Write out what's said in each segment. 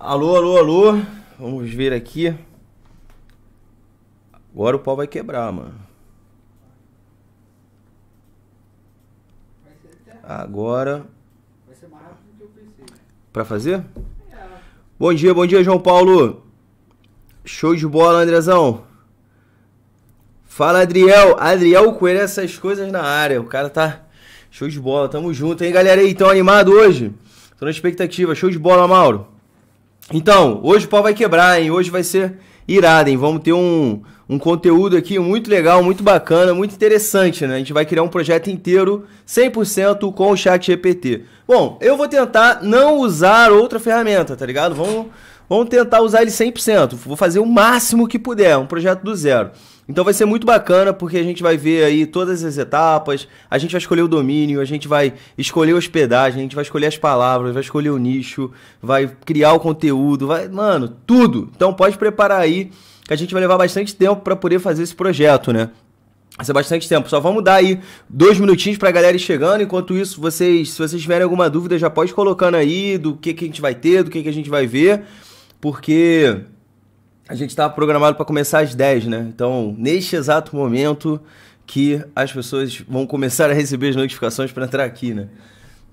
Alô, alô, alô. Vamos ver aqui. Agora o pau vai quebrar, mano. Agora. Para Pra fazer? Bom dia, bom dia, João Paulo. Show de bola, Andrezão. Fala, Adriel. Adriel Coelho, essas coisas na área. O cara tá show de bola. Tamo junto, hein, galera? Aí, tão animado hoje? Tô na expectativa. Show de bola, Mauro. Então, hoje o pau vai quebrar, hein? Hoje vai ser irado, hein? Vamos ter um, um conteúdo aqui muito legal, muito bacana, muito interessante, né? A gente vai criar um projeto inteiro 100% com o chat GPT. Bom, eu vou tentar não usar outra ferramenta, tá ligado? Vamos, vamos tentar usar ele 100%. Vou fazer o máximo que puder, um projeto do zero. Então vai ser muito bacana porque a gente vai ver aí todas as etapas, a gente vai escolher o domínio, a gente vai escolher hospedagem, a gente vai escolher as palavras, vai escolher o nicho, vai criar o conteúdo, vai, mano, tudo. Então pode preparar aí que a gente vai levar bastante tempo para poder fazer esse projeto, né? Vai ser bastante tempo. Só vamos dar aí dois minutinhos pra galera ir chegando. Enquanto isso, vocês, se vocês tiverem alguma dúvida, já pode colocando aí do que, que a gente vai ter, do que, que a gente vai ver, porque a gente estava programado para começar às 10, né? Então, neste exato momento que as pessoas vão começar a receber as notificações para entrar aqui, né?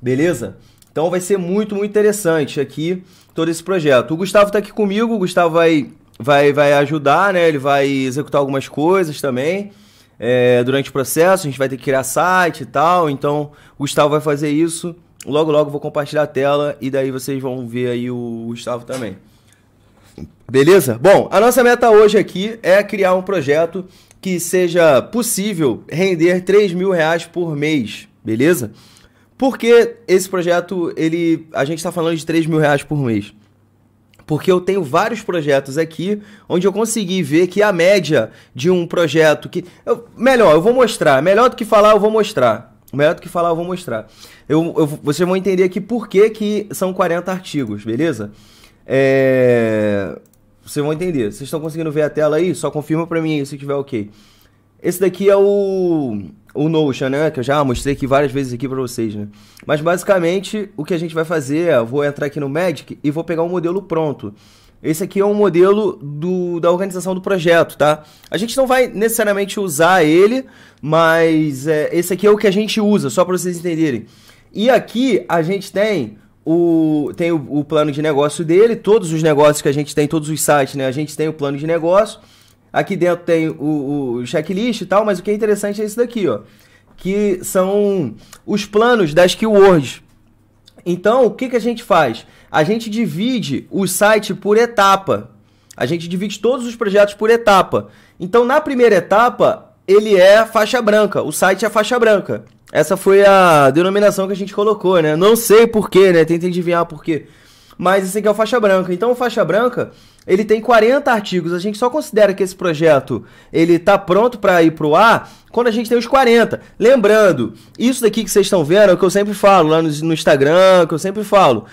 Beleza? Então vai ser muito, muito interessante aqui todo esse projeto. O Gustavo está aqui comigo, o Gustavo vai, vai, vai ajudar, né? Ele vai executar algumas coisas também. É, durante o processo, a gente vai ter que criar site e tal. Então, o Gustavo vai fazer isso. Logo, logo vou compartilhar a tela e daí vocês vão ver aí o Gustavo também. Beleza? Bom, a nossa meta hoje aqui é criar um projeto que seja possível render 3 mil reais por mês, beleza? Porque esse projeto, ele, a gente está falando de 3 mil reais por mês? Porque eu tenho vários projetos aqui onde eu consegui ver que a média de um projeto que. Eu, melhor, eu vou mostrar. Melhor do que falar, eu vou mostrar. Melhor do que falar, eu vou mostrar. Eu, eu, vocês vão entender aqui por que, que são 40 artigos, beleza? É... Vocês vão entender. Vocês estão conseguindo ver a tela aí? Só confirma pra mim se tiver ok. Esse daqui é o, o Notion, né? Que eu já mostrei aqui várias vezes aqui pra vocês, né? Mas basicamente, o que a gente vai fazer é... Eu vou entrar aqui no Magic e vou pegar um modelo pronto. Esse aqui é um modelo do, da organização do projeto, tá? A gente não vai necessariamente usar ele, mas é, esse aqui é o que a gente usa, só para vocês entenderem. E aqui a gente tem o, tem o, o, plano de negócio dele, todos os negócios que a gente tem, todos os sites, né? A gente tem o plano de negócio. Aqui dentro tem o, o checklist e tal, mas o que é interessante é isso daqui, ó. Que são os planos das keywords. Então, o que, que a gente faz? A gente divide o site por etapa. A gente divide todos os projetos por etapa. Então, na primeira etapa, ele é faixa branca, o site é faixa branca. Essa foi a denominação que a gente colocou, né? Não sei porquê, né? Tentei adivinhar porquê. Mas esse aqui é o faixa branca. Então o faixa branca, ele tem 40 artigos. A gente só considera que esse projeto, ele tá pronto para ir pro ar quando a gente tem os 40. Lembrando, isso daqui que vocês estão vendo é o que eu sempre falo lá no, no Instagram, que eu sempre falo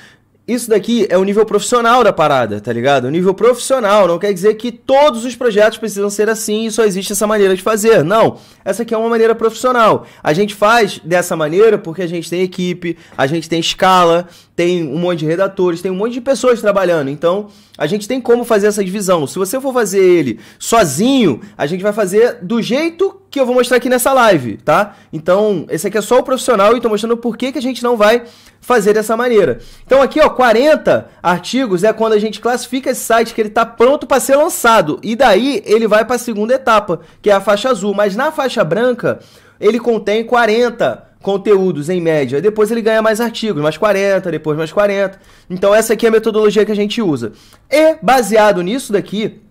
isso daqui é o nível profissional da parada, tá ligado? O nível profissional não quer dizer que todos os projetos precisam ser assim e só existe essa maneira de fazer. Não, essa aqui é uma maneira profissional. A gente faz dessa maneira porque a gente tem equipe, a gente tem escala, tem um monte de redatores, tem um monte de pessoas trabalhando. Então, a gente tem como fazer essa divisão. Se você for fazer ele sozinho, a gente vai fazer do jeito que eu vou mostrar aqui nessa live, tá? Então, esse aqui é só o profissional e tô mostrando por que, que a gente não vai fazer dessa maneira. Então, aqui, ó, 40 artigos é quando a gente classifica esse site que ele tá pronto para ser lançado. E daí ele vai para a segunda etapa, que é a faixa azul, mas na faixa branca ele contém 40 conteúdos em média. Depois ele ganha mais artigos, mais 40, depois mais 40. Então essa aqui é a metodologia que a gente usa. E baseado nisso daqui,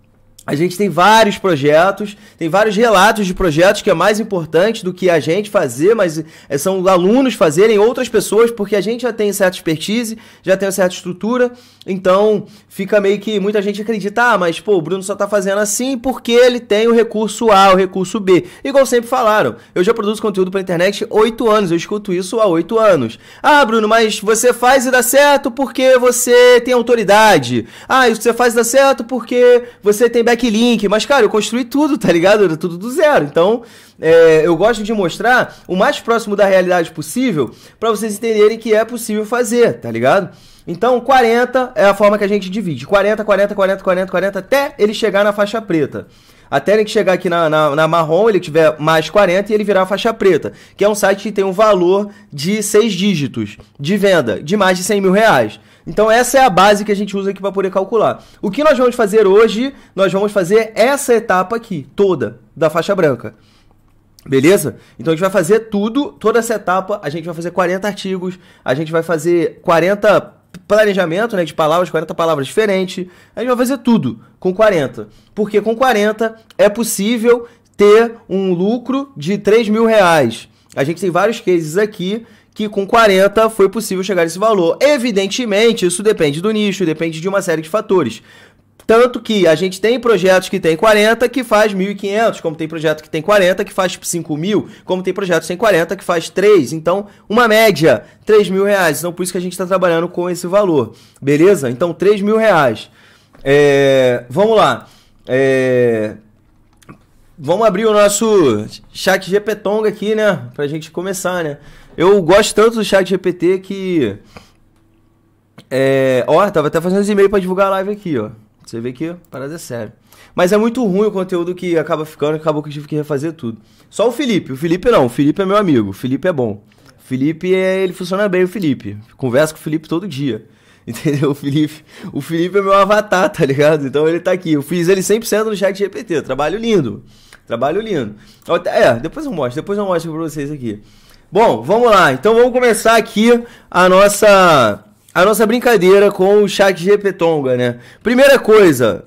a gente tem vários projetos, tem vários relatos de projetos que é mais importante do que a gente fazer, mas eh, são alunos fazerem outras pessoas, porque a gente já tem certa expertise, já tem uma certa estrutura, então fica meio que muita gente acredita, ah, mas pô, o Bruno só tá fazendo assim porque ele tem o recurso A, o recurso B. Igual sempre falaram, eu já produzo conteúdo pra internet há 8 anos, eu escuto isso há 8 anos. Ah, Bruno, mas você faz e dá certo porque você tem autoridade. Ah, isso você faz e dá certo porque você tem backlink, mas, cara, eu construí tudo, tá ligado? Era tudo do zero. Então, é, eu gosto de mostrar o mais próximo da realidade possível para vocês entenderem que é possível fazer, tá ligado? Então, 40 é a forma que a gente divide. 40, 40, 40, 40, 40, até ele chegar na faixa preta. Até ele chegar aqui na, na, na, marrom, ele tiver mais 40 e ele virar faixa preta. Que é um site que tem um valor de 6 dígitos de venda, de mais de 100 mil reais. Então essa é a base que a gente usa aqui para poder calcular. O que nós vamos fazer hoje, nós vamos fazer essa etapa aqui, toda, da faixa branca. Beleza? Então a gente vai fazer tudo, toda essa etapa, a gente vai fazer 40 artigos, a gente vai fazer 40 planejamento, né, de palavras, 40 palavras diferentes. A gente vai fazer tudo com 40. Porque com 40 é possível ter um lucro de 3 mil reais. A gente tem vários cases aqui que com 40 foi possível chegar a esse valor. Evidentemente, isso depende do nicho, depende de uma série de fatores. Tanto que a gente tem projetos que tem 40 que faz 1.500, como tem projeto que tem 40 que faz 5.000, como tem projetos sem 40 que faz 3. Então, uma média, 3 mil reais. Então, por isso que a gente está trabalhando com esse valor. Beleza? Então, 3 mil reais. É, vamos lá. É, vamos abrir o nosso chat GPTonga aqui, né? para a gente começar, né? Eu gosto tanto do chat GPT que. É, ó, tava até fazendo e mails pra divulgar a live aqui, ó. Você vê que a parada é séria. Mas é muito ruim o conteúdo que acaba ficando, acabou que eu tive que refazer tudo. Só o Felipe. O Felipe não, o Felipe é meu amigo, o Felipe é bom. O Felipe é, ele funciona bem, o Felipe. Converso com o Felipe todo dia. Entendeu? O Felipe, o Felipe é meu avatar, tá ligado? Então ele tá aqui. Eu fiz ele 100% no chat GPT. Trabalho lindo. Trabalho lindo. É, depois eu mostro, depois eu mostro pra vocês aqui. Bom, vamos lá. Então vamos começar aqui a nossa a nossa brincadeira com o chat GPTonga, né? Primeira coisa,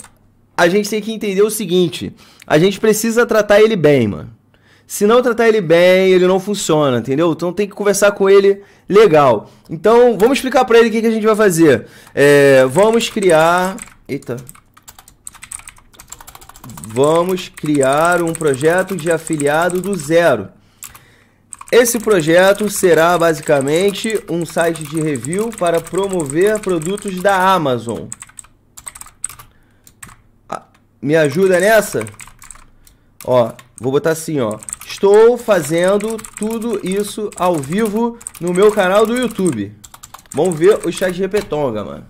a gente tem que entender o seguinte, a gente precisa tratar ele bem, mano. Se não tratar ele bem, ele não funciona, entendeu? Então tem que conversar com ele legal. Então vamos explicar para ele o que, que, a gente vai fazer. É, vamos criar. Eita. Vamos criar um projeto de afiliado do zero. Esse projeto será basicamente um site de review para promover produtos da Amazon. Ah, me ajuda nessa? Ó, vou botar assim, ó. Estou fazendo tudo isso ao vivo no meu canal do YouTube. Vamos ver o chat de repetonga, mano.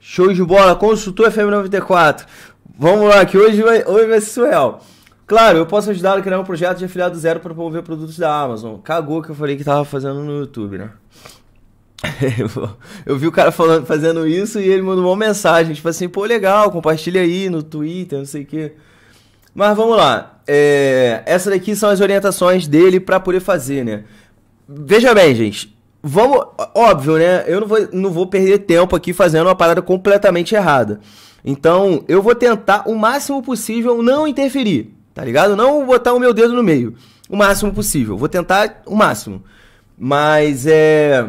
Show de bola, consultor FM94. Vamos lá, que hoje vai, hoje vai ser surreal. Claro, eu posso ajudar a criar um projeto de afiliado zero para promover produtos da Amazon. Cagou que eu falei que tava fazendo no YouTube, né? eu vi o cara falando, fazendo isso e ele mandou uma mensagem, tipo assim, pô, legal, compartilha aí no Twitter, não sei o quê. Mas vamos lá. É, essa daqui são as orientações dele para poder fazer, né? Veja bem, gente. Vamos, óbvio, né? Eu não vou, não vou perder tempo aqui fazendo uma parada completamente errada. Então, eu vou tentar o máximo possível não interferir. Tá ligado? Não botar o meu dedo no meio. O máximo possível. Vou tentar o máximo. Mas é.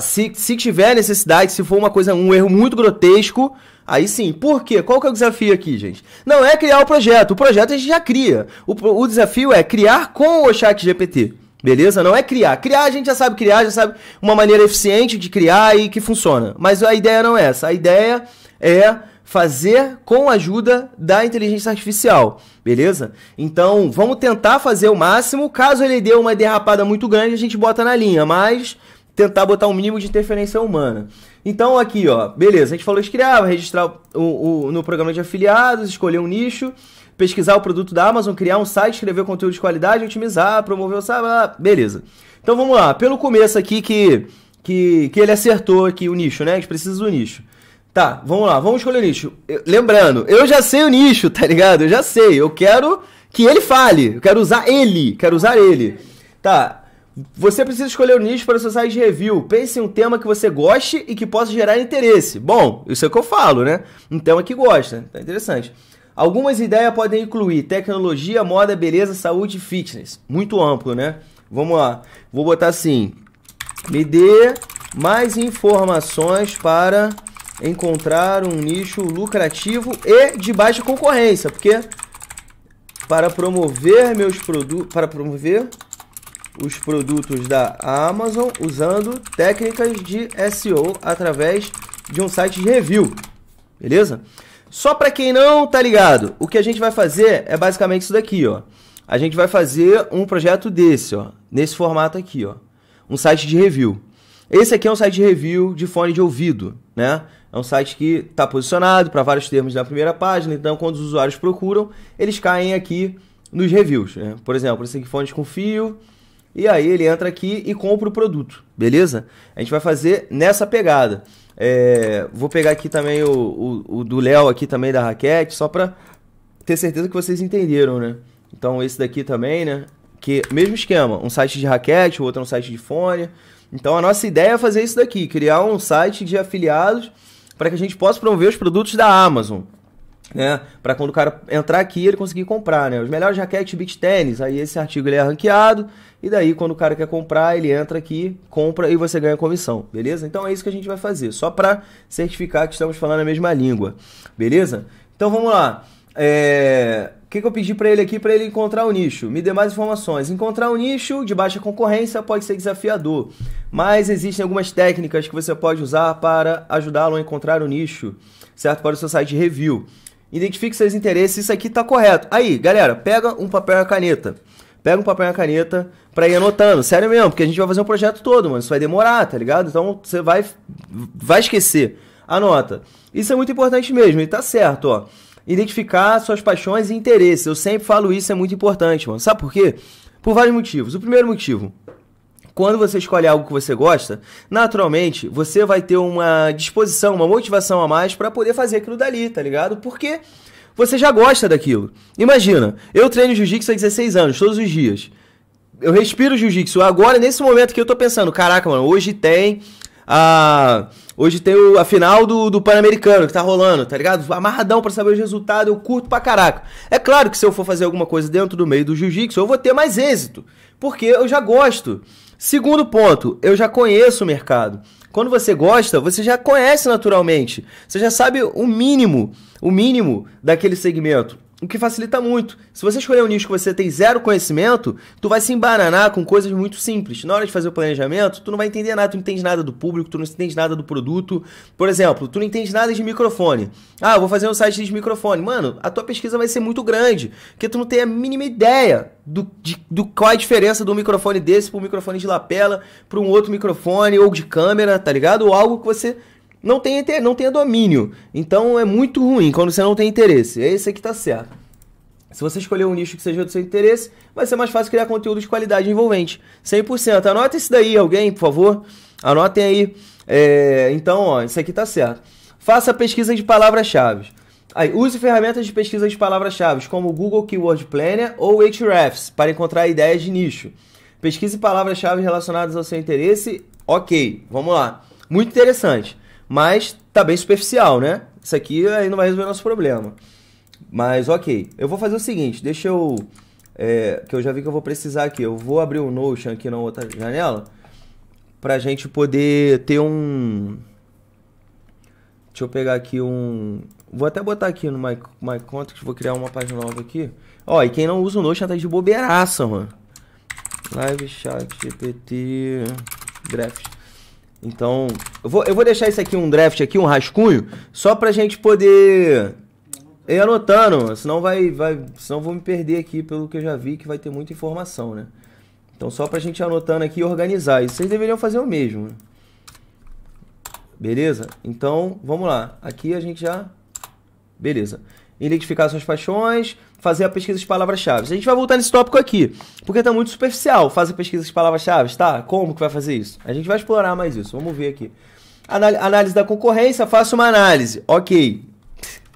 Se, se tiver necessidade, se for uma coisa, um erro muito grotesco, aí sim. Por quê? Qual que é o desafio aqui, gente? Não é criar o projeto. O projeto a gente já cria. O, o desafio é criar com o chat GPT. Beleza? Não é criar. Criar a gente já sabe criar, já sabe uma maneira eficiente de criar e que funciona. Mas a ideia não é essa. A ideia é fazer com a ajuda da inteligência artificial, beleza? Então, vamos tentar fazer o máximo. Caso ele dê uma derrapada muito grande, a gente bota na linha, mas tentar botar o um mínimo de interferência humana. Então, aqui, ó, beleza, a gente falou criar, registrar o, o, no programa de afiliados, escolher um nicho, pesquisar o produto da Amazon, criar um site, escrever conteúdo de qualidade, otimizar, promover o site, beleza. Então, vamos lá, pelo começo aqui que, que, que ele acertou aqui o nicho, né? A gente precisa do nicho. Tá, vamos lá, vamos escolher o nicho. Eu, lembrando, eu já sei o nicho, tá ligado? Eu já sei. Eu quero que ele fale. Eu quero usar ele. Quero usar ele. Tá. Você precisa escolher o nicho para o seu site de review. Pense em um tema que você goste e que possa gerar interesse. Bom, isso é o que eu falo, né? Um tema que gosta. Tá interessante. Algumas ideias podem incluir tecnologia, moda, beleza, saúde e fitness. Muito amplo, né? Vamos lá. Vou botar assim. Me dê mais informações para encontrar um nicho lucrativo e de baixa concorrência, porque para promover meus produtos, para promover os produtos da Amazon usando técnicas de SEO através de um site de review. Beleza? Só para quem não tá ligado, o que a gente vai fazer é basicamente isso daqui, ó. A gente vai fazer um projeto desse, ó, nesse formato aqui, ó. Um site de review. Esse aqui é um site de review de fone de ouvido, né? É um site que está posicionado para vários termos na primeira página, então quando os usuários procuram, eles caem aqui nos reviews. Né? Por exemplo, esse aqui fones com fio, e aí ele entra aqui e compra o produto, beleza? A gente vai fazer nessa pegada. É, vou pegar aqui também o, o, o do Léo aqui também da raquete, só para ter certeza que vocês entenderam, né? Então esse daqui também, né? Que mesmo esquema, um site de raquete, o outro é um site de fone. Então a nossa ideia é fazer isso daqui, criar um site de afiliados para que a gente possa promover os produtos da Amazon. Né? Para quando o cara entrar aqui, ele conseguir comprar, né? Os melhores jaquetes, beach tênis, aí esse artigo ele é ranqueado, e daí quando o cara quer comprar, ele entra aqui, compra e você ganha comissão, beleza? Então é isso que a gente vai fazer, só para certificar que estamos falando a mesma língua, beleza? Então vamos lá. É que, que eu pedi para ele aqui para ele encontrar o nicho? Me dê mais informações. Encontrar um nicho de baixa concorrência pode ser desafiador, mas existem algumas técnicas que você pode usar para ajudá-lo a encontrar o nicho, certo? Para o seu site de review. Identifique seus interesses, isso aqui está correto. Aí, galera, pega um papel e uma caneta. Pega um papel e uma caneta para ir anotando, sério mesmo, porque a gente vai fazer um projeto todo, mano. Isso vai demorar, tá ligado? Então você vai vai esquecer. Anota. Isso é muito importante mesmo, e tá certo, ó identificar suas paixões e interesses. Eu sempre falo isso, é muito importante, mano. Sabe por quê? Por vários motivos. O primeiro motivo, quando você escolhe algo que você gosta, naturalmente você vai ter uma disposição, uma motivação a mais para poder fazer aquilo dali, tá ligado? Porque você já gosta daquilo. Imagina, eu treino jiu-jitsu há 16 anos, todos os dias. Eu respiro jiu-jitsu. Agora, nesse momento que eu tô pensando, caraca, mano, hoje tem a. Ah, Hoje tem o, a final do, do Pan-Americano que tá rolando, tá ligado? Amarradão pra saber o resultado, eu curto pra caraca. É claro que se eu for fazer alguma coisa dentro do meio do jiu-jitsu, eu vou ter mais êxito, porque eu já gosto. Segundo ponto, eu já conheço o mercado. Quando você gosta, você já conhece naturalmente. Você já sabe o mínimo, o mínimo daquele segmento o que facilita muito. Se você escolher um nicho que você tem zero conhecimento, tu vai se embananar com coisas muito simples. Na hora de fazer o planejamento, tu não vai entender nada, tu não entende nada do público, tu não entende nada do produto. Por exemplo, tu não entende nada de microfone. Ah, vou fazer um site de microfone. Mano, a tua pesquisa vai ser muito grande, porque tu não tem a mínima ideia do, de, do qual é a diferença do microfone desse para um microfone de lapela, para um outro microfone ou de câmera, tá ligado? Ou algo que você não tenha, não tenha domínio. Então é muito ruim quando você não tem interesse. É isso aqui tá certo. Se você escolher um nicho que seja do seu interesse, vai ser mais fácil criar conteúdo de qualidade envolvente. 100%. Anota isso daí, alguém, por favor. Anotem aí. É, então, ó, isso aqui tá certo. Faça pesquisa de palavras-chave. Aí, use ferramentas de pesquisa de palavras-chave, como o Google Keyword Planner ou Ahrefs, para encontrar ideias de nicho. Pesquise palavras-chave relacionadas ao seu interesse. Ok, vamos lá. Muito interessante mas tá bem superficial, né? Isso aqui aí não vai resolver nosso problema. Mas ok, eu vou fazer o seguinte, deixa eu... É, que eu já vi que eu vou precisar aqui. Eu vou abrir o um Notion aqui na outra janela pra gente poder ter um... Deixa eu pegar aqui um... Vou até botar aqui no My, My Contact, vou criar uma página nova aqui. Ó, e quem não usa o Notion tá de bobeiraça, mano. Live chat, GPT, draft. Então, eu vou, eu vou deixar isso aqui um draft aqui, um rascunho, só pra gente poder ir anotando, senão vai, vai, senão vou me perder aqui pelo que eu já vi que vai ter muita informação, né? Então, só pra gente ir anotando aqui e organizar. E vocês deveriam fazer o mesmo. Né? Beleza? Então, vamos lá. Aqui a gente já Beleza identificar suas paixões, fazer a pesquisa de palavras-chave. A gente vai voltar nesse tópico aqui, porque tá muito superficial fazer pesquisa de palavras-chave, tá? Como que vai fazer isso? A gente vai explorar mais isso, vamos ver aqui. análise da concorrência, faça uma análise. Ok,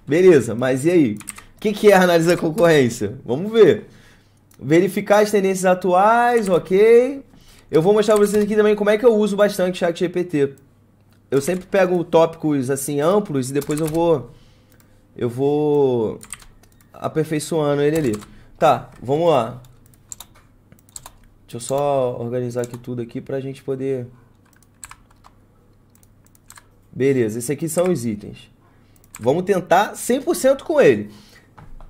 beleza, mas e aí? O que, que é a análise da concorrência? Vamos ver. Verificar as tendências atuais, ok. Eu vou mostrar pra vocês aqui também como é que eu uso bastante o ChatGPT. Eu sempre pego tópicos assim amplos e depois eu vou eu vou aperfeiçoando ele ali. Tá, vamos lá. Deixa eu só organizar aqui tudo aqui pra gente poder... Beleza, esses aqui são os itens. Vamos tentar 100% com ele.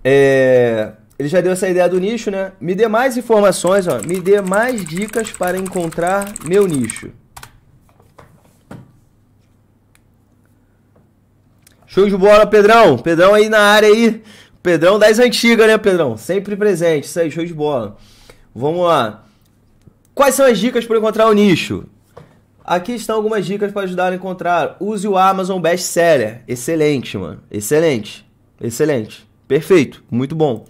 É... Ele já deu essa ideia do nicho, né? Me dê mais informações, ó. Me dê mais dicas para encontrar meu nicho. Show de bola, Pedrão. Pedrão aí na área aí. Pedrão das antigas, né, Pedrão? Sempre presente. Isso aí, show de bola. Vamos lá. Quais são as dicas para encontrar o nicho? Aqui estão algumas dicas para ajudar a encontrar. Use o Amazon Best Seller. Excelente, mano. Excelente. Excelente. Perfeito. Muito bom.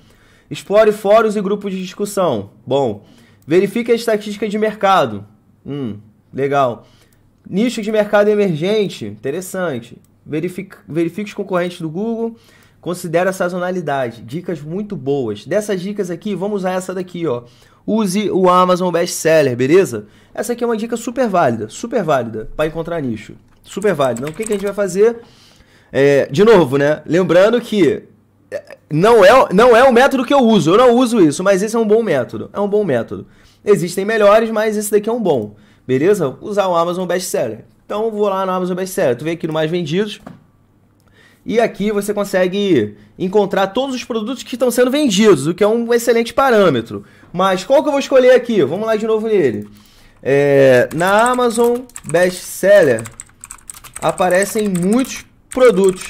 Explore fóruns e grupos de discussão. Bom. Verifique a estatística de mercado. Hum, legal. Nicho de mercado emergente. Interessante. Verifique, verifique os concorrentes do Google. Considere a sazonalidade. Dicas muito boas. Dessas dicas aqui, vamos usar essa daqui, ó. Use o Amazon Best Seller, beleza? Essa aqui é uma dica super válida, super válida para encontrar nicho. Super válida. Então, o que, que a gente vai fazer? É, de novo, né? Lembrando que é, não é, não é o método que eu uso. Eu não uso isso, mas esse é um bom método. É um bom método. Existem melhores, mas esse daqui é um bom. Beleza? Usar o Amazon Best Seller. Então vou lá na Amazon Best Seller. tu vem aqui no Mais Vendidos. E aqui você consegue encontrar todos os produtos que estão sendo vendidos, o que é um excelente parâmetro. Mas qual que eu vou escolher aqui? Vamos lá de novo nele. É, na Amazon Best Seller aparecem muitos produtos.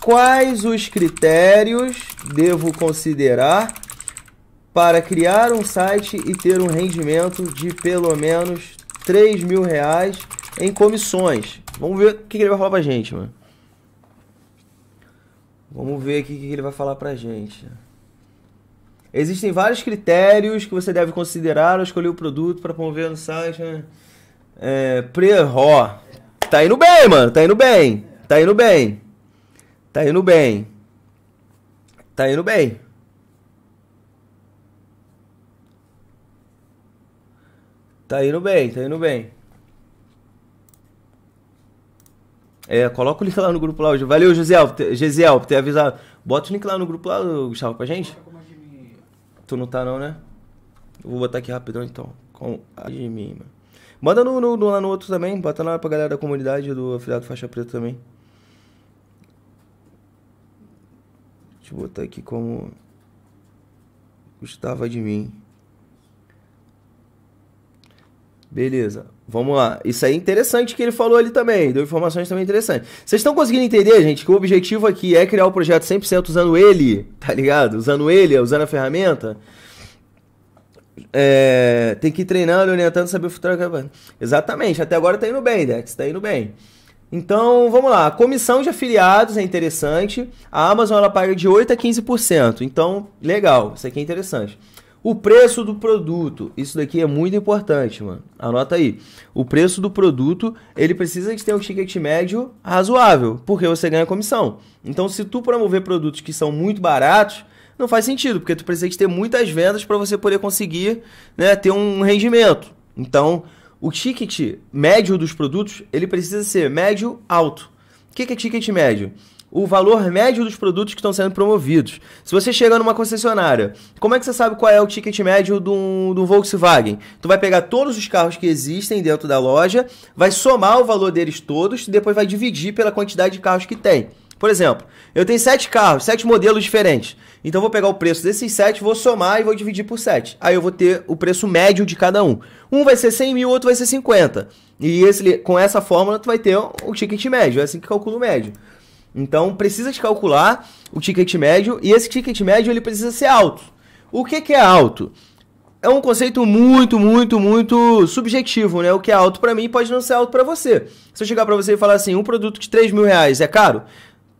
Quais os critérios devo considerar para criar um site e ter um rendimento de pelo menos 3 mil reais em comissões. Vamos ver o que, ele vai falar pra gente, mano. Vamos ver aqui o que, ele vai falar pra gente. Existem vários critérios que você deve considerar ao escolher o produto para promover no site. Né? É, Pre-ró. Tá indo bem, mano. Tá indo bem. Tá indo bem. Tá indo bem. Tá indo bem. tá indo bem, tá indo bem. É, coloca o link lá no grupo lá hoje. Valeu, Gisiel, Gisiel, por ter avisado. Bota o link lá no grupo lá, Gustavo, pra gente. Tu não tá não, né? Eu vou botar aqui rapidão então. Com admin, mano. Manda no, no, no, lá no outro também. Bota lá pra galera da comunidade do afiliado Faixa Preta também. Deixa eu botar aqui como Gustavo Admin. Beleza, vamos lá. Isso aí é interessante que ele falou ali também, deu informações também interessantes. Vocês estão conseguindo entender, gente, que o objetivo aqui é criar o um projeto 100% usando ele, tá ligado? Usando ele, usando a ferramenta. É, tem que ir treinando, orientando, saber o futuro. Exatamente, até agora tá indo bem, Dex, tá indo bem. Então, vamos lá. A comissão de afiliados é interessante. A Amazon ela paga de 8 a 15%. Então, legal, isso aqui é interessante. O preço do produto, isso daqui é muito importante, mano. Anota aí. O preço do produto, ele precisa de ter um ticket médio razoável, porque você ganha comissão. Então, se tu promover produtos que são muito baratos, não faz sentido, porque tu precisa de ter muitas vendas para você poder conseguir, né, ter um rendimento. Então, o ticket médio dos produtos, ele precisa ser médio alto. O que é ticket médio? o valor médio dos produtos que estão sendo promovidos. Se você chega numa concessionária, como é que você sabe qual é o ticket médio de um, Volkswagen? Tu vai pegar todos os carros que existem dentro da loja, vai somar o valor deles todos e depois vai dividir pela quantidade de carros que tem. Por exemplo, eu tenho sete carros, sete modelos diferentes. Então vou pegar o preço desses sete, vou somar e vou dividir por sete. Aí eu vou ter o preço médio de cada um. Um vai ser 100 mil, outro vai ser 50. E esse, com essa fórmula tu vai ter o ticket médio, é assim que calcula o médio. Então precisa de calcular o ticket médio e esse ticket médio ele precisa ser alto. O que, que é alto? É um conceito muito, muito, muito subjetivo, né? O que é alto para mim pode não ser alto para você. Se eu chegar para você e falar assim, um produto de 3 mil reais é caro?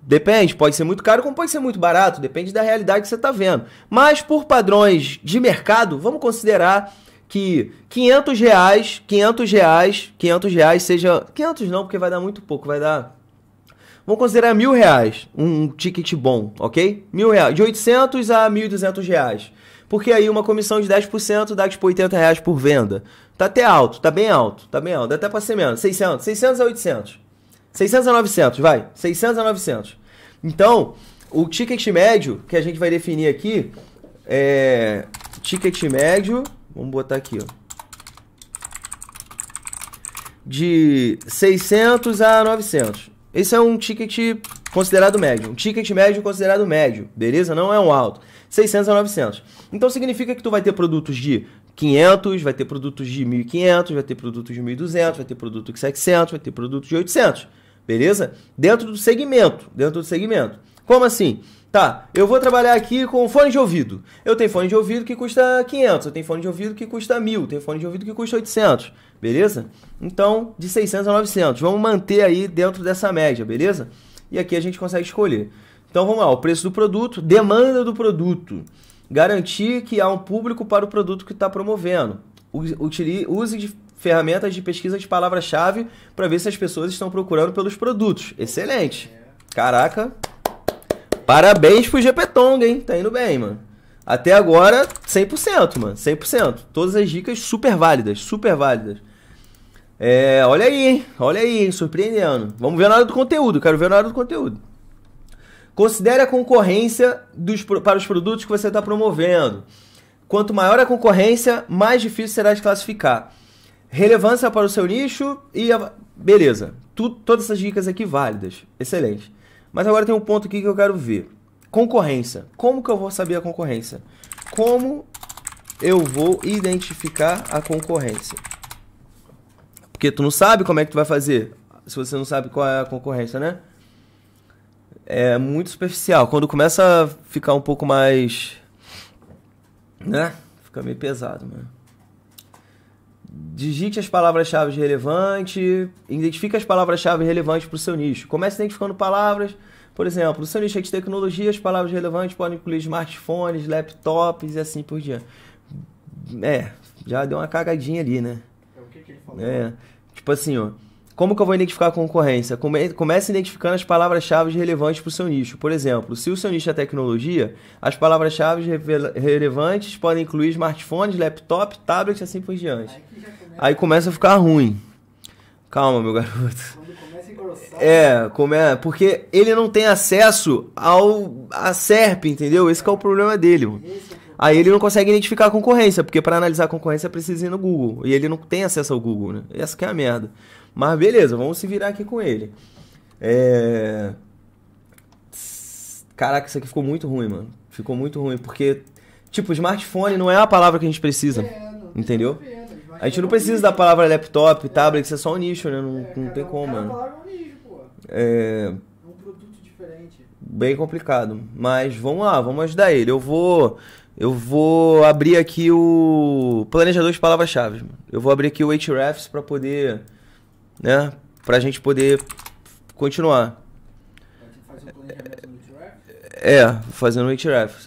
Depende, pode ser muito caro como pode ser muito barato, depende da realidade que você está vendo. Mas por padrões de mercado, vamos considerar que 500 reais, 500 reais, 500 reais seja... 500 não, porque vai dar muito pouco, vai dar Vamos considerar mil reais um ticket bom, ok? Mil reais. De 800 a 1.200 reais. Porque aí uma comissão de 10% dá tipo 80 reais por venda. Tá até alto, tá bem alto, tá bem alto. Dá até pra ser menos. 600, 600 a 800. 600 a 900, vai. 600 a 900. Então, o ticket médio que a gente vai definir aqui é... Ticket médio, vamos botar aqui, ó. De 600 a 900. Esse é um ticket considerado médio. Um ticket médio considerado médio, beleza? Não é um alto. 600 a 900. Então significa que tu vai ter produtos de 500, vai ter produtos de 1.500, vai ter produtos de 1.200, vai ter produto de 700, vai ter produto de 800. Beleza? Dentro do segmento, dentro do segmento. Como assim? Tá, eu vou trabalhar aqui com fone de ouvido. Eu tenho fone de ouvido que custa 500, eu tenho fone de ouvido que custa 1.000, tenho fone de ouvido que custa 800 beleza? Então, de 600 a 900, vamos manter aí dentro dessa média, beleza? E aqui a gente consegue escolher. Então, vamos lá, o preço do produto, demanda do produto. Garantir que há um público para o produto que está promovendo. Utilize, use de ferramentas de pesquisa de palavra-chave para ver se as pessoas estão procurando pelos produtos. Excelente. Caraca. Parabéns pro GP hein? Tá indo bem, mano. Até agora, 100%, mano. 100%. Todas as dicas super válidas, super válidas. É, olha aí, hein? Olha aí, hein? surpreendendo. Vamos ver na hora do conteúdo, quero ver na hora do conteúdo. Considere a concorrência dos, para os produtos que você está promovendo. Quanto maior a concorrência, mais difícil será de classificar. Relevância para o seu nicho e. A... Beleza. Tu, todas essas dicas aqui válidas. Excelente. Mas agora tem um ponto aqui que eu quero ver. Concorrência. Como que eu vou saber a concorrência? Como eu vou identificar a concorrência? Porque tu não sabe como é que tu vai fazer. Se você não sabe qual é a concorrência, né? É muito superficial. Quando começa a ficar um pouco mais. Né? Fica meio pesado, mano. Né? Digite as palavras-chave relevantes. Identifique as palavras-chave relevantes para o seu nicho. Comece identificando palavras por exemplo, o seu é de tecnologia, as palavras relevantes podem incluir smartphones, laptops e assim por diante. É, já deu uma cagadinha ali, né? É o que, que ele falou. É, tipo assim, ó. Como que eu vou identificar a concorrência? Comece identificando as palavras-chave relevantes para o seu nicho. Por exemplo, se o seu nicho é tecnologia, as palavras-chave relevantes podem incluir smartphones, laptop, tablets e assim por diante. Aí, Aí começa a ficar ruim. Calma, meu garoto. É, como é, porque ele não tem acesso ao a SERP, entendeu? É Esse é o problema dele. Aí ele não consegue identificar a concorrência, porque para analisar a concorrência precisa ir no Google, e ele não tem acesso ao Google, né? Essa que é a merda. Mas beleza, vamos se virar aqui com ele. É... Caraca, isso aqui ficou muito ruim, mano. Ficou muito ruim, porque tipo, smartphone não é a palavra que a gente precisa. É, entendeu? A gente não precisa da palavra laptop, tablet, isso é só um nicho, né? Não, é, não tem como, mano. Né? É, é, é bem complicado. Mas vamos lá, vamos ajudar ele. Eu vou. Eu vou abrir aqui o. Planejador de palavras-chave. Eu vou abrir aqui o hrefs para poder. Né? Pra gente poder continuar. Fazer o é, fazendo o hrefs.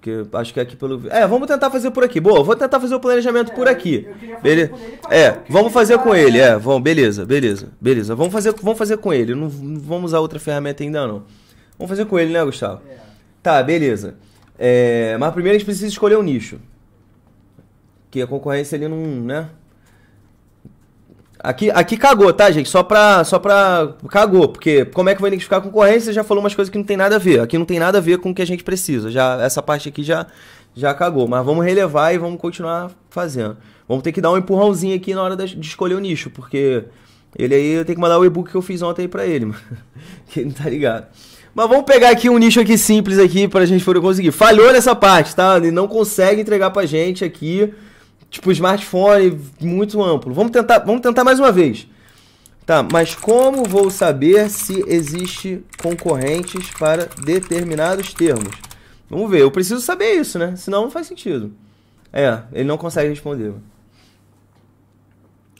Porque acho que é aqui pelo. É, vamos tentar fazer por aqui. Boa, vou tentar fazer o planejamento é, por aqui. Beleza. É, vamos fazer com ele. É, vamos, beleza, beleza, beleza. Vamos fazer, vamos fazer com ele. Não, não vamos usar outra ferramenta ainda, não. Vamos fazer com ele, né, Gustavo? É. Tá, beleza. É, mas primeiro a gente precisa escolher um nicho. Que a concorrência ali não. né? Aqui, aqui cagou, tá, gente? Só pra, só pra. Cagou, porque como é que vai identificar a concorrência? Já falou umas coisas que não tem nada a ver. Aqui não tem nada a ver com o que a gente precisa. Já, essa parte aqui já, já cagou. Mas vamos relevar e vamos continuar fazendo. Vamos ter que dar um empurrãozinho aqui na hora de escolher o nicho, porque ele aí eu tenho que mandar o e-book que eu fiz ontem aí pra ele, mano. que ele não tá ligado. Mas vamos pegar aqui um nicho aqui simples aqui pra gente poder conseguir. Falhou nessa parte, tá? Ele não consegue entregar pra gente aqui tipo smartphone muito amplo. Vamos tentar, vamos tentar mais uma vez. Tá, mas como vou saber se existe concorrentes para determinados termos? Vamos ver, eu preciso saber isso, né? Senão não faz sentido. É, ele não consegue responder.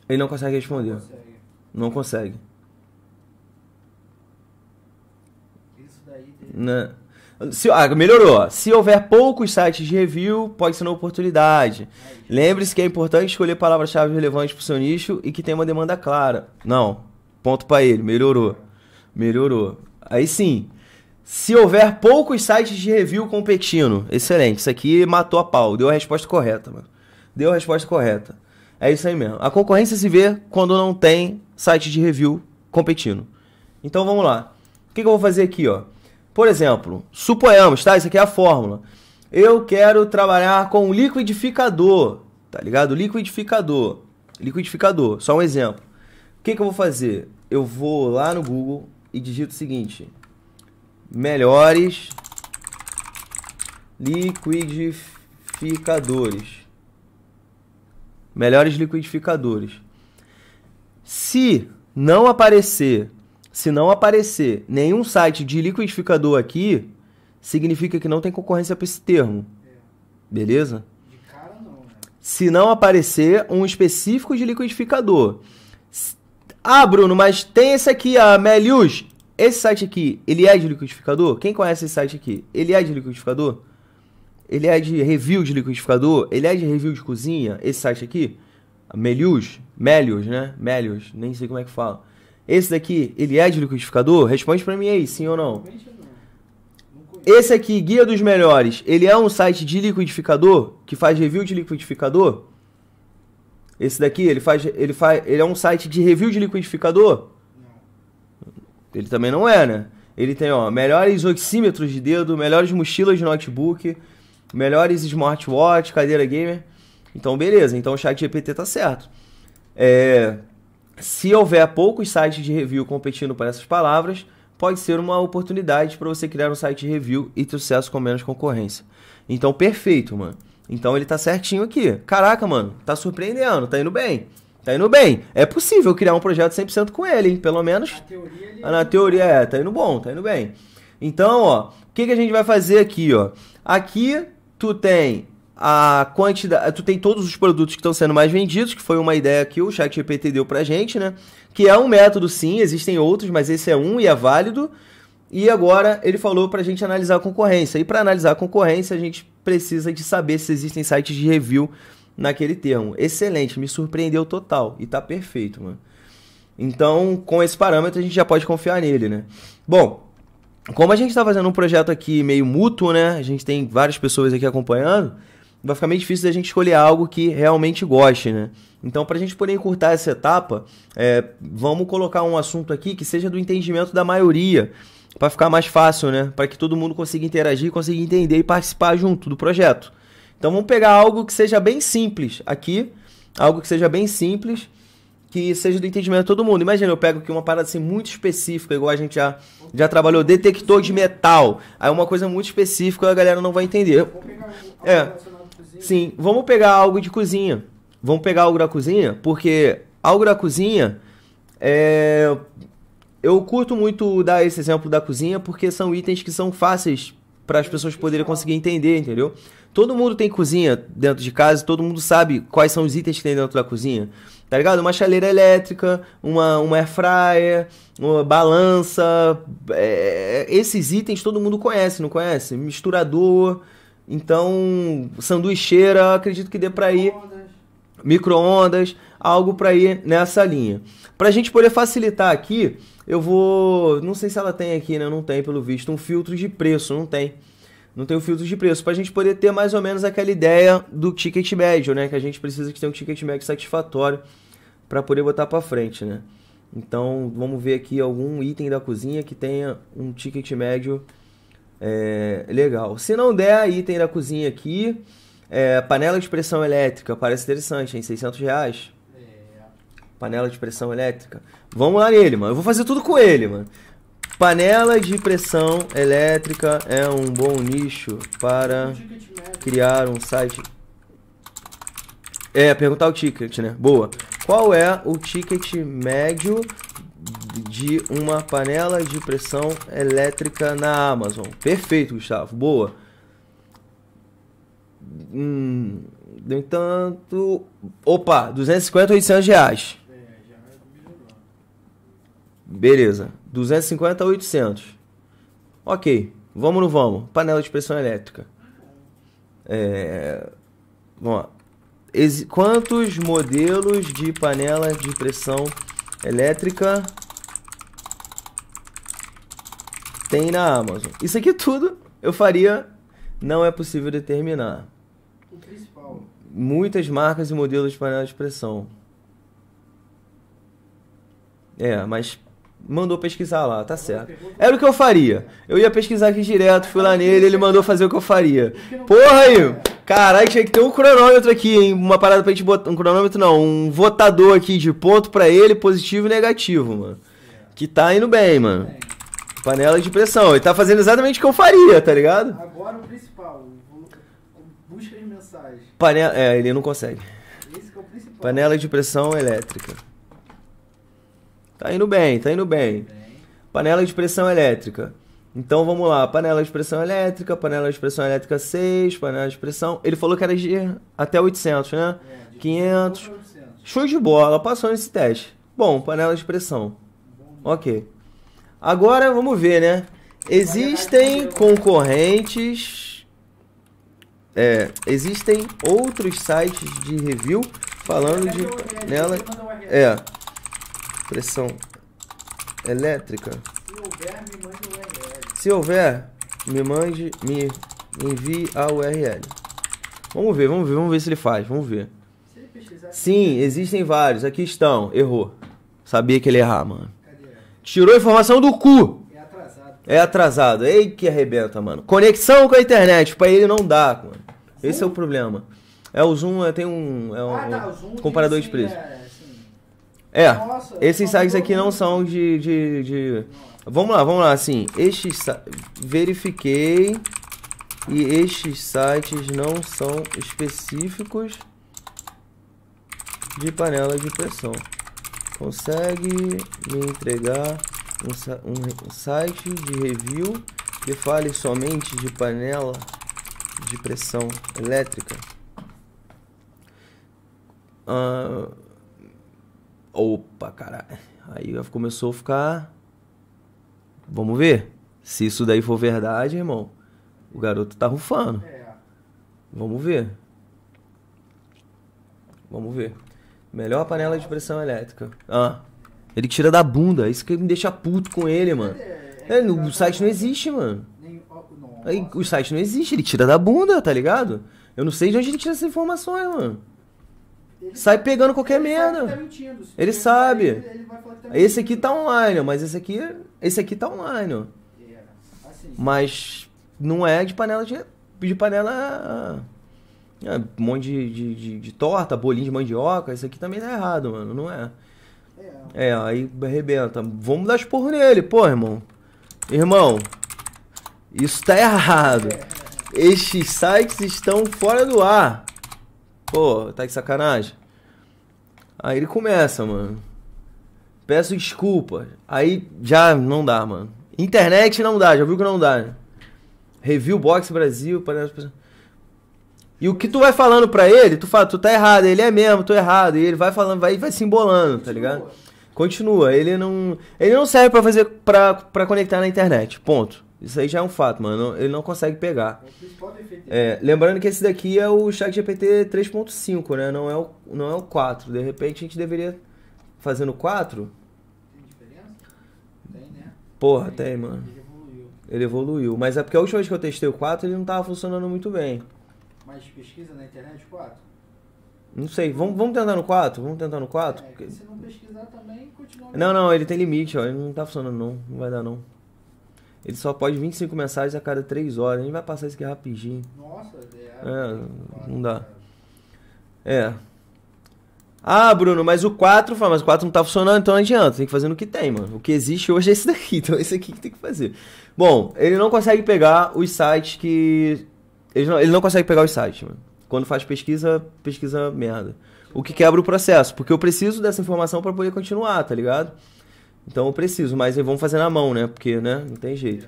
Ele não consegue responder. Não consegue. Não consegue. Isso daí. Né? Se, ah, melhorou. Se houver poucos sites de review, pode ser uma oportunidade. Lembre-se que é importante escolher palavras-chave relevantes para o seu nicho e que tem uma demanda clara. Não, ponto para ele, melhorou. Melhorou. Aí sim. Se houver poucos sites de review competindo, excelente. Isso aqui matou a pau, deu a resposta correta, mano. Deu a resposta correta. É isso aí mesmo. A concorrência se vê quando não tem site de review competindo. Então vamos lá. O que, que eu vou fazer aqui, ó? Por exemplo, suponhamos, tá? Isso aqui é a fórmula. Eu quero trabalhar com um liquidificador, tá ligado? Liquidificador. Liquidificador, só um exemplo. O que, que eu vou fazer? Eu vou lá no Google e digito o seguinte: melhores liquidificadores. Melhores liquidificadores. Se não aparecer se não aparecer nenhum site de liquidificador aqui, significa que não tem concorrência para esse termo. Beleza? Se não aparecer um específico de liquidificador. Ah, Bruno, mas tem esse aqui, a Melius. Esse site aqui, ele é de liquidificador? Quem conhece esse site aqui? Ele é de liquidificador? Ele é de review de liquidificador? Ele é de review de cozinha? Esse site aqui? Melius? Melius, né? Melius, nem sei como é que fala. Esse daqui, ele é de liquidificador? Responde para mim aí, sim ou não? Esse aqui, Guia dos Melhores, ele é um site de liquidificador que faz review de liquidificador? Esse daqui, ele faz, ele faz, ele é um site de review de liquidificador? Ele também não é, né? Ele tem, ó, melhores oxímetros de dedo, melhores mochilas de notebook, melhores smartwatch, cadeira gamer. Então, beleza. Então, o chat GPT tá certo. É se houver poucos sites de review competindo por essas palavras, pode ser uma oportunidade para você criar um site de review e ter sucesso com menos concorrência. Então, perfeito, mano. Então ele tá certinho aqui. Caraca, mano, tá surpreendendo, tá indo bem. Tá indo bem. É possível criar um projeto 100% com ele, hein? Pelo menos. Na teoria, ele... Ah, na teoria é, tá indo bom, tá indo bem. Então, ó, o que, que a gente vai fazer aqui, ó? Aqui tu tem a quantidade, tu tem todos os produtos que estão sendo mais vendidos, que foi uma ideia que o ChatGPT deu pra gente, né? Que é um método sim, existem outros, mas esse é um e é válido. E agora ele falou pra gente analisar a concorrência. E para analisar a concorrência, a gente precisa de saber se existem sites de review naquele termo. Excelente, me surpreendeu total e tá perfeito, mano. Então, com esse parâmetro a gente já pode confiar nele, né? Bom, como a gente está fazendo um projeto aqui meio mútuo, né? A gente tem várias pessoas aqui acompanhando vai ficar meio difícil da gente escolher algo que realmente goste, né? Então, para a gente poder encurtar essa etapa, é, vamos colocar um assunto aqui que seja do entendimento da maioria, para ficar mais fácil, né? Para que todo mundo consiga interagir, consiga entender e participar junto do projeto. Então, vamos pegar algo que seja bem simples aqui, algo que seja bem simples, que seja do entendimento de todo mundo. Imagina, eu pego aqui uma parada assim muito específica, igual a gente já, já trabalhou, detector de metal. Aí uma coisa muito específica a galera não vai entender. É. Sim, vamos pegar algo de cozinha. Vamos pegar algo da cozinha, porque algo da cozinha é... Eu curto muito dar esse exemplo da cozinha porque são itens que são fáceis para as pessoas poderem conseguir entender, entendeu? Todo mundo tem cozinha dentro de casa, todo mundo sabe quais são os itens que tem dentro da cozinha, tá ligado? Uma chaleira elétrica, uma, uma airfryer, uma balança, é, esses itens todo mundo conhece, não conhece? Misturador, então, sanduicheira, acredito que dê para ir. Microondas, micro algo para ir nessa linha. Para a gente poder facilitar aqui, eu vou. Não sei se ela tem aqui, né? Não tem, pelo visto. Um filtro de preço, não tem. Não tem o um filtro de preço. Para a gente poder ter mais ou menos aquela ideia do ticket médio, né? Que a gente precisa que tenha um ticket médio satisfatório para poder botar para frente, né? Então, vamos ver aqui algum item da cozinha que tenha um ticket médio é, legal. Se não der, item da cozinha aqui. É, panela de pressão elétrica, parece interessante, hein? 600 reais. É. Panela de pressão elétrica. Vamos lá nele, mano. Eu vou fazer tudo com ele, mano. Panela de pressão elétrica é um bom nicho para criar um site. É, perguntar o ticket, né? Boa. Qual é o ticket médio de uma panela de pressão elétrica na Amazon. Perfeito, Gustavo. Boa. Hum, no entanto. Opa, 250 a 800 reais? Beleza. 250 a 800. Ok. Vamos no vamos? Panela de pressão elétrica. É... Vamos lá. Quantos modelos de panela de pressão elétrica tem na Amazon. Isso aqui tudo eu faria, não é possível determinar. O principal. Muitas marcas e modelos de panela de pressão. É, mas mandou pesquisar lá, tá certo. Era o que eu faria. Eu ia pesquisar aqui direto, fui lá nele, ele mandou fazer o que eu faria. Porra aí! Caralho, tinha que ter um cronômetro aqui, hein? Uma parada pra gente botar. Um cronômetro não, um votador aqui de ponto pra ele, positivo e negativo, mano. Que tá indo bem, mano. Panela de pressão. e tá fazendo exatamente o que eu faria, tá ligado? Agora o principal. Busca de mensagem. Panela. É, ele não consegue. Esse que é o principal. Panela de pressão elétrica. Tá indo bem, tá indo bem. Panela de pressão elétrica. Então vamos lá, panela de pressão elétrica, panela de pressão elétrica 6, panela de pressão. Ele falou que era de até 800, né? É, 500. 800. Show de bola, passou nesse teste. Bom, panela de pressão. Bom né? ok. Agora vamos ver, né? Existem concorrentes. É, existem outros sites de review falando de nela. É. Pressão elétrica. Se houver, me mande, me envie a URL. Vamos ver, vamos ver, vamos ver se ele faz, vamos ver. Sim, né? existem vários. Aqui estão. Errou. Sabia que ele ia errar, mano. Tirou informação do cu. É atrasado. É atrasado. Ei, que arrebenta, mano. Conexão com a internet. Pra ele não dá, mano. Esse é o problema. É o Zoom, é, tem um, é um, ah, tá, Zoom, comparador de preço. É, é, Nossa, esses sites aqui não são de... de, de... Vamos lá, vamos lá, assim, estes verifiquei e estes sites não são específicos de panela de pressão consegue me entregar um, um, site de review que fale somente de panela de pressão elétrica? Ah, opa, caralho. Aí começou a ficar. Vamos ver. Se isso daí for verdade, irmão, o garoto tá rufando. É. Vamos ver. Vamos ver. Melhor panela de pressão elétrica. Ah. Ele tira da bunda. Isso que me deixa puto com ele, mano. É, é o site não existe, mano. Aí, o site não existe, ele tira da bunda, tá ligado? Eu não sei de onde ele tira essas informações, mano. Ele sai pegando qualquer merda. Tá mentindo, ele, sabe. Ele, ele tá esse aqui tá online, mas esse aqui, esse aqui tá online. ó. É, assim. Mas não é de panela de, de panela é, um monte de, de, de, de, torta, bolinho de mandioca, isso aqui também tá errado, mano, não é? É, é aí arrebenta. Vamos dar esporro nele, pô, irmão. Irmão, isso tá errado. É. Estes sites estão fora do ar. Pô, tá de sacanagem. Aí ele começa, mano. Peço desculpa. Aí já não dá, mano. Internet não dá, já viu que não dá. Review Box Brasil, parece. E o que tu vai falando pra ele, tu fala, tu tá errado, ele é mesmo, tô errado. E ele vai falando, vai, vai se embolando, tá ligado? Continua, ele não. Ele não serve pra fazer. Pra, pra conectar na internet. Ponto. Isso aí já é um fato, mano. Ele não consegue pegar. É, lembrando que esse daqui é o ChatGPT 3.5, né? Não é, o, não é o 4. De repente a gente deveria fazendo 4. Tem diferença? Tem, né? Porra, tem, mano. Ele evoluiu. Ele evoluiu. Mas é porque a última vez que eu testei o 4 ele não tava funcionando muito bem mais pesquisa na internet 4? Não sei, vamos, vamos tentar no 4? Vamos tentar no 4? É, porque... Se não pesquisar também, continua. Não, não, ele tem limite, ó. Ele não tá funcionando não. Não vai dar não. Ele só pode 25 mensagens a cada 3 horas. A gente vai passar isso aqui rapidinho. Nossa, é. é, é não dá. É. Ah, Bruno, mas o 4, mas o 4 não tá funcionando, então não adianta, tem que fazer no que tem, mano. O que existe hoje é esse daqui, então é esse aqui que tem que fazer. Bom, ele não consegue pegar os sites que ele não, ele não consegue pegar os sites, mano. Quando faz pesquisa, pesquisa merda. O que quebra o processo, porque eu preciso dessa informação para poder continuar, tá ligado? Então eu preciso, mas vamos fazer na mão, né? Porque, né? Não tem jeito.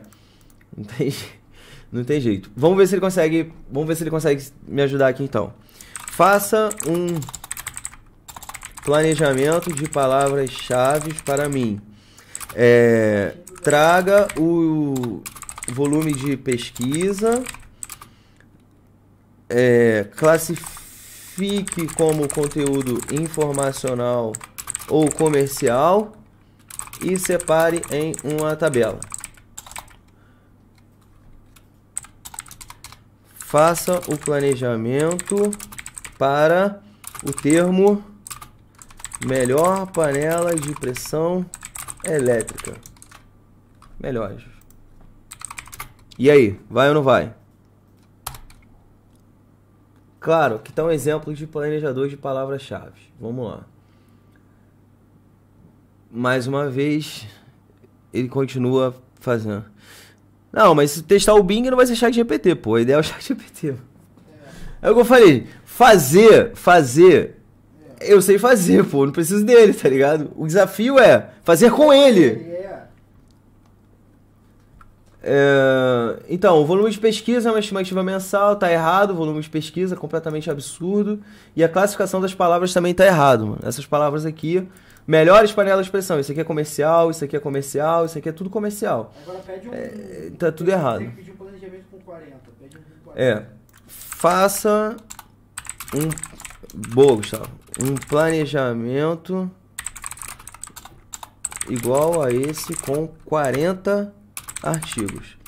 Não tem, não tem jeito. Vamos ver se ele consegue. Vamos ver se ele consegue me ajudar aqui então. Faça um planejamento de palavras-chave para mim. É, traga o volume de pesquisa é, classifique como conteúdo informacional ou comercial e separe em uma tabela. Faça o planejamento para o termo melhor panela de pressão elétrica. Melhores. E aí, vai ou não vai? Claro, que tá um exemplo de planejador de palavras-chave. Vamos lá. Mais uma vez, ele continua fazendo. Não, mas se testar o Bing não vai ser chat GPT, pô. A ideia é o chat GPT. É. é o que eu falei. Fazer, fazer. Eu sei fazer, pô. Não preciso dele, tá ligado? O desafio é fazer com ele. É, então, o volume de pesquisa é uma estimativa mensal, tá errado, o volume de pesquisa é completamente absurdo. E a classificação das palavras também tá errado, mano. Essas palavras aqui, melhores panelas de expressão. Isso aqui é comercial, isso aqui é comercial, isso aqui é tudo comercial. Agora pede um. É, tá tudo errado. Tem que pedir um planejamento com 40, pede um com 40. É. Faça um. Boa, Gustavo. Um planejamento igual a esse com 40 artigos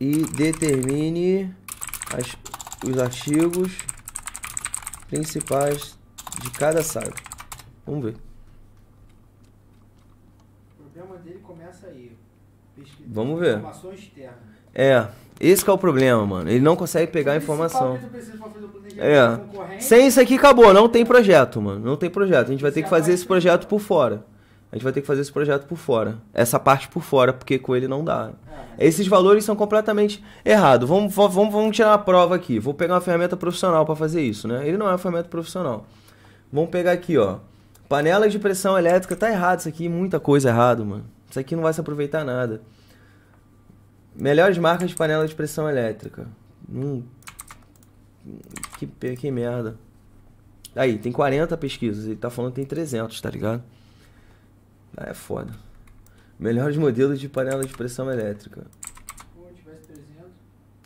e determine as, os artigos principais de cada saga. Vamos ver. O problema dele começa aí. Pesquisa Vamos ver. Informação externa. É, esse que é o problema, mano. Ele não consegue pegar a informação. É. Sem isso aqui acabou, não tem projeto, mano. Não tem projeto. A gente vai ter que fazer tá esse projeto por fora a gente vai ter que fazer esse projeto por fora. Essa parte por fora, porque com ele não dá. Esses valores são completamente errados. Vamos, vamos, vamos tirar a prova aqui. Vou pegar uma ferramenta profissional para fazer isso, né? Ele não é uma ferramenta profissional. Vamos pegar aqui, ó. Panela de pressão elétrica. Tá errado isso aqui. Muita coisa errado, mano. Isso aqui não vai se aproveitar nada. Melhores marcas de panela de pressão elétrica. Hum. Que, que merda. Aí, tem 40 pesquisas. Ele tá falando que tem 300, tá ligado? Ah, é foda. Melhores modelos de panela de pressão elétrica.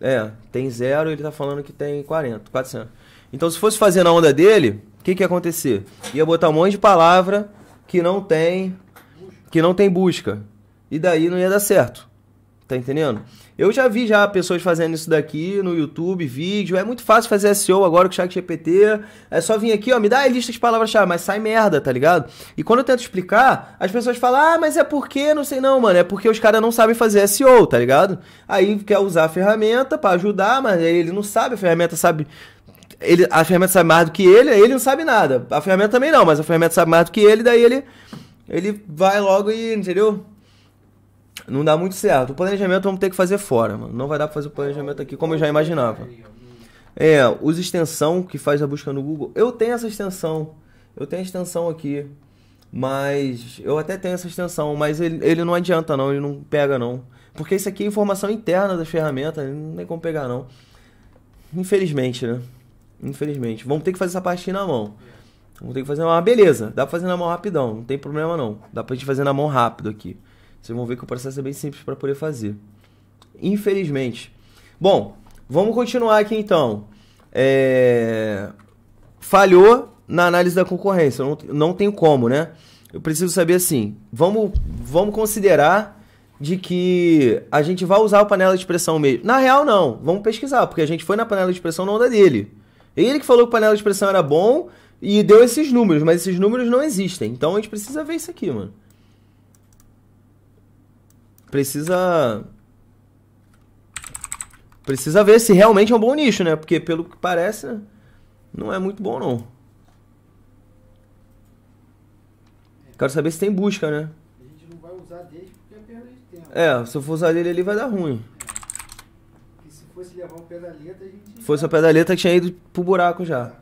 É, tem zero ele tá falando que tem 40, 400. Então, se fosse fazer na onda dele, o que, que ia acontecer? Ia botar um monte de palavra que não tem que não tem busca. E daí não ia dar certo. Tá entendendo? Eu já vi já pessoas fazendo isso daqui no YouTube, vídeo. É muito fácil fazer SEO agora com o ChatGPT. É só vir aqui, ó, me dá a lista de palavras-chave, mas sai merda, tá ligado? E quando eu tento explicar, as pessoas falam, ah, mas é porque, não sei não, mano, é porque os caras não sabem fazer SEO, tá ligado? Aí quer usar a ferramenta para ajudar, mas ele não sabe, a ferramenta sabe ele, a ferramenta sabe mais do que ele, ele não sabe nada. A ferramenta também não, mas a ferramenta sabe mais do que ele, daí ele, ele vai logo e, entendeu? não dá muito certo. O planejamento vamos ter que fazer fora, mano. Não vai dar pra fazer o planejamento aqui como eu já imaginava. É, os extensão que faz a busca no Google. Eu tenho essa extensão. Eu tenho a extensão aqui. Mas eu até tenho essa extensão, mas ele, ele não adianta não, ele não pega não. Porque isso aqui é informação interna das ferramentas, não tem como pegar não. Infelizmente, né? Infelizmente. Vamos ter que fazer essa parte na mão. Vamos ter que fazer na mão. Ah, beleza, dá pra fazer na mão rapidão, não tem problema não. Dá pra gente fazer na mão rápido aqui. Vocês vão ver que o processo é bem simples para poder fazer. Infelizmente. Bom, vamos continuar aqui então. É... Falhou na análise da concorrência. Não, não tem como, né? Eu preciso saber assim. Vamos, vamos considerar de que a gente vai usar a panela de pressão mesmo. Na real, não. Vamos pesquisar, porque a gente foi na panela de pressão na onda dele. Ele que falou que panela de pressão era bom e deu esses números, mas esses números não existem. Então a gente precisa ver isso aqui, mano precisa precisa ver se realmente é um bom nicho, né? Porque pelo que parece, não é muito bom não. Quero saber se tem busca, né? A gente não vai usar dele porque é perda de tempo. É, se eu for usar dele ali vai dar ruim. É. E se fosse levar um pedaleta, a gente. Fosse a pedaleta que tinha ido pro buraco já. Tá.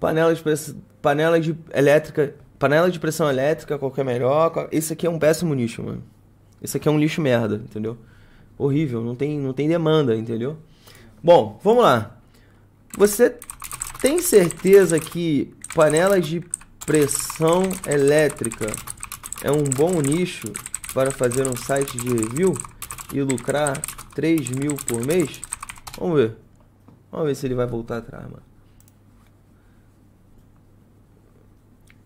Panela de, panela de elétrica Panela de pressão elétrica, qualquer melhor. Esse aqui é um péssimo nicho, mano. Esse aqui é um lixo merda, entendeu? Horrível, não tem, não tem demanda, entendeu? Bom, vamos lá. Você tem certeza que panela de pressão elétrica é um bom nicho para fazer um site de review e lucrar 3 mil por mês? Vamos ver. Vamos ver se ele vai voltar atrás, mano.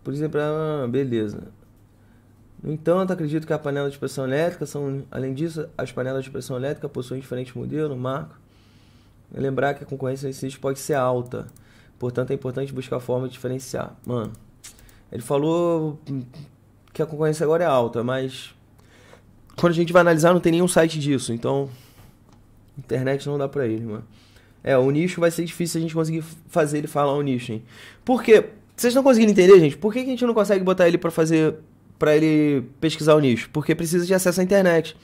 Por exemplo, ah, beleza. No entanto, acredito que a panela de pressão elétrica são, além disso, as panelas de pressão elétrica possuem diferentes modelos, marco. lembrar que a concorrência nesse nicho pode ser alta, portanto é importante buscar forma de diferenciar. Mano, ele falou que a concorrência agora é alta, mas quando a gente vai analisar não tem nenhum site disso, então internet não dá pra ele, mano. É, o nicho vai ser difícil a gente conseguir fazer ele falar o nicho, hein? Por quê? Vocês estão conseguindo entender, gente? Por que, que a gente não consegue botar ele para fazer. para ele pesquisar o nicho? Porque precisa de acesso à internet.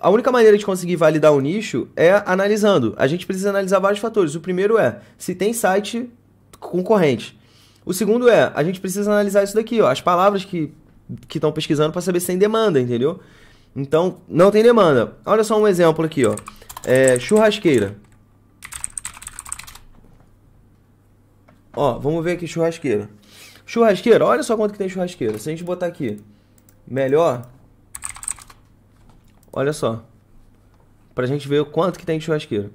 A única maneira de conseguir validar o nicho é analisando. A gente precisa analisar vários fatores. O primeiro é se tem site concorrente. O segundo é, a gente precisa analisar isso daqui, ó, as palavras que estão pesquisando para saber se tem demanda, entendeu? Então, não tem demanda. Olha só um exemplo aqui, ó. É, churrasqueira. Ó, vamos ver aqui churrasqueira. Churrasqueira, olha só quanto que tem churrasqueira. Se a gente botar aqui, melhor, olha só. Pra gente ver o quanto que tem churrasqueira.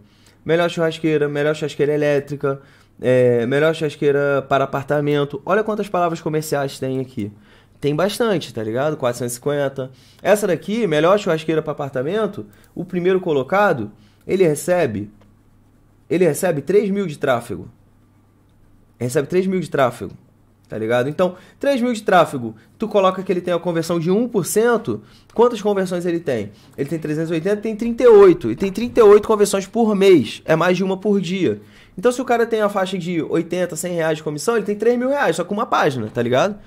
Melhor churrasqueira, melhor churrasqueira elétrica, é, melhor churrasqueira para apartamento. Olha quantas palavras comerciais tem aqui. Tem bastante, tá ligado? 450. Essa daqui, melhor churrasqueira para apartamento, o primeiro colocado, ele recebe, ele recebe 3 mil de tráfego recebe 3 mil de tráfego, tá ligado? Então, 3 mil de tráfego, tu coloca que ele tem a conversão de 1%, quantas conversões ele tem? Ele tem 380, tem 38, e tem 38 conversões por mês, é mais de uma por dia. Então, se o cara tem a faixa de 80, 100 reais de comissão, ele tem 3 mil reais, só com uma página, tá ligado?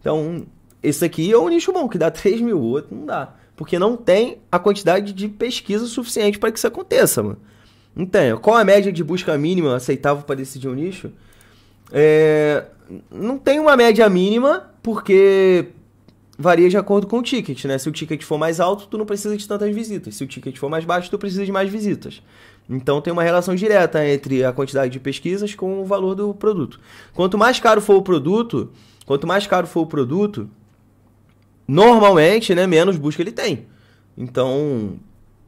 Então, esse aqui é um nicho bom, que dá 3 mil, o outro não dá. Porque não tem a quantidade de pesquisa suficiente para que isso aconteça, mano. Não tem. Qual a média de busca mínima aceitável para decidir um nicho? É, não tem uma média mínima, porque varia de acordo com o ticket, né? Se o ticket for mais alto, tu não precisa de tantas visitas. Se o ticket for mais baixo, tu precisa de mais visitas. Então tem uma relação direta entre a quantidade de pesquisas com o valor do produto. Quanto mais caro for o produto, quanto mais caro for o produto, normalmente, né, menos busca ele tem. Então,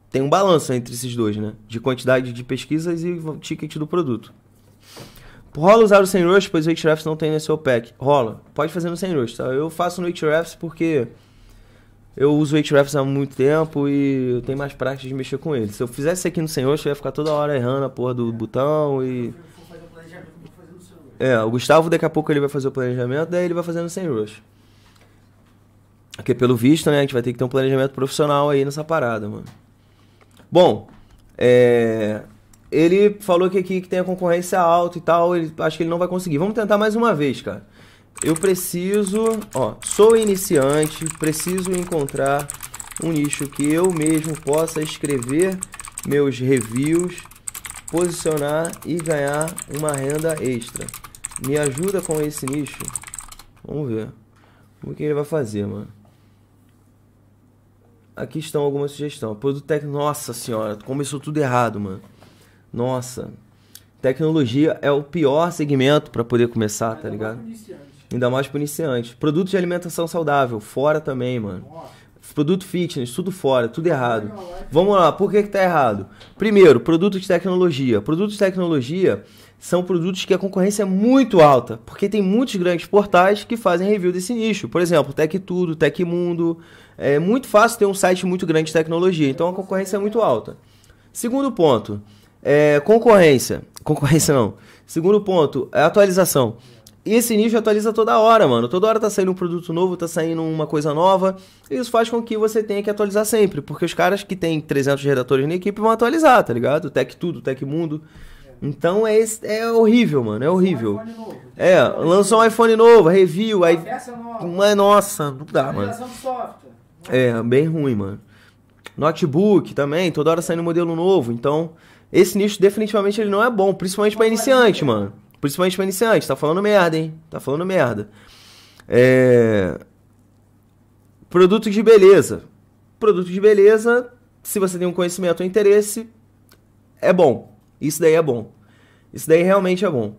tem um balanço entre esses dois, né? De quantidade de pesquisas e ticket do produto. Rola usar o sem rush, pois o Wake Refs não tem no seu pack. Rola. Pode fazer no sem rush, tá? Eu faço no Wake Refs porque eu uso o Wake Refs há muito tempo e eu tenho mais prática de mexer com ele. Se eu fizesse aqui no sem rush, eu ia ficar toda hora errando a porra do botão e... É, o Gustavo daqui a pouco ele vai fazer o planejamento, daí ele vai fazendo sem rush. Porque pelo visto, né, a gente vai ter que ter um planejamento profissional aí nessa parada, mano. Bom, é ele falou que aqui que tem a concorrência alta e tal, ele, acho que ele não vai conseguir. Vamos tentar mais uma vez, cara. Eu preciso, ó, sou iniciante, preciso encontrar um nicho que eu mesmo possa escrever meus reviews, posicionar e ganhar uma renda extra. Me ajuda com esse nicho? Vamos ver. O que ele vai fazer, mano? Aqui estão algumas sugestões. Produto técnico. Nossa senhora, começou tudo errado, mano. Nossa, tecnologia é o pior segmento para poder começar, tá Ainda tá ligado? Mais Ainda mais pro iniciante. Produtos de alimentação saudável, fora também, mano. Nossa. Produto fitness, tudo fora, tudo errado. É Vamos lá, por que, que tá errado? Primeiro, produtos de tecnologia. Produtos de tecnologia são produtos que a concorrência é muito alta, porque tem muitos grandes portais que fazem review desse nicho. Por exemplo, Tech Tudo, Tech Mundo. É muito fácil ter um site muito grande de tecnologia, então a concorrência é muito alta. Segundo ponto, é, concorrência. Concorrência não. Segundo ponto, é atualização. E esse nicho atualiza toda hora, mano. Toda hora tá saindo um produto novo, tá saindo uma coisa nova. Isso faz com que você tenha que atualizar sempre. Porque os caras que têm 300 redatores na equipe vão atualizar, tá ligado? Tech Tudo, Tech Mundo. Então é, é horrível, mano. É horrível. é, lançou um iPhone novo, review, aí. é nossa, não dá, mano. É, bem ruim, mano. Notebook também, toda hora saindo modelo novo. Então esse nicho definitivamente ele não é bom, principalmente para iniciante, mano. Principalmente para iniciante, tá falando merda, hein? Tá falando merda. É... Produto de beleza. Produto de beleza, se você tem um conhecimento ou interesse, é bom. Isso daí é bom. Isso daí realmente é bom.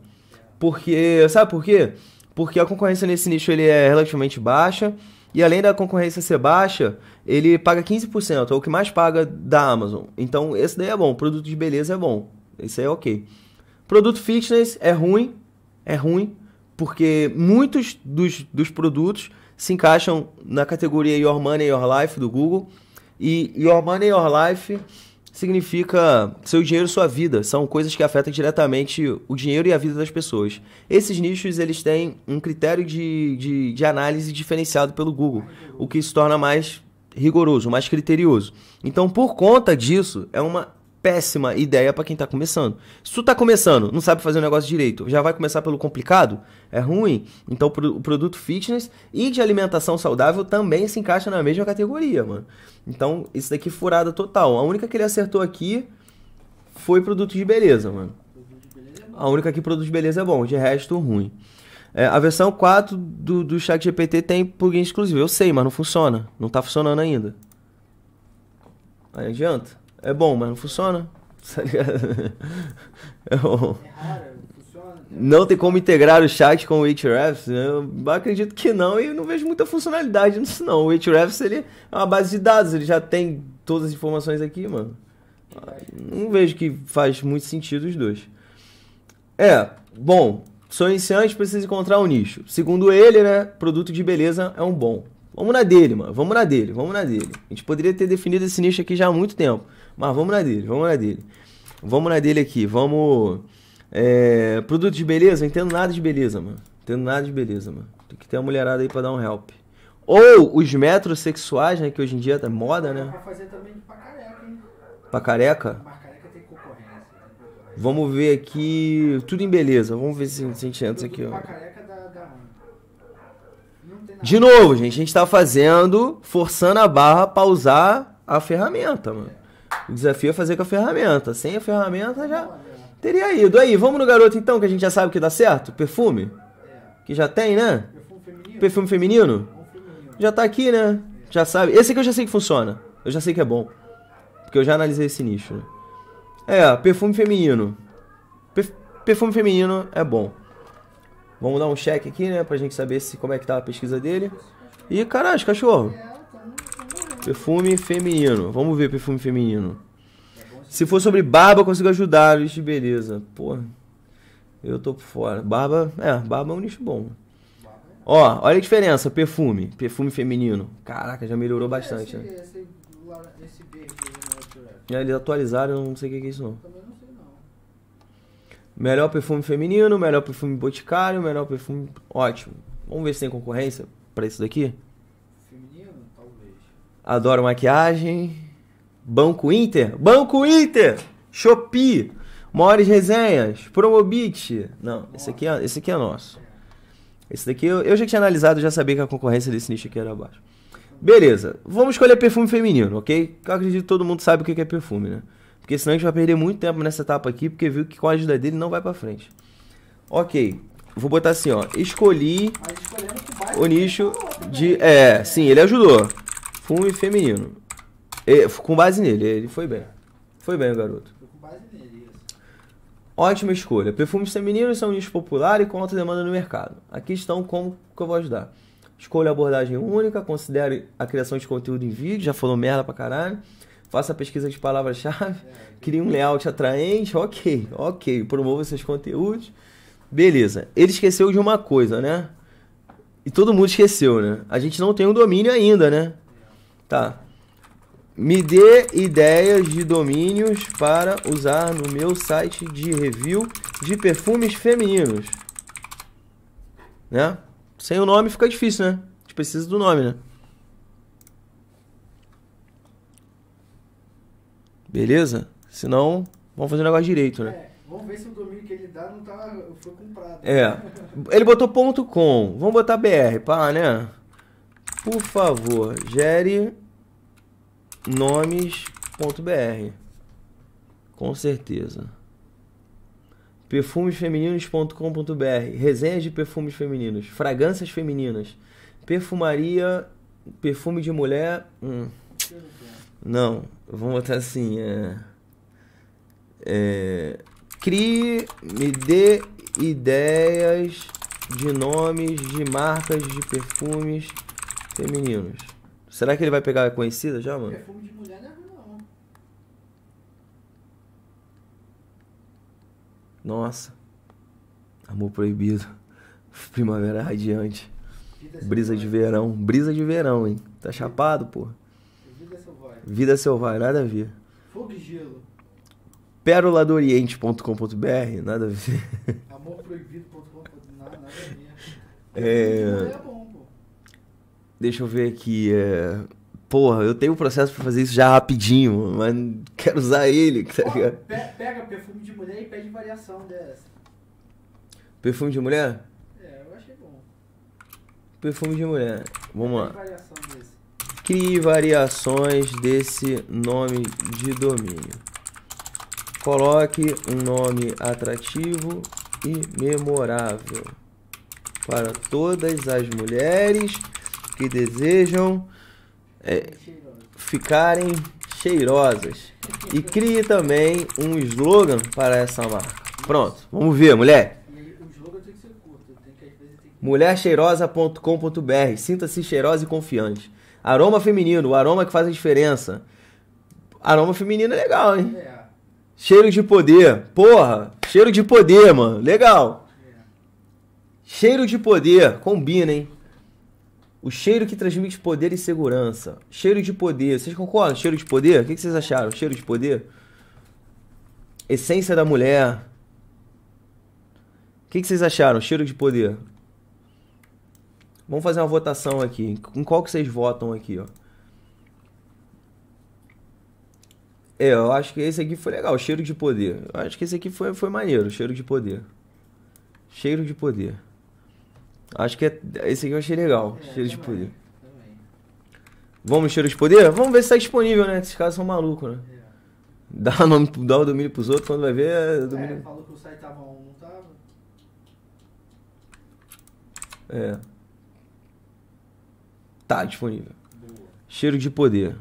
Porque, sabe por quê? Porque a concorrência nesse nicho ele é relativamente baixa. E além da concorrência ser baixa, ele paga 15%, é o que mais paga da Amazon. Então esse daí é bom, produto de beleza é bom, isso aí é ok. Produto fitness é ruim, é ruim, porque muitos dos, dos produtos se encaixam na categoria Your Money, Your Life do Google. E Your Money, Your Life significa seu dinheiro e sua vida. São coisas que afetam diretamente o dinheiro e a vida das pessoas. Esses nichos eles têm um critério de, de, de análise diferenciado pelo Google, o que se torna mais rigoroso, mais criterioso. Então, por conta disso, é uma péssima ideia para quem tá começando. Se tu tá começando, não sabe fazer o negócio direito, já vai começar pelo complicado? É ruim? Então o produto fitness e de alimentação saudável também se encaixa na mesma categoria, mano. Então isso daqui é furada total. A única que ele acertou aqui foi produto de beleza, mano. A única que produto de beleza é bom, de resto ruim. É, a versão 4 do, do Chat GPT tem plugin exclusivo. Eu sei, mas não funciona. Não tá funcionando ainda. Aí adianta. É bom, mas não funciona. Tá é é Não tem como integrar o chat com o HREFs. Né? Eu acredito que não e não vejo muita funcionalidade nisso não. O HREFs ele é uma base de dados, ele já tem todas as informações aqui, mano. Não vejo que faz muito sentido os dois. É, bom, sou iniciante, preciso encontrar um nicho. Segundo ele, né, produto de beleza é um bom. Vamos na dele, mano. Vamos na dele, vamos na dele. A gente poderia ter definido esse nicho aqui já há muito tempo. Mas vamos na dele, vamos na dele. Vamos na dele aqui, vamos. É, produto de beleza? Eu entendo nada de beleza, mano. Entendo nada de beleza, mano. Tem que ter uma mulherada aí pra dar um help. Ou os metrosexuais, né? Que hoje em dia tá moda, né? Pra fazer também pra careca, hein? Pra careca? Pra careca tem concorrência. Né? Vamos ver aqui. Tudo em beleza. Vamos ver se, a gente entra aqui, ó. De novo, gente, a gente tá fazendo, forçando a barra pra usar a ferramenta, mano. O desafio é fazer com a ferramenta. Sem a ferramenta já teria ido. Aí, vamos no garoto então, que a gente já sabe que dá certo? Perfume? Que já tem, né? Perfume feminino? Já tá aqui, né? Já sabe. Esse aqui eu já sei que funciona. Eu já sei que é bom. Porque eu já analisei esse nicho. Né? É, perfume feminino. Perf perfume feminino é bom. Vamos dar um check aqui, né? Pra gente saber se, como é que tá a pesquisa dele. E, caralho, cachorro. Perfume feminino. Vamos ver perfume feminino. Se for sobre barba, consigo ajudar. Vixe, beleza. Pô, eu tô por fora. Barba, é, barba é um nicho bom. Ó, olha a diferença. Perfume. Perfume feminino. Caraca, já melhorou bastante, né? né é. eles atualizaram, não sei o que é isso não. Melhor perfume feminino, melhor perfume boticário, melhor perfume. Ótimo. Vamos ver se tem concorrência pra isso daqui? Adoro maquiagem. Banco Inter. Banco Inter! Shopee. Maiores Resenhas. Promobit. Não, esse aqui é, esse aqui é nosso. Esse daqui eu, eu já tinha analisado, já sabia que a concorrência desse nicho aqui era baixa. Beleza, vamos escolher perfume feminino, ok? Eu acredito que todo mundo sabe o que é perfume, né? Porque senão a gente vai perder muito tempo nessa etapa aqui, porque viu que com a ajuda dele não vai para frente. Ok, vou botar assim, ó. Escolhi o nicho é, né? de. É, sim, ele ajudou. Masculino e feminino. E, com base nele, ele foi bem. Foi bem o garoto. Ótima escolha. Perfumes femininos são nicho popular e com alta demanda no mercado. Aqui estão como que eu vou ajudar. Escolha abordagem única, considere a criação de conteúdo em vídeo, já falou merda pra caralho. Faça a pesquisa de palavras-chave, é, crie um layout atraente, ok, ok, promova seus conteúdos. Beleza. Ele esqueceu de uma coisa, né? E todo mundo esqueceu, né? A gente não tem o um domínio ainda, né? Tá. Me dê ideias de domínios para usar no meu site de review de perfumes femininos. Né? Sem o nome fica difícil, né? A gente precisa do nome, né? Beleza? Senão, vamos fazer o negócio direito, né? É, vamos ver se o domínio que ele dá não tá, foi comprado. É. Ele botou ponto .com. Vamos botar BR, pá, né? Por favor, gere nomes.br. Com certeza. perfumesfemininos.com.br, resenhas de perfumes femininos, fragrâncias femininas, perfumaria, perfume de mulher, hum. Não, vamos botar assim, é, é crie, me dê ideias de nomes de marcas de perfumes femininos. Será que ele vai pegar a conhecida já, mano? Perfume de mulher não é ruim, não. Nossa. Amor proibido. Primavera radiante. É Brisa de verão. Brisa de verão, hein? Tá chapado, pô. Vida é selvagem. Vida é selvagem, nada a ver. Fogo e gelo. péroladoriente.com.br, nada a ver. Amorproibido.com.br, nada a ver. É... Deixa eu ver aqui. É... Porra, eu tenho um processo pra fazer isso já rapidinho, mas quero usar ele. Tá Porra, pe pega perfume de mulher e pede variação dessa. Perfume de mulher? É, eu achei bom. Perfume de mulher. Vamos lá. Variação Crie variações desse nome de domínio. Coloque um nome atrativo e memorável para todas as mulheres que desejam é, ficarem cheirosas. E crie também um slogan para essa marca. Pronto, vamos ver, mulher. Mulhercheirosa.com.br Sinta-se cheirosa e confiante. Aroma feminino, o aroma que faz a diferença. Aroma feminino é legal, hein? É. Cheiro de poder. Porra, cheiro de poder, mano. Legal. É. Cheiro de poder, combina, hein? O cheiro que transmite poder e segurança. Cheiro de poder. Vocês concordam? Cheiro de poder? O que vocês acharam? Cheiro de poder? Essência da mulher. O que vocês acharam? Cheiro de poder. Vamos fazer uma votação aqui. Em qual que vocês votam aqui, ó? É, eu acho que esse aqui foi legal, cheiro de poder. Eu acho que esse aqui foi, foi maneiro, cheiro de poder. Cheiro de poder. Acho que é. Esse aqui eu achei legal. É, cheiro de poder. Também. Vamos, cheiro de poder? Vamos ver se tá disponível, né? Esses caras são malucos, né? É. Dá, nome, dá o domínio pros outros, quando vai ver. É, é domínio... é falou que o site tava on, não tava? É. Tá disponível. Boa. Cheiro de poder.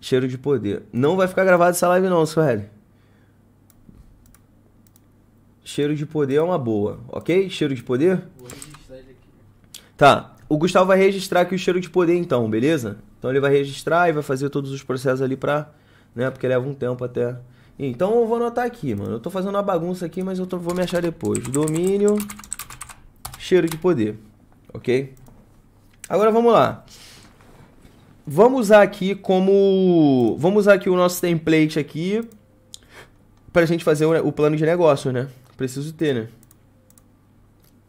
Cheiro de poder. Não vai ficar gravado essa live, não, Sueli. Cheiro de poder é uma boa, ok? Cheiro de poder? Vou registrar ele aqui. Tá. O Gustavo vai registrar aqui o cheiro de poder, então, beleza? Então ele vai registrar e vai fazer todos os processos ali pra. Né? Porque leva um tempo até. Então eu vou anotar aqui, mano. Eu tô fazendo uma bagunça aqui, mas eu tô, vou me achar depois. Domínio, cheiro de poder, ok? Agora vamos lá. Vamos usar aqui como... Vamos usar aqui o nosso template aqui pra gente fazer o, o plano de negócio, né? Preciso ter, né?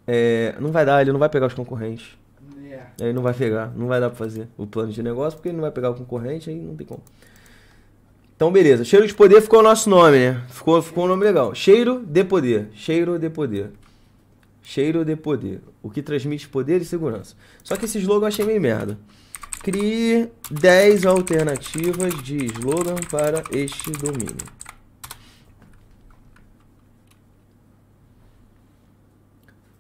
É, não vai dar, ele não vai pegar os concorrentes. Yeah. É. Ele não vai pegar, não vai dar pra fazer o plano de negócio, porque ele não vai pegar o concorrente, aí não tem como. Então, beleza. Cheiro de poder ficou o nosso nome, né? Ficou, ficou um nome legal. Cheiro de poder. Cheiro de poder. Cheiro de poder. O que transmite poder e segurança. Só que esse slogan eu achei meio merda. Crie 10 alternativas de slogan para este domínio.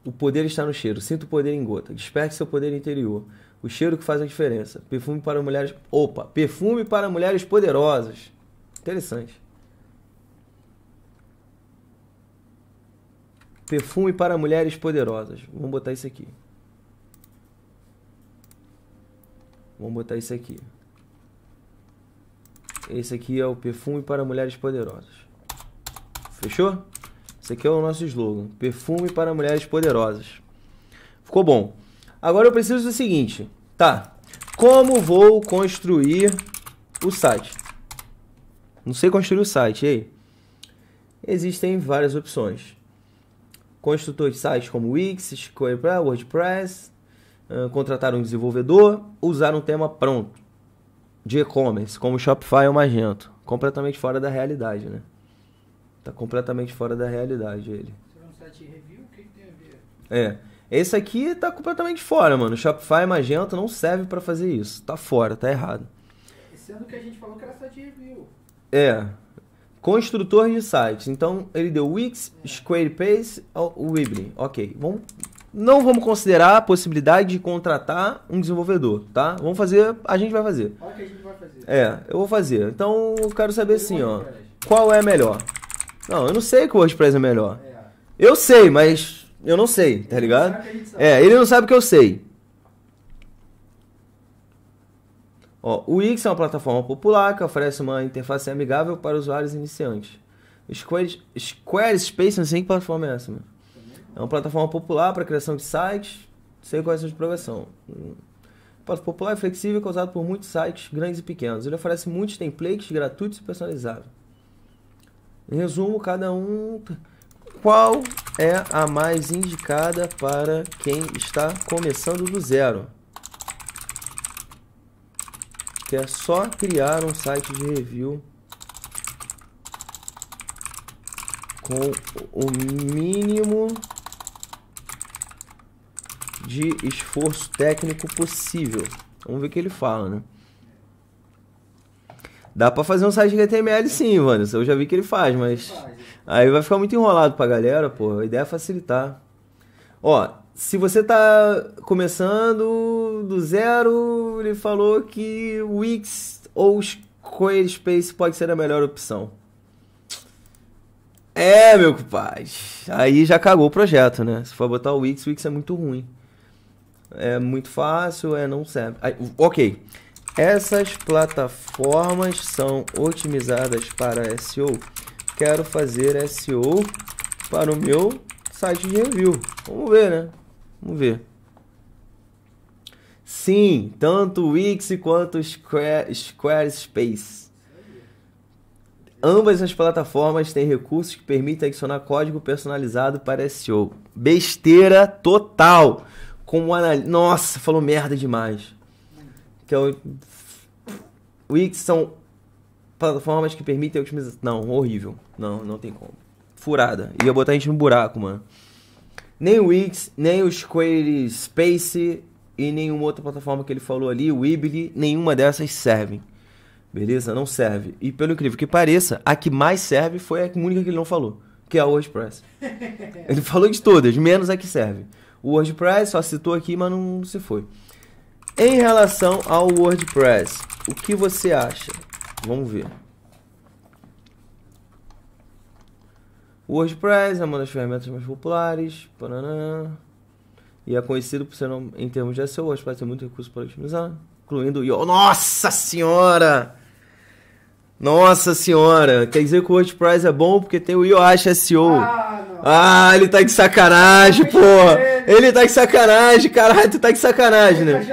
O poder está no cheiro. Sinta o poder em gota. Desperte seu poder interior. O cheiro que faz a diferença. Perfume para mulheres. Opa! Perfume para mulheres poderosas. Interessante. Perfume para mulheres poderosas. Vamos botar isso aqui. Vamos botar isso aqui. Esse aqui é o perfume para mulheres poderosas. Fechou? Esse aqui é o nosso slogan: perfume para mulheres poderosas. Ficou bom. Agora eu preciso do seguinte, tá? Como vou construir o site? Não sei construir o site, e aí? Existem várias opções. Construtor de sites como Wix, WordPress, ah, contratar um desenvolvedor, usar um tema pronto de e-commerce, como Shopify é ou Magento. Completamente fora da realidade, né? Tá completamente fora da realidade ele. é Esse aqui tá completamente fora, mano. Shopify Magento não serve para fazer isso. Tá fora, tá errado. Sendo que a gente falou que era site review. É. Construtor de sites. Então, ele deu Wix, é. Squarespace, Weebly. Ok. Vamos... Não vamos considerar a possibilidade de contratar um desenvolvedor, tá? Vamos fazer... A gente vai fazer. Olha o que a gente vai fazer. É, eu vou fazer. Então, eu quero saber assim, ó. Qual é melhor? Não, eu não sei que o WordPress é melhor. Eu sei, mas eu não sei, tá ligado? É, ele não sabe que eu sei. Ó, o Wix é uma plataforma popular que oferece uma interface amigável para usuários iniciantes. Square, Squarespace, não sei que plataforma é essa, mano. É uma plataforma popular para criação de sites, sem correção de progressão. Plataforma popular e flexível, é causado por muitos sites grandes e pequenos. Ele oferece muitos templates gratuitos e personalizados resumo, cada um. Qual é a mais indicada para quem está começando do zero? Que é só criar um site de review com o mínimo de esforço técnico possível. Vamos ver o que ele fala, né? Dá pra fazer um site de HTML sim, mano. Eu já vi que ele faz, mas. Aí vai ficar muito enrolado pra galera, pô. A ideia é facilitar. Ó, se você tá começando do zero, ele falou que Wix ou Squarespace pode ser a melhor opção. É, meu compadre. Aí já cagou o projeto, né? Se for botar o Wix, o Wix é muito ruim. É muito fácil, é não serve. Aí, ok. Essas plataformas são otimizadas para SEO. Quero fazer SEO para o meu site de review. Vamos ver, né? Vamos ver. Sim, tanto o Wix quanto o Squarespace. Ambas as plataformas têm recursos que permitem adicionar código personalizado para SEO. Besteira total. Como anal... Nossa, falou merda demais que é o... Wix são plataformas que permitem a otimização. Não, horrível. Não, não tem como. Furada. Ia botar a gente no buraco, mano. Nem o Wix, nem o Square Space e nenhuma outra plataforma que ele falou ali, o Ibly, nenhuma dessas servem. Beleza? Não serve. E pelo incrível que pareça, a que mais serve foi a única que ele não falou, que é a WordPress. Ele falou de todas, menos a que serve. O WordPress só citou aqui, mas não se foi. Em relação ao WordPress, o que você acha? Vamos ver. WordPress é uma das ferramentas mais populares. Paranã, e é conhecido por ser, em termos de SEO, o WordPress tem muito recurso para otimizar, incluindo o Nossa Senhora! Nossa senhora, quer dizer que o WordPress é bom porque tem o Yoast SEO. Ah, ah, ele tá de sacanagem, pô. Ele tá de sacanagem, caralho, tu tá de sacanagem, né?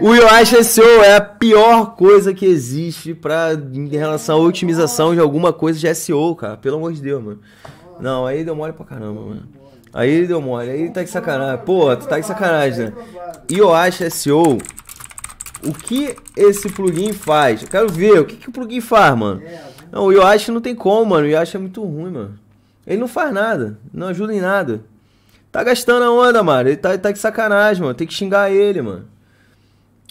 O UI SEO é a pior coisa que existe pra, em relação à otimização de alguma coisa de SEO, cara. Pelo amor de Deus, mano. Não, aí deu mole pra caramba, mano. Aí ele deu mole, aí tá de sacanagem. Pô, tu tá de sacanagem, né? IOASH SEO, o que esse plugin faz? Eu quero ver, o que, que o plugin faz, mano? Não, o IOASH não tem como, mano. O IOASH é muito ruim, mano. Ele não faz nada, não ajuda em nada. Tá gastando a onda, mano. Ele tá, ele tá de sacanagem, mano. Tem que xingar ele, mano.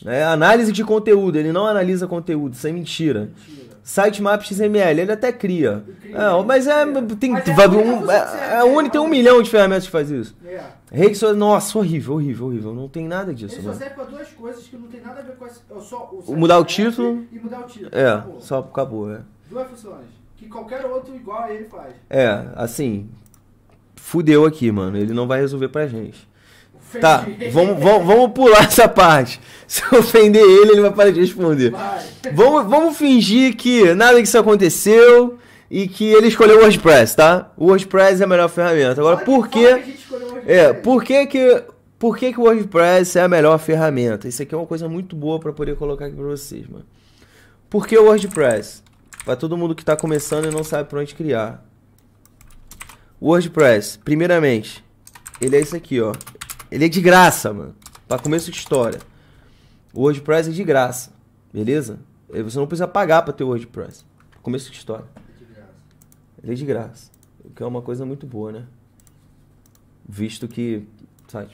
É, análise de conteúdo, ele não analisa conteúdo, isso é mentira. mentira. Sitemap XML, ele até cria. cria é, mas é, tem, mas é, um, é, é, um, tem um milhão de ferramentas que faz isso. É. Rede social, nossa, horrível, horrível, horrível. Não tem nada disso. Ele né? só serve pra duas coisas que não tem nada a ver com essa, é só o Mudar o título. E mudar o título. É, acabou. só acabou, é. Duas funções. Que qualquer outro igual a ele faz. É, assim, fudeu aqui, mano. Ele não vai resolver pra gente. Tá, vamos, vamos, vamos pular essa parte. Se eu ofender ele, ele vai parar de responder. Vamos, vamos fingir que nada disso aconteceu e que ele escolheu o WordPress, tá? O WordPress é a melhor ferramenta. Agora, Olha por que. É, por que que. Por que, que o WordPress é a melhor ferramenta? Isso aqui é uma coisa muito boa para poder colocar aqui para vocês, mano. Por que o WordPress? Para todo mundo que está começando e não sabe para onde criar. O WordPress, primeiramente, ele é isso aqui, ó. Ele é de graça, mano. Pra começo de história. O WordPress é de graça, beleza? você não precisa pagar pra ter o WordPress. Começo de história. É ele é de graça. O que é uma coisa muito boa, né? Visto que. Sabe?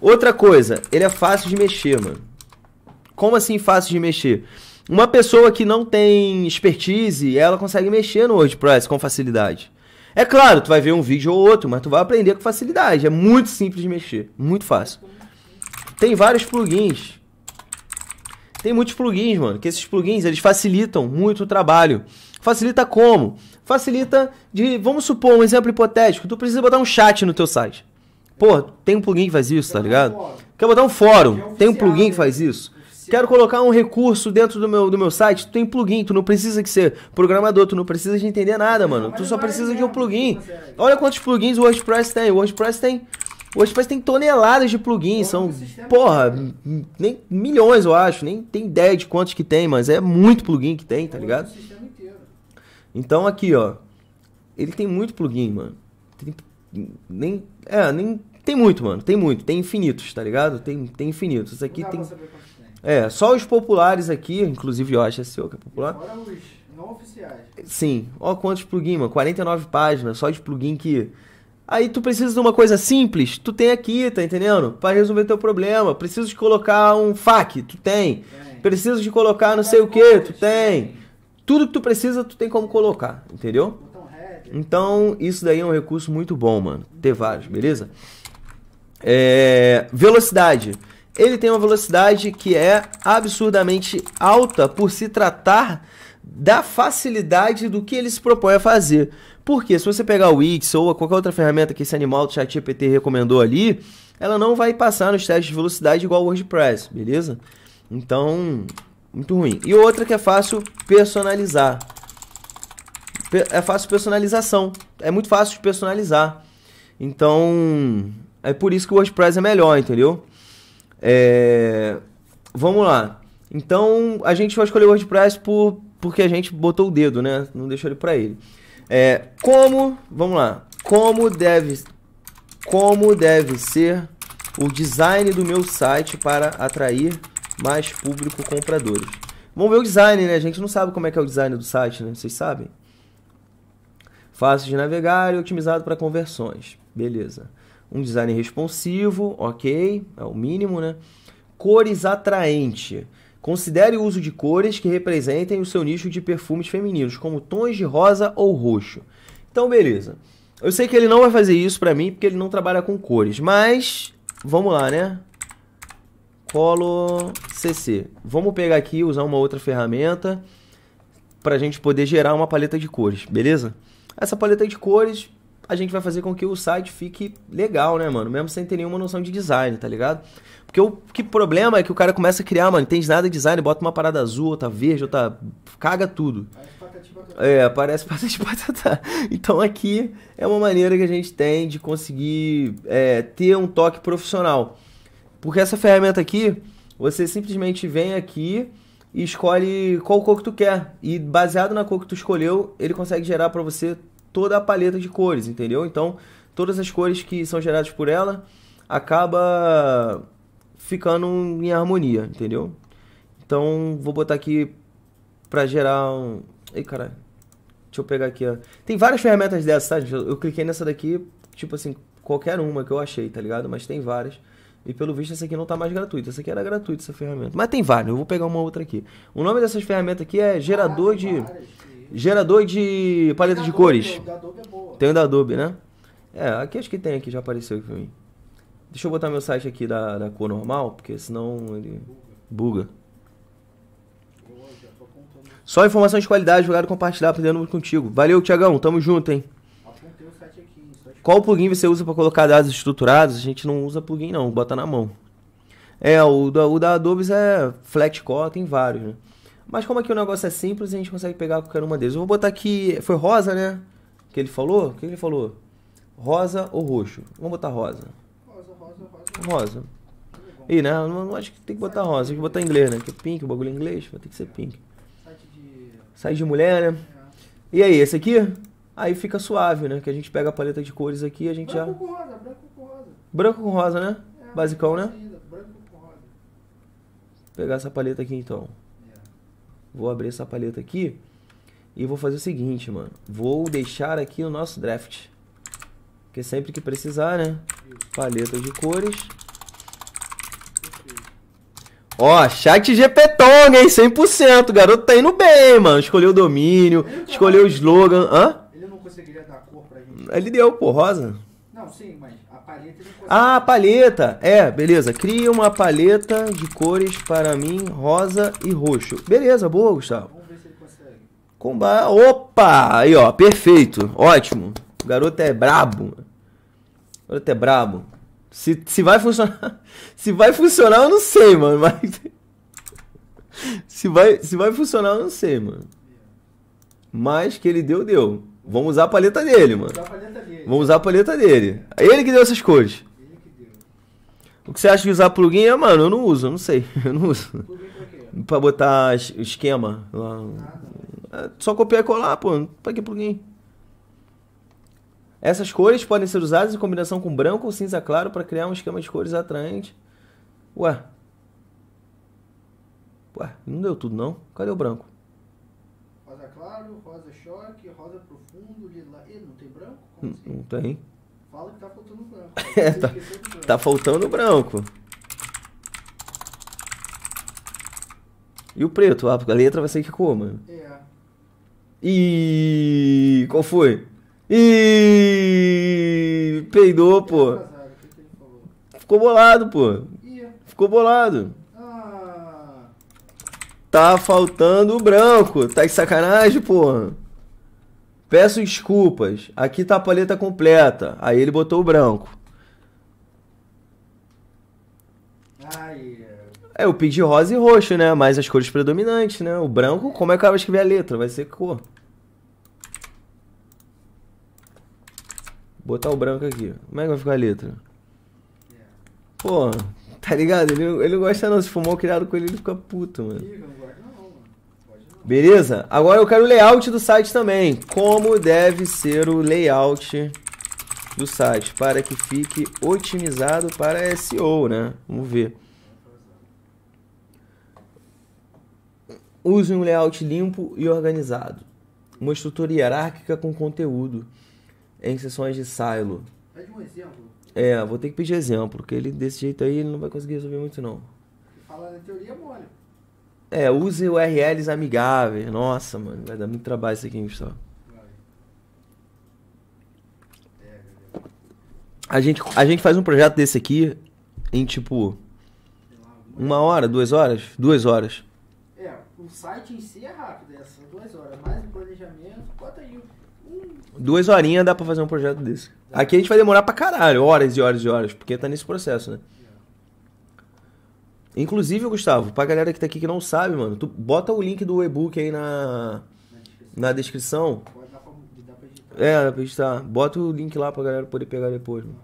Outra coisa, ele é fácil de mexer, mano. Como assim fácil de mexer? Uma pessoa que não tem expertise, ela consegue mexer no WordPress com facilidade. É claro, tu vai ver um vídeo ou outro, mas tu vai aprender com facilidade. É muito simples de mexer, muito fácil. Tem vários plugins. Tem muitos plugins, mano, que esses plugins, eles facilitam muito o trabalho. Facilita como? Facilita de, vamos supor, um exemplo hipotético, tu precisa botar um chat no teu site. Pô, tem um plugin que faz isso, tá ligado? Quer botar um fórum, é tem um plugin que né? faz isso quero colocar um recurso dentro do meu, do meu site, tu tem plugin, tu não precisa que ser programador, tu não precisa de entender nada, mano. Tu só é precisa de um plugin. É Olha quantos plugins o WordPress tem. O WordPress tem o WordPress tem toneladas de plugins, são, é porra, nem milhões eu acho, nem tem ideia de quantos que tem, mas é muito plugin que tem, tá ligado? Então aqui, ó, ele tem muito plugin, mano. Tem, nem, é, nem, tem muito, mano, tem muito, tem infinitos, tá ligado? Tem, tem infinitos. Isso aqui tem... É, só os populares aqui, inclusive o acho que é popular. E fora os não oficiais. Sim, ó quantos plugins, mano, 49 páginas, só de plugin que... Aí tu precisa de uma coisa simples, tu tem aqui, tá entendendo? Para resolver teu problema. Preciso de colocar um FAQ, tu tem. tem. Preciso de colocar não sei o que, tu tem. tem. Tudo que tu precisa, tu tem como colocar, entendeu? Então, isso daí é um recurso muito bom, mano. Ter vários, beleza? É... Velocidade. Ele tem uma velocidade que é absurdamente alta por se tratar da facilidade do que ele se propõe a fazer. Porque se você pegar o Wix ou qualquer outra ferramenta que esse animal do ChatGPT recomendou ali, ela não vai passar nos testes de velocidade igual o WordPress, beleza? Então, muito ruim. E outra que é fácil personalizar. É fácil personalização. É muito fácil de personalizar. Então, é por isso que o WordPress é melhor, entendeu? É... Vamos lá. Então, a gente vai escolher o WordPress por... porque a gente botou o dedo, né? Não deixou ele para ele. É... Como... Vamos lá. Como deve... Como deve ser o design do meu site para atrair mais público compradores. Vamos ver o design, né? A gente não sabe como é que é o design do site, né? Vocês sabem? Fácil de navegar e otimizado para conversões. Beleza um design responsivo, ok, é o mínimo, né? Cores atraente. Considere o uso de cores que representem o seu nicho de perfumes femininos, como tons de rosa ou roxo. Então, beleza. Eu sei que ele não vai fazer isso pra mim, porque ele não trabalha com cores, mas vamos lá, né? Colo CC. Vamos pegar aqui e usar uma outra ferramenta pra gente poder gerar uma paleta de cores, beleza? Essa paleta de cores a gente vai fazer com que o site fique legal, né, mano? Mesmo sem ter nenhuma noção de design, tá ligado? Porque o que problema é que o cara começa a criar, mano, não tem nada de design, bota uma parada azul, outra verde, outra. caga tudo. É, parece patati patatá. Então aqui é uma maneira que a gente tem de conseguir é, ter um toque profissional. Porque essa ferramenta aqui, você simplesmente vem aqui e escolhe qual cor que tu quer. E baseado na cor que tu escolheu, ele consegue gerar para você toda a paleta de cores, entendeu? Então, todas as cores que são geradas por ela acaba ficando em harmonia, entendeu? Então, vou botar aqui para gerar um... Ei, caralho. Deixa eu pegar aqui, ó. Tem várias ferramentas dessa, tá? Eu cliquei nessa daqui, tipo assim, qualquer uma que eu achei, tá ligado? Mas tem várias. E pelo visto essa aqui não tá mais gratuita. Essa aqui era gratuita, essa ferramenta. Mas tem várias, eu vou pegar uma outra aqui. O nome dessas ferramentas aqui é gerador ah, de... Gerador de paleta de cores. É tem o da Adobe, né? É, aqui acho que tem aqui, já apareceu aqui pra mim. Deixa eu botar meu site aqui da, da cor normal, porque senão ele buga. Só informação de qualidade, jogado compartilhar, aprendendo contigo. Valeu, Tiagão, tamo junto, hein? Qual plugin você usa para colocar dados estruturados? A gente não usa plugin não, bota na mão. É, o da, o da Adobe é Flatcore, tem vários, né? Mas como aqui o negócio é simples, a gente consegue pegar qualquer uma deles. Eu vou botar aqui. Foi rosa, né? Que ele falou? O que ele falou? Rosa ou roxo? Vamos botar rosa. Rosa, rosa, rosa. Rosa. Ih, né? Não, não, acho que tem que botar rosa. Tem que botar inglês, né? Porque pink, o bagulho é inglês, vai ter que ser pink. Site de. mulher, né? É. E aí, esse aqui? Aí fica suave, né? Que a gente pega a paleta de cores aqui e a gente branco já. Com rosa, branco com rosa. Branco com rosa, né? É, Basicão, né? Ainda, branco com rosa. Vou pegar essa paleta aqui então. Vou abrir essa paleta aqui e vou fazer o seguinte, mano. Vou deixar aqui o nosso draft. Porque sempre que precisar, né? Paleta de cores. Ó, chat GPTong, hein? 100%. O garoto tá indo bem, mano. Escolheu o domínio, escolheu o slogan. Hã? Ele não conseguiria dar cor pra gente. Ele deu, pô, rosa. Não, sim, mas paleta de cores. Ah, paleta! É, beleza. Cria uma paleta de cores para mim, rosa e roxo. Beleza, boa, Gustavo. Vamos ver se ele consegue. Comba... Opa! Aí, ó, perfeito. Ótimo. O garoto é brabo. O garoto é brabo. Se, se vai funcionar. Se vai funcionar, eu não sei, mano. Mas. Se vai, se vai funcionar, eu não sei, mano. Mas que ele deu, deu. Vamos usar a paleta dele, mano. Vamos usar a paleta dele. Vamos usar a paleta dele. Ele que deu essas cores. Ele que deu. O que você acha de usar plugin? É, mano, eu não uso, eu não sei. Eu não uso. Plugin pra quê? Pra botar esquema lá. Ah, tá. É só copiar e colar, pô. Pra que plugin? Essas cores podem ser usadas em combinação com branco ou cinza claro para criar um esquema de cores atraente. Ué. Ué, não deu tudo não. Cadê o branco? Rosa claro, rosa choque, rosa pro engolido lá. Ele não tem branco? Como hum, assim? Não tem. Fala que tá faltando branco. é, tá, branco. tá faltando branco. E o preto? a letra vai ser que cor, É. E qual foi? E peidou, tá pô. Ficou bolado, pô. Ficou bolado. Ah. Tá faltando o branco. Tá de sacanagem, pô. Peço desculpas, aqui tá a paleta completa. Aí ele botou o branco. Ai. É, eu pedi rosa e roxo, né? Mas as cores predominantes, né? O branco, como é que eu vou escrever a letra? Vai ser cor. Botar o branco aqui. Como é que vai ficar a letra? É. Pô, tá ligado? Ele, ele não gosta não. Se fumou criado com ele, ele fica puto, mano. Beleza? Agora eu quero o layout do site também. Como deve ser o layout do site para que fique otimizado para SEO, né? Vamos ver. Use um layout limpo e organizado. Uma estrutura hierárquica com conteúdo em sessões de silo. Pede um exemplo. É, vou ter que pedir exemplo, porque ele desse jeito aí ele não vai conseguir resolver muito não. Falar na teoria é mole. É, use URLs amigáveis. Nossa, mano, vai dar muito trabalho isso aqui, Gustavo. A gente, a gente faz um projeto desse aqui em tipo. Uma hora, duas horas? Duas horas. É, o site em si é rápido, é são duas horas. Mais um planejamento, bota aí. Um... Duas horinhas dá pra fazer um projeto desse. Aqui a gente vai demorar pra caralho, horas e horas e horas, porque tá nesse processo, né? Inclusive, Gustavo, pra galera que tá aqui que não sabe, mano, tu bota o link do e-book aí na, na descrição. Pode dar pra, dá pra editar. É, dá pra Bota o link lá pra galera poder pegar depois, mano.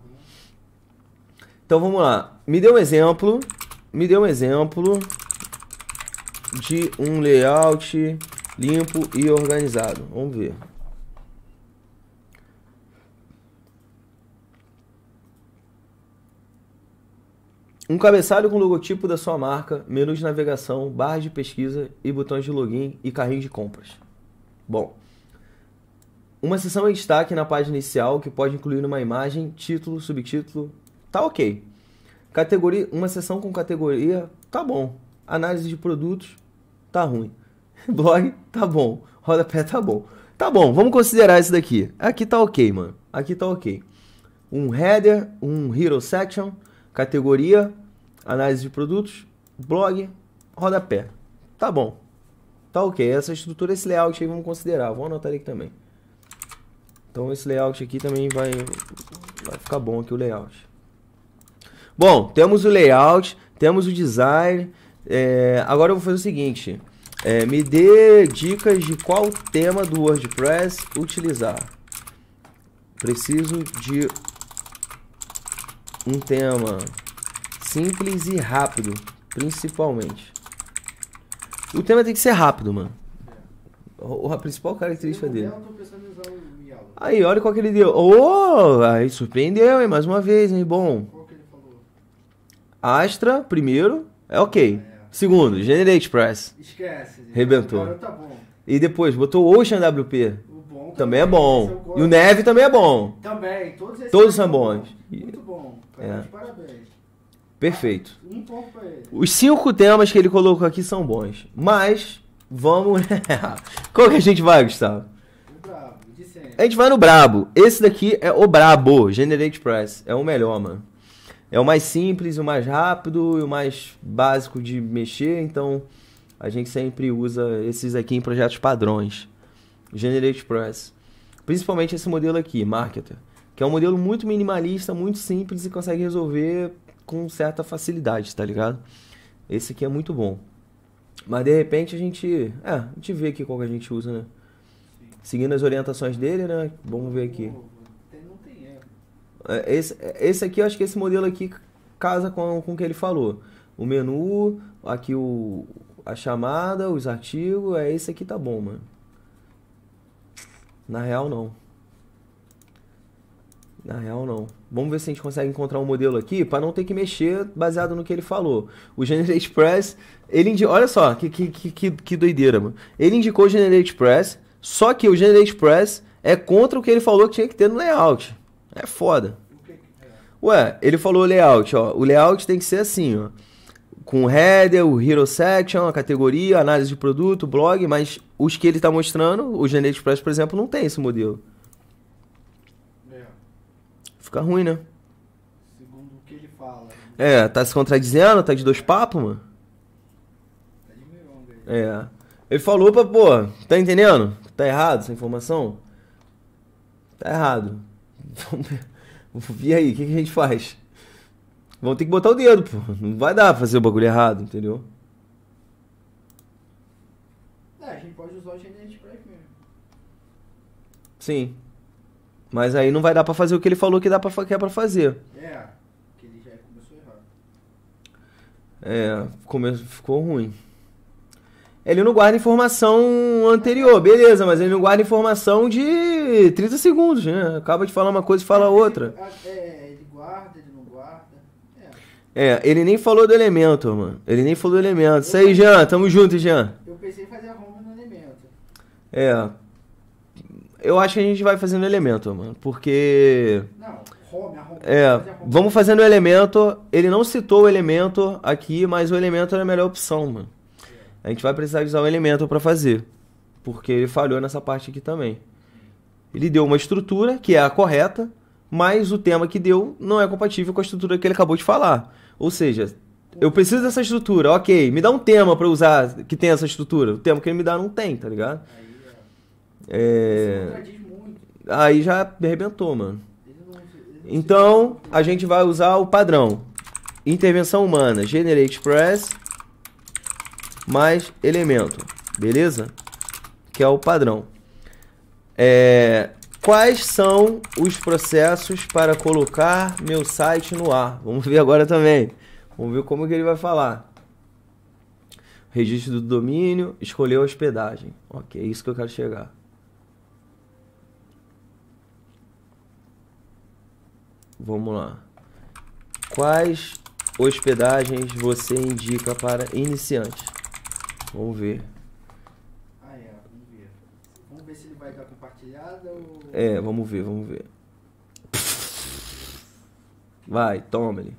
Então vamos lá. Me dê um exemplo. Me dê um exemplo de um layout limpo e organizado. Vamos ver. Um cabeçalho com logotipo da sua marca, menu de navegação, barra de pesquisa e botões de login e carrinho de compras. Bom, uma seção em destaque na página inicial que pode incluir uma imagem, título, subtítulo, tá ok. Categoria, uma seção com categoria, tá bom. Análise de produtos, tá ruim. Blog, tá bom. Rodapé, tá bom. Tá bom, vamos considerar isso daqui. Aqui tá ok, mano. Aqui tá ok. Um header, um hero section categoria, análise de produtos, blog, rodapé. Tá bom. Tá ok. Essa estrutura, esse layout aí vamos considerar. Vou anotar aqui também. Então esse layout aqui também vai, vai ficar bom aqui o layout. Bom, temos o layout, temos o design. É, agora eu vou fazer o seguinte. É, me dê dicas de qual tema do WordPress utilizar. Preciso de um tema simples e rápido, principalmente. O tema tem que ser rápido, mano. A principal característica dele. Aí, olha qual que ele deu. Oh, aí surpreendeu, hein? Mais uma vez, hein? Bom. Astra, primeiro, é ok. Segundo, Generate Press. Esquece. Rebentou. Tá e depois, botou Ocean WP. Bom, também, também é, é bom. E o Neve também é bom. Também, todos, todos são bons. Muito bom. É. Parabéns. Perfeito. Um ponto pra ele. Os cinco temas que ele colocou aqui são bons. Mas, vamos. Qual que a gente vai, Gustavo? O brabo, de sempre. A gente vai no brabo. Esse daqui é o brabo, Generate Price. É o melhor, mano. É o mais simples, o mais rápido e o mais básico de mexer. Então, a gente sempre usa esses aqui em projetos padrões. Generate Price. Principalmente esse modelo aqui, Marketer. Que é um modelo muito minimalista, muito simples e consegue resolver com certa facilidade, tá ligado? Esse aqui é muito bom. Mas de repente a gente. É, a gente vê aqui qual que a gente usa, né? Sim. Seguindo as orientações dele, né? Vamos ver aqui. É, esse, é, esse aqui, eu acho que esse modelo aqui casa com, com o que ele falou. O menu, aqui o, a chamada, os artigos, é esse aqui tá bom, mano. Na real, não. Na real, não. Vamos ver se a gente consegue encontrar um modelo aqui para não ter que mexer baseado no que ele falou. O Generate Press, ele indi... olha só que, que, que, que doideira, mano. Ele indicou o Generate Press, só que o Generate Press é contra o que ele falou que tinha que ter no layout. É foda. Ué, ele falou layout, ó. O layout tem que ser assim, ó. Com o header, o hero section, a categoria, análise de produto, blog, mas os que ele está mostrando, o Generate Press, por exemplo, não tem esse modelo. Fica ruim, né? Segundo o que ele fala. É, tá se contradizendo? Tá de dois papos, mano? Tá de aí. É. Ele falou pra, pô, tá entendendo? Tá errado essa informação? Tá errado. E aí, o que, que, a gente faz? vamos ter que botar o dedo, pô. Não vai dar pra fazer o bagulho errado, entendeu? É, a gente pode usar o mesmo. Né? Sim. Mas aí não vai dar para fazer o que ele falou que, dá para que é pra fazer. É, que ele já começou errado. É, come, ficou ruim. Ele não guarda informação anterior, beleza, mas ele não guarda informação de 30 segundos, né? Acaba de falar uma coisa e fala outra. É, ele guarda, ele não guarda. É. é, ele nem falou do elemento, mano. Ele nem falou do elemento. Isso aí, Jean. Tamo junto, Jean. Eu pensei em fazer a Roma no elemento. É, eu acho que a gente vai fazendo elemento, mano. Porque. Não, home, home, é, vamos fazendo o elemento. Ele não citou o elemento aqui, mas o elemento era a melhor opção, mano. A gente vai precisar usar o elemento para fazer. Porque ele falhou nessa parte aqui também. Ele deu uma estrutura que é a correta, mas o tema que deu não é compatível com a estrutura que ele acabou de falar. Ou seja, eu preciso dessa estrutura, ok. Me dá um tema para usar que tem essa estrutura. O tema que ele me dá não tem, tá ligado? É... Aí já arrebentou, mano. Então, a gente vai usar o padrão. Intervenção humana, generate press, mais elemento, beleza? Que é o padrão. É... Quais são os processos para colocar meu site no ar? Vamos ver agora também. Vamos ver como que ele vai falar. Registro do domínio, escolher a hospedagem. Ok, é isso que eu quero chegar. Vamos lá. Quais hospedagens você indica para iniciantes? Vamos ver. Ah, é. Vamos ver. Vamos ver se ele vai dar compartilhada ou... É, vamos ver, vamos ver. Vai, toma ele.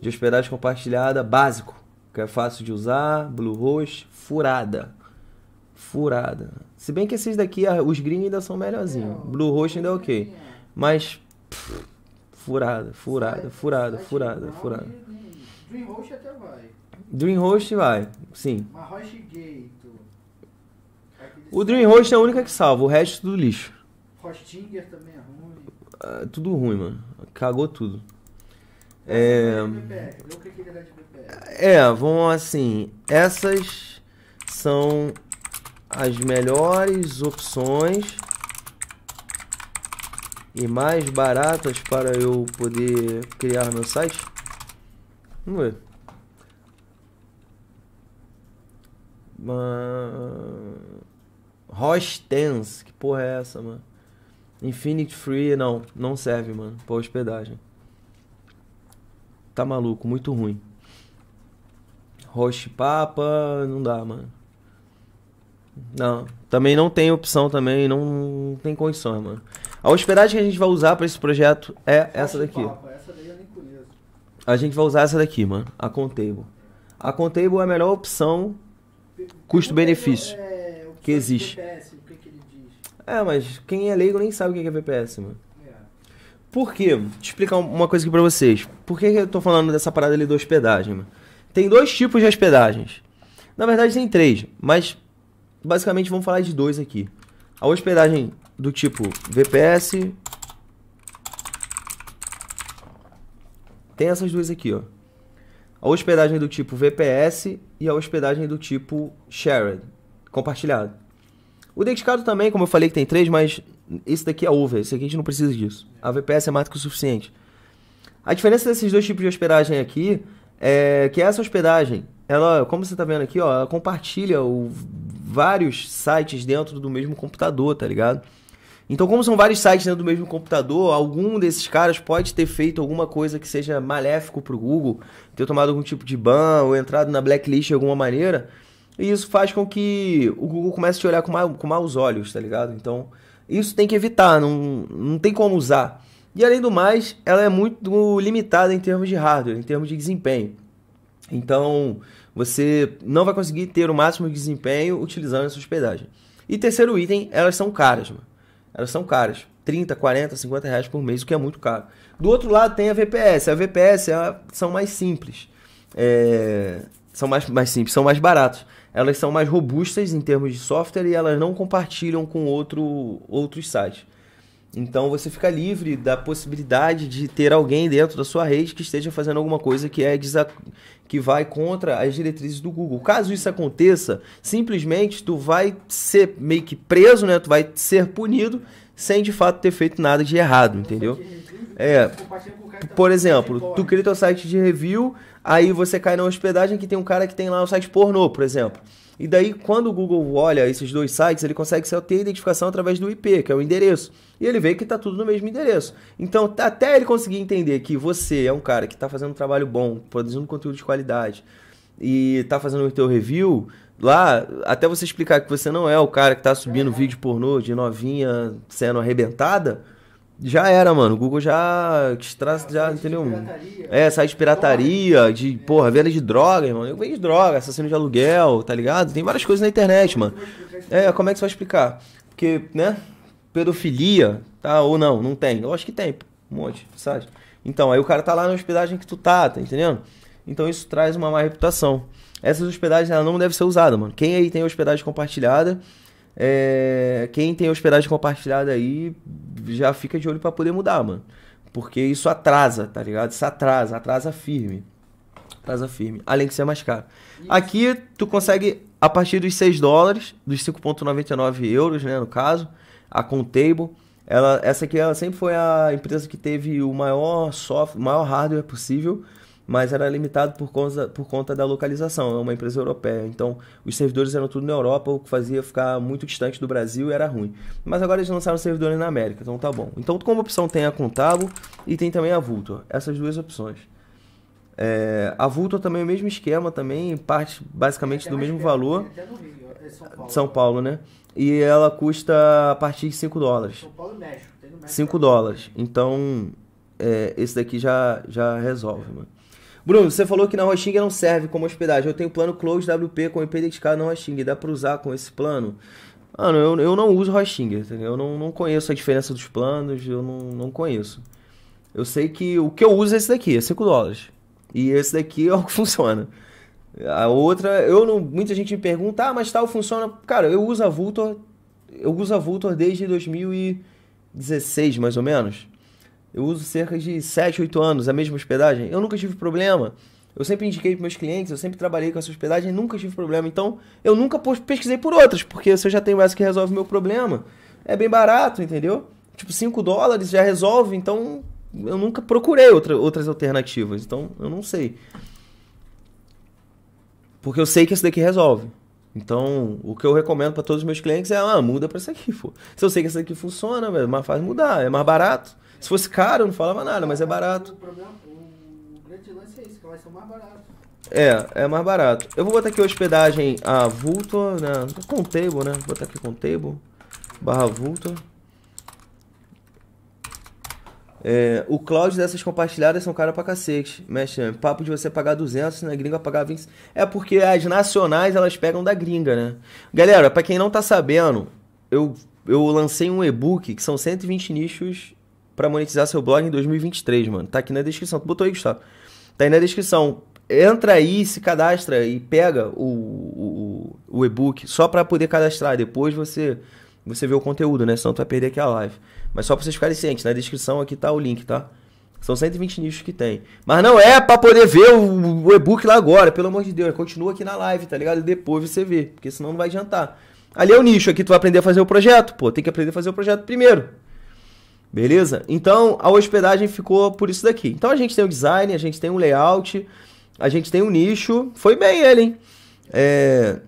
De hospedagem compartilhada, básico. Que é fácil de usar, Bluehost, furada. Furada. Se bem que esses daqui, os green ainda são melhorzinhos. É, Bluehost ainda é ok. É. Mas... Pff, Furada, furada, furada, furada, furada. Dreamhost até vai. Dreamhost vai, sim. Mas Hostgate. O Dreamhost é a única que salva, o resto é tudo lixo. Hostinger também é ruim. É, tudo ruim, mano. Cagou tudo. É, é, é, vão assim. Essas são as melhores opções e mais baratas para eu poder criar meu site? Vamos ver. Uh, Hostens, que porra é essa, mano? Infinite Free, não, não serve, mano, pra hospedagem. Tá maluco, muito ruim. Host Papa, não dá, mano. Não. Também não tem opção também, não, tem condições, mano. A hospedagem que a gente vai usar para esse projeto é essa daqui. Essa daí A gente vai usar essa daqui, mano. A Contable. A Contable é a melhor opção custo-benefício é, é que existe. É, mas quem é leigo nem sabe o que é VPS, mano. É. Por quê? Vou te explicar uma coisa aqui pra vocês. Por que eu tô falando dessa parada ali da hospedagem, mano? Tem dois tipos de hospedagens. Na verdade tem três, mas basicamente vamos falar de dois aqui. A hospedagem do tipo VPS. Tem essas duas aqui, ó. A hospedagem do tipo VPS e a hospedagem do tipo shared, compartilhado. O dedicado também, como eu falei que tem três, mas esse daqui é over, esse aqui a gente não precisa disso. A VPS é mais que o suficiente. A diferença desses dois tipos de hospedagem aqui é que essa hospedagem ela, como você tá vendo aqui, ó, ela compartilha o, vários sites dentro do mesmo computador, tá ligado? Então, como são vários sites dentro do mesmo computador, algum desses caras pode ter feito alguma coisa que seja maléfico para o Google, ter tomado algum tipo de ban ou entrado na blacklist de alguma maneira. E isso faz com que o Google comece a te olhar com, ma com maus olhos, tá ligado? Então, isso tem que evitar, não, não tem como usar. E além do mais, ela é muito limitada em termos de hardware, em termos de desempenho. Então, você não vai conseguir ter o máximo de desempenho utilizando essa hospedagem. E terceiro item, elas são caras, mano. Elas são caras. 30, 40, 50 reais por mês, o que é muito caro. Do outro lado tem a VPS. A VPS é a, são mais simples. É, são mais, mais simples, são mais baratos. Elas são mais robustas em termos de software e elas não compartilham com outro, outros sites. Então você fica livre da possibilidade de ter alguém dentro da sua rede que esteja fazendo alguma coisa que é que vai contra as diretrizes do Google. Caso isso aconteça, simplesmente tu vai ser meio que preso, né? Tu vai ser punido sem de fato ter feito nada de errado, entendeu? É, por exemplo, tu cria teu site de review, aí você cai na hospedagem que tem um cara que tem lá um site pornô, por exemplo. E daí, quando o Google olha esses dois sites, ele consegue ter a identificação através do IP, que é o endereço. E ele vê que está tudo no mesmo endereço. Então, até ele conseguir entender que você é um cara que está fazendo um trabalho bom, produzindo conteúdo de qualidade, e está fazendo o teu review, lá, até você explicar que você não é o cara que está subindo é. vídeo pornô de novinha sendo arrebentada já era, mano. O Google já. traz é, já, entendeu? É, sai de pirataria, de, porra, venda de drogas, mano. Eu vendo droga, assassino de aluguel, tá ligado? Tem várias coisas na internet, mano. É, como é que você vai explicar? Porque, né? Pedofilia, tá? Ou não, não tem. Eu acho que tem, um monte, sabe? Então, aí o cara tá lá na hospedagem que tu tá, tá entendendo? Então isso traz uma má reputação. Essas hospedagens, ela não deve ser usada, mano. Quem aí tem hospedagem compartilhada, é, quem tem hospedagem compartilhada aí já fica de olho para poder mudar, mano. Porque isso atrasa, tá ligado? Isso atrasa, atrasa firme. Atrasa firme. Além de ser mais caro. Isso. Aqui tu consegue, a partir dos 6 dólares, dos 5,99 euros, né, no caso, a Contable. Ela, essa aqui ela sempre foi a empresa que teve o maior software, maior hardware possível mas era limitado por conta, por conta da localização, é uma empresa europeia. Então, os servidores eram tudo na Europa, o que fazia ficar muito distante do Brasil e era ruim. Mas agora eles lançaram servidores na América, então tá bom. Então, como opção tem a Contabo e tem também a Vultor, essas duas opções. É, a Vultor também é o mesmo esquema, também parte basicamente do mesmo valor. São Paulo. São Paulo, né? E ela custa a partir de 5 dólares. São Paulo e México. Tem no México 5 dólares. Então, é, esse daqui já, já resolve, mano. Bruno, você falou que na Roxing não serve como hospedagem. Eu tenho plano Close WP com IP dedicado na Roxing. Dá para usar com esse plano? Mano, eu, eu não uso Roxing, eu não, não conheço a diferença dos planos, eu não, não conheço. Eu sei que o que eu uso é esse daqui, é 5 dólares. E esse daqui é o que funciona. A outra, eu não, muita gente me pergunta, ah, mas tal funciona. Cara, eu uso a Vultor, eu uso a Vultor desde 2016, mais ou menos. Eu uso cerca de 7, 8 anos a mesma hospedagem. Eu nunca tive problema. Eu sempre indiquei para meus clientes, eu sempre trabalhei com essa hospedagem, nunca tive problema. Então, eu nunca pesquisei por outras, porque se eu já tenho essa que resolve o meu problema, é bem barato, entendeu? Tipo, 5 dólares já resolve, então eu nunca procurei outra, outras alternativas. Então, eu não sei. Porque eu sei que isso daqui resolve. Então, o que eu recomendo para todos os meus clientes é, ah, muda para isso aqui, pô. Se eu sei que isso aqui funciona, velho, é mas faz mudar, é mais barato. Se fosse caro, eu não falava nada, mas é barato. O, grande lance é isso, que vai ser mais barato. É, é mais barato. Eu vou botar aqui hospedagem a Vulto, né? Com table, né? Vou botar aqui com table. Barra vulto. É, o cloud dessas compartilhadas são caras pra cacete. Mexe, papo de você pagar 200, na né? gringa pagar 20. É porque as nacionais elas pegam da gringa, né? Galera, para quem não tá sabendo, eu, eu lancei um e-book que são 120 nichos para monetizar seu blog em 2023, mano. Tá aqui na descrição. Tu botou aí, Gustavo. Tá aí na descrição. Entra aí, se cadastra e pega o, o, o e-book só para poder cadastrar. Depois você você vê o conteúdo, né? Senão tu vai perder aqui a live. Mas só pra vocês ficarem cientes, na descrição aqui tá o link, tá? São 120 nichos que tem. Mas não é para poder ver o, o e-book lá agora, pelo amor de Deus. Continua aqui na live, tá ligado? E depois você vê, porque senão não vai adiantar. Ali é o nicho, aqui tu vai aprender a fazer o projeto. Pô, tem que aprender a fazer o projeto primeiro. Beleza? Então a hospedagem ficou por isso daqui. Então a gente tem o design, a gente tem o layout, a gente tem o nicho. Foi bem ele, hein? É...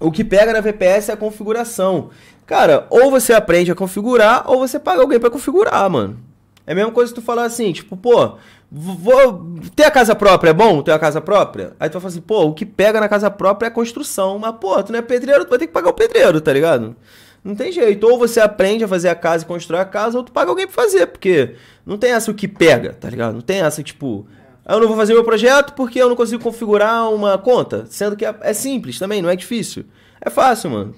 O que pega na VPS é a configuração. Cara, ou você aprende a configurar, ou você paga alguém para configurar, mano. É a mesma coisa que tu falar assim, tipo, pô, vou ter a casa própria, é bom ter a casa própria? Aí tu vai falar assim, pô, o que pega na casa própria é a construção. Mas, pô, tu não é pedreiro, tu vai ter que pagar o pedreiro, tá ligado? Não tem jeito. Ou você aprende a fazer a casa e construir a casa, ou tu paga alguém pra fazer, porque não tem essa o que pega, tá ligado? Não tem essa, tipo, eu não vou fazer meu projeto porque eu não consigo configurar uma conta. Sendo que é, é simples também, não é difícil. É fácil, mano.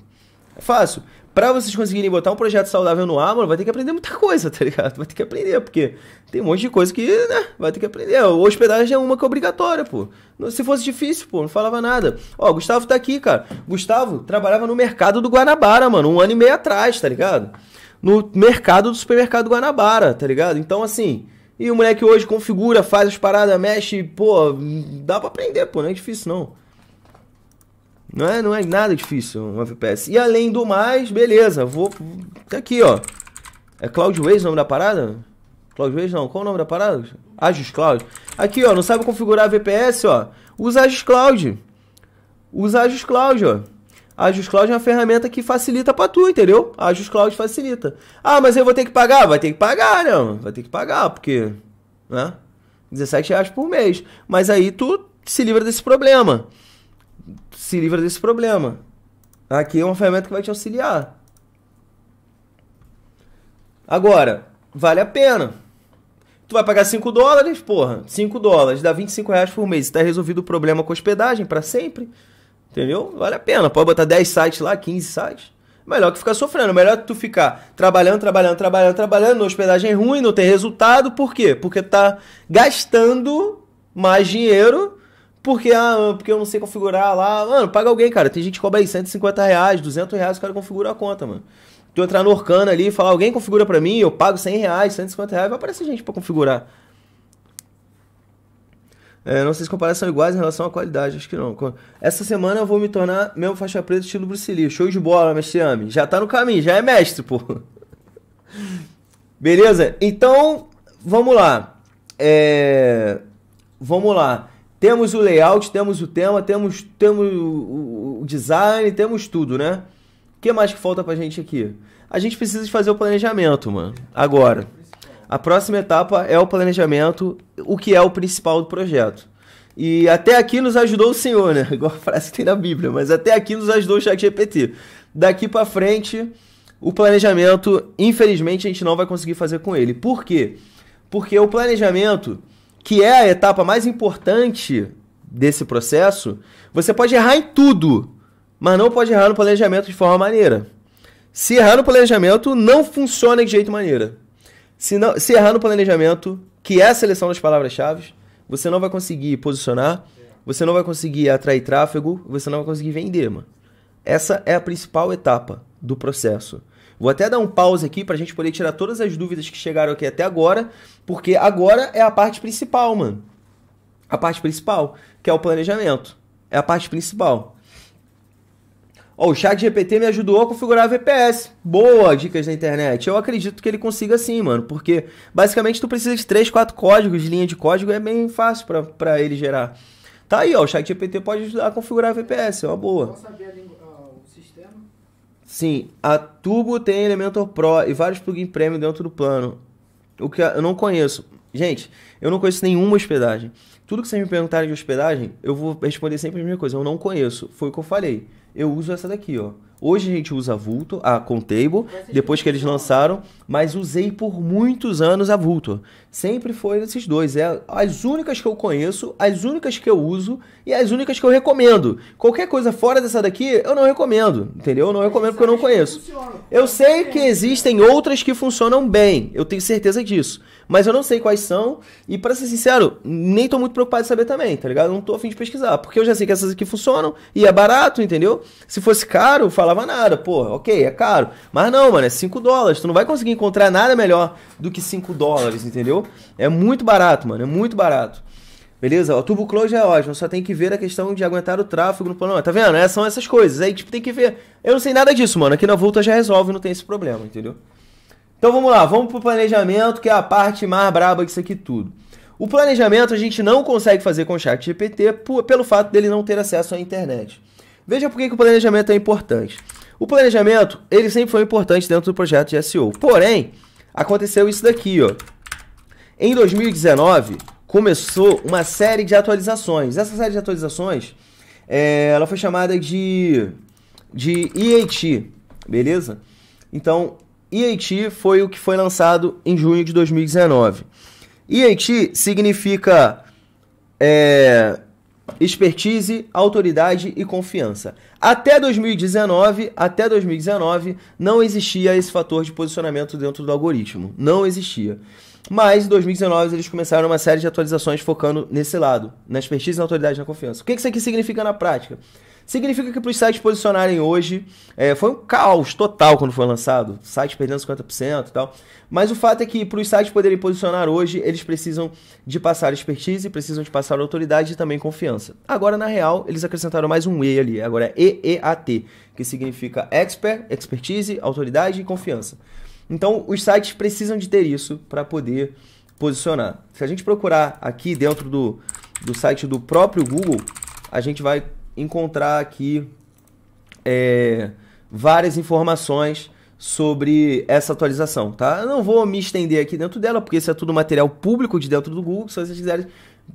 É fácil. Pra vocês conseguirem botar um projeto saudável no ar, mano, vai ter que aprender muita coisa, tá ligado? Vai ter que aprender, porque tem um monte de coisa que, né, vai ter que aprender. Hospedagem é uma que é obrigatória, pô. Se fosse difícil, pô, não falava nada. Ó, Gustavo tá aqui, cara. Gustavo trabalhava no mercado do Guanabara, mano, um ano e meio atrás, tá ligado? No mercado do supermercado Guanabara, tá ligado? Então, assim, e o moleque hoje configura, faz as paradas, mexe, pô, dá pra aprender, pô, não é difícil não. Não é, não é nada difícil um FPS. E além do mais, beleza, vou. Tá aqui, ó. É Cloudways o nome da parada? Cloudways não, qual o nome da parada? Asus Cloud. Aqui, ó, não sabe configurar VPS, ó. Usa Asus Cloud. Usa Asus Cloud, ó. Asus Cloud é uma ferramenta que facilita para tu, entendeu? Asus Cloud facilita. Ah, mas eu vou ter que pagar? Vai ter que pagar, né? Vai ter que pagar, porque. Né? 17 reais por mês. Mas aí tu se livra desse problema se livra desse problema. Aqui é uma ferramenta que vai te auxiliar. Agora, vale a pena. Tu vai pagar 5 dólares, porra. 5 dólares, dá 25 reais por mês. Está resolvido o problema com hospedagem para sempre. Entendeu? Vale a pena. Pode botar 10 sites lá, 15 sites. Melhor que ficar sofrendo. Melhor que tu ficar trabalhando, trabalhando, trabalhando, trabalhando. Hospedagem é ruim, não tem resultado. Por quê? Porque tá gastando mais dinheiro porque, ah, porque eu não sei configurar lá. Mano, paga alguém, cara. Tem gente que cobra aí 150 reais, 200 reais, o cara configura a conta, mano. Tu entrar no Orkana ali e falar, alguém configura pra mim, eu pago 100 reais, 150 reais, vai aparecer gente pra configurar. É, não sei se comparação iguais em relação à qualidade, acho que não. Essa semana eu vou me tornar mesmo faixa preta estilo Bruce Lee. Show de bola, mestre Ami. Já tá no caminho, já é mestre, pô. Beleza? Então, vamos lá. É... Vamos lá. Temos o layout, temos o tema, temos, temos o, design, temos tudo, né? O que mais que falta pra gente aqui? A gente precisa de fazer o planejamento, mano. Agora, a próxima etapa é o planejamento, o que é o principal do projeto. E até aqui nos ajudou o Senhor, né? Igual a frase que tem na Bíblia, mas até aqui nos ajudou o Chat GPT. Daqui para frente, o planejamento, infelizmente, a gente não vai conseguir fazer com ele. Por quê? Porque o planejamento, que é a etapa mais importante desse processo, você pode errar em tudo, mas não pode errar no planejamento de forma maneira. Se errar no planejamento, não funciona de jeito maneira. Se, não, se errar no planejamento, que é a seleção das palavras-chave, você não vai conseguir posicionar, você não vai conseguir atrair tráfego, você não vai conseguir vender, mano. Essa é a principal etapa do processo. Vou até dar um pause aqui para a gente poder tirar todas as dúvidas que chegaram aqui até agora porque agora é a parte principal, mano. A parte principal, que é o planejamento. É a parte principal. Ó, o chat GPT me ajudou a configurar a VPS. Boa, dicas da internet. Eu acredito que ele consiga sim, mano. Porque basicamente tu precisa de 3, 4 códigos, linha de código é bem fácil para ele gerar. Tá aí, ó. O chat GPT pode ajudar a configurar a VPS, é uma boa. Sim, a Turbo tem Elementor Pro e vários plugins premium dentro do plano. O que eu não conheço. Gente, eu não conheço nenhuma hospedagem. Tudo que vocês me perguntarem de hospedagem, eu vou responder sempre a mesma coisa. Eu não conheço. Foi o que eu falei eu uso essa daqui, ó. Hoje a gente usa a Vulto, a Contable, depois que eles lançaram, mas usei por muitos anos a Vulto. Sempre foi esses dois. É as únicas que eu conheço, as únicas que eu uso e as únicas que eu recomendo. Qualquer coisa fora dessa daqui, eu não recomendo, entendeu? Eu não recomendo porque eu não conheço. Eu sei que existem outras que funcionam bem, eu tenho certeza disso mas eu não sei quais são. E para ser sincero, nem tô muito preocupado em saber também, tá ligado? Não tô afim de pesquisar, porque eu já sei que essas aqui funcionam e é barato, entendeu? Se fosse caro, falava nada, pô, ok, é caro. Mas não, mano, é 5 dólares. Tu não vai conseguir encontrar nada melhor do que 5 dólares, entendeu? É muito barato, mano, é muito barato. Beleza? O tubo Close é ótimo, só tem que ver a questão de aguentar o tráfego no plano. Tá vendo? É, são essas coisas. Aí, é tipo, tem que ver. Eu não sei nada disso, mano. Aqui na Volta já resolve, não tem esse problema, entendeu? Então vamos lá, vamos para o planejamento, que é a parte mais braba disso aqui tudo. O planejamento a gente não consegue fazer com o chat GPT por, pelo fato dele não ter acesso à internet. Veja por que, que o planejamento é importante. O planejamento, ele sempre foi importante dentro do projeto de SEO. Porém, aconteceu isso daqui, ó. Em 2019, começou uma série de atualizações. Essa série de atualizações, é, ela foi chamada de, de EAT, beleza? Então, EIT foi o que foi lançado em junho de 2019. EIT significa é, expertise, autoridade e confiança. Até 2019, até 2019 não existia esse fator de posicionamento dentro do algoritmo, não existia. Mas em 2019 eles começaram uma série de atualizações focando nesse lado, na expertise, na autoridade e na confiança. O que isso aqui significa na prática? Significa que para os sites posicionarem hoje, é, foi um caos total quando foi lançado, sites perdendo 50% e tal. Mas o fato é que para os sites poderem posicionar hoje, eles precisam de passar expertise, precisam de passar autoridade e também confiança. Agora, na real, eles acrescentaram mais um E ali, agora é EEAT, que significa expert, expertise, autoridade e confiança. Então, os sites precisam de ter isso para poder posicionar. Se a gente procurar aqui dentro do, do site do próprio Google, a gente vai encontrar aqui é, várias informações sobre essa atualização, tá? Eu não vou me estender aqui dentro dela, porque isso é tudo material público de dentro do Google, se vocês quiserem,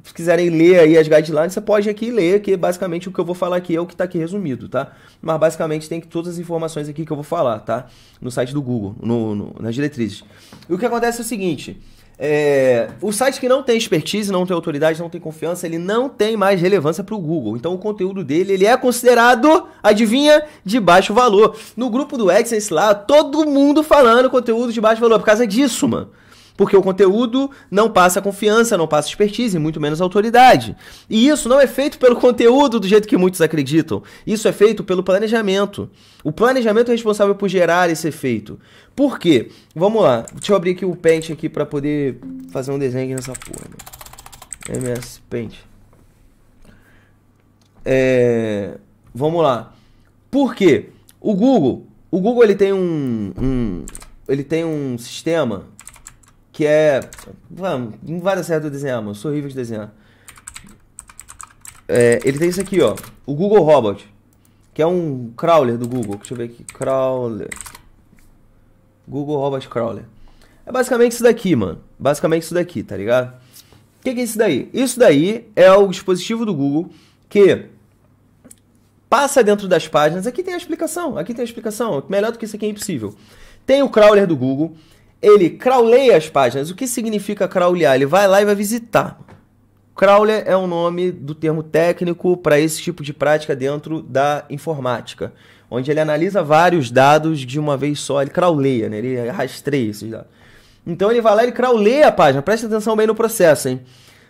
se quiserem ler aí as guidelines, você pode aqui ler, que basicamente o que eu vou falar aqui é o que está aqui resumido, tá? Mas basicamente tem todas as informações aqui que eu vou falar, tá? No site do Google, no, no nas diretrizes. E o que acontece é o seguinte, é, o site que não tem expertise, não tem autoridade, não tem confiança, ele não tem mais relevância para o Google. Então o conteúdo dele ele é considerado, adivinha, de baixo valor. No grupo do AdSense lá, todo mundo falando conteúdo de baixo valor por causa disso, mano. Porque o conteúdo não passa confiança, não passa expertise, muito menos autoridade. E isso não é feito pelo conteúdo do jeito que muitos acreditam. Isso é feito pelo planejamento. O planejamento é responsável por gerar esse efeito. Por quê? Vamos lá. Deixa eu abrir aqui o Paint aqui para poder fazer um desenho nessa porra. Né? MS Paint. É... Vamos lá. Por quê? O Google, o Google ele tem um, um ele tem um sistema que é. Mano, não vai dar certo desenhar, mano. Eu sou horrível de desenhar. É, ele tem isso aqui, ó. O Google Robot. Que é um crawler do Google. Deixa eu ver aqui. Crawler. Google Robot Crawler. É basicamente isso daqui, mano. Basicamente isso daqui, tá ligado? O que, que é isso daí? Isso daí é o dispositivo do Google que passa dentro das páginas. Aqui tem a explicação. Aqui tem a explicação. Melhor do que isso aqui é impossível. Tem o crawler do Google ele crawleia as páginas. O que significa crawlear? Ele vai lá e vai visitar. Crawler é o um nome do termo técnico para esse tipo de prática dentro da informática, onde ele analisa vários dados de uma vez só, ele crawleia, né? ele rastreia esses dados. Então ele vai lá e crawleia a página, presta atenção bem no processo, hein?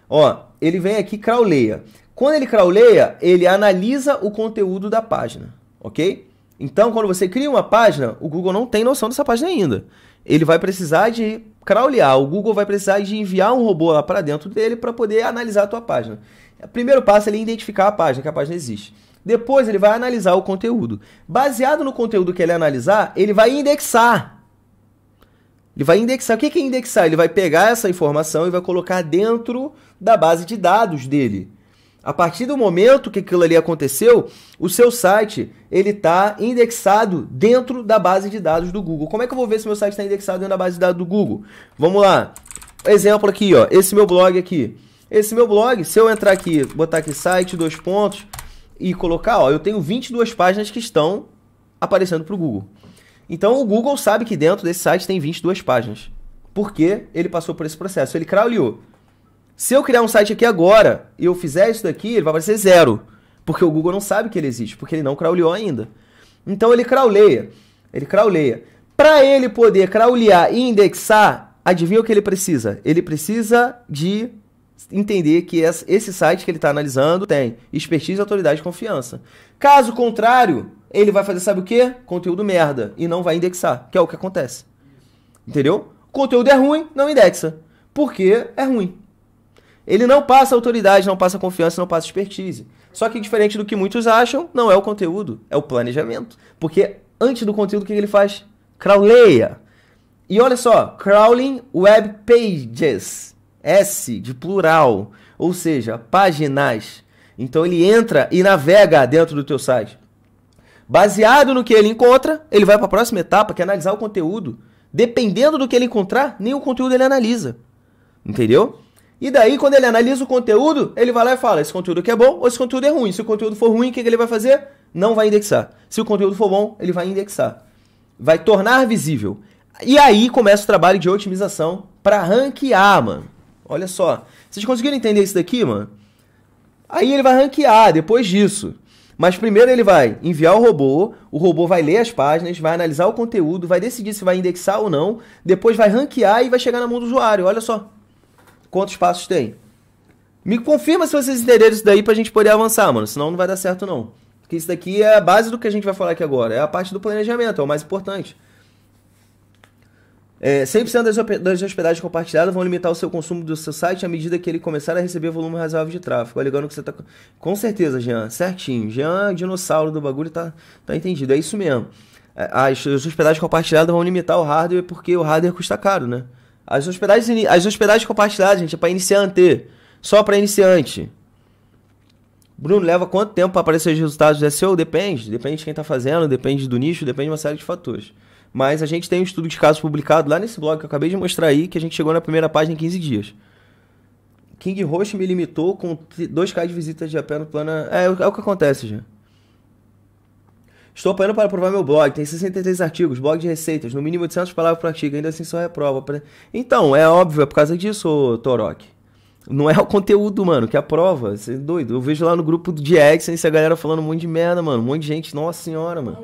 Ó, ele vem aqui e crawleia. Quando ele crawleia, ele analisa o conteúdo da página, ok? Então, quando você cria uma página, o Google não tem noção dessa página ainda ele vai precisar de crawlear, o Google vai precisar de enviar um robô lá para dentro dele para poder analisar a tua página. O primeiro passo é ele identificar a página, que a página existe. Depois ele vai analisar o conteúdo. Baseado no conteúdo que ele analisar, ele vai indexar. Ele vai indexar. O que é indexar? Ele vai pegar essa informação e vai colocar dentro da base de dados dele. A partir do momento que aquilo ali aconteceu, o seu site ele está indexado dentro da base de dados do Google. Como é que eu vou ver se meu site está indexado dentro da base de dados do Google? Vamos lá. Exemplo aqui, ó. Esse meu blog aqui. Esse meu blog, se eu entrar aqui, botar aqui site, dois pontos e colocar, ó, eu tenho 22 páginas que estão aparecendo para o Google. Então o Google sabe que dentro desse site tem 22 páginas. Porque ele passou por esse processo. Ele crawleou. Se eu criar um site aqui agora e eu fizer isso daqui, ele vai aparecer zero. Porque o Google não sabe que ele existe, porque ele não crawleou ainda. Então ele crawleia. Ele crawleia. Para ele poder crawlear e indexar, adivinha o que ele precisa? Ele precisa de entender que esse site que ele está analisando tem expertise, autoridade e confiança. Caso contrário, ele vai fazer sabe o quê? Conteúdo merda e não vai indexar, que é o que acontece. Entendeu? Conteúdo é ruim, não indexa. Porque é ruim. Ele não passa autoridade, não passa confiança, não passa expertise. Só que, diferente do que muitos acham, não é o conteúdo, é o planejamento. Porque antes do conteúdo, o que ele faz? Crawleia. E olha só, crawling web pages. S de plural, ou seja, paginais. Então ele entra e navega dentro do teu site. Baseado no que ele encontra, ele vai para a próxima etapa, que é analisar o conteúdo. Dependendo do que ele encontrar, nem o conteúdo ele analisa. Entendeu? E daí, quando ele analisa o conteúdo, ele vai lá e fala: esse conteúdo aqui é bom ou esse conteúdo é ruim. Se o conteúdo for ruim, o que ele vai fazer? Não vai indexar. Se o conteúdo for bom, ele vai indexar. Vai tornar visível. E aí começa o trabalho de otimização para ranquear, mano. Olha só. Vocês conseguiram entender isso daqui, mano? Aí ele vai ranquear depois disso. Mas primeiro ele vai enviar o robô, o robô vai ler as páginas, vai analisar o conteúdo, vai decidir se vai indexar ou não, depois vai ranquear e vai chegar na mão do usuário. Olha só quantos passos tem. Me confirma se vocês entenderam isso daí pra gente poder avançar, mano. Senão não vai dar certo, não. Porque isso daqui é a base do que a gente vai falar aqui agora. É a parte do planejamento, é o mais importante. É, 100% das hospedagens compartilhadas vão limitar o seu consumo do seu site à medida que ele começar a receber volume razoável de tráfego. Alegando que você tá. Com certeza, Jean. Certinho. Jean, dinossauro do bagulho, tá, tá entendido. É isso mesmo. É, as hospedagens compartilhadas vão limitar o hardware porque o hardware custa caro, né? As hospedagens, as hospedagens compartilhadas, gente, é para iniciante. Só para iniciante. Bruno, leva quanto tempo para aparecer os resultados do SEO? Depende. Depende de quem está fazendo, depende do nicho, depende de uma série de fatores. Mas a gente tem um estudo de casos publicado lá nesse blog que eu acabei de mostrar aí, que a gente chegou na primeira página em 15 dias. King Roche me limitou com 2k de visitas de a pé no plano. É, é o que acontece, já. Estou apanhando para aprovar meu blog. Tem 63 artigos, blog de receitas, no mínimo 800 palavras por artigo. Ainda assim, só reprova. É pra... Então, é óbvio, é por causa disso, ô, Torok. Não é o conteúdo, mano, que é aprova. Você é doido. Eu vejo lá no grupo de AdSense a galera falando um monte de merda, mano. Um monte de gente, nossa senhora, mano.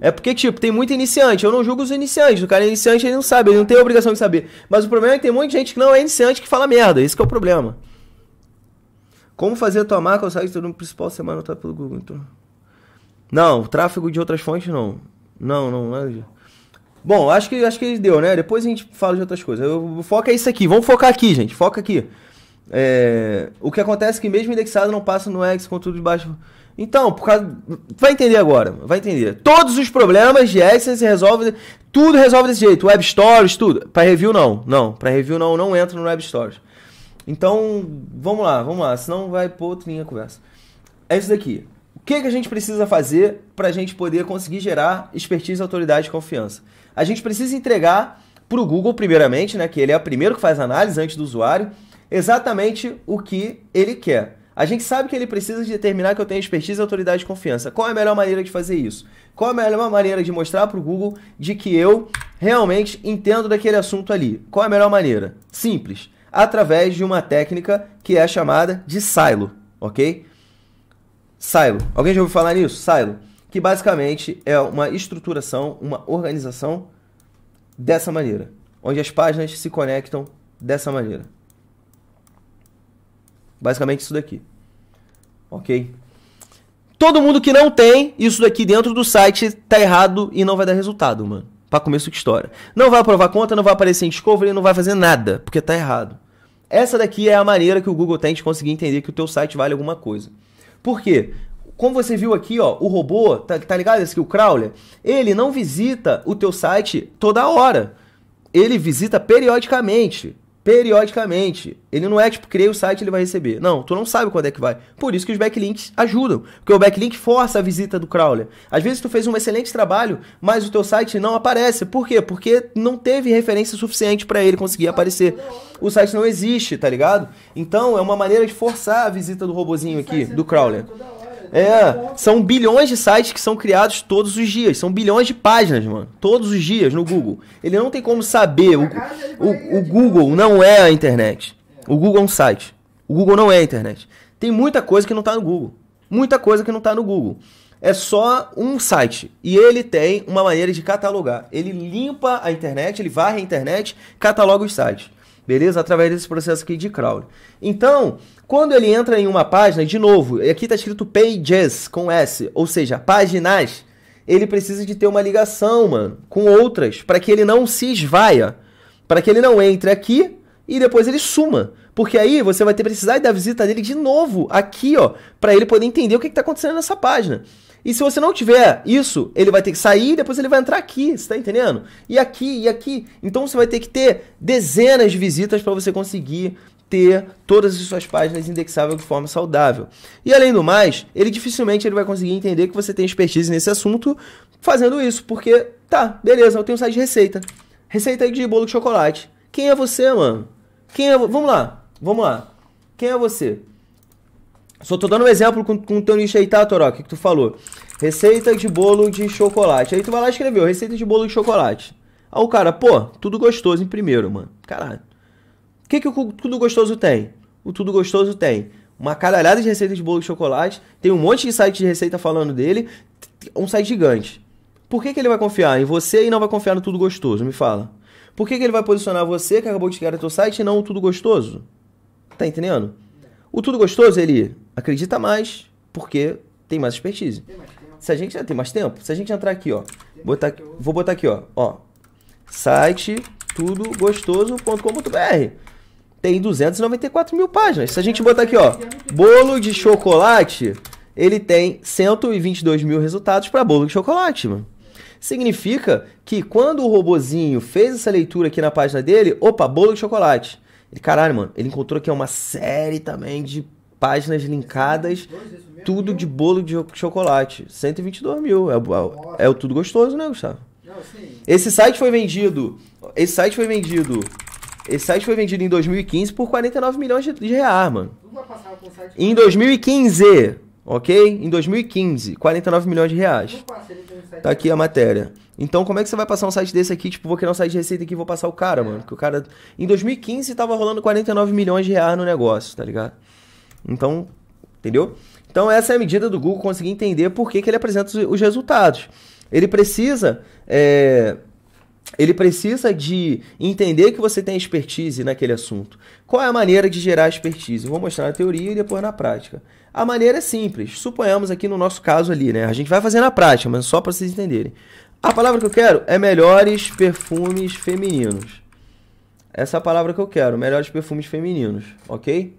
É, é porque, tipo, tem muito iniciante. Eu não julgo os iniciantes. O cara é iniciante, ele não sabe. Ele não tem a obrigação de saber. Mas o problema é que tem um monte de gente que não é iniciante que fala merda. Esse é o problema. Como fazer a tua marca Eu de site no principal semana? Tá pelo Google, então. Não, tráfego de outras fontes não. Não, não, nada Bom, acho que, acho que deu, né? Depois a gente fala de outras coisas. Eu, foca é isso aqui. Vamos focar aqui, gente. Foca aqui. É, o que acontece é que mesmo indexado não passa no X tudo de baixo. Então, por causa. Vai entender agora, vai entender. Todos os problemas de X se resolvem. Tudo resolve desse jeito. Web Stories, tudo. Para review, não. Não, para review, não. Não entra no Web Stories. Então, vamos lá, vamos lá. Senão vai pôr outra linha a conversa. É isso daqui que, que a gente precisa fazer para a gente poder conseguir gerar expertise, autoridade e confiança? A gente precisa entregar para o Google, primeiramente, né, que ele é o primeiro que faz análise antes do usuário, exatamente o que ele quer. A gente sabe que ele precisa determinar que eu tenho expertise, autoridade e confiança. Qual é a melhor maneira de fazer isso? Qual é a melhor maneira de mostrar para o Google de que eu realmente entendo daquele assunto ali? Qual é a melhor maneira? Simples. Através de uma técnica que é chamada de silo, ok? silo. Alguém já ouviu falar nisso? Silo. Que basicamente é uma estruturação, uma organização dessa maneira. Onde as páginas se conectam dessa maneira. Basicamente isso daqui. Ok? Todo mundo que não tem isso daqui dentro do site tá errado e não vai dar resultado, mano. Pra começo de história. Não vai aprovar conta, não vai aparecer em Discovery, não vai fazer nada, porque tá errado. Essa daqui é a maneira que o Google tem de conseguir entender que o teu site vale alguma coisa. Por quê? como você viu aqui, ó, o robô, tá, tá ligado esse aqui, o crawler? Ele não visita o teu site toda hora. Ele visita periodicamente periodicamente. Ele não é tipo, criei o site ele vai receber. Não, tu não sabe quando é que vai. Por isso que os backlinks ajudam, porque o backlink força a visita do crawler. Às vezes tu fez um excelente trabalho, mas o teu site não aparece. Por quê? Porque não teve referência suficiente para ele conseguir aparecer. O site não existe, tá ligado? Então é uma maneira de forçar a visita do robozinho aqui, do crawler. É, são bilhões de sites que são criados todos os dias. São bilhões de páginas, mano. Todos os dias no Google. Ele não tem como saber. O, o, o Google não é a internet. O Google é um site. O Google não é a internet. Tem muita coisa que não tá no Google. Muita coisa que não tá no Google. É só um site. E ele tem uma maneira de catalogar. Ele limpa a internet, ele varre a internet, cataloga os sites beleza? Através desse processo aqui de crawl. Então, quando ele entra em uma página, de novo, aqui está escrito pages com S, ou seja, páginas, ele precisa de ter uma ligação, mano, com outras, para que ele não se esvaia, para que ele não entre aqui e depois ele suma. Porque aí você vai ter precisar da visita dele de novo aqui, ó, para ele poder entender o que está acontecendo nessa página. E se você não tiver isso, ele vai ter que sair e depois ele vai entrar aqui, você tá entendendo? E aqui, e aqui. Então você vai ter que ter dezenas de visitas para você conseguir ter todas as suas páginas indexáveis de forma saudável. E além do mais, ele dificilmente ele vai conseguir entender que você tem expertise nesse assunto fazendo isso, porque tá, beleza, eu tenho um site de receita. Receita de bolo de chocolate. Quem é você, mano? Quem é, vamos lá. Vamos lá. Quem é você? Só tô dando um exemplo com, com o teu nicho aí, tá, O Que tu falou. Receita de bolo de chocolate. Aí tu vai lá e escreveu, receita de bolo de chocolate. Aí o cara, pô, tudo gostoso em primeiro, mano. Caralho. O que, que o tudo gostoso tem? O tudo gostoso tem uma caralhada de receitas de bolo de chocolate, tem um monte de site de receita falando dele, um site gigante. Por que, que ele vai confiar em você e não vai confiar no Tudo Gostoso? Me fala. Por que, que ele vai posicionar você que acabou de chegar no teu site e não o Tudo Gostoso? Tá entendendo? O Tudo Gostoso, ele acredita mais, porque tem mais expertise. Tem mais se a gente já tem mais tempo, se a gente entrar aqui, ó, botar, vou botar aqui, ó, ó, site tudogostoso.com.br. Tem 294 mil páginas. Se a gente botar aqui, ó, bolo de chocolate, ele tem 122 mil resultados para bolo de chocolate, mano. Significa que quando o robozinho fez essa leitura aqui na página dele, opa, bolo de chocolate. Ele, caralho, mano, ele encontrou aqui é uma série também de páginas linkadas, tudo de bolo de chocolate. 122 mil. É, é, é o tudo gostoso, né, Gustavo? esse site foi vendido. Esse site foi vendido. Esse site foi vendido em 2015 por 49 milhões de, de reais, mano. Em 2015, ok? Em 2015, 49 milhões de reais. Tá aqui a matéria. Então, como é que você vai passar um site desse aqui? Tipo, vou criar um site de receita aqui e vou passar o cara, é. mano. Porque o cara. Em 2015 tava rolando 49 milhões de reais no negócio, tá ligado? Então, entendeu? Então, essa é a medida do Google conseguir entender por que, que ele apresenta os, os resultados. Ele precisa. É ele precisa de entender que você tem expertise naquele assunto. Qual é a maneira de gerar expertise? Eu vou mostrar na teoria e depois na prática. A maneira é simples. Suponhamos aqui no nosso caso ali, né? A gente vai fazer na prática, mas só para vocês entenderem. A palavra que eu quero é melhores perfumes femininos. Essa é a palavra que eu quero, melhores perfumes femininos, ok?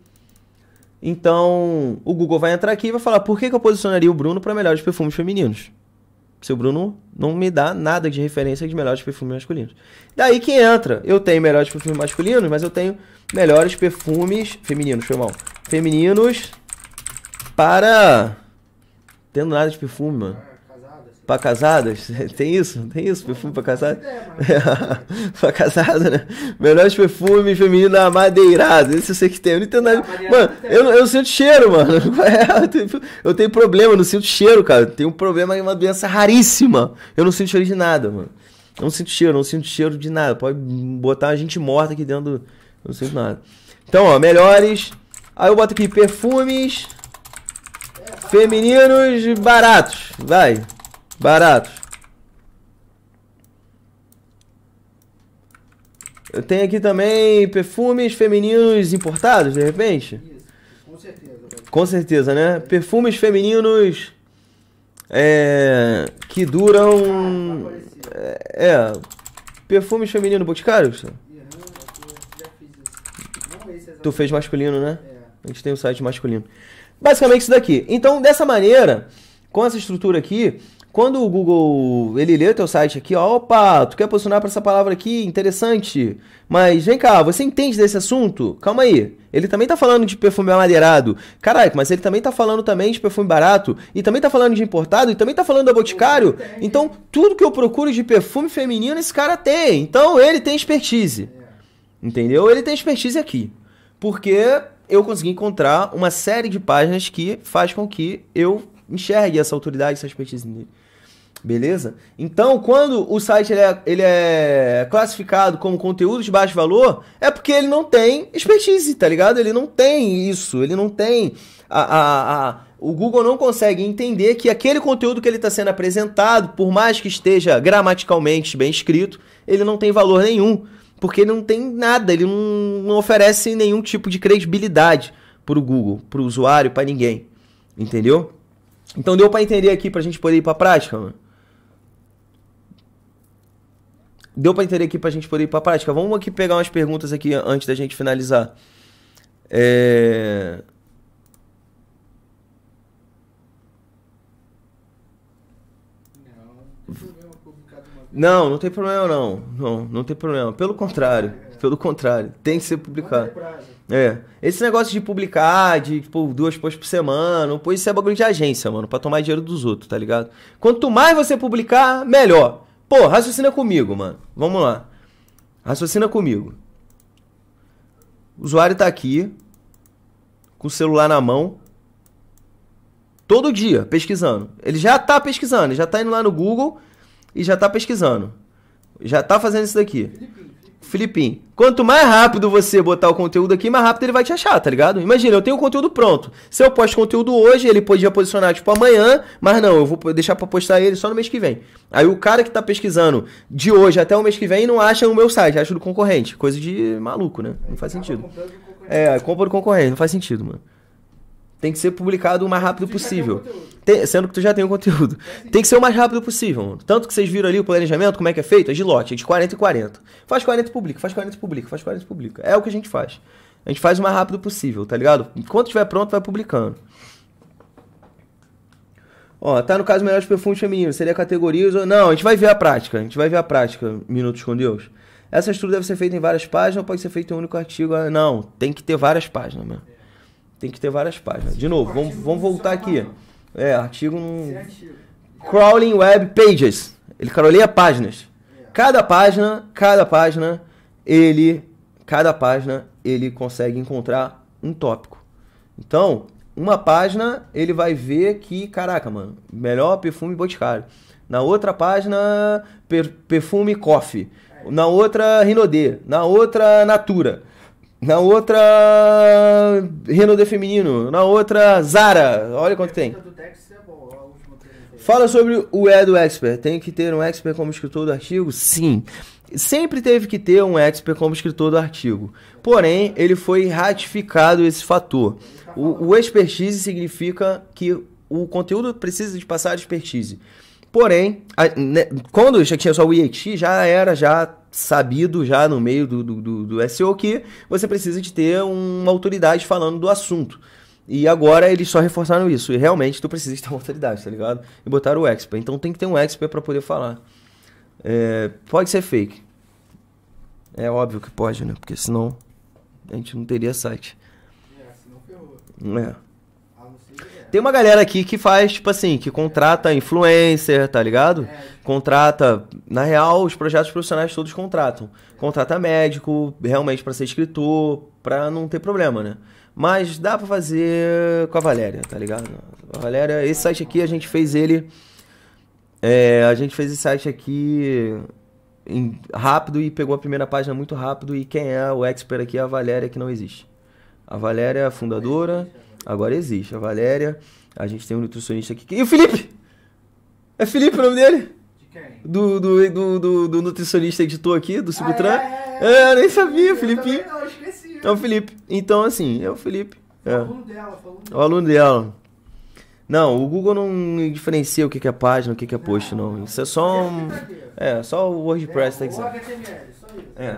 Então, o Google vai entrar aqui e vai falar por que, que eu posicionaria o Bruno para melhores perfumes femininos seu Bruno não me dá nada de referência de melhores perfumes masculinos. Daí que entra. Eu tenho melhores perfumes masculinos, mas eu tenho melhores perfumes femininos, foi mal. Femininos para. Tendo nada de perfume, mano. Pra casadas? Tem isso? Tem isso? Perfume pra casada? É, pra casada, né? Melhores perfumes femininos amadeirados. Esse eu sei que tem. Eu não entendo nada. Ah, mano, eu, eu sinto cheiro, mano. Eu tenho, problema, eu não sinto cheiro, cara. Tem um problema, é uma doença raríssima. Eu não sinto cheiro de nada, mano. Eu não sinto cheiro, não sinto cheiro de nada. Pode botar a gente morta aqui dentro do... Eu não sinto nada. Então, ó, melhores. Aí eu boto aqui perfumes é, femininos baratos. Vai. Barato. Eu tenho aqui também perfumes femininos importados, de repente? Isso, com certeza. Com certeza, né? Perfumes femininos é, que duram... Ah, tá é, é, perfumes femininos boticários? Uhum, tu fez masculino, né? É. A gente tem o um site masculino. Basicamente isso daqui. Então, dessa maneira, com essa estrutura aqui, quando o Google ele lê o teu site aqui, ó, opa, tu quer posicionar para essa palavra aqui, interessante. Mas vem cá, você entende desse assunto? Calma aí. Ele também tá falando de perfume amadeirado. Caraca, mas ele também tá falando também de perfume barato. E também tá falando de importado. E também tá falando da Boticário. Então, tudo que eu procuro de perfume feminino, esse cara tem. Então, ele tem expertise. Entendeu? Ele tem expertise aqui. Porque eu consegui encontrar uma série de páginas que faz com que eu enxergue essa autoridade, essa expertise nele. Beleza? Então, quando o site ele é, ele é, classificado como conteúdo de baixo valor, é porque ele não tem expertise, tá ligado? Ele não tem isso, ele não tem. A, a, a o Google não consegue entender que aquele conteúdo que ele está sendo apresentado, por mais que esteja gramaticalmente bem escrito, ele não tem valor nenhum. Porque ele não tem nada, ele não, não oferece nenhum tipo de credibilidade para o Google, para o usuário, para ninguém. Entendeu? Então deu para entender aqui para a gente poder ir para a prática, mano? deu para entender aqui para a gente poder ir para a prática. Vamos aqui pegar umas perguntas aqui antes da gente finalizar. É... Não, não tem problema não. Não, não tem problema. Pelo contrário, pelo contrário, tem que ser publicado. É. Esse negócio de publicar, de tipo, duas posts por semana, pois isso é bagulho de agência, mano, para tomar dinheiro dos outros, tá ligado? Quanto mais você publicar, melhor. Pô, raciocina comigo, mano. Vamos lá. Raciocina comigo. O usuário tá aqui, com o celular na mão, todo dia pesquisando. Ele já tá pesquisando, já tá indo lá no Google e já tá pesquisando. Já tá fazendo isso daqui. Filipim, quanto mais rápido você botar o conteúdo aqui, mais rápido ele vai te achar, tá ligado? Imagina, eu tenho o conteúdo pronto. Se eu posto conteúdo hoje, ele podia posicionar tipo amanhã, mas não, eu vou deixar para postar ele só no mês que vem. Aí o cara que tá pesquisando de hoje até o mês que vem não acha o meu site, acha do concorrente. Coisa de maluco, né? Não faz sentido. É, compra do concorrente, não faz sentido, mano tem que ser publicado o mais rápido possível. Tem, sendo que tu já tem o conteúdo. Tem que ser o mais rápido possível. Tanto que vocês viram ali o planejamento, como é que é feito? É de lote, é de 40 e 40. Faz 40 e publica, faz 40 e publica, faz 40 e publica. É o que a gente faz. A gente faz o mais rápido possível, tá ligado? Enquanto estiver pronto, vai publicando. Ó, tá no caso melhor de perfume feminino. seria categorias ou... Não, a gente vai ver a prática, a gente vai ver a prática, Minutos com Deus. Essa estrutura deve ser feita em várias páginas ou pode ser feita em um único artigo? Ah, não, tem que ter várias páginas, mano. Tem que ter várias páginas. De novo, vamos, vamos voltar aqui. É, artigo é Crawling Web Pages. Ele caroleia páginas. É. Cada página, cada página, ele. Cada página ele consegue encontrar um tópico. Então, uma página ele vai ver que, caraca, mano, melhor perfume boticário. Na outra página, per, perfume coffee. É. Na outra, Rinodê. Na outra, Natura. Na outra, Renault Feminino. Na outra, Zara. Olha quanto tem. Fala sobre o é do expert. Tem que ter um expert como escritor do artigo? Sim. Sempre teve que ter um expert como escritor do artigo. Porém, ele foi ratificado esse fator. O, o expertise significa que o conteúdo precisa de passar a expertise. Porém, a, né, quando já tinha só o EAT, já era já sabido já no meio do, do, do, SEO que você precisa de ter uma autoridade falando do assunto. E agora eles só reforçaram isso. E realmente tu precisa de ter uma autoridade, tá ligado? E botaram o expert. Então tem que ter um expert para poder falar. É, pode ser fake. É óbvio que pode, né? Porque senão a gente não teria site. É, senão ferrou. É. Tem uma galera aqui que faz, tipo assim, que contrata influencer, tá ligado? É. Contrata, na real, os projetos profissionais todos contratam. Contrata médico, realmente para ser escritor, pra não ter problema, né? Mas dá pra fazer com a Valéria, tá ligado? A Valéria, esse site aqui a gente fez ele. É, a gente fez esse site aqui em, rápido e pegou a primeira página muito rápido. E quem é o expert aqui é a Valéria, que não existe. A Valéria é a fundadora. É. Agora existe. A Valéria, a gente tem um nutricionista aqui. E o Felipe? É Felipe o nome dele? De quem? Do, do, do, do, do nutricionista editor aqui, do Cibutran. Ah, é, é, é, é, eu nem sabia, eu Felipe. Não, eu esqueci. Né? É o Felipe. Então, assim, é o Felipe. É. O é. aluno dela, o aluno dela. O aluno dela. Não, o Google não diferencia o que é página, o que é post, não. Isso é só é um. É, só o WordPress tá dizendo. É, isso É.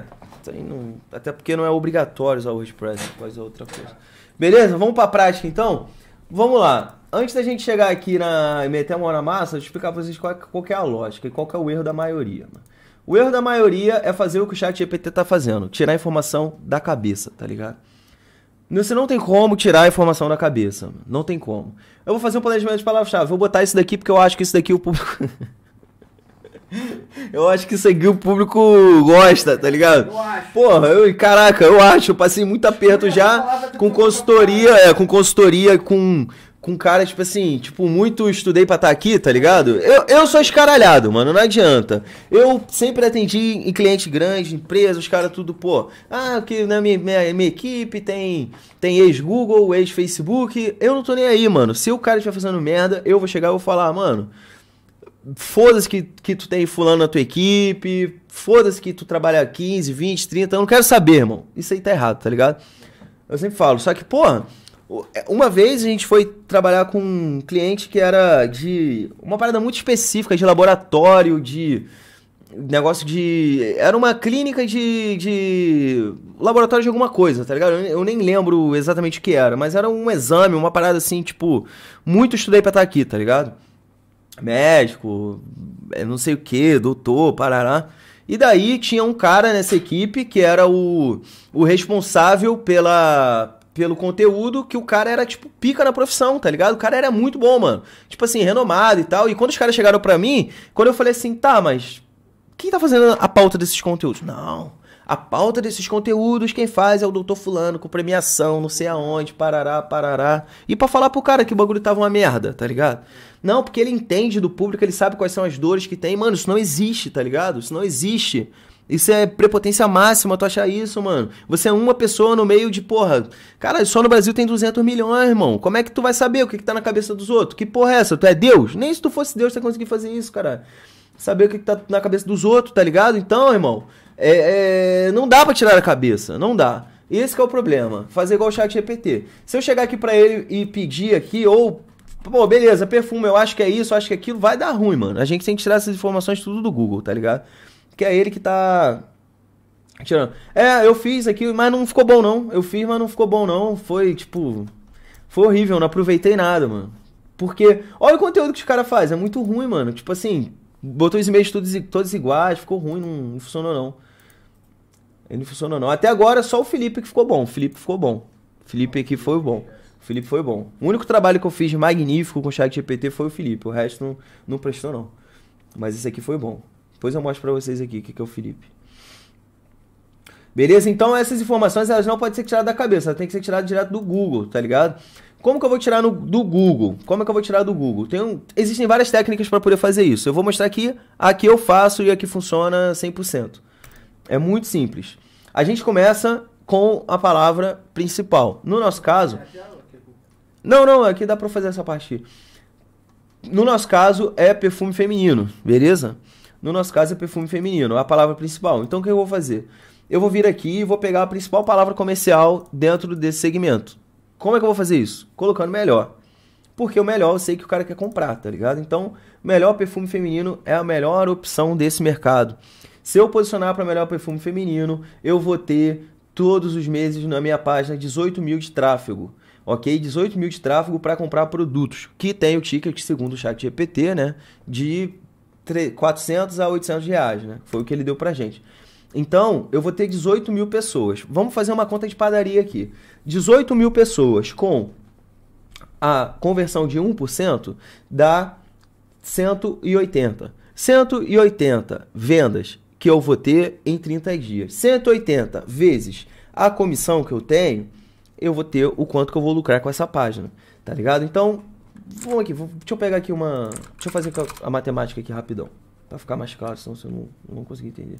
Até porque não é obrigatório usar o WordPress, mas é outra coisa. Beleza? Vamos pra prática então? Vamos lá. Antes da gente chegar aqui na e meter a mão na massa, eu explicar pra vocês qual, qual é a lógica e qual é o erro da maioria. Mano. O erro da maioria é fazer o que o chat GPT tá fazendo, tirar a informação da cabeça, tá ligado? Você não tem como tirar a informação da cabeça. Não tem como. Eu vou fazer um planejamento de palavras-chave. Vou botar isso daqui porque eu acho que isso daqui o público. Eu acho que isso aqui o público gosta, tá ligado? Eu acho. Porra, eu, caraca, eu acho. Eu passei muito aperto já com consultoria, é, com consultoria, com, com cara, tipo assim, tipo, muito estudei pra estar tá aqui, tá ligado? Eu, eu sou escaralhado, mano, não adianta. Eu sempre atendi em cliente grande, empresa, os caras tudo, pô. Ah, que na minha, minha, minha equipe tem, tem ex-Google, ex-Facebook. Eu não tô nem aí, mano. Se o cara estiver fazendo merda, eu vou chegar e vou falar, ah, mano. Foda-se que, que tu tem fulano na tua equipe, foda-se que tu trabalha 15, 20, 30, eu não quero saber, irmão. Isso aí tá errado, tá ligado? Eu sempre falo, só que, porra, é, uma vez a gente foi trabalhar com um cliente que era de uma parada muito específica, de laboratório, de negócio de. Era uma clínica de. de laboratório de alguma coisa, tá ligado? Eu nem lembro exatamente o que era, mas era um exame, uma parada assim, tipo. Muito estudei pra estar tá aqui, tá ligado? médico, é, não sei o que, doutor, parará. E daí tinha um cara nessa equipe que era o, o responsável pela, pelo conteúdo, que o cara era, tipo, pica na profissão, tá ligado? O cara era muito bom, mano. Tipo assim, renomado e tal. E quando os caras chegaram pra mim, quando eu falei assim, tá, mas quem tá fazendo a pauta desses conteúdos? Não. A pauta desses conteúdos, quem faz é o doutor fulano, com premiação, não sei aonde, parará, parará. E para falar pro cara que o bagulho tava uma merda, tá ligado? Não, porque ele entende do público, ele sabe quais são as dores que tem. Mano, isso não existe, tá ligado? Isso não existe. Isso é prepotência máxima, tu achar isso, mano. Você é uma pessoa no meio de, porra. Cara, só no Brasil tem 200 milhões, irmão. Como é que tu vai saber o que, que tá na cabeça dos outros? Que porra é essa? Tu é Deus? Nem se tu fosse Deus, tu ia conseguir fazer isso, cara. Saber o que, que tá na cabeça dos outros, tá ligado? Então, irmão, é, é, não dá para tirar a cabeça, não dá. Esse é o problema. Fazer igual o chat GPT. Se eu chegar aqui para ele e pedir aqui, ou. Pô, beleza, perfume, eu acho que é isso, eu acho que é aquilo, vai dar ruim, mano. A gente tem que tirar essas informações tudo do Google, tá ligado? Que é ele que tá. Tirando. É, eu fiz aqui, mas não ficou bom não. Eu fiz, mas não ficou bom não. Foi, tipo. Foi horrível, não aproveitei nada, mano. Porque, olha o conteúdo que os caras fazem, é muito ruim, mano. Tipo assim, botou os e-mails todos, todos iguais, ficou ruim, não, não funcionou não. Ele não funcionou não. Até agora só o Felipe que ficou bom. O Felipe ficou bom. O Felipe aqui foi o bom. O Felipe foi bom. O único trabalho que eu fiz magnífico com o Chat GPT foi o Felipe. O resto não, não prestou não. Mas esse aqui foi bom. Depois eu mostro pra vocês aqui o que, que é o Felipe. Beleza? Então essas informações elas não podem ser tiradas da cabeça, elas têm que ser tiradas direto do Google, tá ligado? Como que eu vou tirar no, do Google? Como é que eu vou tirar do Google? Tem um, existem várias técnicas para poder fazer isso. Eu vou mostrar aqui, aqui eu faço e aqui funciona 100%. É muito simples. A gente começa com a palavra principal. No nosso caso. É é não, não, aqui é dá para fazer essa parte. No nosso caso é perfume feminino, beleza? No nosso caso é perfume feminino, a palavra principal. Então o que eu vou fazer? Eu vou vir aqui e vou pegar a principal palavra comercial dentro desse segmento. Como é que eu vou fazer isso? Colocando melhor. Porque o melhor eu sei que o cara quer comprar, tá ligado? Então, melhor perfume feminino é a melhor opção desse mercado. Se eu posicionar para melhor perfume feminino, eu vou ter todos os meses na minha página 18 mil de tráfego. Ok? 18 mil de tráfego para comprar produtos, que tem o ticket, segundo o chat GPT, né? De 400 a 800 reais, né? Foi o que ele deu para gente. Então, eu vou ter 18 mil pessoas. Vamos fazer uma conta de padaria aqui. 18 mil pessoas com a conversão de 1% dá 180. 180 vendas que eu vou ter em 30 dias. 180 vezes a comissão que eu tenho, eu vou ter o quanto que eu vou lucrar com essa página, tá ligado? Então, vamos aqui, vou, deixa eu pegar aqui uma... Deixa eu fazer a, a matemática aqui rapidão, para ficar mais claro, senão você não, não conseguir entender.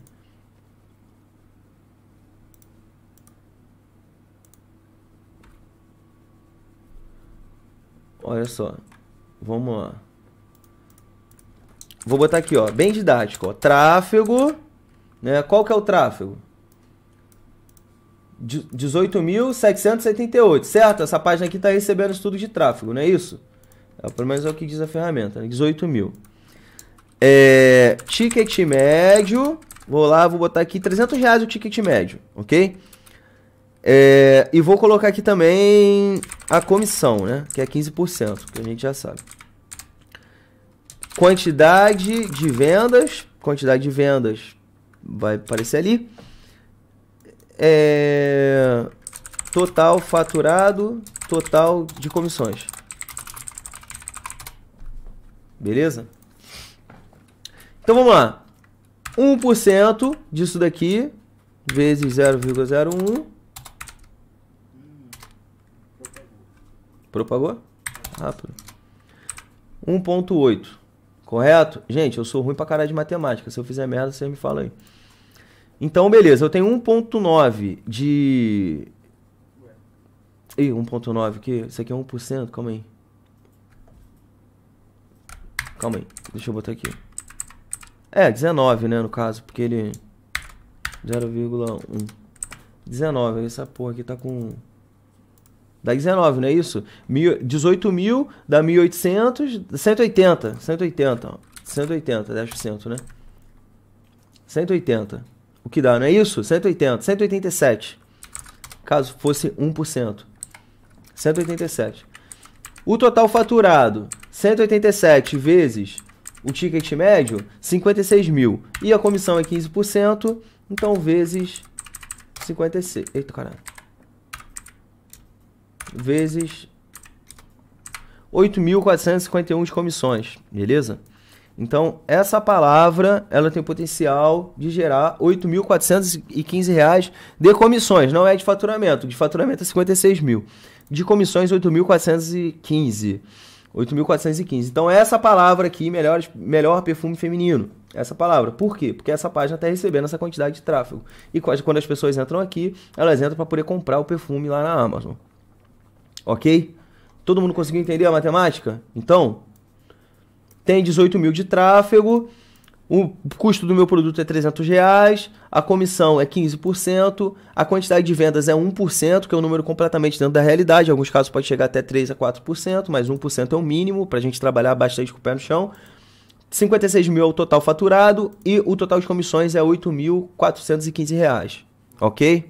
Olha só, vamos lá. Vou botar aqui, ó, bem didático, ó, tráfego né? Qual que é o tráfego? 18.778, certo? Essa página aqui está recebendo estudo de tráfego, não é isso? É, pelo menos é o que diz a ferramenta, né? 18 mil. É, ticket médio, vou lá, vou botar aqui 300 reais o ticket médio, ok? É, e vou colocar aqui também a comissão, né? Que é 15%, que a gente já sabe. Quantidade de vendas, quantidade de vendas vai aparecer ali. É, total faturado, total de comissões. Beleza? Então vamos lá. 1% disso daqui vezes 0,01 Propagou? Rápido. 1.8. Correto? Gente, eu sou ruim pra caralho de matemática. Se eu fizer merda, você me fala aí. Então, beleza, eu tenho 1.9 de... Ih, 1.9 aqui, isso aqui é 1%, calma aí. Calma aí, deixa eu botar aqui. É, 19, né, no caso, porque ele... 0,1. 19, essa porra aqui tá com... Dá 19, não é isso? 18 mil, dá 1.800, 180, 180, ó. 180, 10%, né? 180. O que dá, não é isso? 180, 187. Caso fosse 1%. 187. O total faturado, 187 vezes o ticket médio, 56 mil. E a comissão é 15%, então vezes 56. Eita, caralho. Vezes 8.451 de comissões, beleza? Então, essa palavra, ela tem potencial de gerar R$ reais de comissões, não é de faturamento. De faturamento é 56 mil. De comissões, 8.415. 8.415. Então, essa palavra aqui, melhor, melhor perfume feminino. Essa palavra. Por quê? Porque essa página está recebendo essa quantidade de tráfego. E quando as pessoas entram aqui, elas entram para poder comprar o perfume lá na Amazon. Ok? Todo mundo conseguiu entender a matemática? Então, tem 18 mil de tráfego, o custo do meu produto é 300 reais, a comissão é 15%, a quantidade de vendas é 1%, que é um número completamente dentro da realidade, em alguns casos pode chegar até 3 a 4%, mas 1% é o mínimo para a gente trabalhar bastante com o pé no chão. 56 mil é o total faturado e o total de comissões é 8.415 reais, ok?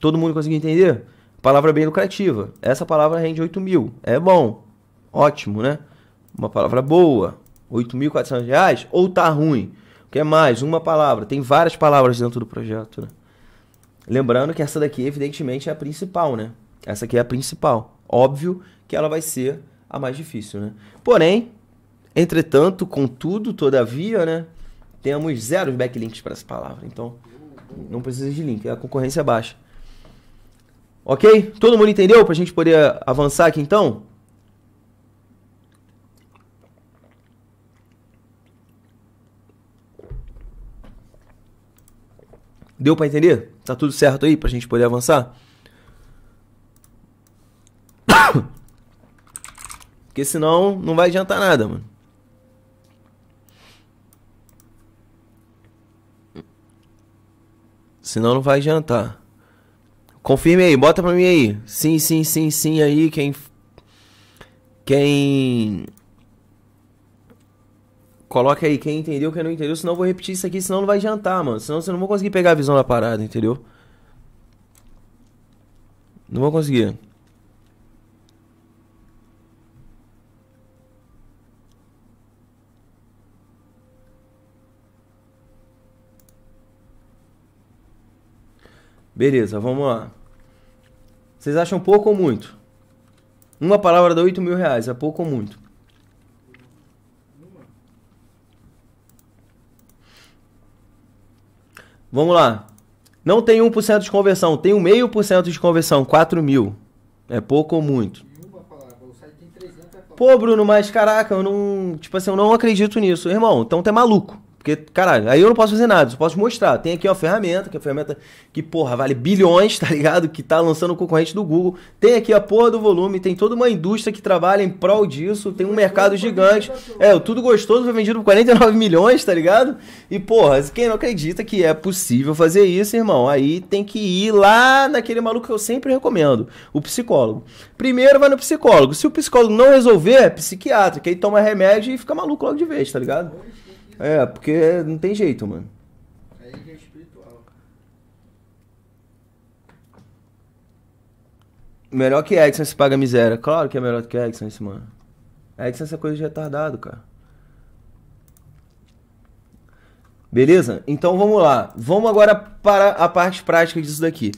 Todo mundo conseguiu entender? Palavra bem lucrativa. Essa palavra rende 8 mil. É bom, ótimo, né? Uma palavra boa, 8.400 reais, ou tá ruim. O que é mais? Uma palavra. Tem várias palavras dentro do projeto, né? Lembrando que essa daqui, evidentemente, é a principal, né? Essa aqui é a principal. Óbvio que ela vai ser a mais difícil, né? Porém, entretanto, contudo, todavia, né? Temos zero backlinks para essa palavra. Então, não precisa de link. É a concorrência é baixa. Ok? Todo mundo entendeu para a gente poder avançar aqui então? Deu para entender? Tá tudo certo aí pra gente poder avançar? Porque senão não vai adiantar nada, mano. Senão não vai adiantar. Confirme aí, bota pra mim aí. Sim, sim, sim, sim aí. Quem. Quem Coloque aí quem entendeu, quem não entendeu, senão eu vou repetir isso aqui, senão não vai jantar, mano. Senão você não vai conseguir pegar a visão da parada, entendeu? Não vou conseguir. Beleza, vamos lá. Vocês acham pouco ou muito? Uma palavra dá 8 mil reais, é pouco ou muito? Vamos lá. Não tem 1% de conversão, tem 1,5% de conversão, 4 mil. É pouco ou muito? Pô, Bruno, mas caraca, eu não. Tipo assim, eu não acredito nisso. Irmão, então tu é maluco. Porque, caralho, aí eu não posso fazer nada, só posso mostrar. Tem aqui uma ferramenta, que é uma ferramenta que, porra, vale bilhões, tá ligado? Que tá lançando o concorrente do Google. Tem aqui a porra do volume, tem toda uma indústria que trabalha em prol disso, tem um mercado gigante. É, o Tudo Gostoso foi vendido por 49 milhões, tá ligado? E, porra, quem não acredita que é possível fazer isso, irmão, aí tem que ir lá naquele maluco que eu sempre recomendo, o psicólogo. Primeiro vai no psicólogo. Se o psicólogo não resolver, é psiquiatra, que aí toma remédio e fica maluco logo de vez, tá ligado? É, porque não tem jeito, mano. Aí é espiritual. Melhor que Edson se paga miséria. Claro que é melhor que Edson esse, mano. Edson é coisa de retardado, cara. Beleza? Então vamos lá. Vamos agora para a parte prática disso daqui.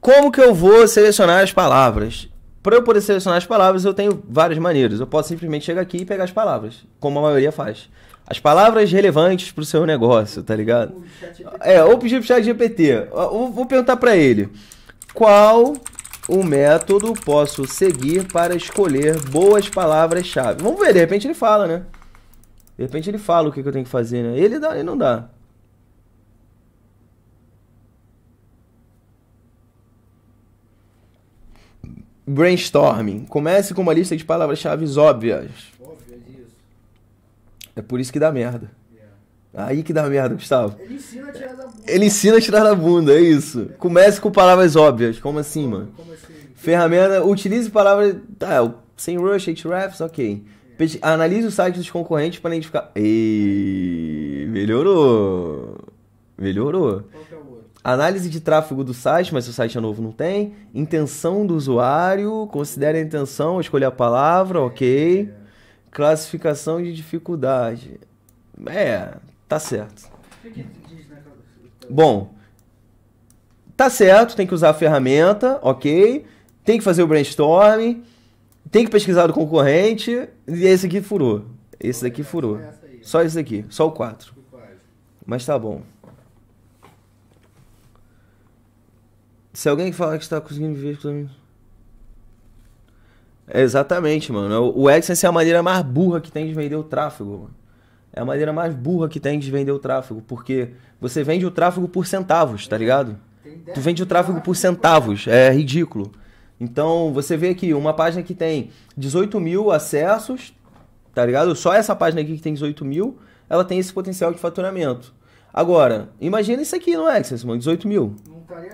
Como que eu vou selecionar as palavras? Para eu poder selecionar as palavras, eu tenho várias maneiras. Eu posso simplesmente chegar aqui e pegar as palavras, como a maioria faz as palavras relevantes para o seu negócio, tá ligado? É, ou pedir pro chat GPT. vou perguntar para ele. Qual o método posso seguir para escolher boas palavras-chave? Vamos ver, de repente ele fala, né? De repente ele fala o que, que eu tenho que fazer, né? Ele, dá, ele não dá. Brainstorming. Comece com uma lista de palavras-chave óbvias. É por isso que dá merda. Aí que dá merda, Gustavo. Ele ensina a tirar da bunda. Ele ensina a tirar da bunda, é isso. Comece com palavras óbvias. Como assim, mano? Como assim? Ferramenta, utilize palavras. Tá, é sem rush, hrefs, ok. Analise o site dos concorrentes para identificar. Ei, melhorou. Melhorou. É Análise de tráfego do site, mas se o site é novo, não tem. Intenção do usuário, considere a intenção, escolha a palavra, ok. Classificação de dificuldade. É, tá certo. Bom, tá certo, tem que usar a ferramenta, ok. Tem que fazer o brainstorm, tem que pesquisar do concorrente. E esse aqui furou. Esse daqui furou. É só esse aqui só o 4. Mas tá bom. Se alguém falar que está conseguindo ver, Exatamente, mano. O AdSense é a maneira mais burra que tem de vender o tráfego, mano. É a maneira mais burra que tem de vender o tráfego, porque você vende o tráfego por centavos, tá ligado? Tu vende o tráfego por centavos, é ridículo. Então, você vê aqui uma página que tem 18 mil acessos, tá ligado? Só essa página aqui que tem 18 mil, ela tem esse potencial de faturamento. Agora, imagina isso aqui no AdSense, mano, 18 mil.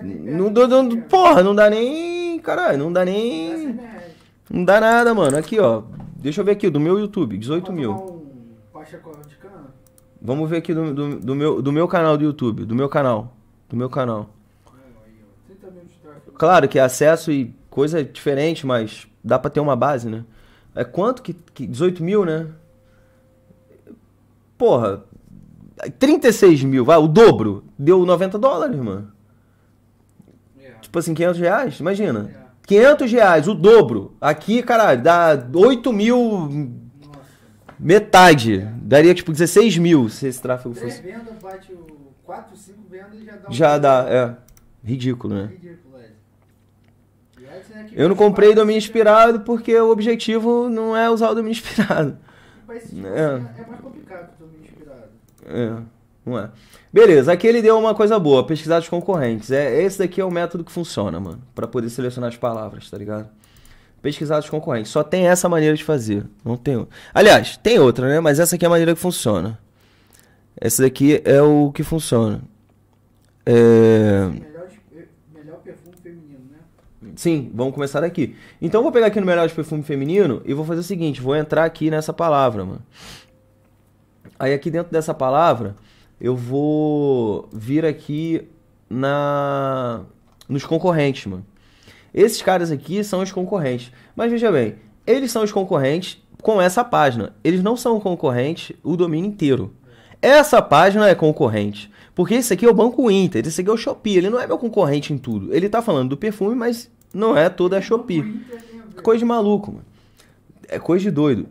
Não, daria tá nem porra, não dá nem. Caralho, não dá nem. Não dá nada, mano. Aqui, ó. Deixa eu ver aqui, do meu YouTube, 18 Pode mil. Um Vamos ver aqui do, do, do, meu, do meu canal do YouTube, do meu canal. Do meu canal. Claro que é acesso e coisa diferente, mas dá pra ter uma base, né? É quanto que. que 18 mil, né? Porra. 36 mil, vai, o dobro. Deu 90 dólares, mano. Yeah. É. Tipo assim, 500 reais, imagina. Yeah. É. 500 reais, o dobro. Aqui, caralho, dá 8 mil. Metade. Daria tipo 16 mil se esse tráfego fosse. vendas bate o 4, 5 vendas e já dá. Um já dá, é. Ridículo, né? Ridículo, é. Eu não comprei domínio inspirado porque o objetivo não é usar o domínio inspirado. Mas tipo é. Assim, é. é mais complicado que o domínio inspirado. É, não é. Beleza, aqui ele deu uma coisa boa, pesquisar os concorrentes. É, esse daqui é o método que funciona, mano, para poder selecionar as palavras, tá ligado? Pesquisar os concorrentes. Só tem essa maneira de fazer, não tem. Aliás, tem outra, né? Mas essa aqui é a maneira que funciona. Essa daqui é o que funciona. É... melhor eh, perfume feminino, né? Sim, vamos começar daqui. Então eu vou pegar aqui no melhor de perfume feminino e vou fazer o seguinte, vou entrar aqui nessa palavra, mano. Aí aqui dentro dessa palavra, eu vou vir aqui na nos concorrentes, mano. Esses caras aqui são os concorrentes. Mas veja bem, eles são os concorrentes com essa página. Eles não são concorrentes o domínio inteiro. Essa página é concorrente. Porque esse aqui é o Banco Inter, esse aqui é o Shopee. Ele não é meu concorrente em tudo. Ele tá falando do perfume, mas não é toda a Shopee. Coisa de maluco, mano. É coisa de doido.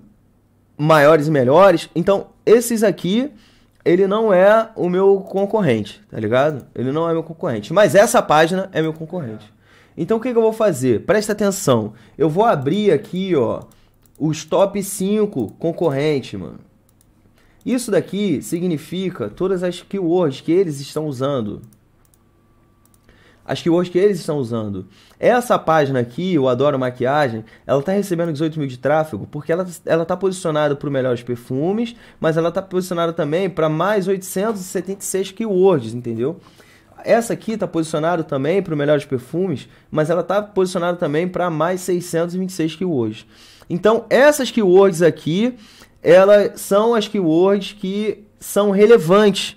Maiores e melhores. Então, esses aqui ele não é o meu concorrente, tá ligado? Ele não é meu concorrente. Mas essa página é meu concorrente. Então o que, que eu vou fazer? Presta atenção. Eu vou abrir aqui, ó, os top 5 concorrentes, mano. Isso daqui significa todas as keywords que eles estão usando as que hoje que eles estão usando. Essa página aqui, o Adoro Maquiagem, ela está recebendo 18 mil de tráfego porque ela está posicionada para os melhores perfumes, mas ela está posicionada também para mais 876 keywords, entendeu? Essa aqui está posicionada também para os melhores perfumes, mas ela está posicionada também para mais 626 keywords. Então, essas keywords aqui, elas são as keywords que são relevantes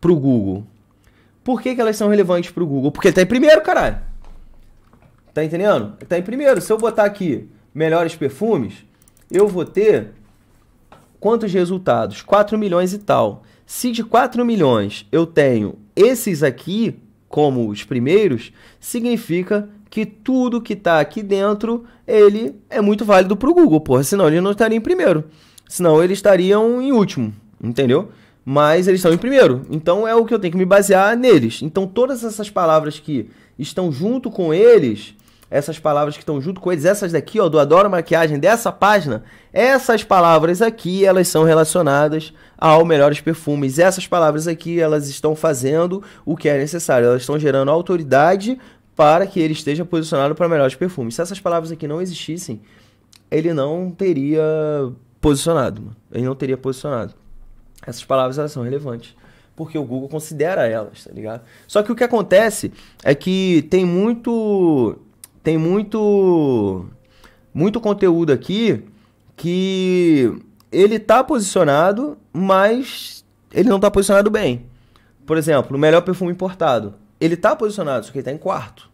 para o Google. Por que, que elas são relevantes para o Google? Porque ele tá em primeiro, caralho. Tá entendendo? Ele tá em primeiro. Se eu botar aqui melhores perfumes, eu vou ter quantos resultados? 4 milhões e tal. Se de 4 milhões eu tenho esses aqui como os primeiros, significa que tudo que está aqui dentro, ele é muito válido para o Google, porra. Senão ele não estaria em primeiro. Senão eles estariam em último, entendeu? mas eles estão em primeiro. Então é o que eu tenho que me basear neles. Então todas essas palavras que estão junto com eles, essas palavras que estão junto com eles, essas daqui, ó, do Adoro Maquiagem, dessa página, essas palavras aqui, elas são relacionadas ao Melhores Perfumes. Essas palavras aqui, elas estão fazendo o que é necessário, elas estão gerando autoridade para que ele esteja posicionado para Melhores Perfumes. Se essas palavras aqui não existissem, ele não teria posicionado, mano. Ele não teria posicionado. Essas palavras elas são relevantes. Porque o Google considera elas, tá ligado? Só que o que acontece é que tem muito. Tem muito. Muito conteúdo aqui que ele tá posicionado, mas ele não tá posicionado bem. Por exemplo, o melhor perfume importado. Ele tá posicionado, só que ele tá em quarto.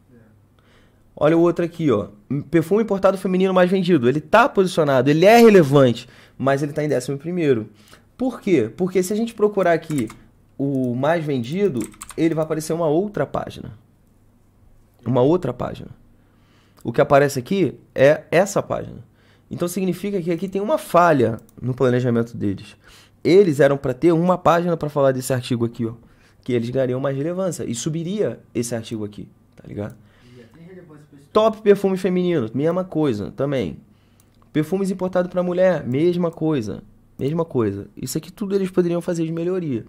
Olha o outro aqui, ó. Perfume importado feminino mais vendido. Ele tá posicionado, ele é relevante, mas ele tá em décimo primeiro. Por quê? Porque se a gente procurar aqui o mais vendido, ele vai aparecer uma outra página. Uma outra página. O que aparece aqui é essa página. Então significa que aqui tem uma falha no planejamento deles. Eles eram para ter uma página para falar desse artigo aqui, ó, que eles ganhariam mais relevância e subiria esse artigo aqui, tá ligado? Top perfume feminino, mesma coisa também. Perfumes importados para mulher, mesma coisa. Mesma coisa. Isso aqui tudo eles poderiam fazer de melhoria.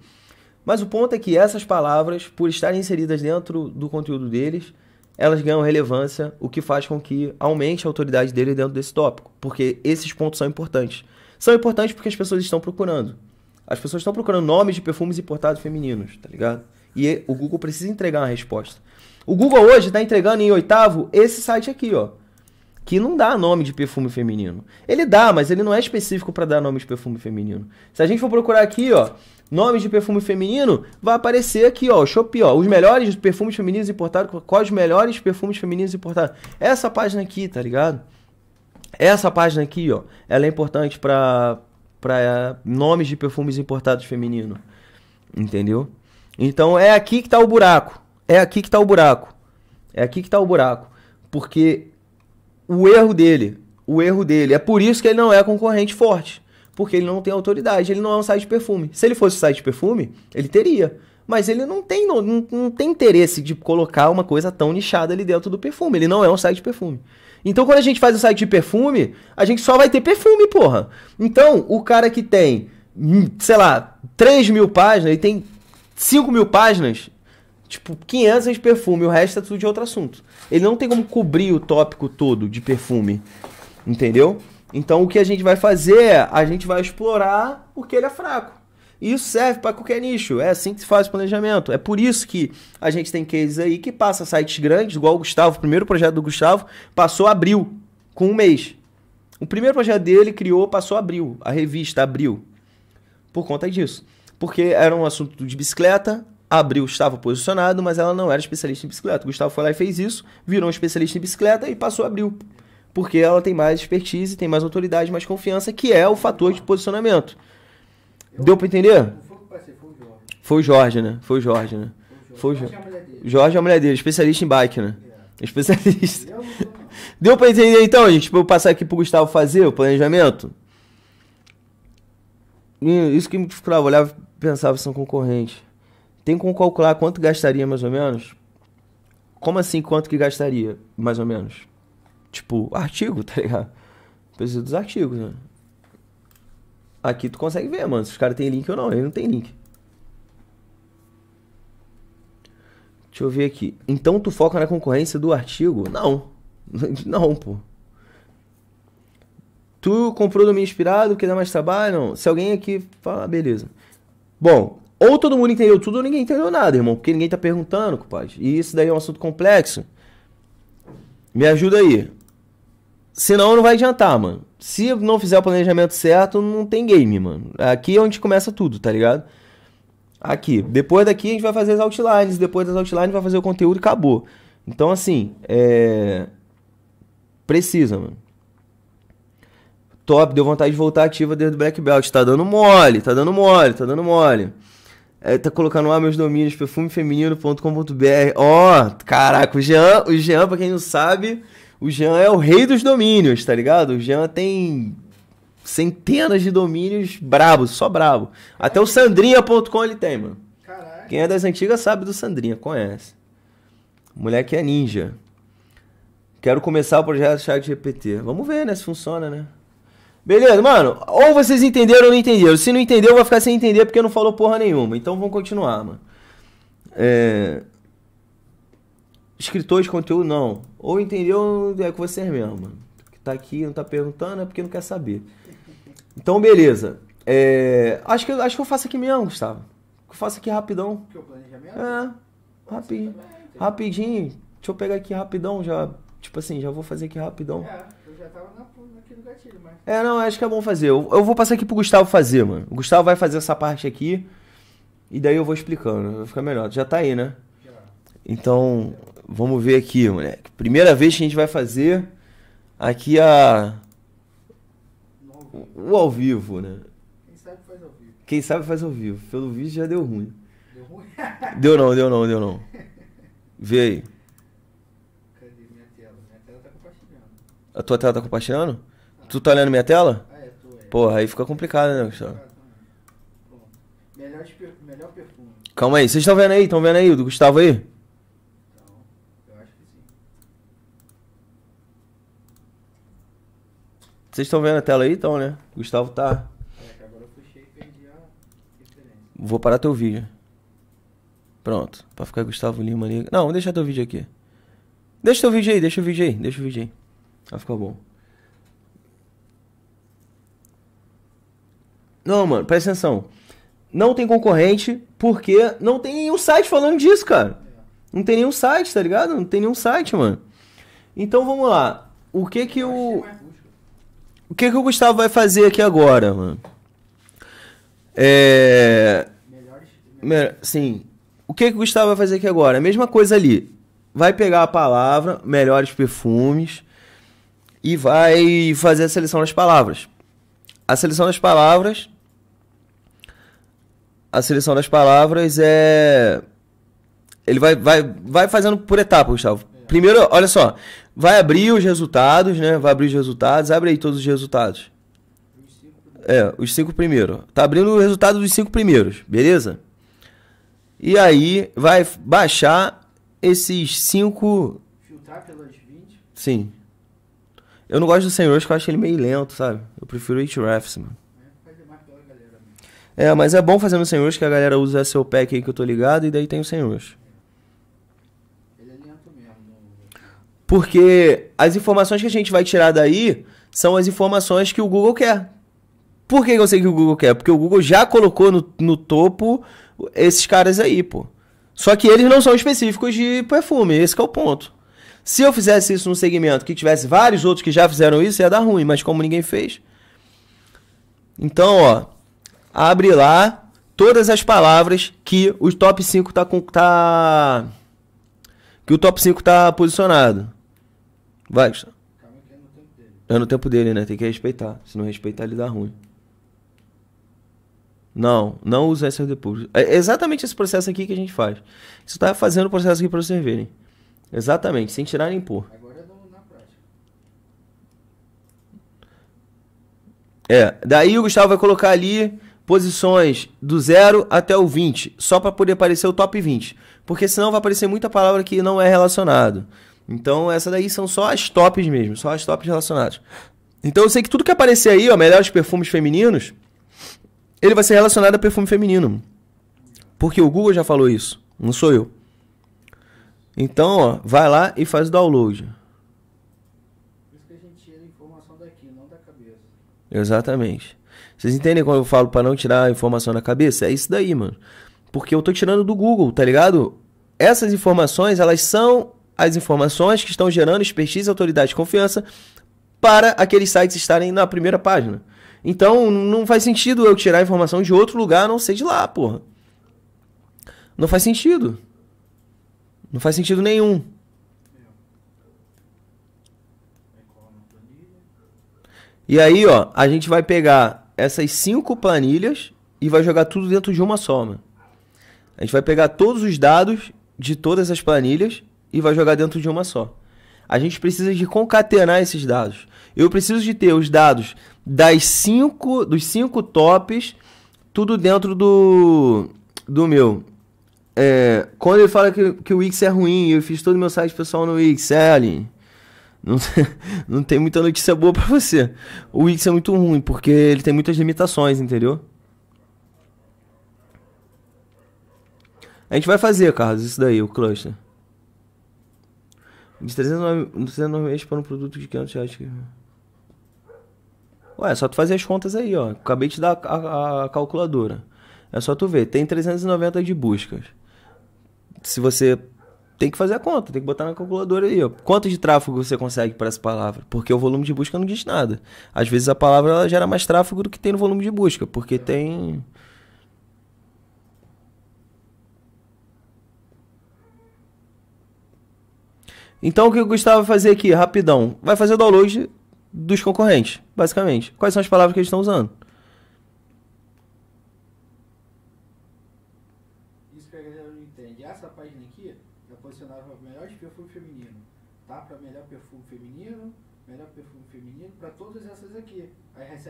Mas o ponto é que essas palavras, por estarem inseridas dentro do conteúdo deles, elas ganham relevância, o que faz com que aumente a autoridade dele dentro desse tópico, porque esses pontos são importantes. São importantes porque as pessoas estão procurando. As pessoas estão procurando nomes de perfumes importados femininos, tá ligado? E o Google precisa entregar uma resposta. O Google hoje está entregando em oitavo esse site aqui, ó que não dá nome de perfume feminino. Ele dá, mas ele não é específico para dar nome de perfume feminino. Se a gente for procurar aqui, ó, nomes de perfume feminino, vai aparecer aqui, ó, o Shopee, ó, os melhores perfumes femininos importados, quais os melhores perfumes femininos importados. Essa página aqui, tá ligado? Essa página aqui, ó, ela é importante para para eh, nomes de perfumes importados feminino. Entendeu? Então é aqui que tá o buraco. É aqui que tá o buraco. É aqui que tá o buraco. Porque o erro dele. O erro dele. É por isso que ele não é concorrente forte. Porque ele não tem autoridade, ele não é um site de perfume. Se ele fosse um site de perfume, ele teria. Mas ele não tem, não, não tem interesse de colocar uma coisa tão nichada ali dentro do perfume. Ele não é um site de perfume. Então, quando a gente faz um site de perfume, a gente só vai ter perfume, porra. Então, o cara que tem, sei lá, 3 mil páginas e tem 5 mil páginas, tipo, 500 de perfume, o resto é tudo de outro assunto. Ele não tem como cobrir o tópico todo de perfume, entendeu? Então o que a gente vai fazer é, a gente vai explorar o que ele é fraco. E isso serve para qualquer nicho, é assim que se faz o planejamento. É por isso que a gente tem cases aí que passa sites grandes, igual o Gustavo, o primeiro projeto do Gustavo passou abril, com um mês. O primeiro projeto dele criou, passou abril, a revista abril, por conta disso. Porque era um assunto de bicicleta, Abril estava posicionado, mas ela não era especialista em bicicleta. O Gustavo foi lá e fez isso, virou um especialista em bicicleta e passou Abril. Porque ela tem mais expertise, tem mais autoridade, mais confiança, que é o fator de posicionamento. Deu para entender? Né? Foi o Jorge, né? Foi o Jorge, né? Foi o Jorge. Jorge é a mulher dele, especialista em bike, né? Especialista. Deu para entender então, gente? Pra eu passar aqui pro Gustavo fazer o planejamento? Hum, isso que me dificultava, olhava e pensava, são concorrentes. Tem como calcular quanto gastaria mais ou menos? Como assim quanto que gastaria mais ou menos? Tipo, artigo, tá ligado? Precisa dos artigos, né? Aqui tu consegue ver, mano, se os caras têm link ou não. Ele não tem link. Deixa eu ver aqui. Então tu foca na concorrência do artigo? Não. Não, pô. Tu comprou do meu inspirado, que dá mais trabalho? Não. Se alguém aqui fala, ah, beleza. Bom, ou todo mundo entendeu tudo ou ninguém entendeu nada, irmão. Porque ninguém tá perguntando, compadre. E isso daí é um assunto complexo. Me ajuda aí. Senão não vai adiantar, mano. Se não fizer o planejamento certo, não tem game, mano. Aqui é onde começa tudo, tá ligado? Aqui. Depois daqui a gente vai fazer as outlines. Depois das outlines vai fazer o conteúdo e acabou. Então, assim, é. Precisa, mano. Top, deu vontade de voltar ativa desde o Black Belt. Tá dando mole, tá dando mole, tá dando mole. É, tá colocando lá ah, meus domínios, perfumefeminino.com.br. Ó, oh, caraca, o Jean, o Jean, pra quem não sabe, o Jean é o rei dos domínios, tá ligado? O Jean tem centenas de domínios bravos, só bravo Até o sandrinha.com ele tem, mano. Caraca. Quem é das antigas sabe do Sandrinha, conhece. O moleque é ninja. Quero começar o projeto Chat GPT. Vamos ver, né, se funciona, né? Beleza, mano? Ou vocês entenderam ou não entenderam. Se não entendeu, vai ficar sem entender porque não falou porra nenhuma. Então vamos continuar, mano. É... Escritor de conteúdo, não. Ou entendeu, é com vocês mesmo, mano. Que tá aqui não tá perguntando é porque não quer saber. Então, beleza. É... Acho, que, acho que eu faço aqui mesmo, Gustavo. Eu faço aqui rapidão. Que o planejamento? É. Rapidinho. Rapidinho. Deixa eu pegar aqui rapidão, já. Tipo assim, já vou fazer aqui rapidão. É, eu já tava na gatilho, mas. É, não, acho que é bom fazer. Eu, eu vou passar aqui pro Gustavo fazer, mano. O Gustavo vai fazer essa parte aqui. E daí eu vou explicando. Vai ficar melhor. Já tá aí, né? Então, vamos ver aqui, moleque. Primeira vez que a gente vai fazer aqui a. O ao vivo, né? Quem sabe faz ao vivo. Quem sabe faz ao vivo. Pelo visto já deu ruim. Deu ruim? deu não, deu não, deu não. Vê aí. Cadê minha tela? Minha tela tá compartilhando. A tua tela tá compartilhando? Tu tá olhando minha tela? Ah, é, tu É. Porra, aí fica complicado, né, Gustavo? Melhor, melhor perfume. Calma aí, vocês estão vendo aí? Estão vendo aí o do Gustavo aí? Então, eu acho que sim. Vocês estão vendo a tela aí então, né? O Gustavo tá. É, agora eu puxei e perdi a referência. Vou parar teu vídeo. Pronto. Pra ficar Gustavo Lima ali. Não, deixa teu vídeo aqui. Deixa teu vídeo aí, deixa o vídeo aí, deixa o vídeo aí. Vai ficar bom. Não, mano, presta atenção. Não tem concorrente porque não tem nenhum site falando disso, cara. Não tem nenhum site, tá ligado? Não tem nenhum site, mano. Então vamos lá. O que que o. É o que que o Gustavo vai fazer aqui agora, mano? É. Sim. O que que o Gustavo vai fazer aqui agora? A mesma coisa ali. Vai pegar a palavra, melhores perfumes, e vai fazer a seleção das palavras. A seleção das palavras a seleção das palavras é. Ele vai, vai, vai fazendo por etapa, Gustavo. É. Primeiro, olha só, vai abrir os resultados, né? Vai abrir os resultados, abre aí todos os resultados. É, os cinco primeiros. Tá abrindo o resultado dos cinco primeiros, beleza? E aí vai baixar esses cinco. Filtrar 20? Sim. Eu não gosto do Senhor, porque eu acho ele meio lento, sabe? Eu prefiro o Rafs, mano. É, mas é bom fazer no Senhores que a galera usa seu pack aí que eu tô ligado e daí tem o Senhores. Ele é lento mesmo. Né? Porque as informações que a gente vai tirar daí são as informações que o Google quer. Por que eu sei que o Google quer? Porque o Google já colocou no, no topo esses caras aí, pô. Só que eles não são específicos de perfume, esse é o ponto. Se eu fizesse isso num segmento que tivesse vários outros que já fizeram isso, ia dar ruim, mas como ninguém fez. Então, ó, abre lá todas as palavras que o top 5 tá com tá que o top 5 tá posicionado. Vai, Gustavo. É no tempo dele, né? Tem que respeitar. Se não respeitar, ele dá ruim. Não, não usa essa depois. É exatamente esse processo aqui que a gente faz. Você tá fazendo o processo aqui para vocês verem. Exatamente, sem tirar nem pôr. Agora é na prática. É, daí o Gustavo vai colocar ali posições do 0 até o 20, só para poder aparecer o top 20, porque senão vai aparecer muita palavra que não é relacionado. Então, essa daí são só as tops mesmo, só as tops relacionadas. Então, eu sei que tudo que aparecer aí, ó, melhores perfumes femininos, ele vai ser relacionado a perfume feminino. Porque o Google já falou isso, não sou eu. Então, ó, vai lá e faz o download. Exatamente. Vocês entendem quando eu falo para não tirar a informação da cabeça? É isso daí, mano. Porque eu tô tirando do Google, tá ligado? Essas informações, elas são as informações que estão gerando expertise, autoridade e confiança para aqueles sites estarem na primeira página. Então, não faz sentido eu tirar a informação de outro lugar, a não ser de lá, porra. Não faz sentido. Não faz sentido nenhum. E aí, ó, a gente vai pegar essas cinco planilhas e vai jogar tudo dentro de uma só, A gente vai pegar todos os dados de todas as planilhas e vai jogar dentro de uma só. A gente precisa de concatenar esses dados. Eu preciso de ter os dados das cinco, dos cinco tops, tudo dentro do, do meu. É, quando ele fala que, que o Wix é ruim, eu fiz todo o meu site pessoal no Wix, é, Aline não, não tem muita notícia boa para você. O Wix é muito ruim, porque ele tem muitas limitações, entendeu? A gente vai fazer, Carlos, isso daí, o cluster. De 309, 309 para um produto de 500 reais. Ué, é só tu fazer as contas aí, ó. Acabei de dar a, a calculadora. É só tu ver. Tem 390 de buscas. Se você tem que fazer a conta, tem que botar na calculadora aí, ó. Quanto de tráfego você consegue para essa palavra? Porque o volume de busca não diz nada. Às vezes a palavra ela gera mais tráfego do que tem no volume de busca, porque é. tem. Então o que o Gustavo vai fazer aqui, rapidão? Vai fazer o download dos concorrentes, basicamente. Quais são as palavras que eles estão usando?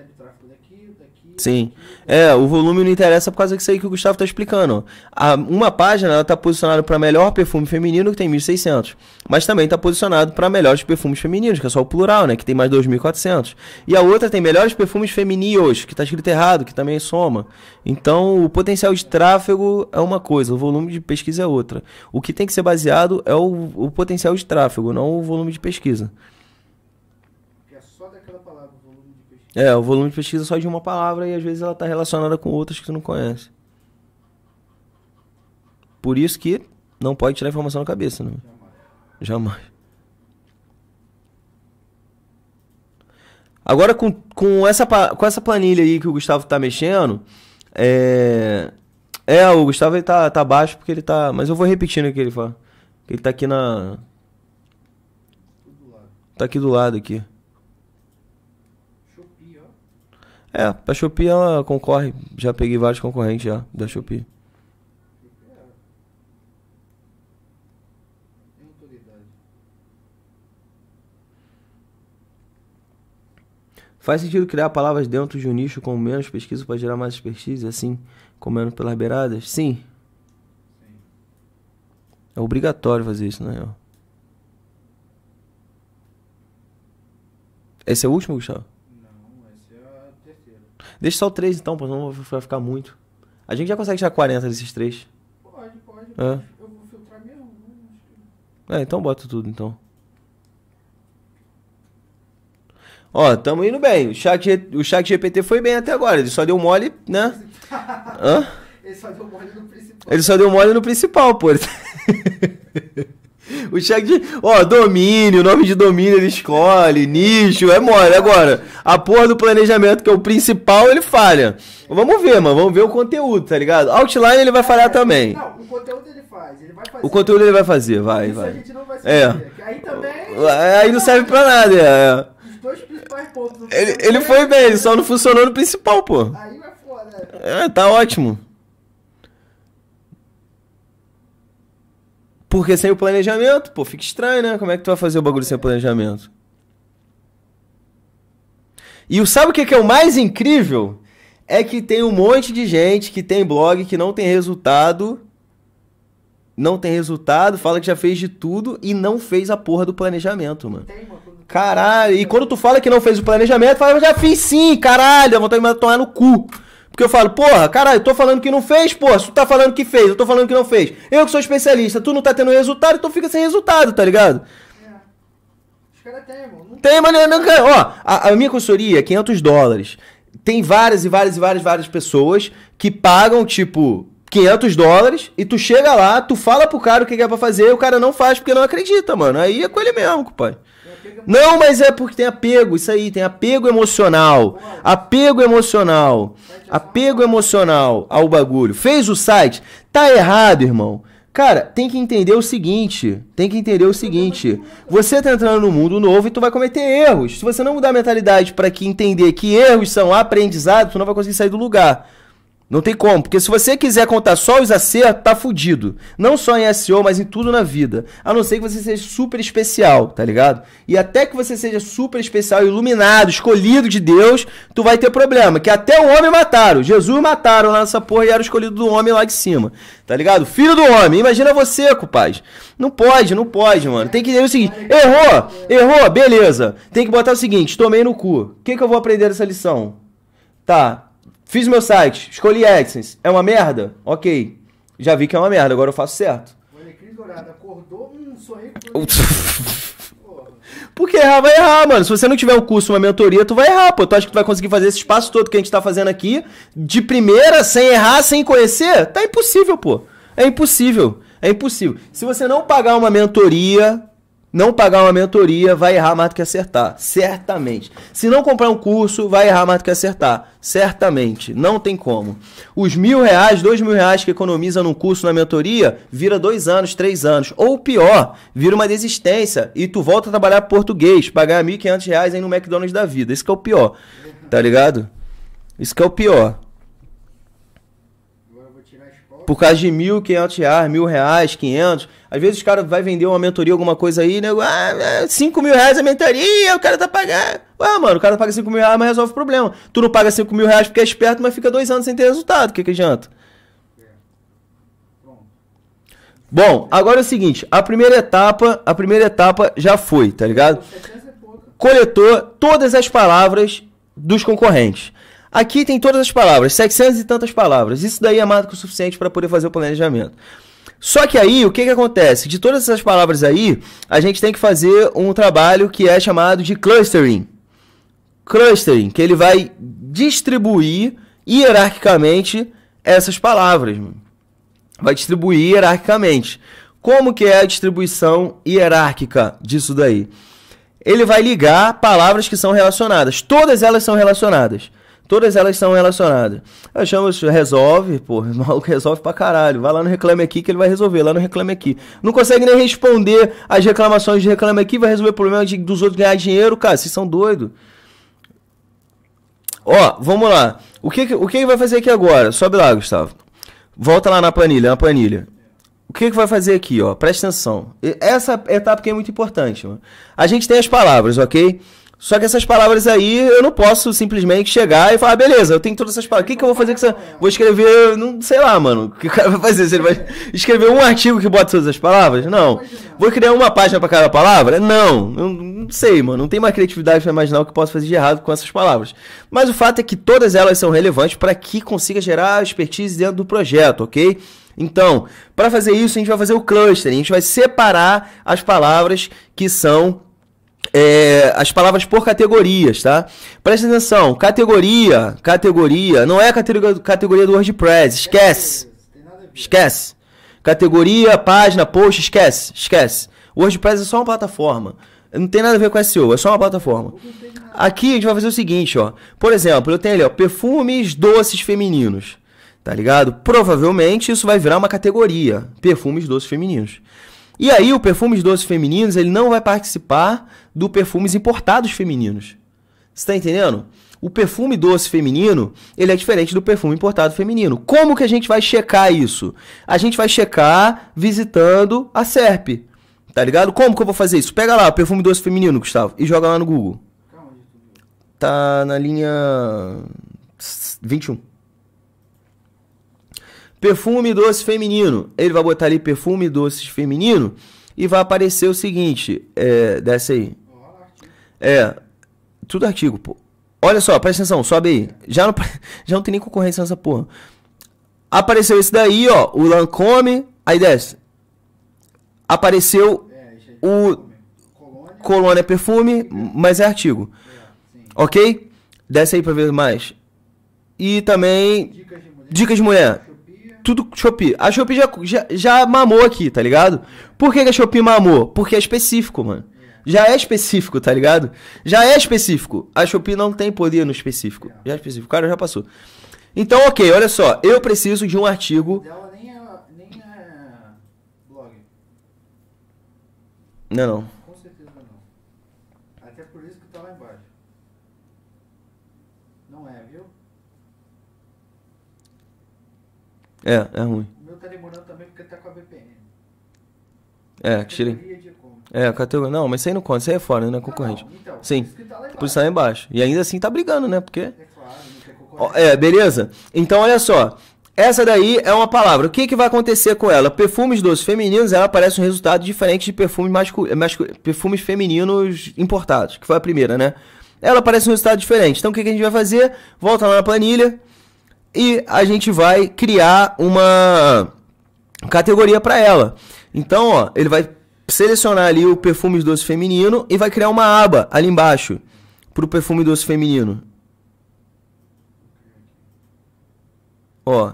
recebe tráfego daqui, daqui. Sim. É, o volume não interessa por causa disso aí que o Gustavo está explicando. A, uma página ela tá posicionada para melhor perfume feminino, que tem 1.600. Mas também está posicionado para melhores perfumes femininos, que é só o plural, né? Que tem mais 2.400. E a outra tem melhores perfumes femininos, que está escrito errado, que também é soma. Então, o potencial de tráfego é uma coisa, o volume de pesquisa é outra. O que tem que ser baseado é o, o potencial de tráfego, não o volume de pesquisa. É, o volume de pesquisa é só de uma palavra e às vezes ela está relacionada com outras que tu não conhece. Por isso que não pode tirar informação da cabeça, né? Jamais. Jamais. Agora com, com, essa, com essa planilha aí que o Gustavo tá mexendo, é. É, o Gustavo ele tá, tá baixo porque ele tá. Mas eu vou repetindo o que ele fala. Ele tá aqui na. Tá aqui do lado aqui. É, a Shopee ela concorre. Já peguei vários concorrentes já da Shopee. Faz sentido criar palavras dentro de um nicho com menos pesquisa para gerar mais expertise, assim, comendo pelas beiradas? Sim. Sim. É obrigatório fazer isso, na real. Esse é o último, Gustavo? Deixa só três então, pô, não vai ficar muito. A gente já consegue tirar 40 desses três. Pode, pode. É. Eu vou filtrar mesmo. Né? É, então bota tudo então. Ó, tamo indo bem. O chat, o chat GPT foi bem até agora. Ele só deu mole, né? Hã? Ele só deu mole no principal. Ele só deu mole no principal, pô. O cheque de. Ó, domínio, nome de domínio ele escolhe, nicho, é mole. Agora, a porra do planejamento, que é o principal, ele falha. Vamos ver, mano, vamos ver o conteúdo, tá ligado? Outline ele vai falhar também. Não, o conteúdo ele faz, ele vai fazer. O conteúdo ele vai fazer, vai, Isso vai. A gente não vai é. Aí também. Aí não serve pra nada, é. é. Os dois principais pontos. Ele, ele é foi bem, ele só não funcionou no principal, pô. Aí vai é foda. É, tá ótimo. Porque sem o planejamento, pô, fica estranho, né? Como é que tu vai fazer o bagulho sem o planejamento? E sabe o que é o mais incrível? É que tem um monte de gente que tem blog que não tem resultado. Não tem resultado, fala que já fez de tudo e não fez a porra do planejamento, mano. Caralho, e quando tu fala que não fez o planejamento, fala, já fiz sim, caralho, eu vou tomar no cu. Porque eu falo, porra, caralho, tô falando que não fez, porra, tu tá falando que fez, eu tô falando que não fez. Eu que sou especialista, tu não tá tendo resultado, tu então fica sem resultado, tá ligado? É. Tem, caras têm, mano. não, mano, ó, a, a minha consultoria, 500 dólares. Tem várias e várias e várias várias pessoas que pagam, tipo, 500 dólares e tu chega lá, tu fala pro cara o que é pra fazer e o cara não faz porque não acredita, mano. Aí é com ele mesmo, pai. Não, mas é porque tem apego, isso aí, tem apego emocional. Apego emocional. Apego emocional ao bagulho. Fez o site? Tá errado, irmão. Cara, tem que entender o seguinte, tem que entender o seguinte. Você tá entrando no mundo novo e tu vai cometer erros. Se você não mudar a mentalidade para que entender que erros são aprendizados, tu não vai conseguir sair do lugar. Não tem como, porque se você quiser contar só os acertos, tá fudido. Não só em SEO, mas em tudo na vida. A não ser que você seja super especial, tá ligado? E até que você seja super especial, iluminado, escolhido de Deus, tu vai ter problema. Que até o homem mataram. Jesus mataram lá nessa porra e era o escolhido do homem lá de cima. Tá ligado? Filho do homem. Imagina você, cumpaz. Não pode, não pode, mano. Tem que dizer o seguinte: errou, errou, beleza. Tem que botar o seguinte: tomei no cu. O que, que eu vou aprender dessa lição? Tá, Fiz meu site, escolhi AdSense. É uma merda? Ok. Já vi que é uma merda, agora eu faço certo. acordou, sorriu. Porque errar vai errar, mano. Se você não tiver um curso, uma mentoria, tu vai errar, pô. Tu acha que tu vai conseguir fazer esse espaço todo que a gente tá fazendo aqui, de primeira, sem errar, sem conhecer? Tá impossível, pô. É impossível. É impossível. Se você não pagar uma mentoria, não pagar uma mentoria vai errar mais do que acertar, certamente. Se não comprar um curso, vai errar mais do que acertar, certamente. Não tem como. Os mil reais, dois mil reais que economiza num curso, na mentoria, vira dois anos, três anos. Ou pior, vira uma desistência e tu volta a trabalhar português, pagar mil e quinhentos reais aí no McDonald's da vida. Isso que é o pior, tá ligado? Isso que é o pior por causa de mil, quinhentos reais, mil reais, quinhentos. Às vezes o cara vai vender uma mentoria, alguma coisa aí, né? Ah, é, cinco mil reais a mentoria, o cara tá pagando. Ué, mano, o cara paga cinco mil reais, mas resolve o problema. Tu não paga cinco mil reais porque é esperto, mas fica dois anos sem ter resultado. O que que adianta? Bom, agora é o seguinte, a primeira etapa, a primeira etapa já foi, tá ligado? É Coletou todas as palavras dos concorrentes. Aqui tem todas as palavras, 700 e tantas palavras. Isso daí é mais do que o suficiente para poder fazer o planejamento. Só que aí, o que, que acontece? De todas essas palavras aí, a gente tem que fazer um trabalho que é chamado de clustering. Clustering, que ele vai distribuir hierarquicamente essas palavras. Vai distribuir hierarquicamente. Como que é a distribuição hierárquica disso daí? Ele vai ligar palavras que são relacionadas. Todas elas são relacionadas. Todas elas estão relacionadas. Achamos resolve, pô, o maluco resolve pra caralho. Vai lá no Reclame Aqui que ele vai resolver, lá no Reclame Aqui. Não consegue nem responder as reclamações de Reclame Aqui, vai resolver o problema de, dos outros ganhar dinheiro, cara, vocês são doidos. Ó, vamos lá. O que, o que vai fazer aqui agora? Sobe lá, Gustavo. Volta lá na planilha, na planilha. O que, que vai fazer aqui, ó? Presta atenção. Essa etapa que é muito importante, mano. A gente tem as palavras, ok? Só que essas palavras aí eu não posso simplesmente chegar e falar, ah, beleza, eu tenho todas essas palavras. O que, que eu vou fazer com essa. Vou escrever, não sei lá, mano. O que o cara vai fazer? Se ele vai escrever um artigo que bota todas as palavras? Não. Vou criar uma página para cada palavra? Não. não sei, mano. Não tem mais criatividade para imaginar o que posso fazer de errado com essas palavras. Mas o fato é que todas elas são relevantes para que consiga gerar expertise dentro do projeto, ok? Então, para fazer isso, a gente vai fazer o clustering, a gente vai separar as palavras que são é, as palavras por categorias, tá? Presta atenção, categoria, categoria, não é a categoria, categoria do WordPress, esquece. Esquece. Categoria, página, post, esquece, esquece. O WordPress é só uma plataforma. Não tem nada a ver com SEO, é só uma plataforma. Aqui a gente vai fazer o seguinte, ó. Por exemplo, eu tenho ali, ó, perfumes doces femininos. Tá ligado? Provavelmente isso vai virar uma categoria, perfumes doces femininos. E aí o perfumes doces femininos, ele não vai participar do perfumes importados femininos. Você tá entendendo? O perfume doce feminino, ele é diferente do perfume importado feminino. Como que a gente vai checar isso? A gente vai checar visitando a SERP. Tá ligado? Como que eu vou fazer isso? Pega lá, o perfume doce feminino, Gustavo, e joga lá no Google. Tá na linha 21. Perfume doce feminino. Ele vai botar ali perfume doce feminino e vai aparecer o seguinte, é, desce aí. É, tudo artigo, pô. Olha só, presta atenção, sobe aí. Já não, já não tem nem concorrência nessa porra. Apareceu esse daí, ó, o Lancome, aí desce. Apareceu é, o Colônia. Colônia Perfume, mas é artigo. É, ok? Desce aí pra ver mais. E também Dicas de Mulher. Dicas de mulher. Tudo Shopee. A Shopee já, já, já mamou aqui, tá ligado? Por que, que a Shopee mamou? Porque é específico, mano já é específico, tá ligado? Já é específico. A Shopee não tem poder no específico. Já é específico. O cara já passou. Então, ok, olha só. Eu preciso de um artigo. Dela é, é Não, não. Com certeza não. Até por isso que tá lá embaixo. Não é, viu? É, é ruim. O meu tá demorando também porque tá com a VPN. É, tirei. É, a categoria. Não, mas isso aí não conta, isso aí é fora, né? Não é concorrente. Não, então, Sim. Por isso, tá lá é embaixo. E ainda assim tá brigando, né? Porque. É claro, não tem É, beleza? Então olha só. Essa daí é uma palavra. O que, que vai acontecer com ela? Perfumes doces femininos, ela aparece um resultado diferente de perfumes, masculinos. É, Mascul... perfumes femininos importados, que foi a primeira, né? Ela parece um resultado diferente. Então o que, que a gente vai fazer? Volta lá na planilha e a gente vai criar uma categoria para ela. Então, ó, ele vai selecionar ali o perfume doce feminino e vai criar uma aba ali embaixo para o perfume doce feminino. Ó,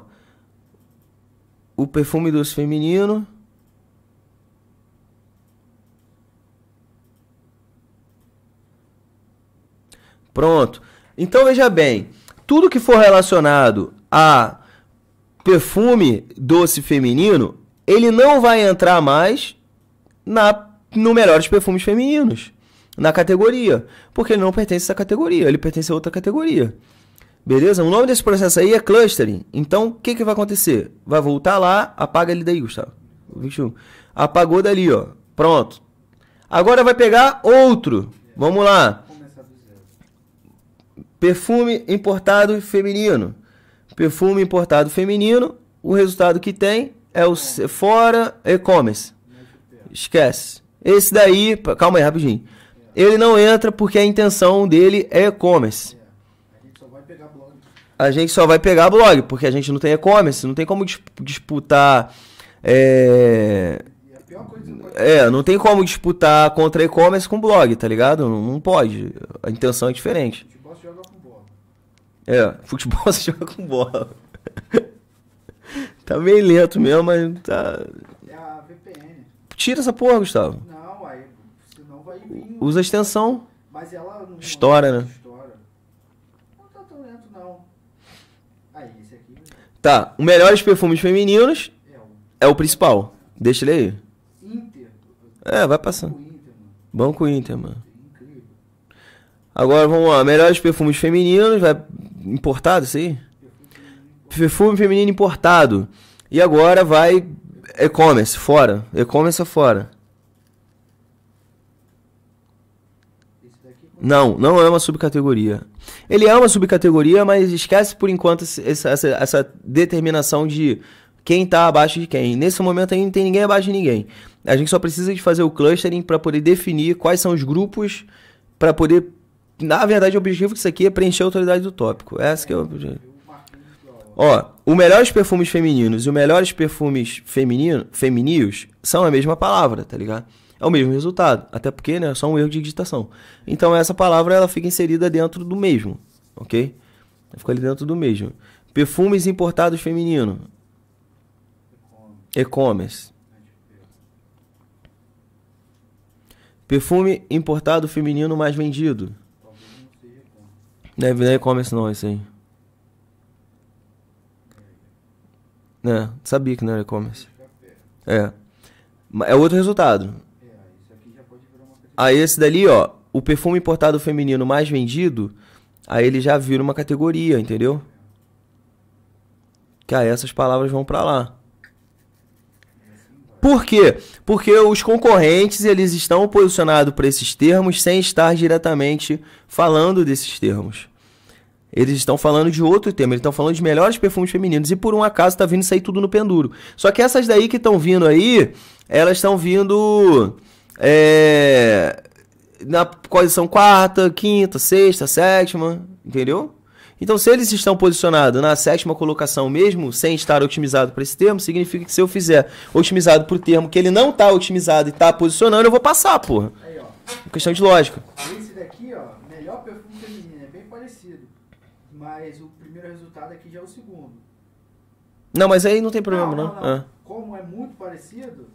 o perfume doce feminino. Pronto. Então veja bem, tudo que for relacionado a perfume doce feminino, ele não vai entrar mais na, no melhores perfumes femininos, na categoria. Porque ele não pertence a essa categoria, ele pertence a outra categoria. Beleza? O nome desse processo aí é clustering. Então, o que, que vai acontecer? Vai voltar lá, apaga ele daí, Gustavo. 21. Apagou dali, ó. Pronto. Agora vai pegar outro. Vamos lá. Perfume importado feminino. Perfume importado feminino. O resultado que tem é o fora e-commerce esquece. Esse daí, calma aí rapidinho. Ele não entra porque a intenção dele é e-commerce. A gente só vai pegar blog, porque a gente não tem e-commerce, não tem como disputar. É... é... não tem como disputar contra e-commerce com blog, tá ligado? Não, não, pode. A intenção é diferente. Futebol se joga com bola. É, futebol se joga com bola. tá meio lento mesmo, mas tá. Tira essa porra, Gustavo. Não, aí, senão vai vir. Né? Usa extensão. Mas ela não. Estoura, né? Estoura. Não tá tão lento, não. Aí, esse aqui. Né? Tá, o melhores perfumes femininos é o, é o principal. Deixa ele aí. Inter. É, vai passando. Banco Inter, mano. Banco Inter, mano. É incrível. Agora vamos lá. Melhores perfumes femininos. Vai importado isso aí? Perfume feminino importado. E agora vai e-commerce, fora. E-commerce é fora. Não, não é uma subcategoria. Ele é uma subcategoria, mas esquece por enquanto essa, essa, essa determinação de quem está abaixo de quem. Nesse momento ainda não tem ninguém abaixo de ninguém. A gente só precisa de fazer o clustering para poder definir quais são os grupos para poder. Na verdade, o objetivo disso aqui é preencher a autoridade do tópico. É essa que é o objetivo. Ó, os melhores perfumes femininos e os melhores perfumes feminino, feminios são a mesma palavra, tá ligado? É o mesmo resultado, até porque, né, é só um erro de digitação. Então essa palavra ela fica inserida dentro do mesmo, OK? fica ali dentro do mesmo. Perfumes importados feminino. E-commerce. Perfume importado feminino mais vendido. Deve não é e-commerce não, isso aí. né sabia que não era e-commerce. É. É outro resultado. Aí esse dali, ó, o perfume importado feminino mais vendido, aí ele já vira uma categoria, entendeu? Que aí essas palavras vão para lá. Por quê? Porque os concorrentes eles estão posicionados para esses termos sem estar diretamente falando desses termos. Eles estão falando de outro tema, eles estão falando de melhores perfumes femininos e por um acaso tá vindo sair tudo no penduro. Só que essas daí que estão vindo aí, elas estão vindo é, na posição quarta, quinta, sexta, sétima, entendeu? Então, se eles estão posicionados na sétima colocação mesmo, sem estar otimizado para esse termo, significa que se eu fizer otimizado para o termo que ele não está otimizado e está posicionando, eu vou passar, porra. Aí, ó. questão de lógica. Esse daqui resultado aqui já é o segundo. Não, mas aí não tem problema, não. não, não. Ah. Como é muito parecido,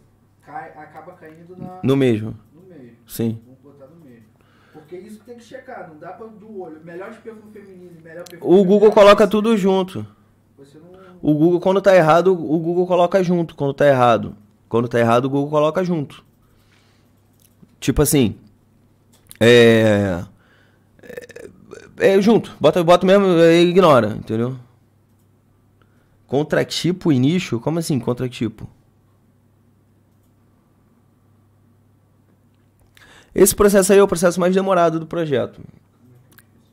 cai, acaba caindo na... no mesmo. No mesmo. Sim. Vamos botar no mesmo. Porque isso tem que checar, não dá pra do olho. Melhor de perfume feminino, melhor perfume O Google feminino, é coloca assim. tudo junto. Não... O Google, quando tá errado, o Google coloca junto quando tá errado. Quando tá errado, o Google coloca junto. Tipo assim. É. É junto, bota, bota mesmo, é, ignora, entendeu? Contratipo e nicho? Como assim contratipo? Esse processo aí é o processo mais demorado do projeto,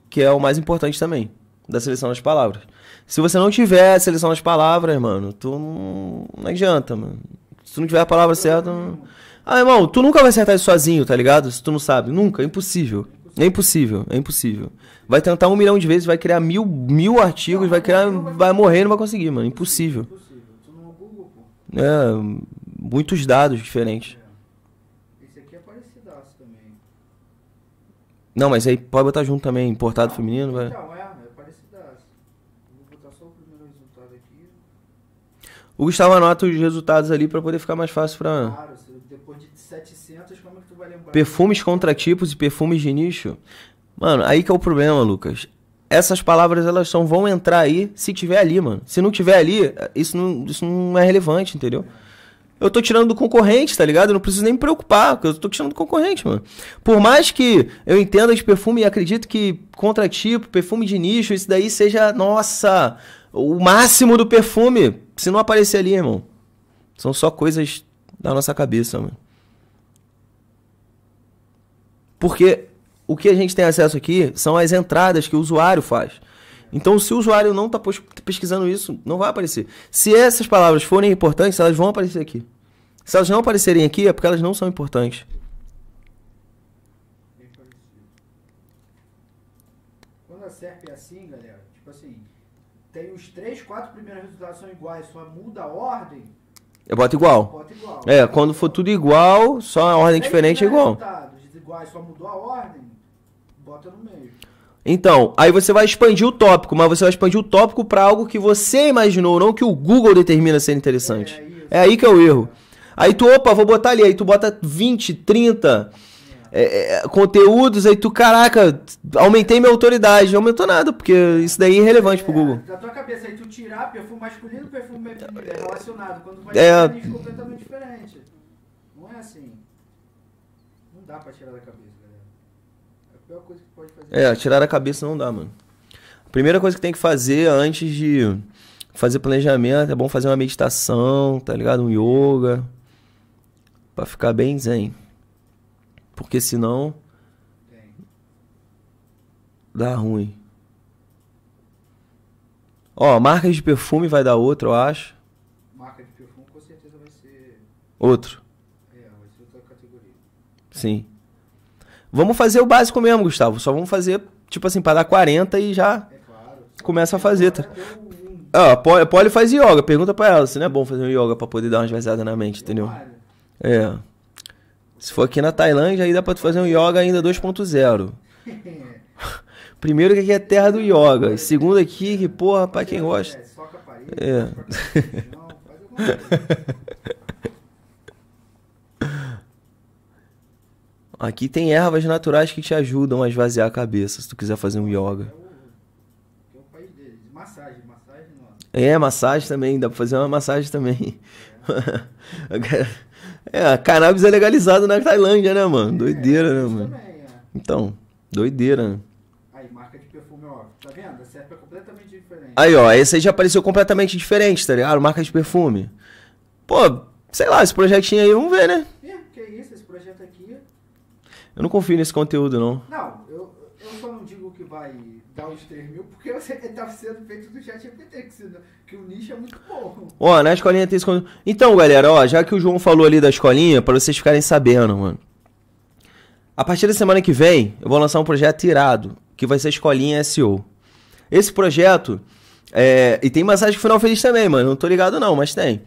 que é o mais importante também, da seleção das palavras. Se você não tiver a seleção das palavras, mano, tu não, não adianta, mano. Se tu não tiver a palavra certa. Não... Ah, irmão, tu nunca vai acertar isso sozinho, tá ligado? Se tu não sabe. Nunca, é impossível. É impossível, é impossível. Vai tentar um milhão de vezes, vai criar mil, mil artigos, não, vai criar. Vai, vai morrer não vai conseguir, mano. Impossível. É, muitos dados diferentes. Esse aqui é parecidaço também. Não, mas aí pode botar junto também, importado não, feminino, vai. Então, é, é parecidaço. Vou botar só o primeiro resultado aqui. O Gustavo anota os resultados ali pra poder ficar mais fácil pra. Claro, depois de 700, como é que tu vai lembrar? Perfumes contra tipos e perfumes de nicho. Mano, aí que é o problema, Lucas. Essas palavras, elas só vão entrar aí se tiver ali, mano. Se não tiver ali, isso não, isso não é relevante, entendeu? Eu tô tirando do concorrente, tá ligado? Eu não preciso nem me preocupar, porque eu tô tirando do concorrente, mano. Por mais que eu entenda de perfume e acredito que contratipo, perfume de nicho, isso daí seja, nossa, o máximo do perfume. Se não aparecer ali, irmão, são só coisas da nossa cabeça, mano. Porque o que a gente tem acesso aqui são as entradas que o usuário faz. Então, se o usuário não está pesquisando isso, não vai aparecer. Se essas palavras forem importantes, elas vão aparecer aqui. Se elas não aparecerem aqui, é porque elas não são importantes. Quando a SERP é assim, galera, tipo assim, tem os três, quatro primeiros resultados são iguais, só muda a ordem. Eu é, boto igual. igual. É, quando for tudo igual, só a ordem diferente é igual. Resultados iguais, só mudou a ordem bota no meio. Então, aí você vai expandir o tópico, mas você vai expandir o tópico para algo que você imaginou, não que o Google determina ser interessante. É, é, é aí que é o erro. Aí tu, opa, vou botar ali, aí tu bota 20, 30 é, é, conteúdos, aí tu, caraca, aumentei minha autoridade. Não aumentou nada, porque isso daí é irrelevante pro é, Google. Da tua cabeça, aí tu tirar perfume masculino, perfume relacionado, quando vai é. é... completamente diferente. Não é assim. Não dá pra tirar da cabeça pior coisa que pode fazer. É, tirar a cabeça não dá, mano. A primeira coisa que tem que fazer antes de fazer planejamento é bom fazer uma meditação, tá ligado? Um yoga. Pra ficar bem zen. Porque senão. Tem. Dá ruim. Ó, marcas de perfume vai dar outro, eu acho. Marca de perfume com certeza vai ser. Outro. É, vai ser outra categoria. Sim. Vamos fazer o básico mesmo, Gustavo. Só vamos fazer, tipo assim, para dar 40 e já é claro. começa a fazer. Tá? Ah, a Polly, a Polly faz yoga. Pergunta para ela se não é bom fazer um yoga para poder dar uma vazadas na mente, entendeu? É. Se for aqui na Tailândia, aí dá para fazer um yoga ainda 2.0. Primeiro que aqui é terra do yoga. Segundo aqui, que porra, pra quem gosta. É. Aqui tem ervas naturais que te ajudam a esvaziar a cabeça, se tu quiser fazer um yoga. É, é, é Massagem, também, dá pra fazer uma massagem também. É, é a cannabis é legalizado na Tailândia, né, mano? Doideira, né, mano? Então, doideira, né? Aí, ó. Tá Essa Aí, ó, esse aí já apareceu completamente diferente, tá ligado? Marca de perfume. Pô, sei lá, esse projetinho aí, vamos ver, né? Eu não confio nesse conteúdo, não. Não, eu, eu só não digo que vai dar os 3 mil, porque você tá sendo feito do chat GPT, que, que o nicho é muito pouco. Ó, na escolinha tem esse conteúdo. Então, galera, ó, já que o João falou ali da escolinha, para vocês ficarem sabendo, mano. A partir da semana que vem, eu vou lançar um projeto irado, que vai ser a Escolinha SEO. Esse projeto, é... e tem massagem final feliz também, mano, não tô ligado não, mas tem.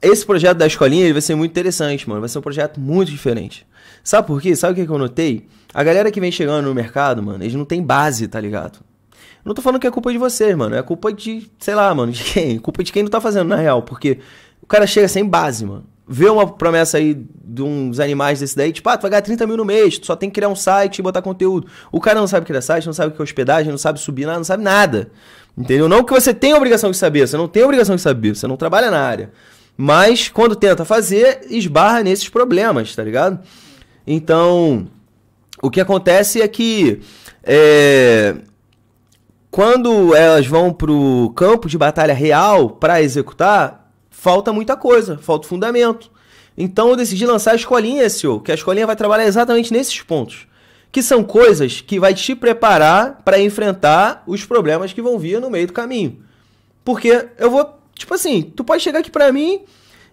Esse projeto da Escolinha, ele vai ser muito interessante, mano, vai ser um projeto muito diferente. Sabe por quê? Sabe o que eu notei? A galera que vem chegando no mercado, mano, eles não tem base, tá ligado? Eu não tô falando que é culpa de vocês, mano. É culpa de, sei lá, mano, de quem? Culpa de quem não tá fazendo, na real. Porque o cara chega sem base, mano. Vê uma promessa aí de uns animais desse daí, tipo, ah, tu vai ganhar 30 mil no mês, tu só tem que criar um site e botar conteúdo. O cara não sabe criar site, não sabe o que é hospedagem, não sabe subir nada, não sabe nada. Entendeu? Não que você tenha obrigação de saber, você não tem obrigação de saber, você não trabalha na área. Mas quando tenta fazer, esbarra nesses problemas, tá ligado? Então, o que acontece é que é, quando elas vão para o campo de batalha real para executar, falta muita coisa, falta fundamento. Então eu decidi lançar a escolinha SEO, que a escolinha vai trabalhar exatamente nesses pontos, que são coisas que vai te preparar para enfrentar os problemas que vão vir no meio do caminho. Porque eu vou, tipo assim, tu pode chegar aqui para mim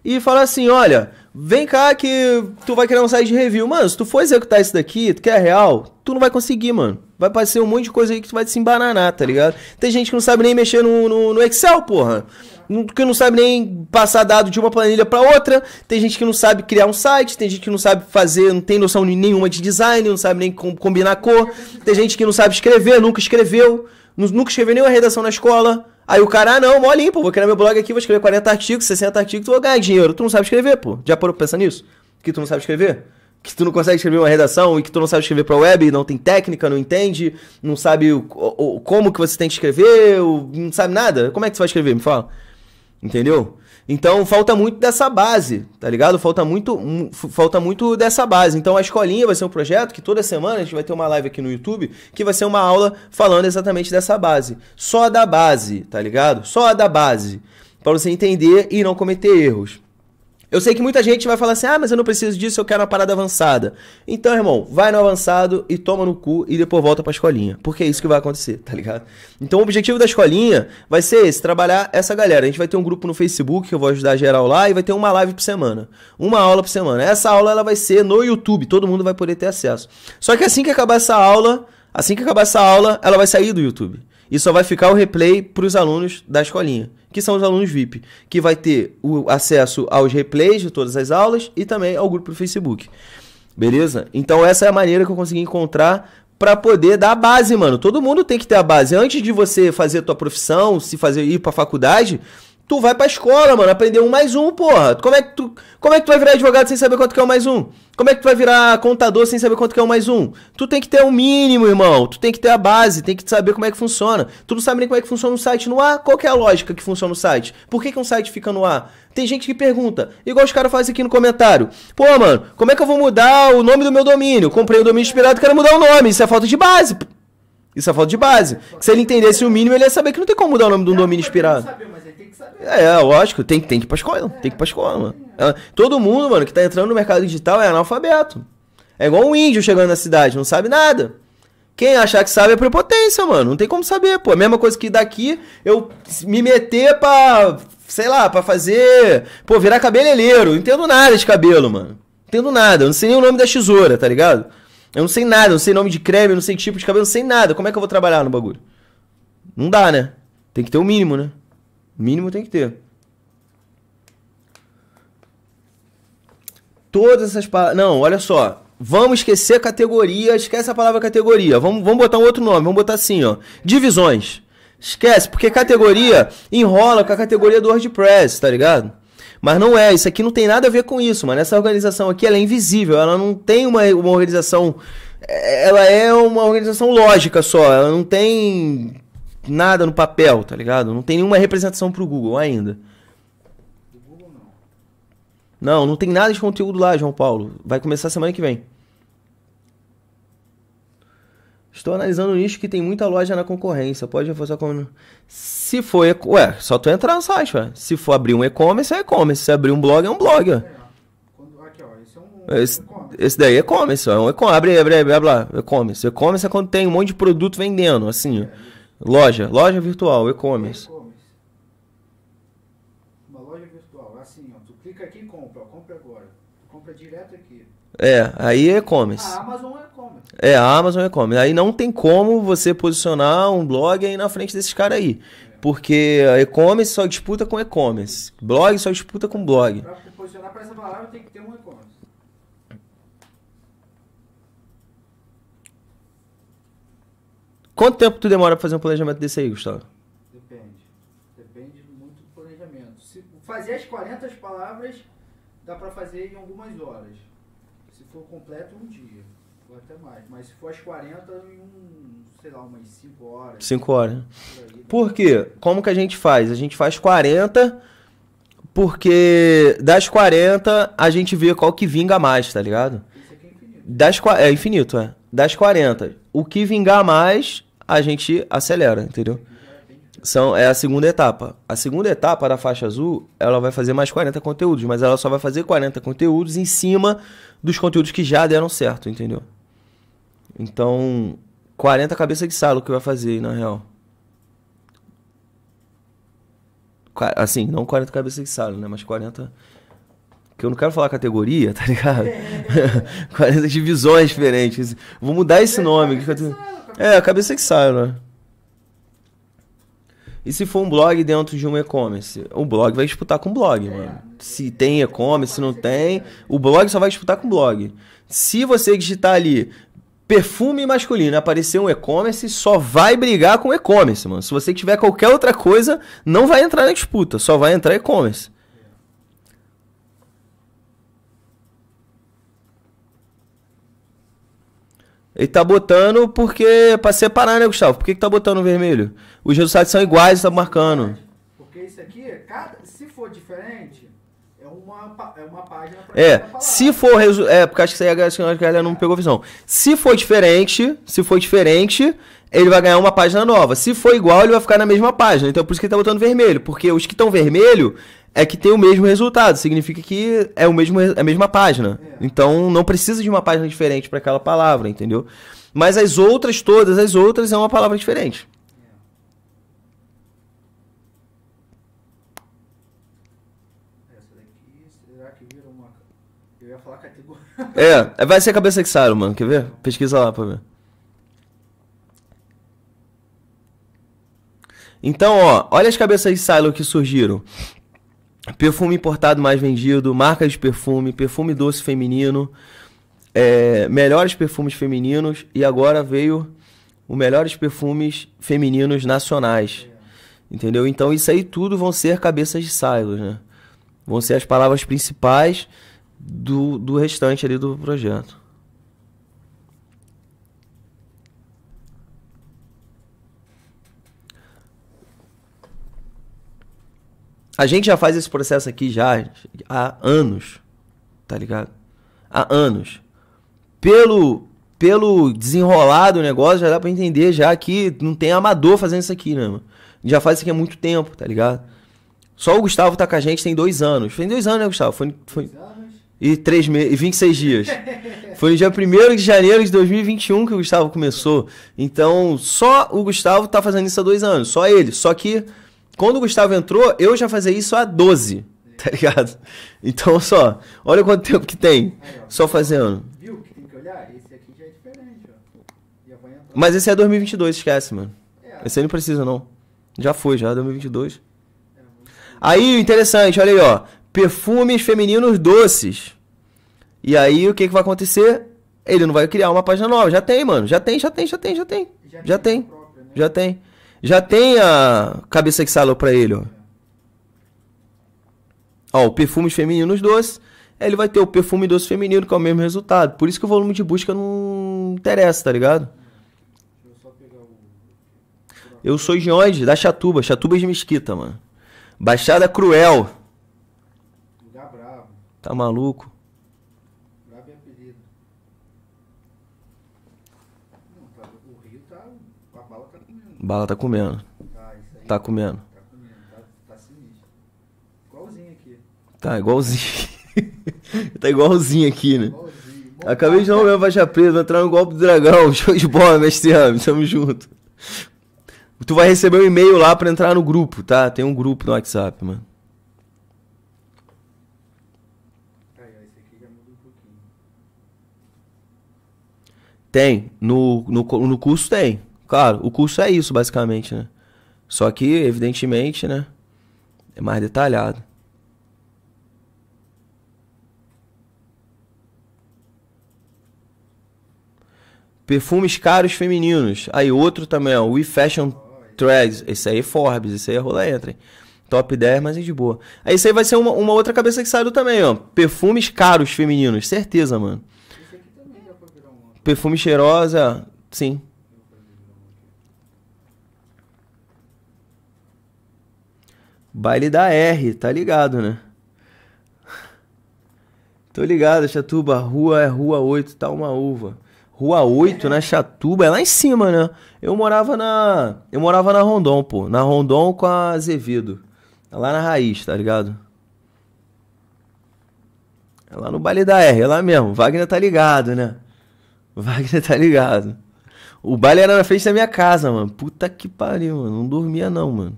e falar assim, olha, vem cá que tu vai criar um site de review. Mano, se tu for executar isso daqui, tu quer real, tu não vai conseguir, mano. Vai aparecer um monte de coisa aí que tu vai te embananar, tá ligado? Tem gente que não sabe nem mexer no, no, no Excel, porra que não sabe nem passar dado de uma planilha para outra, tem gente que não sabe criar um site, tem gente que não sabe fazer, não tem noção nenhuma de design, não sabe nem com, combinar cor, tem gente que não sabe escrever, nunca escreveu, nunca escreveu nenhuma redação na escola. Aí o cara, ah, não, molinho, pô. vou criar meu blog aqui, vou escrever 40 artigos, 60 artigos, vou ganhar dinheiro. Tu não sabe escrever, pô. Já parou pra pensar nisso? Que tu não sabe escrever? Que tu não consegue escrever uma redação e que tu não sabe escrever pra web, não tem técnica, não entende, não sabe o, o como que você tem que escrever, não sabe nada. Como é que tu vai escrever? Me fala. Entendeu? Então falta muito dessa base, tá ligado? Falta muito, falta muito dessa base. Então a escolinha vai ser um projeto que toda semana a gente vai ter uma live aqui no YouTube que vai ser uma aula falando exatamente dessa base. Só da base, tá ligado? Só da base. Para você entender e não cometer erros. Eu sei que muita gente vai falar assim: ah, mas eu não preciso disso, eu quero uma parada avançada. Então, irmão, vai no avançado e toma no cu e depois volta pra escolinha. Porque é isso que vai acontecer, tá ligado? Então, o objetivo da escolinha vai ser esse: trabalhar essa galera. A gente vai ter um grupo no Facebook que eu vou ajudar geral lá e vai ter uma live por semana. Uma aula por semana. Essa aula ela vai ser no YouTube, todo mundo vai poder ter acesso. Só que assim que acabar essa aula, assim que acabar essa aula, ela vai sair do YouTube. E só vai ficar o replay para os alunos da escolinha, que são os alunos VIP, que vai ter o acesso aos replays de todas as aulas e também ao grupo do Facebook. Beleza? Então essa é a maneira que eu consegui encontrar para poder dar a base, mano. Todo mundo tem que ter a base. Antes de você fazer a tua profissão, se fazer ir para faculdade, Tu vai pra escola, mano, aprender um mais um, porra. Como é que tu, como é que tu vai virar advogado sem saber quanto que é o um mais um? Como é que tu vai virar contador sem saber quanto que é o um mais um? Tu tem que ter o um mínimo, irmão. Tu tem que ter a base, tem que saber como é que funciona. Tu não sabe nem como é que funciona um site no ar? Qual que é a lógica que funciona o site? Por que, que um site fica no ar? Tem gente que pergunta, igual os caras fazem aqui no comentário. Pô, mano, como é que eu vou mudar o nome do meu domínio? Comprei o um domínio inspirado, quero mudar o nome. Isso é falta de base. Isso é falta de base. Se ele entendesse o mínimo, ele ia saber que não tem como mudar o nome de um domínio inspirado que saber. É, é, lógico, tem, tem que ir pra escola. Tem que ir pra escola, mano. É, todo mundo, mano, que tá entrando no mercado digital é analfabeto. É igual um índio chegando na cidade, não sabe nada. Quem achar que sabe é prepotência, mano. Não tem como saber, pô. A mesma coisa que daqui eu me meter pra, sei lá, pra fazer. Pô, virar cabeleireiro. Não entendo nada de cabelo, mano. Não entendo nada. Eu não sei nem o nome da tesoura, tá ligado? Eu não sei nada. Eu não sei nome de creme, eu não sei tipo de cabelo, eu não sei nada. Como é que eu vou trabalhar no bagulho? Não dá, né? Tem que ter o um mínimo, né? Mínimo tem que ter. Todas essas palavras. Não, olha só. Vamos esquecer categoria, esquece a palavra categoria. Vamos, vamos botar um outro nome, vamos botar assim, ó. Divisões. Esquece, porque categoria enrola com a categoria do WordPress, tá ligado? Mas não é, isso aqui não tem nada a ver com isso, mano. Essa organização aqui ela é invisível, ela não tem uma, uma organização. É, ela é uma organização lógica só, ela não tem nada no papel, tá ligado? Não tem nenhuma representação pro Google ainda. não. Não, tem nada de conteúdo lá, João Paulo. Vai começar semana que vem. Estou analisando um nicho que tem muita loja na concorrência. Pode reforçar como. Se for. Ué, só tu entrar no site, ué. Se for abrir um e-commerce, é e-commerce. Se abrir um blog, é um blog, ó. Esse, esse, daí é e-commerce, é um e-commerce. Abre, abre, abre, abre lá. E-commerce. E-commerce é quando tem um monte de produto vendendo, assim. É. Loja, loja virtual, e-commerce. Uma loja virtual, assim, ó, tu clica aqui e compra, compra agora. compra direto aqui. É, aí é e-commerce. A ah, Amazon é e-commerce. É, a Amazon é e-commerce. Aí não tem como você posicionar um blog aí na frente desses caras aí. É. Porque e-commerce só disputa com e-commerce. Blog só disputa com blog. Pra posicionar para essa palavra tem que ter um e-commerce. Quanto tempo tu demora pra fazer um planejamento desse aí, Gustavo? Depende. Depende muito do planejamento. Se fazer as 40 palavras, dá pra fazer em algumas horas. Se for completo, um dia. Ou até mais. Mas se for as 40, em um, sei lá, umas 5 horas. 5 horas. Né? Por, quê? Como que a gente faz? A gente faz 40 porque das 40 a gente vê qual que vinga mais, tá ligado? Isso aqui é infinito. Das, é infinito, é. Das 40, o que vingar mais a gente acelera, entendeu? São, é a segunda etapa. A segunda etapa da faixa azul, ela vai fazer mais 40 conteúdos, mas ela só vai fazer 40 conteúdos em cima dos conteúdos que já deram certo, entendeu? Então, 40 cabeça de salo que vai fazer, na real. Assim, não 40 cabeça de salo, né? Mas 40 que eu não quero falar categoria, tá ligado? 40 divisões diferentes. Vou mudar esse nome. Que eu tô... É, a cabeça que sai, né? E se for um blog dentro de um e-commerce? O blog vai disputar com o blog, é. mano. Se tem e-commerce, se não tem, o blog só vai disputar com o blog. Se você digitar ali perfume masculino, aparecer um e-commerce, só vai brigar com e-commerce, mano. Se você tiver qualquer outra coisa, não vai entrar na disputa, só vai entrar e-commerce. Ele tá botando porque. pra separar, né, Gustavo? Por que, que tá botando vermelho? Os resultados são iguais, tá marcando. Porque isso aqui, cada, se for diferente, é uma, é uma página pra É, se for. É, porque acho que isso aí a galera não pegou visão. Se for diferente, se for diferente, ele vai ganhar uma página nova. Se for igual, ele vai ficar na mesma página. Então, por isso que ele tá botando vermelho. Porque os que estão vermelho é que tem o mesmo resultado. Significa que é o mesmo, é a mesma página. É. Então não precisa de uma página diferente para aquela palavra, entendeu? Mas as outras, todas as outras, é uma palavra diferente. É, vai ser cabeça de Saro, mano. Quer ver? Pesquisa lá pra ver. Então, ó, olha as cabeças de silo que surgiram perfume importado mais vendido, marcas de perfume, perfume doce feminino, é, melhores perfumes femininos e agora veio os melhores perfumes femininos nacionais. Entendeu? Então isso aí tudo vão ser cabeças de silos, né? Vão ser as palavras principais do, do restante ali do projeto. A gente já faz esse processo aqui já há anos, tá ligado? Há anos. Pelo pelo desenrolar do negócio, já dá pra entender já que não tem amador fazendo isso aqui, né, mano? Já faz isso aqui há muito tempo, tá ligado? Só o Gustavo tá com a gente tem dois anos. Tem dois anos, né, Gustavo? Foi, foi... E, três me... e 26 dias. Foi no dia 1 de janeiro de 2021 que o Gustavo começou. Então, só o Gustavo tá fazendo isso há dois anos. Só ele. Só que quando o Gustavo entrou, eu já fazia isso há 12, tá ligado? Então, só, olha quanto tempo que tem, só fazendo. Viu que tem que olhar? Esse aqui já é diferente, ó. Mas esse é 2022, esquece, mano. É, esse aí não precisa, não. Já foi, já, 2022. É, 2022. É aí, interessante, olha aí, ó. Perfumes femininos doces. E aí, o que, que vai acontecer? Ele não vai criar uma página nova. Já tem, mano. Já tem, já tem, já tem, já tem. Já, já tem. tem. Própria, né? Já tem. Já tem a cabeça que salou pra ele, ó. Ó, o feminino nos doces. Ele vai ter o perfume doce feminino, que é o mesmo resultado. Por isso que o volume de busca não interessa, tá ligado? Eu sou de onde? Da Chatuba. Chatuba de Mesquita, mano. Baixada Cruel. Tá maluco? Bala tá comendo. Tá, Tá comendo. Tá comendo, tá, tá sinistro. Igualzinho aqui. Tá, igualzinho. tá igualzinho aqui, né? Igualzinho. Acabei de não ver a faixa preta, entrar no golpe do dragão. Show de bola, mestre Rami, tamo junto. Tu vai receber um e-mail lá pra entrar no grupo, tá? Tem um grupo no WhatsApp, mano. Tem. No, no, no curso tem. Claro, o curso é isso, basicamente, né? Só que, evidentemente, né? É mais detalhado. Perfumes caros femininos. Aí outro também, ó. We Fashion Threads. Esse aí é Forbes. Esse aí é rola entra. Hein? Top 10, mas é de boa. Aí isso aí vai ser uma, uma outra cabeça que saiu também, ó. Perfumes caros femininos. Certeza, mano. Perfume cheirosa. Sim. Baile da R, tá ligado, né? Tô ligado, Chatuba. Rua é Rua 8, tá uma uva. Rua 8, na né? Chatuba, é lá em cima, né? Eu morava na. Eu morava na Rondon, pô. Na Rondon com a Azevedo. É lá na raiz, tá ligado? É lá no baile da R, é lá mesmo. Wagner tá ligado, né? Wagner tá ligado. O baile era na frente da minha casa, mano. Puta que pariu, mano. Não dormia não, mano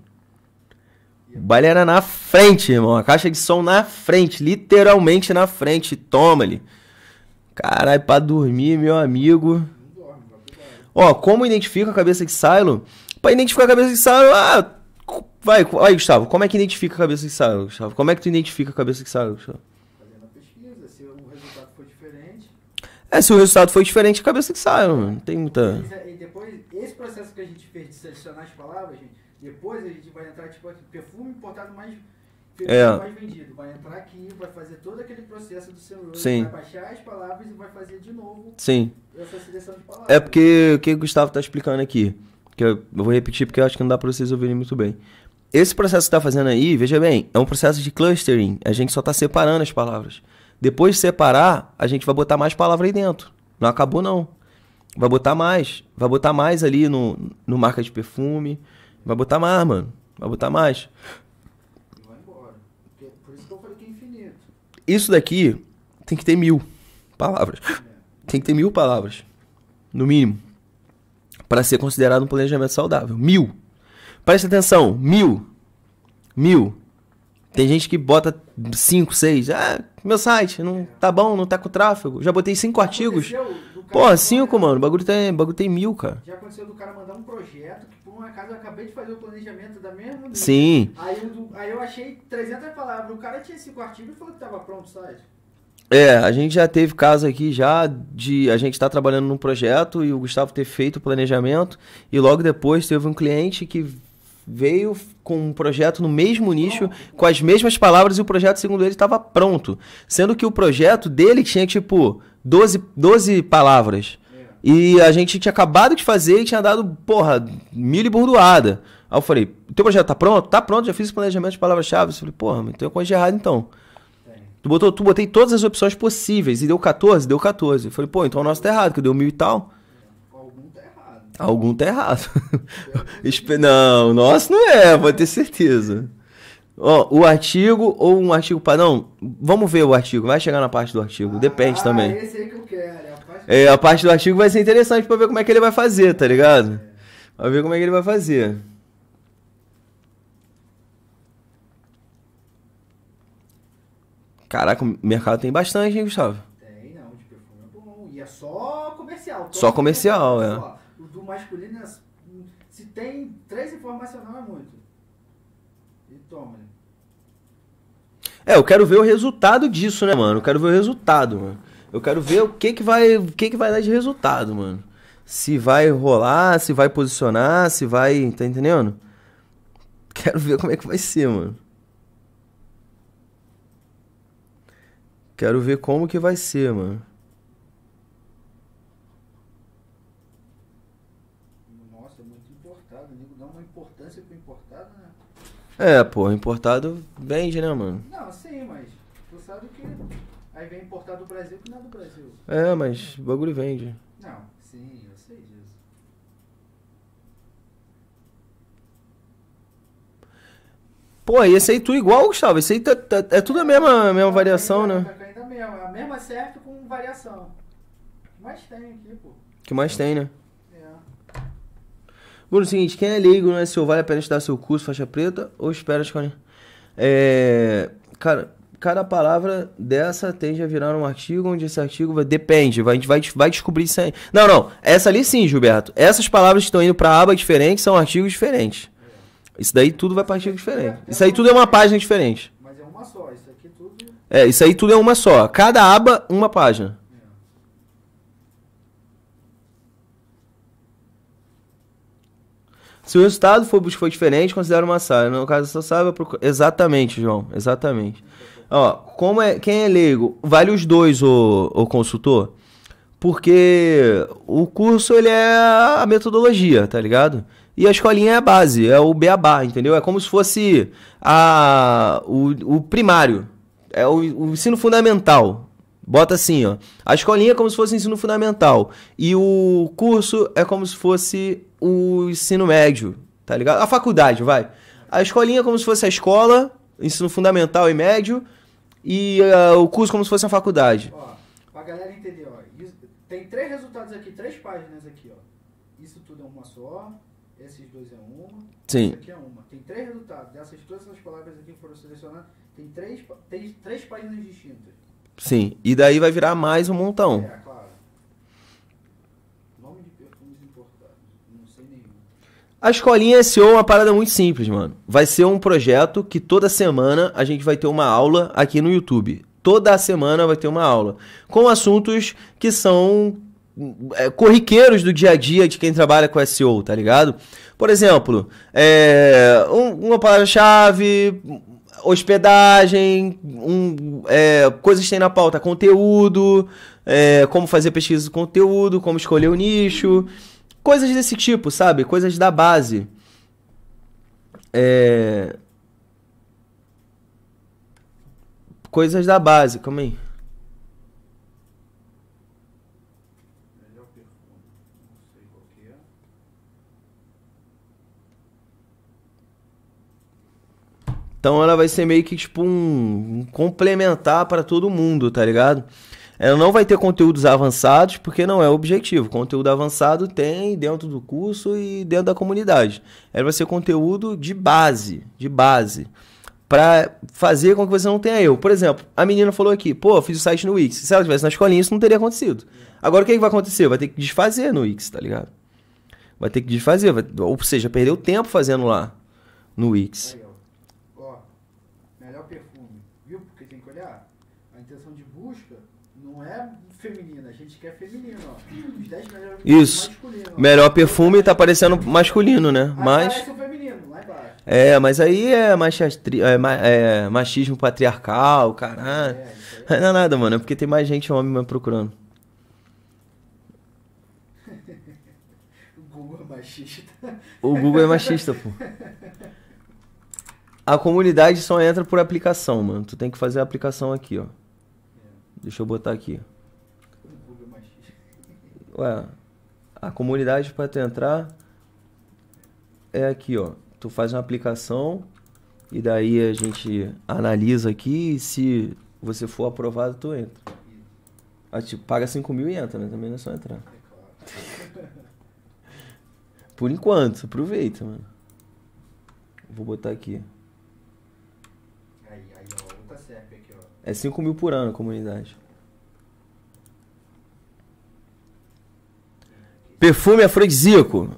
baile era na frente, irmão. A caixa de som na frente, literalmente na frente. Toma ali. Caralho, pra dormir, meu amigo. Ó, como identifica a cabeça de silo? Pra identificar a cabeça de silo, ah, vai, vai, Gustavo. Como é que identifica a cabeça de silo, Gustavo? Como é que tu identifica a cabeça de silo, Gustavo? Fazendo a pesquisa, se o resultado diferente. É, se o resultado foi diferente, a cabeça que sai, mano. Não tem muita. E depois, esse processo que a gente fez de selecionar as palavras, gente depois a gente vai entrar, tipo, perfume importado mais, perfume é. mais vendido. Vai entrar aqui, vai fazer todo aquele processo do celular, vai baixar as palavras e vai fazer de novo Sim. essa seleção de palavras. É porque o que o Gustavo está explicando aqui, que eu vou repetir porque eu acho que não dá para vocês ouvirem muito bem. Esse processo que está fazendo aí, veja bem, é um processo de clustering. A gente só está separando as palavras. Depois de separar, a gente vai botar mais palavra aí dentro. Não acabou, não. Vai botar mais. Vai botar mais ali no, no marca de perfume Vai botar mais, mano. Vai botar mais. Vai embora. Por isso que eu falei que é infinito. Isso daqui tem que ter mil palavras. É. Tem que ter mil palavras. No mínimo. Para ser considerado um planejamento saudável. Mil. Presta atenção. Mil. Mil. Tem gente que bota cinco seis Ah, meu site não tá bom, não tá com tráfego. Já botei cinco artigos. Pô, cinco, mano. O bagulho tem, bagulho tem mil, cara. Já aconteceu do cara mandar um projeto que, tipo, por um acaso, eu acabei de fazer o planejamento da mesma. Sim. Aí, eu, aí eu achei 300 palavras. O cara tinha cinco artigos e falou que tava pronto o site. É, a gente já teve caso aqui já de a gente estar tá trabalhando num projeto e o Gustavo ter feito o planejamento e logo depois teve um cliente que veio com um projeto no mesmo nicho, com as mesmas palavras e o projeto, segundo ele, estava pronto. Sendo que o projeto dele tinha, tipo, 12, 12 palavras. É. E a gente tinha acabado de fazer e tinha dado, porra, mil e bordoada. Aí eu falei, teu projeto tá pronto? Tá pronto, já fiz o planejamento de palavras-chave. Eu falei, porra, mas tem coisa de errado então. Tu, botou, tu botei todas as opções possíveis e deu 14? Deu 14. Eu falei, pô, então o nosso tá errado, que deu mil e tal. Algum tá errado. Algum tá errado. não, nosso não é, pode ter certeza. Ó, o artigo ou um artigo padrão? Vamos ver o artigo, vai chegar na parte do artigo, ah, depende também. Esse aí que eu quero. É a parte... É, a parte do artigo vai ser interessante para ver como é que ele vai fazer, tá ligado? Pra ver como é que ele vai fazer. Caraca, o mercado tem bastante, hein, Gustavo? Tem, não. De perfume é bom. E é só comercial. Só comercial, é. O do masculino, é se tem três informações não é muito. E toma, né? É, eu quero ver o resultado disso, né, mano? Eu quero ver o resultado, mano. Eu quero ver o que que vai, o que que vai dar de resultado, mano. Se vai rolar, se vai posicionar, se vai, tá entendendo? Quero ver como é que vai ser, mano. Quero ver como que vai ser, mano. É, pô, importado vende, né, mano? Não, sim, mas tu sabe que aí vem importado do Brasil que não é do Brasil. É, mas o bagulho vende. Não, sim, eu sei disso. Pô, esse aí tu igual, Gustavo. Esse aí tá, tá, é tudo a mesma, a mesma variação, ainda, né? Tá caindo a mesma, a mesma certo com variação. O que mais tem aqui, pô? O que mais tem, né? Bruno, é o seguinte, quem é leigo não é seu, vale a pena estudar seu curso, faixa preta, ou espera as É. Cara, cada palavra dessa tende a virar um artigo onde esse artigo vai. Depende, vai, a gente vai, vai descobrir isso aí. Não, não. Essa ali sim, Gilberto. Essas palavras que estão indo para aba diferente são artigos diferentes. Isso daí tudo vai para artigo diferente. Isso aí tudo é uma página diferente. Mas é uma só, isso aqui tudo. É, isso aí tudo é uma só. Cada aba, uma página. Se o resultado for, diferente, considero uma sala No caso só sabe procuro... Exatamente, João. Exatamente. Ó, como é, quem é leigo, vale os dois, o, o consultor. Porque o curso, ele é a metodologia, tá ligado? E a escolinha é a base, é o beabá, entendeu? É como se fosse a, o, o primário, é o, o ensino fundamental, Bota assim, ó. A escolinha é como se fosse ensino fundamental. E o curso é como se fosse o ensino médio, tá ligado? A faculdade, vai. A escolinha é como se fosse a escola, ensino fundamental e médio. E uh, o curso como se fosse a faculdade. Ó, pra galera entender, ó. Tem três resultados aqui, três páginas aqui, ó. Isso tudo é uma só, esses dois é uma, Sim. isso aqui é uma. Tem três resultados. Dessas todas essas palavras aqui foram selecionadas, tem três, tem três páginas distintas. Sim. E daí vai virar mais um montão. É, claro. Nome de perfumes importados. Não sei nenhum. A escolinha SEO é uma parada muito simples, mano. Vai ser um projeto que toda semana a gente vai ter uma aula aqui no YouTube. Toda semana vai ter uma aula. Com assuntos que são é, corriqueiros do dia a dia de quem trabalha com SEO, tá ligado? Por exemplo, é, um, uma palavra-chave, hospedagem, um, é, coisas que tem na pauta, conteúdo, é, como fazer pesquisa de conteúdo, como escolher o nicho, coisas desse tipo, sabe? Coisas da base. É... Coisas da base, calma aí. Então ela vai ser meio que tipo um, um complementar para todo mundo, tá ligado? Ela não vai ter conteúdos avançados, porque não é o objetivo. Conteúdo avançado tem dentro do curso e dentro da comunidade. Ela vai ser conteúdo de base, de base, para fazer com que você não tenha erro. Por exemplo, a menina falou aqui, pô, fiz o site no Wix. Se ela tivesse na escolinha, isso não teria acontecido. Agora o que, é que vai acontecer? Vai ter que desfazer no Wix, tá ligado? Vai ter que desfazer, vai... ou seja, perdeu tempo fazendo lá no Wix. Legal. Isso. Melhor perfume tá parecendo masculino, né? Mas. É, mas aí é, machastri... é, é machismo patriarcal, caralho. É, Não é nada, mano. É porque tem mais gente homem me procurando. É o Google é machista, pô. A comunidade só entra por aplicação, mano. Tu tem que fazer a aplicação aqui, ó. Deixa eu botar aqui. Ué, a comunidade para tu entrar é aqui, ó. Tu faz uma aplicação e daí a gente analisa aqui e se você for aprovado, tu entra. Ah, tipo, paga 5 mil e entra, né? Também não é só entrar. Por enquanto, aproveita, mano. Vou botar aqui. É 5 mil por ano a comunidade. Perfume afrodisíaco.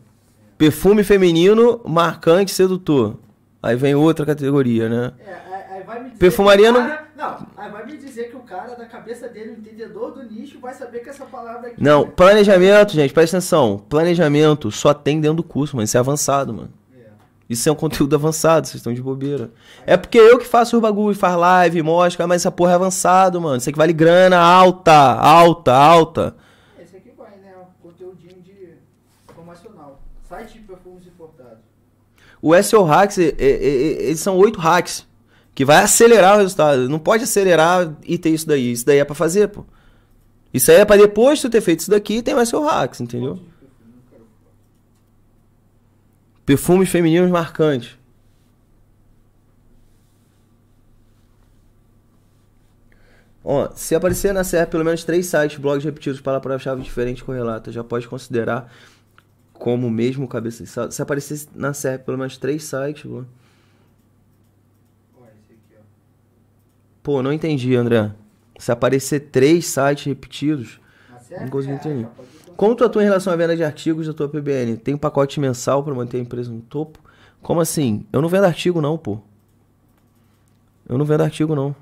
Perfume feminino, marcante, sedutor. Aí vem outra categoria, né? É, aí vai me dizer Perfumaria cara... não. Não, aí vai me dizer que o cara da cabeça dele, entendedor do nicho, vai saber que essa palavra aqui. Não, é- planejamento, gente, presta atenção. Planejamento só tem dentro do curso, mano. Isso é avançado, mano. É. Isso é um conteúdo avançado, vocês estão de bobeira. É porque eu que faço os bagulho, faz live, mostra, mas essa porra é avançado, mano. Isso aqui vale grana alta, alta, alta. Site de perfumes importados. O SEO Hacks, é, é, eles são oito hacks que vai acelerar o resultado. Não pode acelerar e ter isso daí. Isso daí é para fazer, pô. Isso aí é para depois de tu ter feito isso daqui, tem o SEO Hacks, entendeu? Perfumes femininos marcantes. Ó, se aparecer na série pelo menos três sites, blogs repetidos para a palavra-chave diferente correlata, já pode considerar como mesmo cabeça Se aparecesse na SERP pelo menos três sites, pô. Pô, não entendi, André. Se aparecer três sites repetidos, não consigo é, entender. Como tu atua em relação à venda de artigos da tua PBN? Tem um pacote mensal para manter a empresa no topo? Como assim? Eu não vendo artigo não, pô. Eu não vendo artigo não.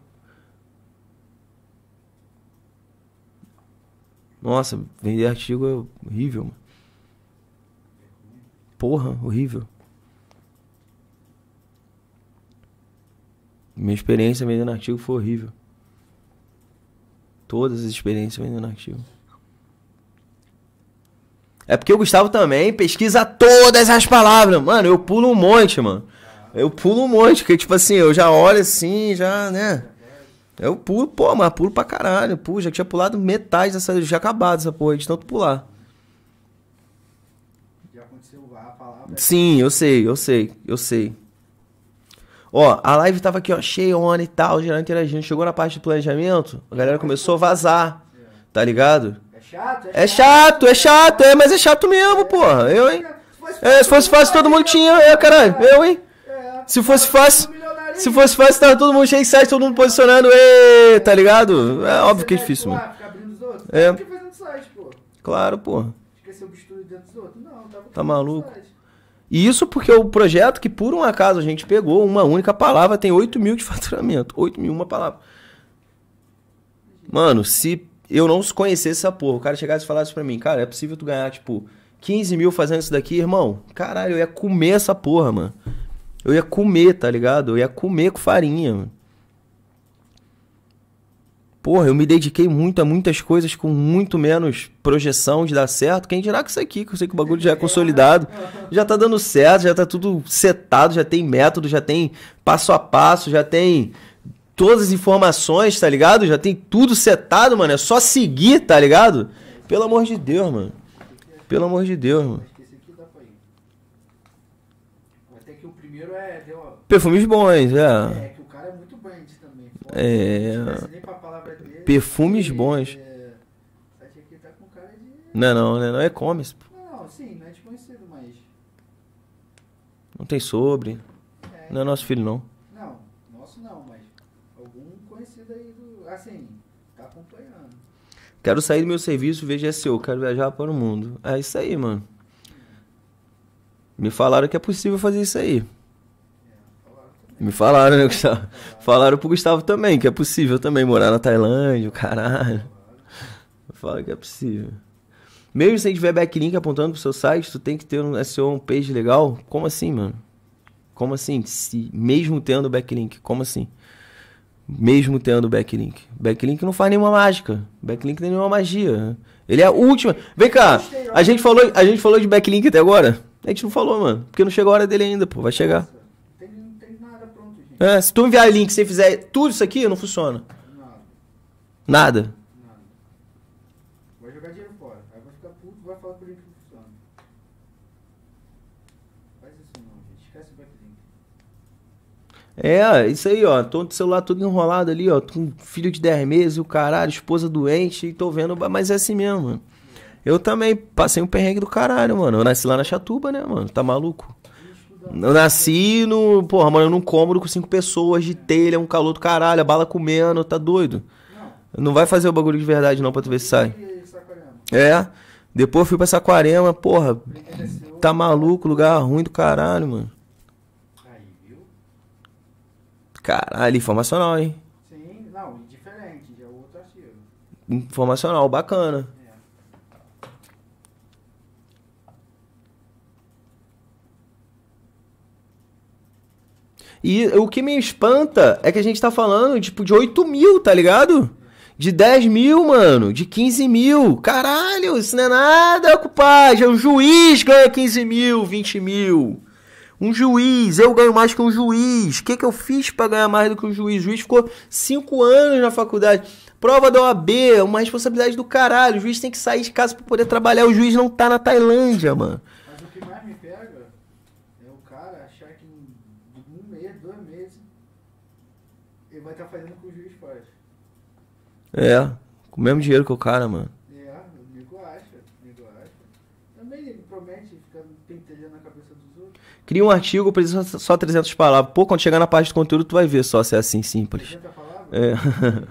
Nossa, vender artigo é horrível, mano. Porra, horrível. Minha experiência vendendo artigo foi horrível. Todas as experiências vendendo artigo. É porque o Gustavo também pesquisa todas as palavras. Mano, eu pulo um monte, mano. Eu pulo um monte, porque, tipo assim, eu já olho assim, já, né? Eu pulo, pô, mas pulo pra caralho. Pô, já tinha pulado metade dessa. Já acabado essa porra, de tanto pular. Sim, eu sei, eu sei, eu sei. Ó, a live tava aqui, ó, On e tal, geral interagindo. Chegou na parte do planejamento, a galera começou a vazar. Tá ligado? É chato, é, é chato, é chato, é, mas é chato mesmo, porra. Eu, hein? É, se fosse fácil, todo mundo tinha. eu caralho, é. eu, hein? É. Se fosse fácil. Se fosse fácil, tava todo mundo cheio de site, todo mundo posicionando, e tá ligado? É óbvio que é difícil, mano. É. Claro, porra. Esqueceu o dentro dos outros? Não, tava Tá maluco? E isso porque o projeto que por um acaso a gente pegou, uma única palavra, tem 8 mil de faturamento. 8 mil, uma palavra. Mano, se eu não conhecesse essa porra, o cara chegasse e falasse pra mim, cara, é possível tu ganhar, tipo, 15 mil fazendo isso daqui, irmão? Caralho, eu ia comer essa porra, mano. Eu ia comer, tá ligado? Eu ia comer com farinha, mano porra, eu me dediquei muito a muitas coisas com muito menos projeção de dar certo. Quem dirá que isso aqui, que eu sei que o bagulho já é consolidado, já tá dando certo, já tá tudo setado, já tem método, já tem passo a passo, já tem todas as informações, tá ligado? Já tem tudo setado, mano. É só seguir, tá ligado? Pelo amor de Deus, mano. Pelo amor de Deus, mano. É, Perfumes bons, é. É, que o cara é muito brand também. É. Perfumes bons. É... Aqui, aqui tá com cara de... Não, não, não, né? não é comes. Não, não, sim, não é desconhecido, mas. Não tem sobre. É... Não é nosso filho, não. Não, nosso não, mas algum conhecido aí do. Assim, tá acompanhando. Quero sair do meu serviço, veja é seu, quero viajar para o mundo. É isso aí, mano. Me falaram que é possível fazer isso aí. Me falaram, né, Gustavo? Falaram pro Gustavo também, que é possível também morar na Tailândia, o caralho. Fala que é possível. Mesmo se tiver backlink apontando pro seu site, tu tem que ter um é SEO um page legal? Como assim, mano? Como assim? Se, mesmo tendo backlink, como assim? Mesmo tendo backlink. Backlink não faz nenhuma mágica. Backlink tem nenhuma magia. Ele é a última. Vem cá, a gente falou, a gente falou de backlink até agora? A gente não falou, mano. Porque não chegou a hora dele ainda, pô. Vai chegar. É, se tu enviar o link e você fizer tudo isso aqui, não funciona. Nada. Nada? Nada. Vai jogar dinheiro fora. Aí vai ficar puto vai falar que o link não funciona. Faz isso não, gente. Esquece o backlink. É, isso aí, ó. Tô com o celular todo enrolado ali, ó. Tô Com filho de 10 meses, o caralho, esposa doente, e tô vendo, mas é assim mesmo, mano. Eu também passei um perrengue do caralho, mano. Eu nasci lá na Chatuba, né, mano? Tá maluco? Eu nasci no. Porra, mano, num cômodo com cinco pessoas de telha, um calor do caralho, a bala comendo, tá doido? Não, não vai fazer o bagulho de verdade não pra tu ver se sai. É. Depois fui pra Saquarema, porra. Tá maluco, lugar ruim do caralho, mano. Caralho, informacional, hein? Sim, não, diferente, é outro artigo. Informacional, bacana. E o que me espanta é que a gente tá falando, tipo, de 8 mil, tá ligado? De 10 mil, mano. De 15 mil. Caralho, isso não é nada, compadre. Um juiz ganha 15 mil, 20 mil. Um juiz, eu ganho mais que um juiz. O que, que eu fiz para ganhar mais do que um juiz? O juiz ficou 5 anos na faculdade. Prova da OAB, uma responsabilidade do caralho. O juiz tem que sair de casa para poder trabalhar. O juiz não tá na Tailândia, mano. É, com o mesmo dinheiro que o cara, mano. É, o amigo acha, o amigo acha. Também ele promete ficar pentelhando a cabeça dos outros. Cria um artigo, precisa só 300 palavras. Pô, quando chegar na parte do conteúdo, tu vai ver só se é assim simples. 300 palavras? É.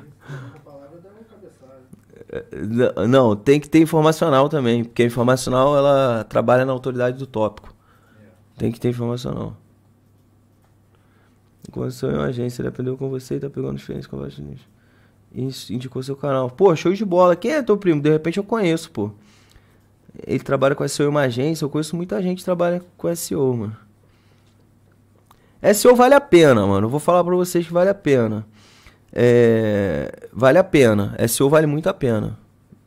É, é. Não, tem que ter informacional também, porque a informacional ela trabalha na autoridade do tópico. É. Tem que ter informacional. Enquanto Aconteceu em uma agência, ele aprendeu com você e tá pegando diferença com a voz de nicho e indicou seu canal. Pô, show de bola. Quem é teu primo? De repente eu conheço, pô. Ele trabalha com SEO em uma agência. Eu conheço muita gente que trabalha com SEO, mano. SEO vale a pena, mano. Eu vou falar pra vocês que vale a pena. É... Vale a pena. SEO vale muito a pena.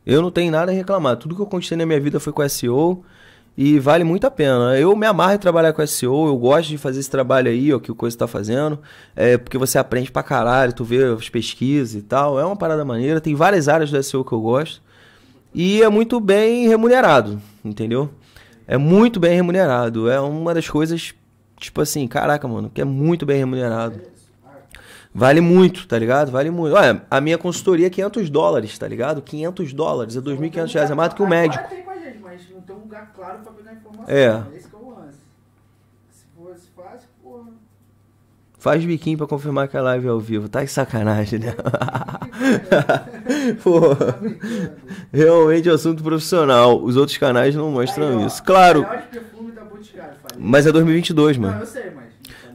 Eu não tenho nada a reclamar. Tudo que eu conquistei na minha vida foi com SEO. E vale muito a pena. Eu me amarro em trabalhar com SEO, eu gosto de fazer esse trabalho aí, o que o Coisa está fazendo. É, porque você aprende pra caralho, tu vê as pesquisas e tal. É uma parada maneira. Tem várias áreas do SEO que eu gosto. E é muito bem remunerado, entendeu? É muito bem remunerado. É uma das coisas, tipo assim, caraca, mano, que é muito bem remunerado. Vale muito, tá ligado? Vale muito. Olha, a minha consultoria é 500 dólares, tá ligado? 500 dólares, é 2.500 reais, é mais do que o médico mas não tem um lugar claro para pegar informação. É. é esse é o lance. Se fosse fácil, porra. Faz biquinho pra confirmar que a live é ao vivo. Tá de sacanagem, né? Pô, realmente é assunto profissional. Os outros canais não mostram Aí, ó, isso. Claro. Mas é 2022, mano. Não, eu sei, mas...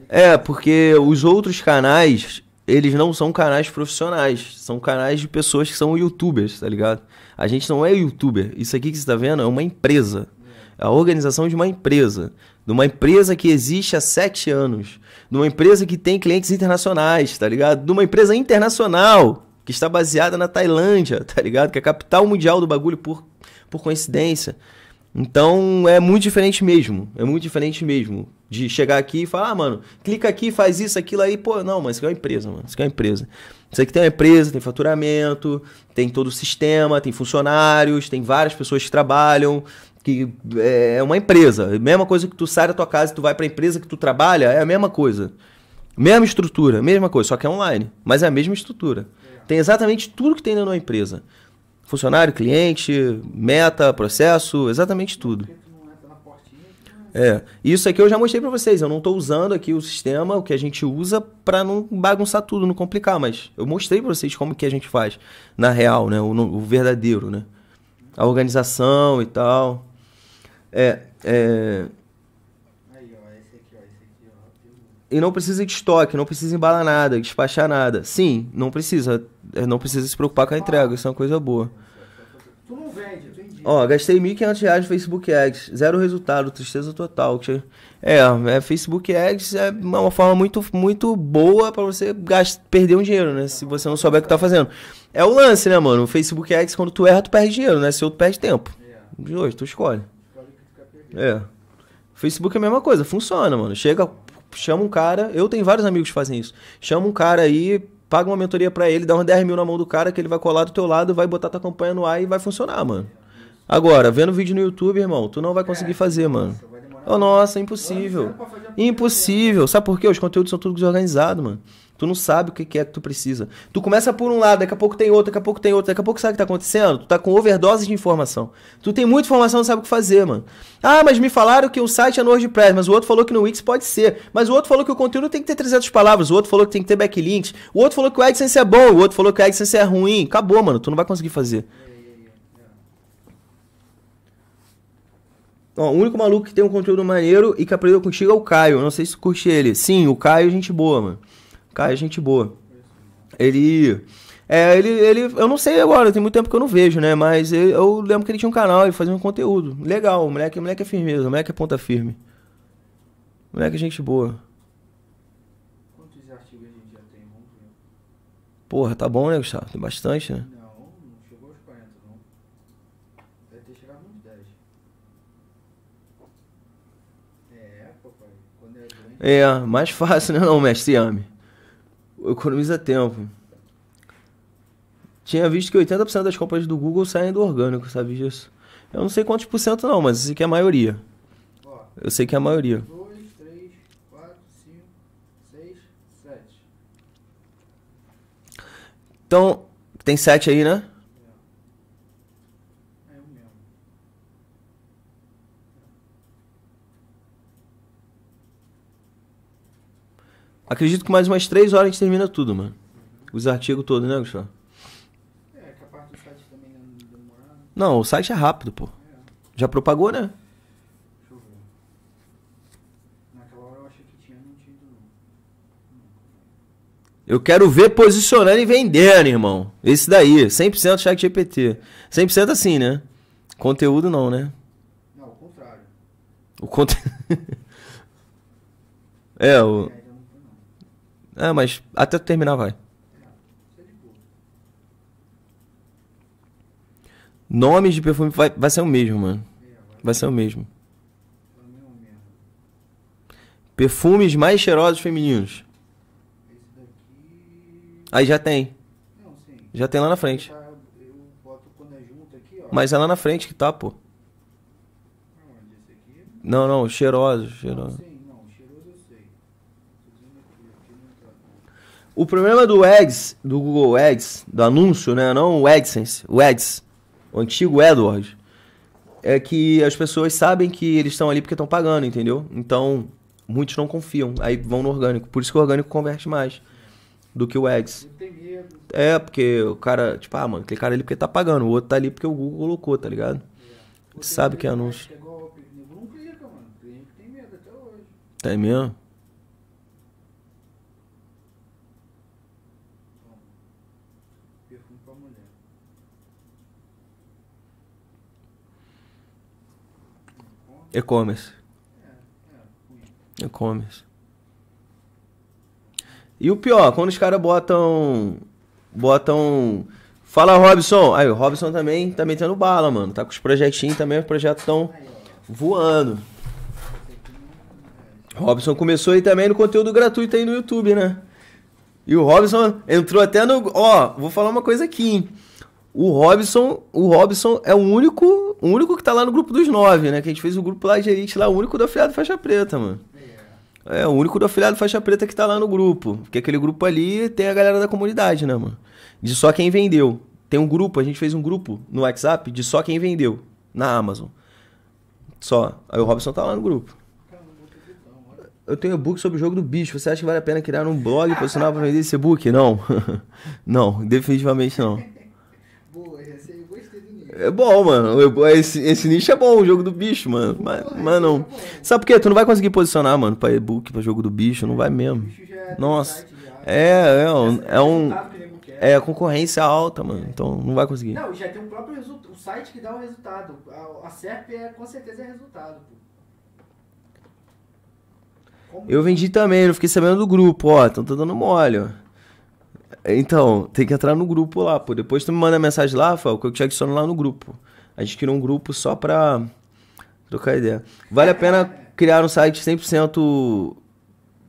É, porque os outros canais eles não são canais profissionais, são canais de pessoas que são youtubers, tá ligado? A gente não é youtuber. Isso aqui que você tá vendo é uma empresa. É a organização de uma empresa. De uma empresa que existe há sete anos. De uma empresa que tem clientes internacionais, tá ligado? De uma empresa internacional que está baseada na Tailândia, tá ligado? Que é a capital mundial do bagulho por, por coincidência. Então é muito diferente mesmo. É muito diferente mesmo. De chegar aqui e falar, ah, mano, clica aqui, faz isso, aquilo aí. Pô, não, mas isso aqui é uma empresa, mano. Isso aqui é uma empresa. Isso aqui tem uma empresa, tem faturamento, tem todo o sistema, tem funcionários, tem várias pessoas que trabalham. Que é, é uma empresa. Mesma coisa que tu sai da tua casa e tu vai pra empresa que tu trabalha, é a mesma coisa. Mesma estrutura, mesma coisa, só que é online. Mas é a mesma estrutura. Tem exatamente tudo que tem dentro de uma empresa. Funcionário, cliente, meta, processo, exatamente tudo. É, isso aqui eu já mostrei para vocês. Eu não estou usando aqui o sistema, o que a gente usa, para não bagunçar tudo, não complicar. Mas eu mostrei para vocês como que a gente faz na real, né? O, o verdadeiro, né? A organização e tal. É, é, e não precisa de estoque, não precisa embalar nada, despachar nada. Sim, não precisa. É, não precisa se preocupar com a entrega, isso é uma coisa boa. Tu não vende, vendi. Ó, gastei R$ 1.500 no Facebook Ads, zero resultado, tristeza total. É, é Facebook Ads é uma forma muito, muito boa para você gastar, perder um dinheiro, né? Se você não souber o que tá fazendo. É o lance, né, mano? O Facebook Ads, quando tu erra, tu perde dinheiro, né? Se outro perde tempo. É. De hoje, tu escolhe. É. Facebook é a mesma coisa, funciona, mano. Chega, chama um cara, eu tenho vários amigos que fazem isso. Chama um cara aí, paga uma mentoria para ele, dá uns 10 mil na mão do cara que ele vai colar do teu lado, vai botar tua campanha no ar e vai funcionar, mano. Agora, vendo vídeo no YouTube, irmão, tu não vai conseguir fazer, mano. Oh, nossa, impossível. Impossível. Sabe por quê? Os conteúdos são tudo desorganizados, mano. Tu não sabe o que é que tu precisa. Tu começa por um lado, daqui a pouco tem outro, daqui a pouco tem outro, daqui a pouco sabe o que tá acontecendo? Tu tá com overdose de informação. Tu tem muita informação, não sabe o que fazer, mano. Ah, mas me falaram que o site é no WordPress, mas o outro falou que no Wix pode ser. Mas o outro falou que o conteúdo tem que ter 300 palavras, o outro falou que tem que ter backlinks, o outro falou que o AdSense é bom, o outro falou que o AdSense é ruim. Acabou, mano, tu não vai conseguir fazer. o único maluco que tem um conteúdo maneiro e que aprendeu contigo é o Caio. Não sei se tu curte ele. Sim, o Caio, é gente boa, mano. Cara, é gente boa. Ele. É, ele, ele. Eu não sei agora, tem muito tempo que eu não vejo, né? Mas eu, eu lembro que ele tinha um canal e fazia um conteúdo. Legal, o moleque, o moleque é firmeza, o moleque é ponta firme. O moleque é gente boa. Quantos artigos a gente já tem? Porra, tá bom, né, Gustavo? Tem bastante, né? Não, não chegou aos 40, não. Deve ter chegado uns 10. É, papai. Quando é grande. É, mais fácil, né, não, mestre? ame economiza tempo. Tinha visto que 80% das compras do Google saem do orgânico, sabe disso? Eu não sei quantos por cento não, mas eu sei que é a maioria. eu sei que é a maioria. 2, 3, 4, 5, 6, 7. Então, tem 7 aí, né? Acredito que mais umas três horas a gente termina tudo, mano. Os artigos todos, né, Gustavo? É, que a parte do site também não demora. Não, o site é rápido, pô. É. Já propagou, né? Deixa eu ver. Naquela hora eu achei que tinha mentido. Eu quero ver posicionando e vendendo, irmão. Esse daí, 100% chat GPT. 100% assim, né? Conteúdo não, né? Não, o contrário. O conteúdo... é, o... É. É, mas até tu terminar vai. Nomes de perfume vai, vai ser o mesmo, mano. Vai ser o mesmo. Perfumes mais cheirosos femininos. Aí já tem. Já tem lá na frente. Mas é lá na frente que tá, pô. Não, não, cheirosos, cheirosos. O problema do Ads, do Google Ads, do anúncio, né? Não o AdSense, o Ads, o antigo AdWords, é que as pessoas sabem que eles estão ali porque estão pagando, entendeu? Então, muitos não confiam, aí vão no orgânico. Por isso que o orgânico converte mais do que o Ads. É, porque o cara, tipo, ah, mano, clicar cara ali porque tá pagando, o outro tá ali porque o Google colocou, tá ligado? É. Sabe que é anúncio. Tem medo até hoje. Tem mesmo? E-commerce. E-commerce. E o pior, quando os caras botam. Botam. Fala, Robson. Aí, o Robson também tá metendo bala, mano. Tá com os projetinhos também, os projetos estão voando. Robson começou aí também no conteúdo gratuito aí no YouTube, né? E o Robson entrou até no. Ó, vou falar uma coisa aqui, hein? O Robson, o Robson é o único, o único que tá lá no grupo dos nove, né? Que a gente fez o grupo lá de elite lá, o único do afiliado faixa preta, mano. É, o único do afiliado faixa preta que tá lá no grupo. Porque aquele grupo ali tem a galera da comunidade, né, mano? De só quem vendeu. Tem um grupo, a gente fez um grupo no WhatsApp de só quem vendeu na Amazon. Só. Aí o Robson tá lá no grupo. Eu tenho e-book sobre o jogo do bicho. Você acha que vale a pena criar um blog profissional posicionar pra vender esse e-book? Não. não, definitivamente não. É bom, mano. Esse, esse nicho é bom, o jogo do bicho, mano. Mas, mano, sabe por quê? Tu não vai conseguir posicionar, mano, pra e-book, pra jogo do bicho, não vai mesmo. Nossa. É, é, é um. É, é a concorrência alta, mano. Então não vai conseguir. Não, já tem o próprio resultado. O site que dá o resultado. A, SERP é, com certeza é resultado, pô. Eu vendi também, não fiquei sabendo do grupo, ó. Então tá dando mole, ó. Então, tem que entrar no grupo lá, pô. Depois tu me manda mensagem lá, Rafael, que eu te adiciono lá no grupo. A gente criou um grupo só pra trocar ideia. Vale a pena criar um site 100%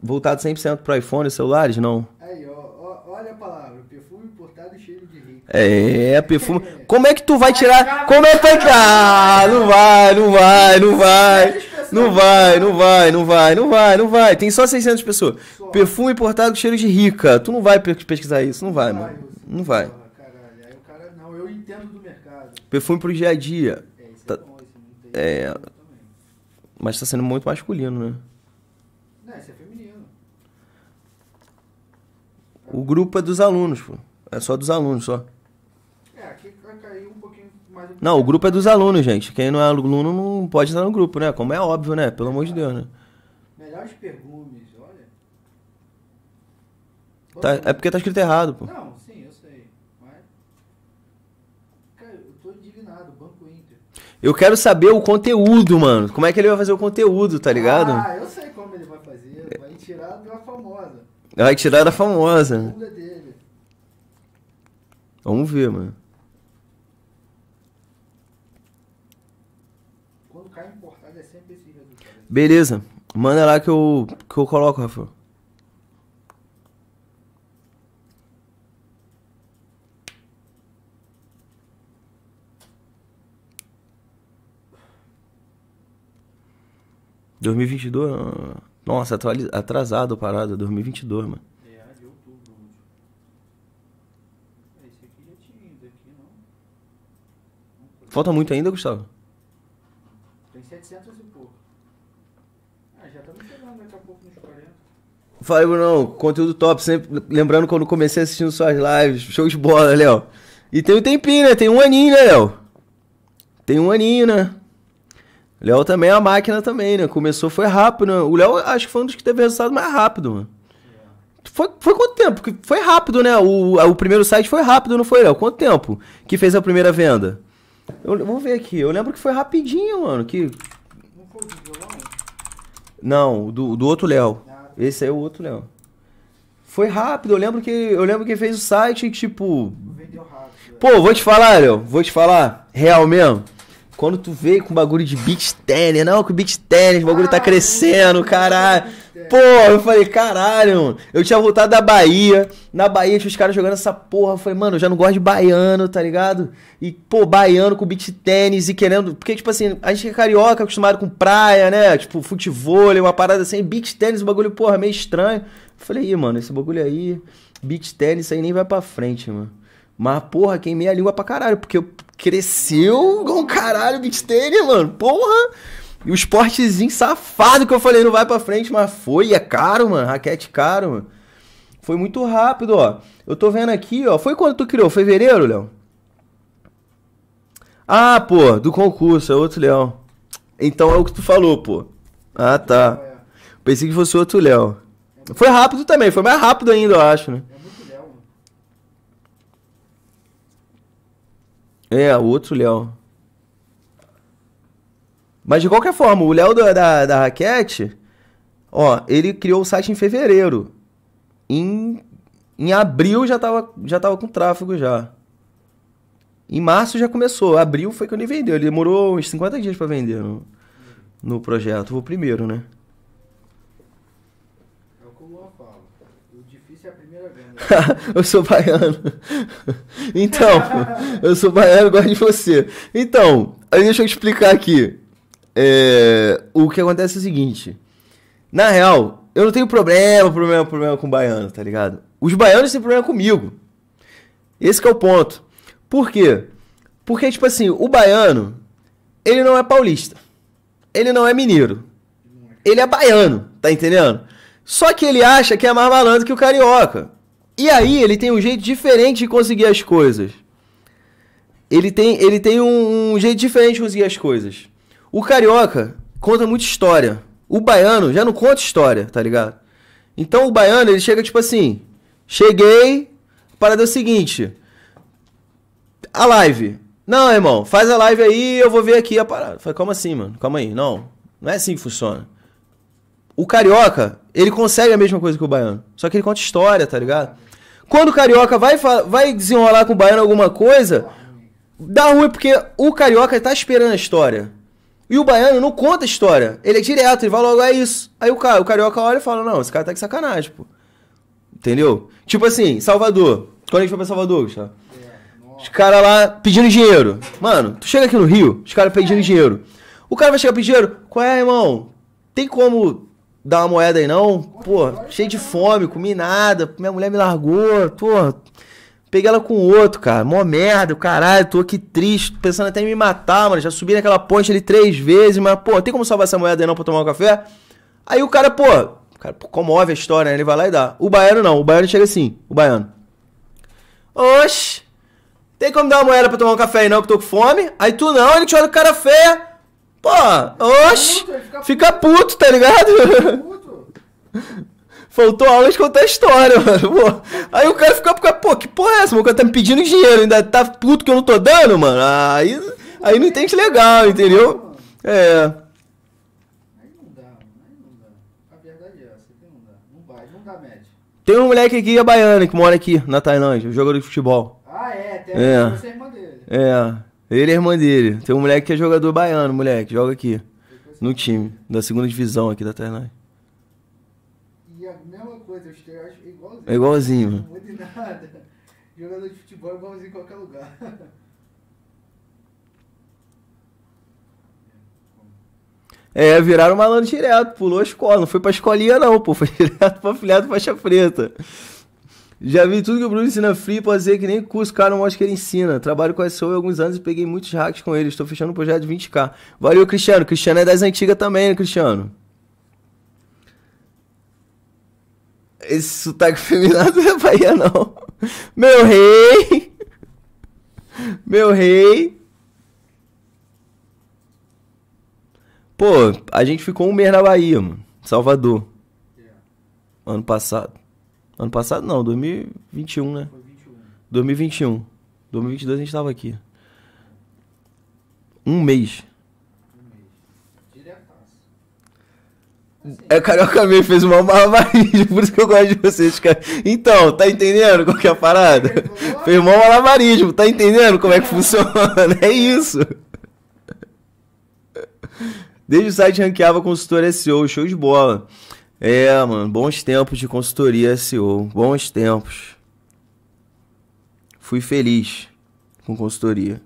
voltado 100% pro iPhone e celulares? Não. Aí, ó, ó, olha a palavra. Perfume importado e cheiro de rico. É, é perfume. Como é que tu vai tirar. Como é que vai. Ah, não vai, não vai, não vai. Não vai, não vai, não vai, não vai, não vai. Tem só 600 pessoas. Perfume importado com cheiro de rica. Tu não vai pesquisar isso, não vai, não mano. Vai, não vai. Porra, Aí o cara, não, eu entendo do mercado. Perfume pro dia a dia. É, isso é tá, é bom, isso não tem é, Mas tá sendo muito masculino, né? Não, isso é feminino. O grupo é dos alunos, pô. É só dos alunos, só. É, aqui um pouquinho mais... Não, o grupo é dos alunos, gente. Quem não é aluno não pode entrar no grupo, né? Como é óbvio, né? Pelo amor de Deus, né? Melhores perguntas Tá, é porque tá escrito errado, pô. Não, sim, eu sei. Mas. Cara, eu tô indignado, Banco Inter. Eu quero saber o conteúdo, mano. Como é que ele vai fazer o conteúdo, tá ligado? Ah, eu sei como ele vai fazer. Vai tirar da famosa. Vai tirar da famosa. É Vamos ver, mano. Quando cai importado é sempre esse Beleza. Manda lá que eu, que eu coloco, Rafael. 2022, nossa, atrasado a parada, 2022, mano. É, de outubro. É, esse aqui já tinha ido aqui, não? Falta muito ainda, Gustavo? Tem 700 e pouco. Ah, já tá estamos chegando daqui a pouco nos 40. Fala aí, Bruno, conteúdo top, sempre lembrando quando comecei assistindo suas lives, show de bola, Léo. E tem um tempinho, né? Tem um aninho, né, Léo? Tem um aninho, né? Léo também é máquina também, né? Começou, foi rápido. Né? O Léo acho que foi um dos que teve resultado mais rápido, mano. Foi, foi quanto tempo? Foi rápido, né? O, o primeiro site foi rápido, não foi, Léo? Quanto tempo que fez a primeira venda? Eu, vamos ver aqui. Eu lembro que foi rapidinho, mano. Que... Não foi do Não, do, outro Léo. Esse aí é o outro Léo. Foi rápido, eu lembro que eu lembro que fez o site tipo. Vendeu rápido. É. Pô, vou te falar, Léo. Vou te falar. Real mesmo. Quando tu veio com bagulho de beach tennis, não, com o beach tennis, o bagulho tá crescendo, caralho. Pô, eu falei, caralho, mano. Eu tinha voltado da Bahia. Na Bahia tinha os caras jogando essa porra. Eu falei, mano, eu já não gosto de baiano, tá ligado? E, pô, baiano com beach tennis e querendo. Porque, tipo assim, a gente é carioca, acostumado com praia, né? Tipo, futebol, uma parada assim. Beach tennis, o bagulho, porra, meio estranho. Eu falei, Ih, mano, esse bagulho aí, beach tênis aí nem vai pra frente, mano. Mas, porra, queimei a língua pra caralho, porque cresceu com um caralho o beat tênis, mano. Porra! E o esportezinho safado que eu falei, não vai pra frente, mas foi, é caro, mano. Raquete caro, mano. Foi muito rápido, ó. Eu tô vendo aqui, ó. Foi quando tu criou? Fevereiro, Léo? Ah, pô, do concurso, é outro Léo. Então é o que tu falou, pô. Ah, tá. Pensei que fosse outro Léo. Foi rápido também, foi mais rápido ainda, eu acho, né? É, o outro Léo. Mas de qualquer forma, o Léo da, da, da Raquete, ó, ele criou o site em fevereiro. Em, em abril já tava, já tava com tráfego já. Em março já começou. Abril foi quando ele vendeu. Ele demorou uns 50 dias para vender no, no projeto. O primeiro, né? eu sou baiano. então, eu sou baiano, gosto de você. Então, aí deixa eu explicar aqui. É, o que acontece é o seguinte. Na real, eu não tenho problema, problema, problema com baiano, tá ligado? Os baianos têm problema comigo. Esse é o ponto. Por quê? Porque, tipo assim, o baiano, ele não é paulista. Ele não é mineiro. Ele é baiano, tá entendendo? Só que ele acha que é mais malandro que o carioca. E aí ele tem um jeito diferente de conseguir as coisas. Ele tem, ele tem um, um jeito diferente de conseguir as coisas. O carioca conta muita história. O baiano já não conta história, tá ligado? Então o baiano, ele chega tipo assim: cheguei, parada é o seguinte. A live. Não, irmão, faz a live aí eu vou ver aqui a parada. Falei, calma assim, mano, calma aí. Não, não é assim que funciona. O carioca, ele consegue a mesma coisa que o baiano. Só que ele conta história, tá ligado? Quando o carioca vai, vai desenrolar com o baiano alguma coisa, dá ruim porque o carioca tá esperando a história. E o baiano não conta a história. Ele é direto, ele vai logo, é isso. Aí o, o carioca olha e fala: não, esse cara tá de sacanagem, pô. Entendeu? Tipo assim, Salvador. Quando a gente foi pra Salvador, Gustavo? Os caras lá pedindo dinheiro. Mano, tu chega aqui no Rio, os caras pedindo dinheiro. O cara vai chegar pedindo dinheiro. Qual é, irmão? Tem como dar uma moeda aí não? Pô, cheio de fome, comi nada, minha mulher me largou, pô. Peguei ela com outro, cara. Mó merda, caralho, tô aqui triste, pensando até em me matar, mano. Já subi naquela ponte ali três vezes, mas, pô, tem como salvar essa moeda aí não pra tomar um café? Aí o cara, pô, o cara comove a história, né? Ele vai lá e dá. O baiano não, o baiano chega assim, o baiano. Oxi! tem como dar uma moeda pra tomar um café aí não, que tô com fome? Aí tu não, ele te olha o cara feia. Pô, oxe, fica puto, tá ligado? Faltou aula de contar história, mano. Pô. Aí o cara fica, pô, que porra é essa? O cara tá me pedindo dinheiro, ainda tá puto que eu não tô dando, mano. Aí, aí não entende legal, entendeu? É. Tem um moleque aqui, a baiana, que mora aqui na Tailândia, um jogador de futebol. Ah, é, tem é. você é irmã dele. É. Ele é irmã dele. Tem um moleque que é jogador baiano, moleque, joga aqui. No time, da segunda divisão aqui da Ternay. E a mesma coisa, os teus é igualzinho. É igualzinho, mano. Não muda em nada. Jogador de futebol é igualzinho em qualquer lugar. É, viraram malandro direto, pulou a escola. Não foi pra escolinha, não, pô. Foi direto pra afiliado faixa preta. Já vi tudo que o Bruno ensina free, pode ser que nem curso não mostra que ele ensina. Trabalho com a SEO há alguns anos e peguei muitos hacks com ele. Estou fechando um projeto de 20k. Valeu, Cristiano. Cristiano é das antigas também, né, Cristiano? Esse sotaque feminino não é Bahia, não. Meu rei! Meu rei! Pô, a gente ficou um mês na Bahia, mano. Salvador. É. Ano passado. Ano passado não, 2021, né? 2021. 2022 a gente tava aqui. Um mês. É, Carioca meio fez uma malabarismo, por isso que eu gosto de vocês, cara. Então, tá entendendo qual que é a parada? Fez uma malabarismo, tá entendendo como é que é. funciona? É isso. Desde o site ranqueava consultor SEO, show de bola. É, mano, bons tempos de consultoria SEO, bons tempos. Fui feliz com consultoria.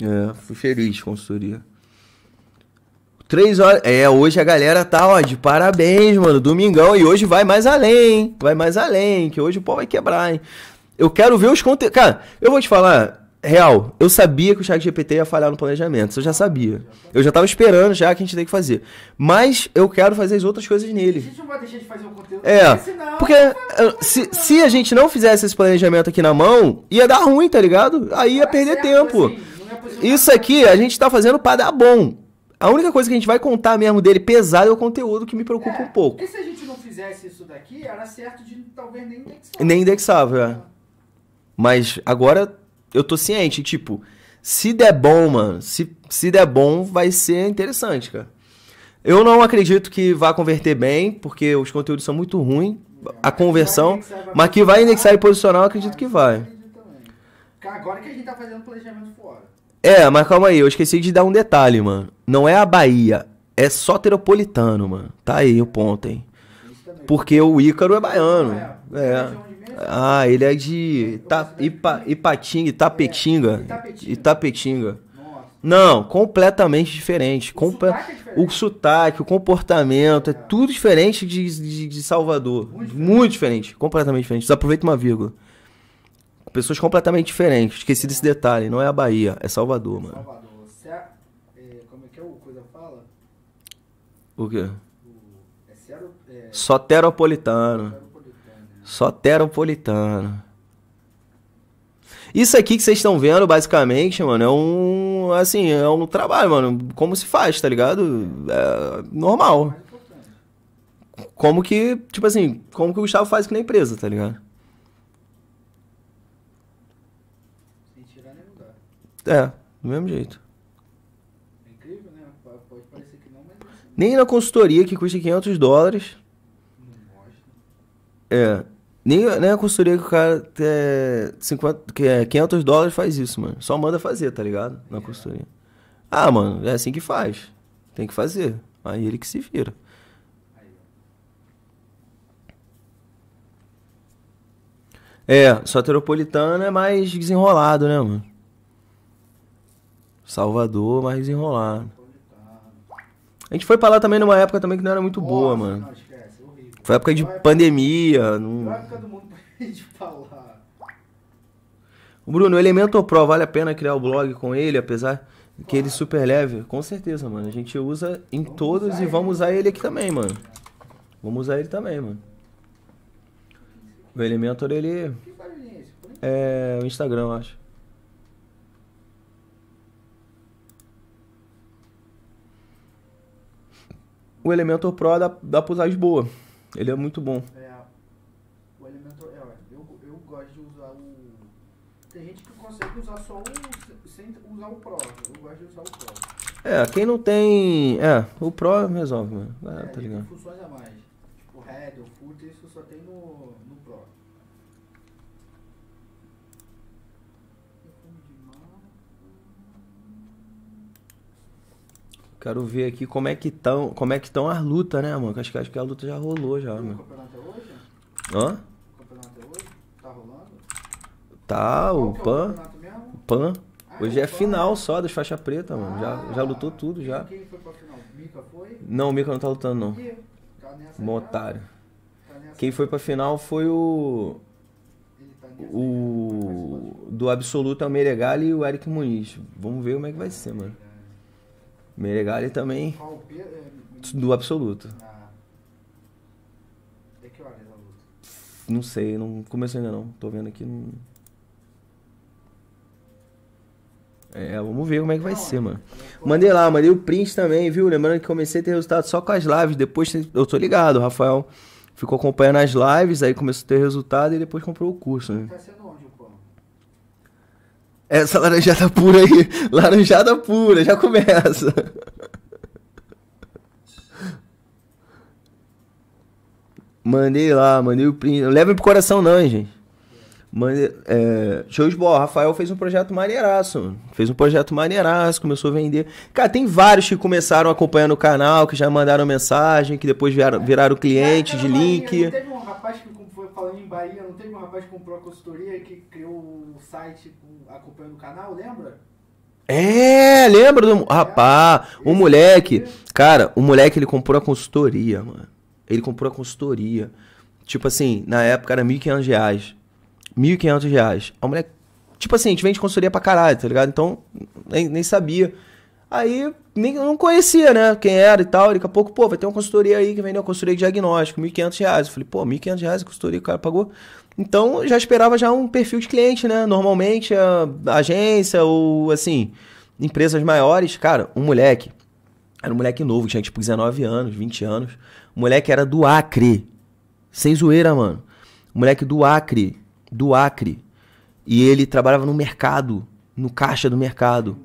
É, fui feliz com consultoria. Três horas. É, hoje a galera tá, ó, de parabéns, mano. Domingão. E hoje vai mais além, hein? Vai mais além, que hoje o pau vai quebrar, hein? Eu quero ver os conteúdos. Cara, eu vou te falar real, eu sabia que o ChatGPT ia falhar no planejamento, isso eu já sabia. Eu já tava esperando já que a gente tem que fazer. Mas eu quero fazer as outras coisas nele. A gente não vai deixar de fazer o conteúdo. É, porque eh, se, se a gente não fizesse esse planejamento aqui na mão, ia dar ruim, tá ligado? Aí ia perder tempo. Assim, é isso aqui a gente tá fazendo para dar bom. A única coisa que a gente vai contar mesmo dele pesado é o conteúdo que me preocupa é, um pouco. E se a gente não fizesse isso daqui, era certo de talvez nem indexar. Nem indexável, é. Mas agora eu tô ciente, tipo, se der bom, mano, se, se der bom, vai ser interessante, cara. Eu não acredito que vá converter bem, porque os conteúdos são muito ruins, a conversão, mas que vai indexar e posicionar, eu acredito que vai. Agora que a gente tá fazendo planejamento fora. É, mas calma aí, eu esqueci de dar um detalhe, mano. Não é a Bahia, é teropolitano, mano. Tá aí o ponto, hein? Porque o Ícaro é baiano. É. é. Ah, ele é de Ita, Ipa, Ipatinga, Itapetinga. É, Itapetinga. Não, completamente diferente. Comple... É o, sotaque, o comportamento, é tudo diferente de, de, de Salvador. Muito diferente. Muito diferente. completamente diferente. Desaproveita uma vírgula. Pessoas completamente diferentes. Esqueci desse detalhe. Não é a Bahia, é Salvador, mano. Salvador. É, como é que é o coisa fala? O quê? O... É, sero... é... Soteropolitano. Só teropolitano. Isso aqui que vocês estão vendo, basicamente, mano, é um. Assim, é um trabalho, mano. Como se faz, tá ligado? É normal. Como que. Tipo assim, como que o Gustavo faz aqui na empresa, tá ligado? Sem tirar nem lugar. É, do mesmo jeito. É incrível, né? Pode parecer que não, mas. Nem na consultoria que custa 500 dólares. É, nem, nem a consultoria que o cara é, 50, que é 500 dólares faz isso, mano. Só manda fazer, tá ligado? Na consultoria. Ah, mano, é assim que faz. Tem que fazer. Aí ele que se vira. É, soteropolitano é mais desenrolado, né, mano? Salvador, mais desenrolado. A gente foi pra lá também numa época também que não era muito boa, mano. Foi época de pandemia. Não... Vai ficar do mundo pra gente falar. Bruno, o Elemento Pro, vale a pena criar o blog com ele, apesar que ele é super leve? Com certeza, mano. A gente usa em vamos todos e vamos usar ele aqui também, mano. Vamos usar ele também, mano. O Elementor, ele... É, é o Instagram, eu acho. O Elementor Pro dá, dá pra usar de boa. Ele é muito bom. É, o Elementor, é, eu, eu gosto de usar o... Tem gente que consegue usar só um. sem usar o Pro. Eu gosto de usar o Pro. É, quem não tem... É, o Pro resolve, mano. Ah, é, tá ligado. Tem funções a mais. Tipo, Red, o Footer, isso só tem no Quero ver aqui como é que estão, como é que estão as lutas, né, mano? Acho que acho que a luta já rolou já, mano. O campeonato é hoje? Hã? O campeonato é hoje? Tá rolando? Tá, é o Pan. Ah, é o é Pan. Hoje é final né? só das faixas preta, mano. Já, já ah, lutou tudo já. Quem foi pra final? Mika foi? Não, o Mika não tá lutando não. Um tá otário. Tá quem foi pra final foi o tá o do absoluto é o Meregali e o Eric Muniz. Vamos ver como é que vai ser, mano. Meregali também. Qual é, Do absoluto. É que luta? Não sei, não começou ainda não. Tô vendo aqui. Não... É, vamos ver como é que vai não, ser, é mano. É mandei lá, mandei o print também, viu? Lembrando que comecei a ter resultado só com as lives. Depois eu tô ligado, o Rafael ficou acompanhando as lives, aí começou a ter resultado e depois comprou o curso, né? Tá sendo essa laranjada pura aí. Laranjada pura, já começa. Mandei lá, mandei o print. Não para pro coração não, hein, gente. Mandei, é, show de bola. Rafael fez um projeto maneiraço. Mano. Fez um projeto maneiraço, começou a vender. Cara, tem vários que começaram acompanhando o canal, que já mandaram mensagem, que depois vieram, viraram cliente é, de link. teve um rapaz que falando em Bahia, não teve um rapaz que comprou a consultoria que criou o site acompanhando o canal, lembra? É, lembra do. É. Rapaz, o moleque. Cara, o moleque ele comprou a consultoria, mano. Ele comprou a consultoria. Tipo assim, na época era 1.500. Reais. 1.500. Reais. A moleque Tipo assim, a gente vende consultoria pra caralho, tá ligado? Então, nem, nem sabia. Aí nem, não conhecia, né? Quem era e tal. E daqui a pouco, pô, vai ter uma consultoria aí que vendeu uma consultoria de diagnóstico, R$ 1.500. Eu falei, pô, R$ 1.500 a consultoria que o cara pagou. Então já esperava já um perfil de cliente, né? Normalmente a agência ou assim, empresas maiores. Cara, um moleque. Era um moleque novo, tinha tipo 19 anos, 20 anos. O moleque era do Acre. Sem zoeira, mano. O moleque do Acre. Do Acre. E ele trabalhava no mercado, no caixa do mercado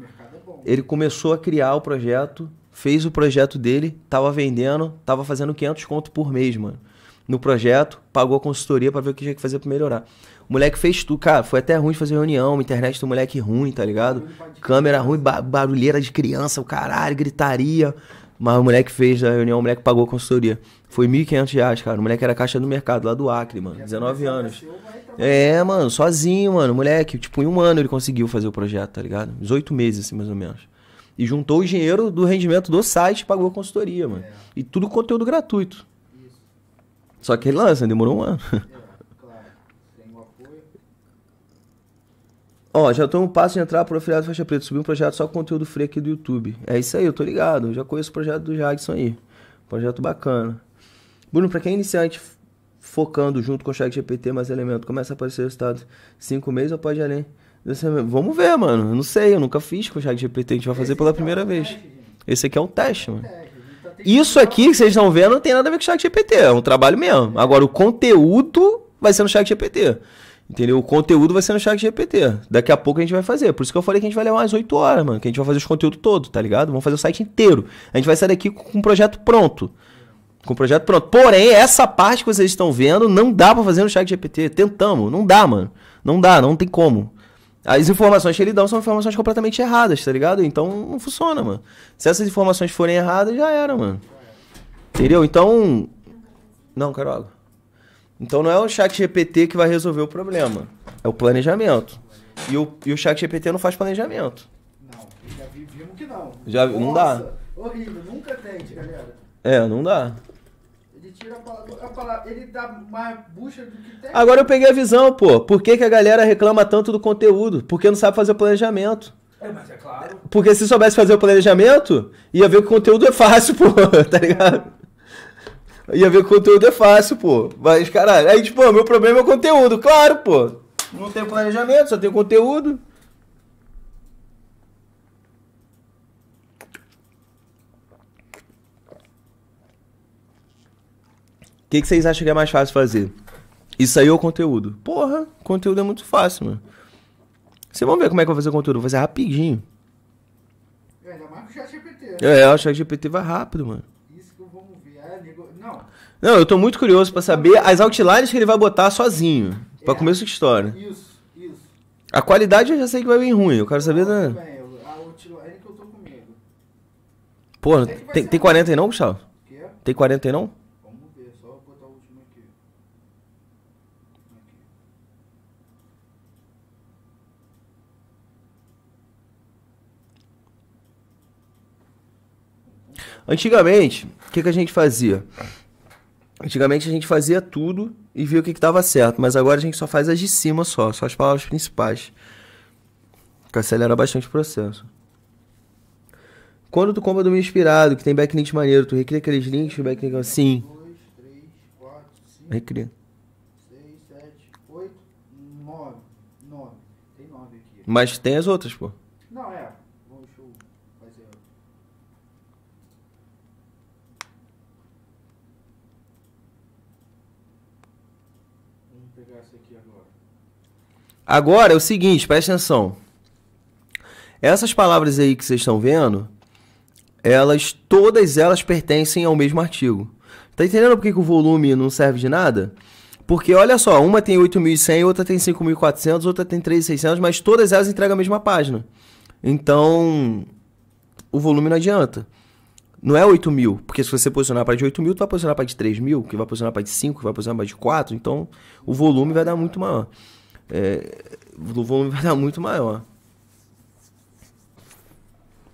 ele começou a criar o projeto, fez o projeto dele, tava vendendo, tava fazendo 500 conto por mês, mano. No projeto, pagou a consultoria para ver o que tinha que fazer para melhorar. O moleque fez tudo, cara, foi até ruim de fazer reunião, internet do moleque ruim, tá ligado? Câmera ruim, ba barulheira de criança, o caralho, gritaria. Mas o moleque fez a reunião, o moleque pagou a consultoria. Foi 1.500 reais, cara. O moleque era caixa do mercado, lá do Acre, mano. 19 anos. É, mano, sozinho, mano. Moleque, tipo, em um ano ele conseguiu fazer o projeto, tá ligado? 18 oito meses, assim, mais ou menos. E juntou o dinheiro do rendimento do site e pagou a consultoria, mano. É. E tudo conteúdo gratuito. Isso. Só que ele lança, demorou um ano. É, claro. Tem um apoio. Ó, já tô um passo de entrar pro afiliado Faixa Preta. subir um projeto só com conteúdo free aqui do YouTube. É isso aí, eu tô ligado. Eu já conheço o projeto do Jackson aí. Projeto bacana. Bruno, pra quem é iniciante focando junto com o ChatGPT mais elemento, começa a aparecer resultados cinco meses ou pode ir além? É vamos ver, mano. Eu não sei, eu nunca fiz com o ChatGPT. A gente vai fazer Esse pela é primeira vez. Teste, Esse aqui é um teste, mano. É, então isso aqui que vocês estão vendo não tem nada a ver com o ChatGPT. É um trabalho mesmo. Agora, o conteúdo vai ser no ChatGPT. Entendeu? O conteúdo vai ser no chat GPT. Daqui a pouco a gente vai fazer. Por isso que eu falei que a gente vai levar umas 8 horas, mano. Que a gente vai fazer os conteúdos todo, tá ligado? Vamos fazer o site inteiro. A gente vai sair daqui com um projeto pronto. Com o projeto pronto. Porém, essa parte que vocês estão vendo não dá para fazer no chat GPT. Tentamos, não dá, mano. Não dá, não tem como. As informações que ele dá são informações completamente erradas, tá ligado? Então não funciona, mano. Se essas informações forem erradas, já era, mano. Entendeu? Então. Não, quero água. Então não é o chat GPT que vai resolver o problema. É o planejamento. E o, e o chat GPT não faz planejamento. Não, já vimos que não. Já, Nossa, não dá. Horrível, nunca tente, galera. É, não dá. Ele tira a palavra, a palavra, ele dá mais bucha do que tem. Agora eu peguei a visão, pô. Por que, que a galera reclama tanto do conteúdo? Porque não sabe fazer o planejamento. É, mas é claro. Porque se soubesse fazer o planejamento, ia ver que o conteúdo é fácil, pô, tá ligado? Ia ver que o conteúdo é fácil, pô. Mas, caralho, aí, tipo, meu problema é o conteúdo, claro, pô. Não tem planejamento, só tem conteúdo. que, que vocês acham que é mais fácil fazer? Isso aí ou conteúdo? Porra, conteúdo é muito fácil, mano. Vocês vão ver como é que vou fazer o conteúdo. Vou fazer rapidinho. É, ainda mais que o ChatGPT. Né? É, o ChatGPT vai rápido, mano. Isso que ver. É, não. Não, eu tô muito curioso pra saber as outlines que ele vai botar sozinho. É. Pra começo de história. Isso, isso. A qualidade eu já sei que vai vir ruim. Eu quero saber da. Né? A outline que eu tô com medo. Pô, tem, tem 40 aí não, Gustavo? Tem 40 aí não? Antigamente, o que, que a gente fazia? Antigamente a gente fazia tudo e via o que estava certo, mas agora a gente só faz as de cima só, só as palavras principais. Que acelera bastante o processo. Quando tu compra domínio inspirado, que tem backlink maneiro, tu recria aqueles links, o backlink é assim. 2, 3, 4, 5. Recria. 6, 7, 8, 9. 9. Tem 9 aqui. Mas tem as outras, pô. Não, é. Agora é o seguinte, presta atenção. Essas palavras aí que vocês estão vendo, elas todas elas pertencem ao mesmo artigo. Tá entendendo por que, que o volume não serve de nada? Porque olha só, uma tem 8.100, outra tem 5.400, outra tem 3.600, mas todas elas entregam a mesma página. Então, o volume não adianta. Não é 8000, mil, porque se você posicionar para de 8000, mil, tu vai posicionar para de 3000, mil, que vai posicionar para de 5, que vai posicionar para de 4, então o volume vai dar muito maior é, o volume vai dar muito maior.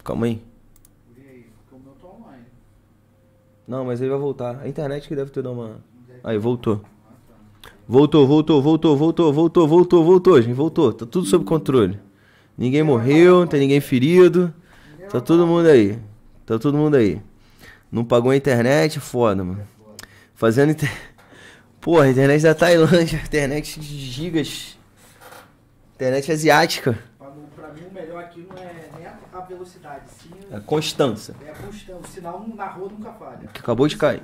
Calma aí. Não, mas ele vai voltar. A internet que deve ter dado uma. Aí, voltou. Voltou, voltou, voltou, voltou, voltou, voltou, voltou, gente. Voltou. Tá tudo sob controle. Ninguém morreu, não tem ninguém ferido. Tá todo mundo aí. Tá todo mundo aí. Não pagou a internet, foda, mano. Fazendo inter... Porra, internet da Tailândia, internet de gigas. Internet asiática. Pra mim, o melhor aqui não é nem a velocidade, sim. É a constância. É a constância. O sinal na rua nunca falha. Que acabou de cair.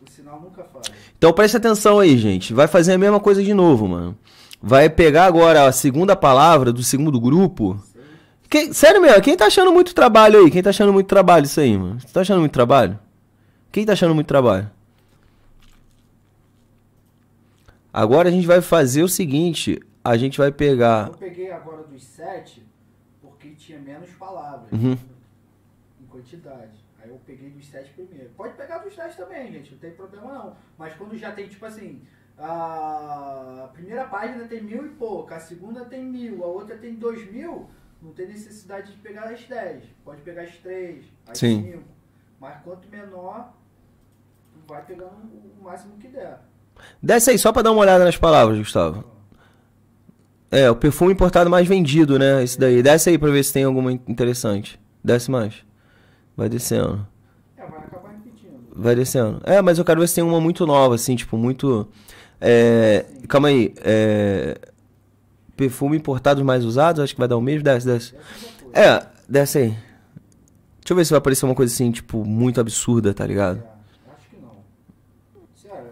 O sinal nunca falha. Então preste atenção aí, gente. Vai fazer a mesma coisa de novo, mano. Vai pegar agora a segunda palavra do segundo grupo. Quem, sério mesmo, quem tá achando muito trabalho aí? Quem tá achando muito trabalho isso aí, mano? Você tá achando muito trabalho? Quem tá achando muito trabalho? Agora a gente vai fazer o seguinte: a gente vai pegar. Eu peguei agora dos sete porque tinha menos palavras uhum. em quantidade. Aí eu peguei dos sete primeiro. Pode pegar dos dez também, gente, não tem problema não. Mas quando já tem, tipo assim, a primeira página tem mil e pouco, a segunda tem mil, a outra tem dois mil, não tem necessidade de pegar as dez. Pode pegar as três, as Sim. cinco. Mas quanto menor, vai pegando o máximo que der. Desce aí só para dar uma olhada nas palavras, Gustavo. É, o perfume importado mais vendido, né? Esse daí. Desce aí pra ver se tem alguma interessante. Desce mais. Vai descendo. É, vai acabar repetindo. Vai descendo. É, mas eu quero ver se tem uma muito nova, assim, tipo, muito. É, calma aí. É, perfume importado mais usado, acho que vai dar o mesmo. Desce, desce. É, desce aí. Deixa eu ver se vai aparecer uma coisa assim, tipo, muito absurda, tá ligado? É, acho que não. Sério,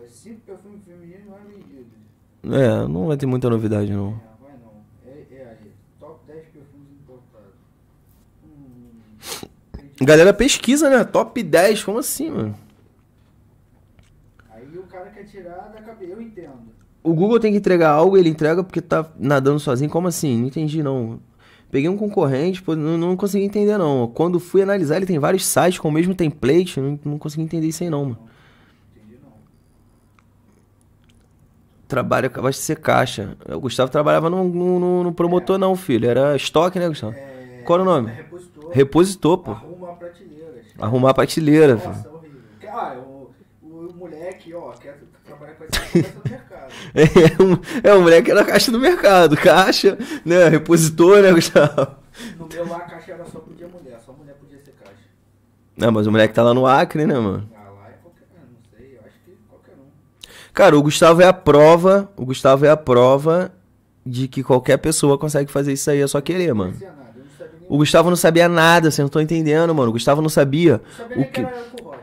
não é vendido. É, não vai ter muita novidade, não. Galera pesquisa, né? Top 10, como assim, mano? Aí o cara quer tirar da cabeça, eu entendo. O Google tem que entregar algo, ele entrega porque tá nadando sozinho. Como assim? Não entendi, não. Peguei um concorrente, pô, não, não consegui entender, não. Quando fui analisar, ele tem vários sites com o mesmo template, não, não consegui entender isso aí, não, mano. Entendi, não. Trabalho acaba de ser caixa. O Gustavo trabalhava no, no, no promotor, é. não, filho. Era estoque, né, Gustavo? É, Qual era o nome? É repositor. Repositor, pô arrumar prateleiras. Arrumar prateleira, Nossa, filho. É horrível. Ah, é o, o moleque, ó, quer trabalhar com essa caixa do mercado. É, é, um, é, o moleque era caixa do mercado. Caixa, né? Repositor, né, Gustavo? No meu lá, a caixa era só podia mulher, só mulher podia ser caixa. Não, mas o moleque tá lá no Acre, né, mano? Ah, lá é qualquer um, ah, não sei, eu acho que qualquer um. Cara, o Gustavo é a prova, o Gustavo é a prova de que qualquer pessoa consegue fazer isso aí, é só querer, mano. Não né? O Gustavo não sabia nada, você assim, não tá entendendo, mano. O Gustavo não sabia. sabia o que,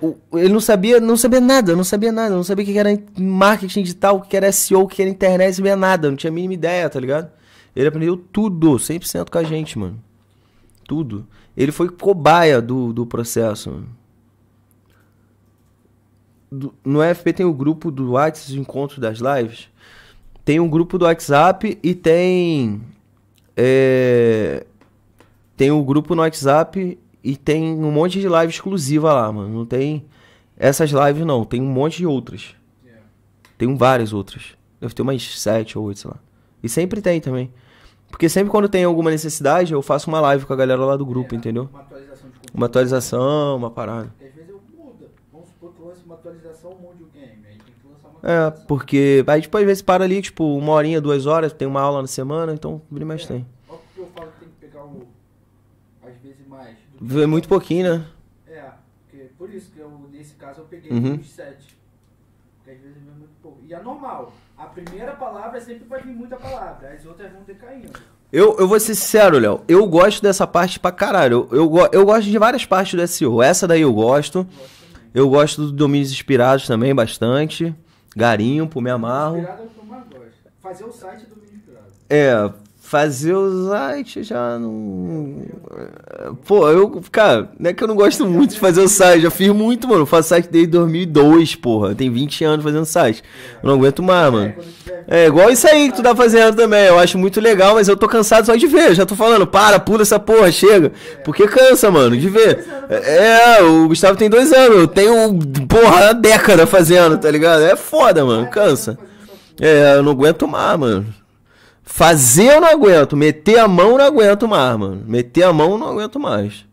o, ele não sabia, não sabia nada, não sabia nada, não sabia o que era marketing digital, o que era SEO, o que era internet, não sabia nada, não tinha a mínima ideia, tá ligado? Ele aprendeu tudo, 100% com a gente, mano. Tudo. Ele foi cobaia do, do processo, mano. Do, no FP tem o grupo do WhatsApp, encontros das lives. Tem um grupo do WhatsApp e tem. É, tem o um grupo no WhatsApp e tem um monte de live exclusiva lá, mano. Não tem essas lives, não. Tem um monte de outras. Yeah. É. Tem várias outras. Deve ter umas sete ou oito, sei lá. E sempre tem também. Porque sempre quando tem alguma necessidade, eu faço uma live com a galera lá do grupo, é, entendeu? Uma atualização, uma atualização, uma parada. Às vezes eu mudo. Vamos supor que eu lance uma atualização um monte de game. Aí tem que lançar uma É, porque. Aí depois tipo, às vezes para ali, tipo, uma horinha, duas horas, tem uma aula na semana, então o mais é. tem. Vê é muito pouquinho, né? É, porque por isso que eu, nesse caso, eu peguei uhum. 27. Porque às vezes vê muito pouco. E é normal. A primeira palavra sempre vai vir muita palavra, as outras vão decaindo. Eu, eu vou ser sincero, Léo. Eu gosto dessa parte pra caralho. Eu, eu, eu gosto de várias partes do SEO. Essa daí eu gosto. Eu gosto, eu gosto do domínios inspirados também bastante. Garimpo, me amarro. Inspirado é o que eu mais gosto. Fazer o site do domínio inspirado. É, Fazer o site já não. Pô, eu. Cara, não é que eu não gosto muito de fazer o site. Já fiz muito, mano. Eu faço site desde 2002, porra. Tem 20 anos fazendo site. Eu não aguento mais, mano. É igual isso aí que tu tá fazendo também. Eu acho muito legal, mas eu tô cansado só de ver. já tô falando, para, pula essa porra, chega. Porque cansa, mano, de ver. É, é o Gustavo tem dois anos. Eu tenho, porra, década fazendo, tá ligado? É foda, mano. Cansa. É, eu não aguento mais, mano. Fazer eu não aguento, meter a mão não aguento mais, mano. Meter a mão não aguento mais.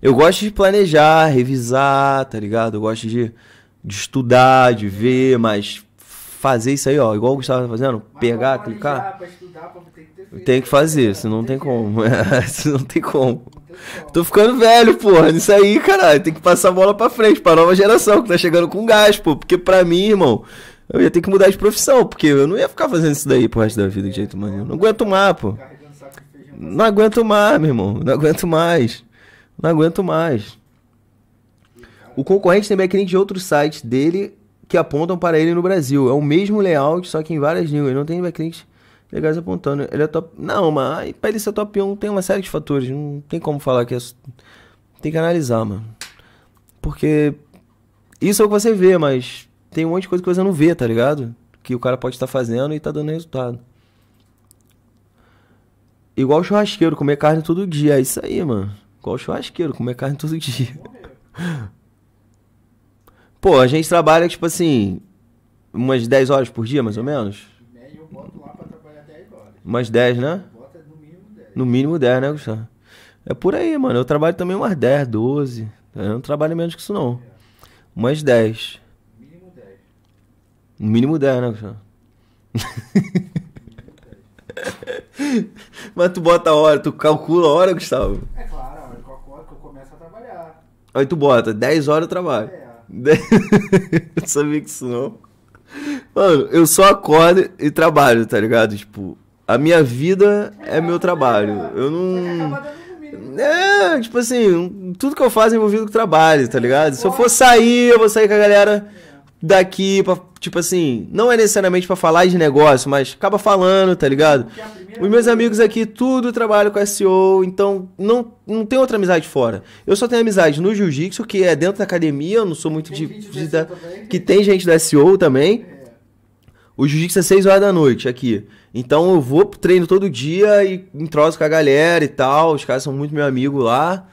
Eu gosto de planejar, revisar, tá ligado? Eu gosto de, de estudar, de ver, mas fazer isso aí, ó, igual o Gustavo tá fazendo, mas pegar, clicar. Pra estudar, pra tem que fazer, né? se senão não tem como. senão não tem como. Tô ficando velho, porra, nisso aí, caralho. Tem que passar a bola pra frente, pra nova geração que tá chegando com gás, pô. Porque pra mim, irmão, eu ia ter que mudar de profissão, porque eu não ia ficar fazendo isso daí pro resto da vida de jeito nenhum Não aguento mais, pô. Não aguento mais, meu irmão. Não aguento mais. Não aguento mais. O concorrente também é cliente de outros sites dele que apontam para ele no Brasil. É o mesmo layout, só que em várias línguas. Não tem backlinks legais apontando. Ele é top. Não, mas para ele ser top 1 tem uma série de fatores. Não tem como falar que é. Tem que analisar, mano. Porque isso é o que você vê, mas tem um monte de coisa que você não vê, tá ligado? Que o cara pode estar tá fazendo e tá dando resultado. Igual churrasqueiro, comer carne todo dia. É isso aí, mano. Igual churrasqueiro, comer carne todo dia. Pô, a gente trabalha, tipo assim, umas 10 horas por dia, mais ou menos? Eu boto lá pra trabalhar 10 horas. Umas 10, né? No mínimo 10, né, Gustavo? É por aí, mano. Eu trabalho também umas 10, 12. Eu não trabalho menos que isso, não. Umas 10. No mínimo 10, né, Cristiano? Mas tu bota a hora, tu calcula a hora, Gustavo. É claro, a hora que eu começo a trabalhar. Aí tu bota 10 horas eu trabalho. É. eu sabia que isso não. Mano, eu só acordo e trabalho, tá ligado? Tipo, a minha vida é, é meu trabalho. É. Eu não. Né? É, tipo assim, tudo que eu faço é envolvido com trabalho, tá ligado? Se eu for sair, eu vou sair com a galera daqui pra, tipo assim, não é necessariamente para falar de negócio, mas acaba falando, tá ligado? Os meus amigos aqui tudo trabalham com SEO, então não, não tem outra amizade fora. Eu só tenho amizade no jiu-jitsu, que é dentro da academia, eu não sou muito de, de da, que né? tem gente da SEO também. É. O jiu-jitsu é 6 horas da noite aqui. Então eu vou pro treino todo dia e entroso com a galera e tal. Os caras são muito meu amigo lá.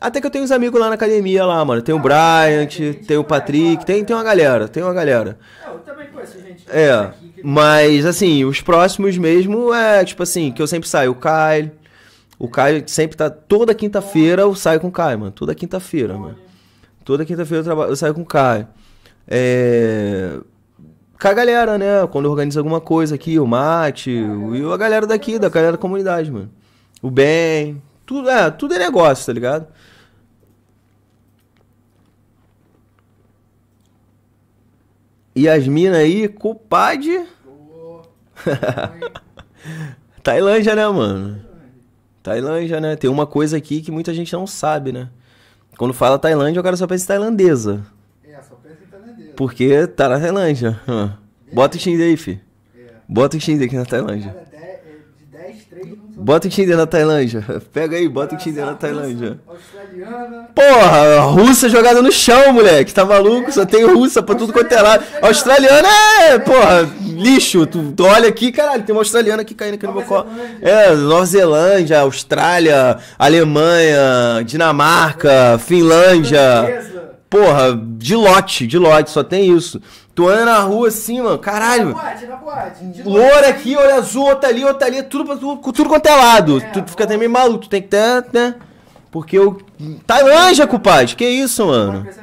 Até que eu tenho uns amigos lá na academia lá, mano. Tem o Bryant, ah, tem o Patrick, tem, tem uma galera, tem uma galera. É, eu também conheço gente. É. Mas assim, os próximos mesmo é, tipo assim, que eu sempre saio, o Kyle. O Caio sempre tá. Toda quinta-feira eu saio com o Caio, mano. Toda quinta-feira, mano. Toda quinta-feira eu, eu saio com o Caio. É com a galera, né? Quando organiza alguma coisa aqui, o Mate, o, a galera daqui, da galera da comunidade, mano. O Ben, tudo é, tudo é negócio, tá ligado? E as mina aí, culpade. Tailândia, né, mano? Tailândia, né? Tem uma coisa aqui que muita gente não sabe, né? Quando fala Tailândia, o cara só pensa em tailandesa. É, só pensa em tailandesa. Porque tá na Tailândia. Bota o Tinder aí, fi. É. Bota o Tinder aqui na Tailândia. Bota o Tinder na Tailândia. Pega aí, bota o Tinder na Tailândia. Porra, russa jogada no chão, moleque. Tá maluco? Só tem russa pra tudo quanto é lado. Australiana é, porra, lixo. Tu, tu olha aqui, caralho, tem uma australiana aqui caindo aqui no meu colo. É, Nova Zelândia, Austrália, Alemanha, Dinamarca, é. Finlândia. Porra, de lote, de lote, só tem isso. Tô andando na rua assim, mano, caralho. Na boate, na boate. Loura aqui, olha azul, outra ali, outra ali, tudo, tudo, tudo quanto é lado. É, tu fica até meio maluco, tu tem que ter, né? Porque o. Tailândia, compadre, que isso, mano? Né?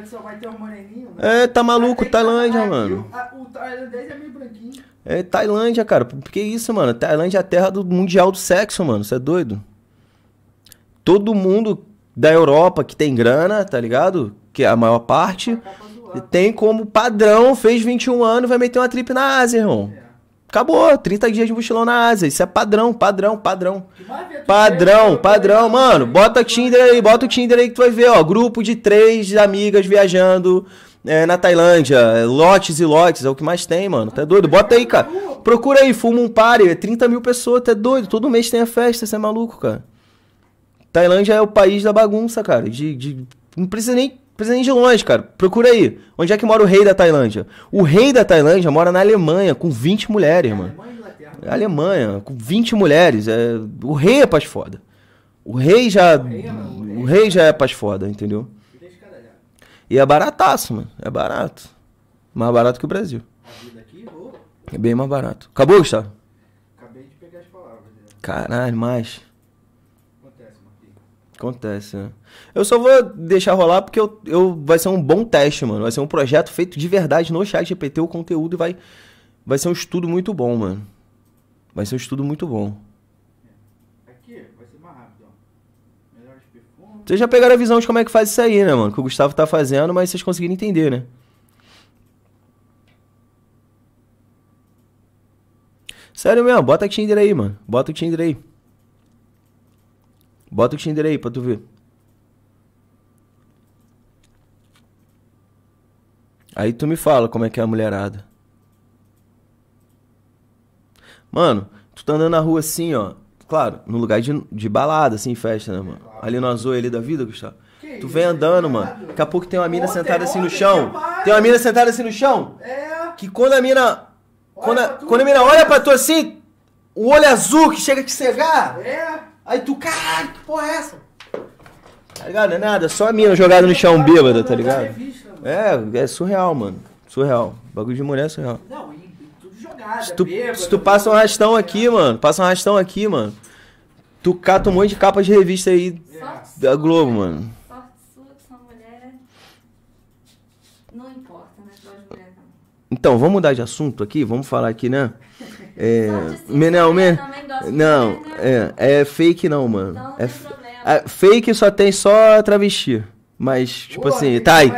É, tá maluco, Tailândia, mano. O tailandês é meio branquinho. É Tailândia, cara. Que isso, mano? Tailândia é a terra do mundial do sexo, mano. Você é doido? Todo mundo da Europa que tem grana, tá ligado? Que é a maior parte. Tem como padrão, fez 21 anos, vai meter uma trip na Ásia, irmão. É. Acabou, 30 dias de mochilão na Ásia. Isso é padrão, padrão, padrão. Padrão, né? padrão, Mano, bota Tinder aí, bota o Tinder aí que tu vai ver, ó. Grupo de três amigas viajando é, na Tailândia. Lotes e lotes, é o que mais tem, mano. Tá doido? Bota aí, cara. Procura aí, fuma um party. é 30 mil pessoas, tá doido? Todo mês tem a festa, você é maluco, cara. Tailândia é o país da bagunça, cara. De, de... Não precisa nem precisa nem de longe, cara. Procura aí. Onde é que mora o rei da Tailândia? O rei da Tailândia mora na Alemanha, com 20 mulheres, é mano. Alemanha, né? Alemanha, com 20 mulheres. É... O rei é paz foda. O rei já. O rei, é, o rei é já é paz foda, entendeu? E é barataço, mano. É barato. Mais barato que o Brasil. É bem mais barato. Acabou, Gustavo? Acabei de pegar as palavras. Né? Caralho, mais. Acontece, Marquinhos. Acontece, né? Eu só vou deixar rolar porque eu, eu, vai ser um bom teste, mano. Vai ser um projeto feito de verdade no chat GPT, o conteúdo vai, vai ser um estudo muito bom, mano. Vai ser um estudo muito bom. Aqui vai ser mais rápido, ó. Vocês já pegaram a visão de como é que faz isso aí, né, mano? Que o Gustavo tá fazendo, mas vocês conseguiram entender, né? Sério mesmo, bota o Tinder aí, mano. Bota o Tinder aí. Bota o Tinder aí pra tu ver. Aí tu me fala como é que é a mulherada. Mano, tu tá andando na rua assim, ó. Claro, no lugar de, de balada, assim, festa, né, mano? Ali no azul ali da vida, Gustavo. Que tu vem andando, mano. Daqui a pouco tem uma mina Ontem, sentada assim no chão. Tem uma mina sentada assim no chão. É. Que quando a mina. quando a, tu, quando a mina olha pra tu assim, o olho azul que chega a te cegar. É. Aí tu, caralho, que porra é essa? Tá ligado? Não é nada, só a mina jogada no chão bêbada, tá ligado? É, é surreal, mano. Surreal. Bagulho de mulher é surreal. Não, e tudo jogado. É se tu, bêbado, se tu passa um rastão aqui, é. mano, passa um rastão aqui, mano. Tu cata um monte de capas de revista aí da Globo, mano. Sorte sua que não importa, né? Então, vamos mudar de assunto aqui, vamos falar aqui, né? É, não, men... não, né? é, é fake não, mano. Então, é não, é, f... fake só tem só travesti. Mas, tipo assim, tá aí.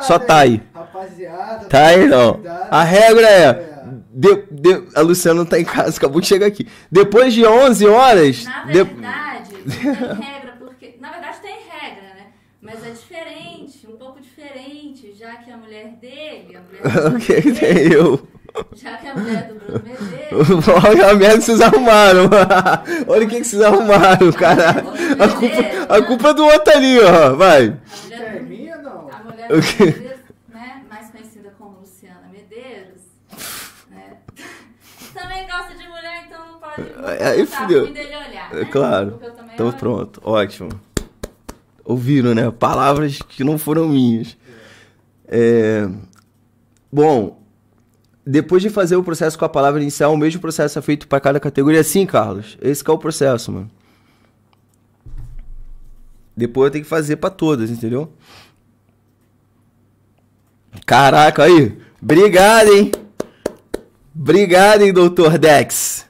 só tá aí. Rapaziada, tá aí não. a regra é, é. De, de, a Luciana não tá em casa, acabou de chegar aqui. Depois de 11 horas. Na verdade, de... tem regra, porque. Na verdade, tem regra, né? Mas é diferente, um pouco diferente, já que a mulher dele. o que do eu. Já que a mulher do Bruno dele. Olha a merda que vocês arrumaram. Olha o que, que vocês arrumaram, ah, cara. A culpa, a culpa é do outro ali, ó. Vai minha né, mais conhecida como Luciana Medeiros, né, também gosta de mulher, então não pode. É, aí dele Olhar, é né? Claro. Então pronto, ótimo. Ouviram, né? Palavras que não foram minhas. É... Bom, depois de fazer o processo com a palavra inicial, o mesmo processo é feito para cada categoria? Sim, Carlos. Esse é o processo, mano. Depois eu tenho que fazer para todas, entendeu? Caraca, aí. Obrigado, hein? Obrigado, hein, doutor Dex.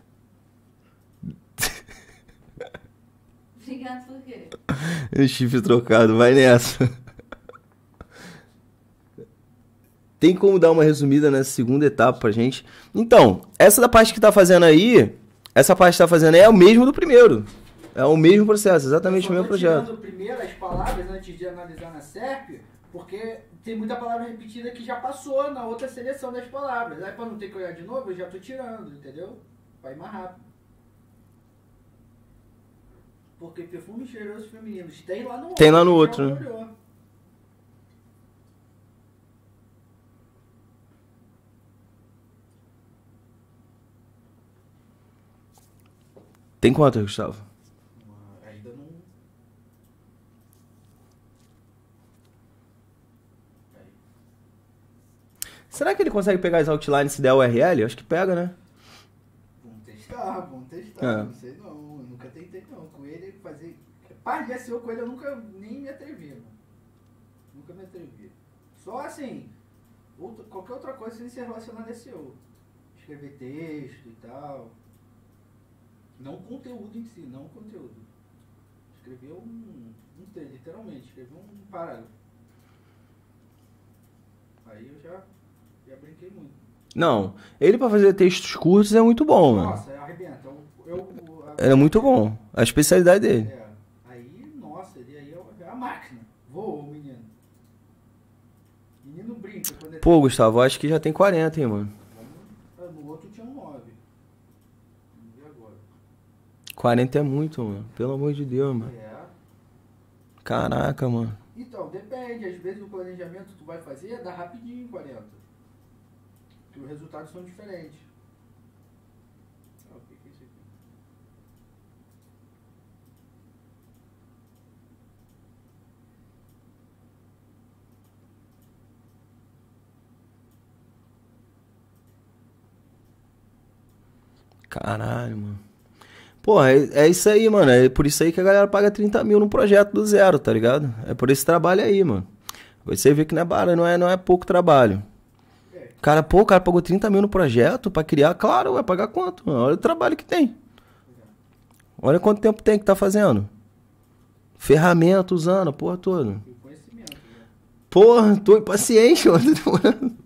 Obrigado por quê? O chifre trocado, vai nessa. Tem como dar uma resumida nessa segunda etapa pra gente? Então, essa da parte que tá fazendo aí, essa parte que tá fazendo aí é o mesmo do primeiro. É o mesmo processo, exatamente o mesmo projeto. primeiro as palavras antes de analisar na SERP porque tem muita palavra repetida que já passou na outra seleção das palavras. Aí para não ter que olhar de novo, eu já tô tirando, entendeu? Vai mais rápido. Porque perfumes cheiroso feminino tem lá no Tem lá no outro, né? Tem quanto, Gustavo? Será que ele consegue pegar as outlines se der URL? Acho que pega, né? Vamos testar, vamos testar. É. Não sei não, eu nunca tentei não. Com ele, fazer... Parte de SEO com ele eu nunca nem me atrevi, mano. Nunca me atrevi. Só assim, qualquer outra coisa sem ser relacionada a SEO. Escrever texto e tal. Não conteúdo em si, não conteúdo. Escrever um, um texto, literalmente. Escrever um parágrafo. Aí eu já já brinquei muito. Não, ele para fazer textos curtos é muito bom, mano. Nossa, é arrebenta. Eu, eu, eu, é muito bom. A especialidade dele. É. Aí, nossa, ele aí é, é a máquina. Voou o menino. Menino brinca. Pô, tem... Gustavo, acho que já tem 40, hein, mano. É, no outro tinha um 9. E agora? 40 é muito, mano. Pelo amor de Deus, mano. É. Caraca, mano. Então, depende. Às vezes o planejamento tu vai fazer dá rapidinho 40 os resultados são diferentes. Ah, o que é isso aqui? Caralho, mano. Pô, é, é, isso aí, mano. É por isso aí que a galera paga 30 mil no projeto do zero, tá ligado? É por esse trabalho aí, mano. Você vê que não é, barato, não é, não é pouco trabalho cara, pô, o cara pagou 30 mil no projeto para criar. Claro, vai pagar quanto? Olha o trabalho que tem. Olha quanto tempo tem que tá fazendo. Ferramenta usando, porra toda. Porra, tô impaciente, mano.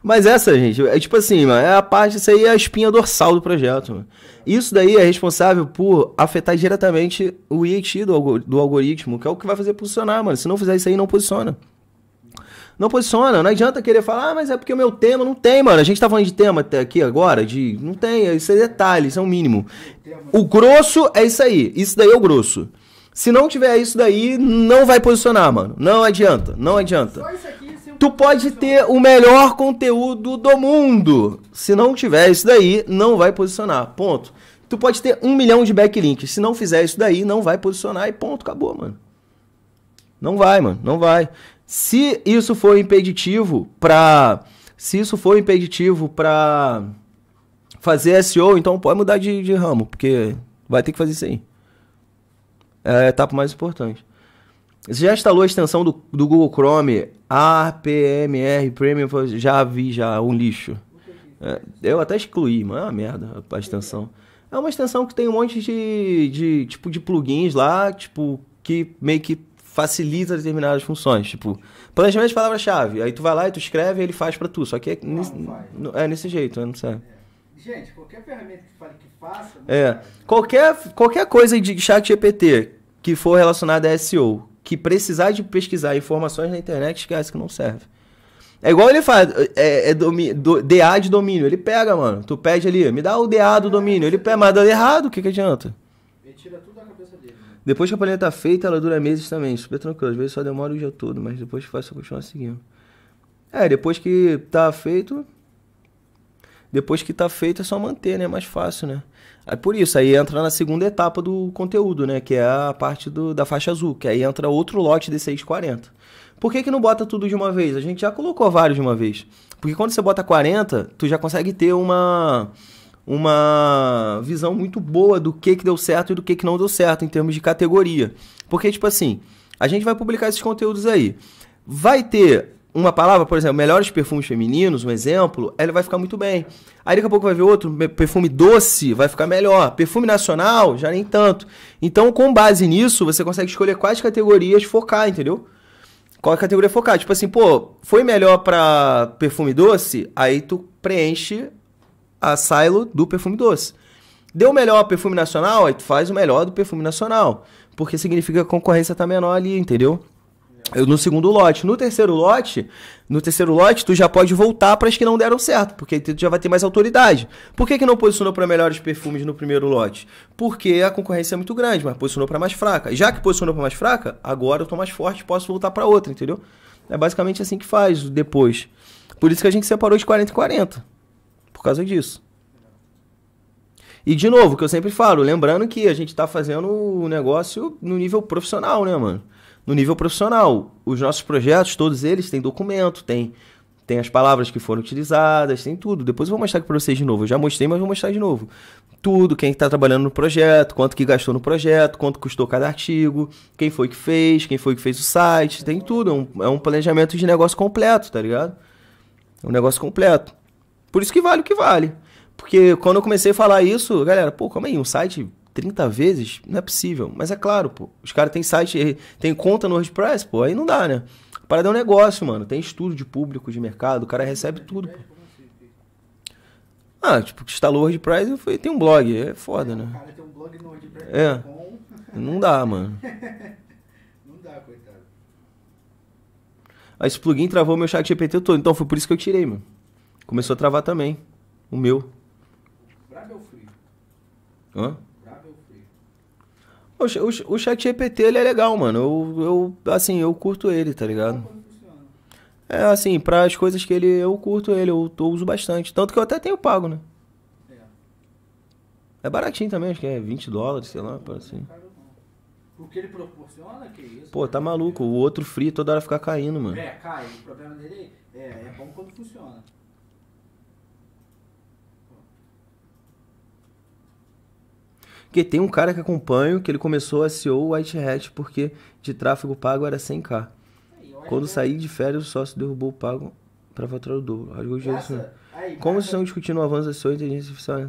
Mas essa, gente, é tipo assim, mano, é a parte, isso aí é a espinha dorsal do projeto. Mano. Isso daí é responsável por afetar diretamente o IAT do, do algoritmo, que é o que vai fazer posicionar, mano. Se não fizer isso aí, não posiciona. Não posiciona, não adianta querer falar, ah, mas é porque o meu tema não tem, mano. A gente tá falando de tema até aqui agora, de. Não tem, isso é detalhe, isso é o um mínimo. O grosso é isso aí. Isso daí é o grosso. Se não tiver isso daí, não vai posicionar, mano. Não adianta, não adianta. tu pode ter o melhor conteúdo do mundo. Se não tiver isso daí, não vai posicionar. Ponto. Tu pode ter um milhão de backlinks. Se não fizer isso daí, não vai posicionar e ponto, acabou, mano. Não vai, mano, não vai. Se isso for impeditivo para se isso for impeditivo para fazer SEO, então pode mudar de, de, ramo, porque vai ter que fazer isso aí. É a etapa mais importante. Você já instalou a extensão do, do Google Chrome APMR Premium? Já vi, já, um lixo. É, eu até excluí, mas é uma merda a extensão. É uma extensão que tem um monte de, de tipo de plugins lá, tipo, que meio que facilita determinadas funções. Tipo, planejamento de palavra-chave. Aí tu vai lá e tu escreve e ele faz para tu. Só que é, não, nesse, é nesse jeito, né? Não serve. É. Gente, qualquer ferramenta que fale que faça. Né? É. Qualquer, qualquer coisa de chat GPT que for relacionada a SEO, que precisar de pesquisar informações na internet, esquece que não serve. É igual ele faz, é, é domi, do, DA de domínio. Ele pega, mano. Tu pede ali, me dá o DA do é. domínio. Ele pega, mas dá errado, o que, que adianta? Depois que a planilha tá feita, ela dura meses também. Super tranquilo. Às vezes só demora o dia todo, mas depois que faço, continua seguindo. É, depois que tá feito. Depois que tá feito é só manter, né? É mais fácil, né? Aí por isso, aí entra na segunda etapa do conteúdo, né? Que é a parte do, da faixa azul, que aí entra outro lote de 640. Por que, que não bota tudo de uma vez? A gente já colocou vários de uma vez. Porque quando você bota 40, tu já consegue ter uma uma visão muito boa do que, que deu certo e do que, que não deu certo em termos de categoria. Porque, tipo assim, a gente vai publicar esses conteúdos aí. Vai ter uma palavra, por exemplo, melhores perfumes femininos, um exemplo, ela ele vai ficar muito bem. Aí daqui a pouco vai ver outro, perfume doce, vai ficar melhor. Perfume nacional, já nem tanto. Então, com base nisso, você consegue escolher quais categorias focar, entendeu? Qual a categoria focar? Tipo assim, pô, foi melhor para perfume doce? Aí tu preenche a silo do perfume doce. Deu melhor perfume nacional, aí tu faz o melhor do perfume nacional. Porque significa que a concorrência tá menor ali, entendeu? Eu, no segundo lote. No terceiro lote, no terceiro lote, tu já pode voltar para as que não deram certo, porque tu já vai ter mais autoridade. Por que, que não posicionou para melhores perfumes no primeiro lote? Porque a concorrência é muito grande, mas posicionou para mais fraca. Já que posicionou para mais fraca, agora eu tô mais forte, posso voltar para outra, entendeu? É basicamente assim que faz depois. Por isso que a gente separou de 40 e 40 por causa disso. E de novo, que eu sempre falo, lembrando que a gente tá fazendo o negócio no nível profissional, né, mano? No nível profissional. Os nossos projetos, todos eles têm documento, tem, tem as palavras que foram utilizadas, tem tudo. Depois eu vou mostrar aqui pra vocês de novo. Eu já mostrei, mas vou mostrar de novo. Tudo, quem tá trabalhando no projeto, quanto que gastou no projeto, quanto custou cada artigo, quem foi que fez, quem foi que fez o site, tem tudo. É um, é um planejamento de negócio completo, tá ligado? É um negócio completo. Por isso que vale o que vale. Porque quando eu comecei a falar isso, galera, pô, calma aí, um site 30 vezes? Não é possível. Mas é claro, pô, os caras têm site, eh, tem conta no WordPress, pô, aí não dá, né? Para dar é um negócio, mano. Tem estudo de público, de mercado, o cara recebe tudo, pô. Ah, tipo, instalou o WordPress e foi, tem um blog. É foda, né? O cara tem um blog no WordPress. É. é não dá, mano. não dá, coitado. Esse plugin travou meu chat GPT todo, então foi por isso que eu tirei, mano. Começou a travar também. O meu. É Hã? É o, o, o chat GPT, ele é legal, mano. Eu, eu, assim, eu curto ele, tá ligado? É, assim, para as coisas que ele... Eu curto ele, eu, eu uso bastante. Tanto que eu até tenho pago, né? É, é baratinho também, acho que é 20 dólares, sei lá, para assim. O que ele proporciona, que isso? Pô, tá né? maluco, o outro free toda hora fica caindo, mano. É, cai. O problema dele é, é bom quando funciona. Porque tem um cara que acompanho que ele começou a SEO White Hat porque de tráfego pago era 100k. Quando que... saí de férias, o sócio derrubou o pago para faturar o dobro. Assim. Aí, Como vocês estão discutindo o avanço da SEO e inteligência artificial?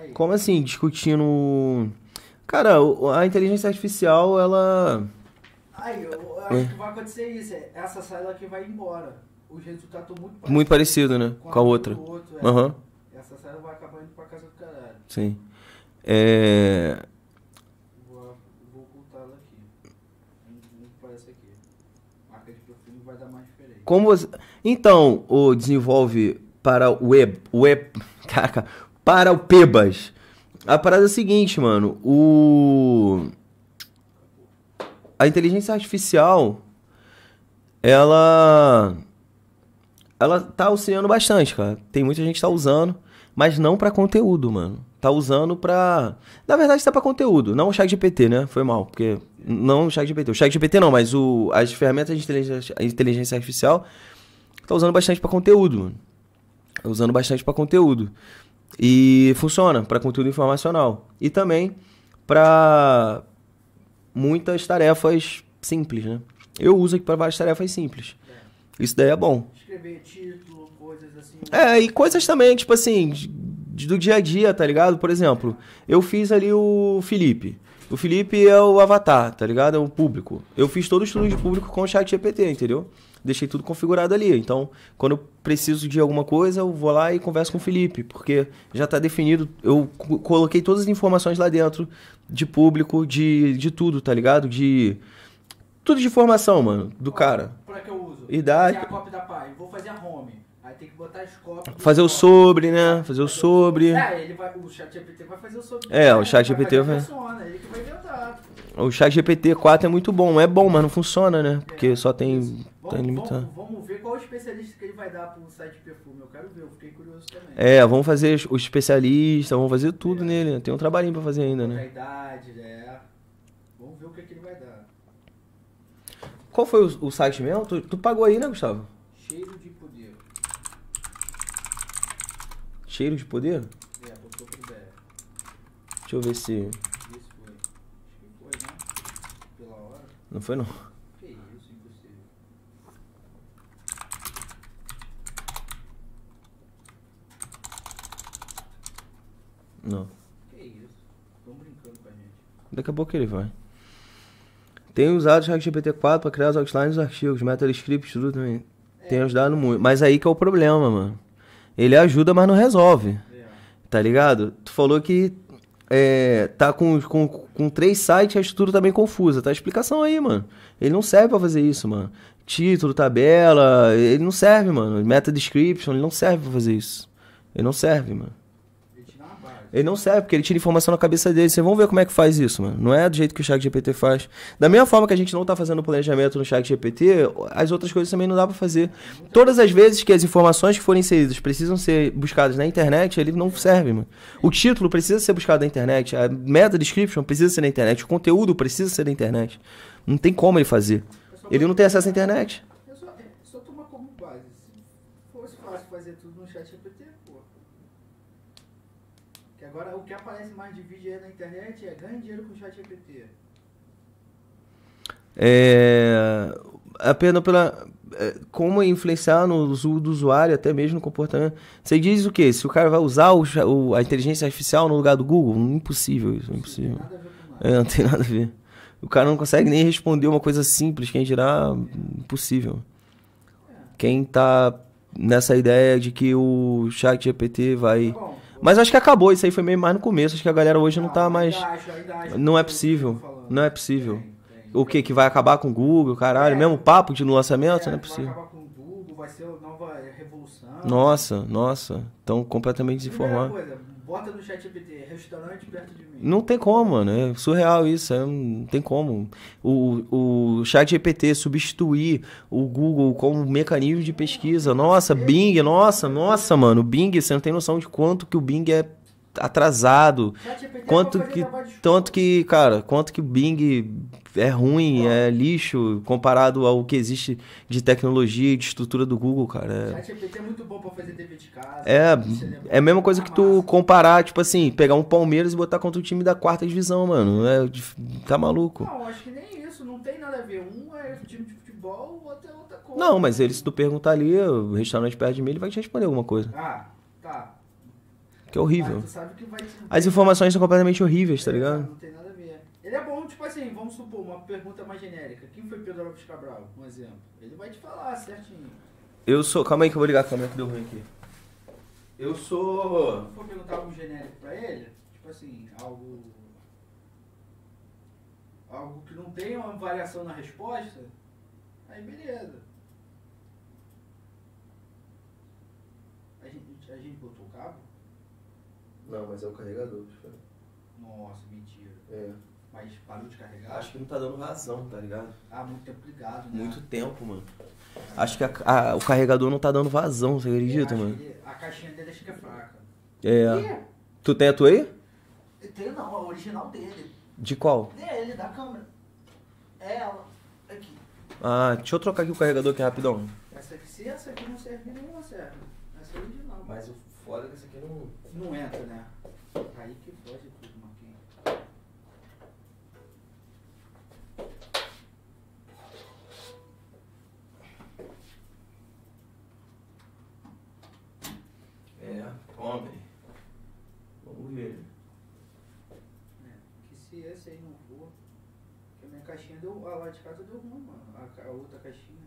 Aí. Como assim? Discutindo. Cara, a inteligência artificial, ela. Aí, eu acho é. que vai acontecer isso. É essa saída aqui vai embora. O resultados estão tá muito parecidos. Muito parecido, né? Com a, com a outra. Outro, é. uhum. Essa saída vai acabar indo pra casa do caralho. Sim. É... Vou, vou ocultá-la aqui. Não parece aqui. Marca de perfume vai dar mais diferença. Como você... Então, o desenvolve para o web, web, caraca, para o Pebas. A parada é a seguinte, mano, o a inteligência artificial ela ela tá auxiliando bastante, cara. Tem muita gente que tá usando, mas não para conteúdo, mano tá usando pra. Na verdade, está para conteúdo, não o chat GPT, né? Foi mal, porque. Não o chat GPT. O chat GPT não, mas o... as ferramentas de inteligência, inteligência artificial tá usando bastante para conteúdo. Tá usando bastante para conteúdo. E funciona para conteúdo informacional. E também para muitas tarefas simples, né? Eu uso aqui para várias tarefas simples. É. Isso daí é bom. Escrever título, coisas assim. É, e coisas também, tipo assim, do dia a dia, tá ligado? Por exemplo, eu fiz ali o Felipe. O Felipe é o avatar, tá ligado? É o público. Eu fiz todo o estudo de público com o chat GPT, entendeu? Deixei tudo configurado ali. Então, quando eu preciso de alguma coisa, eu vou lá e converso com o Felipe, porque já está definido. Eu coloquei todas as informações lá dentro de público, de, de tudo, tá ligado? De. Tudo de informação, mano, do cara. Pra é que eu uso? Idade. É vou fazer a home tem que botar as cópias. Fazer o sobre, né? Fazer o sobre. É, ele vai, o chat GPT vai fazer o sobre. É, o chat GPT vai. Funciona, ele que vai inventar. O chat GPT 4 é muito bom, é bom, mas não funciona, né? Porque é. só tem. Tá tem limitado. Vamos, vamos, ver qual o especialista que ele vai dar pro site perfume. Eu quero ver, eu fiquei curioso também. É, vamos fazer o especialista, vamos fazer tudo é. nele. Né? Tem um trabalhinho pra fazer ainda, né? Da idade, né? Vamos ver o que, é que ele vai dar. Qual foi o, o site mesmo? Tu, tu pagou aí, né, Gustavo? Cheiro de poder? É, botou pro BR. Deixa eu ver se. Né? Não foi não. Que isso, impossível. Não. Que isso? Tão brincando com a gente. Daqui a pouco ele vai. Tenho usado o ChatGPT-4 pra criar os outlines dos artigos, meta scripts, tudo também. É. Tem ajudado muito. Mas aí que é o problema, mano. Ele ajuda, mas não resolve. Tá ligado? Tu falou que é, tá com, com, com três sites a estrutura tá bem confusa. Tá a explicação aí, mano. Ele não serve para fazer isso, mano. Título, tabela, ele não serve, mano. Meta description, ele não serve pra fazer isso. Ele não serve, mano. Ele não serve, porque ele tira informação na cabeça dele. Vocês vão ver como é que faz isso, mano. Não é do jeito que o Chat GPT faz. Da mesma forma que a gente não tá fazendo planejamento no Chat GPT, as outras coisas também não dá para fazer. Todas as vezes que as informações que forem inseridas precisam ser buscadas na internet, ele não serve, mano. O título precisa ser buscado na internet, a meta description precisa ser na internet, o conteúdo precisa ser na internet. Não tem como ele fazer. Ele não tem acesso à internet. que aparece mais de vídeo aí na internet é ganhe dinheiro com o chat GPT. É, apenas pela é, como influenciar no uso do usuário, até mesmo no comportamento. Você diz o quê? Se o cara vai usar o, o, a inteligência artificial no lugar do Google? Impossível isso, impossível. É, não tem nada a ver. O cara não consegue nem responder uma coisa simples, quem dirá, impossível. É. Quem tá nessa ideia de que o chat GPT vai... Tá bom, mas acho que acabou, isso aí foi meio mais no começo. Acho que a galera hoje não tá mais. É não é possível. Não é possível. O que? Que vai acabar com o Google, caralho? É. Mesmo papo de no lançamento? É, não é possível. Vai acabar com o Google, vai ser a nova revolução. Nossa, nossa. Estão completamente desinformados. Bota no chat GPT, restaurante perto de mim. Não tem como, mano. É surreal isso. É, não tem como. O, o chat GPT substituir o Google como mecanismo de pesquisa. Nossa, Bing, nossa, nossa, mano. O Bing, você não tem noção de quanto que o Bing é atrasado. Quanto que, tanto que, cara, quanto que Bing é ruim, é lixo, comparado ao que existe de tecnologia e de estrutura do Google, cara. É, é muito bom pra fazer de casa. É, é a mesma coisa que tu comparar, tipo assim, pegar um Palmeiras e botar contra o time da quarta divisão, mano. É, tá maluco. Não, acho que nem isso, não tem nada a ver. Um é time de futebol, o outro é outra coisa. Não, mas ele, se tu perguntar ali, o restaurante perto de mim, ele vai te responder alguma coisa. Ah que é horrível. Ah, que As informações são completamente horríveis, tá é, ligado? Não tem nada a ver. Ele é bom, tipo assim, vamos supor, uma pergunta mais genérica. Quem foi Pedro Alves Cabral, um exemplo? Ele vai te falar certinho. Eu sou. Calma aí que eu vou ligar a câmera que deu ruim aqui. Eu sou. Se for perguntar algo genérico pra ele, tipo assim, algo. Algo que não tem uma variação na resposta, aí beleza. A gente, a gente botou o cabo? Não, mas é o carregador. Nossa, mentira. É. Mas parou de carregar? Acho que não tá dando razão, tá ligado? Ah, muito tempo ligado, né? Muito tempo, mano. Acho que a, a, o carregador não tá dando vazão, você acredita, mano? Ele, a caixinha dele acho que é fraca. É. E? Tu tem a tua aí? Eu tenho não, a original dele. De qual? Dele, é, é da câmera. É ela. Aqui. Ah, deixa eu trocar aqui o carregador aqui rapidão. Essa aqui, se essa aqui não serve, nenhuma certo? Essa é original. Mas o foda que isso aqui não. Não entra, né? Aí que foge tudo, Marquinhos. É, homem. Vamos ver. É, que se esse aí não for. Porque a minha caixinha deu. A lá de casa deu ruim, mano. A, outra caixinha.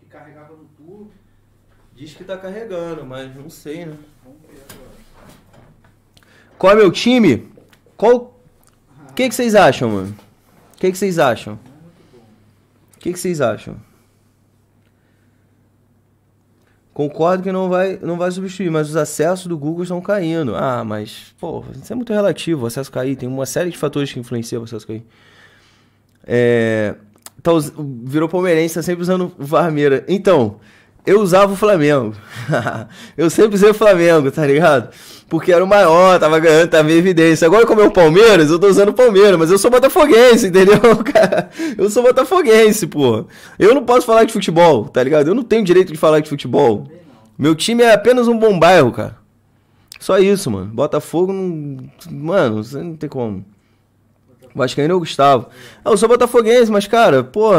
Que carregava no tubo Diz que tá carregando, mas não sei, né? Qual é meu time? Qual. O que, vocês acham, mano? O que, vocês acham? O que, que vocês acham? Concordo que não vai, não vai substituir, mas os acessos do Google estão caindo. Ah, mas, pô, isso é muito relativo, o acesso cair. Tem uma série de fatores que influenciam o acesso cair. É, tá, virou palmeirense, tá sempre usando Varmeira. Então, eu usava o Flamengo. eu sempre usei o Flamengo, tá ligado? Porque era o maior, tava ganhando, tava em evidência. Agora, como é o Palmeiras, eu tô usando o Palmeiras, mas eu sou botafoguense, entendeu, cara? Eu sou botafoguense, pô. Eu não posso falar de futebol, tá ligado? Eu não tenho direito de falar de futebol. Meu time é apenas um bom bairro, cara. Só isso, mano. Botafogo não. Mano, não tem como. Vascaíno é o Gustavo. Ah, eu sou botafoguense, mas, cara, pô,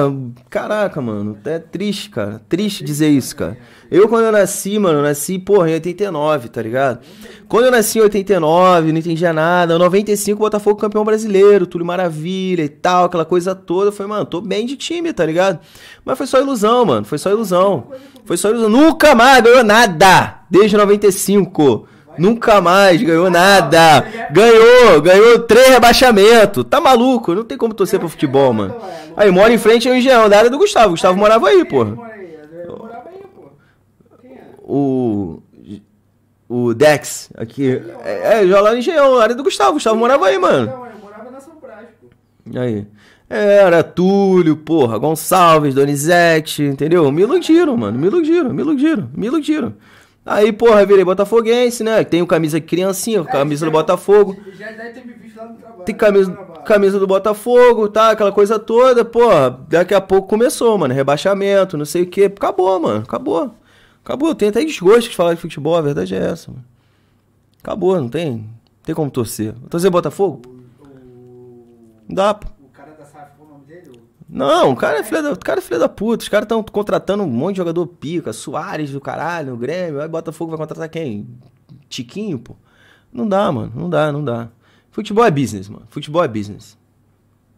caraca, mano. É triste, cara. Triste dizer isso, cara. Eu, quando eu nasci, mano, eu nasci, porra, em 89, tá ligado? Quando eu nasci em 89, não entendia nada. Em 95, Botafogo campeão brasileiro, tudo maravilha e tal, aquela coisa toda. Eu falei, mano, tô bem de time, tá ligado? Mas foi só ilusão, mano. Foi só ilusão. Foi só ilusão. Nunca mais ganhou nada desde 95. Nunca mais ganhou nada. Ganhou, ganhou três rebaixamentos. Tá maluco? Não tem como torcer pro futebol, mano. Aí mora em frente ao Engenhão, da área do Gustavo. Gustavo morava aí, porra. O. O Dex, aqui. É, é já lá no Engenhão, área do Gustavo. Gustavo morava aí, mano. Aí. É, era Túlio, porra, Gonçalves, Donizete, entendeu? Me iludiram, mano. Me iludiram, me iludiram, me iludiram. Aí, porra, virei botafoguense, né? Tenho camisa criancinha, é, camisa do é Botafogo. Já deve ter me visto lá no trabalho. Tem camisa, camisa do Botafogo, tá? Aquela coisa toda, porra. Daqui a pouco começou, mano. Rebaixamento, não sei o quê. Acabou, mano. Acabou. Acabou. Tem até desgosto de falar de futebol, a verdade é essa, mano. Acabou, não tem. Não tem como torcer. Torcer Botafogo? Não dá, pô. Não, o cara é filha da, cara é filha da puta. Os caras estão contratando um monte de jogador pica, Soares do caralho, o Grêmio. Aí Botafogo vai contratar quem? Tiquinho, pô. Não dá, mano. Não dá, não dá. Futebol é business, mano. Futebol é business.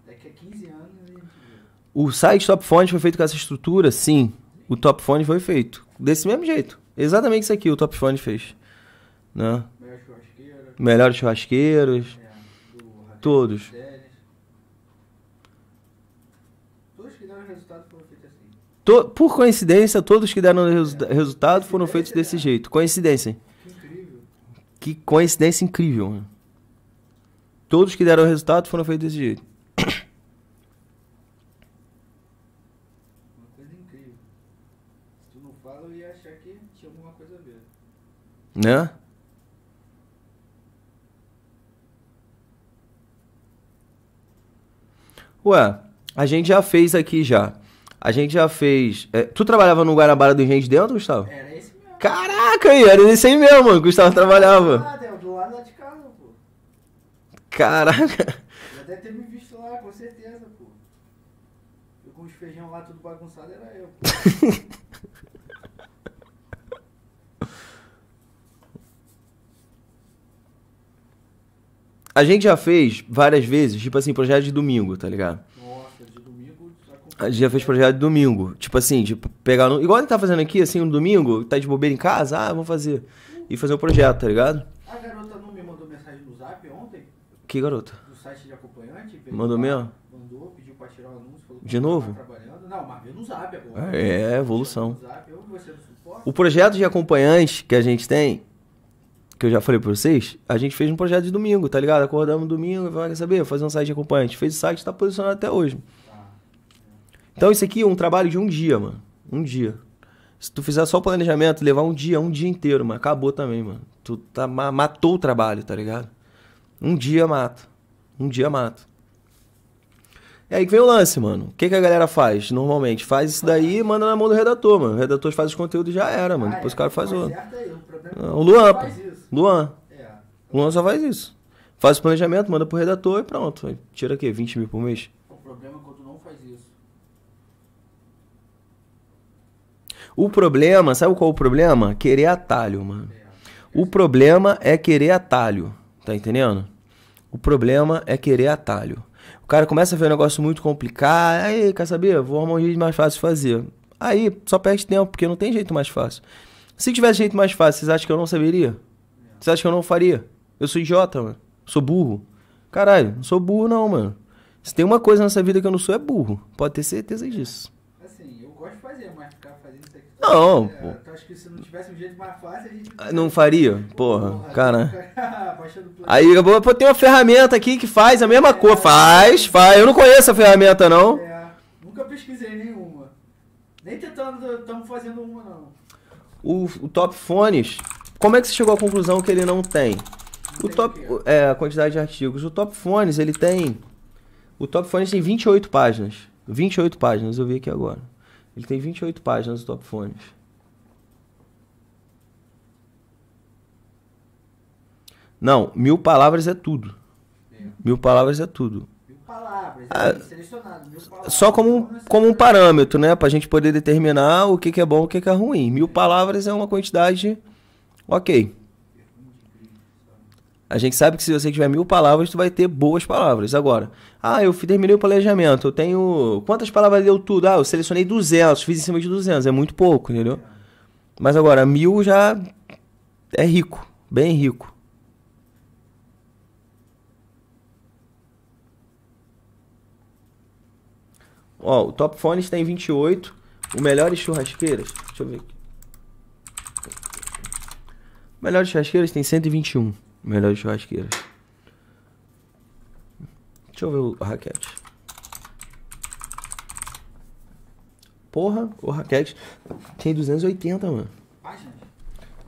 Daqui a 15 anos. O site Top Fone foi feito com essa estrutura? Sim. O Top Fone foi feito. Desse mesmo jeito. Exatamente isso aqui o Top Fone fez. Né? Melhores churrasqueiros. Melhores churrasqueiros. É, todos. É. To, por coincidência, todos que deram resu resultado foram feitos desse jeito. Coincidência. Que coincidência incrível. Mano. Todos que deram resultado foram feitos desse jeito. Uma coisa incrível. Se tu não fala, eu ia achar que tinha alguma coisa a ver. Né? Ué, a gente já fez aqui já. A gente já fez. É, tu trabalhava no guarabara do Engenho de Dentro, Gustavo? Era esse mesmo. Caraca, aí, era esse aí mesmo, mano. Gustavo trabalhava. Ah, do lado de casa, pô. Caraca. Já deve ter me visto lá, com certeza, pô. Eu com os feijão lá tudo bagunçado, era eu, A gente já fez várias vezes, tipo assim, projeto de domingo, tá ligado? a gente já fez projeto de domingo. Tipo assim, de pegar. No... Igual a gente tá fazendo aqui, assim, no um domingo, tá de bobeira em casa, ah, vamos fazer. E fazer o um projeto, tá ligado? A garota não me mandou mensagem no zap ontem? Que garota? Do site de acompanhante? Mandou pra... mesmo? Mandou, pediu pra tirar o anúncio. Falou de novo? Tá trabalhando. Não, mas veio no zap agora. É, é evolução. O projeto de acompanhante que a gente tem, que eu já falei pra vocês, a gente fez um projeto de domingo, tá ligado? Acordamos domingo, vai saber, fazer um site de acompanhante. Fez o site, tá posicionado até hoje. Então isso aqui é um trabalho de um dia, mano. Um dia. Se tu fizer só o planejamento, levar um dia, um dia inteiro, mano. Acabou também, mano. Tu tá, matou o trabalho, tá ligado? Um dia mata. Um dia mata. É aí que vem o lance, mano. O que, que a galera faz normalmente? Faz isso daí e manda na mão do redator, mano. O redator faz os conteúdos e já era, mano. Ah, Depois é, o cara faz outro. É o, o Luan, pô. Luan. É. Luan só faz isso. Faz o planejamento, manda pro redator e pronto. Tira o quê? 20 mil por mês? O problema é O problema, sabe qual é o problema? Querer atalho, mano. O problema é querer atalho, tá entendendo? O problema é querer atalho. O cara começa a ver um negócio muito complicado, aí, quer saber? Vou arrumar um jeito mais fácil de fazer. Aí, só perde tempo, porque não tem jeito mais fácil. Se tivesse jeito mais fácil, vocês acham que eu não saberia? Vocês acham que eu não faria? Eu sou idiota, mano. Sou burro. Caralho, não sou burro não, mano. Se tem uma coisa nessa vida que eu não sou, é burro. Pode ter certeza disso. Assim, eu gosto de fazer, mas não, é, pô. Eu então acho que se não tivesse um jeito mais fácil, a gente. Ah, não faria? Porra, porra cara. Aí pô, tem uma ferramenta aqui que faz a mesma é, coisa. Faz, faz. Eu não conheço a ferramenta, não. É, nunca pesquisei nenhuma. Nem tentando, estamos fazendo uma, não. O, o Top Fones, como é que você chegou à conclusão que ele não tem? Não o tem top, o é, a quantidade de artigos. O Top Fones, ele tem. O Top Fones tem 28 páginas. 28 páginas, eu vi aqui agora. Ele tem 28 páginas do Top Fones. Não, mil palavras é tudo. É. Mil palavras é tudo. Mil palavras, ah, é selecionado. só como um, como um parâmetro, né? Pra gente poder determinar o que, que é bom o que, que é ruim. Mil é. palavras é uma quantidade ok. A gente sabe que se você tiver mil palavras, tu vai ter boas palavras. Agora, ah, eu terminei o planejamento, eu tenho... Quantas palavras deu tudo? Ah, eu selecionei 200, fiz em cima de 200, é muito pouco, entendeu? Mas agora, mil já é rico, bem rico. Ó, o Top Fones tem tá 28. O Melhores Churrasqueiras, deixa eu ver aqui. O Melhores Churrasqueiras tem 121 melhor churrasqueiras. Deixa eu ver o raquete. Porra, o raquete tem 280, mano.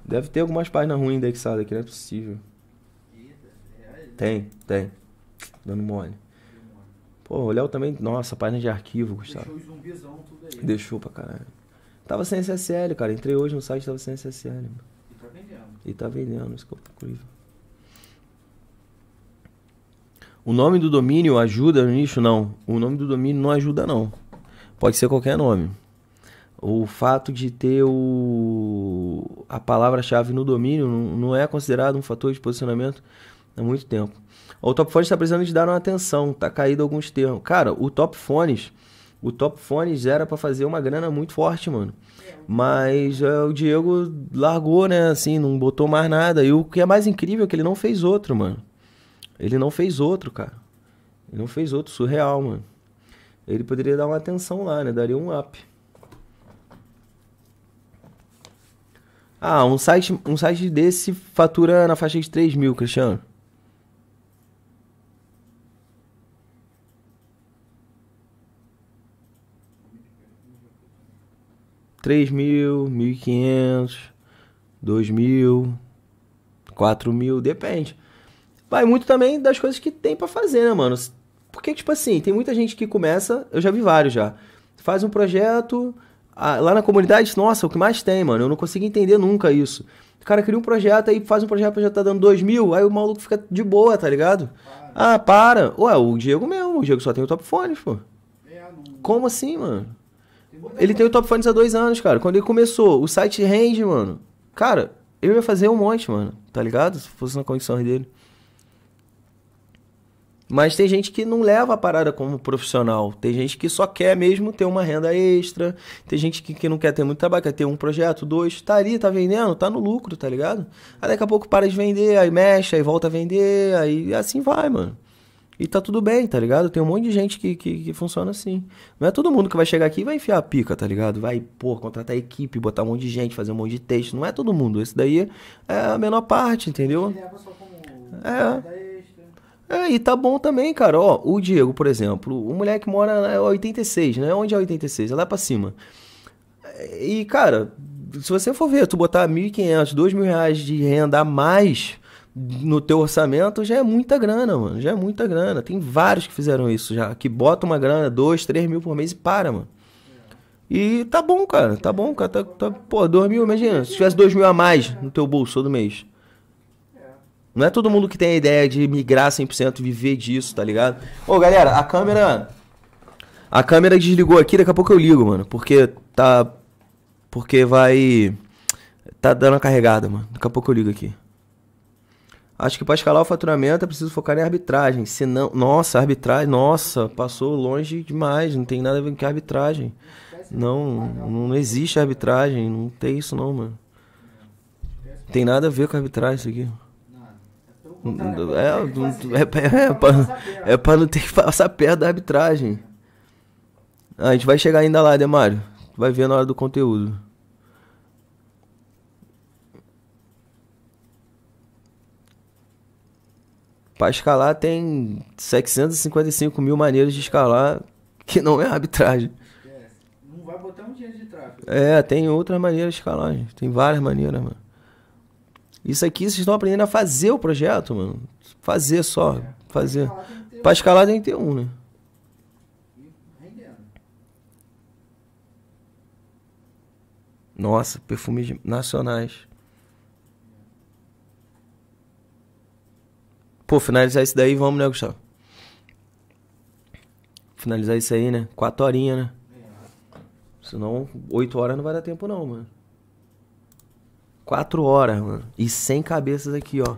Deve ter algumas páginas ruins indexadas aqui, não é possível. Tem, tem. Dando mole. Pô, o Léo também. Nossa, página de arquivo, Gustavo. Deixou zumbizão tudo aí. Deixou pra caralho. Tava sem SSL, cara. Entrei hoje no site tava sem SSL. E tá vendendo. E tá vendendo, isso que é incrível. O nome do domínio ajuda no nicho? Não. O nome do domínio não ajuda, não. Pode ser qualquer nome. O fato de ter o... a palavra-chave no domínio não é considerado um fator de posicionamento há muito tempo. O Top Fones está precisando de dar uma atenção, tá caído alguns termos. Cara, o Top Fones, o Top Fones era para fazer uma grana muito forte, mano. Mas é, o Diego largou, né? Assim, não botou mais nada. E o que é mais incrível é que ele não fez outro, mano. Ele não fez outro, cara. Ele não fez outro, surreal, mano. Ele poderia dar uma atenção lá, né? Daria um up. Ah, um site, um site desse fatura na faixa de 3 mil, Cristiano. Três mil, mil e quinhentos, dois mil, quatro mil, depende vai muito também das coisas que tem para fazer, né, mano? Porque, tipo assim, tem muita gente que começa, eu já vi vários já, faz um projeto, a, lá na comunidade, nossa, o que mais tem, mano, eu não consigo entender nunca isso. O cara cria um projeto, aí faz um projeto, já tá dando dois mil, aí o maluco fica de boa, tá ligado? Para. Ah, para. Ué, o Diego mesmo, o Diego só tem o Top Fone pô. É, Como assim, mano? ele tem o Top Fones há dois anos, cara. Quando ele começou, o site range, mano. Cara, eu ia fazer um monte, mano. Tá ligado? Se fosse na condição dele. Mas tem gente que não leva a parada como profissional. Tem gente que só quer mesmo ter uma renda extra. Tem gente que, que não quer ter muito trabalho, quer ter um projeto, dois. Tá ali, tá vendendo, tá no lucro, tá ligado? Aí daqui a pouco para de vender, aí mexe, aí volta a vender, aí assim vai, mano. E tá tudo bem, tá ligado? Tem um monte de gente que, que, que, funciona assim. Não é todo mundo que vai chegar aqui e vai enfiar a pica, tá ligado? Vai, pô, contratar equipe, botar um monte de gente, fazer um monte de texto. Não é todo mundo. Esse daí é a menor parte, entendeu? É. É, e tá bom também, cara. Ó, o Diego, por exemplo, o moleque mora é 86, né? Onde é 86? É lá pra cima. E, cara, se você for ver, tu botar 1.500, 2.000 reais de renda a mais no teu orçamento já é muita grana, mano. Já é muita grana. Tem vários que fizeram isso já, que bota uma grana, 2, 3 mil por mês e para, mano. E tá bom, cara. Tá bom, cara. Tá, tá, pô, 2 mil, imagina. Se tivesse 2 mil a mais no teu bolso todo mês. Não é todo mundo que tem a ideia de migrar 100% viver disso, tá ligado? Ô, galera, a câmera. A câmera desligou aqui, daqui a pouco eu ligo, mano. Porque tá. Porque vai. Tá dando a carregada, mano. Daqui a pouco eu ligo aqui. Acho que para escalar o faturamento é preciso focar em arbitragem. Se não. Nossa, arbitragem. Nossa, passou longe demais. Não tem nada a ver com arbitragem. Não, não existe arbitragem. Não tem isso, não, mano. Tem nada a ver com arbitragem isso aqui. É, é, é, pra não ter que passar perto da arbitragem. Ah, a gente vai chegar ainda lá, Demário. Vai ver na hora do conteúdo. Pra escalar tem 755 mil maneiras de escalar que não é arbitragem. É, não vai botar um dinheiro de tráfego. É, tem outras maneiras de escalar, gente. Tem várias maneiras, mano. Isso aqui vocês estão aprendendo a fazer o projeto, mano. Fazer só. É. Fazer. Pra escalar tem que ter um, né? Nossa, perfumes nacionais. Pô, finalizar isso daí, vamos, né, Gustavo? Finalizar isso aí, né? Quatro horinhas, né? É. Senão, oito horas não vai dar tempo não, mano. Quatro horas, mano. E 100 cabeças aqui, ó.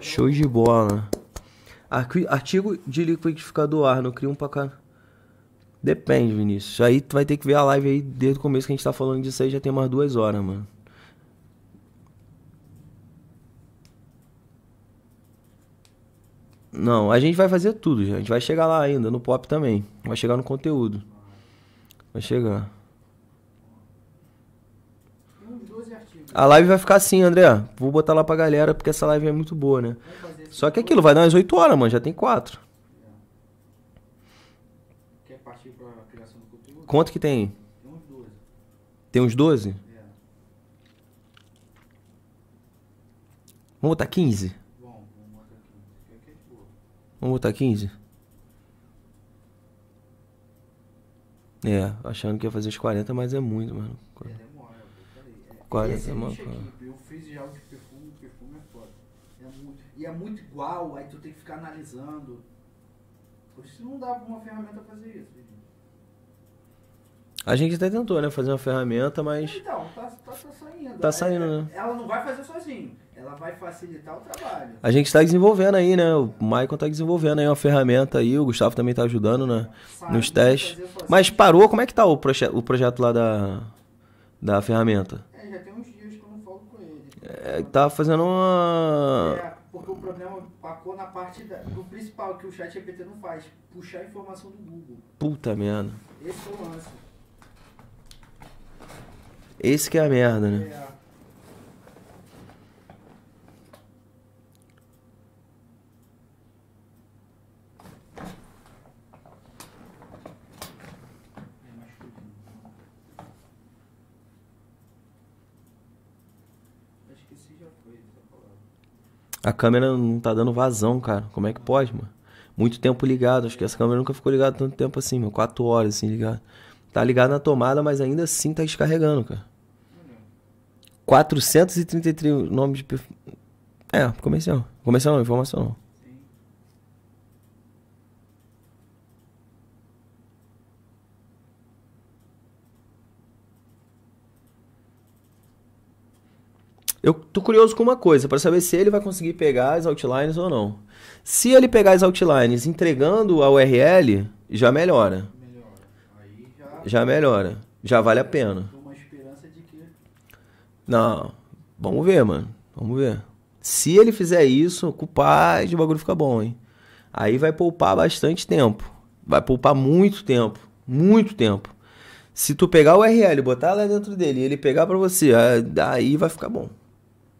Show de bola. Artigo de liquidificador ar, não cria um pra cá. Depende, Vinícius. Aí tu vai ter que ver a live aí desde o começo que a gente tá falando disso aí, já tem umas duas horas, mano. Não, a gente vai fazer tudo, já. a gente vai chegar lá ainda, no pop também. Vai chegar no conteúdo. Vai chegar. A live vai ficar assim, André. Vou botar lá pra galera, porque essa live é muito boa, né? Só que é aquilo, vai dar umas 8 horas, mano. Já tem 4. Quer partir pra criação do conteúdo? Quanto que tem? Tem uns 12. Tem uns 12? É. Vamos botar 15? Bom, vamos botar 15. Vamos botar 15? É, achando que ia fazer uns 40, mas é muito, mano. É, Quase esse é uma aqui, Eu fiz já o de perfume, o perfume é foda. É muito, e é muito igual, aí tu tem que ficar analisando. Por isso não dá pra uma ferramenta fazer isso, gente. A gente até tentou, né? Fazer uma ferramenta, mas. Então, tá, tá, tá saindo. Tá saindo, ela, é, né? Ela não vai fazer sozinho. Ela vai facilitar o trabalho. A gente tá desenvolvendo aí, né? O Michael tá desenvolvendo aí uma ferramenta aí. O Gustavo também tá ajudando né? Sabe nos testes. Mas parou, como é que tá o, proje o projeto lá da, da ferramenta? É, tava fazendo uma. É, porque o problema pacou na parte da, do principal que o chat GPT não faz, puxar a informação do Google. Puta merda. Esse é o lance. Esse que é a merda, né? É. A câmera não tá dando vazão, cara. Como é que pode, mano? Muito tempo ligado. Acho que essa câmera nunca ficou ligada tanto tempo assim, mano. Quatro horas, assim, ligado. Tá ligado na tomada, mas ainda assim tá descarregando, cara. 433 nomes de... É, comercial. Comercial não, informação não. Eu tô curioso com uma coisa, para saber se ele vai conseguir pegar as outlines ou não. Se ele pegar as outlines entregando a URL, já melhora. Já... já... melhora. Já vale a pena. Uma esperança de que... Não. Vamos ver, mano. Vamos ver. Se ele fizer isso, com de bagulho fica bom, hein? Aí vai poupar bastante tempo. Vai poupar muito tempo. Muito tempo. Se tu pegar o URL, botar lá dentro dele e ele pegar pra você, aí vai ficar bom.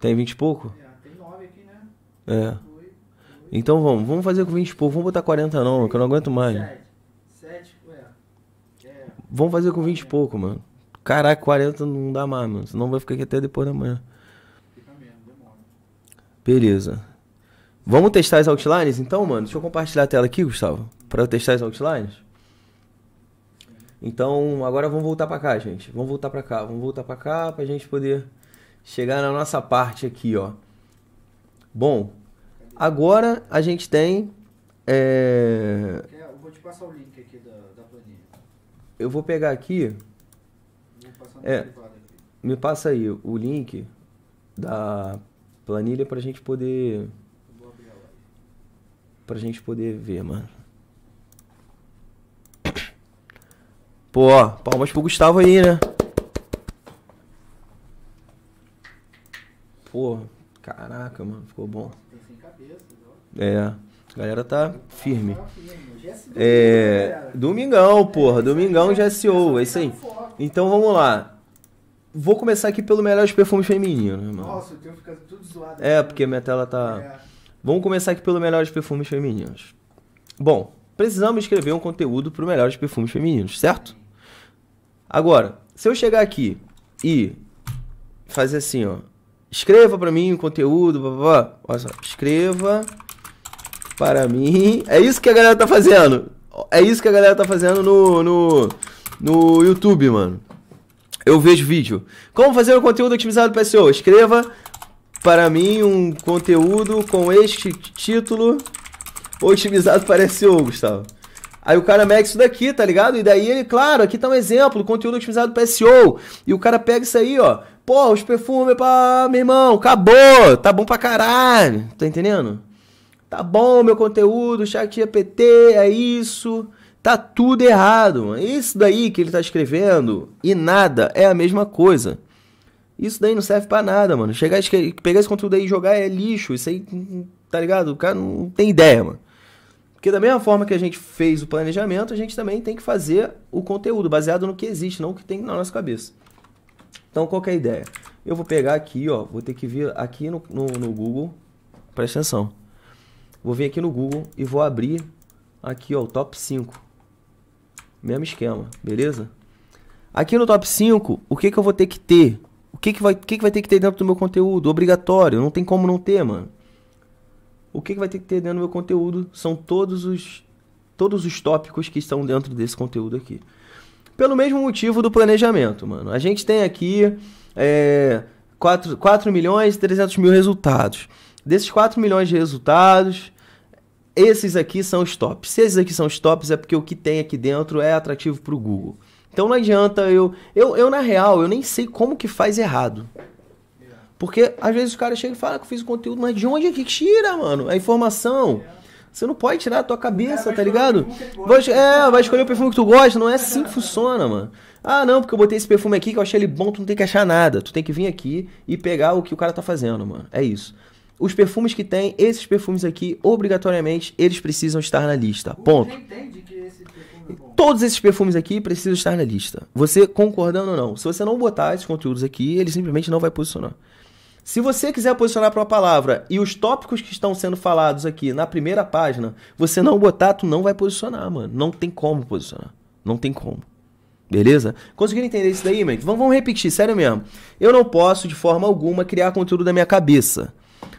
Tem vinte e pouco? É, tem 9 aqui, né? É. Então vamos, vamos fazer com vinte e pouco. Vamos botar quarenta não, que eu não aguento mais. ué. é. Vamos fazer com vinte e pouco, mano. Caraca, quarenta não dá mais, mano. Senão vai ficar aqui até depois da manhã. Fica mesmo, demora. Beleza. Vamos testar as outlines então, mano? Deixa eu compartilhar a tela aqui, Gustavo. Pra eu testar as outlines. Então, agora vamos voltar pra cá, gente. Vamos voltar pra cá. Vamos voltar pra cá pra gente poder chegar na nossa parte aqui, ó. Bom, agora a gente tem. É... Eu vou te passar o link aqui da, da planilha. Eu vou pegar aqui. Vou é, aqui. Me passa aí o link da planilha para a gente poder. Para a gente poder ver, mano. Pô, ó, palmas pro Gustavo aí, né? pô, caraca, mano, ficou bom. Tem sem cabeça, É. A galera tá firme. Tá é, né, é, domingão, porra. Domingão já é SEO, é isso aí. Então vamos lá. Vou começar aqui pelo melhores perfumes femininos, irmão. Nossa, eu tenho ficado tudo zoado. É, porque minha tela tá. É. Vamos começar aqui pelo melhores perfumes femininos. Bom, precisamos escrever um conteúdo pro melhores perfumes femininos, certo? Agora, se eu chegar aqui e fazer assim, ó. Escreva para mim o conteúdo, blá, blá, blá. Olha só, escreva para mim. É isso que a galera tá fazendo. É isso que a galera tá fazendo no, no, no YouTube, mano. Eu vejo vídeo. Como fazer o conteúdo otimizado para SEO? Escreva para mim um conteúdo com este título otimizado para SEO, Gustavo. Aí o cara mexe isso daqui, tá ligado? E daí ele, claro, aqui tá um exemplo, conteúdo otimizado para SEO. E o cara pega isso aí, ó, Porra, os perfumes, pá, meu irmão, acabou. Tá bom pra caralho. Tá entendendo? Tá bom meu conteúdo, chat GPT, é isso. Tá tudo errado. Mano. Isso daí que ele tá escrevendo e nada é a mesma coisa. Isso daí não serve pra nada, mano. Chegar pegar esse conteúdo aí e jogar é lixo. Isso aí, tá ligado? O cara não tem ideia, mano. Porque da mesma forma que a gente fez o planejamento, a gente também tem que fazer o conteúdo baseado no que existe, não o que tem na nossa cabeça. Então, qual é a ideia? Eu vou pegar aqui, ó, vou ter que vir aqui no, no, no Google, presta atenção. Vou vir aqui no Google e vou abrir aqui, ó, o top 5. Mesmo esquema, beleza? Aqui no top 5, o que que eu vou ter que ter? O que que vai, que que vai ter que ter dentro do meu conteúdo? Obrigatório, não tem como não ter, mano. O que que vai ter que ter dentro do meu conteúdo são todos os todos os tópicos que estão dentro desse conteúdo aqui pelo mesmo motivo do planejamento, mano. A gente tem aqui é, 4, 4 milhões e 300 mil resultados. Desses 4 milhões de resultados, esses aqui são os tops. Se esses aqui são os tops, é porque o que tem aqui dentro é atrativo para o Google. Então não adianta eu, eu. Eu, na real, eu nem sei como que faz errado. Porque às vezes os caras chegam e falam que eu fiz o conteúdo, mas de onde é que tira, mano? A informação. Você não pode tirar a tua cabeça, é, tá ligado? Vai, é, vai escolher o perfume que tu gosta, não é assim que funciona, mano. Ah, não, porque eu botei esse perfume aqui que eu achei ele bom, tu não tem que achar nada. Tu tem que vir aqui e pegar o que o cara tá fazendo, mano. É isso. Os perfumes que tem, esses perfumes aqui, obrigatoriamente, eles precisam estar na lista. Ponto. Esse é Todos esses perfumes aqui precisam estar na lista. Você concordando ou não. Se você não botar esses conteúdos aqui, ele simplesmente não vai posicionar. Se você quiser posicionar para uma palavra e os tópicos que estão sendo falados aqui na primeira página, você não botar, tu não vai posicionar, mano. Não tem como posicionar. Não tem como. Beleza? Conseguiram entender isso daí, man? vamos repetir, sério mesmo. Eu não posso, de forma alguma, criar conteúdo da minha cabeça.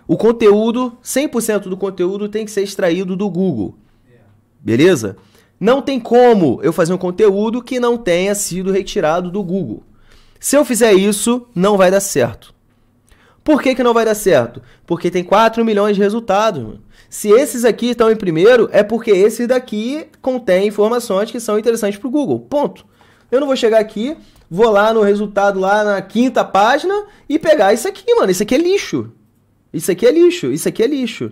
O conteúdo, 100% do conteúdo tem que ser extraído do Google. Beleza? Não tem como eu fazer um conteúdo que não tenha sido retirado do Google. Se eu fizer isso, não vai dar certo. Por que, que não vai dar certo? Porque tem 4 milhões de resultados. Mano. Se esses aqui estão em primeiro, é porque esse daqui contém informações que são interessantes para o Google. Ponto. Eu não vou chegar aqui, vou lá no resultado, lá na quinta página, e pegar isso aqui, mano. Isso aqui é lixo. Isso aqui é lixo. Isso aqui é lixo.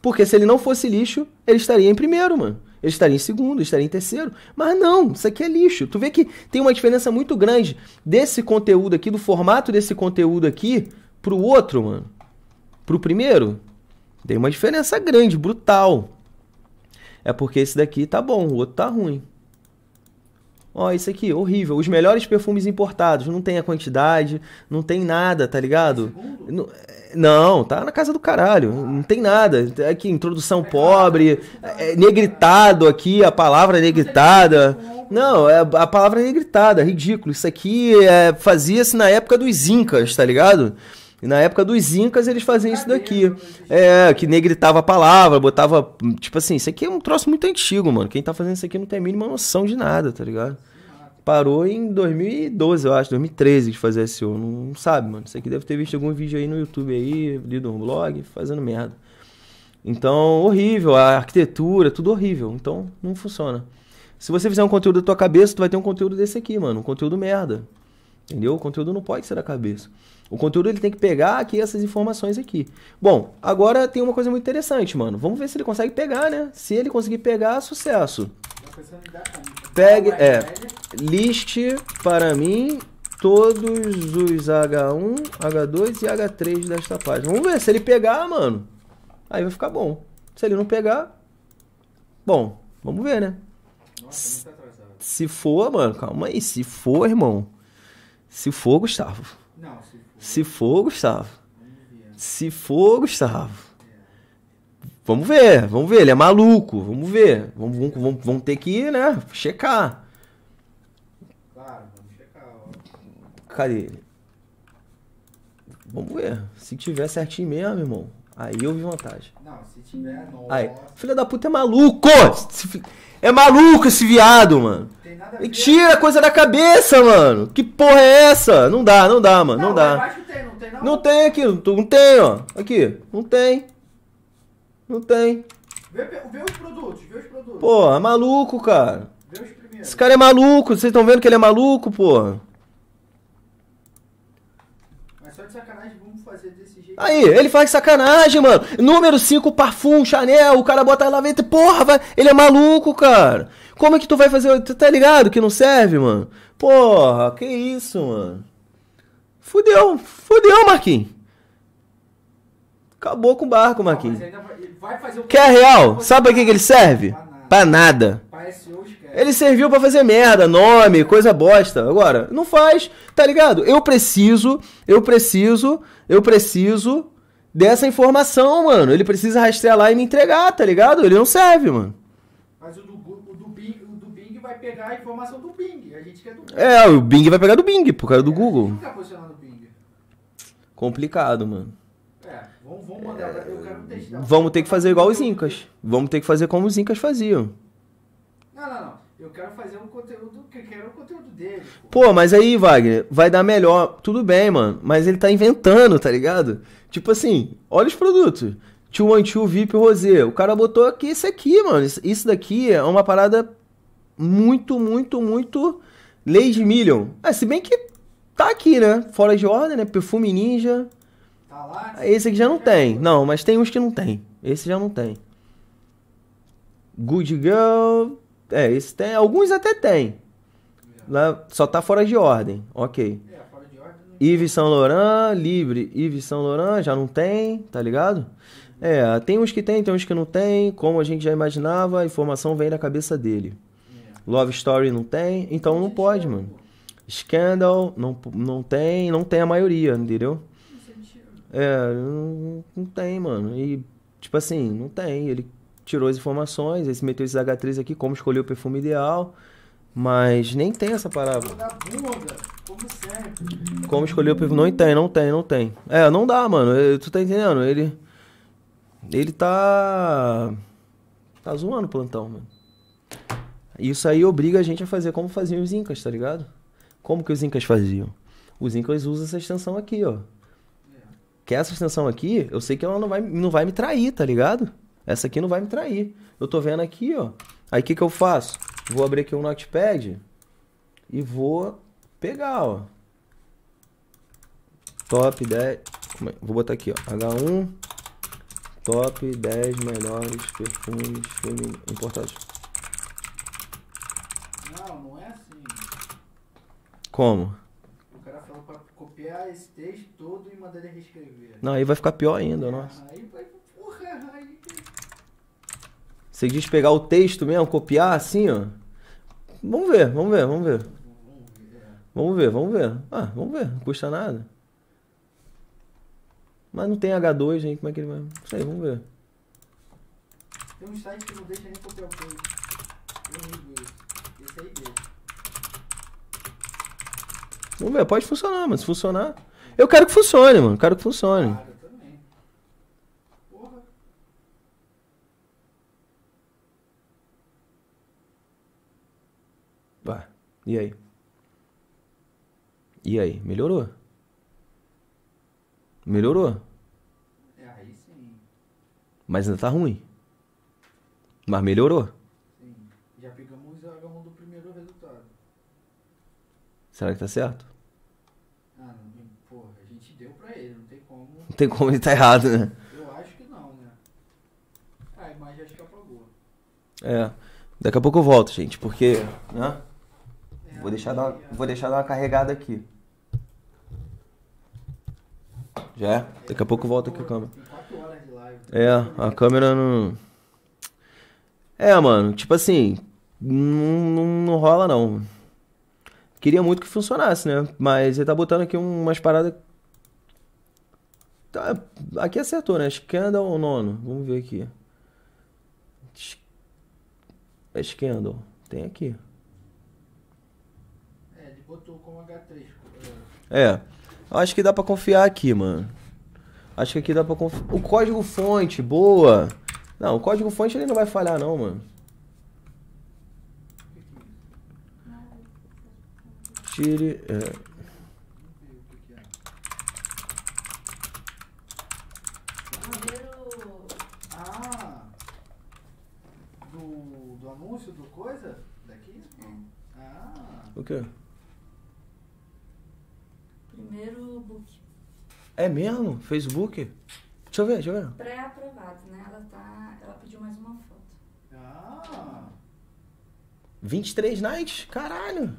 Porque se ele não fosse lixo, ele estaria em primeiro, mano. Ele estaria em segundo, ele estaria em terceiro. Mas não, isso aqui é lixo. Tu vê que tem uma diferença muito grande desse conteúdo aqui, do formato desse conteúdo aqui, pro outro, mano, pro primeiro, tem uma diferença grande, brutal. É porque esse daqui tá bom, o outro tá ruim. Ó, isso aqui, horrível. Os melhores perfumes importados. Não tem a quantidade, não tem nada, tá ligado? Não, tá na casa do caralho. Não tem nada. É aqui, introdução pobre, é negritado aqui, a palavra negritada. Não, é a palavra negritada, ridículo. Isso aqui é, fazia-se na época dos Incas, tá ligado? E na época dos Incas eles faziam isso daqui. É, que negritava a palavra, botava. Tipo assim, isso aqui é um troço muito antigo, mano. Quem tá fazendo isso aqui não tem a mínima noção de nada, tá ligado? Parou em 2012, eu acho, 2013 de fazer SEO. Não sabe, mano. Isso aqui deve ter visto algum vídeo aí no YouTube aí, lido um blog, fazendo merda. Então, horrível, a arquitetura, tudo horrível. Então, não funciona. Se você fizer um conteúdo da tua cabeça, tu vai ter um conteúdo desse aqui, mano. Um conteúdo merda. Entendeu? O conteúdo não pode ser da cabeça. O conteúdo ele tem que pegar aqui essas informações aqui. Bom, agora tem uma coisa muito interessante, mano. Vamos ver se ele consegue pegar, né? Se ele conseguir pegar, sucesso. Pegue, é, liste para mim todos os H1, H2 e H3 desta página. Vamos ver se ele pegar, mano. Aí vai ficar bom. Se ele não pegar, bom, vamos ver, né? Nossa, se for, mano, calma aí. Se for, irmão. Se for, Gustavo. Não, se se for, Gustavo. Se for, Gustavo. Vamos ver, vamos ver. Ele é maluco, vamos ver. Vamos, vamos, vamos, vamos ter que, né, checar. Claro, vamos checar. Ó. Cadê ele? Vamos ver. Se tiver certinho mesmo, irmão, aí eu vi vantagem. Não, se tiver, não. Aí, filho da puta é maluco! Se, é maluco esse viado, mano. tira a coisa da cabeça, mano. Que porra é essa? Não dá, não dá, mano. Não, não dá. Tem, não, tem, não. não tem aqui, não tem, ó. Aqui, não tem. Não tem. Vê, vê os produtos, vê os produtos. Porra, é maluco, cara. Esse cara é maluco, vocês estão vendo que ele é maluco, porra. Aí, ele fala que sacanagem, mano. Número 5, Parfum, Chanel, o cara bota laveta. Porra, vai... ele é maluco, cara. Como é que tu vai fazer? Tu tá ligado que não serve, mano? Porra, que isso, mano. Fudeu, fudeu, Marquinhos. Acabou com o barco, Marquinhos. Não, tá Quer real? Sabe pra que, que ele serve? Pra nada. Pra nada. Ele serviu para fazer merda, nome, coisa bosta. Agora, não faz, tá ligado? Eu preciso, eu preciso, eu preciso dessa informação, mano. Ele precisa rastrear lá e me entregar, tá ligado? Ele não serve, mano. Mas o do, o do, Bing, o do Bing vai pegar a informação do Bing. A gente quer do Bing. É, o Bing vai pegar do Bing, por causa do é, Google. que tá posicionando o Bing. Complicado, mano. É, vamos, vamos, mandar, testar. vamos ter que fazer igual os Incas. Vamos ter que fazer como os Incas faziam. Não, não, não. Eu quero fazer um conteúdo que eu quero o conteúdo dele. Pô. pô. mas aí, Wagner, vai dar melhor. Tudo bem, mano. Mas ele tá inventando, tá ligado? Tipo assim, olha os produtos. Tio Antio, VIP, Rosé. O cara botou aqui esse aqui, mano. Isso daqui é uma parada muito, muito, muito Lady Million. Ah, se bem que tá aqui, né? Fora de ordem, né? Perfume Ninja. Tá lá? Né? Ah, esse aqui já não é, tem. Não, mas tem uns que não tem. Esse já não tem. Good Girl. É, esse tem. Alguns até tem. É. Lá, só tá fora de ordem. Ok. É, fora de ordem. Yves Saint Laurent, livre. Yves Saint Laurent já não tem, tá ligado? Uhum. É, tem uns que tem, tem uns que não tem. Como a gente já imaginava, a informação vem da cabeça dele. É. Love Story não tem, então não pode, mano. Scandal não, não tem, não tem a maioria, entendeu? É, não, não tem, mano. E, tipo assim, não tem. Ele tirou as informações, aí se meteu esses H3 aqui, como escolher o perfume ideal. Mas nem tem essa palavra Como escolher o perfume Não tem, não tem, não tem. É, não dá, mano. tu tá entendendo? Ele. Ele tá. Tá zoando o plantão, mano. Isso aí obriga a gente a fazer como faziam os Incas, tá ligado? Como que os Incas faziam? Os Incas usam essa extensão aqui, ó. É. Que essa extensão aqui, eu sei que ela não vai, não vai me trair, tá ligado? Essa aqui não vai me trair. Eu tô vendo aqui, ó. Aí o que, que eu faço? Vou abrir aqui um notepad e vou pegar, ó. Top 10. É? Vou botar aqui, ó. H1. Top 10 melhores perfumes importados. Não, não é assim. Como? O cara falou pra copiar esse texto todo e mandar ele reescrever. Não, aí vai ficar pior ainda, é, nossa. Aí Você diz pegar o texto mesmo, copiar assim, ó. Vamos ver, vamos ver, vamos ver. Vamos ver, vamos ver. Ah, vamos ver, não custa nada. Mas não tem H2, hein? como é que ele vai. Não sei, vamos ver. Tem um site que não deixa nem copiar o code. Esse aí deixa. Vamos ver, pode funcionar, mas Se funcionar. Eu quero que funcione, mano. Quero que funcione. Claro. E aí? E aí? Melhorou? Melhorou? É, aí sim. Mas ainda tá ruim. Mas melhorou? Sim. Já pegamos o H1 do primeiro resultado. Será que tá certo? Ah, não, porra, a gente deu pra ele, não tem como. Não tem como ele tá errado, né? Eu acho que não, né? Ah, a imagem acho que apagou. É. Daqui a pouco eu volto, gente, porque. Né? Vou deixar dar, vou deixar dar uma carregada aqui. Já é? Daqui a pouco volta aqui a câmera. É, a câmera não. É, mano, tipo assim, não, não, não rola não. Queria muito que funcionasse, né? Mas ele tá botando aqui umas paradas. Tá, aqui acertou, né? Scandal ou nono? Vamos ver aqui. Scandal. Tem aqui. É. Acho que dá pra confiar aqui, mano. Acho que aqui dá pra confiar. O código fonte, boa. Não, o código fonte ele não vai falhar, não, mano. Tire. É. Ah, o que? É mesmo? Facebook? Deixa eu ver, deixa eu ver. Pré-aprovado, né? Ela, tá... Ela pediu mais uma foto. Ah! 23 nights? Caralho!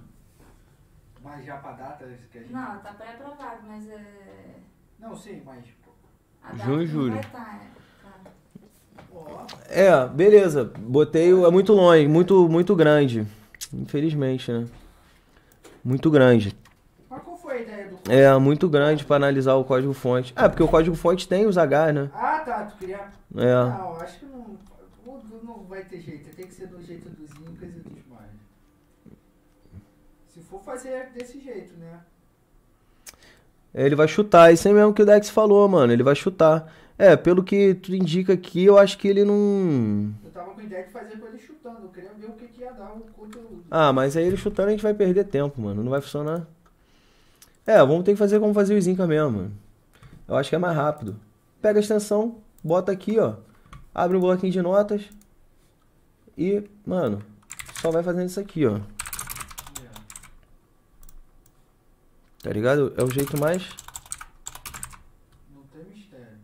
Mas já pra data que a gente... Não, tá pré-aprovado, mas é... Não, sim, mas... Junho e julho. Tá, é. Tá. é, beleza. Botei, é muito longe, muito, muito grande. Infelizmente, né? Muito grande a ideia do É, muito grande para analisar o código-fonte. Ah, é, porque o código-fonte tem os H, né? Ah, tá, tu queria... É. Não, acho que não, não vai ter jeito, tem que ser do jeito dos incas e dos mais. Se for fazer desse jeito, né? Ele vai chutar, isso é mesmo que o Dex falou, mano, ele vai chutar. É, pelo que tu indica aqui, eu acho que ele não. Eu tava com ideia de fazer com ele chutando, eu queria ver o que, que ia dar o conteúdo. Ah, mas aí ele chutando a gente vai perder tempo, mano. Não vai funcionar. É, vamos ter que fazer como fazer o Zinca mesmo. Eu acho que é mais rápido. Pega a extensão, bota aqui, ó. Abre um bloquinho de notas. E, mano, só vai fazendo isso aqui, ó. Tá ligado? É o jeito mais... Não tem mistério.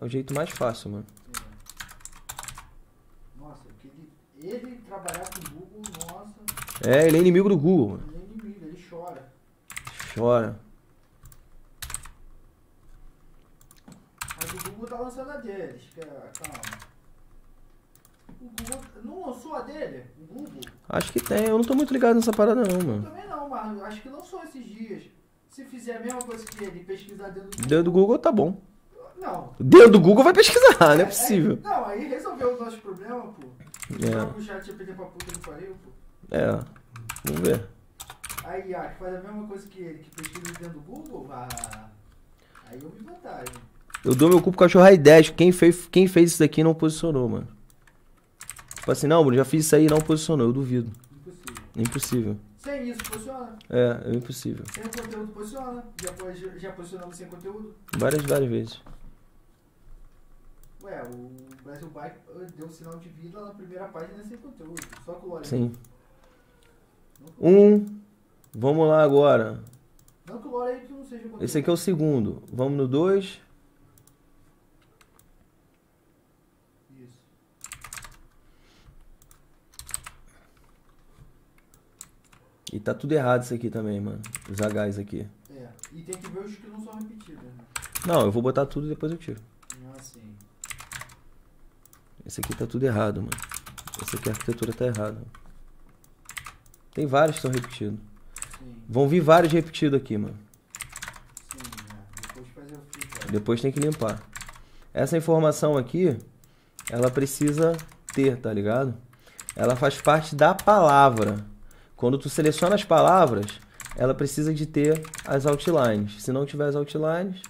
É o jeito mais fácil, mano. É. Nossa, ele trabalhar com o Google, nossa... É, ele é inimigo do Google, mano chora. Mas o Google tá lançando a deles, é, calma. O Google não lançou a dele? O Google? Acho que tem, eu não tô muito ligado nessa parada não, mano. Eu também não, mano. Acho que lançou esses dias. Se fizer a mesma coisa que ele, pesquisar dentro do Google. Dentro do Google tá bom. Não. Dentro do Google vai pesquisar, é, não é, é, é possível. É, não, aí resolveu o nosso problema, pô. É. Vai puxar a pra puta do pariu, pô. É, vamos ver. Aí, IA que faz a mesma coisa que ele, que pesquisa dentro do Google, ah, aí eu me vantagem. Eu dou meu cu pro cachorro high 10. Quem fez, quem fez isso daqui não posicionou, mano. Tipo assim, não, Bruno, já fiz isso aí e não posicionou, eu duvido. Impossível. Impossível. Sem isso, posiciona. É, é impossível. Sem conteúdo, posiciona. Já, já posicionamos sem conteúdo? Várias, várias vezes. Ué, o Brasil Bike ah, deu um sinal de vida na primeira página sem conteúdo. Só com o Sim. Um Vamos lá agora. Esse aqui é o segundo. Vamos no 2. E tá tudo errado isso aqui também, mano. Os H's aqui. É. E tem que ver os que não são repetidos, né? Não, eu vou botar tudo e depois eu tiro. Ah, sim. Esse aqui tá tudo errado, mano. Esse aqui a arquitetura tá errada. Tem vários que são repetidos. Vão vir vários repetidos aqui, mano. Sim, depois, depois tem que limpar. Essa informação aqui, ela precisa ter, tá ligado? Ela faz parte da palavra. Quando tu seleciona as palavras, ela precisa de ter as outlines. Se não tiver as outlines,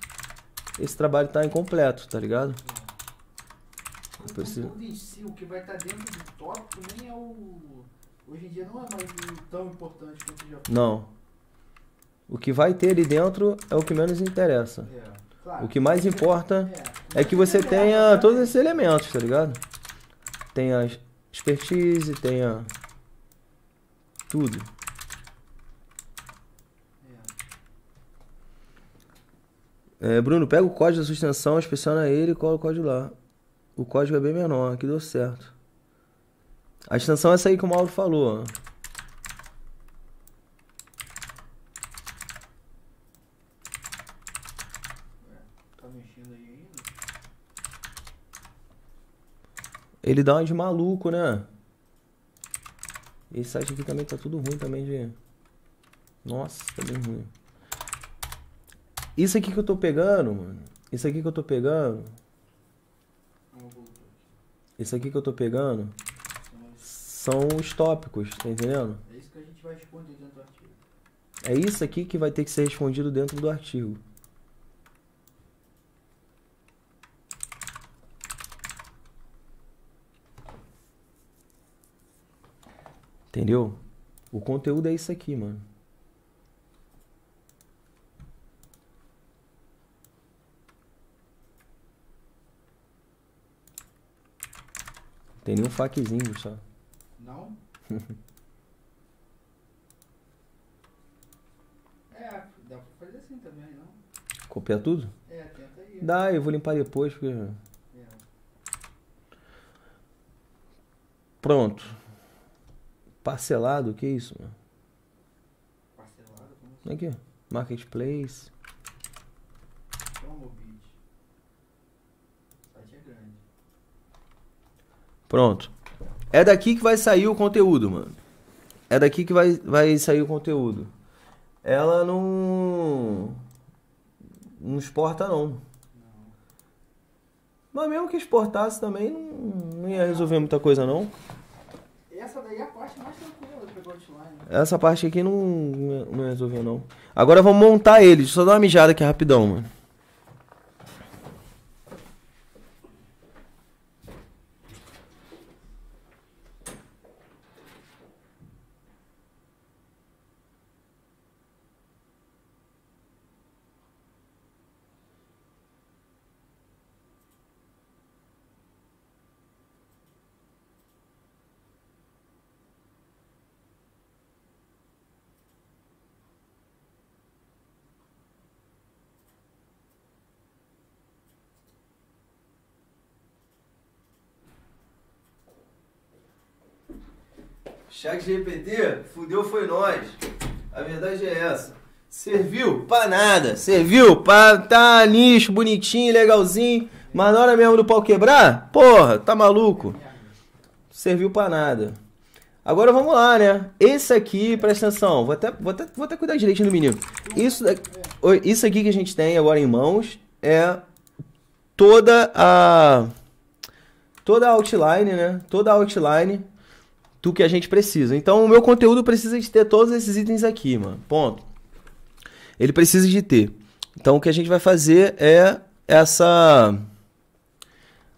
esse trabalho tá incompleto, tá ligado? Eu então, preciso... o que vai estar tá dentro do tópico nem é o... Hoje em dia não é mais tão importante quanto já foi. Não. O que vai ter ali dentro é o que menos interessa. É, o que mais importa é, é que você é tenha todos esses elementos, tá ligado? Tenha expertise, tenha tudo. É, Bruno, pega o código da suspensão, inspeciona ele e cola o código lá. O código é bem menor, aqui deu certo. A extensão é essa aí que o Mauro falou. Ele dá uma de maluco, né? Esse site aqui também tá tudo ruim também de... Nossa, tá bem ruim. Isso aqui que eu tô pegando, mano. Isso aqui que eu tô pegando. Isso aqui que eu tô pegando. São os tópicos, tá entendendo? É isso que a gente vai responder dentro do artigo. É isso aqui que vai ter que ser respondido dentro do artigo. Entendeu? O conteúdo é isso aqui, mano. Tem nenhum faquezinho, só. Não? é, dá pra fazer assim também, não? Copiar tudo? É, tenta aí. Dá, eu vou limpar depois, porque. É. Pronto. Parcelado, que é isso, mano? Parcelado? Como assim? Aqui, Marketplace. É Pronto. É daqui que vai sair o conteúdo, mano. É daqui que vai, vai sair o conteúdo. Ela não. Não exporta, não. não. Mas mesmo que exportasse também, não, não ia resolver muita coisa, não. Essa daí é a parte mais tranquila do Essa parte aqui não, não resolveu, não. Agora vamos montar ele. Deixa eu só dar uma mijada aqui rapidão, mano. Chat GPT, fudeu foi nós. A verdade é essa. Serviu pra nada. Serviu pra tá lixo, bonitinho, legalzinho. Mas na hora mesmo do pau quebrar, porra, tá maluco? Serviu pra nada. Agora vamos lá, né? Esse aqui, presta atenção, vou até, vou até, vou até cuidar direito do menino. Isso, isso aqui que a gente tem agora em mãos é toda a. Toda a outline, né? Toda a outline do que a gente precisa. Então, o meu conteúdo precisa de ter todos esses itens aqui, mano. Ponto. Ele precisa de ter. Então, o que a gente vai fazer é essa.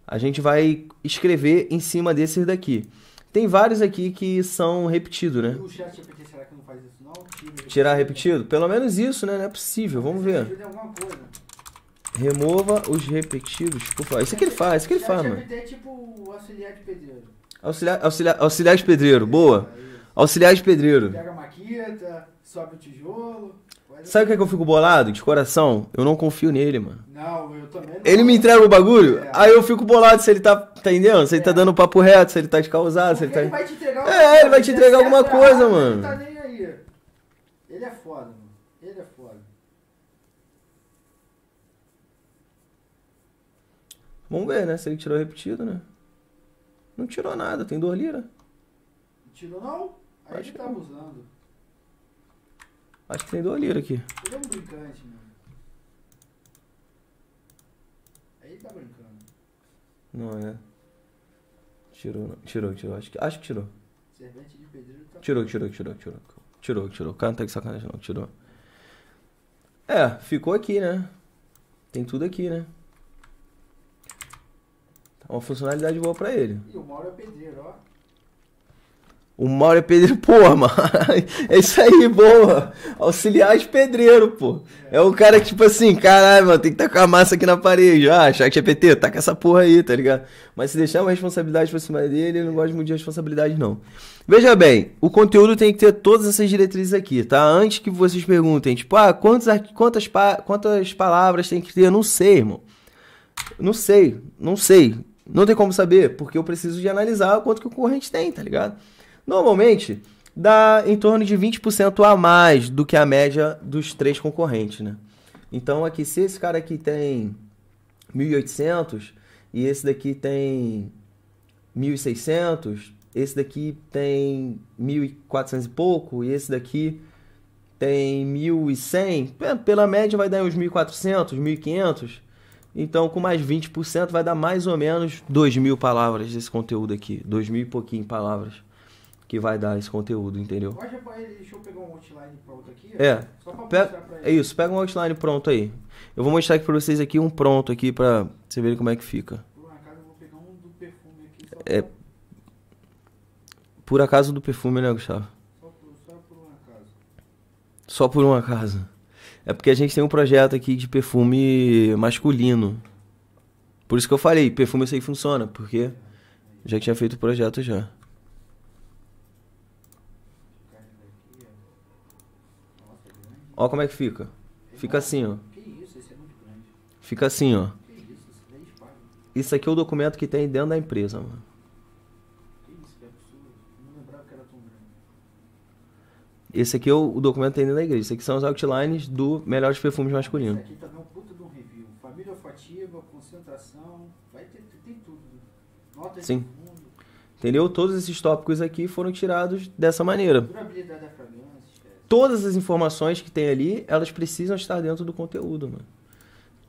A gente vai escrever em cima desses daqui. Tem vários aqui que são repetidos, né? O chat será que não faz isso, não? Tirar repetido? Pelo menos isso, né? Não é possível. Vamos ver. É Remova os repetidos, por favor. Isso que ele faz, isso que ele faz, mano. É tipo auxiliar de pedreiro. Auxiliar, auxiliar, auxiliar de pedreiro, boa. Auxiliar de pedreiro. Pega a maquita, sobe o tijolo. Sabe o que, é que eu fico bolado de coração? Eu não confio nele, mano. Não, eu também não. Ele me entrega o bagulho, é. aí eu fico bolado se ele tá, tá entendendo? Se ele tá é. tá dando papo reto, se ele tá de causado, se ele tá... Ele vai te entregar É, ele vai te entregar é alguma coisa, ah, mano. Ele tá nem aí. Ele é foda, mano. Ele é foda. Vamos ver, né? Se ele tirou repetido, né? Não tirou nada, tem duas lira. Não tirou não? Aí Acho ele tava que... Tá usando. Acho que tem duas lira aqui. Ele é um brincante, mano. Aí ele tá brincando. Não, é. Tirou, não. Tirou, tirou. Acho que, acho que tirou. Servente de pedreiro tá... Tirou, tirou, tirou, tirou. Tirou, tirou. O cara não tá de sacanagem não, tirou. É, ficou aqui, né? Tem tudo aqui, né? É uma funcionalidade boa pra ele. E o Mauro é pedreiro, ó. O Mauro é pedreiro, porra, mano. É isso aí, boa. Auxiliar de pedreiro, pô. É o cara que, tipo assim, caralho, mano, tem que tacar a massa aqui na parede. Ah, chat GPT, taca essa porra aí, tá ligado? Mas se deixar uma responsabilidade pra cima dele, ele não gosta muito de responsabilidade, não. Veja bem, o conteúdo tem que ter todas essas diretrizes aqui, tá? Antes que vocês perguntem, tipo, ah, quantos, quantas, quantas palavras tem que ter? Eu não sei, irmão. Não sei, não sei. Não tem como saber, porque eu preciso de analisar o quanto que o concorrente tem, tá ligado? Normalmente, dá em torno de 20% a mais do que a média dos três concorrentes, né? Então, aqui, se esse cara aqui tem 1.800 e esse daqui tem 1.600, esse daqui tem 1.400 e pouco e esse daqui tem 1.100, pela média vai dar uns 1.400, 1.500, então, com mais 20%, vai dar mais ou menos 2 mil palavras desse conteúdo aqui. 2 mil e pouquinho palavras que vai dar esse conteúdo, entendeu? Pode, deixa eu pegar um outline pronto aqui. É. Só pra pega, pra é ele. É isso, pega um outline pronto aí. Eu vou mostrar aqui pra vocês aqui um pronto aqui pra vocês verem como é que fica. Por acaso eu vou pegar um do perfume aqui. Só é. Por acaso do perfume, né, Gustavo? Só por, só por um acaso. Só por um acaso. É porque a gente tem um projeto aqui de perfume masculino. Por isso que eu falei, perfume isso aí funciona, porque já tinha feito o projeto já. Ó como é que fica. Fica assim, ó. Fica assim, ó. Isso aqui é o documento que tem dentro da empresa, mano. Esse aqui é o, documento ainda da igreja. Esse aqui são os outlines do Melhores Perfumes Masculinos. Esse aqui também tá é um puta de um review. Família olfativa, concentração, vai ter, tem tudo. Notas Sim. Entendeu? Todos esses tópicos aqui foram tirados dessa maneira. Durabilidade da fragrância. Todas as informações que tem ali, elas precisam estar dentro do conteúdo, mano.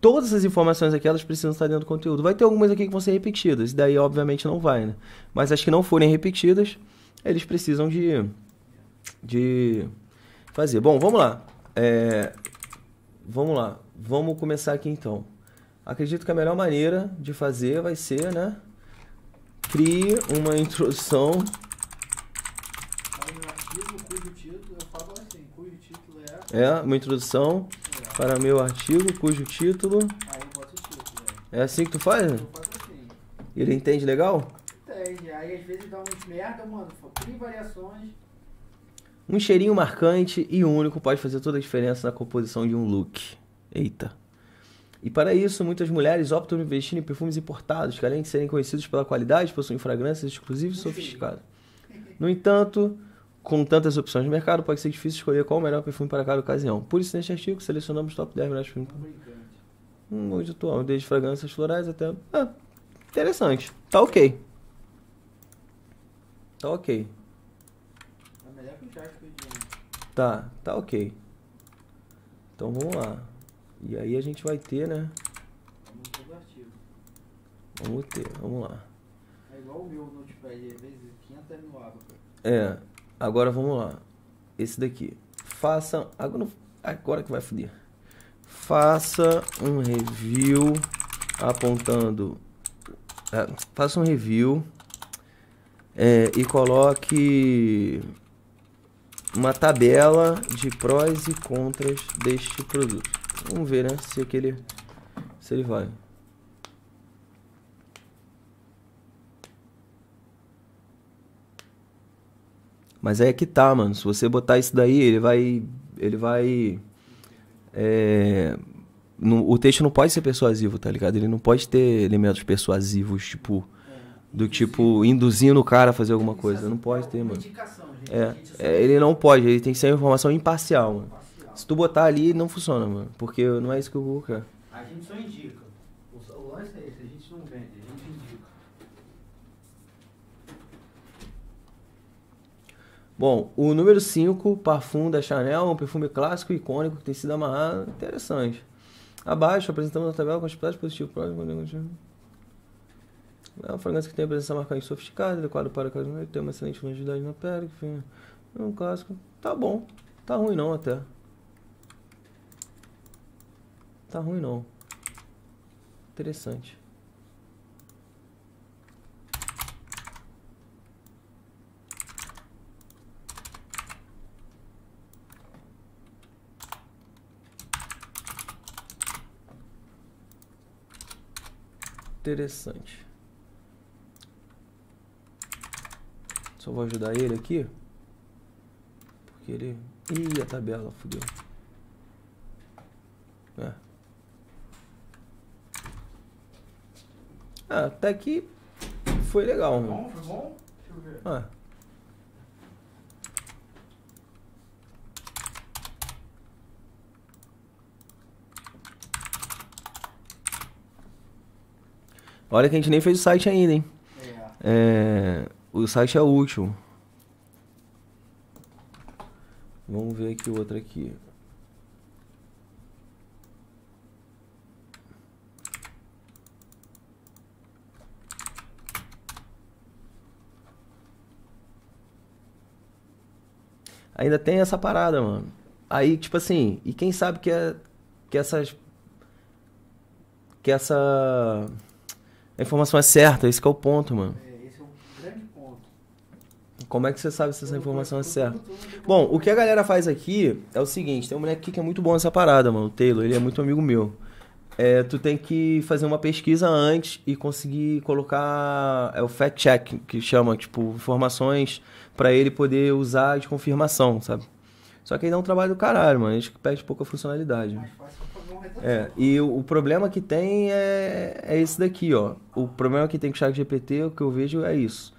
Todas as informações aqui, elas precisam estar dentro do conteúdo. Vai ter algumas aqui que vão ser repetidas, daí obviamente não vai, né? Mas as que não forem repetidas, eles precisam de de fazer. Bom, vamos lá. É, vamos lá. Vamos começar aqui então. Acredito que a melhor maneira de fazer vai ser, né? Crie uma introdução. Assim, é, é, uma introdução para meu artigo cujo título. Né? É assim que tu faz? Né? Ele entende legal? Entende. Aí às vezes dá uma merda, mano. Cria variações. Um cheirinho marcante e único pode fazer toda a diferença na composição de um look. Eita. E para isso, muitas mulheres optam por investir em perfumes importados, que além de serem conhecidos pela qualidade, possuem fragrâncias exclusivas e sofisticadas. No entanto, com tantas opções no mercado, pode ser difícil escolher qual o melhor perfume para cada ocasião. Por isso, neste artigo, selecionamos os top 10 melhores perfumes. Um monte atual, desde fragrâncias florais até. Ah, interessante. Tá ok. Tá ok. Tá, tá ok. Então vamos lá. E aí a gente vai ter, né? Vamos ter, vamos lá. É igual o meu notepad, às vezes 500 no água. É, agora vamos lá. Esse daqui. Faça. Agora, agora que vai foder. Faça um review apontando. É, faça um review é, e coloque uma tabela de prós e contras deste produto. Vamos ver, né, se aquele se ele vai. Mas aí é que tá, mano. Se você botar isso daí, ele vai ele vai é, no, o texto não pode ser persuasivo, tá ligado? Ele não pode ter elementos persuasivos, tipo do é, tipo induzindo o cara a fazer alguma coisa, é não pode ter, mano. Indicação. É, é, ele não pode, ele tem que ser uma informação imparcial, mano. Se tu botar ali, não funciona, mano. Porque não é isso que o Google quer. A gente só indica. O lance é esse, a gente não vende, a gente indica. Bom, o número 5, Parfum da Chanel, um perfume clássico e icônico que tem sido amarrado. Interessante. Abaixo, apresentamos a tabela com as positivo Próximo, é uma fragrância que tem a presença marcante sofisticada, adequada para o um, tem uma excelente longevidade na pele, enfim. É um clássico. Tá bom. Tá ruim não até. Tá ruim não. Interessante. Interessante. Só vou ajudar ele aqui. Porque ele... Ih, a tabela, fodeu. É. Ah, até que foi legal, Foi bom, foi bom? Deixa eu ver. Ah. Olha que a gente nem fez o site ainda, hein? É. é... O site é o último. Vamos ver aqui o outro aqui. Ainda tem essa parada, mano. Aí, tipo assim, e quem sabe que é que essas que essa a informação é certa, esse é o ponto, mano. Como é que você sabe se essa informação é certa? Bom, o que a galera faz aqui é o seguinte: tem um moleque aqui que é muito bom nessa parada, mano. O Taylor, ele é muito amigo meu. É, tu tem que fazer uma pesquisa antes e conseguir colocar é o fact check que chama tipo informações para ele poder usar de confirmação sabe só que aí dá um trabalho do caralho mano acho que perde pouca funcionalidade é, e o, o, problema que tem é, é esse daqui ó o problema que tem com o ChatGPT o que eu vejo é isso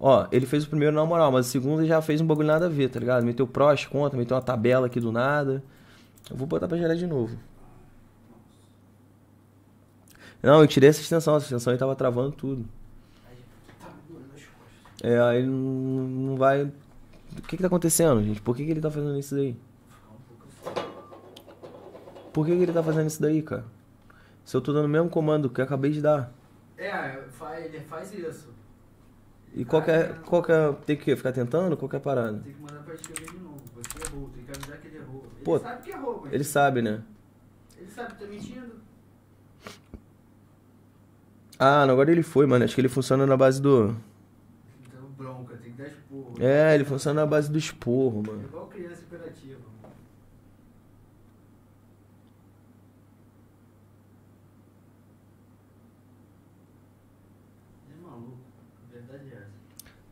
Ó, ele fez o primeiro na moral, mas o segundo já fez um bagulho nada a ver, tá ligado? Meteu prós, contra, meteu uma tabela aqui do nada. Eu vou botar pra gerar de novo. Não, eu tirei essa extensão, essa extensão aí tava travando tudo. É, aí não vai. O que que tá acontecendo, gente? Por que, que ele tá fazendo isso daí? Por que, que ele tá fazendo isso daí, cara? Se eu tô dando o mesmo comando que eu acabei de dar. É, ele faz isso. E qual que é. Ah, qual que é tem que ficar tentando? Qual que é a parada? Tem que mandar pra escrever de novo. Você errou, tem que avisar que ele errou. Ele Pô, sabe que errou, mas. Ele sabe, né? Ele sabe que tá mentindo. Ah, não, agora ele foi, mano. Acho que ele funciona na base do. Então, bronca, tem que dar esporro. É, ele funciona na base do esporro, mano. É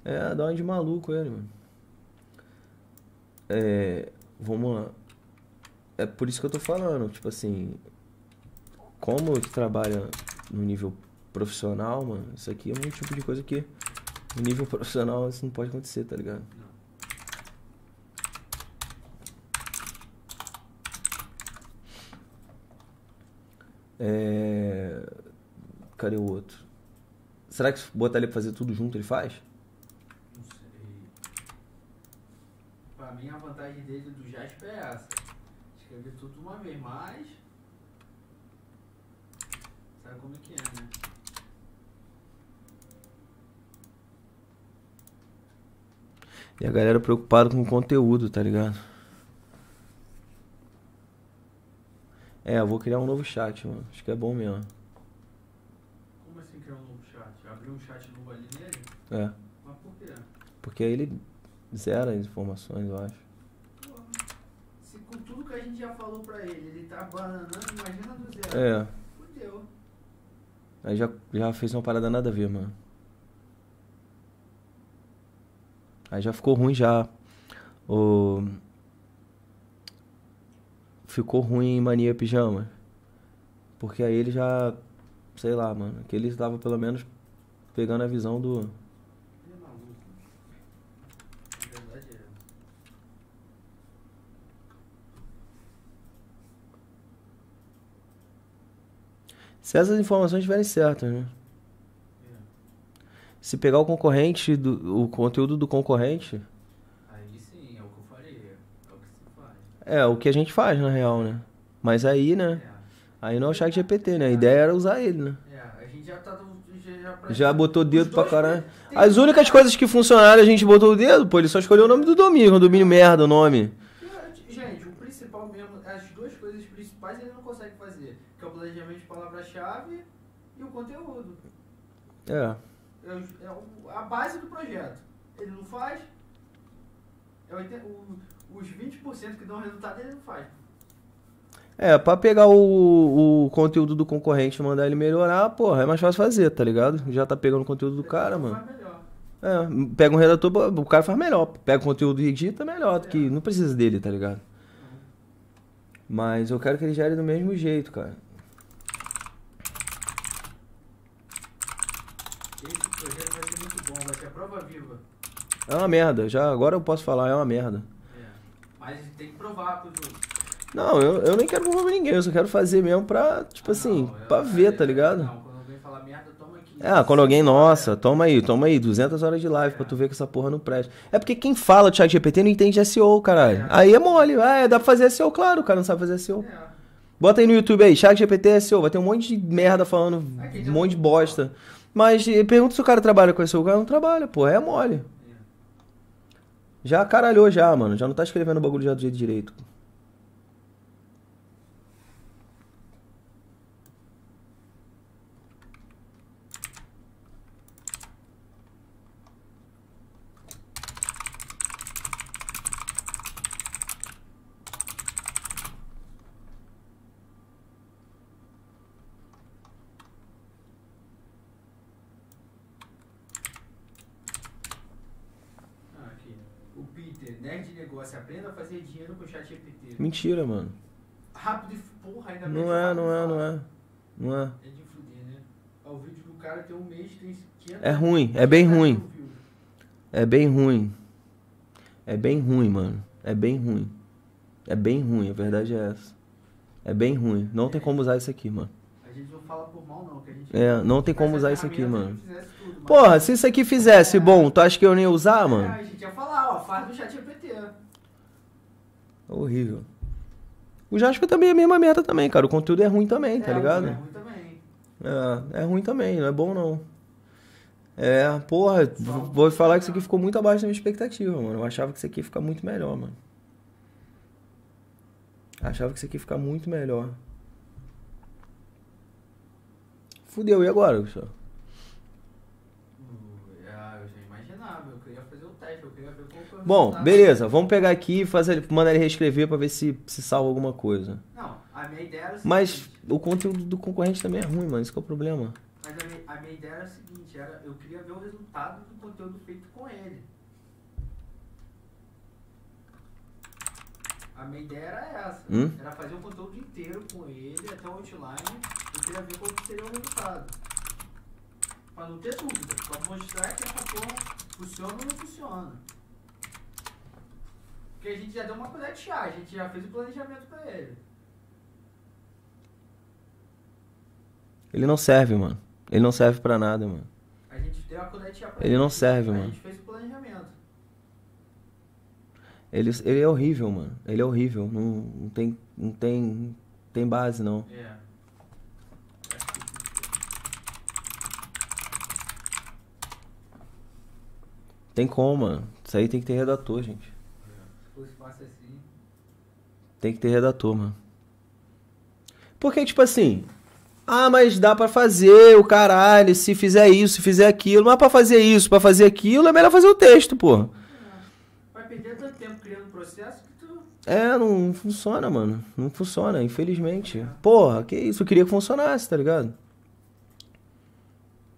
É, dá uma de maluco ele, é, né, mano. É. Vamos lá. É por isso que eu tô falando, tipo assim. Como que trabalha no nível profissional, mano, isso aqui é um tipo de coisa que no nível profissional isso não pode acontecer, tá ligado? É... Cadê o outro? Será que se botar ele pra fazer tudo junto ele faz? mim a vantagem dele do Jasper é essa. Escrever tudo uma vez, mas. Sabe como é que é, né? E a galera preocupada com o conteúdo, tá ligado? É, eu vou criar um novo chat, mano. Acho que é bom mesmo. Como assim criar um novo chat? Abrir um chat novo ali nele? É. Mas por quê? Porque aí ele Zero as informações, eu acho. Se com tudo que a gente já falou pra ele, ele tá bananando, imagina do zero. É. Fudeu. Aí já, já fez uma parada nada a ver, mano. Aí já ficou ruim já. O... Ficou ruim em mania pijama. Porque aí ele já. Sei lá, mano. Que ele estava pelo menos pegando a visão do. Se essas informações estiverem certas, né? Se pegar o concorrente, do, o conteúdo do concorrente. Aí sim, é o que eu faria. É o que se faz. É, o que a gente faz, na real, né? Mas aí, né? É. Aí não é o chat GPT, né? A é. ideia era usar ele, né? É, a gente já tá do, já, já botou o dedo pra caralho. As únicas coisas que funcionaram, a gente botou o dedo, pô, ele só escolheu o nome do domínio, o domínio merda, o nome. conteúdo. É. É, é a base do projeto. Ele não faz, é o, os 20% que dão resultado ele não faz. É, pra pegar o, o conteúdo do concorrente e mandar ele melhorar, porra, é mais fácil fazer, tá ligado? Já tá pegando o conteúdo do é, cara, mano. É, pega um redator, o cara faz melhor. Pega o conteúdo e edita, melhor, é. que não precisa dele, tá ligado? Uhum. Mas eu quero que ele gere do mesmo jeito, cara. É uma merda. Já agora eu posso falar, é uma merda. É. Mas tem que provar pro Não, eu, eu nem quero provar pra ninguém, eu só quero fazer mesmo pra, tipo ah, assim, não, pra ver, tá é, ligado? Não, quando alguém fala merda, toma aqui. É, quando alguém, nossa, toma aí, toma aí, 200 horas de live é. pra tu ver que essa porra não presta. É porque quem fala ChatGPT não entende SEO, caralho. É. Aí é mole, ah, é, dá pra fazer SEO, claro, o cara não sabe fazer SEO. É. Bota aí no YouTube aí, ChatGPT SEO, vai ter um monte de merda falando, é um monte de bosta. Mas eh, pergunta se o cara trabalha com SEO, o cara não trabalha, pô, é mole. Já caralhou já, mano. Já não tá escrevendo o bagulho já do jeito direito. Mentira, mano. Rápido e porra, ainda Não é, não é, não é. Não é. É de fuder, né? O vídeo do cara tem um mês, tem 500. É ruim, é bem ruim. É bem ruim. É bem ruim, mano. É bem ruim. É bem ruim, a verdade é essa. É bem ruim. Não é. tem como usar isso aqui, mano. A gente não fala por mal, não. Que a gente... É, não tem como usar isso aqui, mano. Tudo, Porra, se isso aqui fizesse é. bom, tu acha que eu nem ia usar, é, mano? É, a gente ia falar, ó, faz no chat GPT. Horrível. O Jasper também é a mesma merda também, cara. O conteúdo é ruim também, tá é, ligado? É ruim também. É, é ruim também, não é bom não. É, porra, vou falar que isso aqui ficou muito abaixo da minha expectativa, mano. Eu achava que isso aqui ia ficar muito melhor, mano. Achava que isso aqui ia ficar muito melhor. Fudeu, e agora, pessoal? Bom, tá. beleza, vamos pegar aqui e fazer, mandar ele reescrever para ver se, se salva alguma coisa. Não, a minha ideia era o Mas o conteúdo do concorrente também é ruim, mano, isso que é o problema. Mas a minha, a minha ideia era o seguinte, era, eu queria ver o resultado do conteúdo feito com ele. A minha ideia era essa. Hum? Era fazer o conteúdo inteiro com ele, até o outline, eu queria ver como seria o resultado. Pra não ter dúvida, pra mostrar que essa porra funciona ou não funciona. Porque a gente já deu uma colher de chá, a gente já fez o planejamento pra ele. Ele não serve, mano. Ele não serve pra nada, mano. A gente deu a colher de chá pra ele. Ele não serve, a mano. A gente fez o planejamento. Ele, ele é horrível, mano. Ele é horrível. Não, não tem. Não tem. Não tem base, não. É. Tem como, mano. Isso aí tem que ter redator, gente. Tem que ter redator, mano. Porque, tipo assim. Ah, mas dá para fazer o caralho, se fizer isso, se fizer aquilo. Mas pra fazer isso, para fazer aquilo, é melhor fazer o texto, pô. Vai perder tanto tempo criando processo que tu. É, não funciona, mano. Não funciona, infelizmente. Porra, que isso? Eu queria que funcionasse, tá ligado?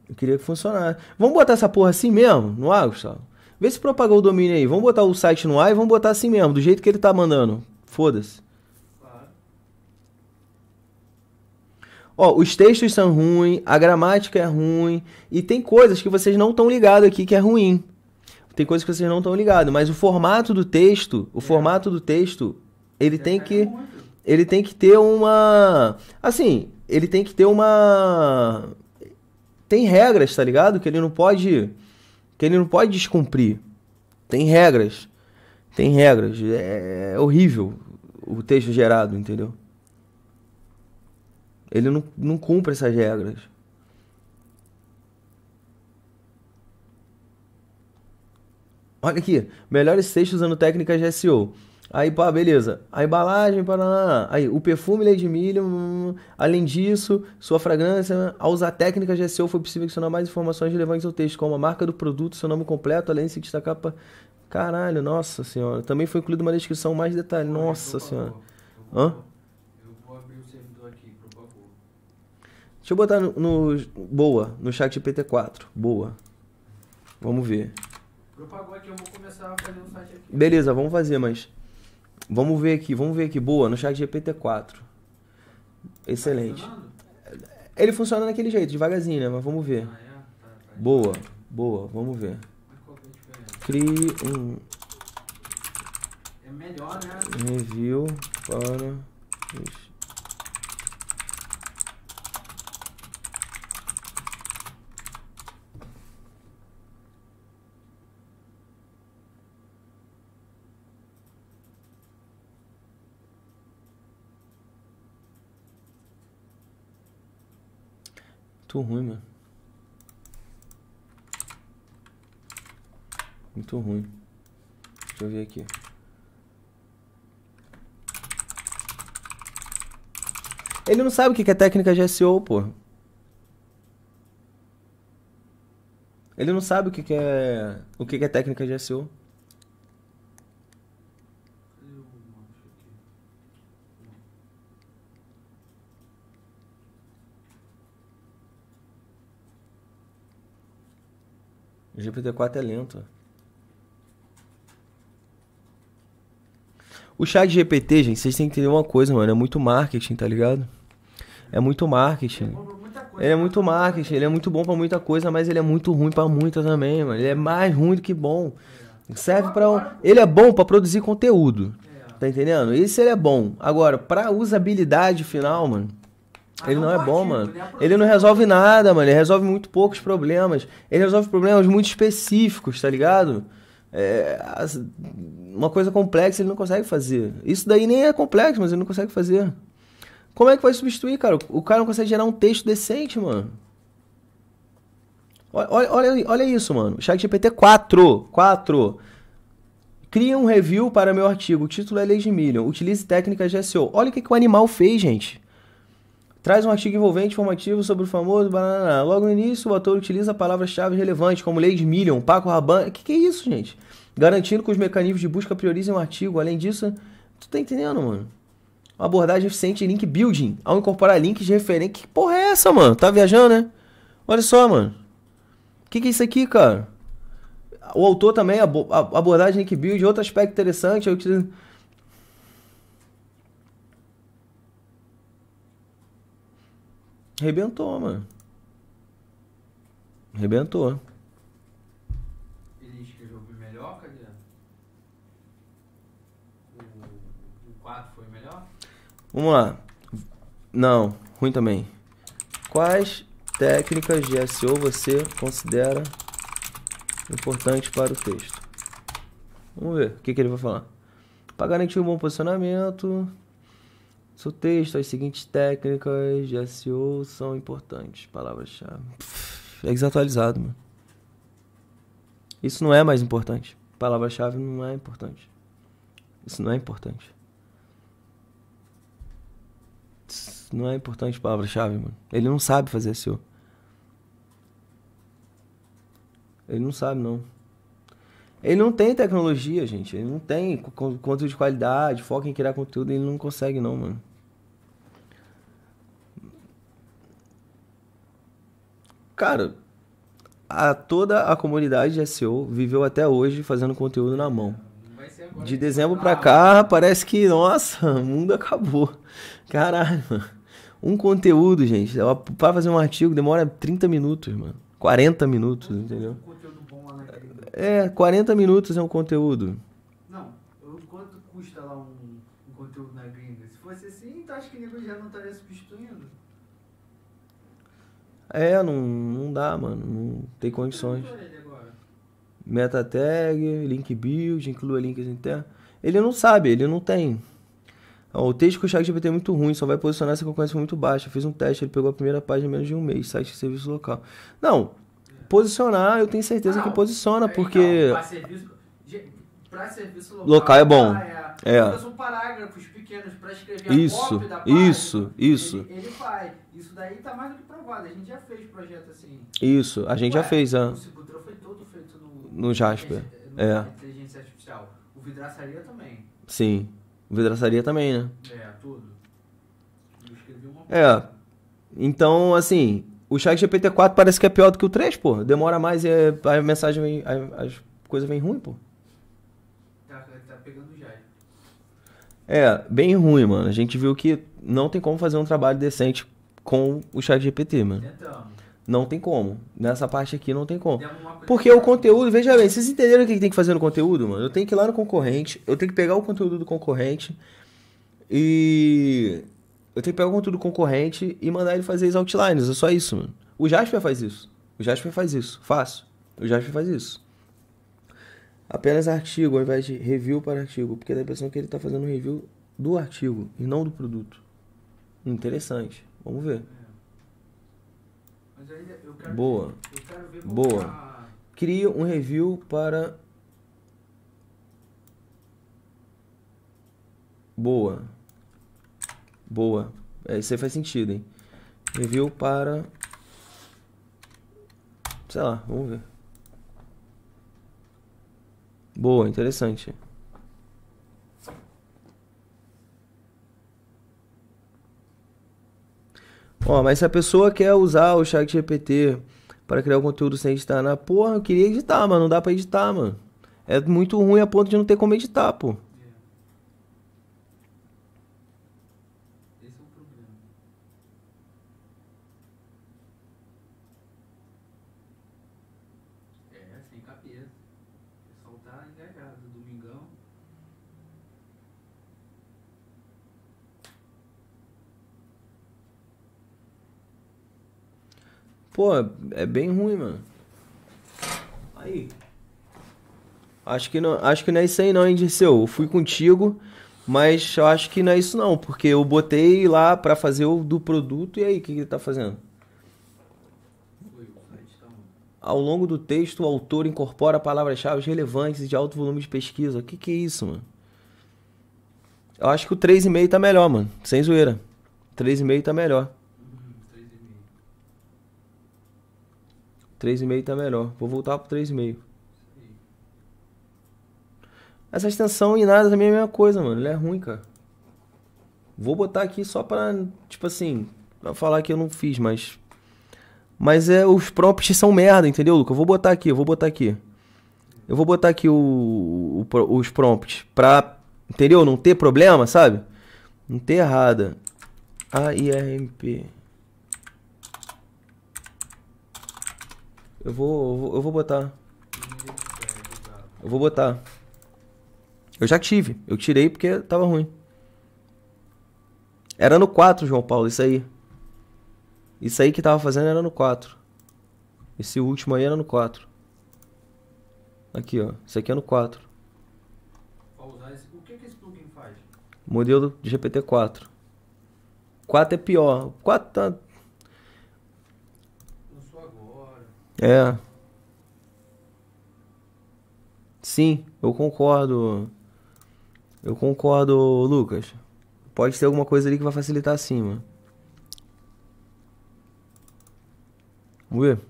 Eu queria que funcionasse. Vamos botar essa porra assim mesmo, no ar, Gustavo? Vê se propagou o domínio aí. Vamos botar o site no ar e vamos botar assim mesmo, do jeito que ele tá mandando. Foda-se. Ó, os textos são ruins, a gramática é ruim, e tem coisas que vocês não estão ligados aqui que é ruim. Tem coisas que vocês não estão ligados, mas o formato do texto, o é. formato do texto, ele é. tem que. Ele tem que ter uma. Assim, ele tem que ter uma. Tem regras, tá ligado? Que ele não pode. Que ele não pode descumprir. Tem regras tem regras. É, é horrível o texto gerado, entendeu? Ele não, não cumpre essas regras. Olha aqui, melhores textos usando técnicas de SEO. Aí, pá, beleza. A embalagem, para Aí, o perfume Lady de milho. Hum, hum, hum, além disso, sua fragrância. Né? Ao usar técnicas de SEO, foi possível adicionar mais informações relevantes ao texto, como a marca do produto, seu nome completo, além de se destacar Caralho, nossa senhora. Também foi incluído uma descrição mais detalhada. Nossa senhora. Hã? Deixa eu botar no, no boa, no chat PT4. Boa. Vamos ver. Propagou aqui, eu vou começar a fazer site aqui. Beleza, vamos fazer, mas vamos ver aqui, vamos ver aqui. Boa, no chat GPT-4. Excelente. Tá Ele funciona daquele jeito, devagarzinho, né? Mas vamos ver. Ah, é? tá, tá. boa, boa, vamos ver. Crie um é né? review para Tô ruim, mano. Muito ruim. Deixa eu ver aqui. Ele não sabe o que é técnica de SEO, pô. Ele não sabe o que é o que é técnica de SEO. O GPT-4 é lento. O chat GPT, gente, vocês têm que entender uma coisa, mano. É muito marketing, tá ligado? É muito marketing. Ele é muito marketing, ele é muito bom para muita coisa, mas ele é muito ruim para muita também, mano. Ele é mais ruim do que bom. Serve para um... Ele é bom para produzir conteúdo. Tá entendendo? Isso ele é bom. Agora, pra usabilidade final, mano. Ele não é bom, mano. Ele não resolve nada, mano. Ele resolve muito poucos problemas. Ele resolve problemas muito específicos, tá ligado? É, uma coisa complexa ele não consegue fazer. Isso daí nem é complexo, mas ele não consegue fazer. Como é que vai substituir, cara? O cara não consegue gerar um texto decente, mano. Olha, olha, olha isso, mano. ChatGPT 4. 4. Cria um review para meu artigo. O título é Lei de Million. Utilize técnicas de SEO. Olha o que, que o animal fez, gente. Traz um artigo envolvente informativo sobre o famoso banana. Logo no início, o autor utiliza palavras-chave relevantes como Lady Million, Paco Rabanne. Que que é isso, gente? Garantindo que os mecanismos de busca priorizem o artigo. Além disso, tu tá entendendo, mano? Uma abordagem eficiente em link building, ao incorporar links de referência. Que porra é essa, mano? Tá viajando, né? Olha só, mano. O que, que é isso aqui, cara? O autor também, a abordagem link building, outro aspecto interessante é utilizar Rebentou, mano. Rebentou. Ele escreveu o melhor, cadê? O, 4 foi melhor? Vamos lá. Não, ruim também. Quais técnicas de SEO você considera importantes para o texto? Vamos ver o que, que ele vai falar. Pagar garantir um bom posicionamento. Seu texto, as seguintes técnicas de SEO são importantes. Palavras-chave. É desatualizado, mano. Isso não é mais importante. Palavra-chave não é importante. Isso não é importante. Isso não é importante palavra-chave, mano. Ele não sabe fazer SEO. Ele não sabe, não. Ele não tem tecnologia, gente. Ele não tem conteúdo de qualidade, foco em criar conteúdo. Ele não consegue, não, mano. Cara, a, toda a comunidade de SEO viveu até hoje fazendo conteúdo na mão. De dezembro pra cá, parece que, nossa, o mundo acabou. Caralho, mano. Um conteúdo, gente. Pra fazer um artigo demora 30 minutos, mano. 40 minutos, entendeu? É, 40 minutos é um conteúdo. Não, quanto custa lá um, um conteúdo na gringa? Se fosse assim, então acho que o nego já não estaria substituindo. É, não, não dá, mano. Não tem condições. Meta tag, link build, inclua links assim, internos. Tá? Ele não sabe, ele não tem. O texto com o ChatGPT é muito ruim, só vai posicionar se a concorrência for muito baixa. fiz um teste, ele pegou a primeira página em menos de um mês, site de serviço local. Não, posicionar, eu tenho certeza não, que posiciona, porque. Não, serviço, serviço local, local, é bom. É é. São parágrafos pequenos para escrever isso, a cópia da página. Isso, isso. Ele, ele vai. Isso daí está mais do que provado. A gente já fez projeto assim. Isso, a gente Ué, já fez. É. O Cibutrão foi todo feito no, no Jasper. No, é. Inteligência artificial. O Vidraçaria também. Sim. O Vidraçaria também, né? É, tudo. Eu escrevi uma É. Então, assim, o chat GPT-4 parece que é pior do que o 3, pô. Demora mais e a mensagem, vem, as coisas vêm ruim, pô. É, bem ruim, mano. A gente viu que não tem como fazer um trabalho decente com o chat GPT, mano. Tentamos. Não tem como. Nessa parte aqui não tem como. Porque o conteúdo, veja bem, vocês entenderam o que tem que fazer no conteúdo, mano? Eu tenho que ir lá no concorrente, eu tenho que pegar o conteúdo do concorrente e. Eu tenho que pegar o conteúdo do concorrente e mandar ele fazer as outlines. É só isso, mano. O Jasper faz isso. O Jasper faz isso. Fácil. O Jasper faz isso. Apenas artigo ao invés de review para artigo, porque dá a impressão que ele está fazendo um review do artigo e não do produto. Interessante. Vamos ver. Quero, Boa. Ver Boa. A... Tá. Cria um review para. Boa. Boa. É, isso aí faz sentido, hein? Review para. Sei lá, vamos ver. Boa, interessante. Ó, mas se a pessoa quer usar o chat GPT para criar o conteúdo sem editar na porra, eu queria editar, mas Não dá para editar, mano. É muito ruim a ponto de não ter como editar, pô. Pô, é bem ruim, mano. Aí. Acho que não, acho que não é isso aí não, hein, Dirceu? Eu fui contigo, mas eu acho que não é isso não, porque eu botei lá para fazer o do produto e aí, o que, que ele tá fazendo? Ao longo do texto, o autor incorpora palavras-chave relevantes de alto volume de pesquisa. O que, que é isso, mano? Eu acho que o 3,5 tá melhor, mano. Sem zoeira. 3,5 tá melhor. 3,5 tá melhor. Vou voltar pro 3,5. Essa extensão e nada também é a mesma coisa, mano. Ele é ruim, cara. Vou botar aqui só pra, tipo assim, pra falar que eu não fiz, mas. Mas é, os prompts são merda, entendeu, Luca? Eu vou botar aqui, eu vou botar aqui. Eu vou botar aqui o, o, os prompts pra, entendeu? Não ter problema, sabe? Não ter errada. AIRMP. Eu vou, eu vou, eu vou botar. Eu vou botar. Eu já tive. Eu tirei porque tava ruim. Era no 4, João Paulo, isso aí. Isso aí que tava fazendo era no 4. Esse último aí era no 4. Aqui, ó. Isso aqui é no 4. O que, que esse plugin faz? Modelo de GPT-4. 4 é pior. 4 tá É. Sim, eu concordo. Eu concordo, Lucas. Pode ter alguma coisa ali que vai facilitar sim, mano. Vamos ver.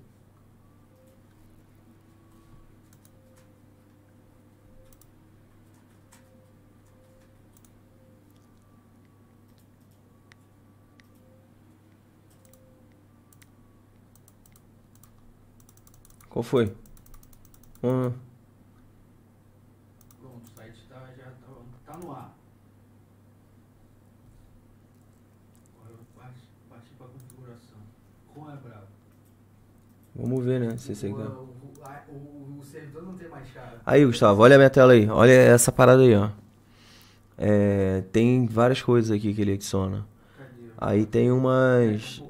Qual foi? Ah. Pronto, o site tá, já tá, tá no ar. Agora eu parti, pra configuração. Como é brabo? Vamos ver, né? Se você quer. O, o, o, servidor não tem mais chave. Aí, Gustavo, olha a minha tela aí. Olha essa parada aí, ó. É, tem várias coisas aqui que ele adiciona. Cadê? Aí tem umas. É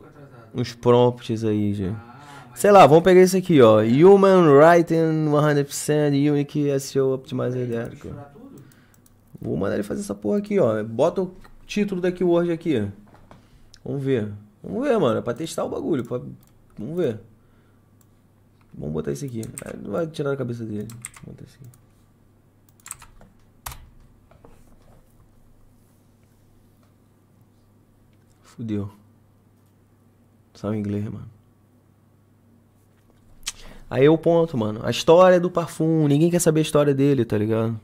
um uns prompts aí, gente. Ah. Sei lá, vamos pegar isso aqui, ó. Human Writing 100% Unique SEO Optimizer Identical. Vou mandar ele fazer essa porra aqui, ó. Bota o título da keyword aqui. Vamos ver. Vamos ver, mano. É pra testar o bagulho. Pra... Vamos ver. Vamos botar esse aqui. Não vai tirar a cabeça dele. Vamos botar isso aqui. Fudeu. Sabe inglês, mano. Aí é o ponto, mano. A história do Parfum, ninguém quer saber a história dele, tá ligado?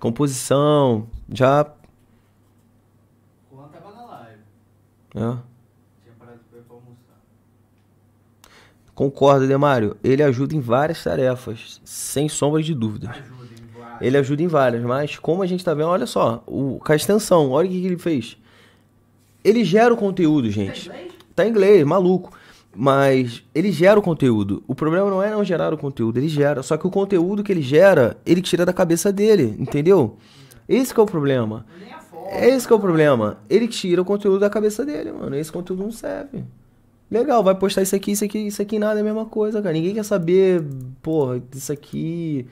Composição, já. O Juan tava na live. É. Tinha parado pra almoçar. Concordo, Demário. Ele ajuda em várias tarefas, sem sombra de dúvidas. Ajuda Ele ajuda em várias, mas como a gente tá vendo, olha só, o Castanção, olha o que, que ele fez. Ele gera o conteúdo, gente. Tá em inglês, tá maluco. Mas ele gera o conteúdo. O problema não é não gerar o conteúdo, ele gera. Só que o conteúdo que ele gera, ele tira da cabeça dele, entendeu? Esse é o problema. É esse que é o problema. Ele tira o conteúdo da cabeça dele, mano. Esse conteúdo não serve. Legal, vai postar isso aqui, isso aqui, isso aqui, nada, é a mesma coisa, cara. Ninguém quer saber, porra, isso aqui,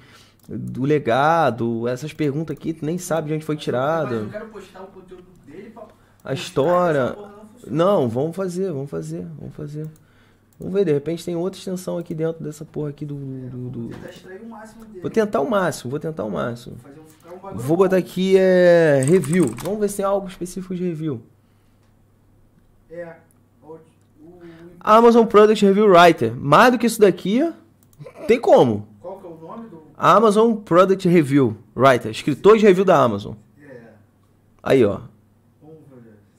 do legado, essas perguntas aqui, tu nem sabe de onde foi tirada. Mas eu quero postar o conteúdo dele pra. A história. Não, não, vamos fazer, vamos fazer, vamos fazer. Vamos ver, de repente tem outra extensão aqui dentro dessa porra aqui do. É, do, do... Vou tentar o máximo, vou tentar o máximo. Vou botar aqui é. review. Vamos ver se tem é algo específico de review. É. Amazon Product Review Writer. Mais do que isso daqui, tem como. Qual que é o nome do. Amazon Product Review Writer. Escritor de review da Amazon. É. Aí, ó.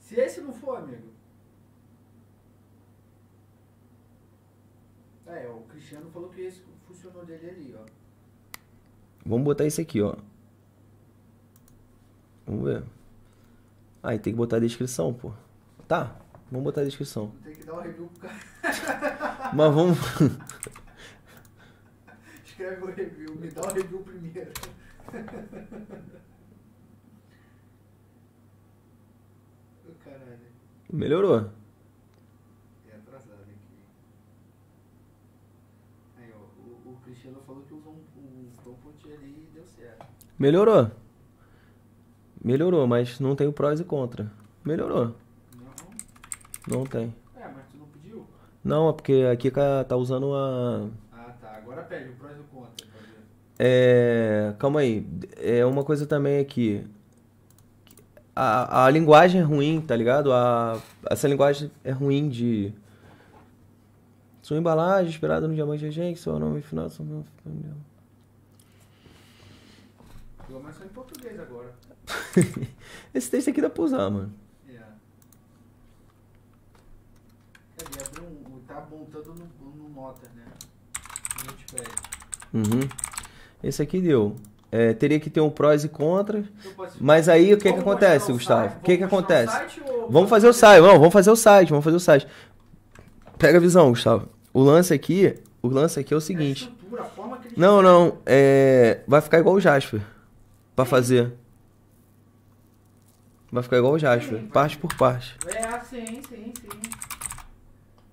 Se esse não Vamos botar isso aqui, ó. Vamos ver. Aí ah, tem que botar a descrição, pô. Tá, vamos botar a descrição. Tem que dar um review pro cara. Mas vamos. Escreve o review, me dá o um review primeiro. Caralho. Melhorou. Melhorou. Melhorou, mas não tem o prós e contra. Melhorou. Não, não tem. É, mas tu não pediu? Não, é porque a Kika tá usando a. Ah, tá. Agora pede o prós e o contra. É. Calma aí. É uma coisa também aqui. A, a linguagem é ruim, tá ligado? A, essa linguagem é ruim de. Sua embalagem, esperada no diamante gente, seu nome final, seu nome final mas só em português agora. Esse texto aqui dá pra usar, mano. É. Ele abriu um, tá montando no, no motor, né? No uhum. Esse aqui deu. É, teria que ter um prós e contra. Mas aí o que, que acontece, Gustavo? O que, que acontece? Vamos fazer o site, não, vamos fazer o site, vamos fazer o site. Pega a visão, Gustavo. O lance aqui, o lance aqui é o é seguinte. não, não, é... vai ficar igual o Jasper pra fazer. Vai ficar igual o Jasper, sim, parte por parte. É, sim, sim, sim.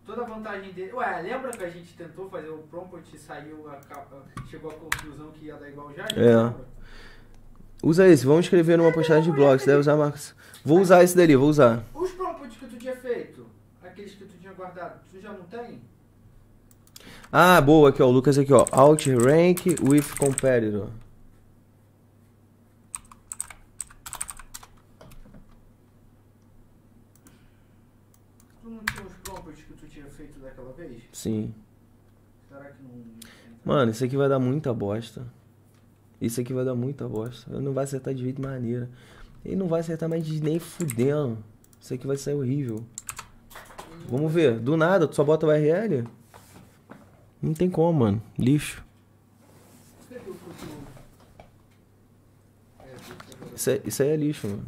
Toda a vantagem dele. Ué, lembra que a gente tentou fazer o prompt e saiu a capa. Chegou à conclusão que ia dar igual o Jasper? É. Usa esse, vamos escrever numa é, postagem de blog, você deve usar Marcos. Vou usar esse dali, vou usar. Os prompts que tu tinha feito, aqueles que tu tinha guardado, tu já não tem? Ah, boa, aqui ó, o Lucas aqui ó, outrank with competitor. Sim. Mano, isso aqui vai dar muita bosta. Isso aqui vai dar muita bosta. Eu não vai acertar de jeito maneira. Ele não vai acertar mais de nem fudendo. Isso aqui vai sair horrível. Vamos ver. Do nada, tu só bota o RL? Não tem como, mano. Lixo. Isso, é, isso aí é lixo, mano.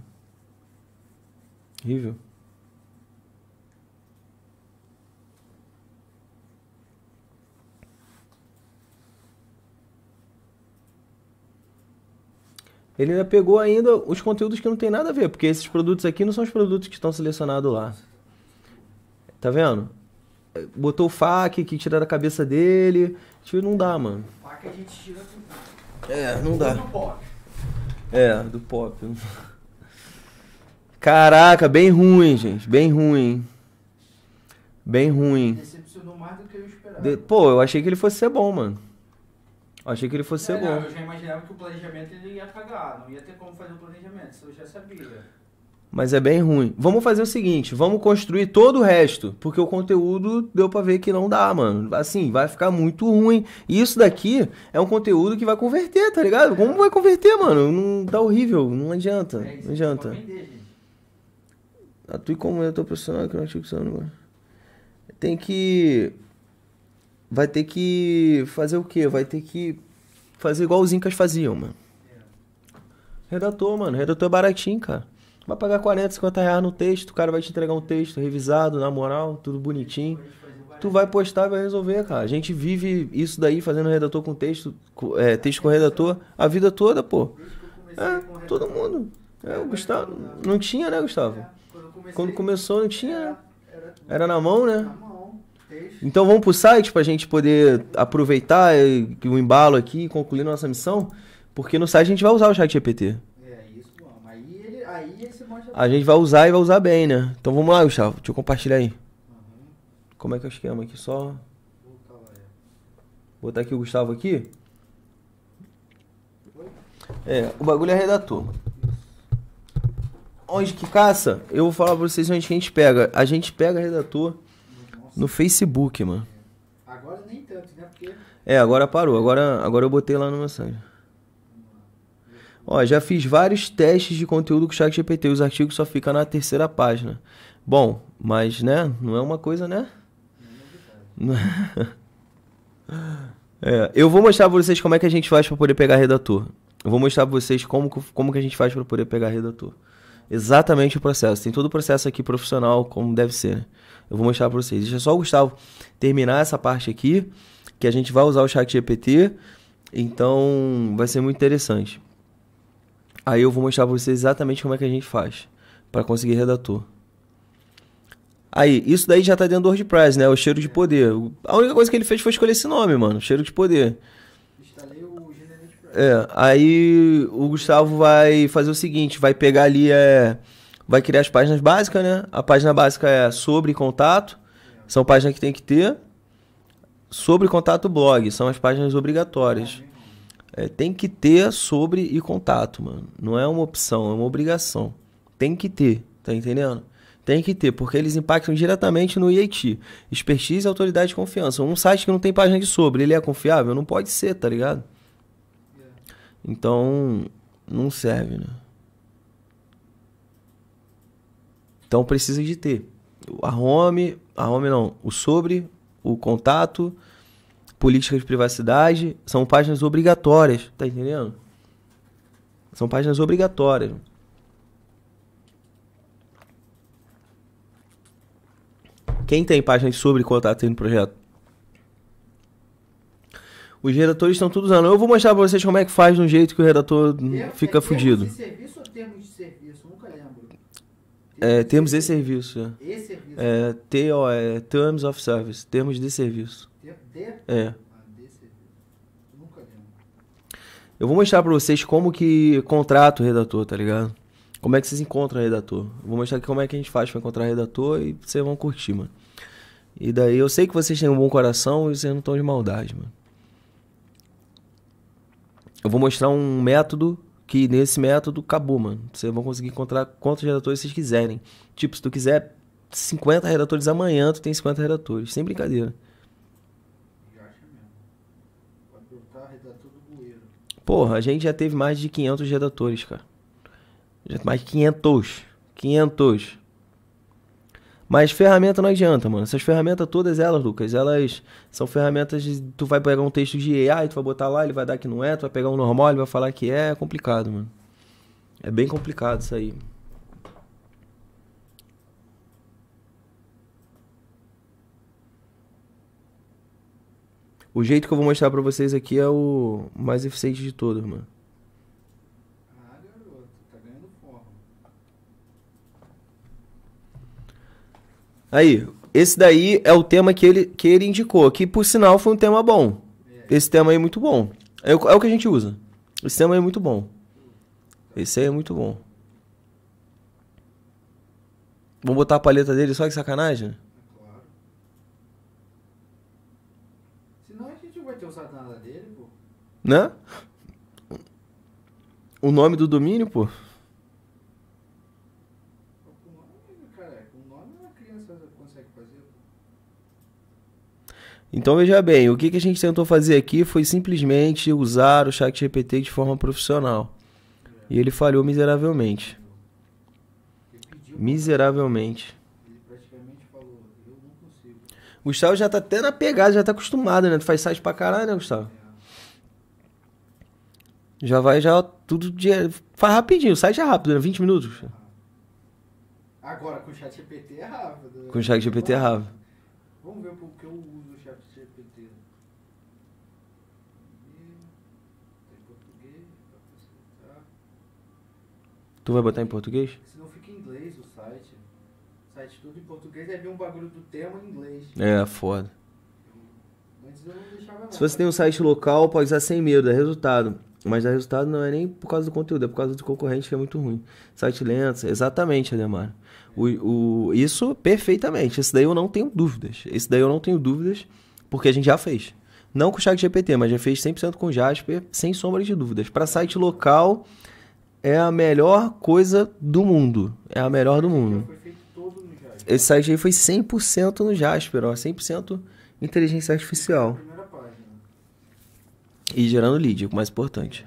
Horrível. ele ainda pegou ainda os conteúdos que não tem nada a ver, porque esses produtos aqui não são os produtos que estão selecionados lá. Tá vendo? Botou o fac que tira da cabeça dele. Tipo, não dá, mano. Fac a gente tira tudo. É, não dá. É, do pop. Caraca, bem ruim, gente. Bem ruim. Bem ruim. Decepcionou mais do que eu esperava. De... Pô, eu achei que ele fosse ser bom, mano. Achei que ele fosse ser bom. Não, eu já imaginava que o planejamento ele ia cagar, não ia ter como fazer o planejamento, isso eu já sabia. Mas é bem ruim. Vamos fazer o seguinte, vamos construir todo o resto, porque o conteúdo deu para ver que não dá, mano. Assim, vai ficar muito ruim. E isso daqui é um conteúdo que vai converter, tá ligado? Como vai converter, mano? Não tá horrível, não adianta. É, não adianta. Vender, ah, como eu tô pensando, que eu não acho que você Tem que vai ter que fazer o quê? Vai ter que fazer igual os incas faziam, mano. Redator, mano. Redator é baratinho, cara. Vai pagar 40, 50 reais no texto, o cara vai te entregar um texto revisado, na moral, tudo bonitinho. Tu vai postar e vai resolver, cara. A gente vive isso daí fazendo redator com texto, é, texto com redator, a vida toda, pô. É, todo mundo. É, o Gustavo. Não tinha, né, Gustavo? Quando começou, não tinha, né? Era na mão, né? Então vamos pro site pra gente poder aproveitar o embalo aqui e concluir nossa missão, porque no site a gente vai usar o chat GPT. É, isso, mano. Aí, ele, aí esse monte de... A gente vai usar e vai usar bem, né? Então vamos lá, Gustavo. Deixa eu compartilhar aí. Uhum. Como é que é o esquema aqui? Só... Vou é. botar aqui o Gustavo aqui. É, o bagulho é redator. Onde que caça? Eu vou falar pra vocês onde que a gente pega. A gente pega redator no Facebook, mano. Agora nem tanto, né? Porque... É, agora parou. Agora, agora eu botei lá no mensagem. Ó, já fiz vários testes de conteúdo com o ChatGPT. Os artigos só ficam na terceira página. Bom, mas, né? Não é uma coisa, né? Não é, eu vou mostrar pra vocês como é que a gente faz para poder pegar redator. Eu vou mostrar pra vocês como, como que a gente faz para poder pegar redator. Exatamente o processo. Tem todo o processo aqui profissional, como deve ser. Né? Eu vou mostrar para vocês. Deixa só o Gustavo terminar essa parte aqui, que a gente vai usar o chat GPT, então vai ser muito interessante. Aí eu vou mostrar para vocês exatamente como é que a gente faz para conseguir redator. Aí, isso daí já tá dentro do WordPress, né? O cheiro de poder. A única coisa que ele fez foi escolher esse nome, mano. Cheiro de poder. Instalei o É, aí o Gustavo vai fazer o seguinte, vai pegar ali é vai criar as páginas básicas, né? A página básica é sobre contato, são páginas que tem que ter. Sobre contato blog, são as páginas obrigatórias. É, tem que ter sobre e contato, mano. Não é uma opção, é uma obrigação. Tem que ter, tá entendendo? Tem que ter, porque eles impactam diretamente no IAT. Expertise, autoridade e confiança. Um site que não tem página de sobre, ele é confiável? Não pode ser, tá ligado? Então, não serve, né? Então precisa de ter a home, a home não, o sobre, o contato, política de privacidade, são páginas obrigatórias, tá entendendo? São páginas obrigatórias. Quem tem páginas sobre contato no projeto? Os redatores estão todos usando. Eu vou mostrar pra vocês como é que faz de um jeito que o redator termos fica fudido. Termos de serviço ou termos de serviço? É, temos de serviço. E serviço? É, TO, é, é Terms of Service, termos de serviço. De? É. Ah, eu vou mostrar para vocês como que contrata o redator, tá ligado? Como é que vocês encontram redator. vou mostrar aqui como é que a gente faz para encontrar redator e vocês vão curtir, mano. E daí eu sei que vocês têm um bom coração e vocês não estão de maldade, mano. Eu vou mostrar um método que nesse método acabou, mano. Vocês vão conseguir encontrar quantos redatores vocês quiserem. Tipo, se tu quiser 50 redatores amanhã, tu tem 50 redatores. Sem brincadeira. mesmo. botar do Porra, a gente já teve mais de 500 redatores, cara. Já mais de 500. 500. Mas ferramenta não adianta, mano. Essas ferramentas todas elas, Lucas, elas são ferramentas de, tu vai pegar um texto de AI, tu vai botar lá, ele vai dar que não é, tu vai pegar um normal, ele vai falar que é, é complicado, mano. É bem complicado isso aí. O jeito que eu vou mostrar para vocês aqui é o mais eficiente de todos, mano. Aí, esse daí é o tema que ele, que ele indicou, que por sinal foi um tema bom. Esse tema aí é muito bom. É, é o que a gente usa. Esse tema aí é muito bom. Esse aí é muito bom. Vamos botar a paleta dele só que sacanagem? Claro. Senão a gente não vai ter usado nada dele, pô. Né? O nome do domínio, pô. Então veja bem, o que, que a gente tentou fazer aqui foi simplesmente usar o chat GPT de forma profissional. E ele falhou miseravelmente. Miseravelmente. Gustavo já tá até na pegada, já tá acostumado, né? Tu faz site pra caralho, né, Gustavo? Já vai, já tudo. dia, Faz rapidinho, o site é rápido, né? 20 minutos. Agora, com o chat GPT é rápido. Né? Com o chat GPT é rápido. Vamos ver porque eu Tu vai botar em português? Se não fica em inglês o site. O site tudo em português, é vem um bagulho do tema em inglês. É, foda. Se você tem um site local, pode usar sem medo, dá resultado. Mas dá resultado não é nem por causa do conteúdo, é por causa do concorrente que é muito ruim. Site lento, exatamente, Ademar. O, o, isso perfeitamente. Esse daí eu não tenho dúvidas. Esse daí eu não tenho dúvidas, porque a gente já fez. Não com o ChatGPT, mas já fez 100% com o Jasper, sem sombra de dúvidas. Para site local, é a melhor coisa do mundo. É a melhor do mundo. Esse site aí foi 100% no Jasper, ó, 100% inteligência artificial. E gerando lead, é o mais importante.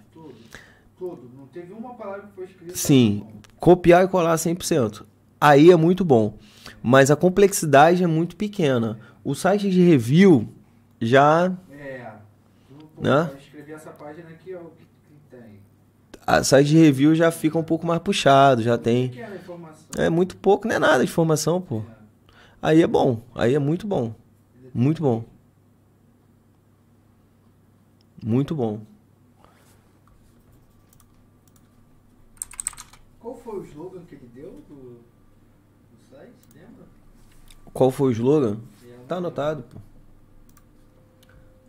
Sim, copiar e colar 100%. Aí é muito bom. Mas a complexidade é muito pequena. O site de review já. É. Né? Escrevi essa página aqui, ó sites de review já fica um pouco mais puxado, já tem. Que é, é muito pouco, não é nada de informação, pô. Aí é bom, aí é muito bom. Muito bom. Muito bom. Qual foi o slogan que ele deu do, do site, lembra? Qual foi o slogan? É, tá é. anotado, pô.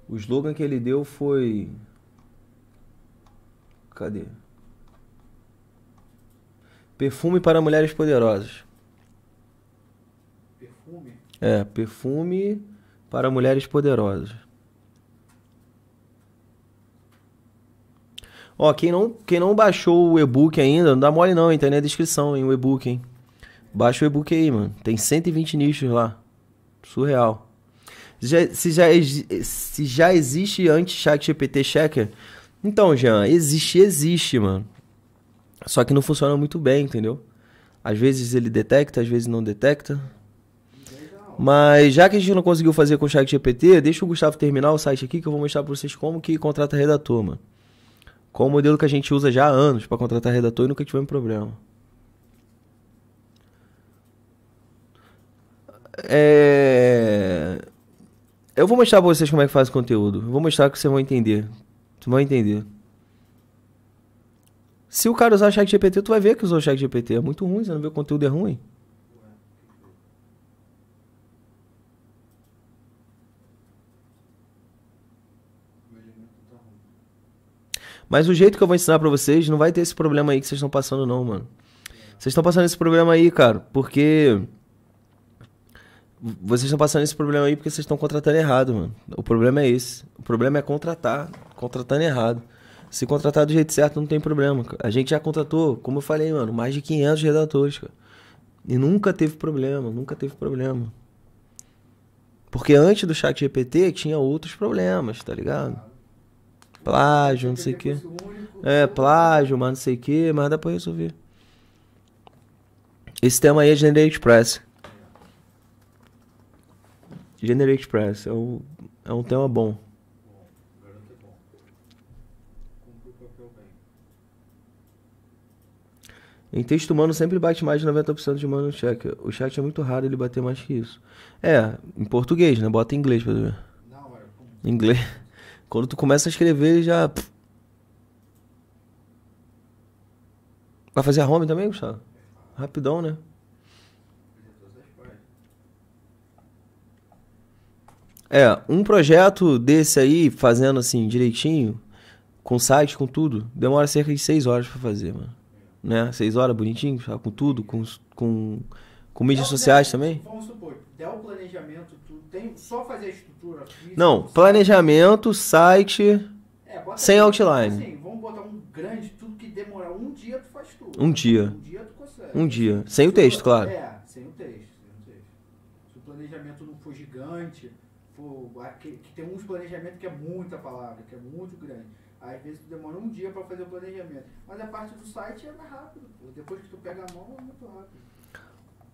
O slogan que ele deu foi. Cadê? Perfume para mulheres poderosas. Perfume? É, perfume para mulheres poderosas. Ó, quem não, quem não baixou o e-book ainda, não dá mole não, hein? Tá na descrição, hein? O e-book, hein? Baixa o e-book aí, mano. Tem 120 nichos lá. Surreal. Já, se, já, se já existe anti-chat GPT checker? Então, Jean, existe, existe, mano. Só que não funciona muito bem, entendeu? Às vezes ele detecta, às vezes não detecta. Mas já que a gente não conseguiu fazer com o Chat GPT, deixa o Gustavo terminar o site aqui que eu vou mostrar para vocês como que contrata redator, mano. Com o modelo que a gente usa já há anos para contratar redator e nunca tivemos problema. É... Eu vou mostrar pra vocês como é que faz o conteúdo. vou mostrar que vocês vão entender. Vocês vão entender. Se o cara usar chat GPT, tu vai ver que usou chat GPT. É muito ruim, você não vê o conteúdo é ruim. Mas o jeito que eu vou ensinar para vocês, não vai ter esse problema aí que vocês estão passando não, mano. Vocês estão passando esse problema aí, cara, porque vocês estão passando esse problema aí porque vocês estão contratando errado, mano. O problema é esse. O problema é contratar, contratando errado. Se contratar do jeito certo, não tem problema. A gente já contratou, como eu falei, mano, mais de 500 redatores, cara. E nunca teve problema, nunca teve problema. Porque antes do chat GPT tinha outros problemas, tá ligado? Plágio, não sei o quê. É, plágio, mas não sei o quê, mas dá pra resolver. Esse tema aí é Generate Press. Generate Press é, o, é um tema bom. Em texto humano sempre bate mais de 90% de humano no chat. O chat é muito raro ele bater mais que isso. É, em português, né? Bota em inglês pra ver. Não, Em inglês. Quando tu começa a escrever, já. Vai fazer a home também, Gustavo? Rapidão, né? É, um projeto desse aí, fazendo assim, direitinho, com site, com tudo, demora cerca de 6 horas para fazer, mano né? Seis horas, bonitinho, com tudo, com, com, com mídias sociais também? Vamos supor, der o planejamento, tu tem só fazer a estrutura Não, planejamento, site, é, sem aqui, outline. Assim, vamos botar um grande, tudo que demorar um dia tu faz tudo. Um dia. Um dia tu consegue. Um dia, sem o texto, claro. É, sem o texto, sem o texto. Se o planejamento não for gigante, for, que, que tem uns planejamentos que é muita palavra, que é muito grande às vezes tu demora um dia para fazer o planejamento. Mas a parte do site é mais rápido. Pô. Depois que tu pega a mão, é muito rápido.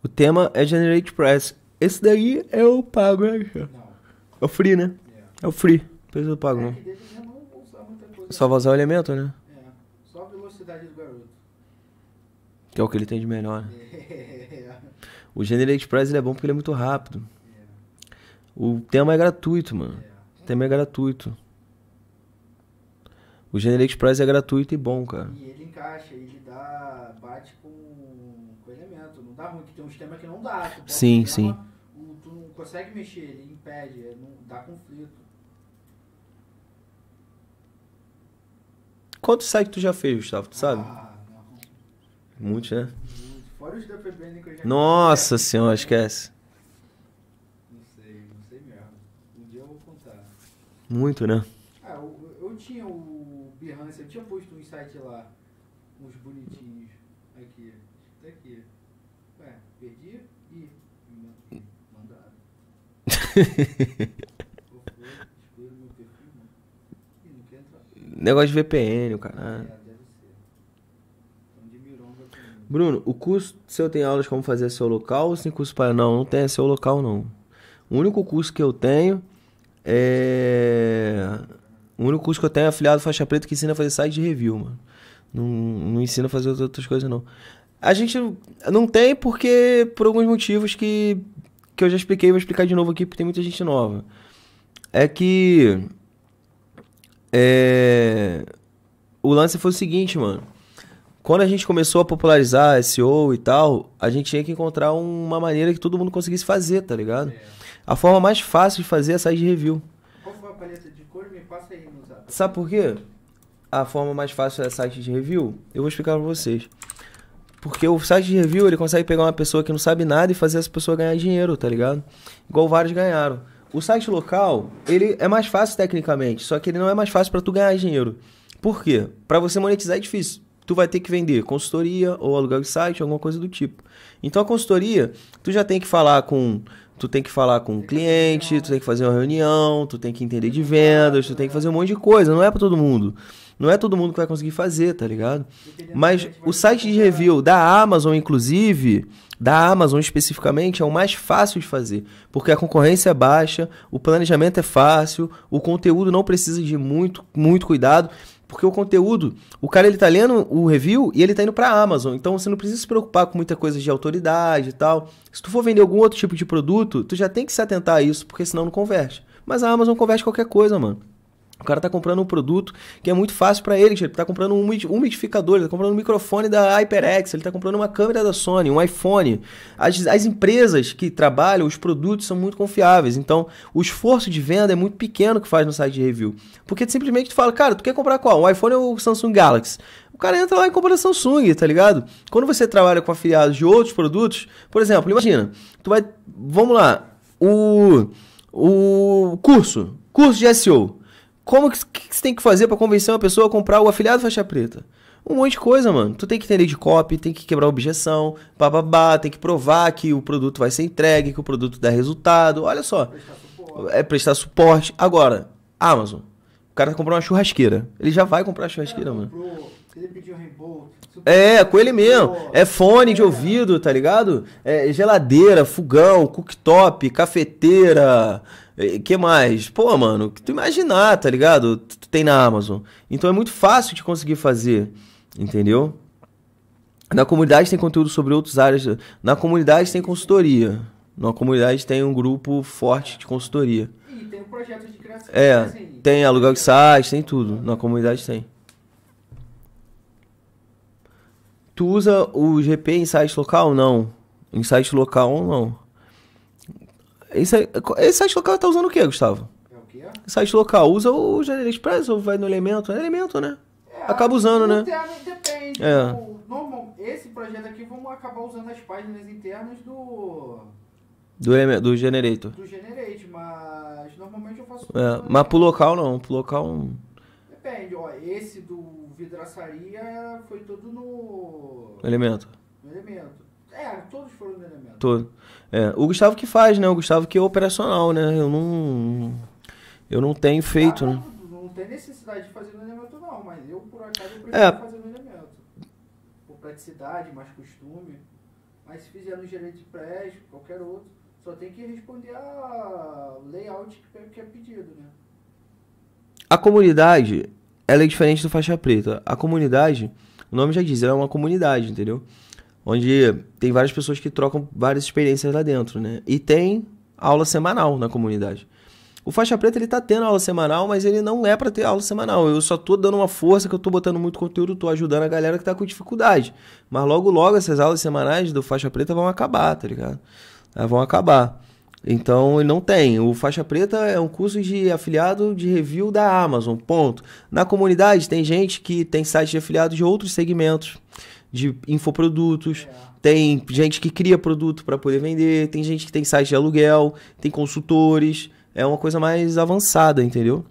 O tema é Generate Press. Esse daí é o pago, né? É o free, né? É, é o free. Depois eu pago, é, né? Só vazar o elemento, né? É. Só a velocidade do garoto. Que é o que ele tem de melhor. É. O Generate Press ele é bom porque ele é muito rápido. É. O tema é gratuito, mano. É. O tema é gratuito. O Generate Price é gratuito e bom, cara. E ele encaixa, ele dá. bate com, com elemento. Não dá ruim, que tem um sistema que não dá. sim, sim. Uma, tu não consegue mexer, ele impede, é, não dá conflito. Quantos sites tu já fez, Gustavo? Tu sabe? Ah, não. Muitos, né? Fora os da PBN que eu já Nossa fiz. senhora, esquece. Não sei, não sei mesmo. Um dia eu vou contar. Muito, né? Ah, eu, eu tinha o eu tinha posto um site lá, uns bonitinhos. Aqui, até aqui. Ué, perdi e mandaram. Né? Negócio de VPN, o caralho. É, Bruno, o curso seu tem aulas como fazer seu local ou sem curso para. Não, não tem seu local não. O único curso que eu tenho é o único curso que eu tenho é afiliado faixa preta que ensina a fazer site de review, mano. Não, não ensina a fazer outras coisas, não. A gente não tem porque, por alguns motivos que, que eu já expliquei, vou explicar de novo aqui porque tem muita gente nova. É que. É, o lance foi o seguinte, mano. Quando a gente começou a popularizar SEO e tal, a gente tinha que encontrar uma maneira que todo mundo conseguisse fazer, tá ligado? É. A forma mais fácil de fazer é sair de review. Qual foi a paleta de cor? Me passa aí. Sabe por quê? A forma mais fácil é site de review. Eu vou explicar pra vocês. Porque o site de review, ele consegue pegar uma pessoa que não sabe nada e fazer essa pessoa ganhar dinheiro, tá ligado? Igual vários ganharam. O site local, ele é mais fácil tecnicamente, só que ele não é mais fácil para tu ganhar dinheiro. Por quê? Para você monetizar é difícil. Tu vai ter que vender consultoria ou aluguel de site, alguma coisa do tipo. Então a consultoria, tu já tem que falar com tu tem que falar com o um cliente, tu tem que fazer uma reunião, tu tem que entender de vendas, tu tem que fazer um monte de coisa, não é para todo mundo. Não é todo mundo que vai conseguir fazer, tá ligado? Mas o site de review da Amazon, inclusive, da Amazon especificamente, é o mais fácil de fazer, porque a concorrência é baixa, o planejamento é fácil, o conteúdo não precisa de muito, muito cuidado. Porque o conteúdo, o cara ele tá lendo o review e ele tá indo pra Amazon. Então você não precisa se preocupar com muita coisa de autoridade e tal. Se tu for vender algum outro tipo de produto, tu já tem que se atentar a isso, porque senão não converte. Mas a Amazon converte qualquer coisa, mano. O cara tá comprando um produto que é muito fácil para ele, tipo, ele tá comprando um umidificador, ele tá comprando um microfone da HyperX, ele tá comprando uma câmera da Sony, um iPhone. As, as empresas que trabalham, os produtos são muito confiáveis, então o esforço de venda é muito pequeno que faz no site de review. Porque simplesmente tu fala, cara, tu quer comprar qual? O iPhone ou o Samsung Galaxy? O cara entra lá e compra a Samsung, tá ligado? Quando você trabalha com afiliados de outros produtos, por exemplo, imagina, tu vai, vamos lá, o, o curso, curso de SEO. Como que, que você tem que fazer para convencer uma pessoa a comprar o afiliado faixa preta? Um monte de coisa, mano. Tu tem que entender de copy, tem que quebrar objeção, bababá, tem que provar que o produto vai ser entregue, que o produto dá resultado. Olha só. Prestar é prestar suporte. Agora, Amazon. O cara comprou uma churrasqueira. Ele já vai comprar a churrasqueira, é, mano. Comprou. Ele pediu reembolso. É, com ele mesmo. É fone de ouvido, tá ligado? É geladeira, fogão, cooktop, cafeteira, que mais? Pô, mano, que tu imaginar, tá ligado? Tu tem na Amazon. Então é muito fácil de conseguir fazer, entendeu? Na comunidade tem conteúdo sobre outras áreas. Na comunidade tem consultoria. Na comunidade tem um grupo forte de consultoria. E tem um projeto de criação. É, né, tem aluguel de sites, tem tudo. Na comunidade tem. Tu usa o GP em site local? Não. Em site local, não. Esse, esse site local tá usando o que, Gustavo? É o quê? Site local usa o Generate Express ou vai no Elemento? É Elemento, né? É, Acaba usando, né? depende. É. Tipo, normal, esse projeto aqui vamos acabar usando as páginas internas do. Do, do Generator. Do Generate, mas normalmente eu faço. É, mas pro local não, pro local. Depende, ó. Esse do vidraçaria foi todo no. Elemento. No elemento. É, todos foram no elemento. Todo. É, o Gustavo que faz, né? O Gustavo que é operacional, né? Eu não. Eu não tenho feito, ah, né? Não tem necessidade de fazer elemento não, mas eu, por acaso, eu prefiro é. fazer elemento. Por praticidade, mais costume. Mas se fizer no gerente de prédio, qualquer outro, só tem que responder a layout é, que é pedido, né? A comunidade, ela é diferente do faixa preta. A comunidade, o nome já diz, ela é uma comunidade, entendeu? onde tem várias pessoas que trocam várias experiências lá dentro, né? E tem aula semanal na comunidade. O faixa preta ele tá tendo aula semanal, mas ele não é para ter aula semanal. Eu só tô dando uma força que eu tô botando muito conteúdo, tô ajudando a galera que tá com dificuldade. Mas logo logo essas aulas semanais do faixa preta vão acabar, tá ligado? Elas ah, vão acabar. Então ele não tem. O faixa preta é um curso de afiliado de review da Amazon, ponto. Na comunidade tem gente que tem site de afiliado de outros segmentos de infoprodutos, tem gente que cria produto para poder vender, tem gente que tem site de aluguel, tem consultores. É uma coisa mais avançada, entendeu?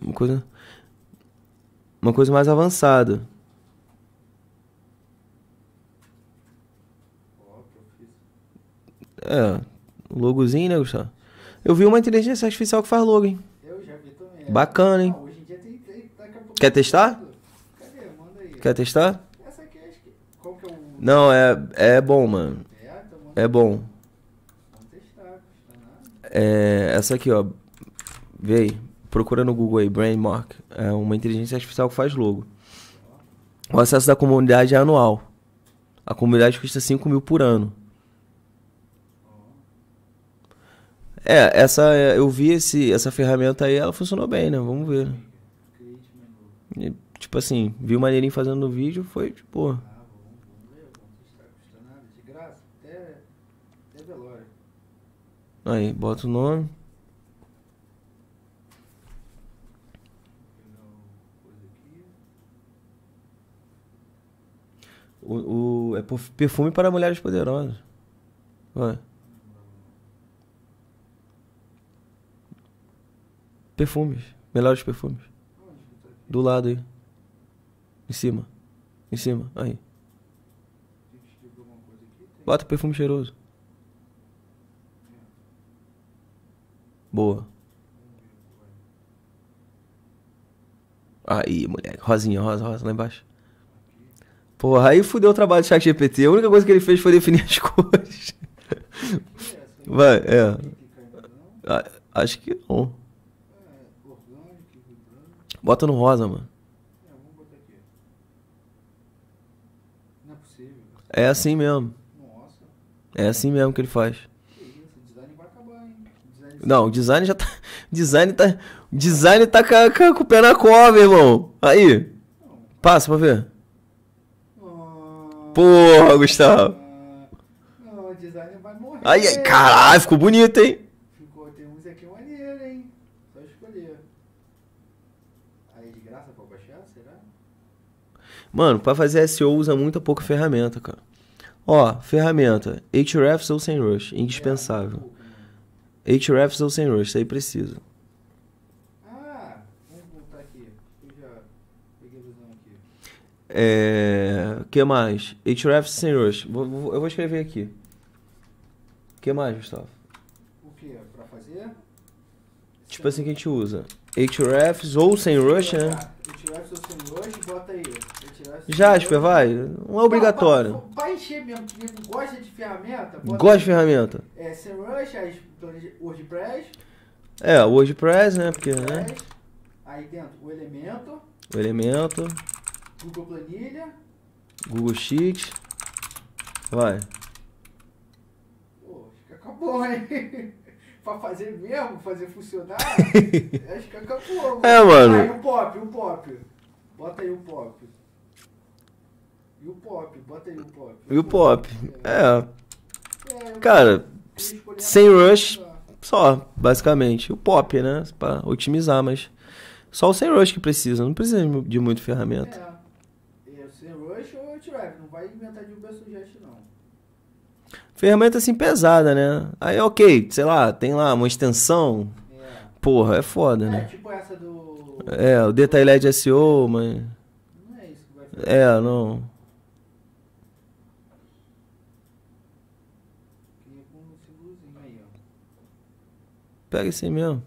Uma coisa, uma coisa mais avançada. É, logozinho, né, Gustavo? Eu vi uma inteligência artificial que faz logo, hein? Eu já vi também. É. Bacana, hein? Ah, tem, tem, Quer testar? Cadê? Manda aí. Quer testar? Não, é, é bom, mano. É, então é bom. É, essa aqui, ó. Vê aí. Procura no Google aí, Brainmark. É uma inteligência artificial que faz logo. O acesso da comunidade é anual. A comunidade custa 5 mil por ano. É, essa é, eu vi esse, essa ferramenta aí, ela funcionou bem, né? Vamos ver. E, tipo assim, vi o maneirinho fazendo no vídeo, foi, tipo. Aí, bota o nome. O, o, é perfume para mulheres poderosas. Ué. Perfumes. Melhores perfumes. Do lado aí. Em cima. Em cima. Aí. Bota perfume cheiroso. Boa. Aí, moleque. Rosinha, rosa, rosa, lá embaixo. Porra, aí fudeu o trabalho do chat GPT. A única coisa que ele fez foi definir as cores. Vai, é. acho que não. Bota no rosa, mano. É assim mesmo. É assim mesmo que ele faz. Não, o design já tá. Design tá. Design tá com, com o pé na cova, irmão. Aí. Passa pra ver. Porra, Gustavo. Não, o design vai morrer. Aí, aí, caralho, ficou bonito, hein? Ficou, tem uns aqui hein? Só escolher. Aí de graça será? Mano, pra fazer SEO usa muito pouca ferramenta, cara. Ó, ferramenta. Ahrefs ou Rush, é, indispensável. HREFs ou sem rush, isso aí precisa. Ah, é. O que mais? HREFs sem rush. Vou, vou, eu vou escrever aqui. O que mais, Gustavo? O que? Pra fazer? Tipo assim que a gente usa. HREFs ou sem rush, né? HREFs ou sem rush. Jasper, vai. Não é obrigatório. Pra encher mesmo, que nego gosta de ferramenta. Gosta de ferramenta? É, SEMrush, as WordPress, É, o WordPress, né? Porque, né? aí dentro o Elemento, O elemento, Google Planilha, Google Sheets. Vai. pô, acho que acabou, hein? pra fazer mesmo, fazer funcionar, acho que acabou. É, mano. Aí o pop, o pop. Bota aí o pop. E o pop, bota aí o pop. E o pop, é. é. Cara, sem rush, só, basicamente. O pop, né? Pra otimizar, mas. Só o sem rush que precisa, não precisa de muito ferramenta. É. é sem rush ou não vai inventar de não. Ferramenta assim pesada, né? Aí, ok, sei lá, tem lá uma extensão. É. Porra, é foda, é, né? É, tipo essa do. É, o Detailed LED SEO, mas. Não é isso que vai ficar. É, não. Pega esse mesmo.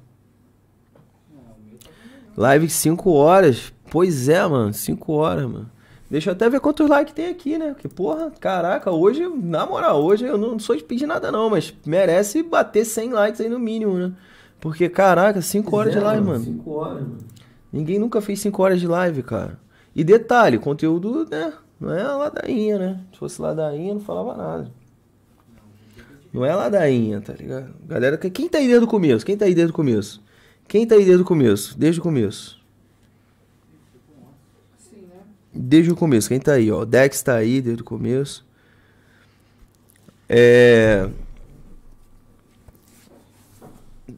Live 5 horas. Pois é, mano. 5 horas, mano. Deixa eu até ver quantos likes tem aqui, né? Porque, porra, caraca, hoje, na moral, hoje eu não sou de pedir nada, não, mas merece bater 100 likes aí no mínimo, né? Porque, caraca, 5 horas é, de live, mano. 5 horas, mano. Ninguém nunca fez 5 horas de live, cara. E detalhe, conteúdo, né? Não é ladainha, né? Se fosse ladainha, não falava nada. Não é ladainha, tá ligado? Galera, quem tá aí desde o começo? Quem tá aí desde o começo? Quem tá aí desde o começo? Desde o começo. Desde o começo, quem tá aí, ó? Dex tá aí desde o começo. É.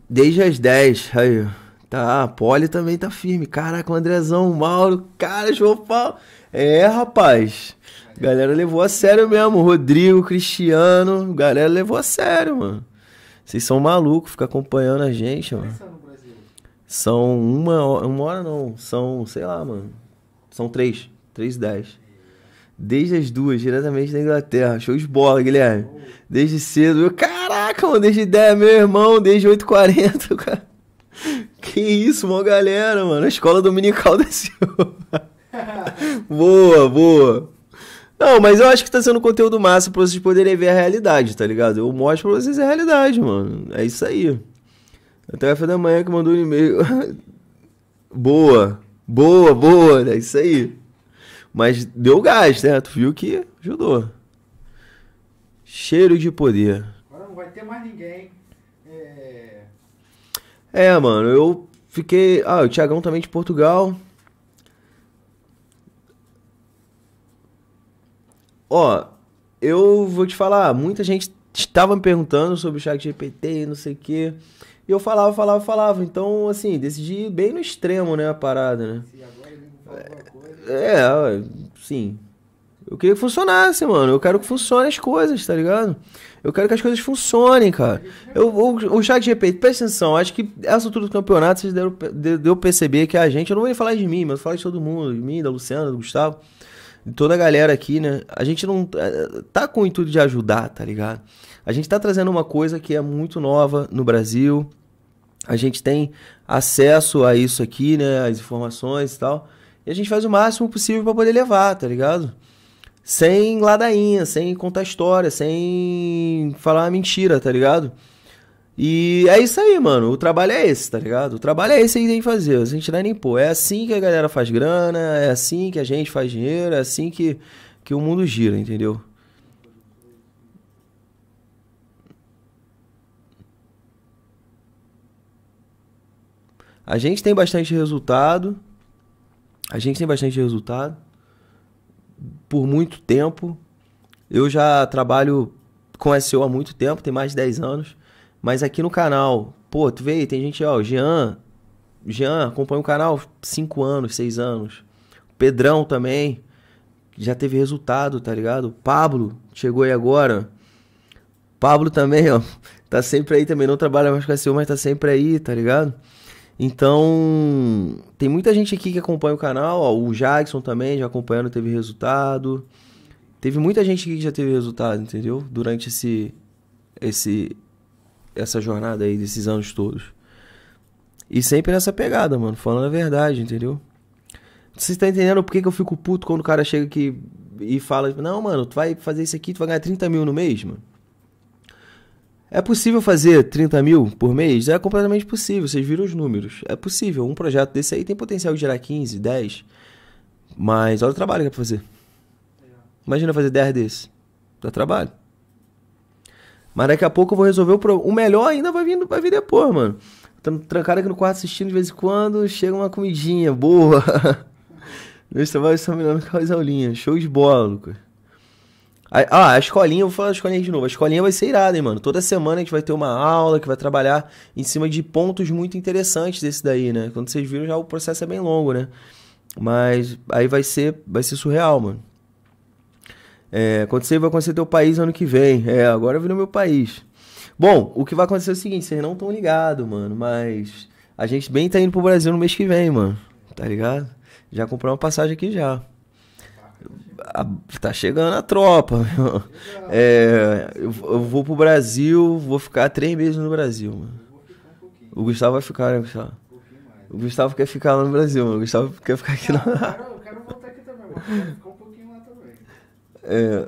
Desde as 10. Aí, tá, a Poli também tá firme. Caraca, o Andrezão, o Mauro, cara, João Paulo. É, rapaz. Galera levou a sério mesmo. Rodrigo, Cristiano, galera levou a sério, mano. Vocês são malucos, fica acompanhando a gente, mano. São uma hora, uma hora não, são, sei lá, mano. São três, três e dez. Desde as duas, diretamente da Inglaterra. Show de bola, Guilherme. Desde cedo. Eu, caraca, mano, desde 10, meu irmão, desde 8h40, cara. Que isso, mó galera, mano. A escola dominical da Silva. boa, boa. Não, mas eu acho que tá sendo conteúdo massa pra vocês poderem ver a realidade, tá ligado? Eu mostro pra vocês a realidade, mano. É isso aí. Até a café da manhã que mandou um e-mail. boa, boa, boa, é isso aí. Mas deu gás, né? Tu viu que ajudou. Cheiro de poder. Agora não vai ter mais ninguém. É, é mano, eu fiquei. Ah, o Tiagão também de Portugal. Ó, eu vou te falar, muita gente estava me perguntando sobre o chat GPT, não sei o quê. E eu falava, falava, falava. Então, assim, decidi bem no extremo, né, a parada, né? Se agora ele não alguma coisa. É, é, sim. Eu queria que funcionasse, mano. Eu quero que funcionem as coisas, tá ligado? Eu quero que as coisas funcionem, cara. Eu, o, o chat GPT, presta atenção, acho que essa altura do campeonato vocês deram, deu, deu perceber que a gente, eu não vou nem falar de mim, mas falar de todo mundo, de mim, da Luciana, do Gustavo toda a galera aqui, né? A gente não eh, tá com o intuito de ajudar, tá ligado? A gente tá trazendo uma coisa que é muito nova no Brasil. A gente tem acesso a isso aqui, né? As informações e tal. E a gente faz o máximo possível para poder levar, tá ligado? Sem ladainha, sem contar história, sem falar mentira, tá ligado? E é isso aí, mano. O trabalho é esse, tá ligado? O trabalho é esse aí que tem que fazer. A gente não é nem pô. É assim que a galera faz grana, é assim que a gente faz dinheiro, é assim que, que o mundo gira, entendeu? A gente tem bastante resultado. A gente tem bastante resultado. Por muito tempo. Eu já trabalho com SEO há muito tempo, tem mais de 10 anos. Mas aqui no canal, pô, tu vê, tem gente, ó, o Jean, Jean acompanha o canal 5 anos, 6 anos. Pedrão também, já teve resultado, tá ligado? Pablo, chegou aí agora. Pablo também, ó, tá sempre aí também, não trabalha mais com a SEO, mas tá sempre aí, tá ligado? Então, tem muita gente aqui que acompanha o canal, ó, o Jackson também, já acompanhando, teve resultado. Teve muita gente aqui que já teve resultado, entendeu? Durante esse, esse, essa jornada aí desses anos todos. E sempre nessa pegada, mano, falando a verdade, entendeu? Vocês tá entendendo por que, que eu fico puto quando o cara chega aqui e fala, não, mano, tu vai fazer isso aqui, tu vai ganhar 30 mil no mês, mano? É possível fazer 30 mil por mês? É completamente possível, vocês viram os números. É possível, um projeto desse aí tem potencial de gerar 15, 10. Mas olha o trabalho que é pra fazer. Imagina fazer 10 desse. Dá trabalho. Mas daqui a pouco eu vou resolver o problema. O melhor ainda vai vir, vai vir depois, mano. Estamos trancados aqui no quarto assistindo de vez em quando, chega uma comidinha boa. Meus trabalhos estão melhorando com as aulinhas. Show de bola, Lucas. Ah, a escolinha, eu vou falar da escolinha de novo. A escolinha vai ser irada, hein, mano. Toda semana a gente vai ter uma aula que vai trabalhar em cima de pontos muito interessantes desse daí, né? Quando vocês viram, já o processo é bem longo, né? Mas aí vai ser, vai ser surreal, mano. É, quando você vai conhecer teu país ano que vem. É, agora eu meu país. Bom, o que vai acontecer é o seguinte, vocês não estão ligados, mano, mas a gente bem tá indo pro Brasil no mês que vem, mano. Tá ligado? Já comprou uma passagem aqui já. A, tá chegando a tropa. É, eu, eu, vou pro Brasil, vou ficar três meses no Brasil, mano. O Gustavo vai ficar, né, Gustavo? O Gustavo quer ficar lá no Brasil, mano. O Gustavo quer ficar aqui lá. Eu quero voltar aqui também, é,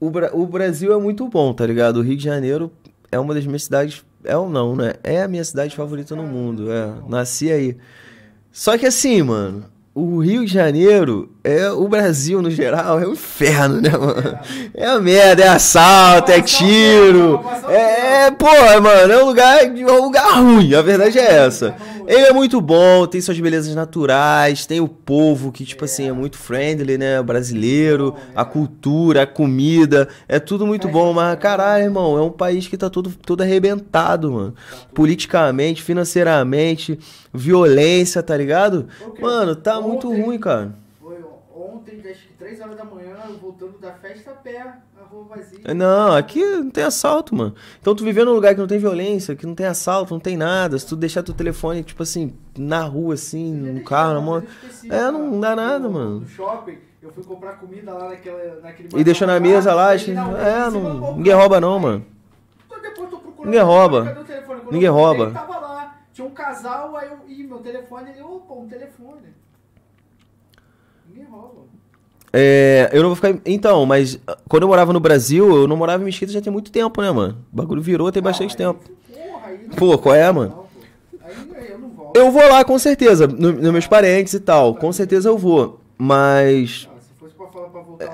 o, Bra o Brasil é muito bom, tá ligado? O Rio de Janeiro é uma das minhas cidades. É ou não, né? É a minha cidade favorita no mundo. É, nasci aí. Só que assim, mano, o Rio de Janeiro, é o Brasil no geral, é um inferno, né, mano? É a merda, é assalto, é tiro. É, é, pô, mano, é um lugar, é um lugar ruim. A verdade é essa. Ele é muito bom, tem suas belezas naturais, tem o povo que, tipo assim, é. assim, é muito friendly, né? Brasileiro, é. a cultura, a comida, é tudo muito é. bom, mas caralho, irmão, é um país que tá todo, todo arrebentado, mano. Politicamente, financeiramente, violência, tá ligado? Mano, tá ontem, muito ruim, cara. Foi ontem que 3 horas da manhã, voltando da festa a pé, a rua vazia. É, não, aqui não tem assalto, mano. Então tu viver num lugar que não tem violência, que não tem assalto, não tem nada. Se tu deixar teu telefone, tipo assim, na rua, assim, no carro, na moto. É, não dá nada, no, mano. No shopping. Eu fui comprar comida lá naquela, naquele E deixou na mesa lá, acho. É, não, ninguém rouba não, mano. Então depois tô procurando. Ninguém rouba. Ninguém rouba. Tava lá, tinha um casal, aí eu. Ih, meu telefone, ele, opa, um telefone. É, eu não vou ficar. Então, mas ah, quando eu morava no Brasil, eu não morava em Mesquita já tem muito tempo, né, mano? O bagulho virou tem bastante ah, tempo. Porra, Pô, qual é, mano? Eu vou lá, com certeza, nos no meus parentes e tal. Com certeza eu vou. Mas. Ah, se fosse pra falar pra voltar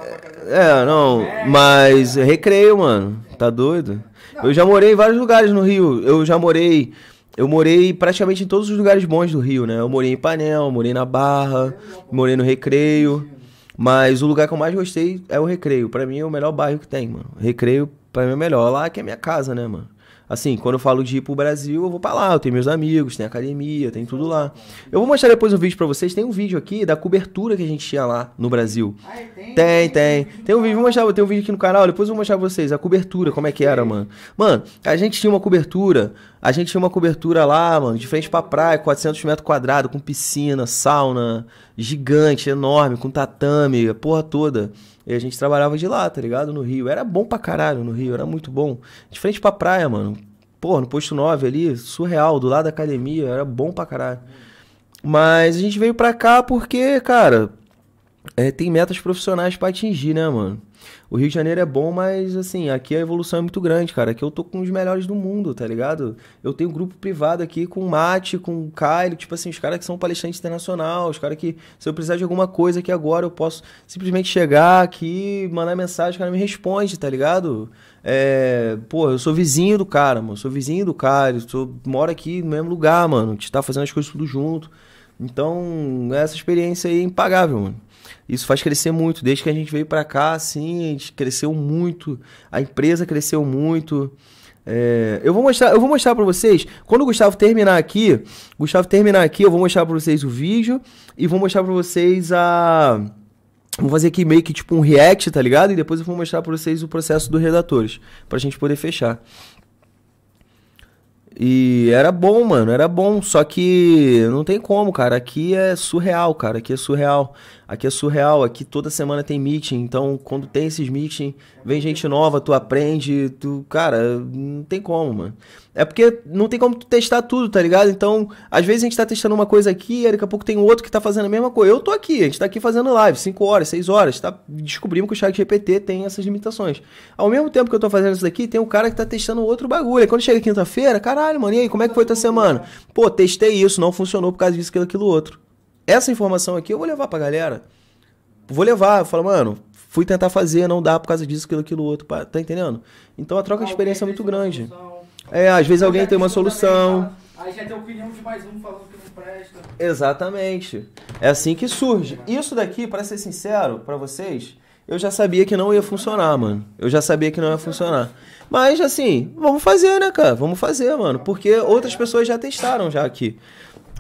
É, é não. É, mas é. recreio, mano. Tá doido? Eu já morei em vários lugares no Rio. Eu já morei. Eu morei praticamente em todos os lugares bons do Rio, né? Eu morei em Panel, morei na Barra, morei no Recreio. Mas o lugar que eu mais gostei é o Recreio. Para mim é o melhor bairro que tem, mano. Recreio, para mim é o melhor. Lá que é minha casa, né, mano? Assim, quando eu falo de ir pro Brasil, eu vou pra lá, eu tenho meus amigos, tem academia, tem tudo lá. Eu vou mostrar depois um vídeo pra vocês, tem um vídeo aqui da cobertura que a gente tinha lá no Brasil. Ah, é? tem, tem, tem. Tem um vídeo, vou mostrar, tem um vídeo aqui no canal, depois eu vou mostrar pra vocês a cobertura, como é que era, mano. Mano, a gente tinha uma cobertura, a gente tinha uma cobertura lá, mano, de frente pra praia, 400 metros quadrados, com piscina, sauna, gigante, enorme, com tatame, a porra toda. E a gente trabalhava de lá, tá ligado? No Rio. Era bom pra caralho no Rio, era muito bom. De frente pra praia, mano. Pô, no posto 9 ali, surreal, do lado da academia, era bom pra caralho. Mas a gente veio pra cá porque, cara, é, tem metas profissionais para atingir, né, mano? O Rio de Janeiro é bom, mas assim, aqui a evolução é muito grande, cara. Aqui eu tô com os melhores do mundo, tá ligado? Eu tenho grupo privado aqui com Mate, com Caio, tipo assim, os caras que são palestrantes internacional, os caras que, se eu precisar de alguma coisa aqui agora, eu posso simplesmente chegar aqui, mandar mensagem, o cara me responde, tá ligado? É, pô, eu sou vizinho do cara, mano. Sou vizinho do cara, sou, moro aqui no mesmo lugar, mano. A gente tá fazendo as coisas tudo junto. Então, essa experiência aí é impagável, mano. Isso faz crescer muito. Desde que a gente veio para cá, assim, a gente cresceu muito. A empresa cresceu muito. É, eu vou mostrar, eu vou mostrar para vocês quando o Gustavo terminar aqui, Gustavo terminar aqui, eu vou mostrar para vocês o vídeo e vou mostrar para vocês a Vou fazer aqui meio que tipo um react, tá ligado? E depois eu vou mostrar para vocês o processo dos redatores, pra gente poder fechar. E era bom, mano, era bom, só que não tem como, cara. Aqui é surreal, cara, aqui é surreal. Aqui é surreal, aqui toda semana tem meeting, então quando tem esses meeting, vem gente nova, tu aprende, tu, cara, não tem como, mano. É porque não tem como tu testar tudo, tá ligado? Então, às vezes a gente tá testando uma coisa aqui, daqui a pouco tem outro que tá fazendo a mesma coisa. Eu tô aqui, a gente tá aqui fazendo live, 5 horas, 6 horas, tá? Descobrimos que o chat GPT tem essas limitações. Ao mesmo tempo que eu tô fazendo isso daqui, tem um cara que tá testando outro bagulho. E quando chega quinta-feira, caralho, mano, e aí, como é que foi tua semana? Pô, testei isso, não funcionou por causa disso, aquilo, aquilo outro essa informação aqui eu vou levar pra galera. Vou levar, eu falo, mano, fui tentar fazer, não dá por causa disso, aquilo, aquilo, outro, tá entendendo? Então a troca de experiência é muito grande. É, às vezes alguém tem uma solução. Aí já tem opinião de mais um falando que não presta. Exatamente. É assim que surge. Isso daqui, para ser sincero, para vocês, eu já sabia que não ia funcionar, mano. Eu já sabia que não ia funcionar. Mas, assim, vamos fazer, né, cara? Vamos fazer, mano. Porque outras pessoas já testaram já aqui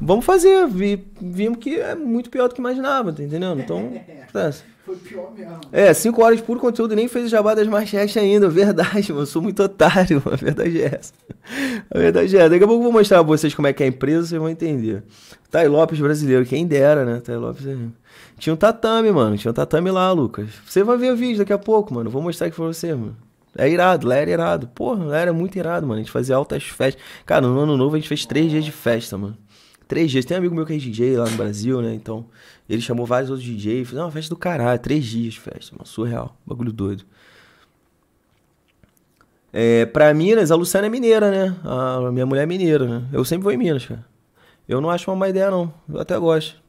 vamos fazer. Vi, vimos que é muito pior do que imaginava, tá entendendo? Então. É. Foi pior mesmo. É, 5 horas por puro conteúdo e nem fez o jabá das Marchest ainda. Verdade, mano. Eu sou muito otário. A verdade é essa. A verdade é essa. Daqui a pouco eu vou mostrar pra vocês como é que é a empresa, vocês vão entender. Thay Lopes brasileiro, quem dera, né? Thay Lopes é- Tinha um tatame, mano. Tinha um tatame lá, Lucas. Você vai ver o vídeo daqui a pouco, mano. Vou mostrar aqui pra você, mano. É irado, lá era irado. Porra, lá era muito irado, mano. A gente fazia altas festas. Cara, no ano novo a gente fez três dias de festa, mano. Três dias. Tem um amigo meu que é DJ lá no Brasil, né? Então, ele chamou vários outros DJs. Fez uma festa do caralho. Três dias de festa. Mano, surreal. Bagulho doido. É, pra Minas, a Luciana é mineira, né? A minha mulher é mineira, né? Eu sempre vou em Minas, cara. Eu não acho uma má ideia, não. Eu até gosto.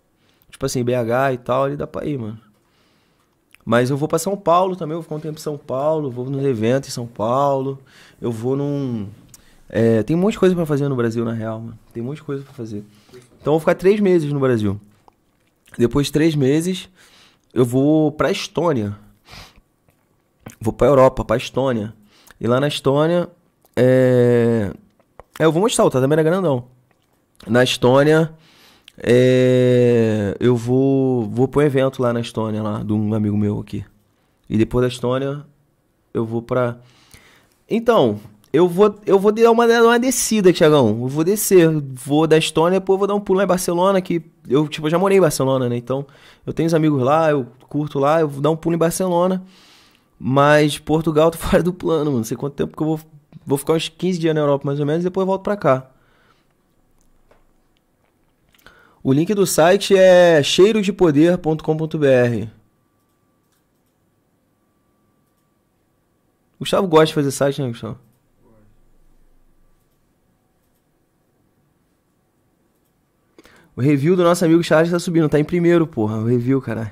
Tipo assim, BH e tal, ali dá pra ir, mano. Mas eu vou pra São Paulo também, eu vou ficar um tempo em São Paulo, vou nos eventos em São Paulo, eu vou num. É, tem um monte de coisa para fazer no Brasil, na real, mano. Tem um monte de coisa para fazer. Então eu vou ficar três meses no Brasil. Depois de três meses, eu vou pra Estônia. Vou pra Europa, pra Estônia. E lá na Estônia, é... é eu vou mostrar, o tá também era é grandão. Na Estônia, é... eu vou, vou pra um evento lá na Estônia, lá, de um amigo meu aqui. E depois da Estônia, eu vou pra... Então, eu vou, eu vou dar uma, uma descida, Tiagão. Eu vou descer. Vou da Estônia, depois vou dar um pulo em Barcelona, que eu, tipo, eu já morei em Barcelona, né? Então, eu tenho os amigos lá, eu curto lá, eu vou dar um pulo em Barcelona. Mas Portugal tá fora do plano, mano. Não sei quanto tempo que eu vou. Vou ficar uns 15 dias na Europa, mais ou menos, e depois eu volto pra cá. O link do site é cheirosdepoder.com.br. Gustavo gosta de fazer site, né, Gustavo? O review do nosso amigo Charles tá subindo, tá em primeiro, porra. O review, caralho.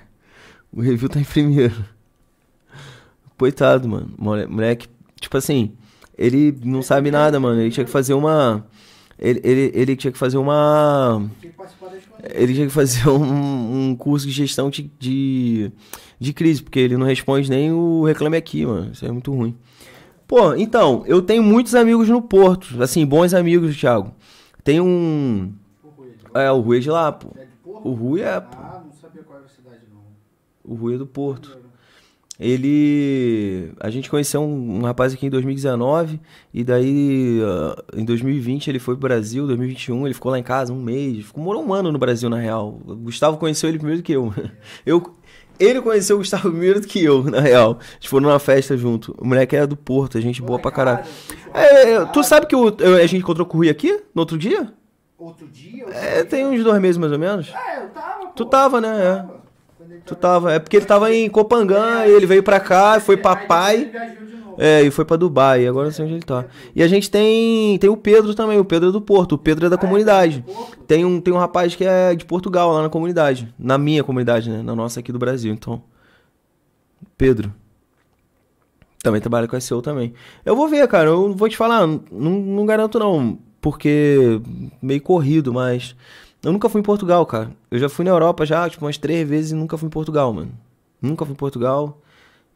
O review tá em primeiro. Coitado, mano. Moleque, tipo assim, ele não sabe nada, mano. Ele tinha que fazer uma. Ele, ele, ele tinha que fazer uma. Ele tinha que fazer um, um curso de gestão de, de, de, crise, porque ele não responde nem o Reclame Aqui, mano. Isso é muito ruim. Pô, então, eu tenho muitos amigos no Porto, assim, bons amigos, Thiago. Tem um é, o Rui é de lá, pô. É de Porto? O Rui é, pô. Ah, não sabia qual era a cidade, não. O Rui é do Porto. Ele. A gente conheceu um, um rapaz aqui em 2019, e daí uh, em 2020 ele foi pro Brasil, 2021 ele ficou lá em casa um mês, ficou, morou um ano no Brasil na real. O Gustavo conheceu ele primeiro do que eu. eu ele conheceu o Gustavo primeiro do que eu, na real. Eles foram numa festa junto. O moleque era do Porto, a gente boa é pra caralho. É, é, tu sabe que a gente encontrou com o Rui aqui no outro dia? outro dia? Outro é, dia? tem uns dois meses mais ou menos. É, eu tava. Tu pô, tava, né? É. Tava. Tu tava, é porque ele tava em Copangã, é, ele veio pra cá, foi pra Pai. É, e foi pra Dubai, agora não sei onde ele tá. E a gente tem tem o Pedro também, o Pedro é do Porto, o Pedro é da ah, é, comunidade. É tem um, tem um rapaz que é de Portugal lá na comunidade, na minha comunidade, né, na nossa aqui do Brasil, então. Pedro. Também trabalha com SEO também. Eu vou ver, cara, eu vou te falar, não, não garanto não porque meio corrido, mas eu nunca fui em Portugal, cara. Eu já fui na Europa já, tipo, umas três vezes e nunca fui em Portugal, mano. Nunca fui em Portugal.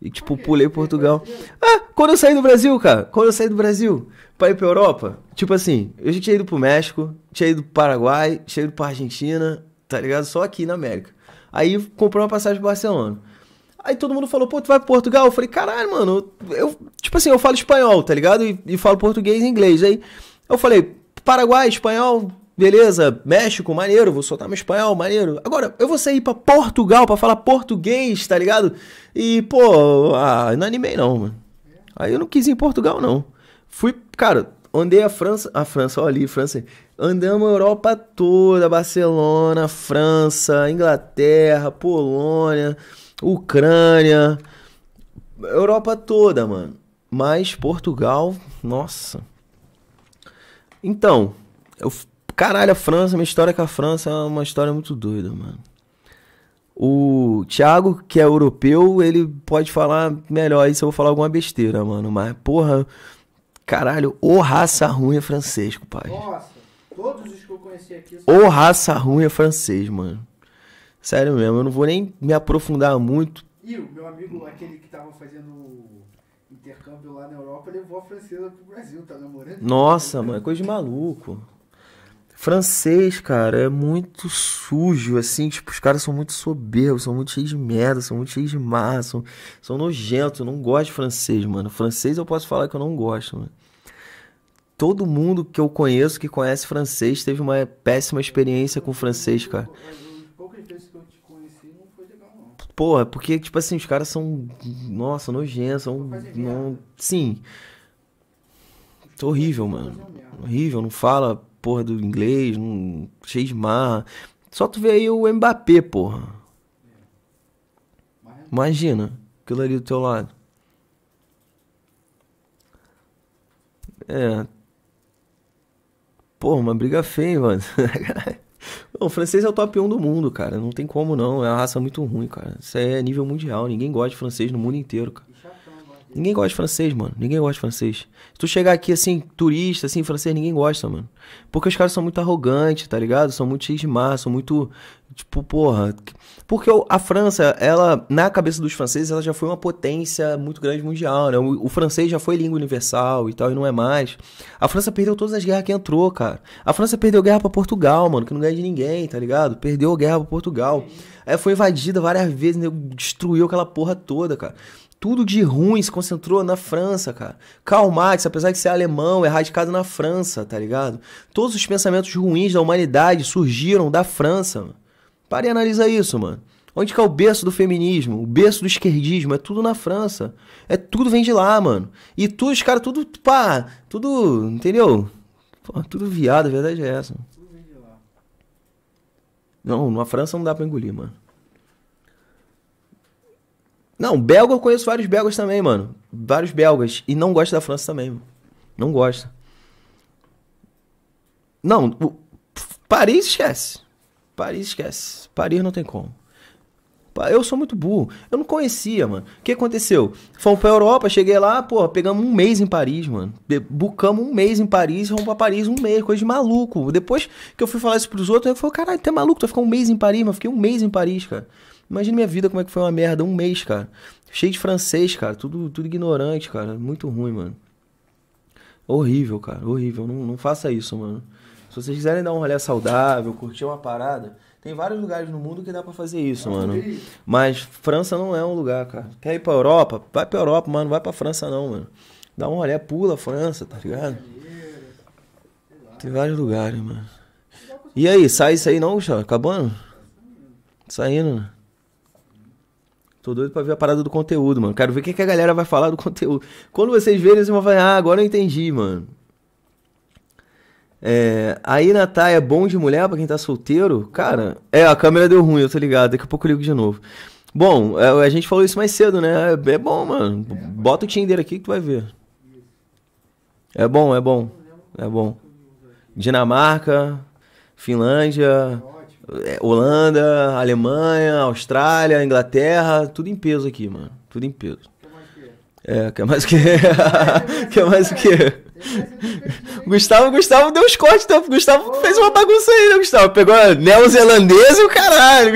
E, tipo, pulei Portugal. Ah, quando eu saí do Brasil, cara. Quando eu saí do Brasil pra ir pra Europa, tipo assim, eu já tinha ido pro México, tinha ido pro Paraguai, tinha ido pra Argentina, tá ligado? Só aqui na América. Aí comprei uma passagem pro Barcelona. Aí todo mundo falou, pô, tu vai pra Portugal? Eu falei, caralho, mano, eu, tipo assim, eu falo espanhol, tá ligado? E, e falo português e inglês. Aí eu falei, Paraguai, espanhol, beleza. México, maneiro, vou soltar meu espanhol, maneiro. Agora, eu vou sair pra Portugal pra falar português, tá ligado? E, pô, ah, não animei não, mano. Aí eu não quis ir em Portugal, não. Fui, cara, andei a França, a França, olha ali, França. Andamos a Europa toda, Barcelona, França, Inglaterra, Polônia, Ucrânia, Europa toda, mano. Mas Portugal, nossa. Então, eu. Caralho, a França, minha história com a França é uma história muito doida, mano. O Thiago, que é europeu, ele pode falar melhor isso, eu vou falar alguma besteira, mano. Mas, porra, caralho, o raça ruim é francês, pai. Nossa, todos os que eu conheci aqui são. Ô raça ruim é francês, mano. Sério mesmo, eu não vou nem me aprofundar muito. E o meu amigo, aquele que tava fazendo intercâmbio lá na Europa, levou a francesa pro Brasil, tá namorando. Nossa, mano, é coisa de maluco. Francês, cara, é muito sujo, assim, tipo, os caras são muito soberbos, são muito cheios de merda, são muito cheios de massa, são, são nojentos, eu não gosto de francês, mano. Francês eu posso falar que eu não gosto, mano. Todo mundo que eu conheço que conhece francês teve uma péssima experiência com francês, cara. Porra, porque, tipo assim, os caras são. Nossa, nojentos, são. Não, sim. Tô horrível, mano. Horrível, não fala porra do inglês, não, cheio de marra. Só tu vê aí o Mbappé, porra. É Imagina aquilo ali do teu lado. É. Porra, uma briga feia, mano. o francês é o top 1 do mundo, cara. Não tem como não. É uma raça muito ruim, cara. Isso é nível mundial. Ninguém gosta de francês no mundo inteiro, cara. Ninguém gosta de francês, mano. Ninguém gosta de francês. Se tu chegar aqui, assim, turista, assim, francês, ninguém gosta, mano. Porque os caras são muito arrogantes, tá ligado? São muito cheio de massa, são muito Tipo, porra. Porque a França, ela, na cabeça dos franceses, ela já foi uma potência muito grande mundial, né? O, o, francês já foi língua universal e tal, e não é mais. A França perdeu todas as guerras que entrou, cara. A França perdeu guerra para Portugal, mano, que não ganha de ninguém, tá ligado? Perdeu guerra pra Portugal. É, foi invadida várias vezes, né? destruiu aquela porra toda, cara. Tudo de ruim se concentrou na França, cara. Karl Marx, apesar de ser alemão, é radicado na França, tá ligado? Todos os pensamentos ruins da humanidade surgiram da França, mano. Pare e analisa isso, mano. Onde que é o berço do feminismo? O berço do esquerdismo? É tudo na França. É tudo vem de lá, mano. E tu, os caras, tudo, pá, tudo, entendeu? Pô, tudo viado, a verdade é essa. Não, na França não dá pra engolir, mano. Não, belga eu conheço vários belgas também, mano. Vários belgas. E não gosta da França também, mano. Não gosta. Não, o... Paris esquece. Paris esquece. Paris não tem como. Eu sou muito burro. Eu não conhecia, mano. O que aconteceu? Fomos pra Europa, cheguei lá, pô, pegamos um mês em Paris, mano. Bucamos um mês em Paris, fomos pra Paris um mês, coisa de maluco. Depois que eu fui falar isso pros outros, eu falei, caralho, tu é maluco, tu vai ficar um mês em Paris, mano. fiquei um mês em Paris, cara. Imagina minha vida como é que foi uma merda, um mês, cara. Cheio de francês, cara, tudo, tudo ignorante, cara. Muito ruim, mano. Horrível, cara, horrível. Não, não faça isso, mano. Se vocês quiserem dar um rolê saudável, curtir uma parada, tem vários lugares no mundo que dá para fazer isso, mano. Mas França não é um lugar, cara. Quer ir pra Europa? Vai pra Europa, mano. Não vai pra França, não, mano. Dá um rolê, pula a França, tá ligado? Tem vários lugares, mano. E aí, sai isso aí não, Gustavo? Acabando? Saindo, né? Tô doido pra ver a parada do conteúdo, mano. Quero ver o que, que a galera vai falar do conteúdo. Quando vocês verem, vocês vão falar, ah, agora eu entendi, mano. É, aí Natal é bom de mulher para quem tá solteiro? Cara, é, a câmera deu ruim, eu tô ligado, daqui a pouco eu ligo de novo. Bom, é, a gente falou isso mais cedo, né? É, é bom, mano. Bota o Tinder aqui que tu vai ver. É bom, é bom. É bom. Dinamarca, Finlândia, é, Holanda, Alemanha, Austrália, Inglaterra, tudo em peso aqui, mano. Tudo em peso. É, quer mais o quê? quer mais o quê? Gustavo, Gustavo deu um cortes, então. Gustavo oh. fez uma bagunça aí, né, Gustavo? Pegou neozelandês e o caralho.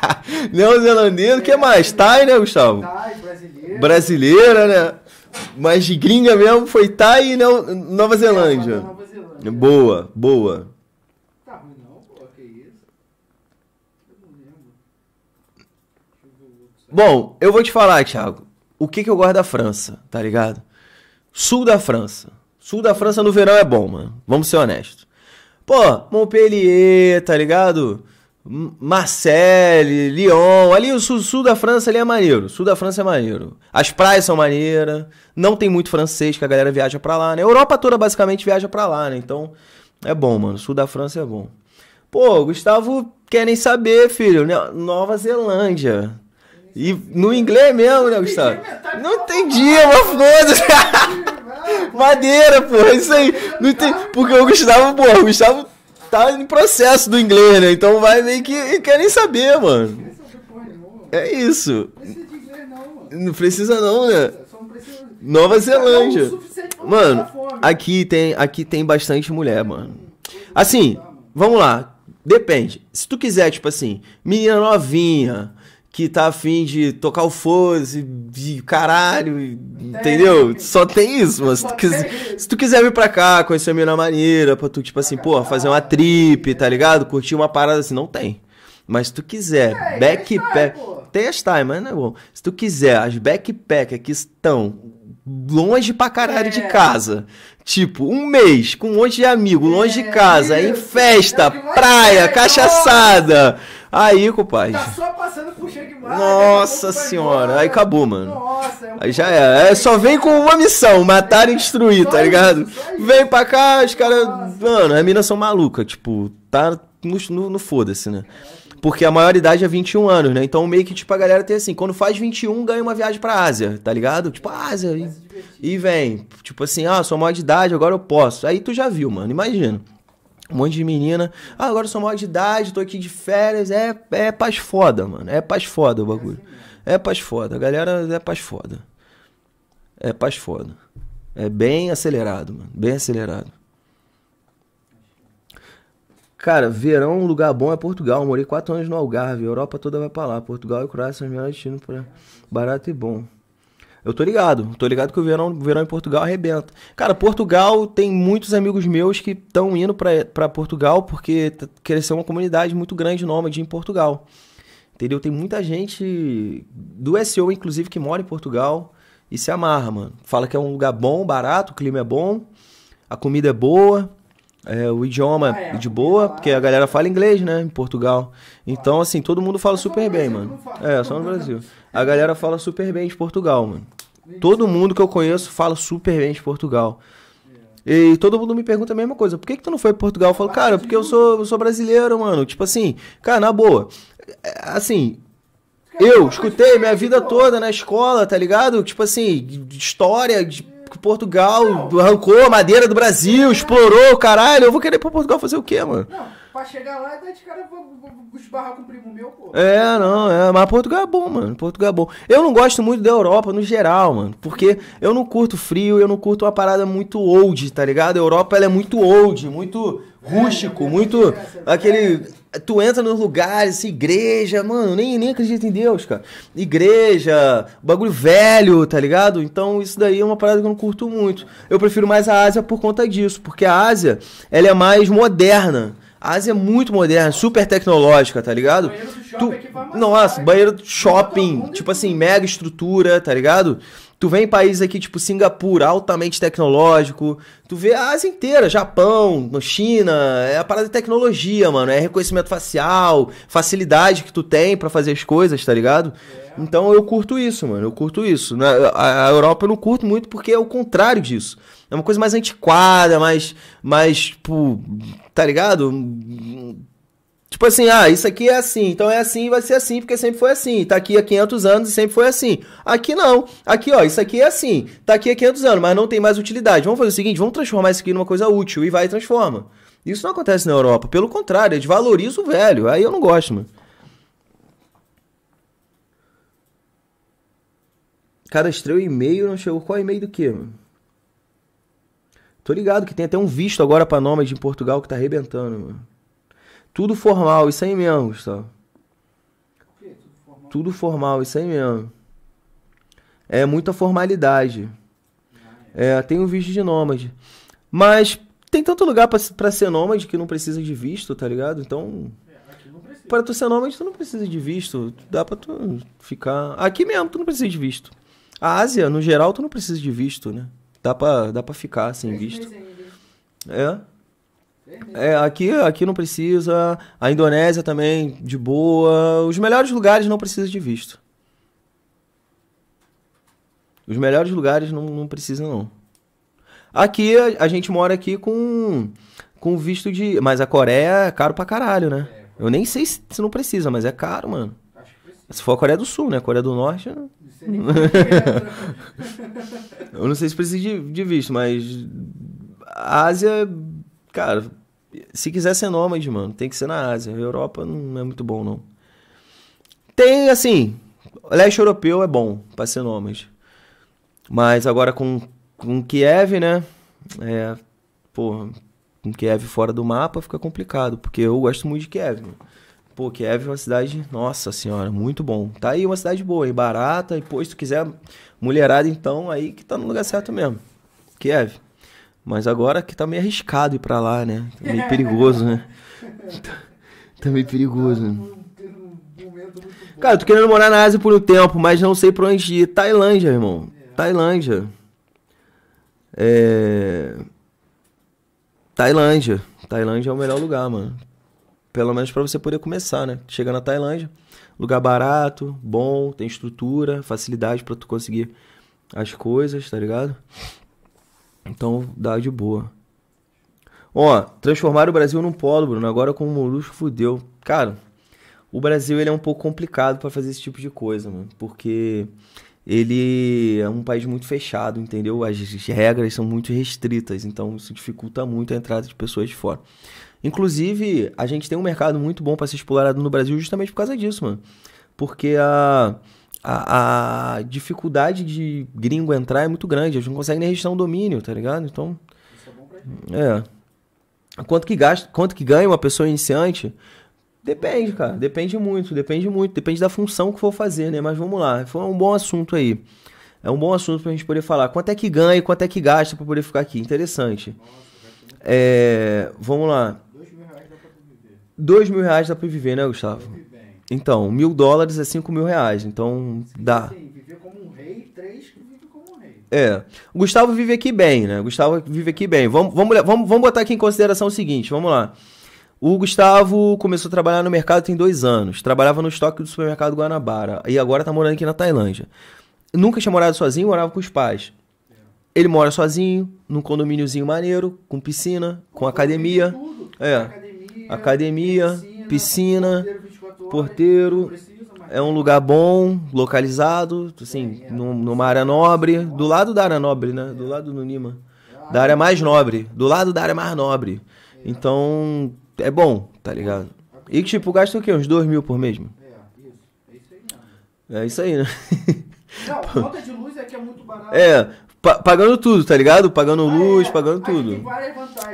neozelandês, o é, que mais? É, Thai, né, Gustavo? Thai, brasileira. Brasileira, né? Mas de gringa mesmo foi Thai e Neo... Nova Zelândia. É, Nova Zelândia. Boa, boa. Tá Bom, eu vou te falar, Thiago. O que, que eu gosto da França, tá ligado? Sul da França Sul da França no verão é bom, mano. Vamos ser honestos. Pô, Montpellier, tá ligado? Marseille, Lyon, ali o sul, sul, da França ali é maneiro. Sul da França é maneiro. As praias são maneiras. Não tem muito francês que a galera viaja para lá, né? A Europa toda basicamente viaja para lá, né? Então é bom, mano. Sul da França é bom. Pô, Gustavo quer nem saber, filho. Né, Nova Zelândia. E no inglês mesmo, né, Gustavo? Não entendi, é uma foda. Madeira, porra, isso aí. Não tem... Porque o Gustavo, porra, o Gustavo tá em processo do inglês, né? Então vai meio que quer nem saber, mano. É isso. Não precisa não, né? Nova Zelândia. Mano, aqui tem, aqui tem bastante mulher, mano. Assim, vamos lá. Depende. Se tu quiser, tipo assim, menina novinha, que tá afim de tocar o foda-se, de caralho, é. entendeu? Só tem isso, mano. Se tu, quiser, se tu quiser vir pra cá, conhecer a mina maneira, pra tu, tipo assim, porra, fazer uma trip, tá ligado? Curtir uma parada assim, não tem. Mas se tu quiser, é, backpack. Tem as time, mas não é bom. Se tu quiser, as backpack aqui estão longe pra caralho é. de casa. Tipo, um mês, com um monte de amigo, longe é, de casa, isso. em festa, é praia, cachaçada. Bom. Aí, compadre. Tá só passando por checkmate. Nossa senhora. Aí acabou, mano. Nossa, é um Aí já é. é. Só vem com uma missão: matar e destruir, tá ligado? Isso, vem pra cá, os caras. Mano, as minas são malucas. Tipo, tá no, no, no foda-se, né? Porque a maioridade é 21 anos, né? Então meio que, tipo, a galera tem assim, quando faz 21, ganha uma viagem pra Ásia, tá ligado? Tipo, Ásia. E, e vem. Tipo assim, ah, sou maior de idade, agora eu posso. Aí tu já viu, mano. Imagina. Um monte de menina. Ah, agora eu sou maior de idade, tô aqui de férias. É, é paz foda, mano. É paz foda o bagulho. É paz foda. A galera é paz foda. É paz foda. É bem acelerado, mano. Bem acelerado. Cara, verão, um lugar bom é Portugal. morei quatro anos no Algarve. A Europa toda vai pra lá. Portugal e Croácia são os melhores destinos pra barato e bom. Eu tô ligado, tô ligado que o verão, o verão em Portugal arrebenta. Cara, Portugal tem muitos amigos meus que estão indo para Portugal porque cresceu uma comunidade muito grande nômade em Portugal. Entendeu? Tem muita gente do SEO, inclusive, que mora em Portugal e se amarra, mano. Fala que é um lugar bom, barato, o clima é bom, a comida é boa. É, o idioma ah, é, é de boa, é porque a galera fala inglês, né, em Portugal. Então, assim, todo mundo fala super bem, mano. É, só no Brasil. A galera fala super bem de Portugal, mano. É todo mundo que eu conheço fala super bem de Portugal. É. E todo mundo me pergunta a mesma coisa, por que, que tu não foi para Portugal? Eu falo, cara, porque eu sou, eu sou brasileiro, mano. Tipo assim, cara, na boa. É, assim, eu escutei minha vida toda na escola, tá ligado? Tipo assim, história de Portugal, arrancou a madeira do Brasil, explorou, caralho. Eu vou querer ir pra Portugal fazer o quê, mano? Não pra chegar lá, tá de cara, vou, esbarrar com o primo meu, pô. É, não, é, mas Portugal é bom, mano. Portugal é bom. Eu não gosto muito da Europa no geral, mano, porque eu não curto frio, eu não curto uma parada muito old, tá ligado? A Europa, ela é muito old, muito rústico, é, muito é, aquele tu entra nos lugares, assim, igreja, mano, nem, nem acredita em Deus, cara. Igreja, bagulho velho, tá ligado? Então isso daí é uma parada que eu não curto muito. Eu prefiro mais a Ásia por conta disso, porque a Ásia, ela é mais moderna. A Ásia é muito moderna, super tecnológica, tá ligado? Banheiro do shopping tu... É mais Nossa, banheiro do shopping, tipo assim, mega estrutura, tá ligado? Tu vem em países aqui, tipo Singapura, altamente tecnológico. Tu vê a Ásia inteira, Japão, China, é a parada de tecnologia, mano. É reconhecimento facial, facilidade que tu tem para fazer as coisas, tá ligado? É. Então eu curto isso, mano. Eu curto isso. Na, a, a, Europa eu não curto muito porque é o contrário disso. É uma coisa mais antiquada, mais. mais tipo. Tá ligado? Tipo assim, ah, isso aqui é assim, então é assim e vai ser assim, porque sempre foi assim. Tá aqui há 500 anos e sempre foi assim. Aqui não. Aqui, ó, isso aqui é assim. Tá aqui há 500 anos, mas não tem mais utilidade. Vamos fazer o seguinte, vamos transformar isso aqui numa coisa útil. E vai e transforma. Isso não acontece na Europa. Pelo contrário, eles valorizam o velho. Aí eu não gosto, mano. Cadastrei o e-mail, não chegou. Qual é e-mail do quê? Mano? Tô ligado que tem até um visto agora pra Nômade em Portugal que tá arrebentando, mano. Tudo formal, isso aí mesmo, Gustavo. Tudo formal. Tudo formal, isso aí mesmo. É muita formalidade. É, tem um visto de nômade. Mas tem tanto lugar para ser nômade que não precisa de visto, tá ligado? Então. para tu ser nômade, tu não precisa de visto. Dá pra tu ficar. Aqui mesmo, tu não precisa de visto. A Ásia, no geral, tu não precisa de visto, né? Dá pra, dá pra ficar sem visto. É. É, aqui, aqui não precisa. A Indonésia também, de boa. Os melhores lugares não precisa de visto. Os melhores lugares não, não precisa, não. Aqui, a, a, gente mora aqui com, com visto de... Mas a Coreia é caro pra caralho, né? É, Eu nem sei se, se não precisa, mas é caro, mano. Se for a Coreia do Sul, né? A Coreia do Norte... eu não sei se precisa de, de visto, mas a Ásia, cara, se quiser ser nômade, mano, tem que ser na Ásia. A Europa não é muito bom, não. Tem, assim, leste europeu é bom pra ser nômade. Mas agora com, com Kiev, né? É, porra, com Kiev fora do mapa fica complicado, porque eu gosto muito de Kiev. Mano. Pô, Kiev é uma cidade, nossa senhora, muito bom. Tá aí uma cidade boa e barata, e pô, se tu quiser mulherada, então, aí que tá no lugar certo mesmo. Kiev. Mas agora que tá meio arriscado ir pra lá, né? Tá meio perigoso, né? Tá, tá meio perigoso. Né? Cara, eu tô querendo morar na Ásia por um tempo, mas não sei pra onde ir. Tailândia, irmão. É. Tailândia. É... Tailândia. Tailândia é o melhor lugar, mano. Pelo menos para você poder começar, né? Chega na Tailândia, lugar barato, bom, tem estrutura, facilidade para tu conseguir as coisas, tá ligado? Então dá de boa. Ó, transformar o Brasil num polo, Bruno. Agora com o Molusco fudeu. Cara, o Brasil ele é um pouco complicado para fazer esse tipo de coisa, mano. Porque ele é um país muito fechado, entendeu? As regras são muito restritas, então isso dificulta muito a entrada de pessoas de fora. Inclusive, a gente tem um mercado muito bom para ser explorado no Brasil justamente por causa disso, mano. Porque a, a, a dificuldade de gringo entrar é muito grande. A gente não consegue nem registrar um domínio, tá ligado? Então. Isso é bom pra gente. É. Quanto que, gasta, quanto que ganha uma pessoa iniciante? Depende, cara. Depende muito, depende muito. Depende da função que for fazer, né? Mas vamos lá. Foi um bom assunto aí. É um bom assunto pra gente poder falar. Quanto é que ganha e quanto é que gasta pra poder ficar aqui? Interessante. É, vamos lá. Dois mil reais dá pra viver, né, Gustavo? Então, mil dólares é cinco mil reais. Então, sim, dá. Sim, viver como um rei, três vive como um rei. É. O Gustavo vive aqui bem, né? O Gustavo vive aqui bem. Vamos, vamos, vamos, vamos botar aqui em consideração o seguinte, vamos lá. O Gustavo começou a trabalhar no mercado tem dois anos. Trabalhava no estoque do supermercado Guanabara. E agora tá morando aqui na Tailândia. Nunca tinha morado sozinho, morava com os pais. É. Ele mora sozinho, num condomíniozinho maneiro, com piscina, com, com academia. Tudo. É. Academia academia, piscina, porteiro. É um lugar bom, localizado, assim, numa área nobre, do lado da área nobre, né? Do lado do Nima. Da área mais nobre, do lado da área mais nobre. Então, é bom, tá ligado? E tipo, gasta o quê? Uns dois mil por mês? É, é, é isso aí, né? Não, conta de luz é que é muito barato. É, pa pagando tudo, tá ligado? Pagando luz, é. pagando tudo.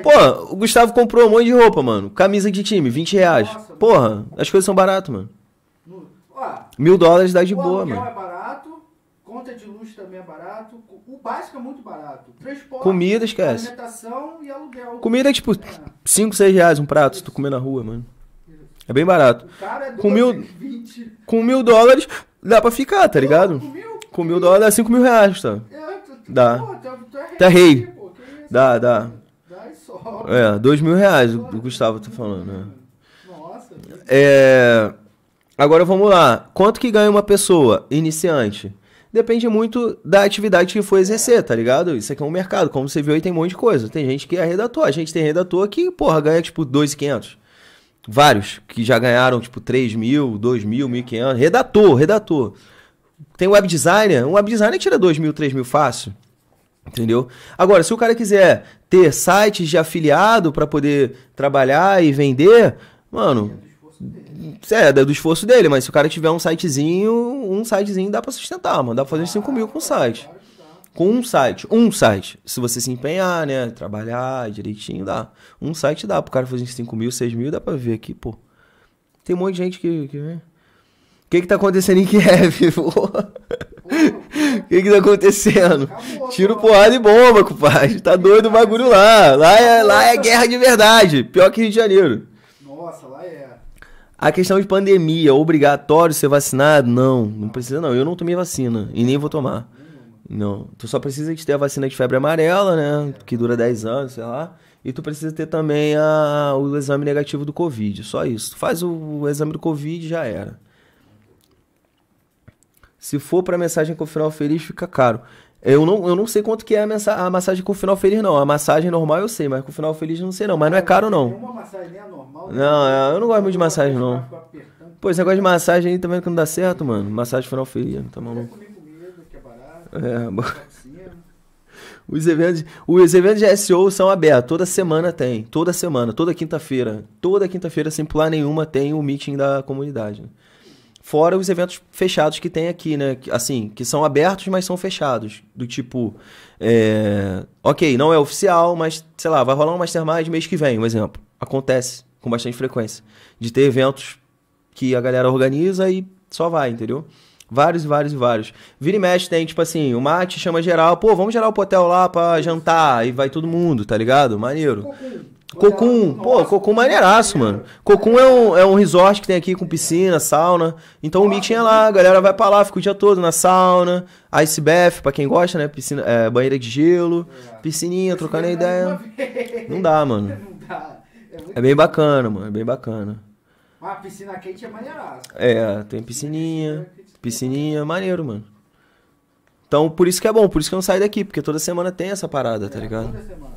Pô, o Gustavo comprou um monte de roupa, mano. Camisa de time, 20 reais. Porra, as coisas são baratas, mano. Mil dólares dá de boa, mano. É barato, conta de luz também é barato, o básico é muito barato. Transporte, Comida, esquece. alimentação e aluguel. Comida é tipo 5, é. 6 reais um prato, Isso. se tu comer na rua, mano. É bem barato. É com, mil, com mil dólares dá pra ficar, tá ligado? Com mil, com mil dólares dá 5 mil reais, tá? Dá. Pô, tá rei. É dá, dá. É, dois mil reais o, Gustavo tá falando, né? Nossa. É... Agora vamos lá. Quanto que ganha uma pessoa iniciante? Depende muito da atividade que for exercer, tá ligado? Isso aqui é um mercado. Como você viu aí, tem um monte de coisa. Tem gente que é redator. A gente tem redator que, porra, ganha tipo 2,500. Vários que já ganharam tipo 3 mil, 2 mil, 1.500. Redator, redator. Tem web designer, um web designer tira 2 mil, 3 mil fácil. Entendeu? Agora, se o cara quiser ter sites de afiliado para poder trabalhar e vender, mano. É, é do esforço dele, mas se o cara tiver um sitezinho, um sitezinho dá para sustentar, mano. Dá pra fazer ah, 5 mil com site. Com um site, um site. Se você se empenhar, né? Trabalhar direitinho, dá. Um site dá pro cara fazer 5 mil, 6 mil, dá pra ver aqui, pô. Tem um monte de gente que. que que que tá acontecendo em Kiev, O que que tá acontecendo? Acabou, Tiro, porrada e bomba, compadre. Tá doido o bagulho lá. Lá é, lá é guerra de verdade. Pior que Rio de Janeiro. Nossa, lá é. A questão de pandemia, obrigatório ser vacinado? Não, não precisa não. Eu não tomei vacina e nem vou tomar. Não. Tu só precisa de ter a vacina de febre amarela, né? É. Que dura 10 anos, sei lá. E tu precisa ter também a, o exame negativo do Covid. Só isso. Tu faz o, o exame do Covid já era. Se for para mensagem com final feliz, fica caro. Eu não, eu não sei quanto que é a, mensa, a massagem com final feliz, não. A massagem normal eu sei, mas com final feliz não sei, não. Mas não é caro, não. uma massagem normal? Né? Não, é, eu não gosto muito de massagem, não. Pô, esse negócio de massagem aí também que não dá certo, mano. Massagem final feliz, tá maluco. É, os eventos, os eventos de SEO são abertos, toda semana tem, toda semana, toda quinta-feira, toda quinta-feira sem pular nenhuma tem o meeting da comunidade. Fora os eventos fechados que tem aqui, né? Assim, que são abertos, mas são fechados. Do tipo, é... ok, não é oficial, mas sei lá, vai rolar um Mastermind mês que vem, um exemplo. Acontece com bastante frequência. De ter eventos que a galera organiza e só vai, entendeu? Vários, vários, vários. Vira e mexe tem, tipo assim, o mate chama geral, pô, vamos gerar o hotel lá pra jantar, e vai todo mundo, tá ligado? Maneiro. Cocum, pô, Cocum maneiraço, mano. Cocum é um, é um resort que tem aqui com piscina, sauna. Então o meeting é lá, a galera vai pra lá, fica o dia todo na sauna, ice bath, pra quem gosta, né? Piscina, é, banheira de gelo, piscininha, trocando é ideia. Não dá, mano. É, é bem bacana, mano, é bem bacana. a piscina quente é maneiraço. É, tem piscininha. Piscininha, maneiro, mano. Então, por isso que é bom, por isso que eu não saio daqui, porque toda semana tem essa parada, tá é, ligado? Toda semana.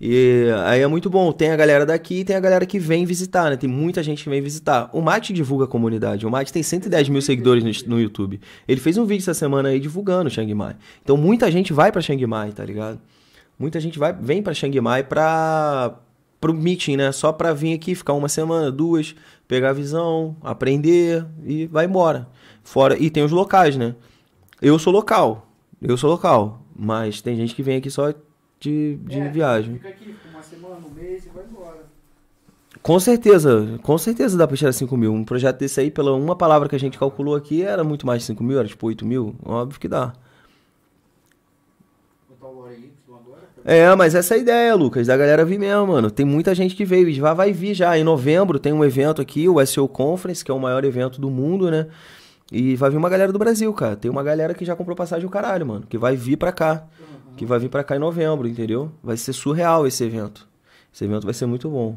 E aí é muito bom. Tem a galera daqui e tem a galera que vem visitar, né? Tem muita gente que vem visitar. O Mate divulga a comunidade. O Mate tem 110 mil seguidores no, YouTube. Ele fez um vídeo essa semana aí divulgando Chiang Mai. Então muita gente vai para Chiang Mai, tá ligado? Muita gente vai, vem para Chiang Mai pra, pro meeting, né? Só pra vir aqui, ficar uma semana, duas, pegar a visão, aprender e vai embora. Fora, e tem os locais, né? Eu sou local. Eu sou local. Mas tem gente que vem aqui só de, de é, viagem. Fica aqui uma semana, um mês e vai embora. Com certeza, com certeza dá pra tirar 5 mil. Um projeto desse aí, pela uma palavra que a gente calculou aqui, era muito mais de 5 mil, era tipo 8 mil. Óbvio que dá. É, mas essa é a ideia, Lucas, da galera vir mesmo, mano. Tem muita gente que veio, vai, vai vir já. Em novembro tem um evento aqui, o SEO Conference, que é o maior evento do mundo, né? E vai vir uma galera do Brasil, cara. Tem uma galera que já comprou passagem o caralho, mano. Que vai vir pra cá. Uhum. Que vai vir pra cá em novembro, entendeu? Vai ser surreal esse evento. Esse evento vai ser muito bom.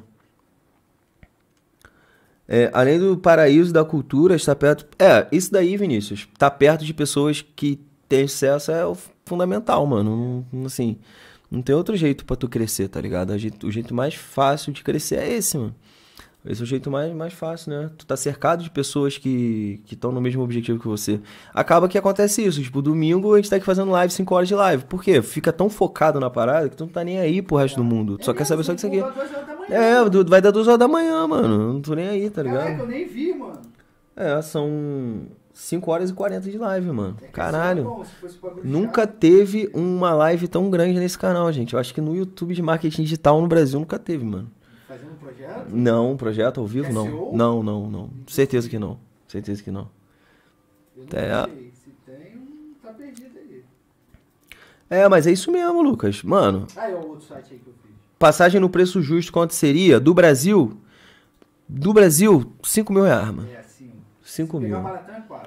É, além do paraíso da cultura, está perto. É, isso daí, Vinícius, tá perto de pessoas que têm acesso é o fundamental, mano. Assim, não tem outro jeito para tu crescer, tá ligado? O jeito mais fácil de crescer é esse, mano. Esse é o jeito mais, mais fácil, né? Tu tá cercado de pessoas que estão no mesmo objetivo que você. Acaba que acontece isso. Tipo, domingo a gente tá aqui fazendo live, 5 horas de live. Por quê? Fica tão focado na parada que tu não tá nem aí pro resto do mundo. Tu só quer saber só que isso aqui. É, é vai dar 2 horas da manhã, mano. Não tô nem aí, tá ligado? Caraca, eu nem vi, mano. É, são 5 horas e 40 de live, mano. Caralho. Bom, nunca teve uma live tão grande nesse canal, gente. Eu acho que no YouTube de marketing digital no Brasil nunca teve, mano projeto? Não, projeto ao vivo não. É não, não, não. Certeza que não. Certeza que não. Eu não é, sei. Se tem, tá perdido aí. É, mas é isso mesmo, Lucas. Mano. Ah, é o outro site aí que eu fiz. Passagem no preço justo, quanto seria? Do Brasil? Do Brasil, 5 mil reais, mano. É, 5 assim. mil. É,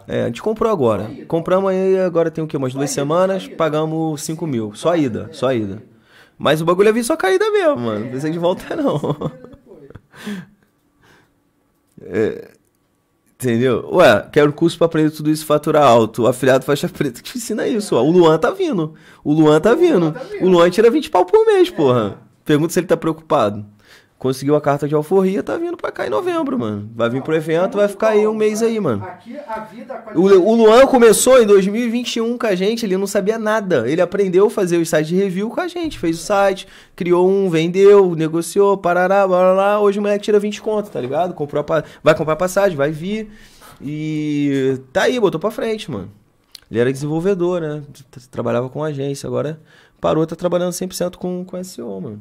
é, a gente comprou agora. Compramos aí, agora tem o quê? Umas duas ida, semanas, pagamos 5 mil. Só ida, só ida. Mas o bagulho é vir só caída mesmo, mano. Não precisa pensei de volta, não. É, entendeu? Ué, quero curso para aprender tudo isso faturar alto. O afiliado faixa preta que ensina isso. Ó. O Luan tá vindo. O Luan tá vindo. O Luan, tá vindo. O Luan tira 20 pau por mês, é. porra. Pergunta se ele tá preocupado. Conseguiu a carta de alforria, tá vindo pra cá em novembro, mano. Vai vir pro evento, vai ficar aí um mês aí, mano. Aqui a vida. O, o Luan começou em 2021 com a gente, ele não sabia nada. Ele aprendeu a fazer o site de review com a gente. Fez o site, criou um, vendeu, negociou, parará, lá Hoje o moleque tira 20 contas, tá ligado? Comprou pa... Vai comprar passagem, vai vir. E tá aí, botou pra frente, mano. Ele era desenvolvedor, né? Trabalhava com agência, agora parou, tá trabalhando 100% com, com SEO, mano.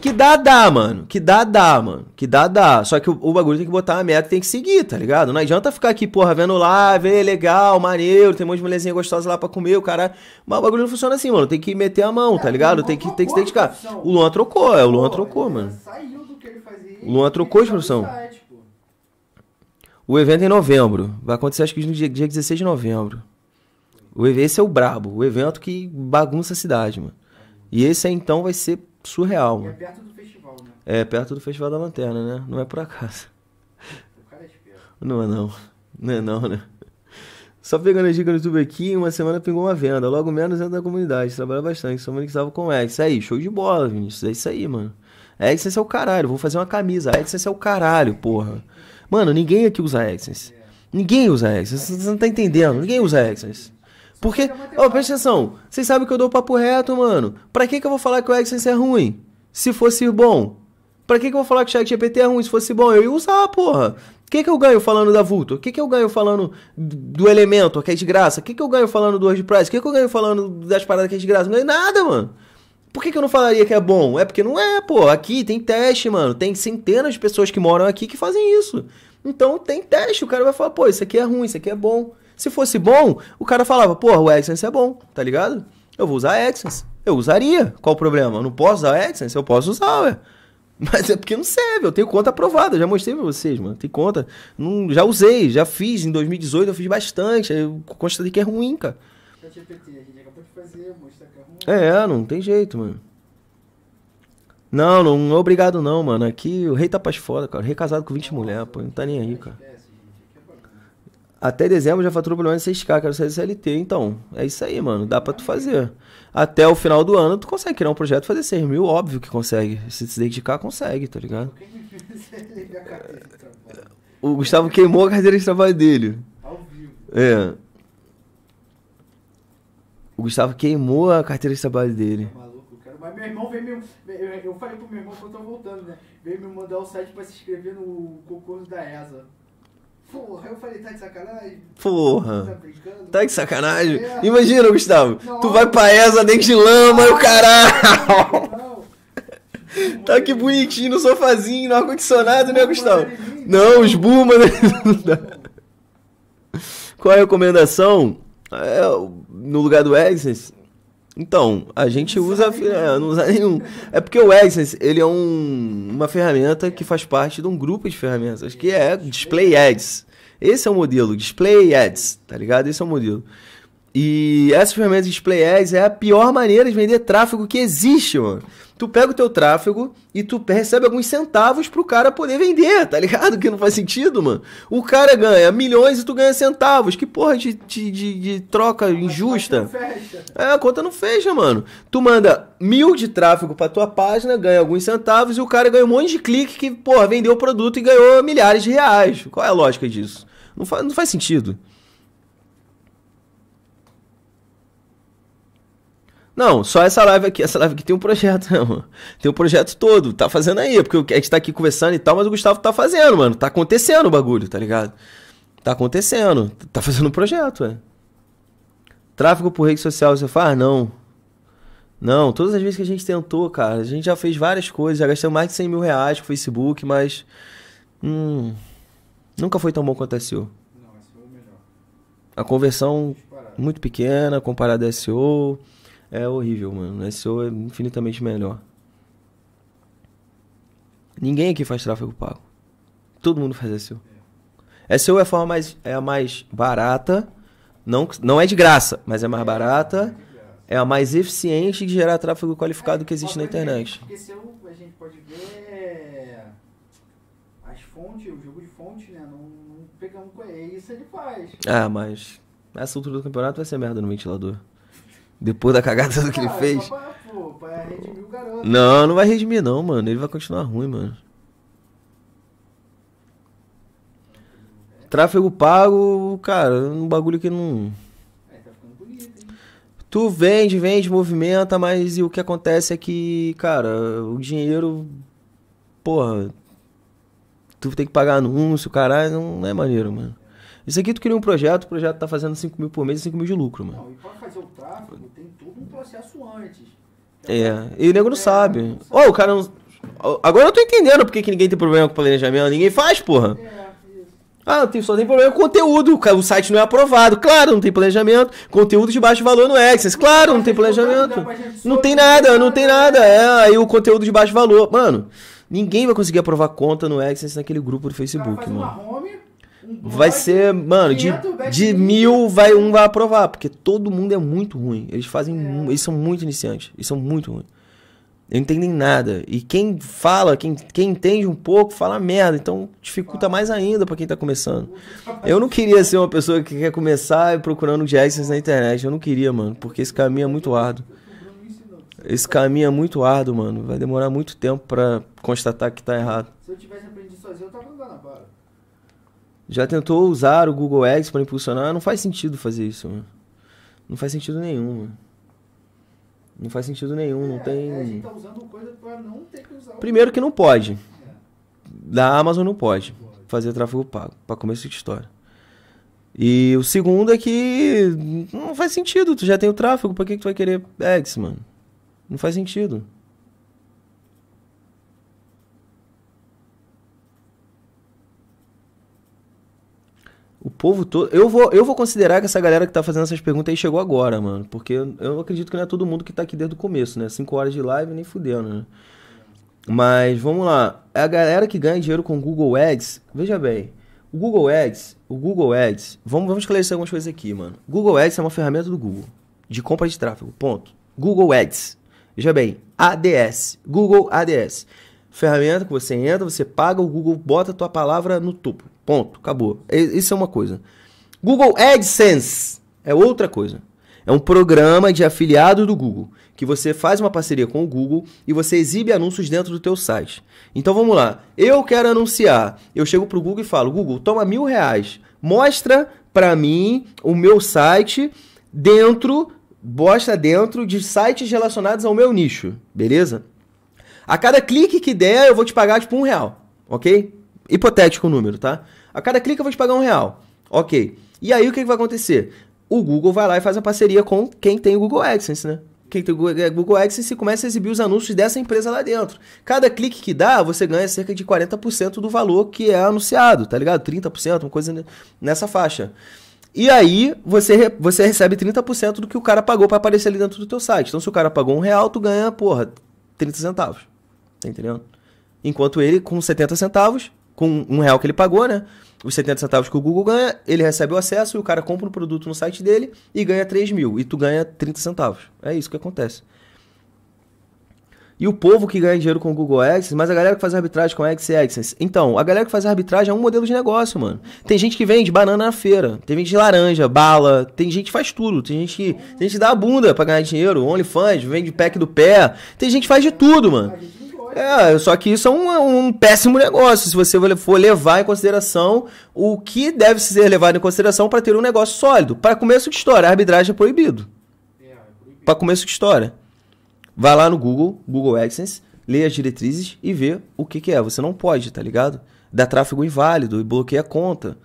Que dá, dá, mano. Que dá, dá, mano. Que dá, dá. Só que o, o bagulho tem que botar uma meta e tem que seguir, tá ligado? Não adianta ficar aqui, porra, vendo lá, vê, legal, maneiro, tem um monte de mulherzinha gostosa lá pra comer, o cara. Mas o bagulho não funciona assim, mano. Tem que meter a mão, tá é, ligado? Tem que, tem que se dedicar. O Luan trocou, é, o Luan trocou, mano. O Luan trocou de tá profissão. O evento é em novembro. Vai acontecer acho que no dia, dia 16 de novembro. O, esse é o brabo, o evento que bagunça a cidade, mano. E esse aí então vai ser surreal. é perto do festival, né? É, perto do Festival da Lanterna, né? Não é por acaso. O cara é esperto. Não é não. Não é não, né? Só pegando a dica no YouTube aqui, uma semana pingou uma venda. Logo menos é da comunidade. Trabalha bastante. que estava com o Edson. É aí, show de bola, Vinícius. É isso aí, mano. AdSense é, é o caralho. Vou fazer uma camisa. AdSense é o caralho, porra. Mano, ninguém aqui usa AdSense. É. Ninguém usa AdSense. Você não tá entendendo. Ninguém usa AdSense. Porque, ó, oh, é presta atenção, vocês sabem que eu dou papo reto, mano. Pra que que eu vou falar que o AdSense é ruim? Se fosse bom. Pra que que eu vou falar que o ChatGPT é ruim? Se fosse bom, eu ia usar, porra. O que que eu ganho falando da Vulto? O que que eu ganho falando do Elementor, que é de graça? O que que eu ganho falando do WordPress? O que que eu ganho falando das paradas que é de graça? Não ganho nada, mano. Por que, que eu não falaria que é bom? É porque não é, pô. Aqui tem teste, mano. Tem centenas de pessoas que moram aqui que fazem isso. Então tem teste. O cara vai falar, pô, isso aqui é ruim, isso aqui é bom. Se fosse bom, o cara falava, porra, o AdSense é bom, tá ligado? Eu vou usar a AdSense. Eu usaria. Qual o problema? Eu não posso usar a AdSense? Eu posso usar, ué. Mas é porque não serve, eu tenho conta aprovada, já mostrei pra vocês, mano. Tem conta, não, já usei, já fiz em 2018, eu fiz bastante, eu constatei que é ruim, cara. É, é, não tem jeito, mano. Não, não é obrigado não, mano. Aqui o rei tá pra fora, cara. Recasado rei é casado com 20 mulheres, pô. Não tá nem aí, cara. Até dezembro já faturou pelo menos 6K, quero sair do CLT. Então, é isso aí, mano. Dá pra tu fazer. Até o final do ano, tu consegue criar um projeto e fazer 6 mil, óbvio que consegue. Se te dedicar, consegue, tá ligado? O O Gustavo queimou a carteira de trabalho dele. Ao vivo. É. O Gustavo queimou a carteira de trabalho dele. Tá Mas meu irmão veio me. Eu falei pro meu irmão que eu tô voltando, né? Veio me mandar o site pra se inscrever no concurso da ESA. Porra, eu falei, tá de sacanagem? Porra. Tá, tá de sacanagem? É. Imagina, Gustavo. Não, tu vai pra essa dentro de lama e o caralho. Tá que bonitinho no sofazinho, no ar-condicionado, né, Gustavo? Não, os Burma, né? Qual é a recomendação? É, no lugar do Essence? Então, a gente usa. É, não usa nenhum. É porque o AdSense, ele é um, uma ferramenta que faz parte de um grupo de ferramentas, que é Display Ads. Esse é o modelo, display ads, tá ligado? Esse é o modelo. E essa ferramenta display ads é a pior maneira de vender tráfego que existe, mano. Tu pega o teu tráfego e tu recebe alguns centavos pro cara poder vender, tá ligado? Que não faz sentido, mano. O cara ganha milhões e tu ganha centavos. Que porra de, de, de, de troca injusta. É, a conta não fecha, mano. Tu manda mil de tráfego pra tua página, ganha alguns centavos e o cara ganha um monte de clique que, porra, vendeu o produto e ganhou milhares de reais. Qual é a lógica disso? Não, fa não faz sentido. Não, só essa live aqui. Essa live aqui tem um projeto, né, mano? Tem um projeto todo. Tá fazendo aí, porque a gente tá aqui conversando e tal, mas o Gustavo tá fazendo, mano. Tá acontecendo o bagulho, tá ligado? Tá acontecendo. Tá fazendo um projeto, é. Tráfego por rede social você faz? Não. Não, todas as vezes que a gente tentou, cara, a gente já fez várias coisas, já gastamos mais de 100 mil reais com o Facebook, mas. Hum. Nunca foi tão bom quanto a SEO. Não, SEO é melhor. A conversão muito pequena comparada a SEO é horrível, mano. SEO é infinitamente melhor. Ninguém aqui faz tráfego pago. Todo mundo faz SEO. É. SEO é a forma mais é a mais barata, não não é de graça, mas é mais é, barata. É, é a mais eficiente de gerar tráfego qualificado é, que existe na internet. Porque SEO é a gente pode ver fonte, o jogo de fonte, né? Não, não pegamos com ele. É isso ele faz. Ah, mas essa altura do campeonato vai ser merda no ventilador. Depois da cagada do que ele ah, fez. Não, não vai redimir não, mano. Ele vai continuar ruim, mano. Tráfego pago, cara, um bagulho que não. É, tá ficando bonito, hein? Tu vende, vende, movimenta, mas o que acontece é que, cara, o dinheiro, porra, tu tem que pagar anúncio, caralho, não é maneiro, mano. Isso aqui tu cria um projeto, o projeto tá fazendo 5 mil por mês e 5 mil de lucro, mano. Não, e pra fazer o tráfego tem todo um processo antes. é, e o nego não é, sabe. ou oh, o cara não... Agora eu tô entendendo porque que ninguém tem problema com planejamento, ninguém faz, porra. É. Ah, tem, só tem problema com conteúdo. O site não é aprovado. Claro, não tem planejamento. Conteúdo de baixo valor no Access, Claro, não tem planejamento. Não tem nada, não tem nada. É, aí o conteúdo de baixo valor. Mano, Ninguém vai conseguir aprovar conta no AdSense naquele grupo do Facebook, mano. Home, um vai ser, mano, de, de mil vai um vai aprovar, porque todo mundo é muito ruim. Eles fazem, é. eles são muito iniciantes, eles são muito ruins. Não entendem nada. E quem fala, quem, quem entende um pouco, fala merda. Então dificulta mais ainda para quem tá começando. Eu não queria ser uma pessoa que quer começar procurando de AdSense na internet. Eu não queria, mano, porque esse caminho é muito árduo. Esse caminho é muito árduo, mano. Vai demorar muito tempo para constatar que tá errado. Se eu tivesse aprendido sozinho, eu tava andando agora. Já tentou usar o Google Ads para impulsionar? Não faz sentido fazer isso, mano. Não faz sentido nenhum, mano. Não faz sentido nenhum, é, não tem. É, a gente tá usando coisa pra não ter que usar. Primeiro que não pode. É. Da Amazon não pode, não pode. fazer tráfego pago, para começo de história. E o segundo é que não faz sentido, tu já tem o tráfego, pra que, que tu vai querer ads, mano? Não faz sentido. O povo todo. Eu vou, eu vou considerar que essa galera que tá fazendo essas perguntas aí chegou agora, mano. Porque eu acredito que não é todo mundo que tá aqui desde o começo, né? Cinco horas de live nem fudendo, né? Mas vamos lá. É a galera que ganha dinheiro com Google Ads, veja bem. O Google Ads, o Google Ads, vamos, vamos esclarecer algumas coisas aqui, mano. Google Ads é uma ferramenta do Google de compra de tráfego. Ponto. Google Ads. Veja bem, ADS, Google ADS. Ferramenta que você entra, você paga, o Google bota a tua palavra no topo. Ponto, acabou. Isso é uma coisa. Google AdSense é outra coisa. É um programa de afiliado do Google, que você faz uma parceria com o Google e você exibe anúncios dentro do teu site. Então vamos lá, eu quero anunciar, eu chego para o Google e falo, Google, toma mil reais, mostra para mim o meu site dentro bosta dentro de sites relacionados ao meu nicho, beleza? A cada clique que der, eu vou te pagar tipo um real, ok? Hipotético o número, tá? A cada clique eu vou te pagar um real, ok? E aí o que, que vai acontecer? O Google vai lá e faz a parceria com quem tem o Google AdSense, né? Quem tem o é, Google AdSense começa a exibir os anúncios dessa empresa lá dentro. Cada clique que dá, você ganha cerca de 40% do valor que é anunciado, tá ligado? 30%, uma coisa nessa faixa. E aí você, você recebe 30% do que o cara pagou para aparecer ali dentro do teu site. Então se o cara pagou um real, tu ganha, porra, 30 centavos. Tá entendendo? Enquanto ele, com 70 centavos, com um real que ele pagou, né? Os 70 centavos que o Google ganha, ele recebe o acesso e o cara compra um produto no site dele e ganha 3 mil. E tu ganha 30 centavos. É isso que acontece. E o povo que ganha dinheiro com o Google Ads, mas a galera que faz arbitragem com o e AdSense. Então, a galera que faz arbitragem é um modelo de negócio, mano. Tem gente que vende banana na feira, tem gente de laranja, bala, tem gente que faz tudo, tem gente que, tem gente que dá a bunda para ganhar dinheiro, OnlyFans, vende pack do pé, tem gente que faz de tudo, mano. É, só que isso é um, é um, péssimo negócio se você for levar em consideração o que deve ser levado em consideração para ter um negócio sólido. Para começo de história, arbitragem é proibido. é, é proibido. Para começo de história. Vai lá no Google, Google AdSense, lê as diretrizes e vê o que, que é. Você não pode, tá ligado? Dá tráfego inválido e bloqueia a conta.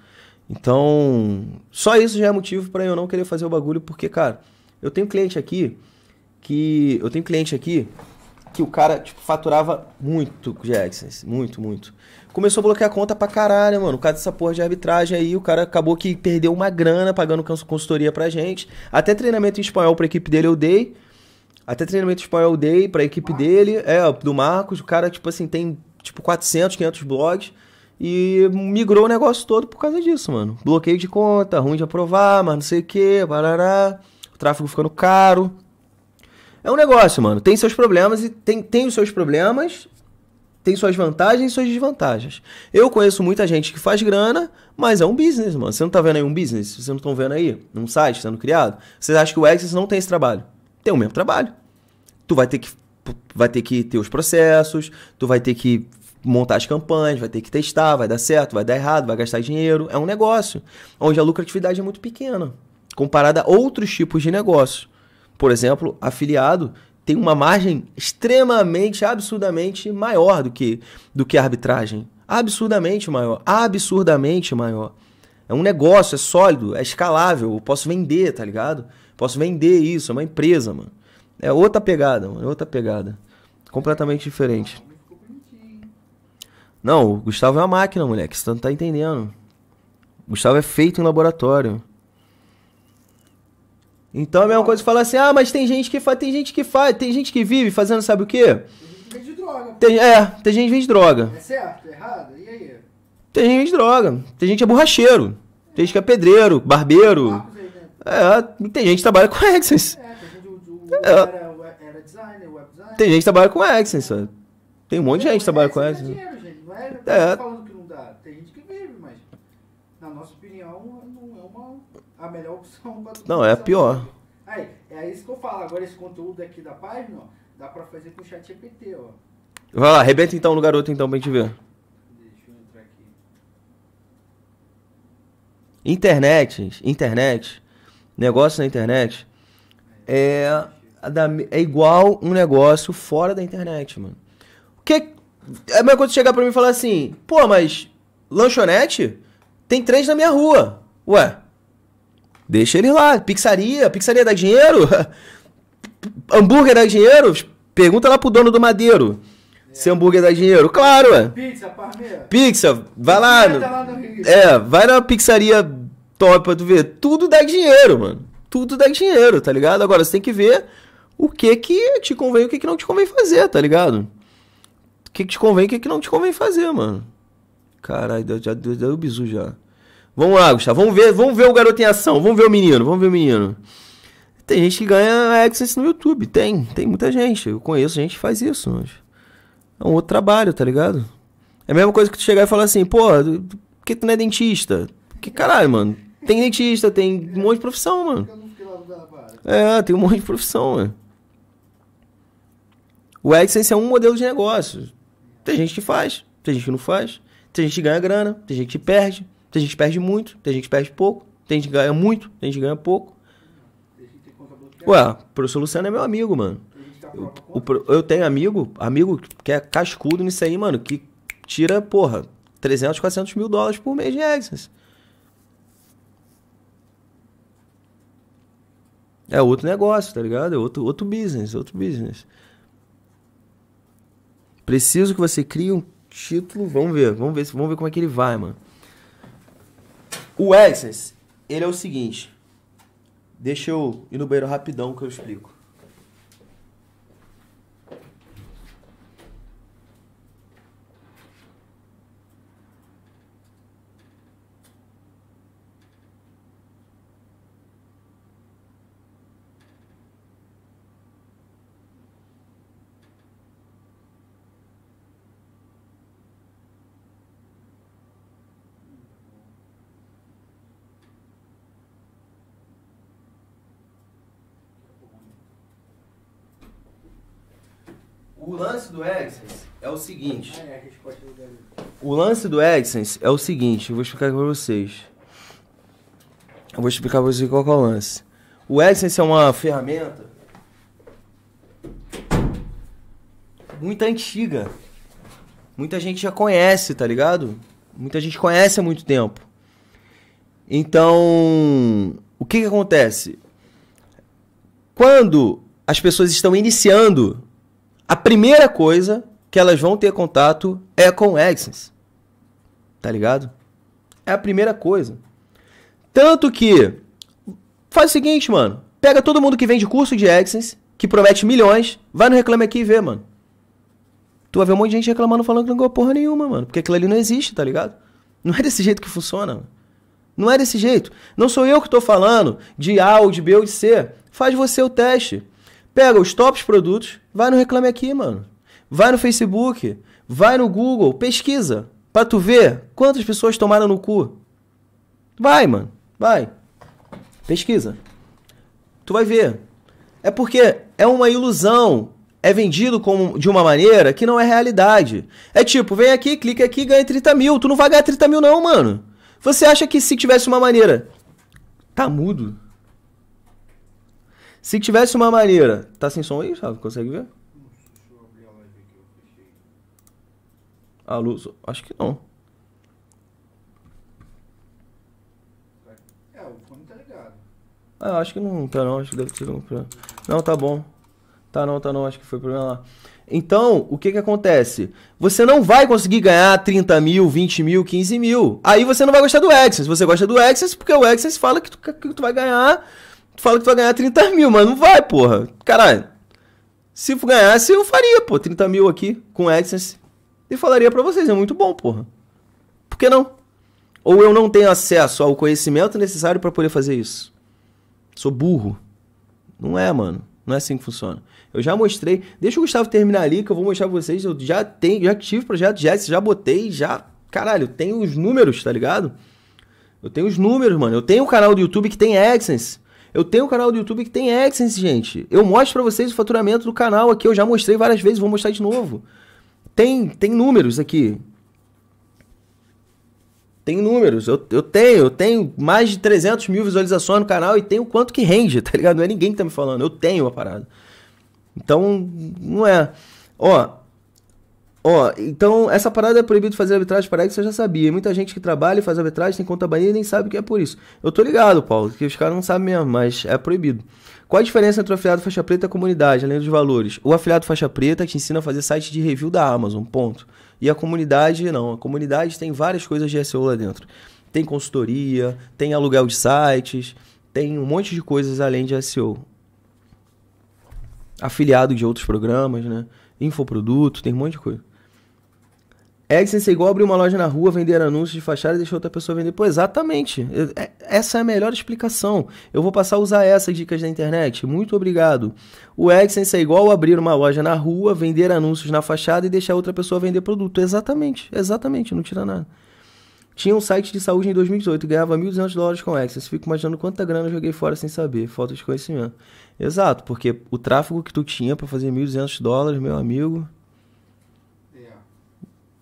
Então, só isso já é motivo para eu não querer fazer o bagulho, porque, cara, eu tenho cliente aqui que. Eu tenho cliente aqui que o cara, tipo, faturava muito o AdSense. Muito, muito. Começou a bloquear a conta pra caralho, mano. Por causa dessa porra de arbitragem aí, o cara acabou que perdeu uma grana pagando consultoria pra gente. Até treinamento em espanhol pra equipe dele eu dei. Até treinamento espanhol dei pra equipe dele, é, do Marcos. O cara, tipo assim, tem tipo 400, 500 blogs. E migrou o negócio todo por causa disso, mano. Bloqueio de conta, ruim de aprovar, mas não sei o que, barará. O tráfego ficando caro. É um negócio, mano. Tem seus problemas e tem, tem os seus problemas, tem suas vantagens e suas desvantagens. Eu conheço muita gente que faz grana, mas é um business, mano. Você não tá vendo aí um business? Vocês não estão vendo aí um site sendo criado? Vocês acham que o Access não tem esse trabalho? tem o mesmo trabalho. Tu vai ter que vai ter que ter os processos, tu vai ter que montar as campanhas, vai ter que testar, vai dar certo, vai dar errado, vai gastar dinheiro. É um negócio onde a lucratividade é muito pequena comparada a outros tipos de negócio. Por exemplo, afiliado tem uma margem extremamente, absurdamente maior do que do que a arbitragem. Absurdamente maior, absurdamente maior. É um negócio, é sólido, é escalável, eu posso vender, tá ligado? Posso vender isso, é uma empresa, mano. É outra pegada, mano, é outra pegada. Completamente diferente. Não, o Gustavo é uma máquina, moleque, você não tá entendendo. O Gustavo é feito em laboratório. Então é a mesma coisa de falar assim, ah, mas tem gente que faz, tem gente que faz, tem gente que vive fazendo sabe o quê? Tem gente que vende droga. Tem, é, tem gente que vende droga. É certo, é errado, e aí? Tem gente que vende droga, tem gente que é borracheiro, tem gente que é pedreiro, barbeiro, ah, é, tem gente que trabalha com Access. É, tem gente, o, é. era, era designer, web designer. Tem gente que trabalha com Access. É. Tem um monte de gente que trabalha é, com é Access. Dinheiro, gente. Não é, é. falando que não dá. Tem gente que vive, mas na nossa opinião não é uma, a melhor opção. Pra não, é a pior. Aí, é isso que eu falo. Agora esse conteúdo aqui da página, ó, dá pra fazer com o chat GPT, ó. Vai lá, arrebenta então no garoto então pra gente ver. Internet, internet negócio na internet é, é igual um negócio fora da internet, mano. O que é. mais quando chegar para mim e falar assim, pô, mas lanchonete tem três na minha rua. Ué, deixa ele lá. Pizzaria, pizzaria dá dinheiro? hambúrguer dá dinheiro? Pergunta lá pro dono do Madeiro. Se é. hambúrguer dá dinheiro, claro. Pizza, parmeira. Pizza, vai lá. Tá lá no é, vai na pizzaria top pra tu ver. Tudo dá dinheiro, mano. Tudo dá dinheiro, tá ligado? Agora você tem que ver o que que te convém e o que que não te convém fazer, tá ligado? O que que te convém e o que que não te convém fazer, mano. Caralho, já deu, deu bizu já. Vamos lá, Gustavo. Vamos ver, vamos ver o garoto em ação. Vamos ver o menino, vamos ver o menino. Tem gente que ganha AdSense no YouTube. Tem, tem muita gente. Eu conheço gente que faz isso. Mas é um outro trabalho, tá ligado? É a mesma coisa que tu chegar e falar assim, pô, por que tu não é dentista? Que caralho, mano. Tem dentista, tem um monte de profissão, mano. É, tem um monte de profissão, mano. O AdSense é um modelo de negócio. Tem gente que faz, tem gente que não faz. Tem gente que ganha grana, tem gente que perde. Tem gente que perde muito, tem gente que perde pouco. Tem gente que ganha muito, tem gente que ganha pouco. Ué, o professor Luciano é meu amigo, mano. Eu, eu tenho amigo, amigo que é cascudo nisso aí, mano, que tira, porra, 300, 400 mil dólares por mês de AdSense. É outro negócio, tá ligado? É outro, outro business, outro business. Preciso que você crie um título. Vamos ver, vamos ver, vamos ver como é que ele vai, mano. O Essence, ele é o seguinte. Deixa eu ir no banheiro rapidão que eu explico. O lance do Ericsson é o seguinte. O lance do Ericsson é o seguinte, eu vou explicar para vocês. Eu vou explicar para vocês qual é o lance. O Ericsson é uma ferramenta muito antiga. Muita gente já conhece, tá ligado? Muita gente conhece há muito tempo. Então, o que que acontece? Quando as pessoas estão iniciando a primeira coisa que elas vão ter contato é com o AdSense. Tá ligado? É a primeira coisa. Tanto que faz o seguinte, mano, pega todo mundo que vende curso de AdSense, que promete milhões, vai no reclame aqui e vê, mano. Tu vai ver um monte de gente reclamando falando que não ganhou porra nenhuma, mano, porque aquilo ali não existe, tá ligado? Não é desse jeito que funciona. Mano. Não é desse jeito. Não sou eu que tô falando de A ou de B ou de C. Faz você o teste. Pega os tops produtos, vai no Reclame Aqui, mano. Vai no Facebook, vai no Google, pesquisa. Pra tu ver quantas pessoas tomaram no cu. Vai, mano. Vai. Pesquisa. Tu vai ver. É porque é uma ilusão. É vendido como, de uma maneira que não é realidade. É tipo, vem aqui, clica aqui ganha 30 mil. Tu não vai ganhar 30 mil, não, mano. Você acha que se tivesse uma maneira. Tá mudo. Se tivesse uma maneira. Tá sem som aí, sabe Consegue ver? A ah, luz. Acho que não. É, o fone tá ligado. Ah, acho que não tá não. Acho que deve ter um problema. Não, tá bom. Tá não, tá não. Acho que foi problema lá. Então, o que que acontece? Você não vai conseguir ganhar 30 mil, 20 mil, 15 mil. Aí você não vai gostar do AdSense. Você gosta do AdSense porque o AdSense fala que tu, que tu vai ganhar tu fala que tu vai ganhar 30 mil, mas não vai, porra. Caralho. Se eu ganhasse, eu faria, pô, 30 mil aqui com AdSense. E falaria para vocês, é muito bom, porra. Por que não? Ou eu não tenho acesso ao conhecimento necessário para poder fazer isso. Sou burro. Não é, mano. Não é assim que funciona. Eu já mostrei. Deixa o Gustavo terminar ali que eu vou mostrar pra vocês. Eu já tenho, já tive projeto já, já botei, já. Caralho, eu tenho os números, tá ligado? Eu tenho os números, mano. Eu tenho um canal do YouTube que tem AdSense. Eu tenho um canal do YouTube que tem AdSense, gente. Eu mostro para vocês o faturamento do canal aqui. Eu já mostrei várias vezes, vou mostrar de novo. Tem, tem números aqui. Tem números. Eu, eu tenho, eu tenho mais de 300 mil visualizações no canal e tenho quanto que rende, tá ligado? Não é ninguém que tá me falando. Eu tenho a parada. Então, não é. Ó, Ó, então essa parada é proibido fazer arbitragem para que você já sabia. Muita gente que trabalha e faz arbitragem tem conta banida e nem sabe o que é por isso. Eu tô ligado, Paulo, que os caras não sabem mesmo, mas é proibido. Qual a diferença entre o afiliado faixa preta e a comunidade, além dos valores? O afiliado faixa preta te ensina a fazer site de review da Amazon, ponto. E a comunidade não, a comunidade tem várias coisas de SEO lá dentro. Tem consultoria, tem aluguel de sites, tem um monte de coisas além de SEO. Afiliado de outros programas, né? Infoproduto, tem um monte de coisa. AdSense é igual abrir uma loja na rua, vender anúncios de fachada e deixar outra pessoa vender. Pô, exatamente. É, essa é a melhor explicação. Eu vou passar a usar essas dicas da internet. Muito obrigado. O AdSense é igual abrir uma loja na rua, vender anúncios na fachada e deixar outra pessoa vender produto. Exatamente, exatamente. Não tira nada. Tinha um site de saúde em 2018, ganhava 1.200 dólares com AdSense. Fico imaginando quanta grana eu joguei fora sem saber. Falta de conhecimento. Exato, porque o tráfego que tu tinha para fazer 1.200 dólares, meu amigo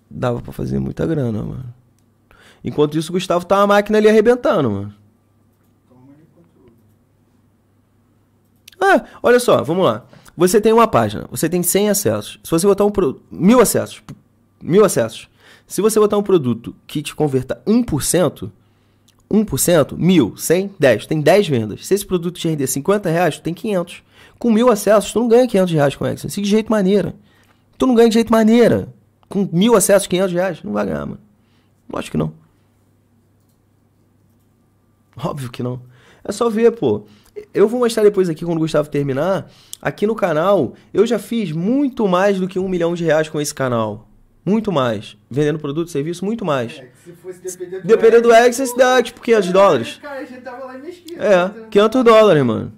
dava para fazer muita grana, mano. Enquanto isso, o Gustavo tá uma máquina ali arrebentando, mano. Ah, olha só, vamos lá. Você tem uma página, você tem 100 acessos. Se você botar um produto. Mil acessos. Mil acessos. Se você botar um produto que te converta 1%, 1%, mil, 100, 10. Tem 10 vendas. Se esse produto te render 50 reais, tu tem 500. Com mil acessos, tu não ganha 500 reais com Exxon. Assim, de jeito maneira. Tu não ganha de jeito maneira com mil acessos, 500 reais, não vai ganhar, mano. Lógico que não. Óbvio que não. É só ver, pô. Eu vou mostrar depois aqui, quando o Gustavo terminar, aqui no canal, eu já fiz muito mais do que um milhão de reais com esse canal. Muito mais. Vendendo produto, serviço, muito mais. É, se fosse depender do Dependendo do Exit, dá tipo 500 é, dólares. Cara, tava lá é, 500 né? dólares, mano.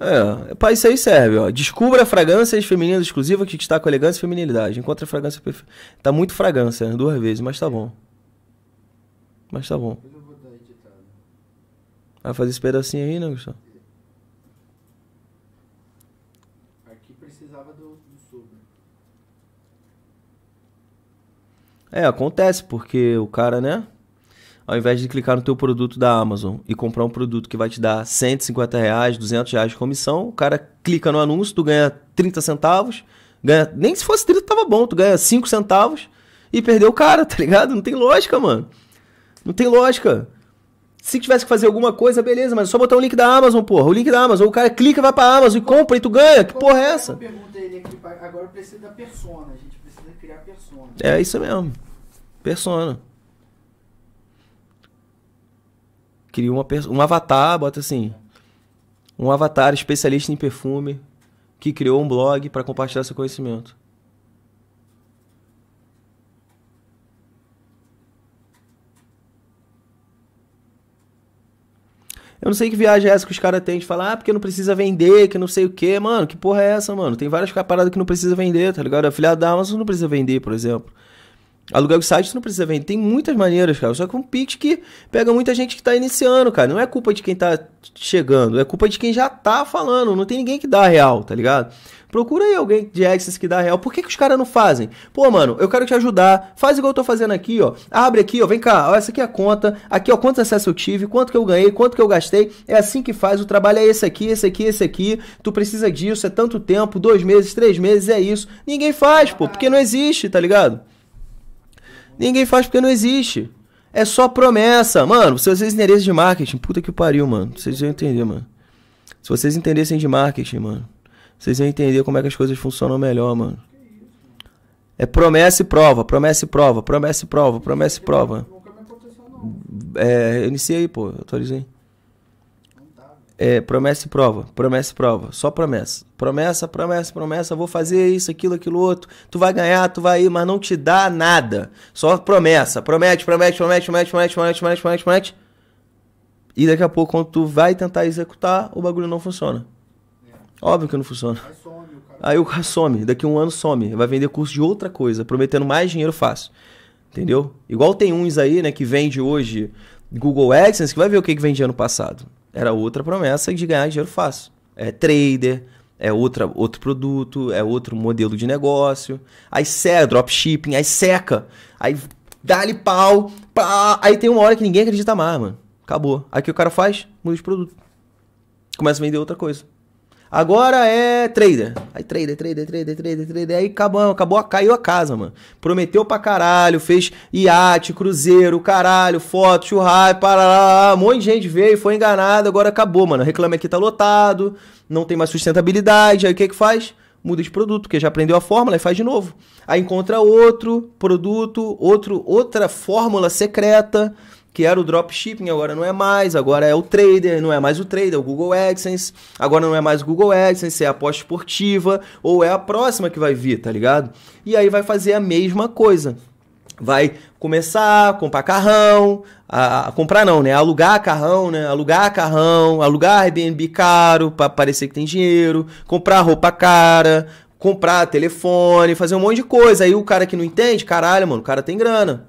É, pra isso aí serve, ó. Descubra fragrâncias femininas exclusiva que destacam elegância e feminilidade. Encontra fragrância perfeita. Tá muito fragrância, né? duas vezes, mas tá bom. Mas tá bom. Vai fazer esse pedacinho aí, né, Gustavo? Aqui precisava do, do É, acontece, porque o cara, né? ao invés de clicar no teu produto da Amazon e comprar um produto que vai te dar 150 reais, 200 reais de comissão, o cara clica no anúncio, tu ganha 30 centavos, ganha nem se fosse 30 tava bom, tu ganha 5 centavos e perdeu o cara, tá ligado? Não tem lógica, mano. Não tem lógica. Se tivesse que fazer alguma coisa, beleza, mas é só botar o link da Amazon, porra. O link da Amazon. O cara clica, vai pra Amazon e compra e tu ganha. Que porra é essa? É né, agora precisa da persona. A gente precisa criar persona. É isso mesmo. Persona. Cria uma, um avatar, bota assim. Um avatar especialista em perfume que criou um blog para compartilhar seu conhecimento. Eu não sei que viagem é essa que os caras têm de falar, ah, porque não precisa vender, que não sei o que. Mano, que porra é essa, mano? Tem várias paradas que não precisa vender, tá ligado? Afiliado é da Amazon não precisa vender, por exemplo. Aluguel de site não precisa vender. Tem muitas maneiras, cara. Só que um pitch que pega muita gente que está iniciando, cara. Não é culpa de quem está chegando, é culpa de quem já está falando. Não tem ninguém que dá real, tá ligado? Procura aí alguém de access que dá real. Por que, que os caras não fazem? Pô, mano, eu quero te ajudar. Faz igual eu tô fazendo aqui, ó. Abre aqui, ó. Vem cá, ó, essa aqui é a conta. Aqui, ó, quantos acessos eu tive, quanto que eu ganhei, quanto que eu gastei. É assim que faz. O trabalho é esse aqui, esse aqui, esse aqui. Tu precisa disso, é tanto tempo, dois meses, três meses, é isso. Ninguém faz, pô, porque não existe, tá ligado? Ninguém faz porque não existe. É só promessa. Mano, Se vocês endereços de marketing. Puta que pariu, mano. Vocês vão entender, mano. Se vocês entendessem de marketing, mano, vocês vão entender como é que as coisas funcionam melhor, mano. É promessa e prova, promessa e prova, promessa e prova, promessa e prova. É, eu iniciei, pô, eu atualizei é, promessa e prova, promessa e prova, só promessa. Promessa, promessa, promessa, vou fazer isso, aquilo, aquilo outro. Tu vai ganhar, tu vai ir, mas não te dá nada. Só promessa. Promete, promete, promete, promete, promete, promete, promete, promete, promete. E daqui a pouco, quando tu vai tentar executar, o bagulho não funciona. É. Óbvio que não funciona. Aí, o cara... o cara some, daqui a um ano some. Vai vender curso de outra coisa, prometendo mais dinheiro fácil. Entendeu? Igual tem uns aí, né, que vende hoje Google AdSense, que vai ver o que, que vende ano passado era outra promessa de ganhar dinheiro fácil. É trader, é outra, outro produto, é outro modelo de negócio. Aí seca, dropshipping, aí seca, aí dá-lhe pau, pá, aí tem uma hora que ninguém acredita mais, mano. Acabou. Aí o que o cara faz? Muda de produto. Começa a vender outra coisa. Agora é trader. Aí trader, trader, trader, trader, trader. Aí acabou, acabou, caiu a casa, mano. Prometeu pra caralho, fez iate, cruzeiro, caralho, foto, churrasco, parará. Um monte de gente veio, foi enganado, agora acabou, mano. Reclame aqui tá lotado, não tem mais sustentabilidade. Aí o que é que faz? Muda de produto, porque já aprendeu a fórmula e faz de novo. Aí encontra outro produto, outro outra fórmula secreta que era o dropshipping, agora não é mais, agora é o trader, não é mais o trader, é o Google AdSense, agora não é mais o Google AdSense, é a aposta esportiva, ou é a próxima que vai vir, tá ligado? E aí vai fazer a mesma coisa. Vai começar a comprar carrão, a, a comprar não, né? Alugar carrão, né? Alugar carrão, alugar Airbnb caro para parecer que tem dinheiro, comprar roupa cara, comprar telefone, fazer um monte de coisa. Aí o cara que não entende, caralho, mano, o cara tem grana.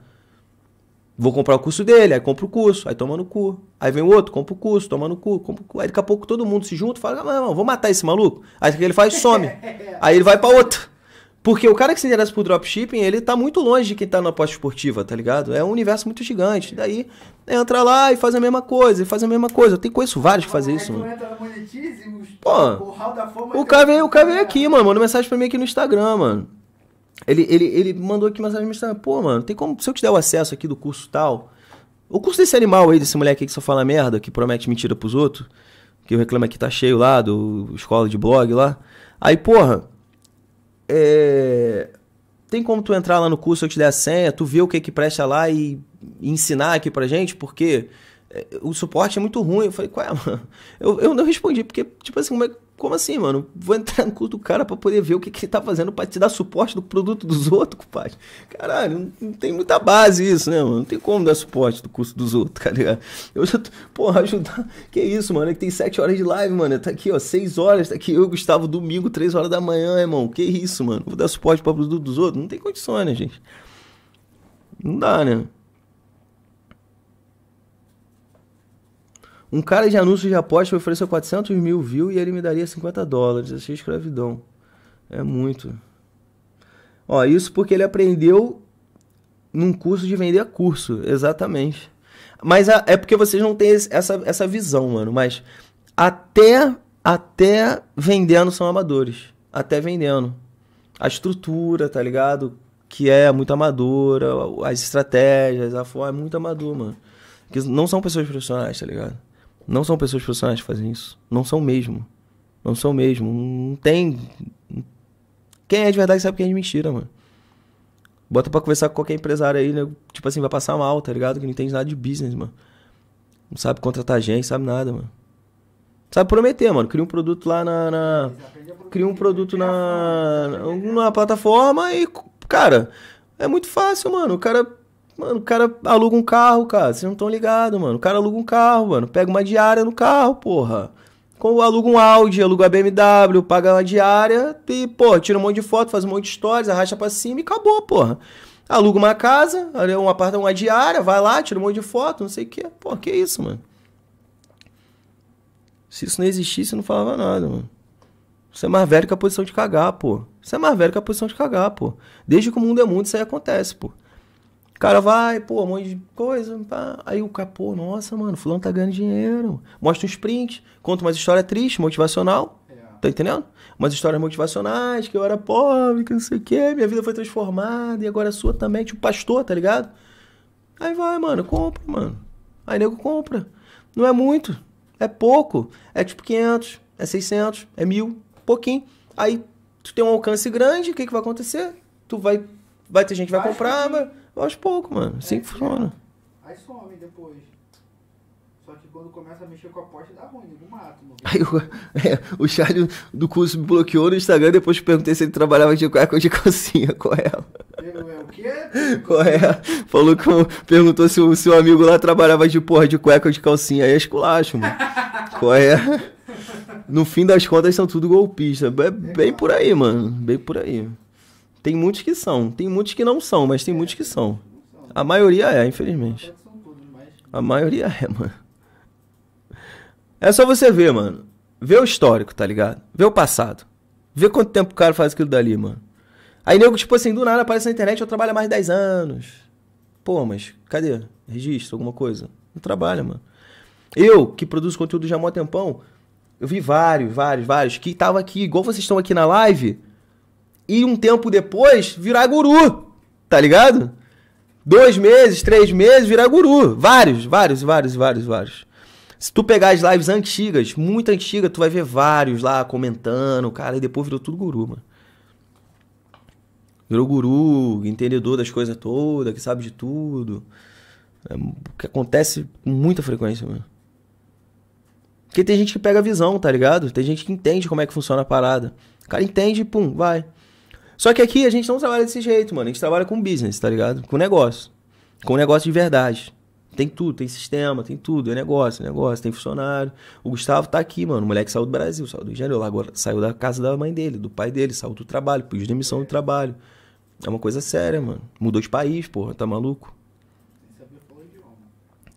Vou comprar o curso dele, aí compra o curso, aí toma no cu. Aí vem o outro, compra o curso, toma no cu, compra o cu. Aí daqui a pouco todo mundo se junta e fala, não, não, vou matar esse maluco. Aí o que ele faz? Some. aí ele vai para outro. Porque o cara que se interessa por dropshipping, ele tá muito longe de quem tá na aposta esportiva, tá ligado? É um universo muito gigante. Daí, entra lá e faz a mesma coisa, e faz a mesma coisa. Eu tenho conheço vários que fazem isso, mano. Pô, o, cara veio, o é. cara veio aqui, mano. Mandou mensagem pra mim aqui no Instagram, mano. Ele, ele, ele mandou aqui mensagem me pô, mano, tem como, se eu te der o acesso aqui do curso tal, o curso desse animal aí, desse moleque aqui que só fala merda, que promete mentira pros outros, que o reclama aqui tá cheio lá, do escola de blog lá. Aí, porra, é... tem como tu entrar lá no curso, eu te der a senha, tu vê o que que presta lá e, e ensinar aqui pra gente, porque é, o suporte é muito ruim. Eu falei, qual é, mano? Eu, eu não respondi, porque, tipo assim, como é que como assim, mano? Vou entrar no culto do cara para poder ver o que, que ele tá fazendo para te dar suporte do produto dos outros, compadre. Caralho, não, não, tem muita base isso, né, mano? Não tem como dar suporte do curso dos outros, tá ligado? Eu já tô, porra, ajudar. Que isso, mano? É que tem 7 horas de live, mano. Tá aqui, ó, 6 horas, tá aqui eu e Gustavo domingo, 3 horas da manhã, irmão. Que isso, mano? Vou dar suporte para produto dos outros? Não tem condições, né, gente? Não dá, né? Um cara de anúncio de aposta me ofereceu 400 mil views e ele me daria 50 dólares. Achei escravidão. É muito. Ó, isso porque ele aprendeu num curso de vender curso, exatamente. Mas a, é porque vocês não têm essa, essa visão, mano. Mas até, até vendendo são amadores. Até vendendo. A estrutura, tá ligado? Que é muito amadora, as estratégias, a forma, é muito amador, mano. Que não são pessoas profissionais, tá ligado? Não são pessoas profissionais que fazem isso. Não são mesmo. Não são mesmo. Não tem. Quem é de verdade sabe quem é de mentira, mano. Bota pra conversar com qualquer empresário aí, né? Tipo assim, vai passar mal, tá ligado? Que não entende nada de business, mano. Não sabe contratar gente, sabe nada, mano. Sabe prometer, mano. Cria um produto lá na. na... Cria um produto na. na plataforma e. Cara, é muito fácil, mano. O cara Mano, o cara aluga um carro, cara. Vocês não estão ligados, mano. O cara aluga um carro, mano. Pega uma diária no carro, porra. aluga um Audi, aluga a BMW, paga uma diária e, pô, tira um monte de foto, faz um monte de stories, arrasta pra cima e acabou, porra. Aluga uma casa, um apartamento, uma diária, vai lá, tira um monte de foto, não sei o quê. Pô, que isso, mano. Se isso não existisse, eu não falava nada, mano. Isso é mais velho que a posição de cagar, pô. Isso é mais velho que a posição de cagar, pô. Desde que o mundo é mundo, isso aí acontece, pô. O cara vai, pô, um monte de coisa. Pá. Aí o capô, nossa, mano, fulano tá ganhando dinheiro. Mostra uns prints, conta umas histórias tristes, motivacional. É. Tá entendendo? Umas histórias motivacionais, que eu era pobre, que não sei o quê, minha vida foi transformada e agora a é sua também, tipo pastor, tá ligado? Aí vai, mano, compra, mano. Aí nego compra. Não é muito, é pouco. É tipo 500, é 600, é mil, pouquinho. Aí tu tem um alcance grande, o que, que vai acontecer? Tu vai, vai ter gente que vai, comprar, mas aos poucos, mano. Assim é, que funciona. Aí some depois. Só que quando começa a mexer com a porta dá ruim, mato, mano. Aí o, é, o Charlie do curso me bloqueou no Instagram, depois perguntei se ele trabalhava de cueca ou de calcinha com é ela. É o quê? Qual é? Falou que perguntou se o seu amigo lá trabalhava de porra de cueca ou de calcinha. Aí é esculacho, mano. Qual é? No fim das contas são tudo golpistas. É bem por aí, mano. Bem por aí. Tem muitos que são, tem muitos que não são, mas tem é, muitos que são. A maioria é, infelizmente. A maioria é, mano. É só você ver, mano. Ver o histórico, tá ligado? Ver o passado. Ver quanto tempo o cara faz aquilo dali, mano. Aí nego, tipo assim, do nada aparece na internet, eu trabalho há mais de 10 anos. Pô, mas cadê? Registro, alguma coisa? Não trabalha, mano. Eu, que produzo conteúdo já há um tempão, eu vi vários, vários, vários, que tava aqui, igual vocês estão aqui na live, e um tempo depois virar guru, tá ligado? Dois meses, três meses, virar guru. Vários, vários, vários, vários, vários. Se tu pegar as lives antigas, muito antigas, tu vai ver vários lá comentando, cara, e depois virou tudo guru, mano. Virou guru, entendedor das coisas todas, que sabe de tudo. É, que acontece com muita frequência, mano. Porque tem gente que pega a visão, tá ligado? Tem gente que entende como é que funciona a parada. O cara entende, pum, vai. Só que aqui a gente não trabalha desse jeito, mano. A gente trabalha com business, tá ligado? Com negócio. Com negócio de verdade. Tem tudo, tem sistema, tem tudo. É negócio, é negócio, tem funcionário. O Gustavo tá aqui, mano. O moleque saiu do Brasil, saiu do engenheiro. agora saiu da casa da mãe dele, do pai dele, saiu do trabalho, pediu demissão do trabalho. É uma coisa séria, mano. Mudou de país, porra, tá maluco? Sem saber falar idioma.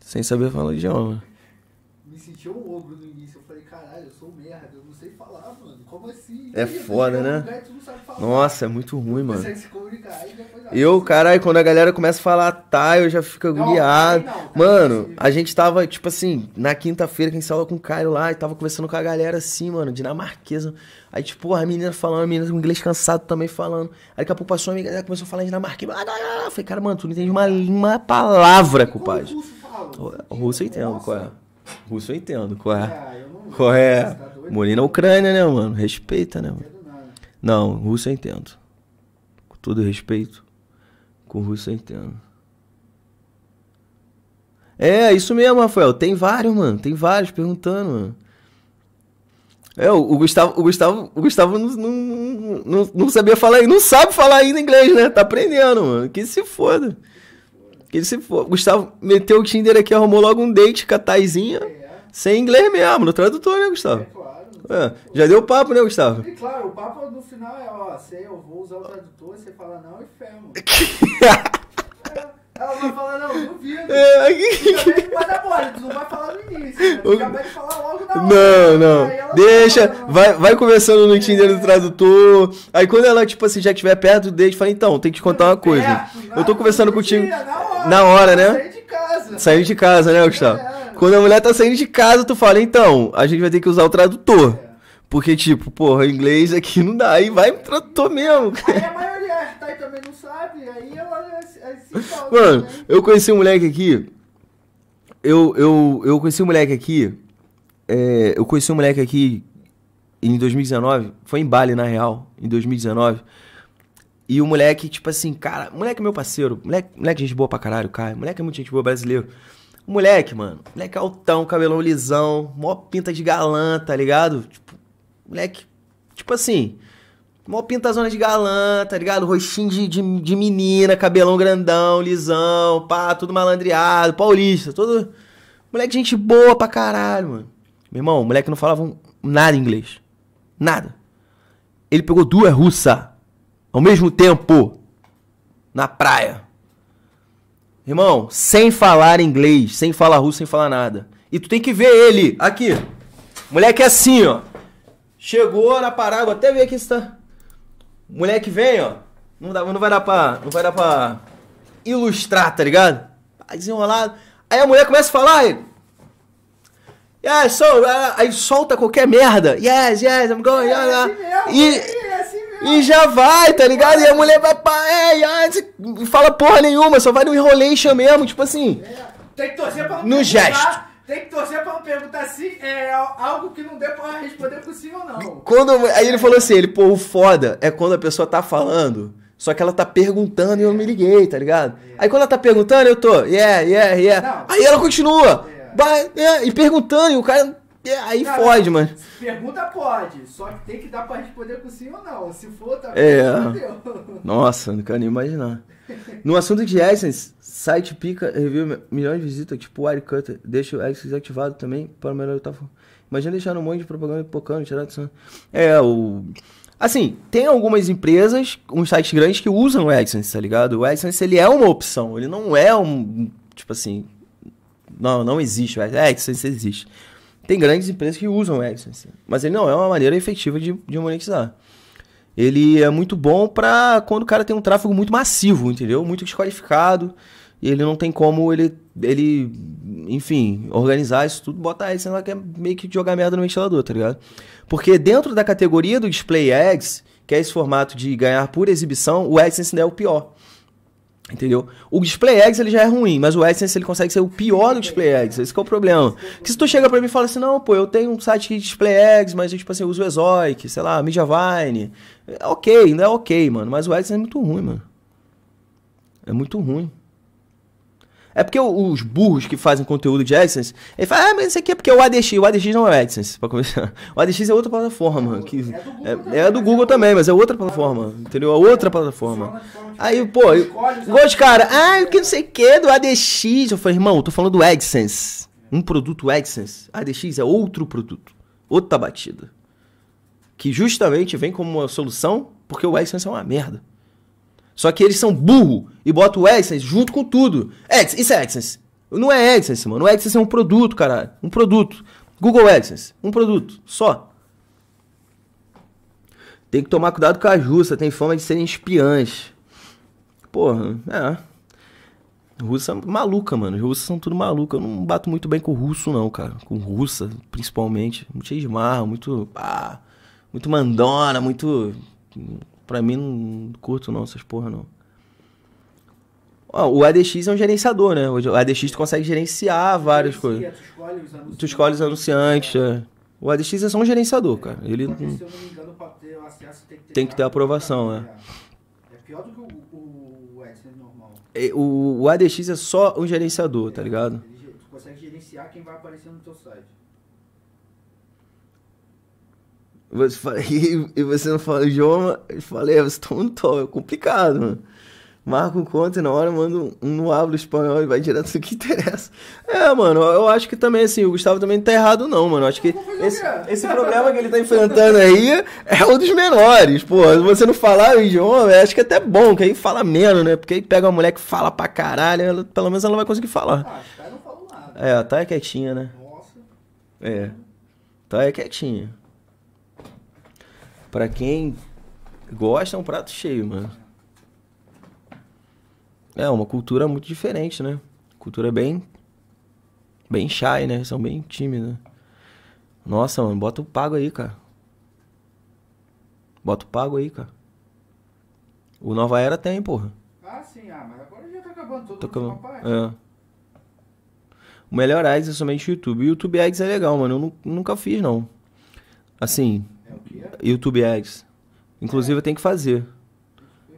Sem saber falar idioma. Me senti um ogro no início. Eu falei, caralho, eu sou merda. Como assim? É foda, né? Nossa, é muito ruim, mano. Eu, caralho, quando a galera começa a falar tá, eu já fico agoniado. Tá tá mano, assim. a gente tava, tipo assim, na quinta-feira, quem saiu com o Caio lá, e tava conversando com a galera assim, mano, dinamarquesa. Aí, tipo, a menina falando, a menina com inglês cansado também falando. Aí daqui a pouco passou uma amiga, começou a falar dinamarquês. Ah, ah, ah. Eu falei, cara, mano, tu não entende uma, uma palavra, compadre. Russo eu entendo, qual é? Russo eu entendo, qual é? Qual é? Morei na Ucrânia, né, mano? Respeita, né, mano? Não, russo eu entendo. Com todo respeito, com russo eu entendo. É, é isso mesmo, Rafael. Tem vários, mano. Tem vários perguntando, mano. É, o, Gustavo, o Gustavo, o Gustavo não, não, não, não sabia falar, não sabe falar ainda inglês, né? Tá aprendendo, mano. Que se foda. Que se foda. Gustavo meteu o Tinder aqui, arrumou logo um date com a Taizinha. É. Sem inglês mesmo, no tradutor, né, Gustavo? É, é, já deu papo, né, Gustavo? E claro, o papo no final é, ó, você, eu vou usar o tradutor, você fala não e fermo. Ela vai falar, não, duvido. É, aqui... Mas é bom, tu não vai falar no início. Né? Tu o... vai falar logo na hora. Né? Não, não. Deixa, fala, vai, vai conversando no é. Tinder do tradutor. Aí quando ela, tipo assim, já estiver perto dele, fala, então, tem que te contar uma coisa. Perto, eu tô conversando contigo. Dia, na hora, na hora né? Saindo de casa. Saindo de casa, né, Gustavo? É. Quando a mulher tá saindo de casa, tu fala, então, a gente vai ter que usar o tradutor. É. Porque, tipo, porra, inglês aqui não dá. Aí vai pro tradutor mesmo. Aí a maioria tá aí também não sabe, aí ela Mano, eu conheci um moleque aqui. Eu, eu, eu conheci um moleque aqui. É, eu conheci um moleque aqui em 2019. Foi em Bali, na real, em 2019. E o moleque, tipo assim, cara, moleque é meu parceiro. Moleque, moleque gente boa pra caralho, cara. Moleque é muito gente boa brasileiro. O moleque, mano, moleque altão, cabelão lisão, mó pinta de galã, tá ligado? Tipo, moleque, tipo assim, Mó pintazona de galã, tá ligado? Roxinho de, de, de, menina, cabelão grandão, lisão, pá, tudo malandreado, paulista, todo. Moleque, gente boa pra caralho, mano. Meu irmão, o moleque não falava nada inglês. Nada. Ele pegou duas russas ao mesmo tempo na praia. Irmão, sem falar inglês, sem falar russo, sem falar nada. E tu tem que ver ele aqui. Moleque é assim, ó. Chegou na parada, vou até ver aqui se tá. Moleque vem, ó. Não, dá, não vai dar pra. Não vai dar pra ilustrar, tá ligado? Tá desenrolado. Aí a mulher começa a falar, e Yes, so, uh, aí solta qualquer merda. Yes, yes, I'm going. É, yeah, yeah. Assim mesmo, e, é assim, é assim e já vai, tá ligado? E a mulher vai pra. É, yes, fala porra nenhuma, só vai no enrolation mesmo, tipo assim. É. Tem que torcer pra não No gesto. Tem que torcer pra perguntar se é algo que não deu pra responder com sim ou não. Quando, aí ele falou assim, ele, pô, o foda é quando a pessoa tá falando, só que ela tá perguntando e eu não me liguei, tá ligado? É. Aí quando ela tá perguntando, eu tô, yeah, yeah, yeah. Não, aí ela continua, é. Vai, e perguntando, e o cara aí fode, mano. Pergunta pode, só que tem que dar pra responder com sim ou não. Se for, tá é. Nossa, não quero nem imaginar. No assunto de Essence, site pica, review milhões de visitas, tipo o Cutter. Deixa o Essence ativado também para melhorar tá? Imagina deixar um monte de propaganda pipocando, tirar do É, o. Assim, tem algumas empresas, uns sites grandes que usam o AdSense, tá ligado? O AdSense, ele é uma opção, ele não é um, tipo assim, não, não existe, o AdSense existe. Tem grandes empresas que usam o AdSense, mas ele não é uma maneira efetiva de, de monetizar ele é muito bom para quando o cara tem um tráfego muito massivo, entendeu? Muito desqualificado. E ele não tem como ele, ele enfim, organizar isso tudo, botar ele, senão que é meio que jogar merda no ventilador, tá ligado? Porque dentro da categoria do display ads, que é esse formato de ganhar por exibição, o AdSense ainda é o pior. Entendeu? O display ads ele já é ruim, mas o AdSense ele consegue ser o pior do display ads. Esse é o problema. Porque se tu chega pra mim e fala assim, não, pô, eu tenho um site de display ads, mas tipo assim, eu uso o Ezoic, sei lá, Mediavine. É ok, ainda é ok, mano. Mas o AdSense é muito ruim, mano. É muito ruim. É porque os burros que fazem conteúdo de AdSense, ele fala, ah, mas isso aqui é porque é o ADX. O ADX não é AdSense, pra começar. O ADX é outra plataforma. Que é, do é, é do né? Google também, mas é outra plataforma. Entendeu? É outra plataforma. Aí, pô, igual os caras, ah, o que não sei o que é do ADX. Eu falei, irmão, eu tô falando do AdSense. Um produto AdSense. ADX é outro produto. Outra batida. Que justamente vem como uma solução porque o AdSense é uma merda. Só que eles são burro e botam o AdSense junto com tudo. AdSense, isso é AdSense. Não é AdSense, mano. O AdSense é, é um produto, caralho. Um produto. Google AdSense, um produto, só. Tem que tomar cuidado com a Jussa, tem fama de serem espiãs. Porra, é. Russa é maluca, mano. Os russos são tudo maluca. Eu não bato muito bem com o russo, não, cara. Com russa, principalmente. Muito cheio de marra, muito. Ah, muito mandona, muito. Pra mim, não curto não essas porra, não. o ADX é um gerenciador, né? O ADX tu consegue gerenciar várias Gerencia, coisas. Tu escolhe os anunciantes. Tu escolhe os anunciantes, é. O ADX é só um gerenciador, é, cara. Ele se eu não me engano, pra ter acesso tem que ter, tem que ter aprovação, né? É pior do que o, o, o AdSense né, normal. É, o, o ADX é só um gerenciador, é, tá ligado? Ele, tu consegue gerenciar quem vai aparecer no teu site. Você fala, e você não fala idioma, eu falei, é, ah, você tá muito top, é complicado, mano. Marca um conta na hora, manda um, um hablo espanhol e vai direto no que interessa. É, mano, eu acho que também, assim, o Gustavo também não tá errado, não, mano. acho que esse, esse problema que ele tá enfrentando aí é um dos menores, pô. Você não falar o idioma, acho que é até bom, que aí fala menos, né? Porque aí pega uma mulher que fala pra caralho, ela, pelo menos ela vai conseguir falar. Ah, não falou nada. É, tá quietinha, né? Nossa. É. tá quietinha. Para quem gosta, é um prato cheio, mano. Né? É uma cultura muito diferente, né? Cultura bem. Bem shy, né? São bem tímidos. Né? Nossa, mano, bota o pago aí, cara. Bota o pago aí, cara. O Nova Era tem, porra. Ah, sim, ah, mas agora já tá acabando todo tá acabando. É. O melhor ads é somente o YouTube. O YouTube ads é legal, mano. Eu nunca fiz, não. Assim, YouTube Ads. Inclusive, eu tenho que fazer.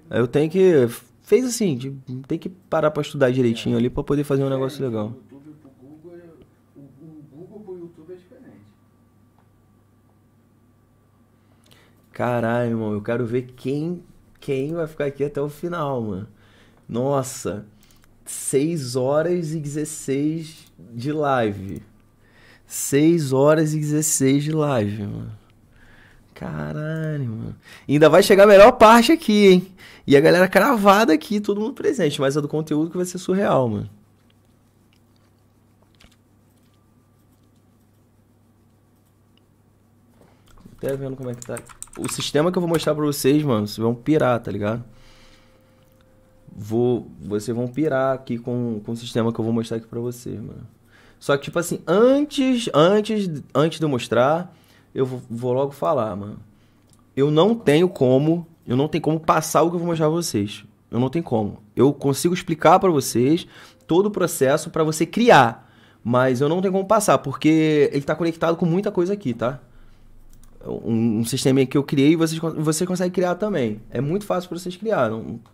Eu tenho que. Fez assim, de, tem que parar pra estudar direitinho ali pra poder fazer um negócio é, legal. É, o Google, pro YouTube é diferente. Caralho, irmão, eu quero ver quem quem vai ficar aqui até o final, mano. Nossa, 6 horas e 16 de live. 6 horas e 16 de live, mano. Caralho, mano. ainda vai chegar a melhor parte aqui, hein? E a galera cravada aqui, todo mundo presente. Mas é do conteúdo que vai ser surreal, mano. Até vendo como é que tá. O sistema que eu vou mostrar pra vocês, mano, vocês vão pirar, tá ligado? Vou, vocês vão pirar aqui com, com o sistema que eu vou mostrar aqui pra vocês, mano. Só que, tipo assim, antes, antes, antes de eu mostrar, eu vou logo falar, mano. Eu não tenho como, eu não tenho como passar o que eu vou mostrar pra vocês. Eu não tenho como. Eu consigo explicar para vocês todo o processo para você criar, mas eu não tenho como passar porque ele tá conectado com muita coisa aqui, tá? Um, um sistema que eu criei e vocês, vocês conseguem criar também. É muito fácil para vocês criar.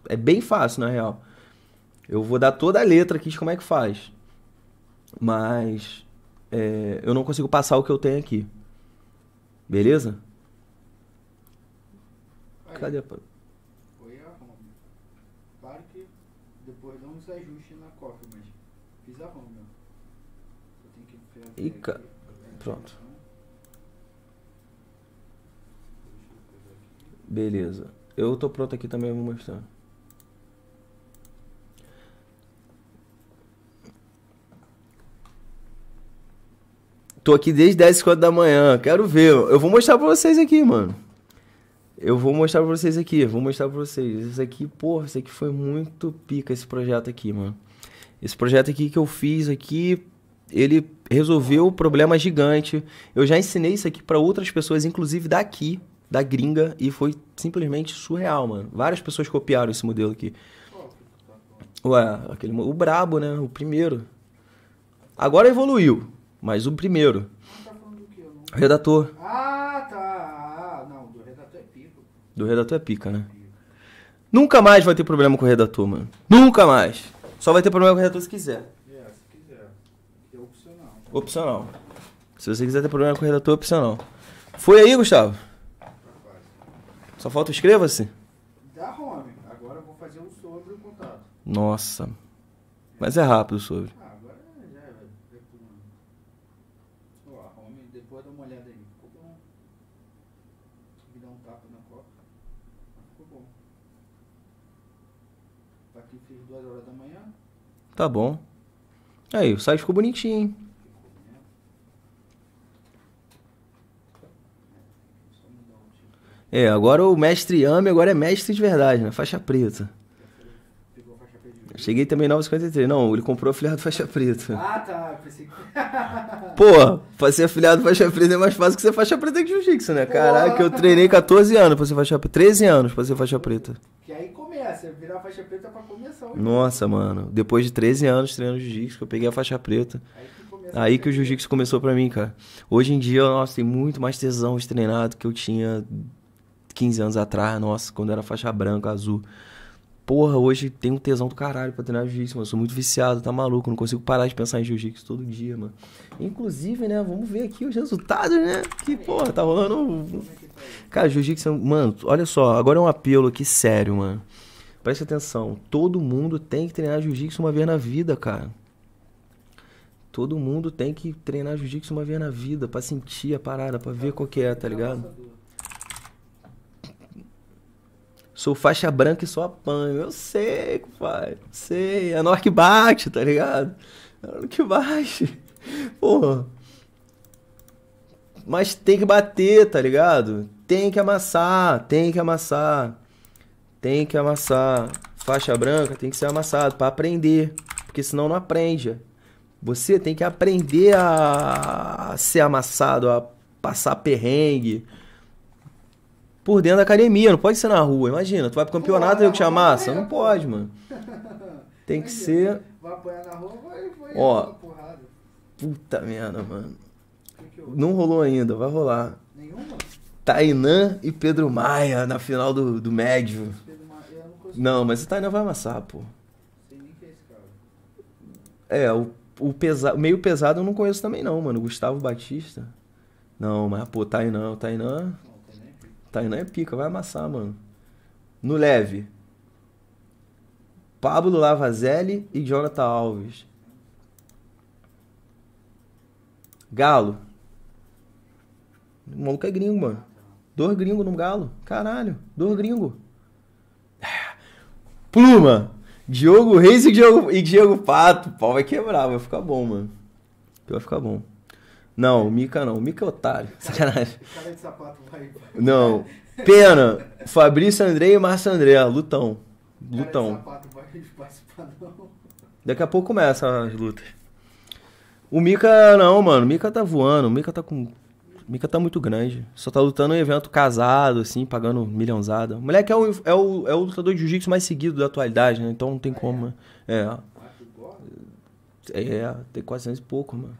é bem fácil, na real. Eu vou dar toda a letra aqui de como é que faz. Mas é, eu não consigo passar o que eu tenho aqui. Beleza? Cadê a. Foi a Roma. Claro que depois dá uns ajustes na cópia, mas fiz a Roma. Só tem que fazer. a. ca... É, pronto. Então, Beleza. Eu tô pronto aqui também, vou mostrar. Tô aqui desde 10 h da manhã. Quero ver. Eu vou mostrar pra vocês aqui, mano. Eu vou mostrar pra vocês aqui. Vou mostrar pra vocês. Isso aqui, porra, isso aqui foi muito pica esse projeto aqui, mano. Esse projeto aqui que eu fiz aqui, ele resolveu o problema gigante. Eu já ensinei isso aqui para outras pessoas, inclusive daqui, da gringa, e foi simplesmente surreal, mano. Várias pessoas copiaram esse modelo aqui. Ué, aquele, o brabo, né? O primeiro. Agora evoluiu. Mas o primeiro. Tá redator. Ah, tá. Ah, não, do redator é pica. Do redator é pica, né? Nunca mais vai ter problema com o redator, mano. Nunca mais. Só vai ter problema com o redator se quiser. É, se quiser. É opcional. Opcional. Se você quiser ter problema com o redator, é opcional. Foi aí, Gustavo? Tá Só falta inscreva-se? Dá home. Agora eu vou fazer um sobre o contato. Nossa. Mas é rápido o sobre. Ah, Tá bom. Aí, o site ficou bonitinho, hein? É, agora o mestre Yami agora é mestre de verdade, né? Faixa preta. Cheguei também 953. Não, ele comprou afiliado faixa preta. Ah, tá. Pensei... Pô, pra ser afiliado faixa preta é mais fácil que ser faixa preta que jiu-jitsu, né? Caraca, eu treinei 14 anos pra ser faixa preta. 13 anos pra ser faixa preta. Que aí começa, virar faixa preta pra começar. Hoje. Nossa, mano. Depois de 13 anos treinando jiu-jitsu, eu peguei a faixa preta. Aí que, aí que o jiu-jitsu começou pra mim, cara. Hoje em dia, nossa, tem muito mais tesão de treinar do que eu tinha 15 anos atrás. Nossa, quando era faixa branca, azul porra, hoje tenho um tesão do caralho pra treinar jiu-jitsu, mano. Eu sou muito viciado, tá maluco? Não consigo parar de pensar em jiu-jitsu todo dia, mano. Inclusive, né, vamos ver aqui os resultados, né? Que, porra, tá rolando. Cara, jiu-jitsu, é mano, olha só, agora é um apelo aqui sério, mano. Preste atenção, todo mundo tem que treinar jiu-jitsu uma vez na vida, cara. Todo mundo tem que treinar jiu-jitsu uma vez na vida, pra sentir a parada, pra ver qual que é, tá ligado? Sou faixa branca e só apanho. Eu sei, pai. Sei. É na hora que bate, tá ligado? É na hora que bate. Porra. Mas tem que bater, tá ligado? Tem que amassar, tem que amassar. Tem que amassar. Faixa branca tem que ser amassado para aprender. Porque senão não aprende. Você tem que aprender a ser amassado, a passar perrengue, por dentro da academia, não pode ser na rua. Imagina, tu vai pro campeonato e eu te amasso. Não pode, mano. Tem que ser. Vai apanhar na rua, vai, vai Ó, Puta merda, mano. Não rolou ainda, vai rolar. Nenhuma? Tainan e Pedro Maia na final do, do médio. Não, mas o Tainan vai amassar, pô. É, é, o, o pesa... meio pesado eu não conheço também não, mano. Gustavo Batista. Não, mas pô, Tainan, o Tainan, Tainan tá é pica, vai amassar, mano. No leve. Pablo Lavazelli e Jonathan Alves. Galo. O maluco é gringo, mano. Dois gringos no galo. Caralho, dois gringos. Pluma. Diogo Reis e Diogo, e Diogo Pato. O pau vai quebrar, vai ficar bom, mano. Vai ficar bom. Não, o Mika não. O Mika é otário. Sacanagem. Cara de sapato vai. Não. Pena. Fabrício Andrei e Márcio André. Lutão. Lutão. Cara de sapato vai participar, não. Daqui a pouco começa as lutas. O Mika não, mano. O Mika tá voando. O Mika tá com. O Mika tá muito grande. Só tá lutando em evento casado, assim, pagando milhãozada. O moleque é o, é o, é o lutador de jiu-jitsu mais seguido da atualidade, né? Então não tem ah, como. É. Né? É. É, tem 400 e pouco, mano.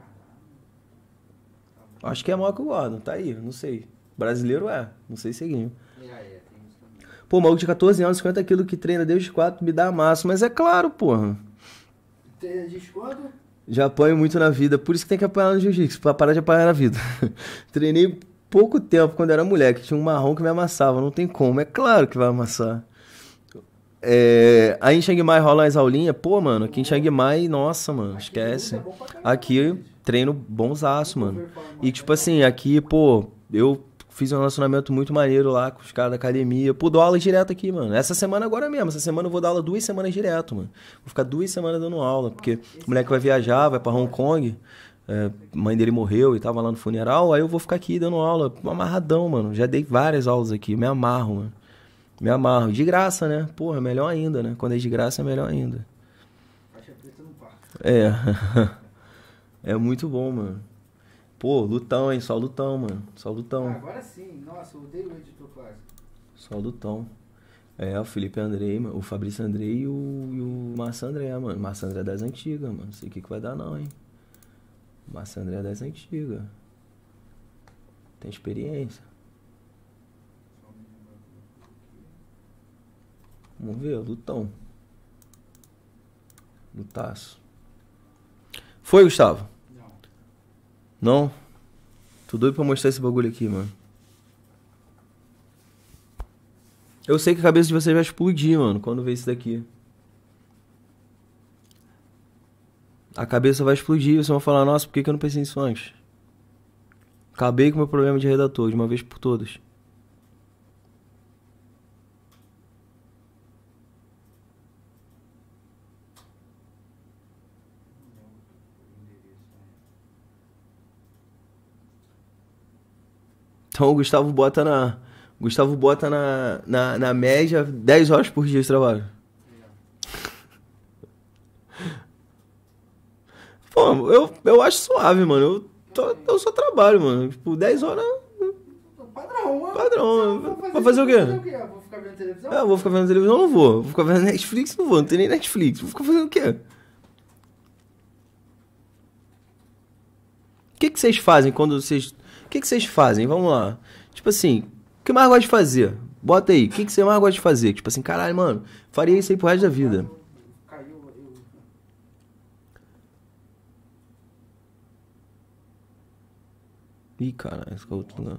Acho que é maior que o Gordon, tá aí, não sei. Brasileiro é, não sei seguinho. É é, é, pô, maluco de 14 anos, 50 quilos que treina desde 4, me dá massa, mas é claro, porra. Treina desde quando? Já apanho muito na vida, por isso que tem que apanhar no jiu-jitsu, pra parar de apanhar na vida. Treinei pouco tempo quando era mulher, que tinha um marrom que me amassava, não tem como, é claro que vai amassar. É, aí em Chiang Mai rola as aulinhas, pô, mano, aqui em Chiang Mai, nossa, mano, esquece. Aqui né, treino bonsaço, mano. E tipo assim, aqui, pô, eu fiz um relacionamento muito maneiro lá com os caras da academia. Pô, dou aula direto aqui, mano. Essa semana agora mesmo. Essa semana eu vou dar aula duas semanas direto, mano. Vou ficar duas semanas dando aula, porque o moleque vai viajar, vai para Hong Kong. É, mãe dele morreu e tava lá no funeral, aí eu vou ficar aqui dando aula, amarradão, mano. Já dei várias aulas aqui, me amarro, mano. Me amarro. De graça, né? Porra, melhor ainda, né? Quando é de graça é melhor ainda. Faixa preta no quarto. É. É muito bom, mano. Pô, lutão, hein? Só lutão, mano. Só lutão. Ah, agora sim. Nossa, eu odeio o editor clássico. Só lutão. É, o Felipe Andrei, mano. O Fabrício Andrei e o, e o André, mano. Massa André é das antigas, mano. Não sei o que, que vai dar, não, hein? Massa André é das antigas. Tem experiência. Vamos ver, lutão. Lutaço. Foi, Gustavo. Não? Tô doido pra mostrar esse bagulho aqui, mano. Eu sei que a cabeça de vocês vai explodir, mano, quando ver isso daqui. A cabeça vai explodir, vocês vão falar, nossa, por que, que eu não pensei nisso antes? Acabei com o meu problema de redator, de uma vez por todas. Então o Gustavo bota na. Gustavo bota na, na, na média 10 horas por dia de trabalho. Pô, eu, eu acho suave, mano. Eu, tô, eu só trabalho, mano. Tipo, 10 horas. Padrão, mano. Padrão. Vai fazer, fazer o quê? Vou ficar vendo televisão? Ah, vou ficar vendo televisão? Não vou. Vou ficar vendo Netflix? Não vou. Não tem nem Netflix. Vou ficar fazendo o quê? O que, que vocês fazem quando vocês que, que vocês fazem? Vamos lá. Tipo assim, o que mais gosta de fazer? Bota aí, o que, que você mais gosta de fazer? Tipo assim, caralho, mano, faria isso aí pro resto da vida. Ih, cara, esse é outro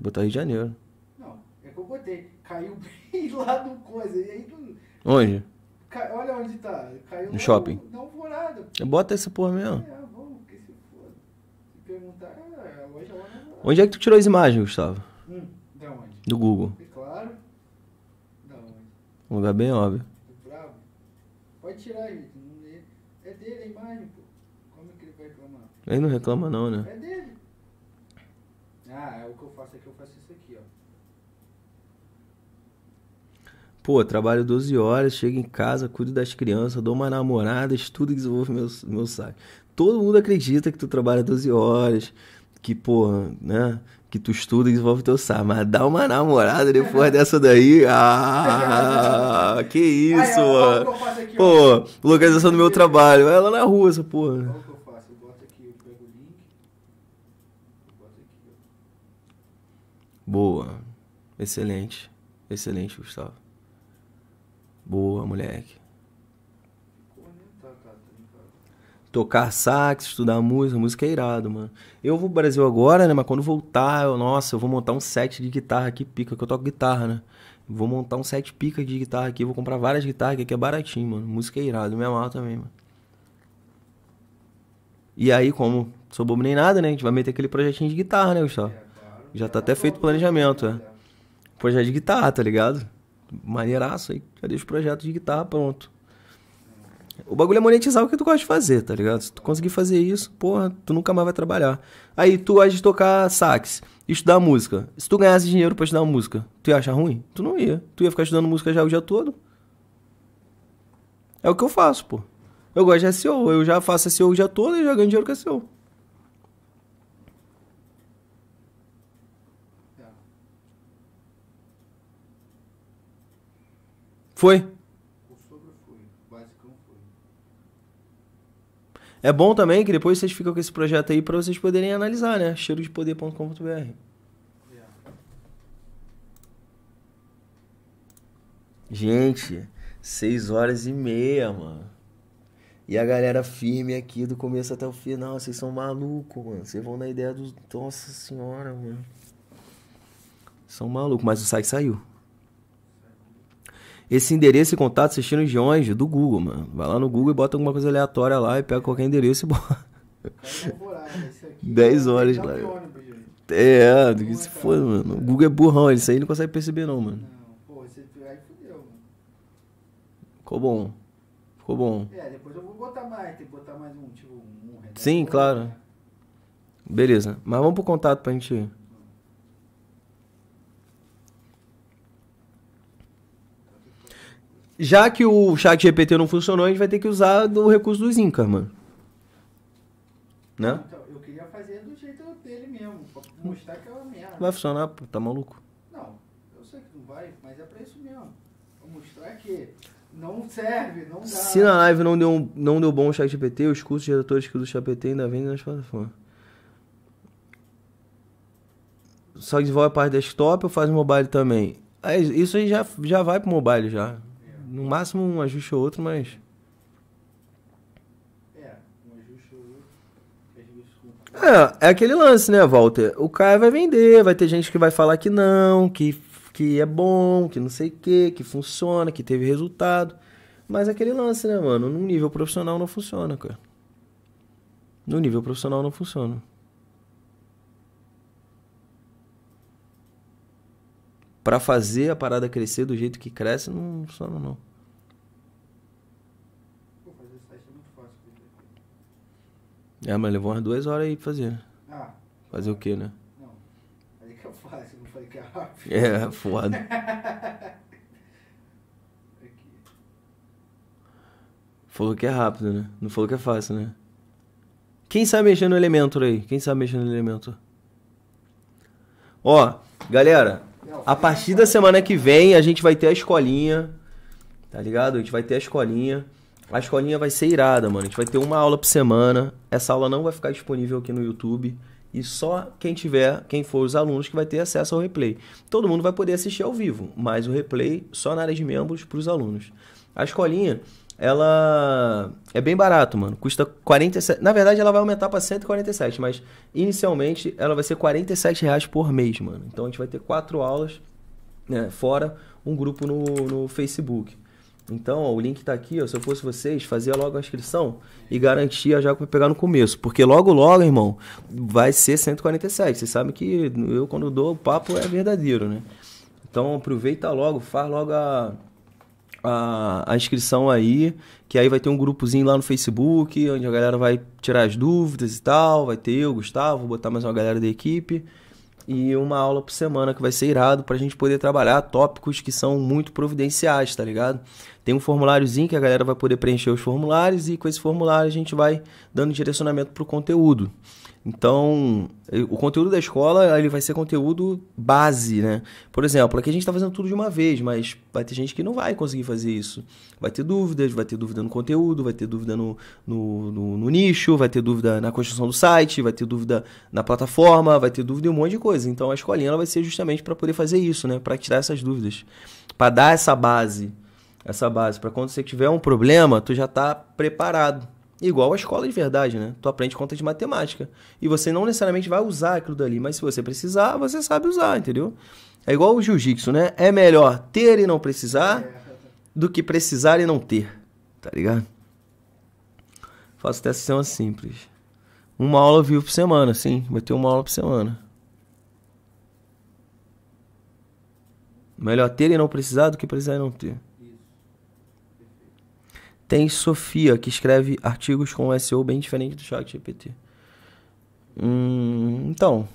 botar Rio de Janeiro. Não, é que eu botei. Caiu bem lá no coisa. E aí tu... Onde? Ca... Olha onde tá. Caiu no shopping. Não vou nada. Bota essa porra mesmo. É, vamos, se Se perguntar, é, hoje é Onde é que tu tirou as imagens, Gustavo? Hum, da onde? Do Google. É claro. Da onde? Um lugar bem óbvio. Bravo. Pode tirar, gente. É-, é dele a imagem, pô. Como é que ele vai reclamar? Ele não reclama não, né? É dele. Ah, é o que eu faço aqui, é eu faço isso aqui, ó. Pô, trabalho 12 horas, chego em casa, cuido das crianças, dou uma namorada, estudo e desenvolvo meu, meu site. Todo mundo acredita que tu trabalha 12 horas, que, pô, né? Que tu estuda e desenvolve teu SAR, mas dá uma namorada depois dessa daí. Ah, que isso, mano. Pô, localização do meu trabalho. Vai lá na rua essa porra. Boa. Excelente. Excelente, Gustavo. Boa, moleque. tocar sax, estudar música, música é irado, mano. Eu vou pro Brasil agora, né? Mas quando voltar, eu, nossa, eu vou montar um set de guitarra aqui, pica, que eu toco guitarra, né? Vou montar um set pica de guitarra aqui, vou comprar várias guitarras aqui, que é baratinho, mano. Música é irado, me amarro também, mano. E aí, como sou bobo nem nada, né? A gente vai meter aquele projetinho de guitarra, né, Gustavo? É, já tá até feito o planejamento, é. Projeto de guitarra, tá ligado? Maneiraço aí. Já deixa o projeto de guitarra pronto. O bagulho é monetizar o que tu gosta de fazer, tá ligado? Se tu conseguir fazer isso, porra, tu nunca mais vai trabalhar. Aí tu gosta de tocar sax, estudar música. Se tu ganhasse dinheiro pra estudar música, tu ia achar ruim? Tu não ia. Tu ia ficar estudando música já o dia todo. É o que eu faço, pô. Eu gosto de SEO, eu já faço SEO o dia todo e já ganho dinheiro com SEO. Foi? É bom também que depois vocês ficam com esse projeto aí para vocês poderem analisar, né? cheirodepoder.com.br. Gente, seis horas e meia, mano. E a galera firme aqui do começo até o final. Vocês são malucos, mano. Vocês vão na ideia do. Nossa senhora, mano. São malucos, mas o site saiu esse endereço e contato assistindo de onde? Do Google, mano. Vai lá no Google e bota alguma coisa aleatória lá e pega qualquer endereço e bota. 10 horas lá. é, do que se for, mano. O Google é burrão, ele isso aí não consegue perceber, não, mano. Não, pô, você aí fudeu, mano. Ficou bom. Ficou bom. É, depois eu vou botar mais, tem que botar mais um, tipo, um Sim, claro. Né? Beleza. Mas vamos pro contato pra gente. já que o chat GPT não funcionou, a gente vai ter que usar do recurso dos Incas, mano. Né? Então, eu queria fazer do jeito dele mesmo, pra mostrar que é uma merda. Vai funcionar, pô, tá maluco? Não, eu sei que não vai, mas é pra isso mesmo. Pra mostrar que não serve, não dá. Se na live não deu, não deu bom o chat GPT, os cursos de redutores que Chat GPT ainda vendem nas plataformas. Só desenvolve a parte desktop ou faz mobile também? isso aí já, já vai pro mobile já. No máximo um ajuste ou outro, mas. É, um ajuste ou outro. É, é aquele lance, né, Walter? O cara vai vender, vai ter gente que vai falar que não, que, que é bom, que não sei o que, que funciona, que teve resultado. Mas é aquele lance, né, mano? No nível profissional não funciona, cara. No nível profissional não funciona. para fazer a parada crescer do jeito que cresce, não funciona não. Pô, fazer é muito fácil. É, mas levou umas duas horas aí pra fazer. Ah. Fazer o quê, né? Não. Aí que eu faço, não falei que é rápido. É, é foda. falou que é rápido, né? Não falou que é fácil, né? Quem sabe mexer no elemento aí? Quem sabe mexer no elemento? Ó, galera, a partir da semana que vem, a gente vai ter a escolinha. Tá ligado? A gente vai ter a escolinha. A escolinha vai ser irada, mano. A gente vai ter uma aula por semana. Essa aula não vai ficar disponível aqui no YouTube. E só quem tiver, quem for os alunos, que vai ter acesso ao replay. Todo mundo vai poder assistir ao vivo, mas o replay só na área de membros para os alunos. A escolinha ela é bem barato, mano. Custa 47. Na verdade, ela vai aumentar para 147, mas inicialmente ela vai ser 47 reais por mês, mano. Então a gente vai ter quatro aulas, né, fora um grupo no, no Facebook. Então, ó, o link tá aqui, ó. Se eu fosse vocês, fazia logo a inscrição e garantia já para pegar no começo. Porque logo, logo, irmão, vai ser 147. Vocês sabem que eu, quando dou o papo, é verdadeiro, né? Então, aproveita logo, faz logo a a, a inscrição aí, que aí vai ter um grupozinho lá no Facebook, onde a galera vai tirar as dúvidas e tal, vai ter eu, Gustavo, vou botar mais uma galera da equipe e uma aula por semana que vai ser irado para a gente poder trabalhar tópicos que são muito providenciais, tá ligado? Tem um formuláriozinho que a galera vai poder preencher os formulários e com esse formulário a gente vai dando direcionamento pro conteúdo. Então, o conteúdo da escola ele vai ser conteúdo base, né? Por exemplo, aqui a gente está fazendo tudo de uma vez, mas vai ter gente que não vai conseguir fazer isso. Vai ter dúvidas, vai ter dúvida no conteúdo, vai ter dúvida no, no, no, no nicho, vai ter dúvida na construção do site, vai ter dúvida na plataforma, vai ter dúvida em um monte de coisa. Então, a escolinha ela vai ser justamente para poder fazer isso, né? Para tirar essas dúvidas, para dar essa base, essa base, para quando você tiver um problema, tu já está preparado. Igual a escola de verdade, né? Tu aprende conta de matemática. E você não necessariamente vai usar aquilo dali, mas se você precisar, você sabe usar, entendeu? É igual o jiu-jitsu, né? É melhor ter e não precisar do que precisar e não ter. Tá ligado? Faço até sessão simples. Uma aula vivo por semana, sim. Vai ter uma aula por semana. Melhor ter e não precisar do que precisar e não ter. Tem Sofia, que escreve artigos com SEO bem diferente do ChatGPT. Hum, então,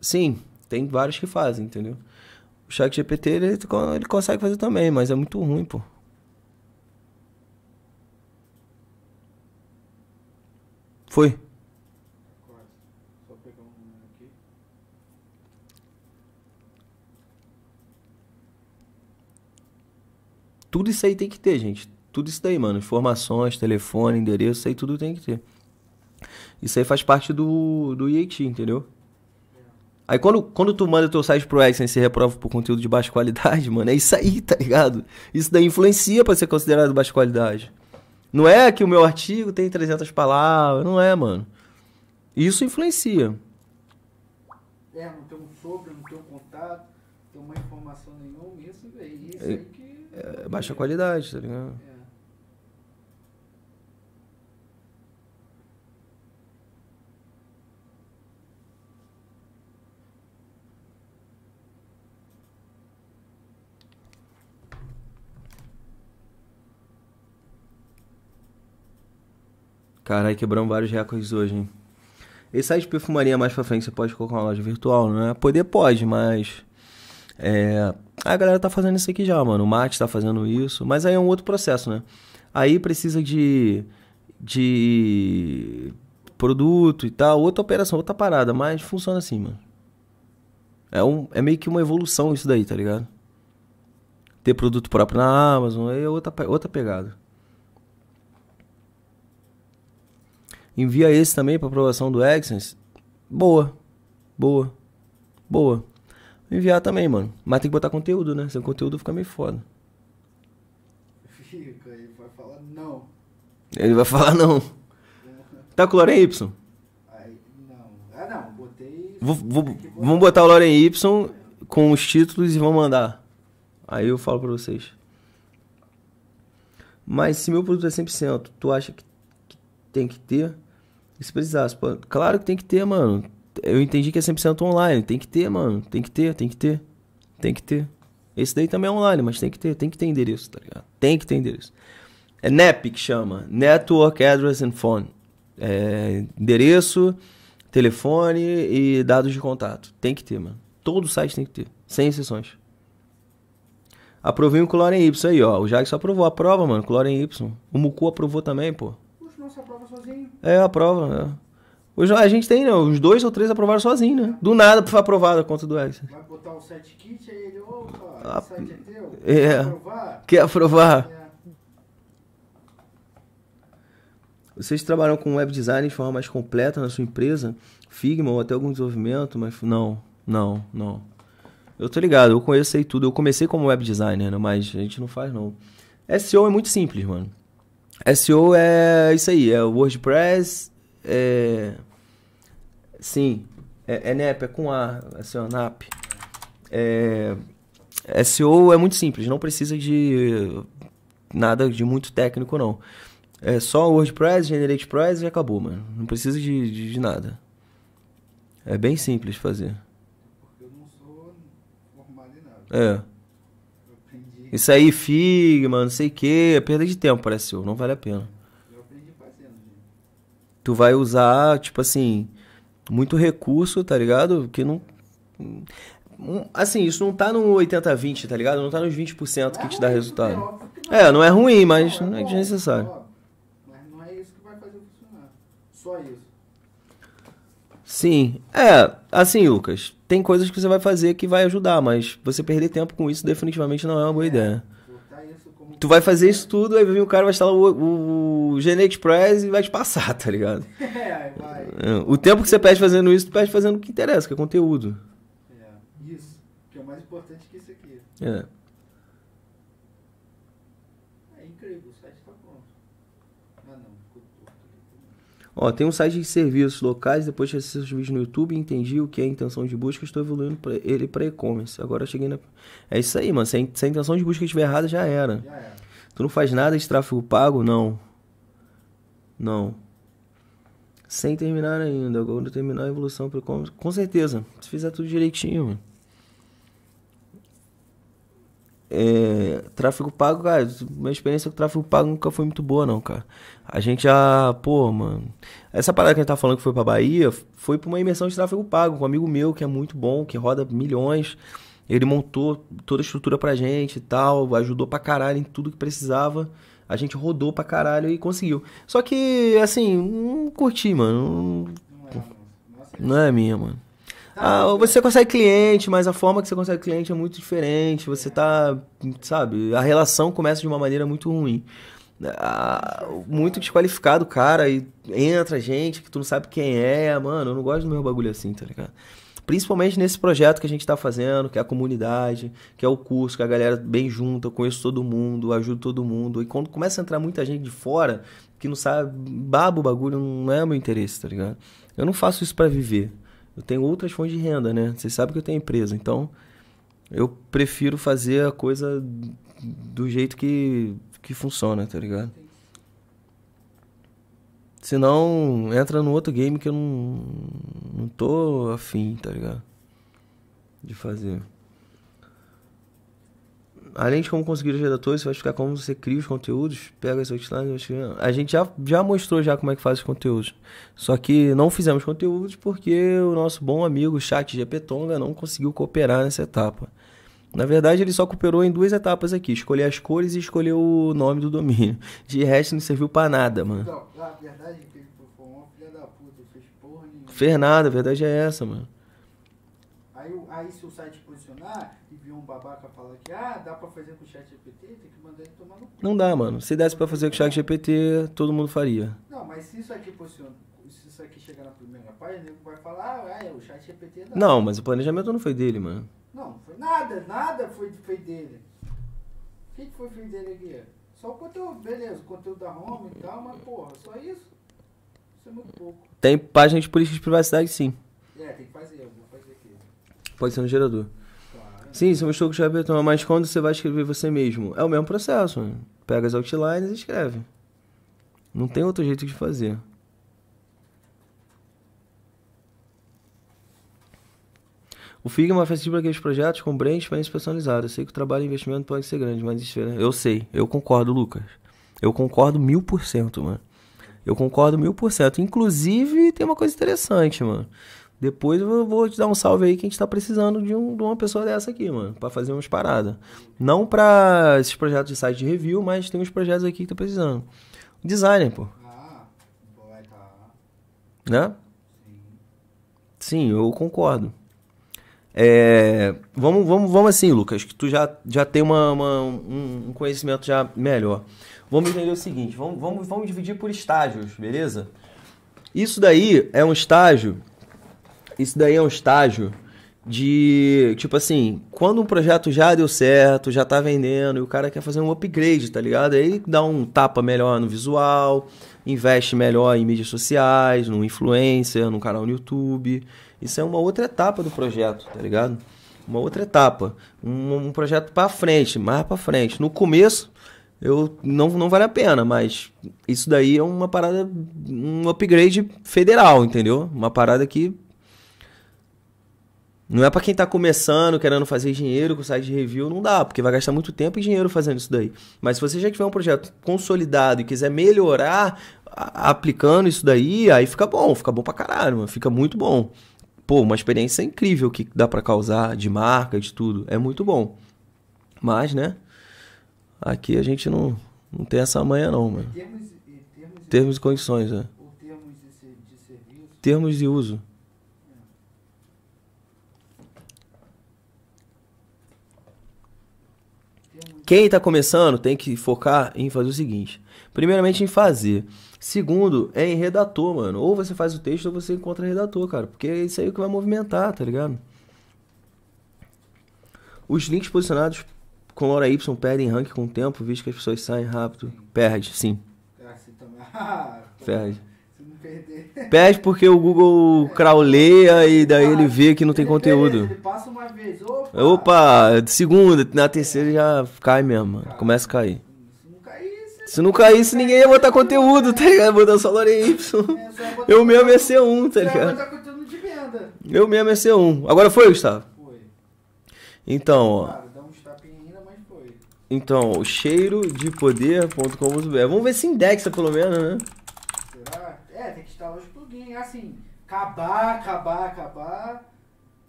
sim, tem vários que fazem, entendeu? O ChatGPT ele, ele consegue fazer também, mas é muito ruim, pô. Foi. Tudo isso aí tem que ter, gente. Tudo isso daí, mano. Informações, telefone, endereço, isso aí tudo tem que ter. Isso aí faz parte do, do IAT, entendeu? É. Aí quando, quando tu manda teu site pro AdSense e se reprova por conteúdo de baixa qualidade, mano, é isso aí, tá ligado? Isso daí influencia para ser considerado baixa qualidade. Não é que o meu artigo tem 300 palavras, não é, mano. Isso influencia. É, não tem um sobre, não tem um contato, não tem uma informação nenhuma, isso, isso é, aí que... É, baixa qualidade, tá ligado? É. Caralho, quebramos vários recordes hoje, hein? Esse site de perfumaria mais pra frente você pode colocar uma loja virtual, né? Poder pode, mas. É, a galera tá fazendo isso aqui já, mano. O Mate tá fazendo isso. Mas aí é um outro processo, né? Aí precisa de. de. produto e tal. Outra operação, outra parada. Mas funciona assim, mano. É, um, é meio que uma evolução isso daí, tá ligado? Ter produto próprio na Amazon é outra, outra pegada. envia esse também para aprovação do AdSense. Boa. Boa. Boa. Vou enviar também, mano. Mas tem que botar conteúdo, né? Sem conteúdo fica meio foda. Fica, ele vai falar não. Ele vai falar não. Tá com o Loren Y? Aí, não. Ah, não. Botei. Vou, vou, botar. vamos botar o Loren Y com os títulos e vamos mandar. Aí eu falo pra vocês. Mas se meu produto é 100%, tu acha que tem que ter? se precisasse, pô, claro que tem que ter, mano. Eu entendi que é 100% online. Tem que ter, mano. Tem que ter, tem que ter. Tem que ter. Esse daí também é online, mas tem que ter, tem que ter endereço, tá ligado? Tem que ter endereço. É NEP que chama, Network Address and Phone. É endereço, telefone e dados de contato. Tem que ter, mano. Todo site tem que ter, sem exceções. Aprovei o Cloren Y aí, ó. O Jackson aprovou. Aprova, mano, Cloren Y. O Mucu aprovou também, pô você aprova sozinho? É, aprova. Hoje né? a gente tem, né? Os dois ou três aprovaram sozinho, né? Do nada foi aprovada a conta do Ex. Vai botar um set kit aí ele, opa, ah, esse site é teu? É. Quer aprovar? Quer aprovar? É. é. Vocês trabalham com web design de forma mais completa na sua empresa? Figma ou até algum desenvolvimento, mas não, não, não. Eu tô ligado, eu conheço tudo. Eu comecei como web designer, né? mas a gente não faz não. SEO é muito simples, mano. SEO é isso aí, é WordPress, é... Sim, é, é é com A, assim, ó, NAP. É... SEO é muito simples, não precisa de nada de muito técnico, não. É só WordPress, GeneratePress e acabou, mano. Não precisa de, de, de nada. É bem simples fazer. Porque eu não sou formado em nada. É. Isso aí, Figma, não sei o que, é perda de tempo, parece eu, não vale a pena. Né? Tu vai usar, tipo assim, muito recurso, tá ligado? Que não. Hum, assim, isso não tá no 80-20, tá ligado? Não tá nos 20% que é te dá resultado. É, é, não é ruim, mas não é, é desnecessário. Mas não é isso que vai fazer funcionar. Só isso. Sim. É, assim, Lucas, tem coisas que você vai fazer que vai ajudar, mas você perder tempo com isso definitivamente não é uma boa é, ideia. Tu vai fazer isso tudo, aí vem o cara, vai instalar o, o, o Gene Express e vai te passar, tá ligado? É, vai. É, o tempo que você perde fazendo isso, tu perde fazendo o que interessa, que é conteúdo. É, isso. que é mais importante que isso aqui. É. Ó, tem um site de serviços locais, depois de assistir os vídeos no YouTube, entendi o que é intenção de busca, estou evoluindo pra ele para e-commerce. Agora eu cheguei na. É isso aí, mano. Se a, se a intenção de busca estiver errada, já era. já era. Tu não faz nada de tráfego pago? Não. Não. Sem terminar ainda. Agora terminar a evolução para e-commerce. Com certeza. Se fizer tudo direitinho, mano. É, tráfego pago, cara, minha experiência com tráfego pago nunca foi muito boa, não, cara. A gente já, pô, mano. Essa parada que a gente tá falando que foi pra Bahia foi pra uma imersão de tráfego pago com um amigo meu que é muito bom, que roda milhões. Ele montou toda a estrutura pra gente e tal, ajudou pra caralho em tudo que precisava. A gente rodou pra caralho e conseguiu. Só que, assim, não curti, mano. Não, não é, é minha, mano. Ah, ah você consegue cliente, mas a forma que você consegue cliente é muito diferente. Você tá, sabe, a relação começa de uma maneira muito ruim. Ah, muito desqualificado, cara, e entra gente que tu não sabe quem é, mano, eu não gosto do meu bagulho assim, tá ligado? Principalmente nesse projeto que a gente tá fazendo, que é a comunidade, que é o curso, que a galera bem junta, eu conheço todo mundo, ajudo todo mundo. E quando começa a entrar muita gente de fora, que não sabe, baba o bagulho, não é meu interesse, tá ligado? Eu não faço isso para viver eu tenho outras fontes de renda, né? Você sabe que eu tenho empresa, então eu prefiro fazer a coisa do jeito que, que funciona, tá ligado? Senão entra no outro game que eu não, não tô afim, tá ligado? De fazer além de como conseguir os redatores, você vai ficar como você cria os conteúdos, pega as outlines. A gente já, já mostrou já como é que faz os conteúdos. Só que não fizemos conteúdos porque o nosso bom amigo Chat GP Tonga não conseguiu cooperar nessa etapa. Na verdade, ele só cooperou em duas etapas aqui: escolher as cores e escolher o nome do domínio. De resto, não serviu para nada, mano. Então, a verdade é que ele foi uma filha da puta, fez porra nenhuma. Fez nada, a verdade é essa, mano. Aí se o site posicionar e vir um babaca falar que ah, dá pra fazer com o chat GPT, tem que mandar ele tomar no cu. Não dá, mano. Se desse pra fazer com o chat GPT, todo mundo faria. Não, mas se isso aqui posiciona, se isso aqui chegar na primeira página, ele vai falar, ah, é, o chat GPT é dá. Não, mas o planejamento não foi dele, mano. Não, foi nada, nada foi, foi dele. O que, foi feito dele aqui? Só o conteúdo, beleza, o conteúdo da home e tal, mas porra, só isso? Isso é muito pouco. Tem página de política de privacidade, sim. É, tem que fazer pode ser no gerador. Claro. Sim, mostrou com o Ableton, mas quando você vai escrever você mesmo, é o mesmo processo. Né? Pega as outlines e escreve. Não tem outro jeito de fazer. O Figma faz sentido para aqueles projetos com brand experiência personalizada. Eu sei que o trabalho e investimento pode ser grande, mas é, né? eu sei, eu concordo, Lucas. Eu concordo mil por cento, mano. Eu concordo mil por cento. Inclusive, tem uma coisa interessante, mano. Depois eu vou te dar um salve aí que a gente tá precisando de, um, de uma pessoa dessa aqui, mano, para fazer umas paradas. Não para esses projetos de site de review, mas tem uns projetos aqui que tá precisando. Designer, pô. Ah, vai tá. Né? Sim, eu concordo. É, vamos, vamos, vamos assim, Lucas, que tu já, já tem uma, uma um, um, conhecimento já melhor. Vamos entender o seguinte, vamos, vamos, vamos dividir por estágios, beleza? Isso daí é um estágio isso daí é um estágio de, tipo assim, quando um projeto já deu certo, já tá vendendo, e o cara quer fazer um upgrade, tá ligado? Aí dá um tapa melhor no visual, investe melhor em mídias sociais, no influencer, no canal no YouTube. Isso é uma outra etapa do projeto, tá ligado? Uma outra etapa, um, um projeto para frente, mais para frente. No começo, eu não, não vale a pena, mas isso daí é uma parada, um upgrade federal, entendeu? Uma parada que não é para quem tá começando, querendo fazer dinheiro com site de review, não dá, porque vai gastar muito tempo e dinheiro fazendo isso daí. Mas se você já tiver um projeto consolidado e quiser melhorar aplicando isso daí, aí fica bom, fica bom pra caralho, mano, fica muito bom. Pô, uma experiência incrível que dá para causar de marca, de tudo, é muito bom. Mas, né, aqui a gente não, não tem essa manha não, mano. Termos, e condições, né? Termos de, serviço? termos de uso. Quem está começando tem que focar em fazer o seguinte: primeiramente em fazer. Segundo, é em redator, mano. Ou você faz o texto ou você encontra redator, cara. Porque é isso aí que vai movimentar, tá ligado? Os links posicionados com hora Y perdem rank com o tempo, visto que as pessoas saem rápido. Perde, sim. É assim Perde. Pede porque o Google crawleia e daí ele vê que não tem conteúdo. passa uma vez, opa. Opa, de segunda, na terceira já cai mesmo, Começa a cair. Se não caísse, ninguém ia botar conteúdo, tá ligado? Botar só Lore Y. É, Eu mesmo ia ser um, tá ligado? Eu mesmo ia ser um. Agora foi, Gustavo? Foi. Então, ó. Então, cheirodepoder.com.br. Vamos ver se indexa pelo menos, né? assim, acabar, acabar, acabar.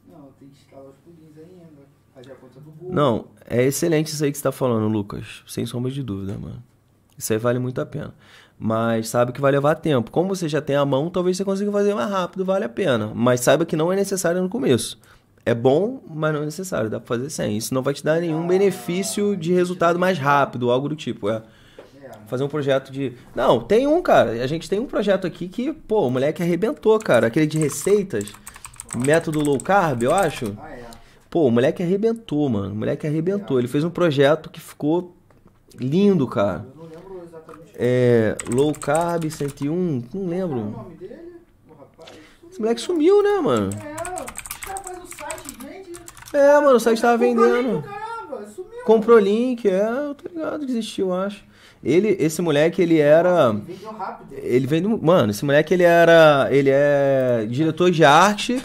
Não, tem que escalar os pulinhos ainda. Fazer a conta do Google. Não, é excelente isso aí que você tá falando, Lucas. Sem sombra de dúvida, mano. Isso aí vale muito a pena. Mas sabe que vai levar tempo. Como você já tem a mão, talvez você consiga fazer mais rápido, vale a pena. Mas saiba que não é necessário no começo. É bom, mas não é necessário. Dá pra fazer sem. Isso não vai te dar nenhum benefício de resultado mais rápido, algo do tipo. É fazer um projeto de. Não, tem um, cara. A gente tem um projeto aqui que, pô, o moleque arrebentou, cara. Aquele de receitas. Método low carb, eu acho. Ah, é. Pô, o moleque arrebentou, mano. O moleque arrebentou. Ele fez um projeto que ficou lindo, cara. Eu não lembro exatamente. É. Low carb 101, não lembro. Não é o nome dele? O rapaz. Sumiu. Esse moleque sumiu, né, mano? É, os caras fazem o site, gente. Né? É, mano, o site tava vendendo. Comprou link, é, eu tô ligado, desistiu, acho. Ele, esse moleque, ele era. Ele vem do. Mano, esse moleque, ele era. Ele é diretor de arte.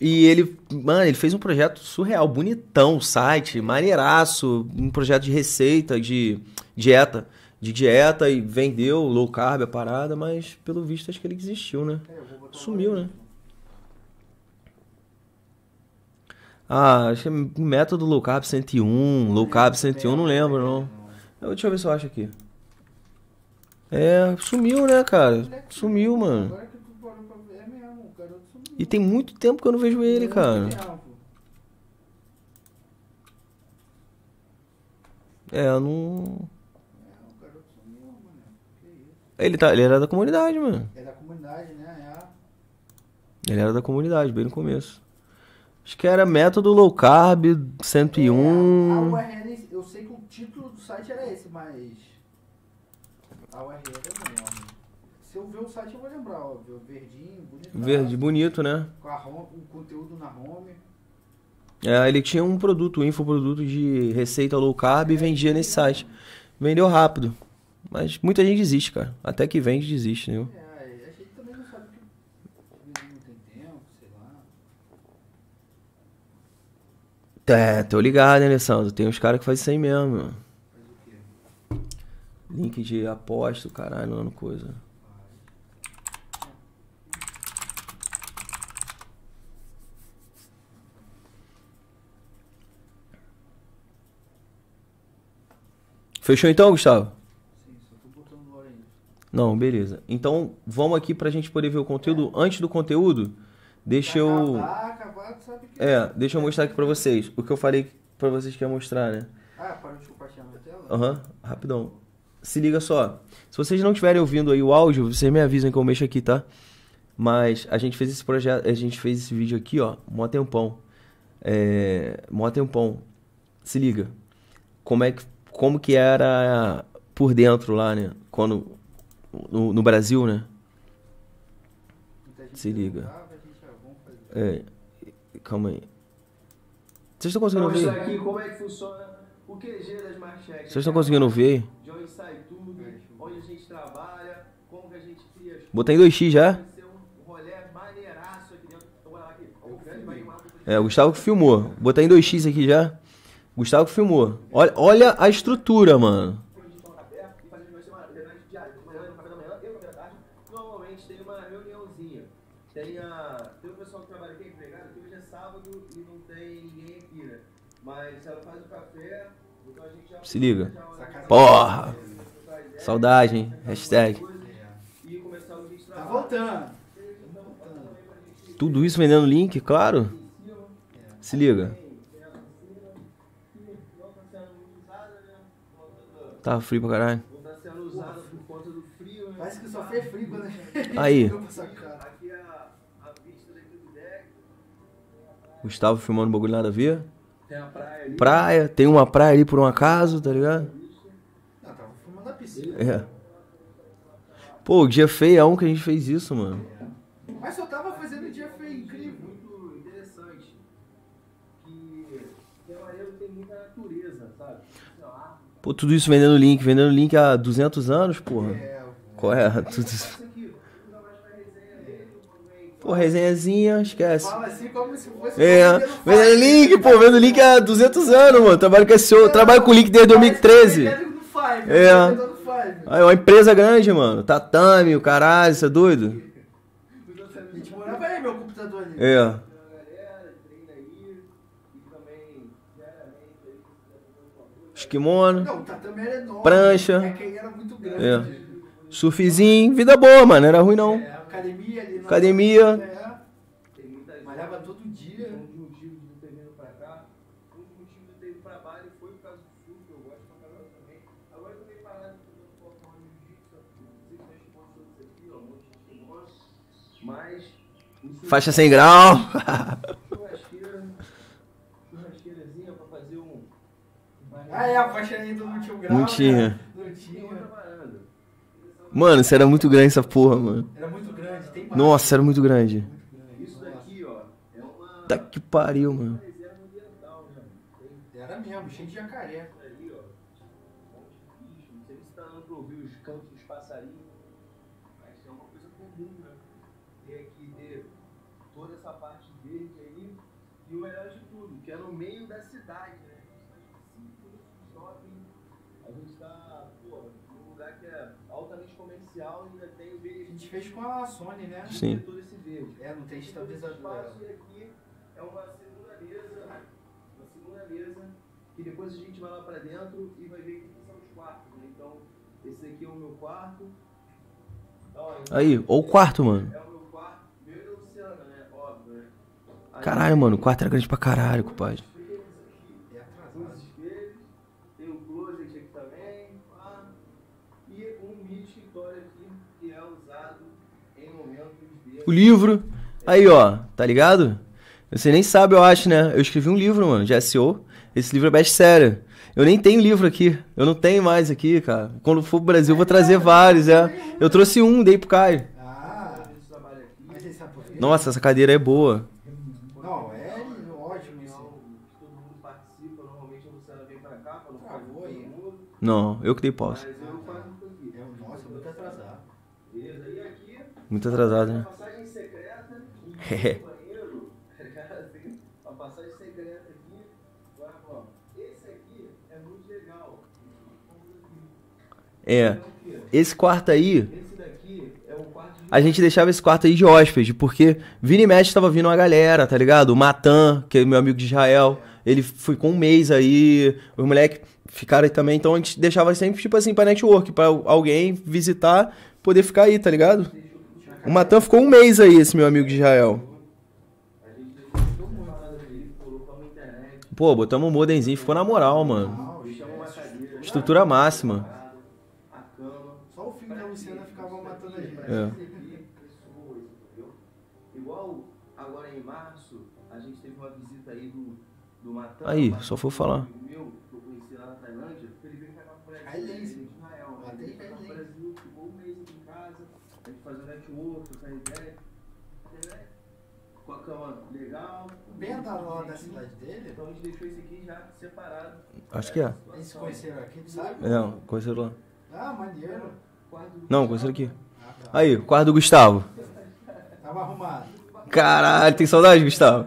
E ele, mano, ele fez um projeto surreal, bonitão, site, maneiraço, um projeto de receita, de dieta, de dieta e vendeu low carb a parada, mas pelo visto acho que ele desistiu, né? É, Sumiu, né? Ah, acho que é método low carb 101, low carb 101, não lembro não. Eu, é. deixa eu ver se eu acho aqui. É, sumiu, né, cara? É sumiu, mano. E tem muito tempo que eu não vejo ele, é cara. É, eu não. É, ele, tá, ele era da comunidade, mano. É da comunidade, né? É. Ele era da comunidade, bem no começo. Acho que era método low carb 101. É, a URL, eu sei que o título do site era esse, mas a tá, URL é bom, Se eu ver o site, eu vou lembrar, óbvio. Verdinho, bonito. Verde, bonito, né? Com a home, o conteúdo na home. É, ele tinha um produto, um infoproduto de receita low carb é, e vendia nesse site. Vendeu rápido. Mas muita gente desiste, cara. Até que vende, desiste, né? É. a gente também não sabe que tempo, sei lá. É, tô ligado, né, Alessandro? Tem uns caras que fazem isso aí mesmo. Link de aposto, caralho, mano, coisa. Fechou então, Gustavo? Sim, só tô botando hora ainda. Não, beleza. Então, vamos aqui pra gente poder ver o conteúdo. É. Antes do conteúdo, deixa Vai eu... Acabar, acabar, sabe que... É, deixa eu mostrar aqui pra vocês. O que eu falei pra vocês que ia mostrar, né? Ah, para de compartilhar na tela? Aham, uhum, rapidão se liga só. Se vocês não estiverem ouvindo aí o áudio, vocês me avisam que eu mexo aqui, tá? Mas a gente fez esse projeto, a gente fez esse vídeo aqui, ó, mó tempão. É, mó tempão. Se liga. Como é que como que era por dentro lá, né? Quando no, no Brasil, né? Se liga. Ah, é, calma aí. Vocês estão conseguindo ver? Aqui, como é que funciona o QG das Vocês estão conseguindo ver? dinheiro sai tudo, é, onde a gente trabalha, como que a gente cria as Botei 2x já. Então, é, é, o Gustavo que filmou. Botei em 2x aqui já. Gustavo que filmou. Olha, olha a estrutura, mano. Se liga. já... Se liga. Porra! Saudade, hein? Hashtag. Tá voltando. Tudo isso vendendo link, claro. Se liga. Tava tá frio pra caralho. Parece que só fez frio quando Aí. Gustavo filmando bagulho nada a ver. Tem praia, praia, tem uma praia ali por um acaso, tá ligado? É. Pô, o dia feião que a gente fez isso, mano. Mas só tava fazendo dia feio incrível. Muito interessante. Que Temareiro tem muita natureza, sabe? Pô, tudo isso vendendo link, vendendo link há 200 anos, porra. É, Qual é? Tudo isso. Pô, resenhazinha, esquece. Fala assim como se fosse. É, vendo link, pô, vendo link há 200 anos, mano. Trabalho com, esse, é, trabalho com link desde 2013. é verdade. É uma empresa grande, mano. Tatame, o caralho, você é doido? A gente morava aí, meu computador ali. É. Esquimono. Não, o tatame era enorme. Prancha. É que era muito grande. É. Surfzinho, vida boa, mano. era ruim não. É, academia ali. Academia. É. Faixa 100 grau. Ah, é, a faixa do multigrau. Não grau, né? tinha. Cara. Não tinha. Mano, isso era muito grande essa porra, mano. Era muito grande, tem mais. Nossa, era muito grande. Isso daqui, ó, é uma. Tá que pariu, mano. espacial ainda tem o verde. A gente fez com a Sony, né? Sim. Todo esse verde. É, não tem estabilizador. E aqui é uma segunda mesa, uma segunda mesa, depois a gente vai lá dentro e vai ver que são os quartos, né? Então, esse aqui é o meu quarto. Então, aí, ou o quarto, mano. caralho, mano, o quarto era grande pra caralho, compadre. o livro. Aí, ó, tá ligado? Você nem sabe, eu acho, né? Eu escrevi um livro, mano, de SEO. Esse livro é best-seller. Eu nem tenho livro aqui. Eu não tenho mais aqui, cara. Quando for pro Brasil, eu vou trazer vários, é. Eu trouxe um, dei pro Caio. Nossa, essa cadeira é boa. Não, é assim. eu que dei posse Mas eu faço é, Nossa, muito atrasado. Muito atrasado, né? É. Esse quarto aí. A gente deixava esse quarto aí de hóspede, porque Vini e tava vindo uma galera, tá ligado? O Matan, que é meu amigo de Israel, ele foi com um mês aí, os moleques ficaram aí também, então a gente deixava sempre, tipo assim, pra network, pra alguém visitar, poder ficar aí, tá ligado? O Matan ficou um mês aí, esse meu amigo de Israel. Pô, botamos um modemzinho, ficou na moral, mano. Estrutura máxima. Só o filho da Luciana ficava matando a gente. Aí, só foi falar. outros, a ideia. Com a cama legal. Bem atalona da cidade dele? Então a gente deixou esse aqui já separado. Acho que é. Eles se conheceram aqui, tu sabe? Não, é, conheceram lá. Ah, maneiro. Não, conheceram aqui. Ah, tá. Aí, quarto do Gustavo. Tava arrumado. Caralho, tem saudade, Gustavo?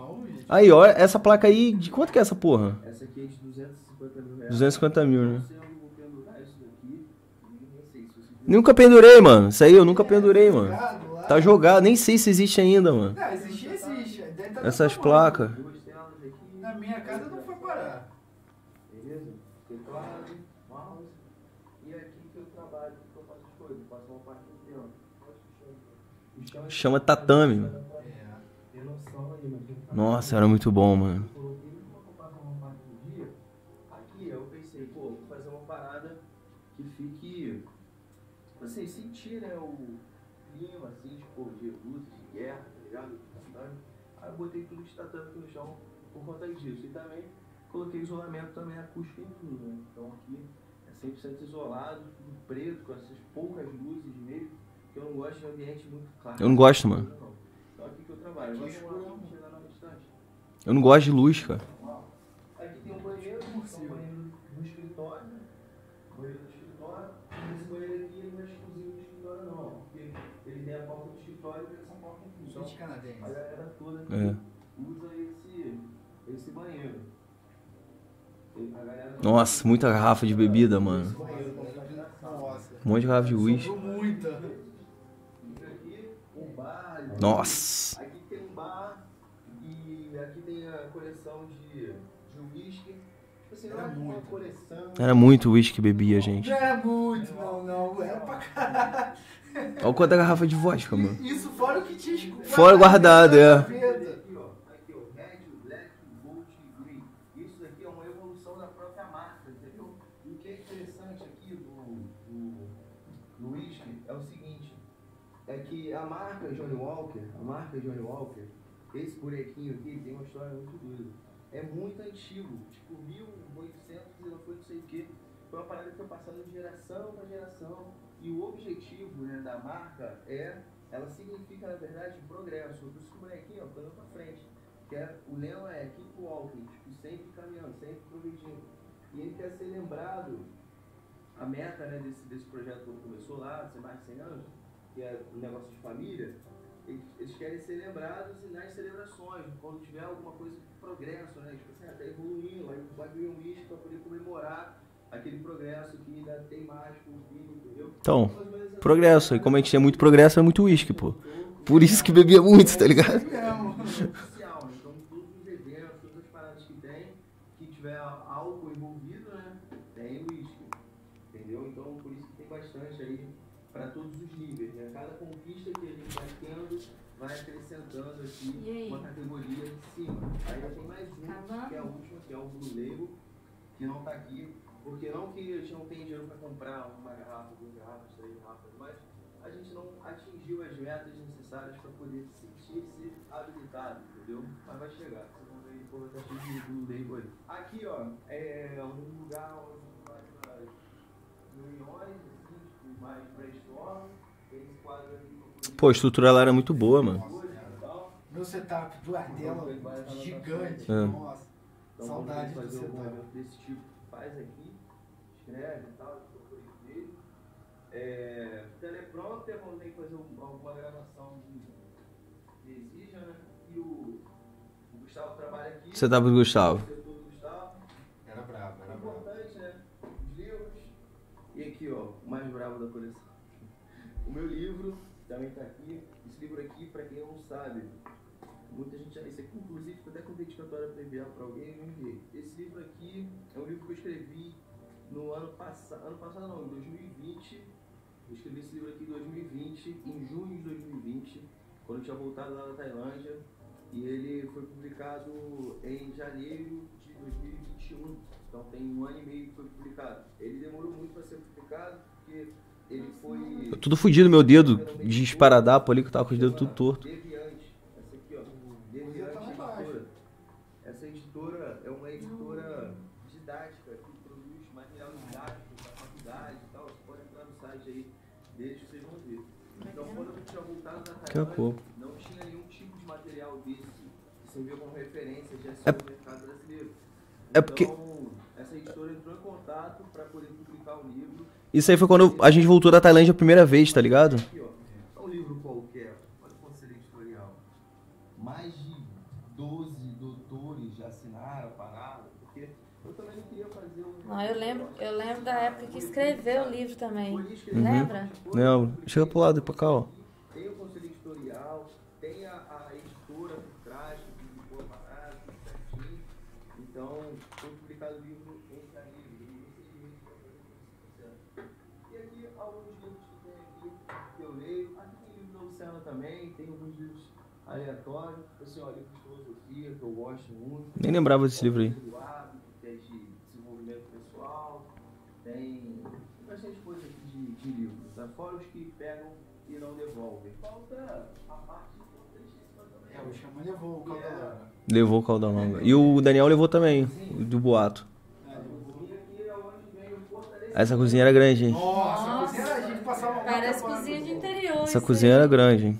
Aí, olha essa placa aí, de quanto que é essa porra? Essa aqui é de 250 mil reais. 250 mil, né? Nunca pendurei, mano. Isso aí eu nunca é, pendurei, tá mano. Tá jogado, nem sei se existe ainda, mano. Não, existe, existe. Tá Essas placas. Na minha casa não foi parar. Beleza? Teclado, mouse. E aqui que eu trabalho, que eu faço as coisas. Faço uma parte do tempo. Chama tatame, mano. Nossa, era muito bom, mano. Assim, sentir, né, o clima, assim, tipo, de luz, de guerra, tá ligado? Aí eu botei tudo de tatame tá aqui no chão por conta disso. E também coloquei isolamento também acústico em tudo, né? Então aqui é 100% isolado, tudo preto, com essas poucas luzes mesmo, que eu não gosto de ambiente muito claro. Eu não gosto, mano. Então aqui que eu trabalho. Eu eu não gosto de luz, cara. Aqui tem um banheiro, um banheiro no escritório. Banheiro no escritório. Esse banheiro aqui não é exclusivo escritório, não. Porque ele a porta do escritório e porta Só então, A galera toda é. aqui usa esse, banheiro. Nossa, muita garrafa de bebida, mano. Um monte de garrafa de uísque. Nossa. Era muito. Era muito uísque que bebia, gente. Não era muito, não, não. Era pra caralho. Olha o quanto a garrafa de vodka, mano. Isso fora o que tinha Fora guardado, é. a marca Johnny Walker, a marca Johnny Walker, esse bonequinho aqui tem uma história muito doida. É muito antigo, tipo mil sei o quê. Foi uma parada que foi passando de geração para geração. E o objetivo né, da marca é, ela significa na verdade progresso. Por isso que o molequinho foi para frente. Que é, o lema é keep walking, tipo, sempre caminhando, sempre progredindo. E ele quer ser lembrado, a meta né, desse, desse projeto que começou lá, de mais de 100 anos, que é um negócio de família, eles, querem ser lembrados e nas celebrações, quando tiver alguma coisa de progresso, né? Tipo assim, até evoluindo, aí vai um lixo para poder comemorar aquele progresso que ainda tem mais por vir, entendeu? Então, assim, progresso. E como a gente tinha é muito progresso, é muito uísque, pô. Então, por isso que bebia muito, tá ligado? que não está aqui, porque não que a gente não tem dinheiro para comprar uma garrafa, duas garrafas, três garrafas, mas a gente não atingiu as metas necessárias para poder sentir-se habilitado, entendeu? Mas vai chegar. Tá aqui, ó, é um lugar onde faz as reuniões, assim, tipo, mais brainstorm. Esse quadro aqui. Pô, a estrutura lá era muito boa, mano. Meu setup do Ardela, é gigante, é. nossa. Então Saudade fazer um desse tipo. Faz aqui, escreve e tal, procura dele. É, teleprompter, vamos ter que fazer alguma gravação que exija, né? E o, o Gustavo trabalha aqui. Você tá com Gustavo. Gustavo. Era bravo, era bravo. Importante, né? Os livros. E aqui, ó, o mais bravo da coleção. O meu livro também tá aqui. Esse livro aqui, para quem não sabe, Muita gente já isso aqui, inclusive, até com dedicatória para enviar para alguém, eu enviei. Esse livro aqui é um livro que eu escrevi no ano passado, ano passado não, em 2020. Eu escrevi esse livro aqui em 2020, em junho de 2020, quando eu tinha voltado lá da Tailândia. E ele foi publicado em janeiro de 2021. Então tem um ano e meio que foi publicado. Ele demorou muito para ser publicado, porque ele foi. Tudo fudido, meu dedo de esparadapo ali, que eu tava com os dedos tudo torto. Teve que é o Não tinha nenhum tipo de material disso que serviu como referência de é... no mercado brasileiro. Então, é porque... Então, essa editora entrou em contato para poder publicar o um livro. Isso aí foi quando a gente voltou da Tailândia a primeira vez, tá ligado? Aqui, ó. É um livro qualquer, Pode o conselho editorial. Mais de 12 doutores já assinaram a parada, porque eu também não queria fazer um. Não, eu lembro, eu lembro da época que escreveu o livro também. Uhum. Lembra? Lembro. Chega pro lado e pra cá, ó. aleatório. Assim, ó, livro de filosofia que eu gosto muito. Nem lembrava desse livro aí. Tem de desenvolvimento pessoal, tem bastante coisa de, de livros, tá? fora os que pegam e não devolvem. Falta a parte importantíssima também. É, o Xamã levou o Caldalanga. É. Levou o Longa. É. E o Daniel levou também, Sim. do boato. É, é Essa cozinha era grande, hein? Nossa, Nossa. A cozinha era, a Parece cozinha de interior. Essa cozinha aí. era grande, hein?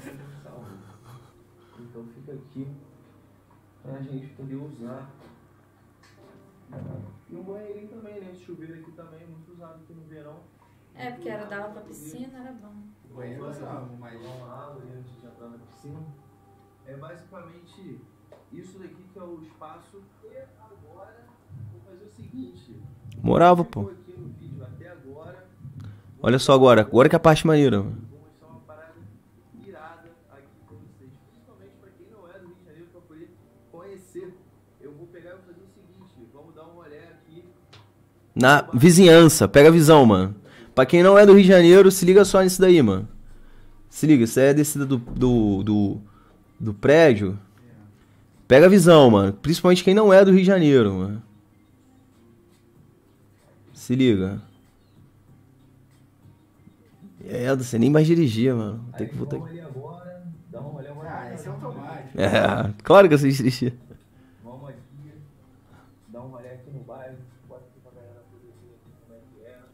banheiros vamos, mas. Vamos lá, banheiro de jantar na piscina. É basicamente isso daqui que é o espaço. E agora vou fazer o seguinte. Morava, pô. Olha só agora, agora que é a parte maneira. aqui. na vizinhança. Pega a visão, mano. Pra quem não é do Rio de Janeiro, se liga só nisso daí, mano. Se liga, isso é a descida do, do, do, do prédio. Pega a visão, mano. Principalmente quem não é do Rio de Janeiro, mano. Se liga. É, eu não sei nem mais dirigir, mano. Tem que voltar. Agora, dá uma olhada agora. Ah, esse é automático. É, claro que eu sei dirigir.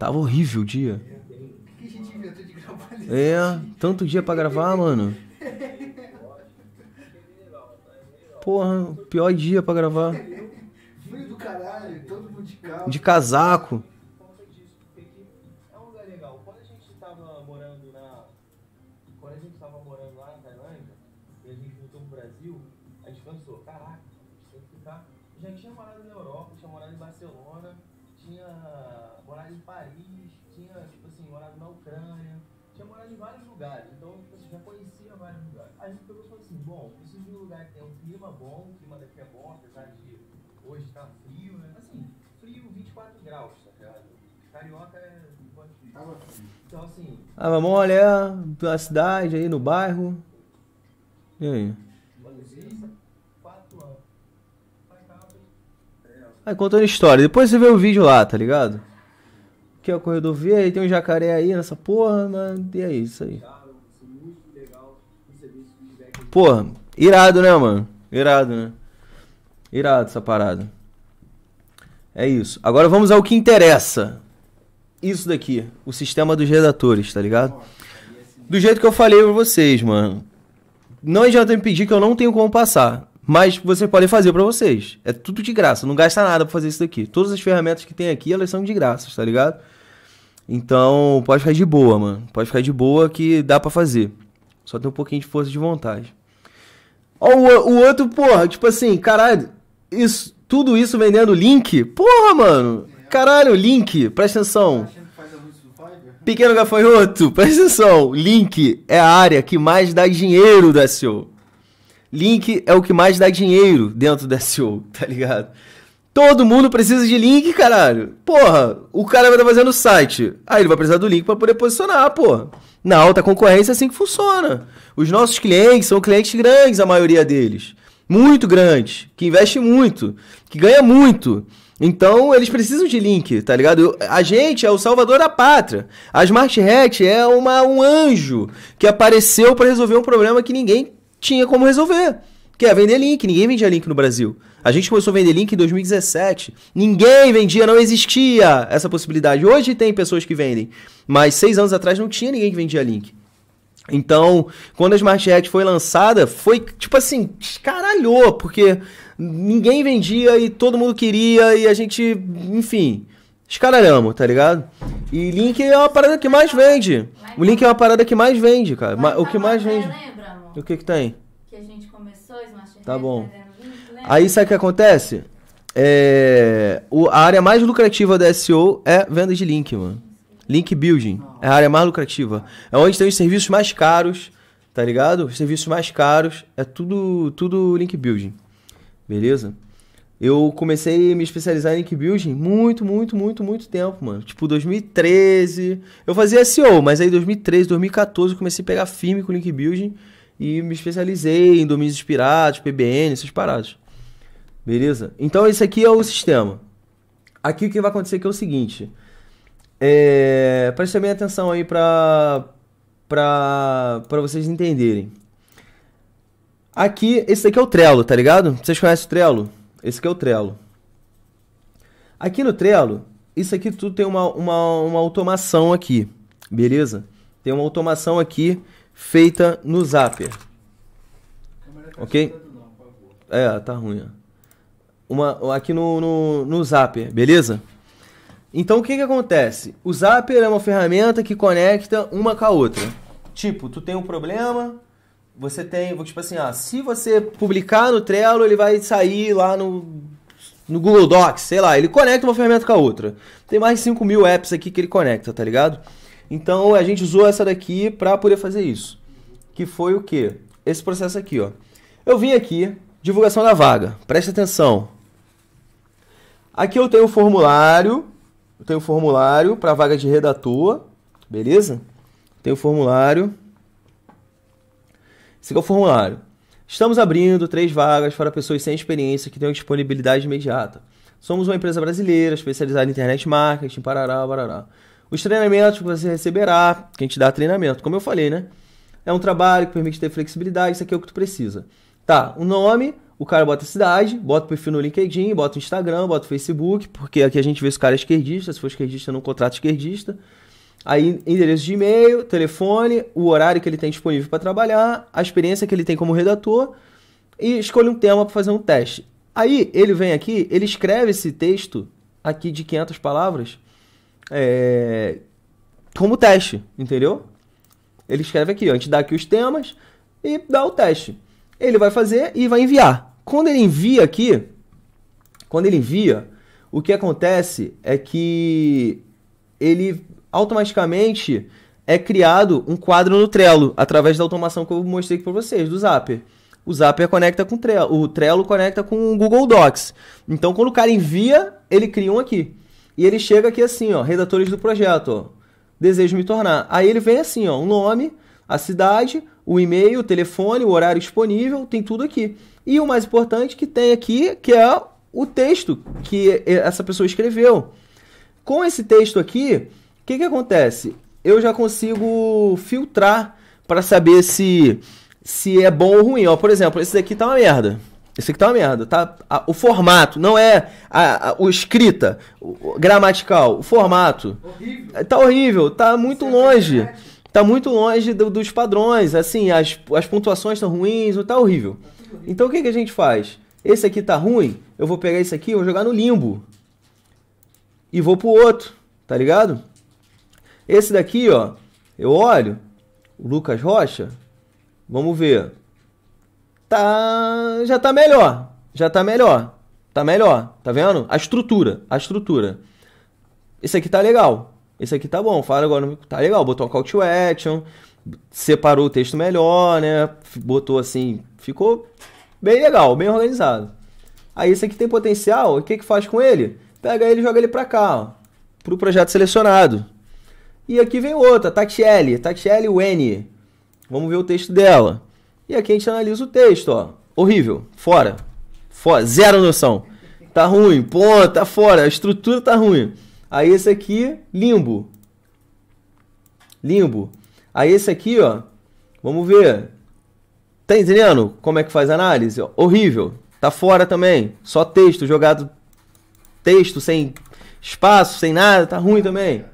Tava horrível o dia. É, tanto dia pra gravar, mano. Porra, pior dia pra gravar. Frio do caralho, todo mundo de casaco. De casaco. Então, assim. Ah, vamos olhar é, na cidade aí, no bairro. E aí? Aí contando história. Depois você vê o vídeo lá, tá ligado? Que é o corredor aí tem um jacaré aí nessa porra, mas... e é isso aí. Porra, irado, né, mano? Irado, né? Irado essa parada. É isso. Agora vamos ao que interessa isso daqui, o sistema dos redatores, tá ligado? Do jeito que eu falei pra vocês, mano. Não adianta me pedir que eu não tenho como passar. Mas vocês podem fazer para vocês. É tudo de graça. Não gasta nada pra fazer isso daqui. Todas as ferramentas que tem aqui, elas são de graça, tá ligado? Então, pode ficar de boa, mano. Pode ficar de boa que dá para fazer. Só tem um pouquinho de força de vontade. Ó, o, o outro, porra, tipo assim, caralho, isso, tudo isso vendendo link? Porra, mano. Caralho, link, presta atenção. Pequeno gafanhoto, presta atenção. Link é a área que mais dá dinheiro da SEO. Link é o que mais dá dinheiro dentro da SEO, tá ligado? Todo mundo precisa de link, caralho. Porra, o cara vai estar tá fazendo o site. Aí ele vai precisar do link para poder posicionar, porra. Na alta concorrência é assim que funciona. Os nossos clientes são clientes grandes, a maioria deles. Muito grandes, que investem muito, que ganha muito. Então, eles precisam de link, tá ligado? A gente é o salvador da pátria. A Smart Hat é uma, um anjo que apareceu para resolver um problema que ninguém tinha como resolver. Que é vender link. Ninguém vendia link no Brasil. A gente começou a vender link em 2017. Ninguém vendia, não existia essa possibilidade. Hoje tem pessoas que vendem, mas seis anos atrás não tinha ninguém que vendia link. Então, quando a Smart Hat foi lançada, foi tipo assim, caralhou, porque ninguém vendia e todo mundo queria e a gente, enfim, escaralhamos, tá ligado? E Link é uma parada que mais vende. O Link é uma parada que mais vende, cara. O que mais é vende. O que que tem? Que a gente começou, Tá bom. Aí sabe o que acontece? É, o, a área mais lucrativa da SEO é venda de link, mano. Link building é a área mais lucrativa. É onde tem os serviços mais caros, tá ligado? Os serviços mais caros é tudo, tudo link building beleza? Eu comecei a me especializar em Linkbuilding muito, muito, muito, muito tempo, mano. Tipo, 2013. Eu fazia SEO, mas aí 2013, 2014 eu comecei a pegar firme com building e me especializei em domínios inspirados, PBN, essas paradas. Beleza? Então, esse aqui é o sistema. Aqui o que vai acontecer que é o seguinte. É... Preste bem atenção aí para pra vocês entenderem. Aqui, esse aqui é o Trello, tá ligado? Vocês conhecem o Trello? Esse aqui é o Trello. Aqui no Trello, isso aqui tudo tem uma, uma, uma automação aqui, beleza? Tem uma automação aqui feita no Zapper. Tá ok? Não, é, tá ruim. Uma, aqui no, no, no Zapper, beleza? Então o que, que acontece? O Zapper é uma ferramenta que conecta uma com a outra. Tipo, tu tem um problema, você tem, tipo assim, ó, se você publicar no Trello, ele vai sair lá no, no Google Docs, sei lá, ele conecta uma ferramenta com a outra. Tem mais de 5 mil apps aqui que ele conecta, tá ligado? Então a gente usou essa daqui para poder fazer isso. Que foi o quê? Esse processo aqui, ó. Eu vim aqui, divulgação da vaga, presta atenção. Aqui eu tenho um formulário, eu tenho um formulário para vaga de redator, beleza? Tenho um formulário Siga é o formulário. Estamos abrindo três vagas para pessoas sem experiência que tenham disponibilidade imediata. Somos uma empresa brasileira especializada em internet marketing, parará, parará. Os treinamentos que você receberá, quem te dá treinamento, como eu falei, né? É um trabalho que permite ter flexibilidade, isso aqui é o que tu precisa. Tá, o nome, o cara bota a cidade, bota o perfil no LinkedIn, bota o Instagram, bota o Facebook, porque aqui a gente vê se o cara é esquerdista, se for esquerdista não contrata esquerdista aí endereço de e-mail, telefone, o horário que ele tem disponível para trabalhar, a experiência que ele tem como redator e escolhe um tema para fazer um teste. Aí ele vem aqui, ele escreve esse texto aqui de 500 palavras é, como teste, entendeu? Ele escreve aqui, ó, a gente dá aqui os temas e dá o teste. Ele vai fazer e vai enviar. Quando ele envia aqui, quando ele envia, o que acontece é que ele automaticamente é criado um quadro no Trello, através da automação que eu mostrei aqui para vocês, do Zapper. O Zapper conecta com o Trello, o Trello conecta com o Google Docs. Então, quando o cara envia, ele cria um aqui. E ele chega aqui assim, ó, redatores do projeto, ó, desejo me tornar. Aí ele vem assim, ó, o um nome, a cidade, o e-mail, o telefone, o horário disponível, tem tudo aqui. E o mais importante que tem aqui, que é o texto que essa pessoa escreveu. Com esse texto aqui, que, que acontece? Eu já consigo filtrar para saber se, se é bom ou ruim. Ó, por exemplo, esse daqui tá uma merda. Esse aqui tá uma merda, tá? o formato, não é a, a, o escrita, o, o gramatical, o formato. Horrível. Tá horrível, tá muito Isso é longe. É tá muito longe do, dos padrões, assim, as, as pontuações estão ruins, tá horrível. Tá horrível. Então o que, que a gente faz? Esse aqui tá ruim, eu vou pegar esse aqui, vou jogar no limbo. E vou pro outro, tá ligado? Esse daqui, ó, eu olho, o Lucas Rocha, vamos ver. Tá, já tá melhor. Já tá melhor. Tá melhor, tá vendo? A estrutura, a estrutura. Esse aqui tá legal. Esse aqui tá bom. Fala agora, tá legal, botou um call to action, separou o texto melhor, né? Botou assim, ficou bem legal, bem organizado. Aí esse aqui tem potencial, o que que faz com ele? Pega ele e joga ele para cá, ó, pro projeto selecionado. E aqui vem outra, Tachelli, Tachelli Wen. Vamos ver o texto dela. E aqui a gente analisa o texto, ó. Horrível, fora. fora. Zero noção. Tá ruim, pô, tá fora, a estrutura tá ruim. Aí esse aqui, limbo. Limbo. Aí esse aqui, ó, vamos ver. Tá entendendo como é que faz análise? horrível. Tá fora também. Só texto jogado texto sem espaço, sem nada, tá ruim também.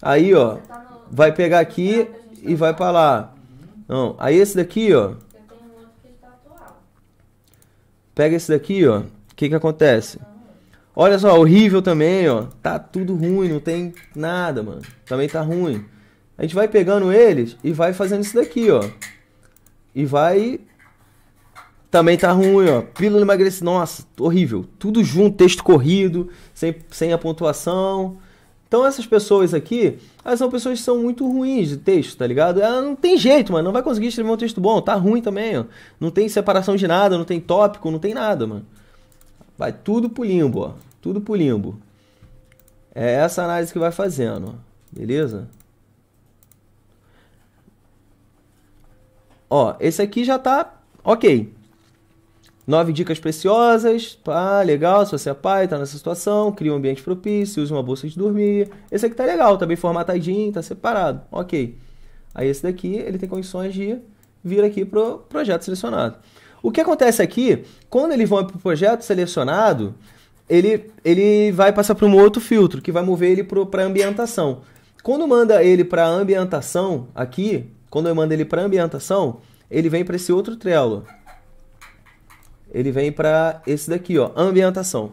Aí, ó, tá vai pegar aqui e tá vai para lá. Não, aí esse daqui, ó. Tá Pega esse daqui, ó. O que que acontece? Olha só, horrível também, ó. Tá tudo ruim, não tem nada, mano. Também tá ruim. A gente vai pegando eles e vai fazendo isso daqui, ó. E vai. Também tá ruim, ó. Pílula emagrecida, nossa, horrível. Tudo junto, texto corrido, sem, sem a pontuação. Então essas pessoas aqui, elas são pessoas que são muito ruins de texto, tá ligado? Ela não tem jeito, mano, não vai conseguir escrever um texto bom, tá ruim também, ó. Não tem separação de nada, não tem tópico, não tem nada, mano. Vai tudo pro limbo, ó. Tudo pro limbo. É essa análise que vai fazendo, ó. beleza? Ó, esse aqui já tá ok. Nove dicas preciosas. Ah, legal, se você é pai, tá nessa situação, cria um ambiente propício, usa uma bolsa de dormir. Esse aqui tá legal, tá bem formatadinho, tá separado. Ok. Aí esse daqui, ele tem condições de vir aqui pro projeto selecionado. O que acontece aqui, quando ele vai pro projeto selecionado, ele, ele vai passar para um outro filtro, que vai mover ele para ambientação. Quando manda ele para ambientação, aqui, quando eu mando ele para ambientação, ele vem para esse outro trelo ele vem para esse daqui, ó, ambientação.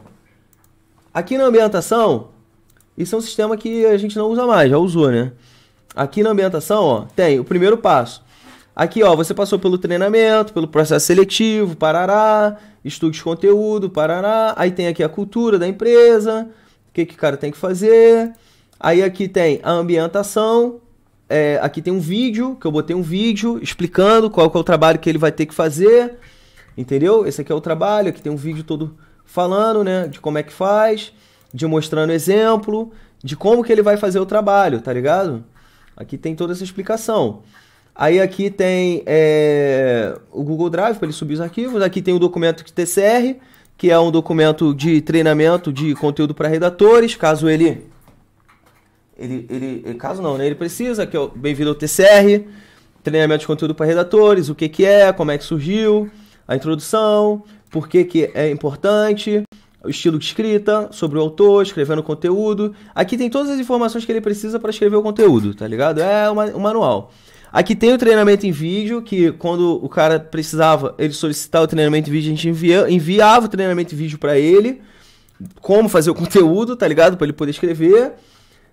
Aqui na ambientação, isso é um sistema que a gente não usa mais, já usou, né? Aqui na ambientação, ó, tem o primeiro passo. Aqui, ó, você passou pelo treinamento, pelo processo seletivo, parará, estudo de conteúdo, parará. Aí tem aqui a cultura da empresa, o que, que o cara tem que fazer. Aí aqui tem a ambientação, é, aqui tem um vídeo, que eu botei um vídeo explicando qual é o trabalho que ele vai ter que fazer. Entendeu? Esse aqui é o trabalho, aqui tem um vídeo todo falando, né, de como é que faz, de mostrando exemplo, de como que ele vai fazer o trabalho, tá ligado? Aqui tem toda essa explicação. Aí aqui tem é, o Google Drive para ele subir os arquivos. Aqui tem o documento de TCR, que é um documento de treinamento de conteúdo para redatores, caso ele, ele, ele, caso não, né? Ele precisa, que é o bem-vindo ao TCR, treinamento de conteúdo para redatores, o que que é, como é que surgiu a introdução, por que, que é importante, o estilo de escrita, sobre o autor, escrevendo o conteúdo. Aqui tem todas as informações que ele precisa para escrever o conteúdo, tá ligado? É o um manual. Aqui tem o treinamento em vídeo, que quando o cara precisava, ele solicitava o treinamento em vídeo, a gente envia, enviava o treinamento em vídeo para ele, como fazer o conteúdo, tá ligado? Para ele poder escrever.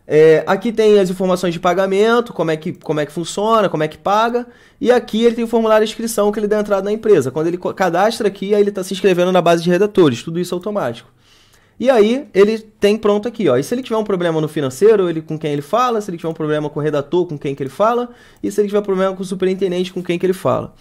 É, aqui tem as informações de pagamento, como é, que, como é que funciona, como é que paga. E aqui ele tem o formulário de inscrição que ele dá entrada na empresa. Quando ele cadastra aqui, aí ele está se inscrevendo na base de redatores, tudo isso é automático. E aí ele tem pronto aqui, ó. E se ele tiver um problema no financeiro, ele com quem ele fala, se ele tiver um problema com o redator, com quem que ele fala, e se ele tiver problema com o superintendente, com quem que ele fala.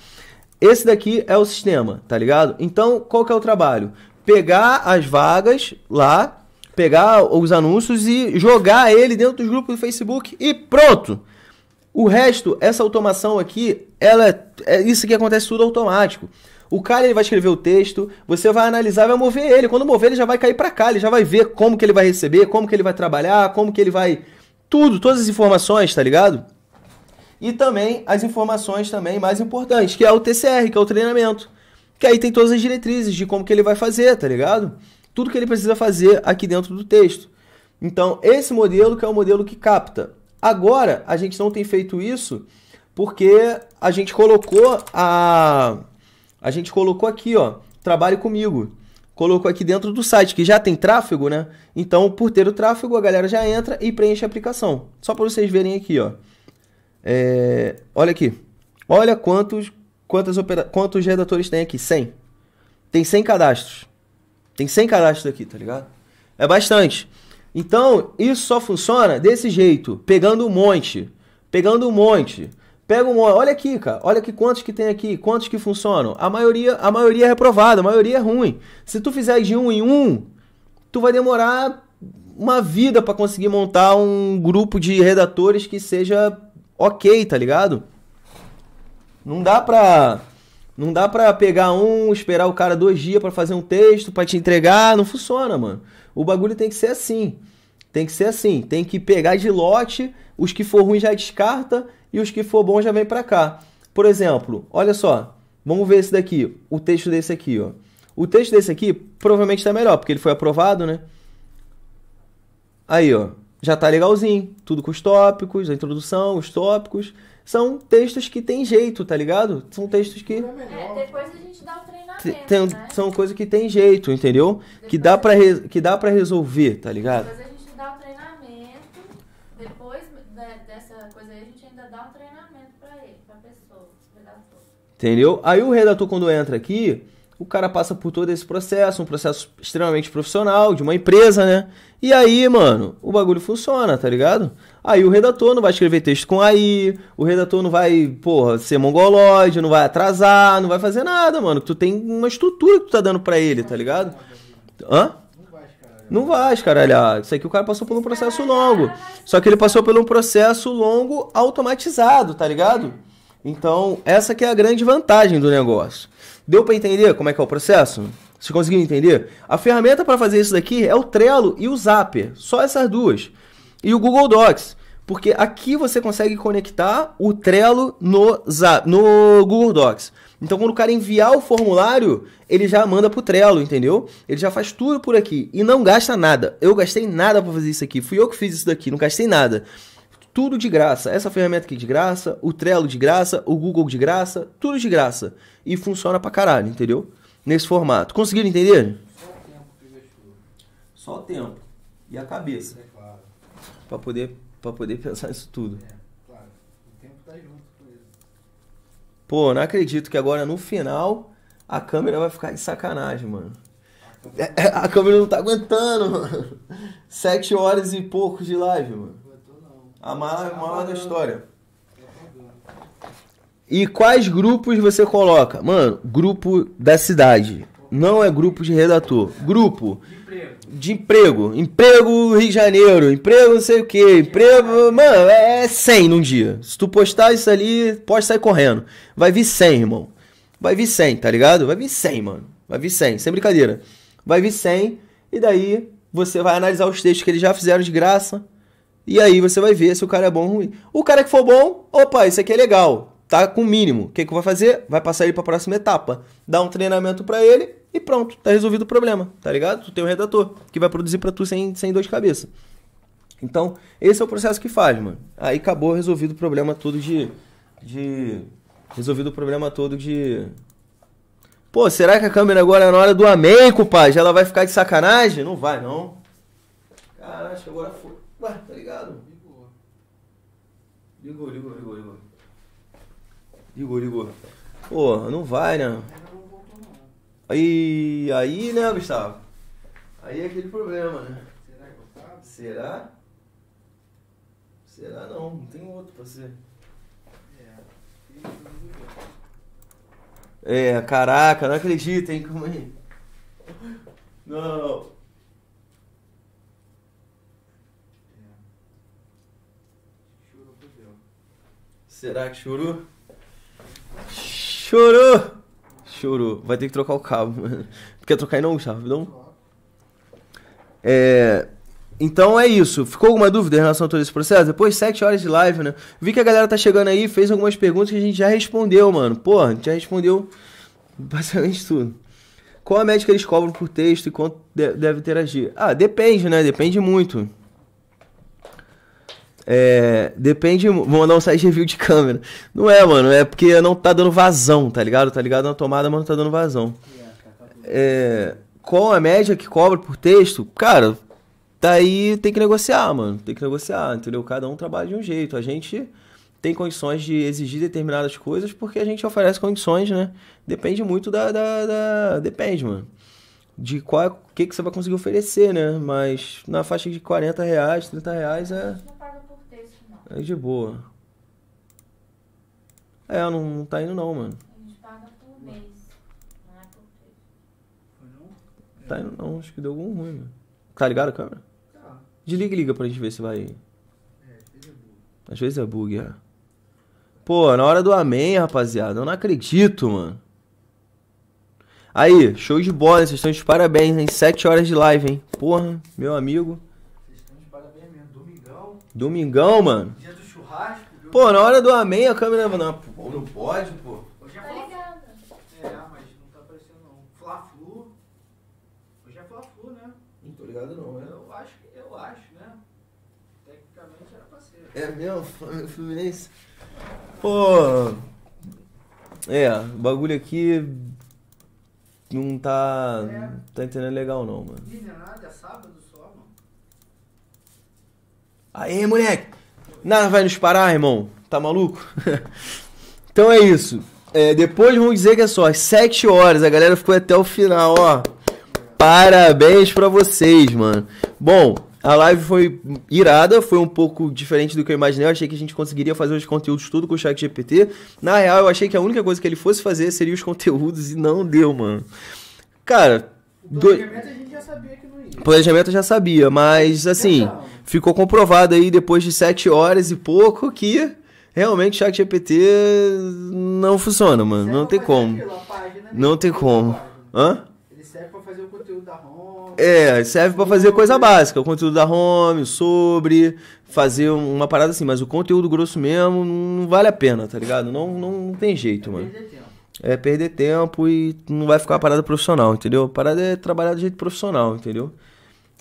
Esse daqui é o sistema, tá ligado? Então, qual que é o trabalho? Pegar as vagas lá pegar os anúncios e jogar ele dentro dos grupos do Facebook e pronto. O resto, essa automação aqui, ela é, é isso que acontece tudo automático. O cara ele vai escrever o texto, você vai analisar, vai mover ele. Quando mover ele já vai cair para cá, ele já vai ver como que ele vai receber, como que ele vai trabalhar, como que ele vai tudo, todas as informações, tá ligado? E também as informações também mais importantes, que é o TCR, que é o treinamento, que aí tem todas as diretrizes de como que ele vai fazer, tá ligado? tudo que ele precisa fazer aqui dentro do texto. Então, esse modelo que é o modelo que capta. Agora, a gente não tem feito isso porque a gente colocou a a gente colocou aqui, ó, trabalhe comigo. Colocou aqui dentro do site que já tem tráfego, né? Então, por ter o tráfego, a galera já entra e preenche a aplicação. Só para vocês verem aqui, ó. É, olha aqui. Olha quantos quantas quantos redatores tem aqui? 100. Tem 100 cadastros. Tem 100 cadastros aqui, tá ligado? É bastante. Então, isso só funciona desse jeito, pegando um monte, pegando um monte. Pega um monte, olha aqui, cara, olha que quantos que tem aqui, quantos que funcionam. A maioria, a maioria é reprovada, a maioria é ruim. Se tu fizer de um em um, tu vai demorar uma vida para conseguir montar um grupo de redatores que seja ok, tá ligado? Não dá pra não dá pra pegar um, esperar o cara dois dias para fazer um texto, para te entregar. Não funciona, mano. O bagulho tem que ser assim. Tem que ser assim. Tem que pegar de lote, os que for ruim já descarta e os que for bom já vem pra cá. Por exemplo, olha só. Vamos ver esse daqui. O texto desse aqui, ó. O texto desse aqui provavelmente tá melhor, porque ele foi aprovado, né? Aí, ó. Já tá legalzinho. Tudo com os tópicos, a introdução, os tópicos são textos que tem jeito, tá ligado? São textos que. É, depois a gente dá o treinamento. Tem, né? São coisas que tem jeito, entendeu? que dá, pra re... que dá pra resolver, tá ligado? Depois a gente dá o treinamento. Depois dessa coisa aí, a gente ainda dá treinamento pra ele, pra pessoa, redator. Entendeu? Aí o redator, quando entra aqui, o cara passa por todo esse processo, um processo extremamente profissional, de uma empresa, né? E aí, mano, o bagulho funciona, tá ligado? Aí o redator não vai escrever texto com AI, o redator não vai, porra, ser mongoloide, não vai atrasar, não vai fazer nada, mano. Tu tem uma estrutura que tu tá dando pra ele, tá ligado? Hã? Não vai escaralhar. Ah, isso aqui o cara passou por um processo longo. Só que ele passou por um processo longo automatizado, tá ligado? Então, essa que é a grande vantagem do negócio. Deu para entender como é que é o processo? Você conseguiu entender? A ferramenta para fazer isso daqui é o Trello e o Zapper, só essas duas. E o Google Docs, porque aqui você consegue conectar o Trello no, Zap, no Google Docs. Então, quando o cara enviar o formulário, ele já manda pro Trello, entendeu? Ele já faz tudo por aqui e não gasta nada. Eu gastei nada para fazer isso aqui. Fui eu que fiz isso daqui, não gastei nada. Tudo de graça. Essa ferramenta aqui de graça, o Trello de graça, o Google de graça, tudo de graça. E funciona pra caralho, entendeu? nesse formato. Conseguiram entender? Só o tempo e a cabeça. É claro. Para poder, poder pensar isso tudo. É, claro. O tempo tá junto com ele. Pô, não acredito que agora no final a câmera vai ficar de sacanagem, mano. A câmera é, é, não tá aguentando, mano. Sete horas e pouco de live, mano. A maior, a tá maior da história. E quais grupos você coloca? Mano, grupo da cidade. Não é grupo de redator. Grupo de emprego. Emprego Rio de Janeiro, emprego não sei o que, emprego. Mano, é 100 é num dia. Se tu postar isso ali, pode sair correndo. Vai vir 100, irmão. Vai vir 100, tá ligado? Vai vir 100, mano. Vai vir 100, sem brincadeira. Vai vir 100, e daí você vai analisar os textos que eles já fizeram de graça. E aí você vai ver se o cara é bom ou ruim. O cara que for bom, opa, isso aqui é legal tá com o mínimo. O que, que vai fazer? Vai passar ele para a próxima etapa, dá um treinamento para ele e pronto, tá resolvido o problema, tá ligado? Tu tem um redator que vai produzir para tu sem, sem dor de cabeça. Então, esse é o processo que faz, mano. Aí acabou resolvido o problema todo de. de resolvido o problema todo de. Pô, será que a câmera agora é na hora do amém, compadre? Ela vai ficar de sacanagem? Não vai, não. Caraca, agora foi. Ué, tá ligado? Ligou. Ligou, ligou, ligou, ligou. Igor, Igor. Pô, não vai, né? Aí, aí, né, Gustavo? Aí é aquele problema, né? Será? Será não, não tem outro pra ser. É, caraca, não acredito, hein? Calma aí. Não. Será que chorou? Chorou! Chorou. Vai ter que trocar o cabo. Tu quer trocar aí não, Gustavo? Não? É... Então é isso. Ficou alguma dúvida em relação a todo esse processo? Depois, 7 horas de live, né? Vi que a galera tá chegando aí, fez algumas perguntas que a gente já respondeu, mano. Porra, a gente já respondeu basicamente tudo. Qual a média que eles cobram por texto e quanto deve interagir? Ah, depende, né? Depende muito. É, depende, vou mandar um site review de câmera. Não é, mano, é porque não tá dando vazão, tá ligado? Tá ligado na tomada, mas não tá dando vazão. É, qual a média que cobra por texto? Cara, daí tá tem que negociar, mano. Tem que negociar, entendeu? Cada um trabalha de um jeito. A gente tem condições de exigir determinadas coisas porque a gente oferece condições, né? Depende muito da. da, da... Depende, mano de qual é, que, que você vai conseguir oferecer, né? Mas na faixa de 40 reais, 30 reais é. Aí é de boa. É, não, não tá indo não, mano. A gente paga por mês. Não é por Tá indo não, acho que deu algum ruim, mano. Tá ligado, câmera? Tá. Desliga e liga pra gente ver se vai. É, às vezes é bug. Às vezes é bug, é. Pô, na hora do amém, rapaziada. Eu não acredito, mano. Aí, show de bola, vocês estão de parabéns, hein? 7 horas de live, hein? Porra, meu amigo. Domingão, mano. Dia do churrasco. Pô, na hora do amém a câmera. Não, pô, não pode, pô. Hoje é tá ligada. É, mas não tá aparecendo não. Fla-Flu. Hoje é Fla-Flu, né? Não tô ligado não, né? Eu acho, eu acho, né? Tecnicamente era pra ser. É mesmo? Fluminense? Pô. É, o bagulho aqui não tá. É. Tá entendendo legal não, mano. nada, é sábado? Aí, moleque, nada vai nos parar, irmão. Tá maluco? então é isso. É, depois vamos dizer que é só às 7 horas. A galera ficou até o final, ó. Parabéns pra vocês, mano. Bom, a live foi irada, foi um pouco diferente do que eu imaginei. Eu achei que a gente conseguiria fazer os conteúdos tudo com o Chat GPT. Na real, eu achei que a única coisa que ele fosse fazer seria os conteúdos e não deu, mano. Cara, do... a gente já sabia que Planejamento eu já sabia, mas assim, ficou comprovado aí depois de sete horas e pouco que realmente o chat GPT não funciona, mano. Não, não tem como. Né? não tem como. Hã? Ele serve pra fazer o conteúdo da home. É, serve para fazer coisa hum. básica, o conteúdo da home, sobre, fazer uma parada assim, mas o conteúdo grosso mesmo não vale a pena, tá ligado? Não, não, não tem jeito, mano é perder tempo e não vai ficar parada profissional, entendeu? Parada é trabalhar do jeito profissional, entendeu?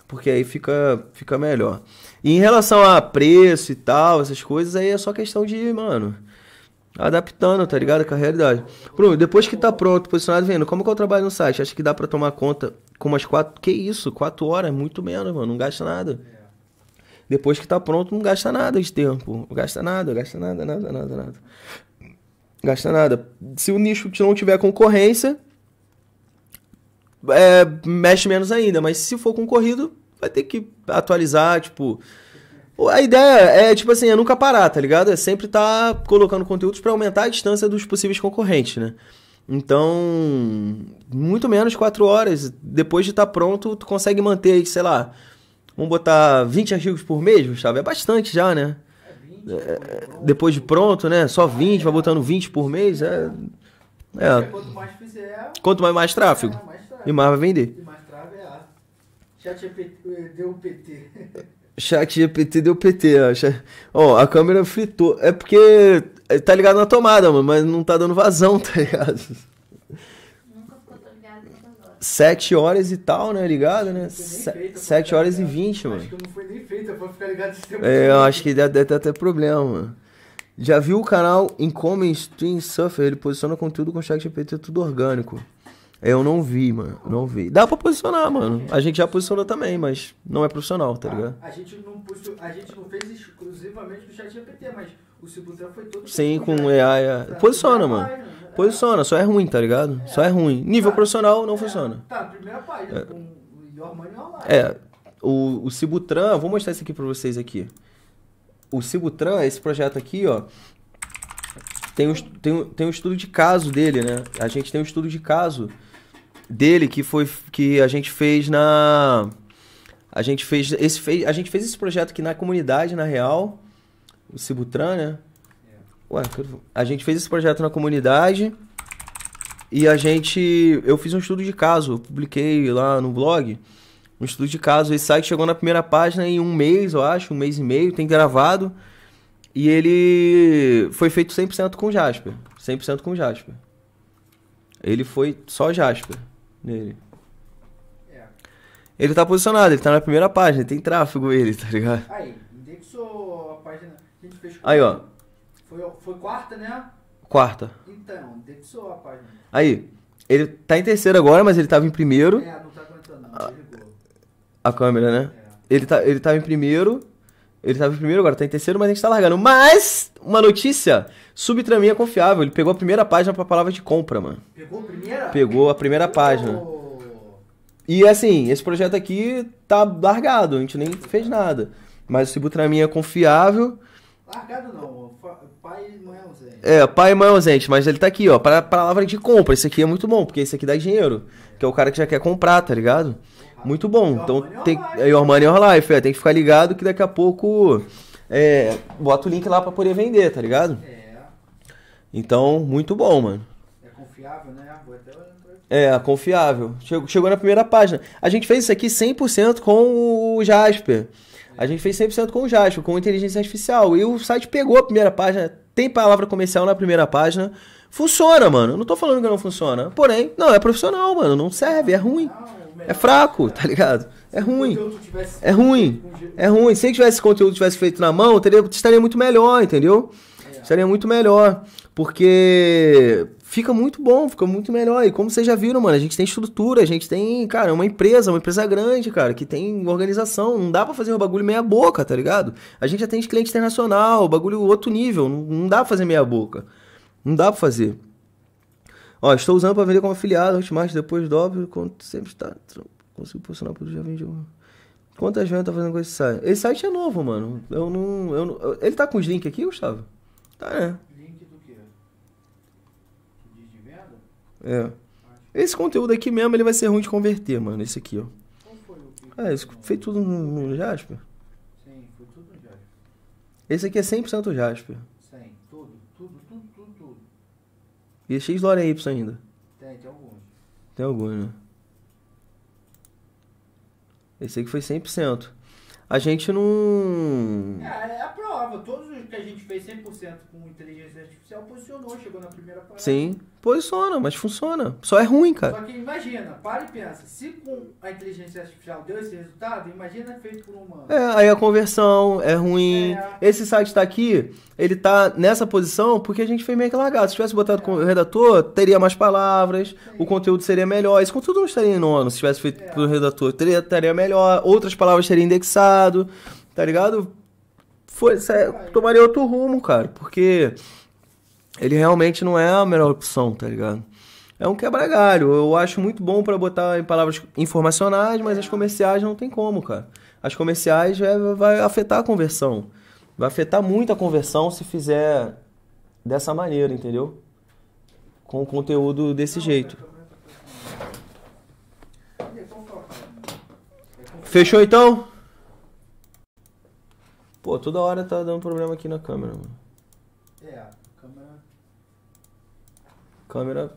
Porque aí fica, fica melhor. E em relação a preço e tal, essas coisas, aí é só questão de, mano, adaptando, tá ligado? Com a realidade. Bruno, depois que tá pronto, posicionado, vendo, como que eu trabalho no site? Acho que dá para tomar conta com umas quatro. Que isso? Quatro horas, muito menos, mano. Não gasta nada. Depois que tá pronto, não gasta nada de tempo. Não gasta nada, gasta nada, nada, nada, nada. Gasta nada. Se o nicho não tiver concorrência, é, mexe menos ainda. Mas se for concorrido, vai ter que atualizar, tipo. A ideia é, tipo assim, é nunca parar, tá ligado? É sempre estar tá colocando conteúdos para aumentar a distância dos possíveis concorrentes, né? Então, muito menos 4 horas. Depois de estar tá pronto, tu consegue manter, sei lá, vamos botar 20 artigos por mês, Gustavo? É bastante já, né? É, depois de pronto, né? Só 20, vai botando 20 por mês. É, é. Quanto mais fizer. Quanto mais, mais tráfego. É, mais tráfego. E mais vai vender. E mais tráfego é a. Chat eh, deu PT. Chat GPT deu PT, ó. ó. a câmera fritou. É porque eh, tá ligado na tomada, mano, mas não tá dando vazão, tá ligado? 7 horas e tal, né? Ligado, né? 7 horas ligado. e 20, mano. Acho que não foi nem feita pra ficar ligado esse tempo. É, eu acho que deve, ter até problema, mano. Já viu o canal Incommon Stream Surfer? Ele posiciona conteúdo com chat GPT tudo orgânico. É, eu não vi, mano. Não vi. Dá pra posicionar, mano. A gente já posicionou também, mas não é profissional, tá ah, ligado? A gente não, a gente não fez exclusivamente com o chat GPT, mas o Cibutra foi todo. Sim, com AI. É. Tá, posiciona, tá mano. Trabalho, né? Posiciona, só é ruim, tá ligado? É. Só é ruim. Nível profissional não funciona. Tá, tá primeiro é. com o É, o, o Cibutran, vou mostrar isso aqui pra vocês aqui. O Cibutran, esse projeto aqui, ó, tem um, tem, um, tem um estudo de caso dele, né? A gente tem um estudo de caso dele que foi que a gente fez na a gente fez esse fez, a gente fez esse projeto aqui na comunidade na real o Cibutran, né? Ué, a gente fez esse projeto na comunidade e a gente. Eu fiz um estudo de caso, eu publiquei lá no blog. Um estudo de caso, esse site chegou na primeira página em um mês, eu acho, um mês e meio, tem gravado. E ele foi feito 100% com Jasper. 100% com Jasper. Ele foi só Jasper nele. É. Ele tá posicionado, ele tá na primeira página, tem tráfego ele, tá ligado? Aí, a página. A gente Aí, ó. Foi, foi quarta, né? Quarta. Então, a página. Aí, ele tá em terceiro agora, mas ele tava em primeiro. É, não tá aguentando, não. A, ah, a câmera, né? É. Ele, tá, ele tava em primeiro. Ele tava em primeiro, agora tá em terceiro, mas a gente tá largando. Mas, uma notícia, Subtraminha é confiável. Ele pegou a primeira página pra palavra de compra, mano. Pegou a primeira? Pegou a primeira Pegou. página. E assim, esse projeto aqui tá largado, a gente nem fez nada. Mas o Subtraminha é confiável. Largado não, pai e mãe é ausente. É, pai e mãe é ausente, mas ele tá aqui, ó, para palavra de compra. Esse aqui é muito bom, porque esse aqui dá dinheiro. Que é o cara que já quer comprar, tá ligado? Muito bom. Então é tem. Your money, your life. É, tem que ficar ligado que daqui a pouco. É, bota o link lá pra poder vender, tá ligado? É. Então, muito bom, mano. É confiável, né? Vou até é, confiável. Chegou, chegou na primeira página. A gente fez isso aqui 100% com o Jasper. A gente fez 100% com o Jasper, com inteligência artificial. E o site pegou a primeira página, tem palavra comercial na primeira página. Funciona, mano. Não tô falando que não funciona. Porém, não, é profissional, mano. Não serve, é ruim. É fraco, tá ligado? É ruim. É ruim. É ruim. Se tivesse conteúdo tivesse feito na mão, teria, estaria muito melhor, entendeu? Estaria muito melhor. Porque fica muito bom, fica muito melhor. E como vocês já viram, mano, a gente tem estrutura, a gente tem, cara, uma empresa, uma empresa grande, cara, que tem organização. Não dá para fazer o bagulho meia boca, tá ligado? A gente já tem cliente internacional, bagulho outro nível. Não, não dá pra fazer meia boca. Não dá pra fazer. Ó, estou usando para vender como afiliado, Hotmart, depois dobro, quanto sempre está. Consigo posicionar produto, já vendi um. Quantas vendas tá fazendo com esse site? Esse site é novo, mano. Eu não. Eu não... ele tá com os links aqui, Gustavo? Tá, né? É. Esse conteúdo aqui mesmo, ele vai ser ruim de converter, mano. Esse aqui, ó. Qual foi o que... É, isso tudo no, no Sim, foi tudo no Jasper. Esse aqui é 100% Jasper. 100, tudo, tudo, tudo, tudo, tudo. E é X, Lore Y ainda? Tem, tem alguns. Tem alguns, né? Esse aqui foi 100% a gente não. É, é a prova. Todos os que a gente fez 100% com inteligência artificial posicionou, chegou na primeira parada. Sim, posiciona, mas funciona. Só é ruim, cara. Só que imagina, para e pensa. Se com a inteligência artificial deu esse resultado, imagina feito por um humano. É, aí a conversão é ruim. É. Esse site tá aqui, ele tá nessa posição porque a gente fez meio que largado. Se tivesse botado é. com o redator, teria mais palavras, Sim. o conteúdo seria melhor. Esse conteúdo não estaria em nono. Se tivesse feito é. o redator, teria, estaria melhor. Outras palavras seriam indexadas tá ligado? Foi, tomaria outro rumo, cara, porque ele realmente não é a melhor opção, tá ligado? É um quebra-galho. Eu acho muito bom para botar em palavras informacionais, mas as comerciais não tem como, cara. As comerciais vai afetar a conversão. Vai afetar muito a conversão se fizer dessa maneira, entendeu? Com o conteúdo desse jeito. Fechou então? Pô, toda hora tá dando problema aqui na câmera, mano. É, a câmera. Câmera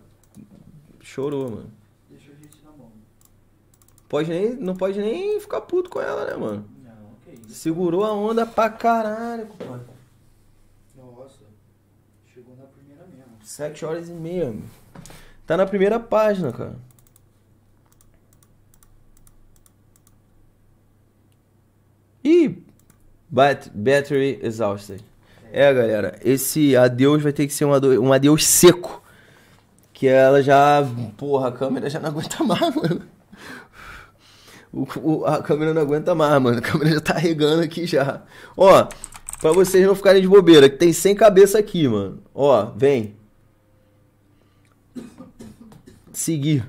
chorou, mano. Deixou a gente na mão. Pode nem, não pode nem ficar puto com ela, né, mano? Não, que isso. Segurou a onda pra caralho, compadre. Nossa, chegou na primeira mesmo. Sete horas e meia, mano. Tá na primeira página, cara. E But battery exhausted. É, galera, esse adeus vai ter que ser um adeus, um adeus seco. Que ela já. Porra, a câmera já não aguenta mais, mano. O, o, a câmera não aguenta mais, mano. A câmera já tá regando aqui já. Ó, pra vocês não ficarem de bobeira, que tem 100 cabeça aqui, mano. Ó, vem. Seguir.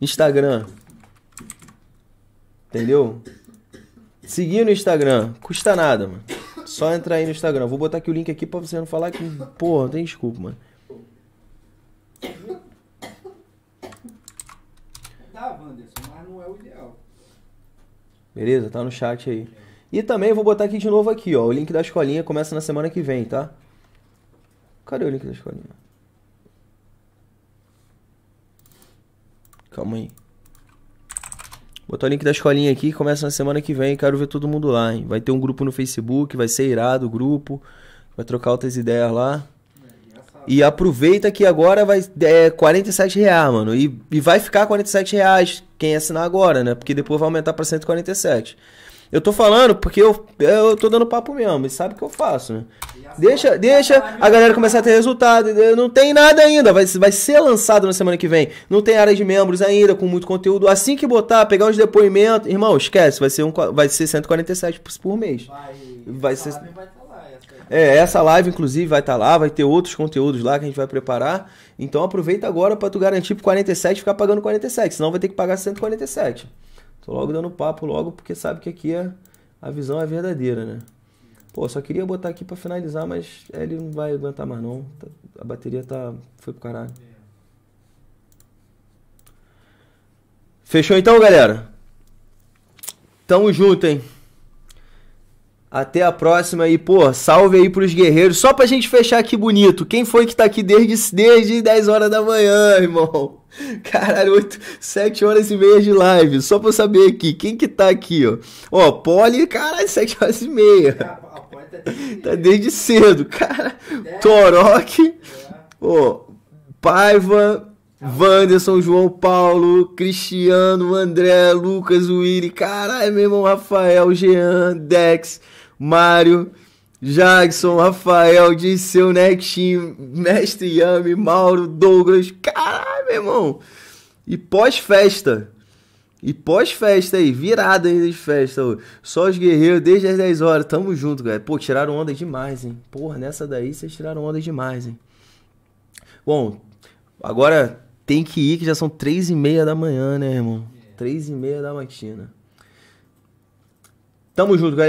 Instagram. Entendeu? Seguir no Instagram, custa nada, mano. Só entrar aí no Instagram. Vou botar aqui o link aqui pra você não falar que. Porra, não tem desculpa, mano. Tá, Wanderson, mas não é o ideal. Beleza, tá no chat aí. E também vou botar aqui de novo aqui, ó. O link da escolinha começa na semana que vem, tá? Cadê o link da escolinha? Calma aí. Botar o link da escolinha aqui, começa na semana que vem, quero ver todo mundo lá, hein? Vai ter um grupo no Facebook, vai ser irado o grupo, vai trocar outras ideias lá. E aproveita que agora vai é 47 reais, mano. E, e vai ficar 47 reais quem assinar agora, né? Porque depois vai aumentar para 147. Eu tô falando porque eu, eu tô dando papo mesmo, e sabe o que eu faço, né? Deixa, deixa a galera começar a ter resultado. Não tem nada ainda, vai, vai ser lançado na semana que vem. Não tem área de membros ainda, com muito conteúdo. Assim que botar, pegar uns depoimentos. Irmão, esquece, vai ser, um, vai ser 147 por, por mês. Vai, vai ser. Vai tá é, essa live, inclusive, vai estar tá lá, vai ter outros conteúdos lá que a gente vai preparar. Então aproveita agora para tu garantir pro 47 ficar pagando 47, senão vai ter que pagar 147. Tô logo dando papo logo, porque sabe que aqui é, a visão é verdadeira, né? Pô, só queria botar aqui para finalizar, mas ele não vai aguentar mais não. Tá, a bateria tá foi pro caralho. Fechou então, galera? Tamo junto, hein? Até a próxima e, pô, salve aí pros guerreiros. Só pra gente fechar aqui bonito. Quem foi que tá aqui desde, desde 10 horas da manhã, irmão? Caralho, 8, 7 horas e meia de live. Só pra eu saber aqui. Quem que tá aqui, ó? Ó, Poli, caralho, 7 horas e meia. É, tá, tá desde cedo, cara. Toroque. Ó, é. Paiva. Wanderson, João Paulo, Cristiano, André, Lucas, Willi, caralho, meu irmão, Rafael, Jean, Dex. Mário, Jackson, Rafael, Disseu, Netinho, Mestre Yami, Mauro, Douglas. Caralho, meu irmão. E pós-festa. E pós-festa aí, virada ainda de festa. Ó. Só os guerreiros desde as 10 horas. Tamo junto, galera. Pô, tiraram onda demais, hein? Porra, nessa daí vocês tiraram onda demais, hein? Bom, agora tem que ir, que já são 3 e meia da manhã, né, irmão? 3 e meia da matina. Tamo junto, galera.